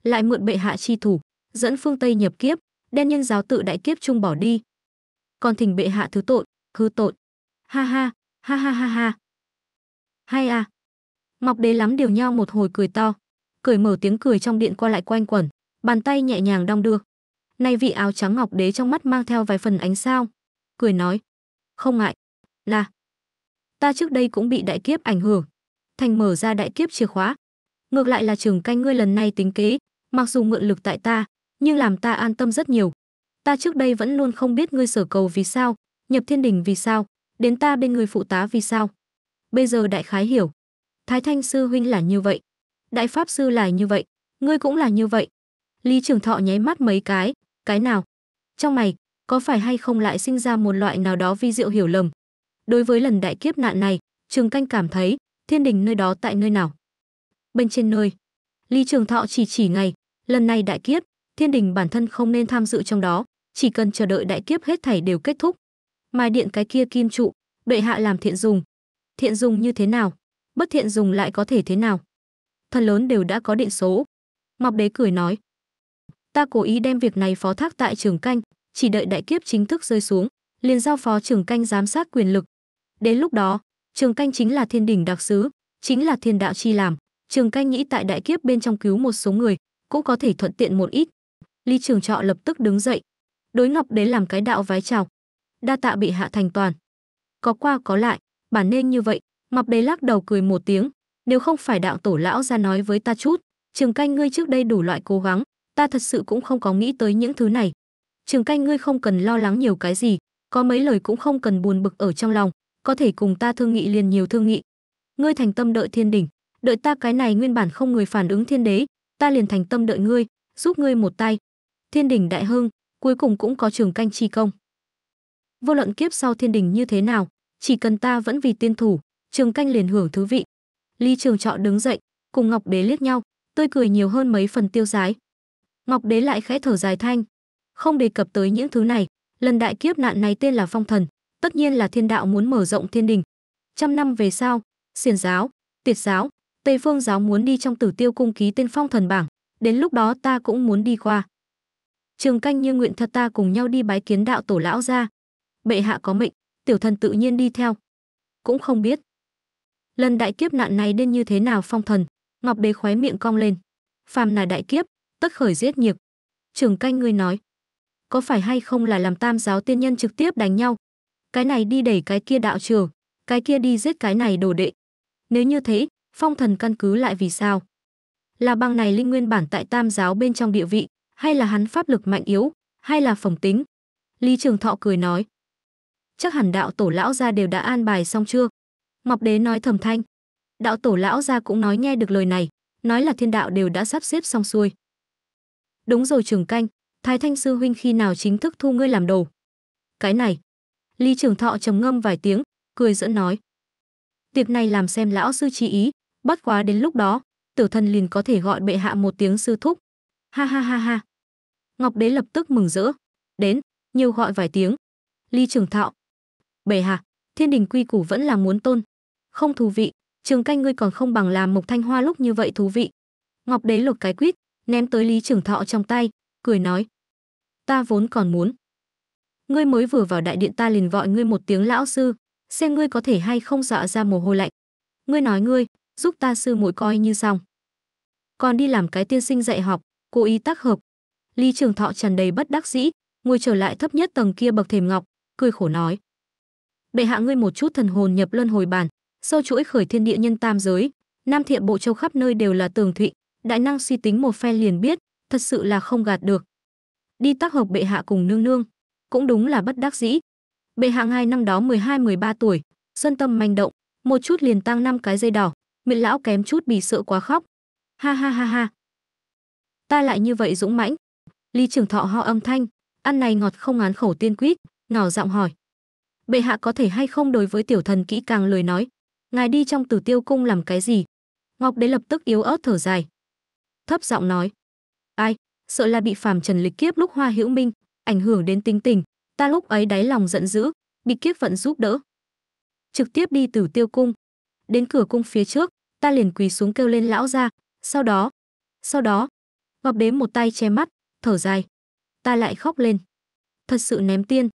Lại mượn bệ hạ chi thủ, dẫn phương Tây nhập kiếp, đen nhân giáo tự đại kiếp chung bỏ đi. Còn thỉnh bệ hạ thứ tội, hư tội. Ha ha, ha ha ha ha. Hay à. Ngọc đế lắm điều nhau một hồi cười to, cười mở tiếng cười trong điện qua lại quanh quẩn, bàn tay nhẹ nhàng đong đưa. Nay vị áo trắng ngọc đế trong mắt mang theo vài phần ánh sao, cười nói, không ngại là ta trước đây cũng bị đại kiếp ảnh hưởng thành mở ra đại kiếp chìa khóa ngược lại là trường canh ngươi lần này tính kế mặc dù mượn lực tại ta nhưng làm ta an tâm rất nhiều ta trước đây vẫn luôn không biết ngươi sở cầu vì sao nhập thiên đình vì sao đến ta bên người phụ tá vì sao bây giờ đại khái hiểu thái thanh sư huynh là như vậy đại pháp sư là như vậy ngươi cũng là như vậy lý trường thọ nháy mắt mấy cái cái nào trong mày có phải hay không lại sinh ra một loại nào đó vi diệu hiểu lầm. Đối với lần đại kiếp nạn này, Trường Canh cảm thấy, thiên đình nơi đó tại nơi nào? Bên trên nơi. Lý Trường Thọ chỉ chỉ ngày, lần này đại kiếp, thiên đình bản thân không nên tham dự trong đó, chỉ cần chờ đợi đại kiếp hết thảy đều kết thúc. Mai điện cái kia kim trụ, bệ hạ làm thiện dùng. Thiện dùng như thế nào? Bất thiện dùng lại có thể thế nào? Thần lớn đều đã có định số. Ngọc Đế cười nói. Ta cố ý đem việc này phó thác tại trường canh, chỉ đợi đại kiếp chính thức rơi xuống, liền giao phó trưởng Canh giám sát quyền lực. Đến lúc đó, Trường Canh chính là thiên đỉnh đặc sứ, chính là thiên đạo chi làm. Trường Canh nghĩ tại đại kiếp bên trong cứu một số người, cũng có thể thuận tiện một ít. Lý trưởng Trọ lập tức đứng dậy, đối Ngọc Đế làm cái đạo vái chào. Đa tạ bị hạ thành toàn. Có qua có lại, bản nên như vậy, Ngọc Đế lắc đầu cười một tiếng, nếu không phải đạo tổ lão ra nói với ta chút, Trường Canh ngươi trước đây đủ loại cố gắng, ta thật sự cũng không có nghĩ tới những thứ này trường canh ngươi không cần lo lắng nhiều cái gì có mấy lời cũng không cần buồn bực ở trong lòng có thể cùng ta thương nghị liền nhiều thương nghị ngươi thành tâm đợi thiên đỉnh đợi ta cái này nguyên bản không người phản ứng thiên đế ta liền thành tâm đợi ngươi giúp ngươi một tay thiên đỉnh đại hưng cuối cùng cũng có trường canh chi công vô luận kiếp sau thiên đình như thế nào chỉ cần ta vẫn vì tiên thủ trường canh liền hưởng thứ vị ly trường trọ đứng dậy cùng ngọc đế liếc nhau tươi cười nhiều hơn mấy phần tiêu sái ngọc đế lại khẽ thở dài thanh không đề cập tới những thứ này lần đại kiếp nạn này tên là phong thần tất nhiên là thiên đạo muốn mở rộng thiên đình trăm năm về sau xiền giáo tiệt giáo tây phương giáo muốn đi trong tử tiêu cung ký tên phong thần bảng đến lúc đó ta cũng muốn đi qua trường canh như nguyện thật ta cùng nhau đi bái kiến đạo tổ lão ra bệ hạ có mệnh tiểu thần tự nhiên đi theo cũng không biết lần đại kiếp nạn này nên như thế nào phong thần ngọc đế khóe miệng cong lên phàm là đại kiếp tất khởi giết nghiệp trường canh ngươi nói có phải hay không là làm tam giáo tiên nhân trực tiếp đánh nhau? Cái này đi đẩy cái kia đạo trưởng, cái kia đi giết cái này đồ đệ. Nếu như thế, phong thần căn cứ lại vì sao? Là băng này linh nguyên bản tại tam giáo bên trong địa vị, hay là hắn pháp lực mạnh yếu, hay là phẩm tính? Lý Trường Thọ cười nói. Chắc hẳn đạo tổ lão gia đều đã an bài xong chưa? Ngọc Đế nói thầm thanh. Đạo tổ lão gia cũng nói nghe được lời này, nói là thiên đạo đều đã sắp xếp xong xuôi. Đúng rồi trường canh, Thái Thanh sư huynh khi nào chính thức thu ngươi làm đồ? Cái này. Lý Trường Thọ trầm ngâm vài tiếng, cười giỡn nói. Tiệc này làm xem lão sư trí ý, bất quá đến lúc đó, tiểu thân liền có thể gọi bệ hạ một tiếng sư thúc. Ha ha ha ha. Ngọc Đế lập tức mừng rỡ, đến, nhiều gọi vài tiếng. Lý Trường Thọ. Bệ hạ, thiên đình quy củ vẫn là muốn tôn. Không thú vị, trường canh ngươi còn không bằng làm Mộc Thanh Hoa lúc như vậy thú vị. Ngọc Đế lột cái quýt, ném tới Lý Trường Thọ trong tay, cười nói. Ta vốn còn muốn. Ngươi mới vừa vào đại điện ta liền gọi ngươi một tiếng lão sư, xem ngươi có thể hay không dọa ra mồ hôi lạnh. Ngươi nói ngươi, giúp ta sư muội coi như xong. Còn đi làm cái tiên sinh dạy học, cố ý tác hợp. Lý Trường Thọ tràn đầy bất đắc dĩ, ngồi trở lại thấp nhất tầng kia bậc thềm ngọc, cười khổ nói: "Bệ hạ ngươi một chút thần hồn nhập luân hồi bản, sâu chuỗi khởi thiên địa nhân tam giới, nam thiện bộ châu khắp nơi đều là tường thụy, đại năng suy tính một phen liền biết, thật sự là không gạt được. Đi tác hợp bệ hạ cùng nương nương, cũng đúng là bất đắc dĩ. Bệ hạ ngài năm đó 12-13 tuổi, xuân tâm manh động, một chút liền tăng năm cái dây đỏ, miệng lão kém chút bị sợ quá khóc. Ha ha ha ha. Ta lại như vậy dũng mãnh. Lý trưởng thọ ho âm thanh, ăn này ngọt không án khẩu tiên quýt, ngào giọng hỏi. Bệ hạ có thể hay không đối với tiểu thần kỹ càng lời nói, ngài đi trong tử tiêu cung làm cái gì? Ngọc đế lập tức yếu ớt thở dài. Thấp giọng nói, ai sợ là bị phàm trần lịch kiếp lúc hoa hữu minh ảnh hưởng đến tính tình ta lúc ấy đáy lòng giận dữ bị kiếp vận giúp đỡ trực tiếp đi từ tiêu cung đến cửa cung phía trước ta liền quỳ xuống kêu lên lão ra sau đó sau đó gọp đếm một tay che mắt thở dài ta lại khóc lên thật sự ném tiên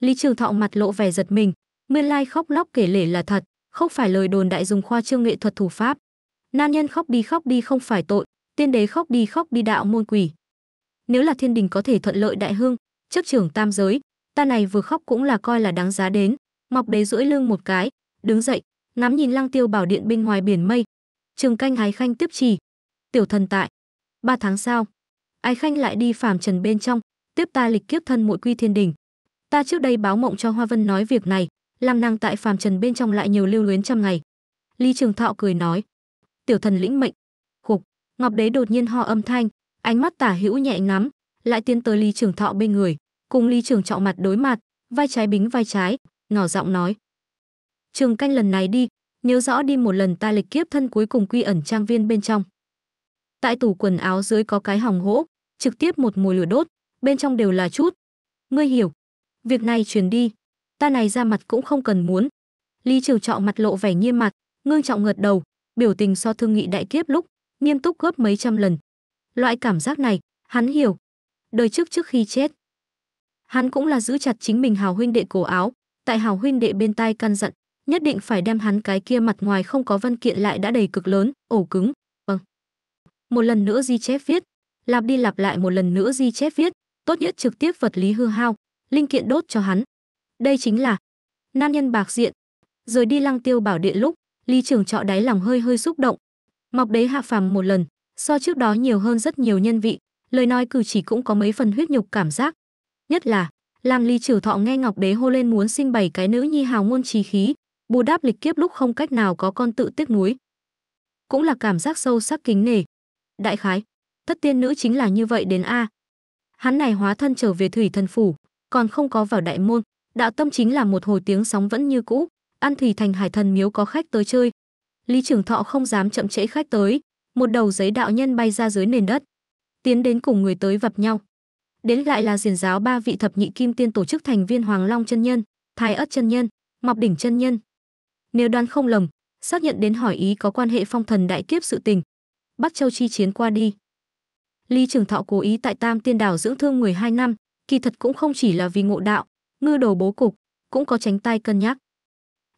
lý trường thọ mặt lộ vẻ giật mình nguyên lai khóc lóc kể lể là thật không phải lời đồn đại dùng khoa trương nghệ thuật thủ pháp nan nhân khóc đi khóc đi không phải tội tiên đế khóc đi khóc đi đạo môn quỷ. Nếu là thiên đình có thể thuận lợi đại hưng, chấp trưởng tam giới, ta này vừa khóc cũng là coi là đáng giá đến. Mọc đế duỗi lưng một cái, đứng dậy, ngắm nhìn lăng tiêu bảo điện bên ngoài biển mây. Trường canh ái khanh tiếp trì. Tiểu thần tại. Ba tháng sau, ái khanh lại đi phàm trần bên trong, tiếp ta lịch kiếp thân muội quy thiên đình. Ta trước đây báo mộng cho Hoa Vân nói việc này, làm nàng tại phàm trần bên trong lại nhiều lưu luyến trăm ngày. Lý Trường Thọ cười nói, tiểu thần lĩnh mệnh. Ngọc Đế đột nhiên ho âm thanh, ánh mắt tả hữu nhẹ ngắm, lại tiến tới Lý Trường Thọ bên người, cùng Lý Trường Trọng mặt đối mặt, vai trái bính vai trái, ngỏ giọng nói: "Trường canh lần này đi, nhớ rõ đi một lần ta lịch kiếp thân cuối cùng quy ẩn trang viên bên trong." Tại tủ quần áo dưới có cái hòng hỗ, trực tiếp một mùi lửa đốt, bên trong đều là chút. Ngươi hiểu, việc này truyền đi, ta này ra mặt cũng không cần muốn. Lý Trường trọng mặt lộ vẻ nghiêm mặt, ngưng trọng ngật đầu, biểu tình so thương nghị đại kiếp lúc nghiêm túc gấp mấy trăm lần. Loại cảm giác này, hắn hiểu. Đời trước trước khi chết, hắn cũng là giữ chặt chính mình hào huynh đệ cổ áo, tại hào huynh đệ bên tai căn dặn, nhất định phải đem hắn cái kia mặt ngoài không có văn kiện lại đã đầy cực lớn, ổ cứng. Vâng. Một lần nữa di chép viết, lặp đi lặp lại một lần nữa di chép viết, tốt nhất trực tiếp vật lý hư hao, linh kiện đốt cho hắn. Đây chính là nam nhân bạc diện. Rồi đi lăng tiêu bảo điện lúc, ly Trường Trọ đáy lòng hơi hơi xúc động, Ngọc Đế hạ phàm một lần, so trước đó nhiều hơn rất nhiều nhân vị, lời nói cử chỉ cũng có mấy phần huyết nhục cảm giác. Nhất là, làm Ly Triều Thọ nghe Ngọc Đế hô lên muốn sinh bảy cái nữ nhi hào ngôn trí khí, bù đáp lịch kiếp lúc không cách nào có con tự tiếc nuối. Cũng là cảm giác sâu sắc kính nể. Đại khái, thất tiên nữ chính là như vậy đến a. Hắn này hóa thân trở về thủy thần phủ, còn không có vào đại môn, đạo tâm chính là một hồi tiếng sóng vẫn như cũ, An Thủy Thành Hải Thần Miếu có khách tới chơi, Lý Trường Thọ không dám chậm trễ khách tới, một đầu giấy đạo nhân bay ra dưới nền đất, tiến đến cùng người tới vập nhau. Đến lại là diền giáo ba vị thập nhị kim tiên tổ chức thành viên Hoàng Long chân nhân, Thái Ất chân nhân, Mọc đỉnh chân nhân. Nếu đoán không lầm, xác nhận đến hỏi ý có quan hệ phong thần đại kiếp sự tình. bắt Châu chi chiến qua đi. Lý Trường Thọ cố ý tại Tam Tiên Đảo dưỡng thương 12 năm, kỳ thật cũng không chỉ là vì ngộ đạo, ngư đồ bố cục, cũng có tránh tai cân nhắc.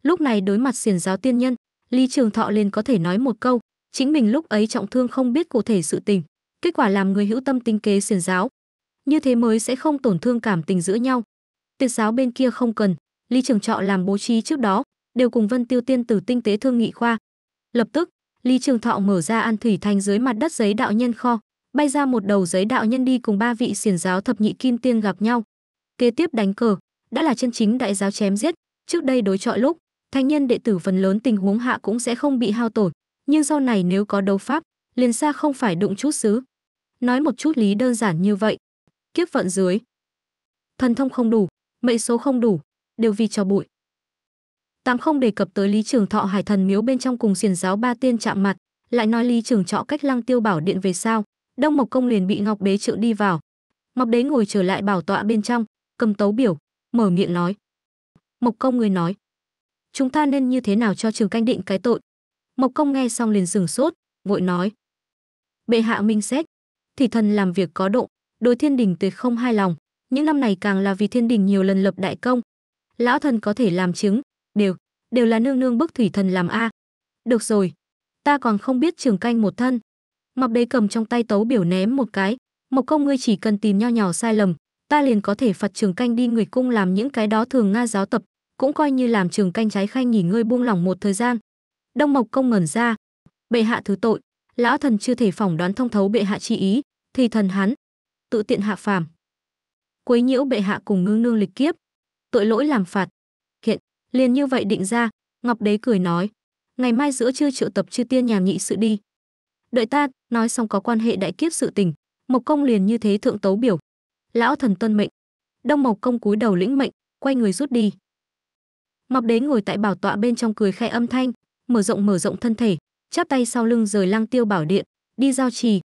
Lúc này đối mặt xiển giáo tiên nhân, Lý Trường Thọ liền có thể nói một câu, chính mình lúc ấy trọng thương không biết cụ thể sự tình, kết quả làm người hữu tâm tinh kế xiển giáo. Như thế mới sẽ không tổn thương cảm tình giữa nhau. Tiệt giáo bên kia không cần, Lý Trường Trọ làm bố trí trước đó, đều cùng Vân Tiêu Tiên tử tinh tế thương nghị khoa. Lập tức, Lý Trường Thọ mở ra An Thủy Thanh dưới mặt đất giấy đạo nhân kho, bay ra một đầu giấy đạo nhân đi cùng ba vị xiển giáo thập nhị kim tiên gặp nhau. Kế tiếp đánh cờ, đã là chân chính đại giáo chém giết, trước đây đối chọi lúc, thánh nhân đệ tử phần lớn tình huống hạ cũng sẽ không bị hao tổn, nhưng sau này nếu có đấu pháp, liền xa không phải đụng chút xứ. Nói một chút lý đơn giản như vậy. Kiếp vận dưới, thần thông không đủ, mệnh số không đủ, đều vì cho bụi. Tám không đề cập tới Lý Trường Thọ Hải Thần Miếu bên trong cùng xiển giáo ba tiên chạm mặt, lại nói Lý Trường Trọ cách Lăng Tiêu Bảo Điện về sau, Đông Mộc Công liền bị Ngọc bế trượng đi vào. Ngọc Đế ngồi trở lại bảo tọa bên trong, cầm tấu biểu, mở miệng nói: "Mộc Công người nói, chúng ta nên như thế nào cho trường canh định cái tội mộc công nghe xong liền sửng sốt vội nói bệ hạ minh xét thì thần làm việc có độ đối thiên đình tuyệt không hài lòng những năm này càng là vì thiên đình nhiều lần lập đại công lão thần có thể làm chứng đều đều là nương nương bức thủy thần làm a được rồi ta còn không biết trường canh một thân mập đế cầm trong tay tấu biểu ném một cái mộc công ngươi chỉ cần tìm nho nhỏ sai lầm ta liền có thể phạt trường canh đi người cung làm những cái đó thường nga giáo tập cũng coi như làm trường canh trái khanh nghỉ ngơi buông lỏng một thời gian đông mộc công ngẩn ra bệ hạ thứ tội lão thần chưa thể phỏng đoán thông thấu bệ hạ chi ý thì thần hắn tự tiện hạ phàm quấy nhiễu bệ hạ cùng ngưng nương lịch kiếp tội lỗi làm phạt hiện liền như vậy định ra ngọc đế cười nói ngày mai giữa trưa triệu tập chư tiên nhà nghị sự đi đợi ta nói xong có quan hệ đại kiếp sự tình mộc công liền như thế thượng tấu biểu lão thần tuân mệnh đông mộc công cúi đầu lĩnh mệnh quay người rút đi Ngọc Đế ngồi tại bảo tọa bên trong cười khẽ âm thanh, mở rộng mở rộng thân thể, chắp tay sau lưng rời Lăng Tiêu bảo điện, đi giao trì.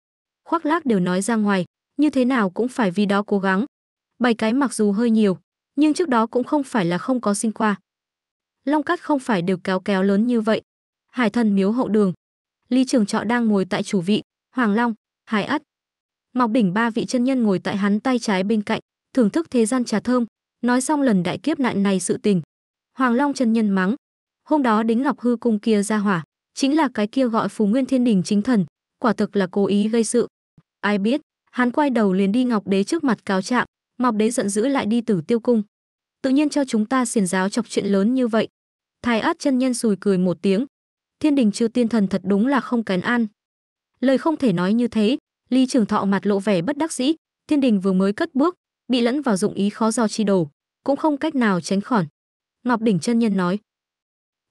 Khoác lác đều nói ra ngoài, như thế nào cũng phải vì đó cố gắng. Bảy cái mặc dù hơi nhiều, nhưng trước đó cũng không phải là không có sinh qua. Long cát không phải đều kéo kéo lớn như vậy. Hải thần miếu hậu đường. ly Trường Trọ đang ngồi tại chủ vị, Hoàng Long, Hải Ất. Ngọc đỉnh ba vị chân nhân ngồi tại hắn tay trái bên cạnh, thưởng thức thế gian trà thơm, nói xong lần đại kiếp nạn này sự tình, Hoàng Long chân nhân mắng. Hôm đó đính Ngọc hư cung kia ra hỏa, chính là cái kia gọi phù Nguyên Thiên Đình chính thần, quả thực là cố ý gây sự. Ai biết, hắn quay đầu liền đi Ngọc Đế trước mặt cáo trạng, Ngọc Đế giận dữ lại đi Tử Tiêu cung. Tự nhiên cho chúng ta xiển giáo chọc chuyện lớn như vậy. Thái Át chân nhân sùi cười một tiếng. Thiên Đình chư tiên thần thật đúng là không cán an. Lời không thể nói như thế, Lý Trường Thọ mặt lộ vẻ bất đắc dĩ, Thiên Đình vừa mới cất bước, bị lẫn vào dụng ý khó do chi đồ, cũng không cách nào tránh khỏi. Ngọc Đỉnh chân nhân nói.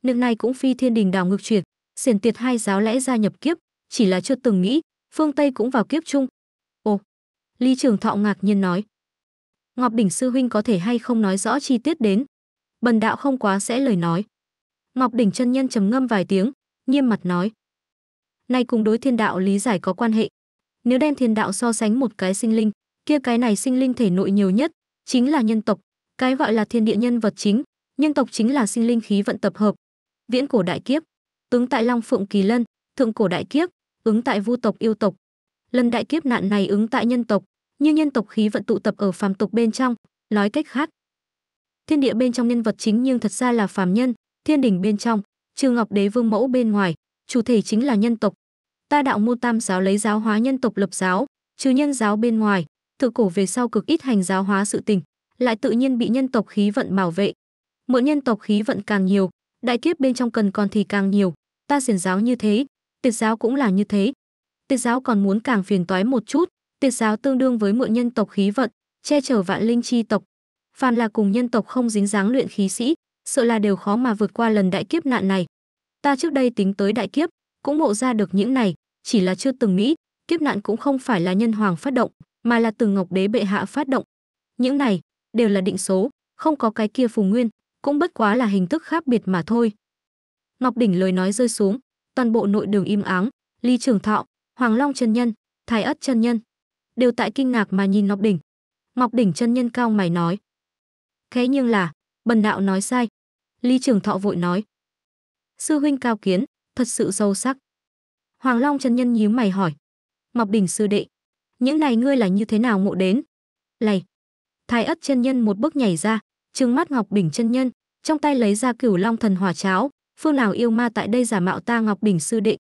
Nước này cũng phi thiên đình đảo ngược chuyển, xiển tiệt hai giáo lẽ ra nhập kiếp, chỉ là chưa từng nghĩ, phương Tây cũng vào kiếp chung. Ồ, Lý Trường Thọ ngạc nhiên nói. Ngọc Đỉnh sư huynh có thể hay không nói rõ chi tiết đến. Bần đạo không quá sẽ lời nói. Ngọc Đỉnh chân nhân trầm ngâm vài tiếng, nghiêm mặt nói. Này cùng đối thiên đạo lý giải có quan hệ. Nếu đem thiên đạo so sánh một cái sinh linh, kia cái này sinh linh thể nội nhiều nhất, chính là nhân tộc, cái gọi là thiên địa nhân vật chính, nhưng tộc chính là sinh linh khí vận tập hợp. Viễn cổ đại kiếp, tướng tại Long Phượng Kỳ Lân, thượng cổ đại kiếp, ứng tại Vu tộc yêu tộc. Lần đại kiếp nạn này ứng tại nhân tộc, như nhân tộc khí vận tụ tập ở phàm tục bên trong, nói cách khác. Thiên địa bên trong nhân vật chính nhưng thật ra là phàm nhân, thiên đình bên trong, trừ Ngọc Đế Vương mẫu bên ngoài, chủ thể chính là nhân tộc. Ta đạo mô tam giáo lấy giáo hóa nhân tộc lập giáo, trừ nhân giáo bên ngoài, thượng cổ về sau cực ít hành giáo hóa sự tình, lại tự nhiên bị nhân tộc khí vận bảo vệ, mượn nhân tộc khí vận càng nhiều, đại kiếp bên trong cần còn thì càng nhiều, ta xiển giáo như thế, tiệt giáo cũng là như thế. Tiệt giáo còn muốn càng phiền toái một chút, tiệt giáo tương đương với mượn nhân tộc khí vận, che chở vạn linh chi tộc. Phàm là cùng nhân tộc không dính dáng luyện khí sĩ, sợ là đều khó mà vượt qua lần đại kiếp nạn này. Ta trước đây tính tới đại kiếp, cũng ngộ ra được những này, chỉ là chưa từng nghĩ, kiếp nạn cũng không phải là nhân hoàng phát động, mà là từ Ngọc Đế bệ hạ phát động. Những này đều là định số, không có cái kia phù nguyên, cũng bất quá là hình thức khác biệt mà thôi. Ngọc Đỉnh lời nói rơi xuống, toàn bộ nội đường im áng. Lý Trường Thọ, Hoàng Long chân nhân, Thái Ất chân nhân đều tại kinh ngạc mà nhìn Ngọc Đỉnh. Ngọc Đỉnh chân nhân cao mày nói: "Thế nhưng là, bần đạo nói sai." Lý Trường Thọ vội nói: "Sư huynh cao kiến, thật sự sâu sắc." Hoàng Long chân nhân nhíu mày hỏi: "Ngọc Đỉnh sư đệ, những này ngươi là như thế nào ngộ đến?" Lầy. Thái Ất chân nhân một bước nhảy ra, trừng mắt ngọc bình chân nhân trong tay lấy ra cửu long thần hỏa cháo phương nào yêu ma tại đây giả mạo ta ngọc bình sư đệ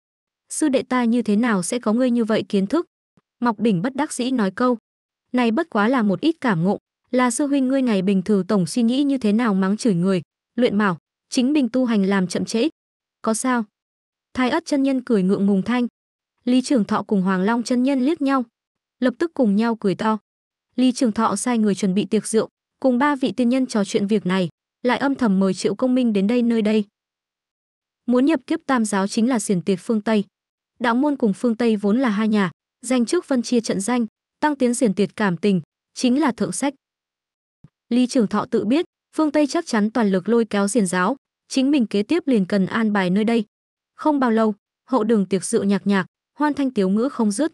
sư đệ ta như thế nào sẽ có ngươi như vậy kiến thức ngọc bình bất đắc dĩ nói câu này bất quá là một ít cảm ngộ là sư huynh ngươi ngày bình thường tổng suy nghĩ như thế nào mắng chửi người luyện bảo chính mình tu hành làm chậm trễ có sao thái ất chân nhân cười ngượng ngùng thanh lý trường thọ cùng hoàng long chân nhân liếc nhau lập tức cùng nhau cười to lý trường thọ sai người chuẩn bị tiệc rượu cùng ba vị tiên nhân trò chuyện việc này, lại âm thầm mời Triệu Công Minh đến đây nơi đây. Muốn nhập kiếp Tam giáo chính là xiển tiệt phương Tây. Đạo môn cùng phương Tây vốn là hai nhà, danh trước phân chia trận danh, tăng tiến xiển tiệt cảm tình, chính là thượng sách. Lý Trường Thọ tự biết, phương Tây chắc chắn toàn lực lôi kéo xiển giáo, chính mình kế tiếp liền cần an bài nơi đây. Không bao lâu, hậu đường tiệc rượu nhạc nhạc, hoan thanh tiếu ngữ không dứt.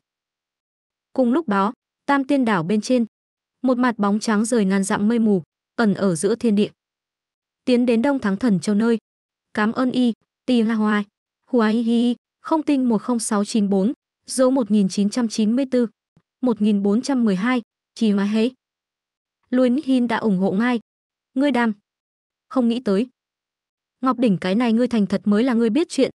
Cùng lúc đó, Tam Tiên đảo bên trên, một mặt bóng trắng rời ngàn dặm mây mù, ẩn ở giữa thiên địa. Tiến đến Đông Thắng Thần Châu nơi. Cám ơn y, Tì La Hoài, Huái Hi, không tin một không sáu chín bốn dấu một một nghìn nghìn chín chín trăm trăm mươi bốn bốn mười hai chỉ mà hế. Luân Hin đã ủng hộ ngay. Ngươi đam. Không nghĩ tới. Ngọc đỉnh cái này ngươi thành thật mới là ngươi biết chuyện.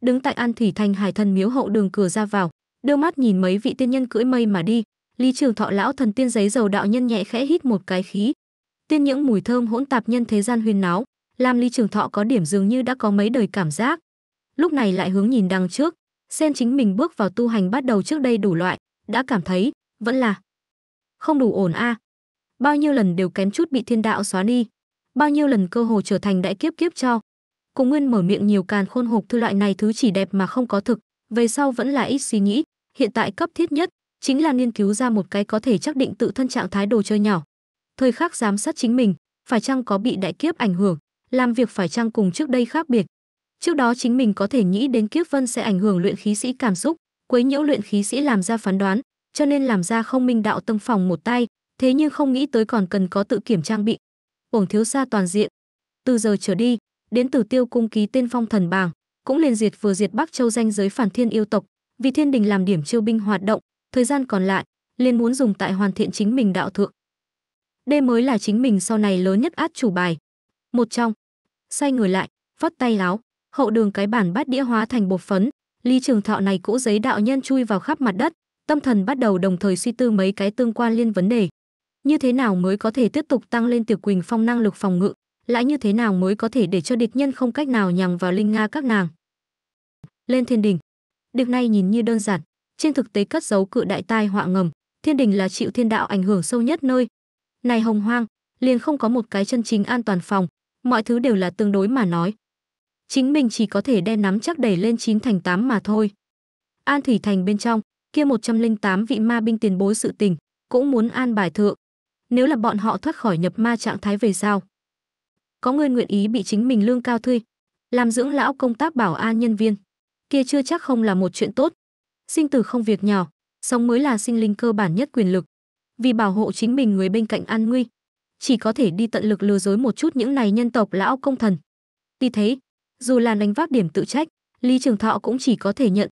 Đứng tại An Thủy Thành Hải Thần Miếu hậu đường cửa ra vào, đưa mắt nhìn mấy vị tiên nhân cưỡi mây mà đi, Lý Trường Thọ lão thần tiên giấy dầu đạo nhân nhẹ khẽ hít một cái khí. Tiên những mùi thơm hỗn tạp nhân thế gian huyền náo, làm Lý Trường Thọ có điểm dường như đã có mấy đời cảm giác. Lúc này lại hướng nhìn đằng trước, xem chính mình bước vào tu hành bắt đầu trước đây đủ loại, đã cảm thấy vẫn là không đủ ổn a. À. Bao nhiêu lần đều kém chút bị thiên đạo xóa đi, bao nhiêu lần cơ hồ trở thành đại kiếp kiếp cho. Cùng Nguyên mở miệng nhiều càn khôn hộp thư loại này thứ chỉ đẹp mà không có thực, về sau vẫn là ít suy nghĩ, hiện tại cấp thiết nhất chính là nghiên cứu ra một cái có thể xác định tự thân trạng thái đồ chơi nhỏ thời khắc giám sát chính mình phải chăng có bị đại kiếp ảnh hưởng làm việc phải chăng cùng trước đây khác biệt trước đó chính mình có thể nghĩ đến kiếp vân sẽ ảnh hưởng luyện khí sĩ cảm xúc quấy nhiễu luyện khí sĩ làm ra phán đoán cho nên làm ra không minh đạo tâm phòng một tay thế nhưng không nghĩ tới còn cần có tự kiểm trang bị uổng thiếu xa toàn diện từ giờ trở đi đến từ tiêu cung ký tên phong thần bảng cũng liền diệt vừa diệt bắc châu danh giới phản thiên yêu tộc vì thiên đình làm điểm chiêu binh hoạt động thời gian còn lại liền muốn dùng tại hoàn thiện chính mình đạo thượng. Đây mới là chính mình sau này lớn nhất át chủ bài. Một trong, xoay người lại, vót tay láo, hậu đường cái bản bát đĩa hóa thành bột phấn, ly trường thọ này cỗ giấy đạo nhân chui vào khắp mặt đất, tâm thần bắt đầu đồng thời suy tư mấy cái tương quan liên vấn đề. Như thế nào mới có thể tiếp tục tăng lên tiểu quỳnh phong năng lực phòng ngự, lại như thế nào mới có thể để cho địch nhân không cách nào nhằm vào linh nga các nàng. Lên thiên đình, điều này nhìn như đơn giản, trên thực tế cất giấu cự đại tai họa ngầm, thiên đình là chịu thiên đạo ảnh hưởng sâu nhất nơi. Này hồng hoang, liền không có một cái chân chính an toàn phòng, mọi thứ đều là tương đối mà nói. Chính mình chỉ có thể đen nắm chắc đẩy lên chín thành tám mà thôi. An Thủy Thành bên trong, kia 108 vị ma binh tiền bối sự tình, cũng muốn an bài thượng. Nếu là bọn họ thoát khỏi nhập ma trạng thái về sao? Có người nguyện ý bị chính mình lương cao thuê, làm dưỡng lão công tác bảo an nhân viên. Kia chưa chắc không là một chuyện tốt sinh tử không việc nhỏ, sống mới là sinh linh cơ bản nhất quyền lực. Vì bảo hộ chính mình người bên cạnh an nguy, chỉ có thể đi tận lực lừa dối một chút những này nhân tộc lão công thần. tuy thế, dù là đánh vác điểm tự trách, Lý Trường Thọ cũng chỉ có thể nhận.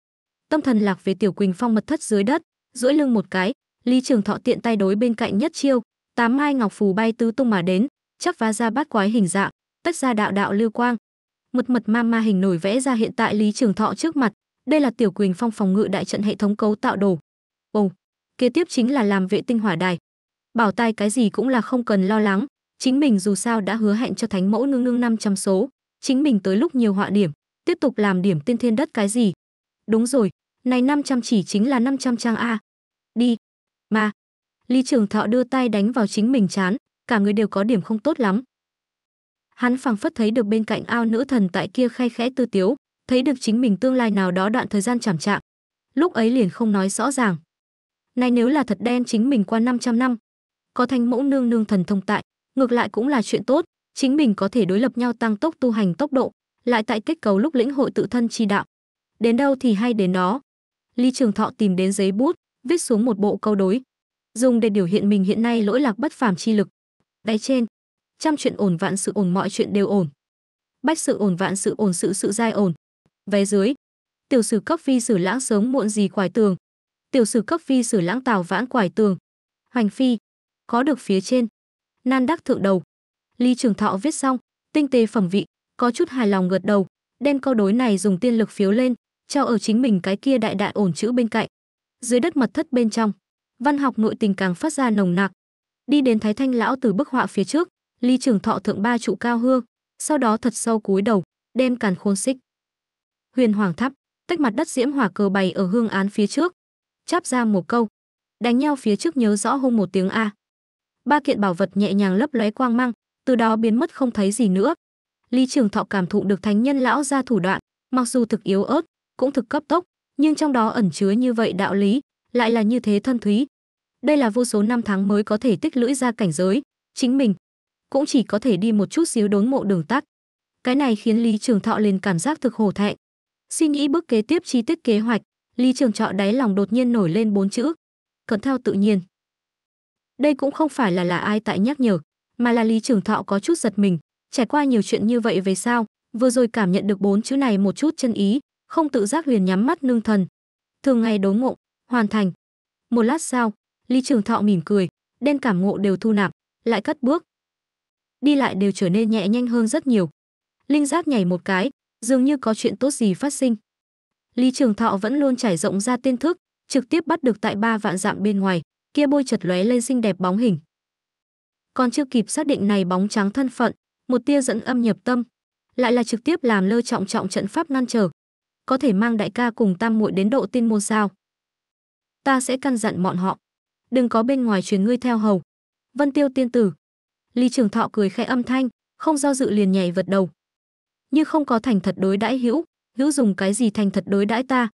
Tâm thần lạc về Tiểu Quỳnh Phong mật thất dưới đất, duỗi lưng một cái, Lý Trường Thọ tiện tay đối bên cạnh nhất chiêu, tám mai ngọc phù bay tứ tung mà đến, chắp vá ra bát quái hình dạng, tách ra đạo đạo lưu quang. Mật mật ma ma hình nổi vẽ ra hiện tại Lý Trường Thọ trước mặt, đây là Tiểu Quỳnh Phong phòng ngự đại trận hệ thống cấu tạo đồ. Ồ, kế tiếp chính là làm vệ tinh hỏa đài. Bảo tai cái gì cũng là không cần lo lắng, chính mình dù sao đã hứa hẹn cho thánh mẫu ngưng nương 500 số, chính mình tới lúc nhiều họa điểm, tiếp tục làm điểm tiên thiên đất cái gì. Đúng rồi, này 500 chỉ chính là 500 trang a. Đi. Mà. Lý Trường Thọ đưa tay đánh vào chính mình chán, cả người đều có điểm không tốt lắm. Hắn phảng phất thấy được bên cạnh ao nữ thần tại kia khay khẽ tư tiếu, thấy được chính mình tương lai nào đó đoạn thời gian chảm trạng. Lúc ấy liền không nói rõ ràng. Này nếu là thật đen chính mình qua 500 năm, có thanh mẫu nương nương thần thông tại, ngược lại cũng là chuyện tốt, chính mình có thể đối lập nhau tăng tốc tu hành tốc độ, lại tại kết cầu lúc lĩnh hội tự thân chi đạo. Đến đâu thì hay đến đó. Ly Trường Thọ tìm đến giấy bút, viết xuống một bộ câu đối, dùng để biểu hiện mình hiện nay lỗi lạc bất phàm chi lực. Đáy trên, trăm chuyện ổn vạn sự ổn mọi chuyện đều ổn. Bách sự ổn vạn sự ổn sự sự dai ổn, Vé dưới. Tiểu sử cấp phi sử lãng sớm muộn gì quải tường. Tiểu sử cấp phi sử lãng tào vãn quải tường. Hoành phi. Có được phía trên. Nan đắc thượng đầu. Lý Trường Thọ viết xong, tinh tế phẩm vị, có chút hài lòng gật đầu, đem câu đối này dùng tiên lực phiếu lên, treo ở chính mình cái kia đại đại ổn chữ bên cạnh. Dưới đất mật thất bên trong, văn học nội tình càng phát ra nồng nặc. Đi đến Thái Thanh lão từ bức họa phía trước, Lý Trường Thọ thượng ba trụ cao hương, sau đó thật sâu cúi đầu, đem càn khôn xích huyền hoàng Tháp tách mặt đất diễm hỏa cờ bày ở hương án phía trước chắp ra một câu đánh nhau phía trước nhớ rõ hôm một tiếng a ba kiện bảo vật nhẹ nhàng lấp lóe quang mang từ đó biến mất không thấy gì nữa lý trường thọ cảm thụ được thánh nhân lão ra thủ đoạn mặc dù thực yếu ớt cũng thực cấp tốc nhưng trong đó ẩn chứa như vậy đạo lý lại là như thế thân thúy đây là vô số năm tháng mới có thể tích lũy ra cảnh giới chính mình cũng chỉ có thể đi một chút xíu đốn mộ đường tắt cái này khiến lý trường thọ liền cảm giác thực hổ thẹn Suy nghĩ bước kế tiếp chi tiết kế hoạch, Lý Trường Trọ đáy lòng đột nhiên nổi lên bốn chữ. Cẩn theo tự nhiên. Đây cũng không phải là là ai tại nhắc nhở, mà là Lý Trường Thọ có chút giật mình, trải qua nhiều chuyện như vậy về sao, vừa rồi cảm nhận được bốn chữ này một chút chân ý, không tự giác liền nhắm mắt nương thần. Thường ngày đối ngộ, hoàn thành. Một lát sau, Lý Trường Thọ mỉm cười, đen cảm ngộ đều thu nạp, lại cất bước. Đi lại đều trở nên nhẹ nhanh hơn rất nhiều. Linh giác nhảy một cái, dường như có chuyện tốt gì phát sinh. Lý Trường Thọ vẫn luôn trải rộng ra tiên thức, trực tiếp bắt được tại ba vạn dạng bên ngoài, kia bôi chật lóe lên xinh đẹp bóng hình. Còn chưa kịp xác định này bóng trắng thân phận, một tia dẫn âm nhập tâm, lại là trực tiếp làm lơ trọng trọng trận pháp ngăn trở, có thể mang đại ca cùng tam muội đến độ tiên môn sao? Ta sẽ căn dặn bọn họ, đừng có bên ngoài truyền ngươi theo hầu. Vân Tiêu tiên tử. Lý Trường Thọ cười khẽ âm thanh, không do dự liền nhảy vật đầu như không có thành thật đối đãi hữu hữu dùng cái gì thành thật đối đãi ta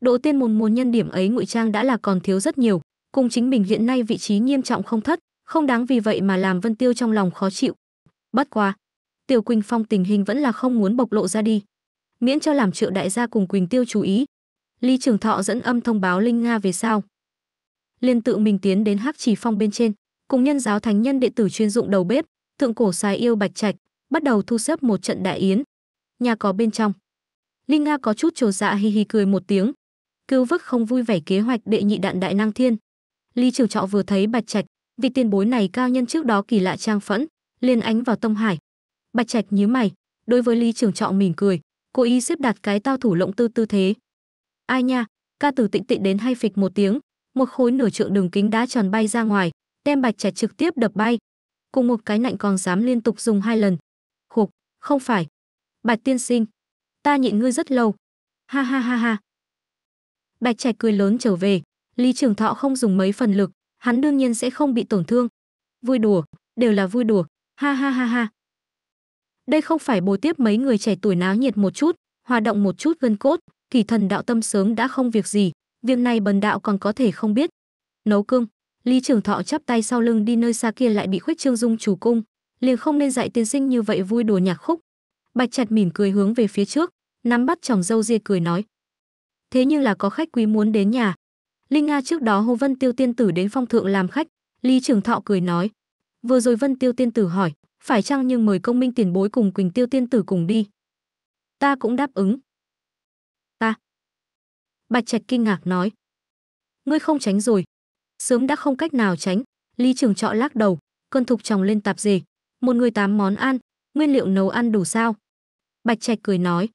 độ tiên môn môn nhân điểm ấy ngụy trang đã là còn thiếu rất nhiều cùng chính mình hiện nay vị trí nghiêm trọng không thất không đáng vì vậy mà làm vân tiêu trong lòng khó chịu bất qua tiểu quỳnh phong tình hình vẫn là không muốn bộc lộ ra đi miễn cho làm triệu đại gia cùng quỳnh tiêu chú ý ly trường thọ dẫn âm thông báo linh nga về sau liên tự mình tiến đến hắc trì phong bên trên cùng nhân giáo thánh nhân đệ tử chuyên dụng đầu bếp thượng cổ xài yêu bạch trạch bắt đầu thu xếp một trận đại yến nhà có bên trong. Linh Nga có chút trồ dạ hì hì cười một tiếng. Cứu vức không vui vẻ kế hoạch đệ nhị đạn đại năng thiên. Lý Trường Trọ vừa thấy Bạch Trạch, vì tiền bối này cao nhân trước đó kỳ lạ trang phẫn, liền ánh vào Tông Hải. Bạch Trạch nhíu mày, đối với Lý Trường Trọ mỉm cười, cố ý xếp đặt cái tao thủ lộng tư tư thế. Ai nha, ca từ tịnh tịnh đến hay phịch một tiếng, một khối nửa trượng đường kính đá tròn bay ra ngoài, đem Bạch Trạch trực tiếp đập bay. Cùng một cái nạnh còn dám liên tục dùng hai lần. Khục, không phải, Bạch tiên sinh, ta nhịn ngươi rất lâu. Ha ha ha ha. Bạch Trạch cười lớn trở về, Lý Trường Thọ không dùng mấy phần lực, hắn đương nhiên sẽ không bị tổn thương. Vui đùa, đều là vui đùa, ha ha ha ha. Đây không phải bồi tiếp mấy người trẻ tuổi náo nhiệt một chút, hòa động một chút gân cốt, kỳ thần đạo tâm sớm đã không việc gì, việc này bần đạo còn có thể không biết. Nấu cương, Lý Trường Thọ chắp tay sau lưng đi nơi xa kia lại bị khuếch trương dung chủ cung, liền không nên dạy tiên sinh như vậy vui đùa nhạc khúc, Bạch chặt mỉm cười hướng về phía trước, nắm bắt chồng dâu ria cười nói. Thế nhưng là có khách quý muốn đến nhà. Linh Nga trước đó Hồ Vân Tiêu Tiên Tử đến phong thượng làm khách, Lý Trường Thọ cười nói. Vừa rồi Vân Tiêu Tiên Tử hỏi, phải chăng nhưng mời công minh tiền bối cùng Quỳnh Tiêu Tiên Tử cùng đi. Ta cũng đáp ứng. Ta. Bạch Trạch kinh ngạc nói. Ngươi không tránh rồi. Sớm đã không cách nào tránh. Lý Trường Trọ lắc đầu, cơn thục tròng lên tạp dề. Một người tám món ăn, nguyên liệu nấu ăn đủ sao? Bạch Trạch cười nói.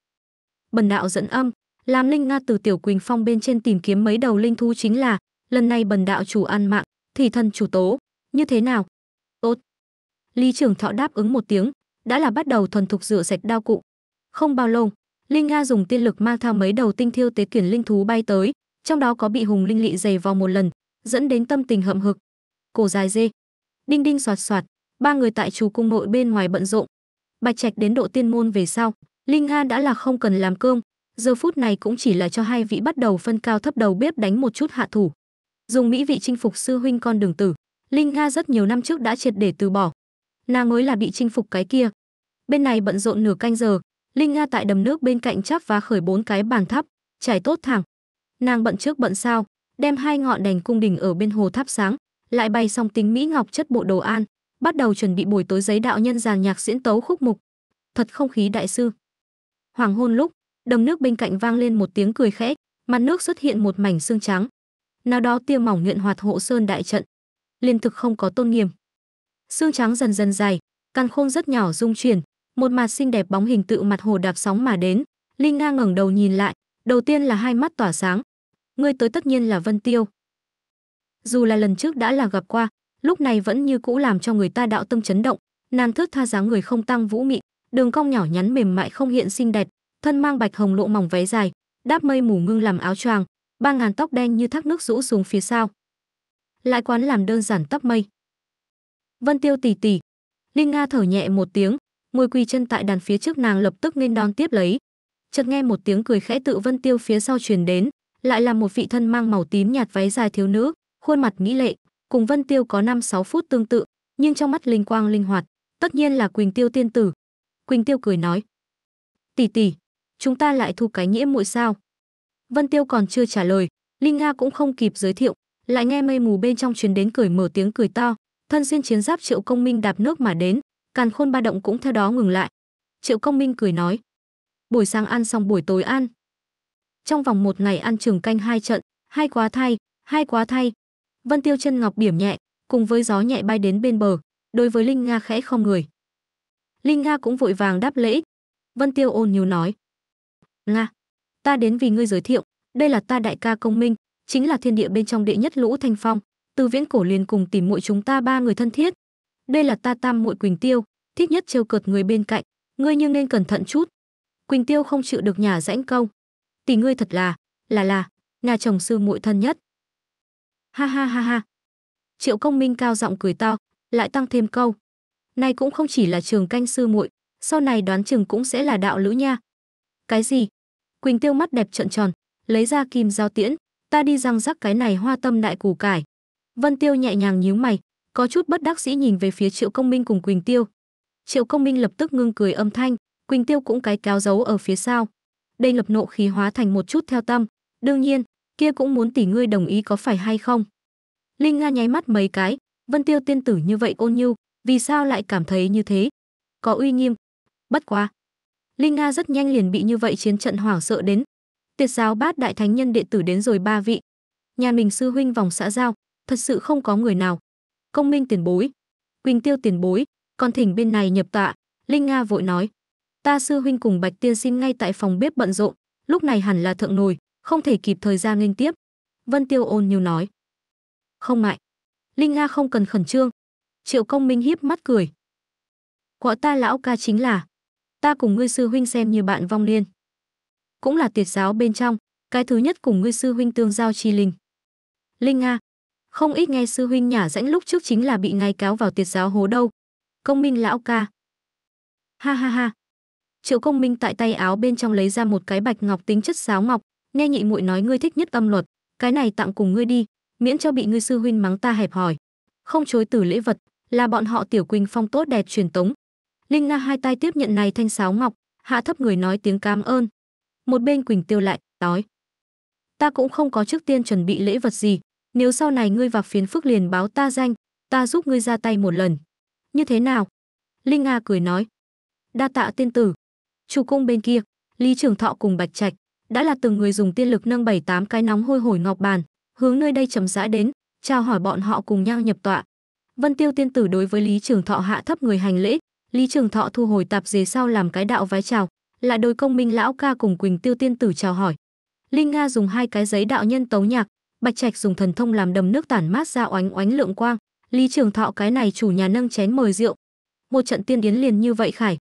Bần đạo dẫn âm, làm Linh Nga từ Tiểu Quỳnh Phong bên trên tìm kiếm mấy đầu linh thú chính là, lần này bần đạo chủ ăn mạng, thì thân chủ tố, như thế nào? Tốt. Lý Trường thọ đáp ứng một tiếng, đã là bắt đầu thuần thục rửa sạch đao cụ. Không bao lâu, Linh Nga dùng tiên lực mang theo mấy đầu tinh thiêu tế kiển linh thú bay tới, trong đó có bị hùng linh lị dày vào một lần, dẫn đến tâm tình hậm hực. Cổ dài dê, đinh đinh soạt soạt, ba người tại chủ cung nội bên ngoài bận rộn, Bạch Trạch đến độ tiên môn về sau, Linh Han đã là không cần làm cơm, giờ phút này cũng chỉ là cho hai vị bắt đầu phân cao thấp đầu bếp đánh một chút hạ thủ. Dùng mỹ vị chinh phục sư huynh con đường tử, Linh Nga rất nhiều năm trước đã triệt để từ bỏ. Nàng mới là bị chinh phục cái kia. Bên này bận rộn nửa canh giờ, Linh Nga tại đầm nước bên cạnh chắp và khởi bốn cái bàn tháp, trải tốt thẳng. Nàng bận trước bận sau, đem hai ngọn đèn cung đình ở bên hồ tháp sáng, lại bay xong tính mỹ ngọc chất bộ đồ an, bắt đầu chuẩn bị buổi tối giấy đạo nhân dàn nhạc diễn tấu khúc mục. Thật không khí đại sư. Hoàng hôn lúc, đầm nước bên cạnh vang lên một tiếng cười khẽ, mặt nước xuất hiện một mảnh xương trắng. Nào đó tia mỏng nhuận hoạt hộ sơn đại trận, liên thực không có tôn nghiêm. Xương trắng dần dần dài, căn khôn rất nhỏ rung chuyển, một mặt xinh đẹp bóng hình tự mặt hồ đạp sóng mà đến, Linh Nga ngẩng đầu nhìn lại, đầu tiên là hai mắt tỏa sáng. Ngươi tới tất nhiên là Vân Tiêu. Dù là lần trước đã là gặp qua, lúc này vẫn như cũ làm cho người ta đạo tâm chấn động nàng thước tha dáng người không tăng vũ mịn đường cong nhỏ nhắn mềm mại không hiện xinh đẹp thân mang bạch hồng lộ mỏng váy dài đáp mây mù ngưng làm áo choàng ba ngàn tóc đen như thác nước rũ xuống phía sau lại quán làm đơn giản tóc mây vân tiêu tỉ tỉ linh nga thở nhẹ một tiếng ngồi quỳ chân tại đàn phía trước nàng lập tức nên đón tiếp lấy chợt nghe một tiếng cười khẽ tự vân tiêu phía sau truyền đến lại là một vị thân mang màu tím nhạt váy dài thiếu nữ khuôn mặt nghĩ lệ cùng Vân Tiêu có 5-6 phút tương tự, nhưng trong mắt linh quang linh hoạt, tất nhiên là Quỳnh Tiêu tiên tử. Quỳnh Tiêu cười nói: "Tỷ tỷ, chúng ta lại thu cái nghĩa muội sao?" Vân Tiêu còn chưa trả lời, Linh Nga cũng không kịp giới thiệu, lại nghe mây mù bên trong truyền đến cười mở tiếng cười to, thân xuyên chiến giáp Triệu Công Minh đạp nước mà đến, càn khôn ba động cũng theo đó ngừng lại. Triệu Công Minh cười nói: "Buổi sáng ăn xong buổi tối ăn." Trong vòng một ngày ăn trường canh hai trận, hai quá thay, hai quá thay, Vân Tiêu chân ngọc điểm nhẹ, cùng với gió nhẹ bay đến bên bờ, đối với Linh Nga khẽ không người. Linh Nga cũng vội vàng đáp lễ. Vân Tiêu ôn nhu nói: "Nga, ta đến vì ngươi giới thiệu, đây là ta đại ca Công Minh, chính là thiên địa bên trong đệ nhất lũ thanh phong, từ viễn cổ liền cùng tìm muội chúng ta ba người thân thiết. Đây là ta tam muội Quỳnh Tiêu, thích nhất trêu cợt người bên cạnh, ngươi nhưng nên cẩn thận chút." Quỳnh Tiêu không chịu được nhà rãnh công. "Tỷ ngươi thật là, là là, nhà chồng sư muội thân nhất." Ha ha ha ha. Triệu Công Minh cao giọng cười to, lại tăng thêm câu. Nay cũng không chỉ là trường canh sư muội, sau này đoán chừng cũng sẽ là đạo lữ nha. Cái gì? Quỳnh Tiêu mắt đẹp trợn tròn, lấy ra kim giao tiễn, ta đi răng rắc cái này hoa tâm đại củ cải. Vân Tiêu nhẹ nhàng nhíu mày, có chút bất đắc dĩ nhìn về phía Triệu Công Minh cùng Quỳnh Tiêu. Triệu Công Minh lập tức ngưng cười âm thanh, Quỳnh Tiêu cũng cái kéo giấu ở phía sau. Đây lập nộ khí hóa thành một chút theo tâm, đương nhiên, kia cũng muốn tỷ ngươi đồng ý có phải hay không linh nga nháy mắt mấy cái vân tiêu tiên tử như vậy ôn nhu vì sao lại cảm thấy như thế có uy nghiêm bất quá linh nga rất nhanh liền bị như vậy chiến trận hoảng sợ đến tiệt giáo bát đại thánh nhân đệ tử đến rồi ba vị nhà mình sư huynh vòng xã giao thật sự không có người nào công minh tiền bối quỳnh tiêu tiền bối còn thỉnh bên này nhập tọa. linh nga vội nói ta sư huynh cùng bạch tiên xin ngay tại phòng bếp bận rộn lúc này hẳn là thượng nồi không thể kịp thời ra nghênh tiếp. Vân Tiêu ôn như nói. Không ngại. Linh Nga không cần khẩn trương. Triệu công minh hiếp mắt cười. Quả ta lão ca chính là. Ta cùng ngươi sư huynh xem như bạn vong niên. Cũng là tiệt giáo bên trong, cái thứ nhất cùng ngươi sư huynh tương giao chi linh. Linh Nga. Không ít nghe sư huynh nhả rãnh lúc trước chính là bị ngay cáo vào tiệt giáo hố đâu. Công minh lão ca. Ha ha ha. Triệu công minh tại tay áo bên trong lấy ra một cái bạch ngọc tính chất giáo ngọc, nghe nhị muội nói ngươi thích nhất âm luật cái này tặng cùng ngươi đi miễn cho bị ngươi sư huynh mắng ta hẹp hòi không chối từ lễ vật là bọn họ tiểu quỳnh phong tốt đẹp truyền tống linh nga hai tay tiếp nhận này thanh sáo ngọc hạ thấp người nói tiếng cảm ơn một bên quỳnh tiêu lại nói ta cũng không có trước tiên chuẩn bị lễ vật gì nếu sau này ngươi vạc phiến phức liền báo ta danh ta giúp ngươi ra tay một lần như thế nào linh nga cười nói đa tạ tiên tử chủ cung bên kia lý trường thọ cùng bạch trạch đã là từng người dùng tiên lực nâng bảy tám cái nóng hôi hổi ngọc bàn hướng nơi đây chầm rãi đến chào hỏi bọn họ cùng nhau nhập tọa vân tiêu tiên tử đối với lý trường thọ hạ thấp người hành lễ lý trường thọ thu hồi tạp dề sau làm cái đạo vái chào lại đôi công minh lão ca cùng quỳnh tiêu tiên tử chào hỏi linh nga dùng hai cái giấy đạo nhân tấu nhạc bạch trạch dùng thần thông làm đầm nước tản mát ra oánh oánh lượng quang lý trường thọ cái này chủ nhà nâng chén mời rượu một trận tiên yến liền như vậy khải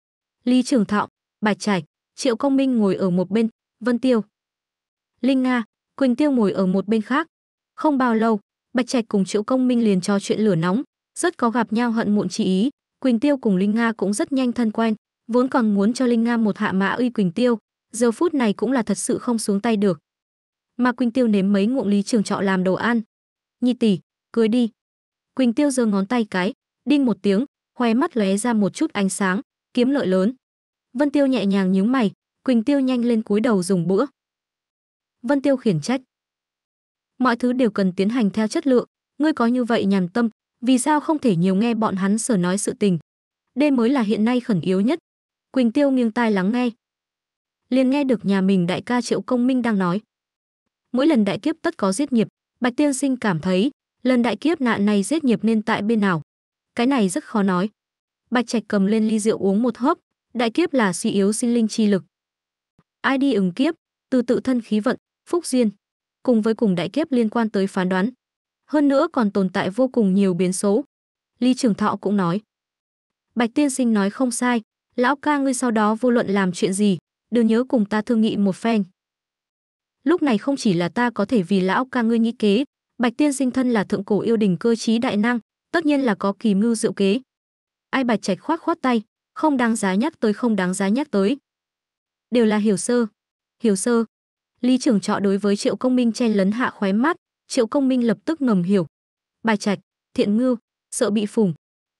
lý trường thọ bạch trạch triệu công minh ngồi ở một bên Vân Tiêu. Linh Nga, Quỳnh Tiêu ngồi ở một bên khác. Không bao lâu, Bạch Trạch cùng Triệu Công Minh liền trò chuyện lửa nóng, rất có gặp nhau hận muộn chỉ ý, Quỳnh Tiêu cùng Linh Nga cũng rất nhanh thân quen, vốn còn muốn cho Linh Nga một hạ mã uy Quỳnh Tiêu, giờ phút này cũng là thật sự không xuống tay được. Mà Quỳnh Tiêu nếm mấy ngụm lý trường trọ làm đồ ăn. Nhi tỷ, cưới đi. Quỳnh Tiêu giơ ngón tay cái, đinh một tiếng, khóe mắt lóe ra một chút ánh sáng, kiếm lợi lớn. Vân Tiêu nhẹ nhàng nhướng mày, Quỳnh Tiêu nhanh lên cúi đầu dùng bữa. Vân Tiêu khiển trách. Mọi thứ đều cần tiến hành theo chất lượng, ngươi có như vậy nhàn tâm, vì sao không thể nhiều nghe bọn hắn sở nói sự tình. Đây mới là hiện nay khẩn yếu nhất. Quỳnh Tiêu nghiêng tai lắng nghe. Liền nghe được nhà mình đại ca Triệu Công Minh đang nói. Mỗi lần đại kiếp tất có giết nghiệp, Bạch Tiên Sinh cảm thấy, lần đại kiếp nạn này giết nghiệp nên tại bên nào. Cái này rất khó nói. Bạch Trạch cầm lên ly rượu uống một hớp, đại kiếp là suy yếu sinh linh chi lực ai đi ứng kiếp, từ tự thân khí vận, phúc duyên, cùng với cùng đại kiếp liên quan tới phán đoán. Hơn nữa còn tồn tại vô cùng nhiều biến số. Lý Trường Thọ cũng nói. Bạch Tiên Sinh nói không sai, lão ca ngươi sau đó vô luận làm chuyện gì, đều nhớ cùng ta thương nghị một phen. Lúc này không chỉ là ta có thể vì lão ca ngươi nghĩ kế, Bạch Tiên Sinh thân là thượng cổ yêu đình cơ trí đại năng, tất nhiên là có kỳ mưu diệu kế. Ai Bạch Trạch khoát khoát tay, không đáng giá nhắc tới không đáng giá nhắc tới, đều là hiểu sơ. Hiểu sơ. Lý trưởng trọ đối với Triệu Công Minh chen lấn hạ khóe mắt, Triệu Công Minh lập tức ngầm hiểu. Bài trạch, thiện ngưu, sợ bị phủng.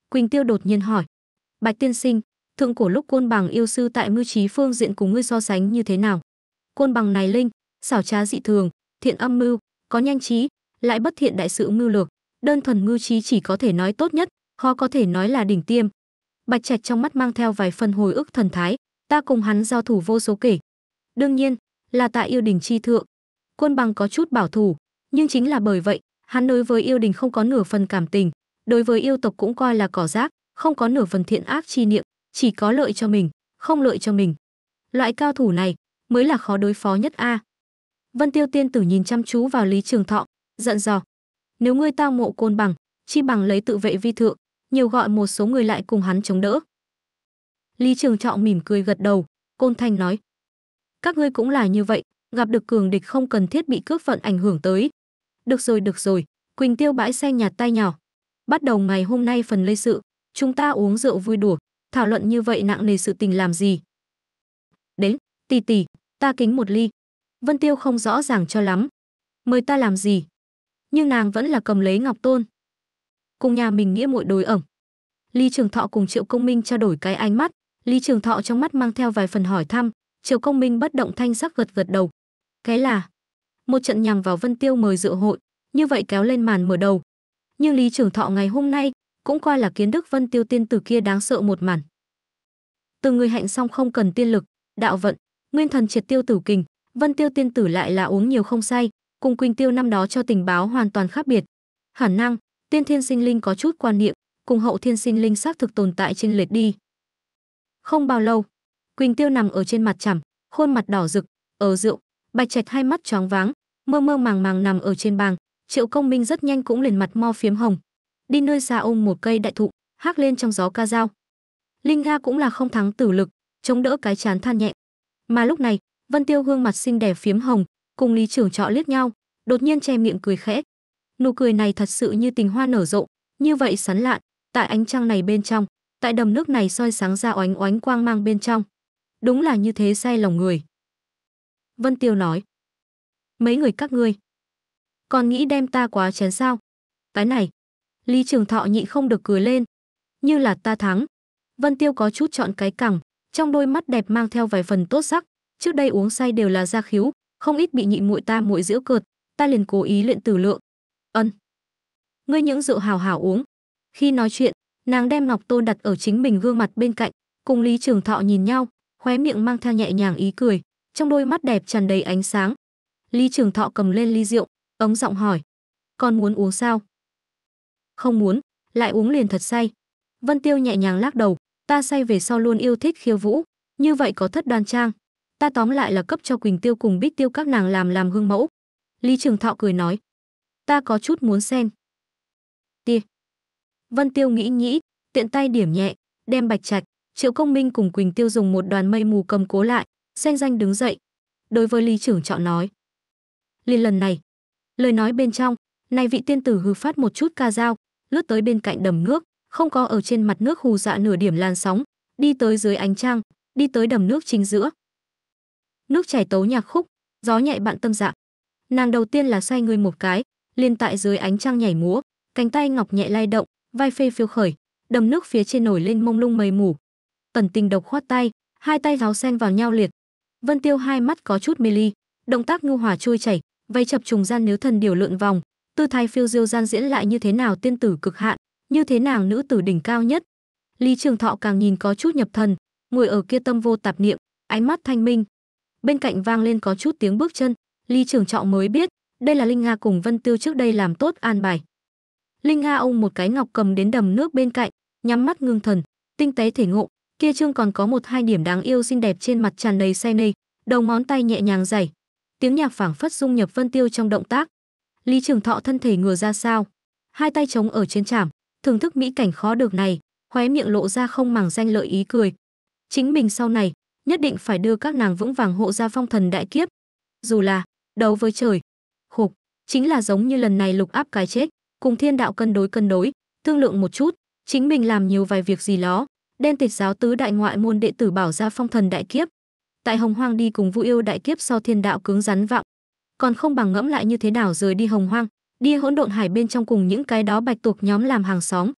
Quỳnh Tiêu đột nhiên hỏi. Bạch tiên sinh, thượng cổ lúc côn bằng yêu sư tại mưu trí phương diện cùng ngươi so sánh như thế nào? Côn bằng này linh, xảo trá dị thường, thiện âm mưu, có nhanh trí, lại bất thiện đại sự mưu lược, đơn thuần mưu trí chỉ có thể nói tốt nhất, khó có thể nói là đỉnh tiêm. Bạch Trạch trong mắt mang theo vài phần hồi ức thần thái, ta cùng hắn giao thủ vô số kể. Đương nhiên, là tại yêu đình chi thượng. Quân bằng có chút bảo thủ, nhưng chính là bởi vậy, hắn đối với yêu đình không có nửa phần cảm tình, đối với yêu tộc cũng coi là cỏ rác, không có nửa phần thiện ác chi niệm, chỉ có lợi cho mình, không lợi cho mình. Loại cao thủ này mới là khó đối phó nhất a. Vân Tiêu Tiên tử nhìn chăm chú vào Lý Trường Thọ, giận dò: "Nếu ngươi tao mộ côn bằng, chi bằng lấy tự vệ vi thượng, nhiều gọi một số người lại cùng hắn chống đỡ." Lý Trường Trọng mỉm cười gật đầu, Côn Thanh nói: "Các ngươi cũng là như vậy, gặp được cường địch không cần thiết bị cước phận ảnh hưởng tới." "Được rồi, được rồi." Quỳnh Tiêu bãi xe nhạt tay nhỏ. "Bắt đầu ngày hôm nay phần lây sự, chúng ta uống rượu vui đùa, thảo luận như vậy nặng nề sự tình làm gì?" "Đến, tỷ tỷ, ta kính một ly." Vân Tiêu không rõ ràng cho lắm. "Mời ta làm gì?" Nhưng nàng vẫn là cầm lấy ngọc tôn. Cùng nhà mình nghĩa muội đối ẩm. Ly Trường Thọ cùng Triệu Công Minh trao đổi cái ánh mắt, Lý Trường Thọ trong mắt mang theo vài phần hỏi thăm, Triều Công Minh bất động thanh sắc gật gật đầu. Cái là một trận nhằm vào Vân Tiêu mời dự hội, như vậy kéo lên màn mở đầu. Nhưng Lý Trường Thọ ngày hôm nay cũng coi là kiến đức Vân Tiêu tiên tử kia đáng sợ một màn. Từ người hạnh xong không cần tiên lực, đạo vận, nguyên thần triệt tiêu tử kình, Vân Tiêu tiên tử lại là uống nhiều không say, cùng Quỳnh Tiêu năm đó cho tình báo hoàn toàn khác biệt. Khả năng tiên thiên sinh linh có chút quan niệm, cùng hậu thiên sinh linh xác thực tồn tại trên lệch đi. Không bao lâu, Quỳnh Tiêu nằm ở trên mặt chằm, khuôn mặt đỏ rực, ở ờ rượu, Bạch Trạch hai mắt choáng váng, mơ mơ màng màng nằm ở trên bàn, Triệu Công Minh rất nhanh cũng liền mặt mo phiếm hồng. Đi nơi xa ôm một cây đại thụ, hắc lên trong gió ca dao. Linh Ga cũng là không thắng tử lực, chống đỡ cái chán than nhẹ. Mà lúc này, Vân Tiêu gương mặt xinh đẹp phiếm hồng, cùng Lý trưởng trọ liếc nhau, đột nhiên che miệng cười khẽ. Nụ cười này thật sự như tình hoa nở rộ, như vậy sán lạn, tại ánh trăng này bên trong, tại đầm nước này soi sáng ra oánh oánh quang mang bên trong đúng là như thế say lòng người vân tiêu nói mấy người các ngươi còn nghĩ đem ta quá chén sao cái này lý trường thọ nhịn không được cười lên như là ta thắng vân tiêu có chút chọn cái cẳng trong đôi mắt đẹp mang theo vài phần tốt sắc trước đây uống say đều là da khiếu không ít bị nhị muội ta muội giễu cợt ta liền cố ý luyện tử lượng ân ngươi những rượu hào hào uống khi nói chuyện Nàng đem ngọc tôn đặt ở chính mình gương mặt bên cạnh, cùng Lý Trường Thọ nhìn nhau, khóe miệng mang theo nhẹ nhàng ý cười, trong đôi mắt đẹp tràn đầy ánh sáng. Lý Trường Thọ cầm lên ly rượu, ống giọng hỏi: "Con muốn uống sao?" "Không muốn, lại uống liền thật say." Vân Tiêu nhẹ nhàng lắc đầu, "Ta say về sau luôn yêu thích khiêu vũ, như vậy có thất đoan trang, ta tóm lại là cấp cho Quỳnh Tiêu cùng Bích Tiêu các nàng làm làm gương mẫu." Lý Trường Thọ cười nói: "Ta có chút muốn xen." "Tia, Vân Tiêu nghĩ nghĩ, tiện tay điểm nhẹ, đem Bạch Trạch, Triệu Công Minh cùng Quỳnh Tiêu dùng một đoàn mây mù cầm cố lại, xanh danh đứng dậy. Đối với Lý trưởng chọn nói, liền lần này, lời nói bên trong, này vị tiên tử hư phát một chút ca dao, lướt tới bên cạnh đầm nước, không có ở trên mặt nước hù dạ nửa điểm làn sóng, đi tới dưới ánh trăng, đi tới đầm nước chính giữa. Nước chảy tấu nhạc khúc, gió nhẹ bạn tâm dạng. Nàng đầu tiên là xoay người một cái, liên tại dưới ánh trăng nhảy múa, cánh tay ngọc nhẹ lay động, vai phê phiêu khởi đầm nước phía trên nổi lên mông lung mây mù tần tình độc khoát tay hai tay giáo sen vào nhau liệt vân tiêu hai mắt có chút mê ly động tác nhu hòa trôi chảy vây chập trùng gian nếu thần điều lượn vòng tư thái phiêu diêu gian diễn lại như thế nào tiên tử cực hạn như thế nàng nữ tử đỉnh cao nhất lý trường thọ càng nhìn có chút nhập thần ngồi ở kia tâm vô tạp niệm ánh mắt thanh minh bên cạnh vang lên có chút tiếng bước chân lý trường trọ mới biết đây là linh nga cùng vân tiêu trước đây làm tốt an bài Linh Hà ông một cái ngọc cầm đến đầm nước bên cạnh, nhắm mắt ngưng thần, tinh tế thể ngộ, kia trương còn có một hai điểm đáng yêu xinh đẹp trên mặt tràn đầy say mê, đầu ngón tay nhẹ nhàng giày. Tiếng nhạc phảng phất dung nhập Vân Tiêu trong động tác. Lý Trường Thọ thân thể ngửa ra sao, hai tay chống ở trên trảm, thưởng thức mỹ cảnh khó được này, khóe miệng lộ ra không màng danh lợi ý cười. Chính mình sau này nhất định phải đưa các nàng vững vàng hộ ra phong thần đại kiếp, dù là đấu với trời, khục, chính là giống như lần này lục áp cái chết cùng thiên đạo cân đối cân đối, thương lượng một chút, chính mình làm nhiều vài việc gì đó. Đen tịch giáo tứ đại ngoại môn đệ tử bảo ra phong thần đại kiếp. Tại Hồng Hoang đi cùng Vu Yêu đại kiếp sau thiên đạo cứng rắn vọng, còn không bằng ngẫm lại như thế nào rời đi Hồng Hoang, đi hỗn độn hải bên trong cùng những cái đó bạch tuộc nhóm làm hàng xóm.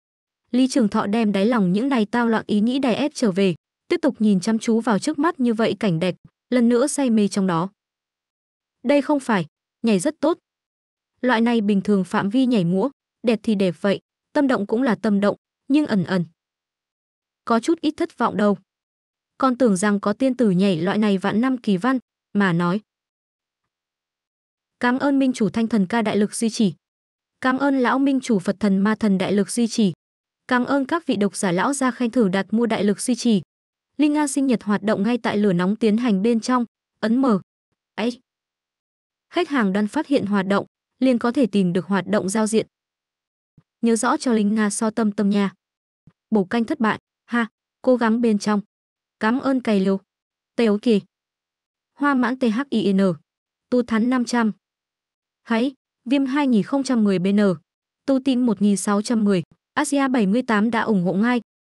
Lý Trường Thọ đem đáy lòng những này tao loạn ý nghĩ đè ép trở về, tiếp tục nhìn chăm chú vào trước mắt như vậy cảnh đẹp, lần nữa say mê trong đó. Đây không phải, nhảy rất tốt, loại này bình thường phạm vi nhảy múa đẹp thì đẹp vậy tâm động cũng là tâm động nhưng ẩn ẩn có chút ít thất vọng đâu con tưởng rằng có tiên tử nhảy loại này vạn năm kỳ văn mà nói cảm ơn minh chủ thanh thần ca đại lực duy trì cảm ơn lão minh chủ phật thần ma thần đại lực duy trì cảm ơn các vị độc giả lão gia khen thưởng đạt mua đại lực duy trì linh nga sinh nhật hoạt động ngay tại lửa nóng tiến hành bên trong ấn mở ấy khách hàng đang phát hiện hoạt động liền có thể tìm được hoạt động giao diện. Nhớ rõ cho lính Nga so tâm tâm nha. Bổ canh thất bại, ha, cố gắng bên trong. Cảm ơn cày liều. Tếu kỳ. Hoa mãn THIN. Tu thắn 500. Hãy, viêm 2010 BN. Tu tin 1610. Asia 78 đã ủng hộ ngay.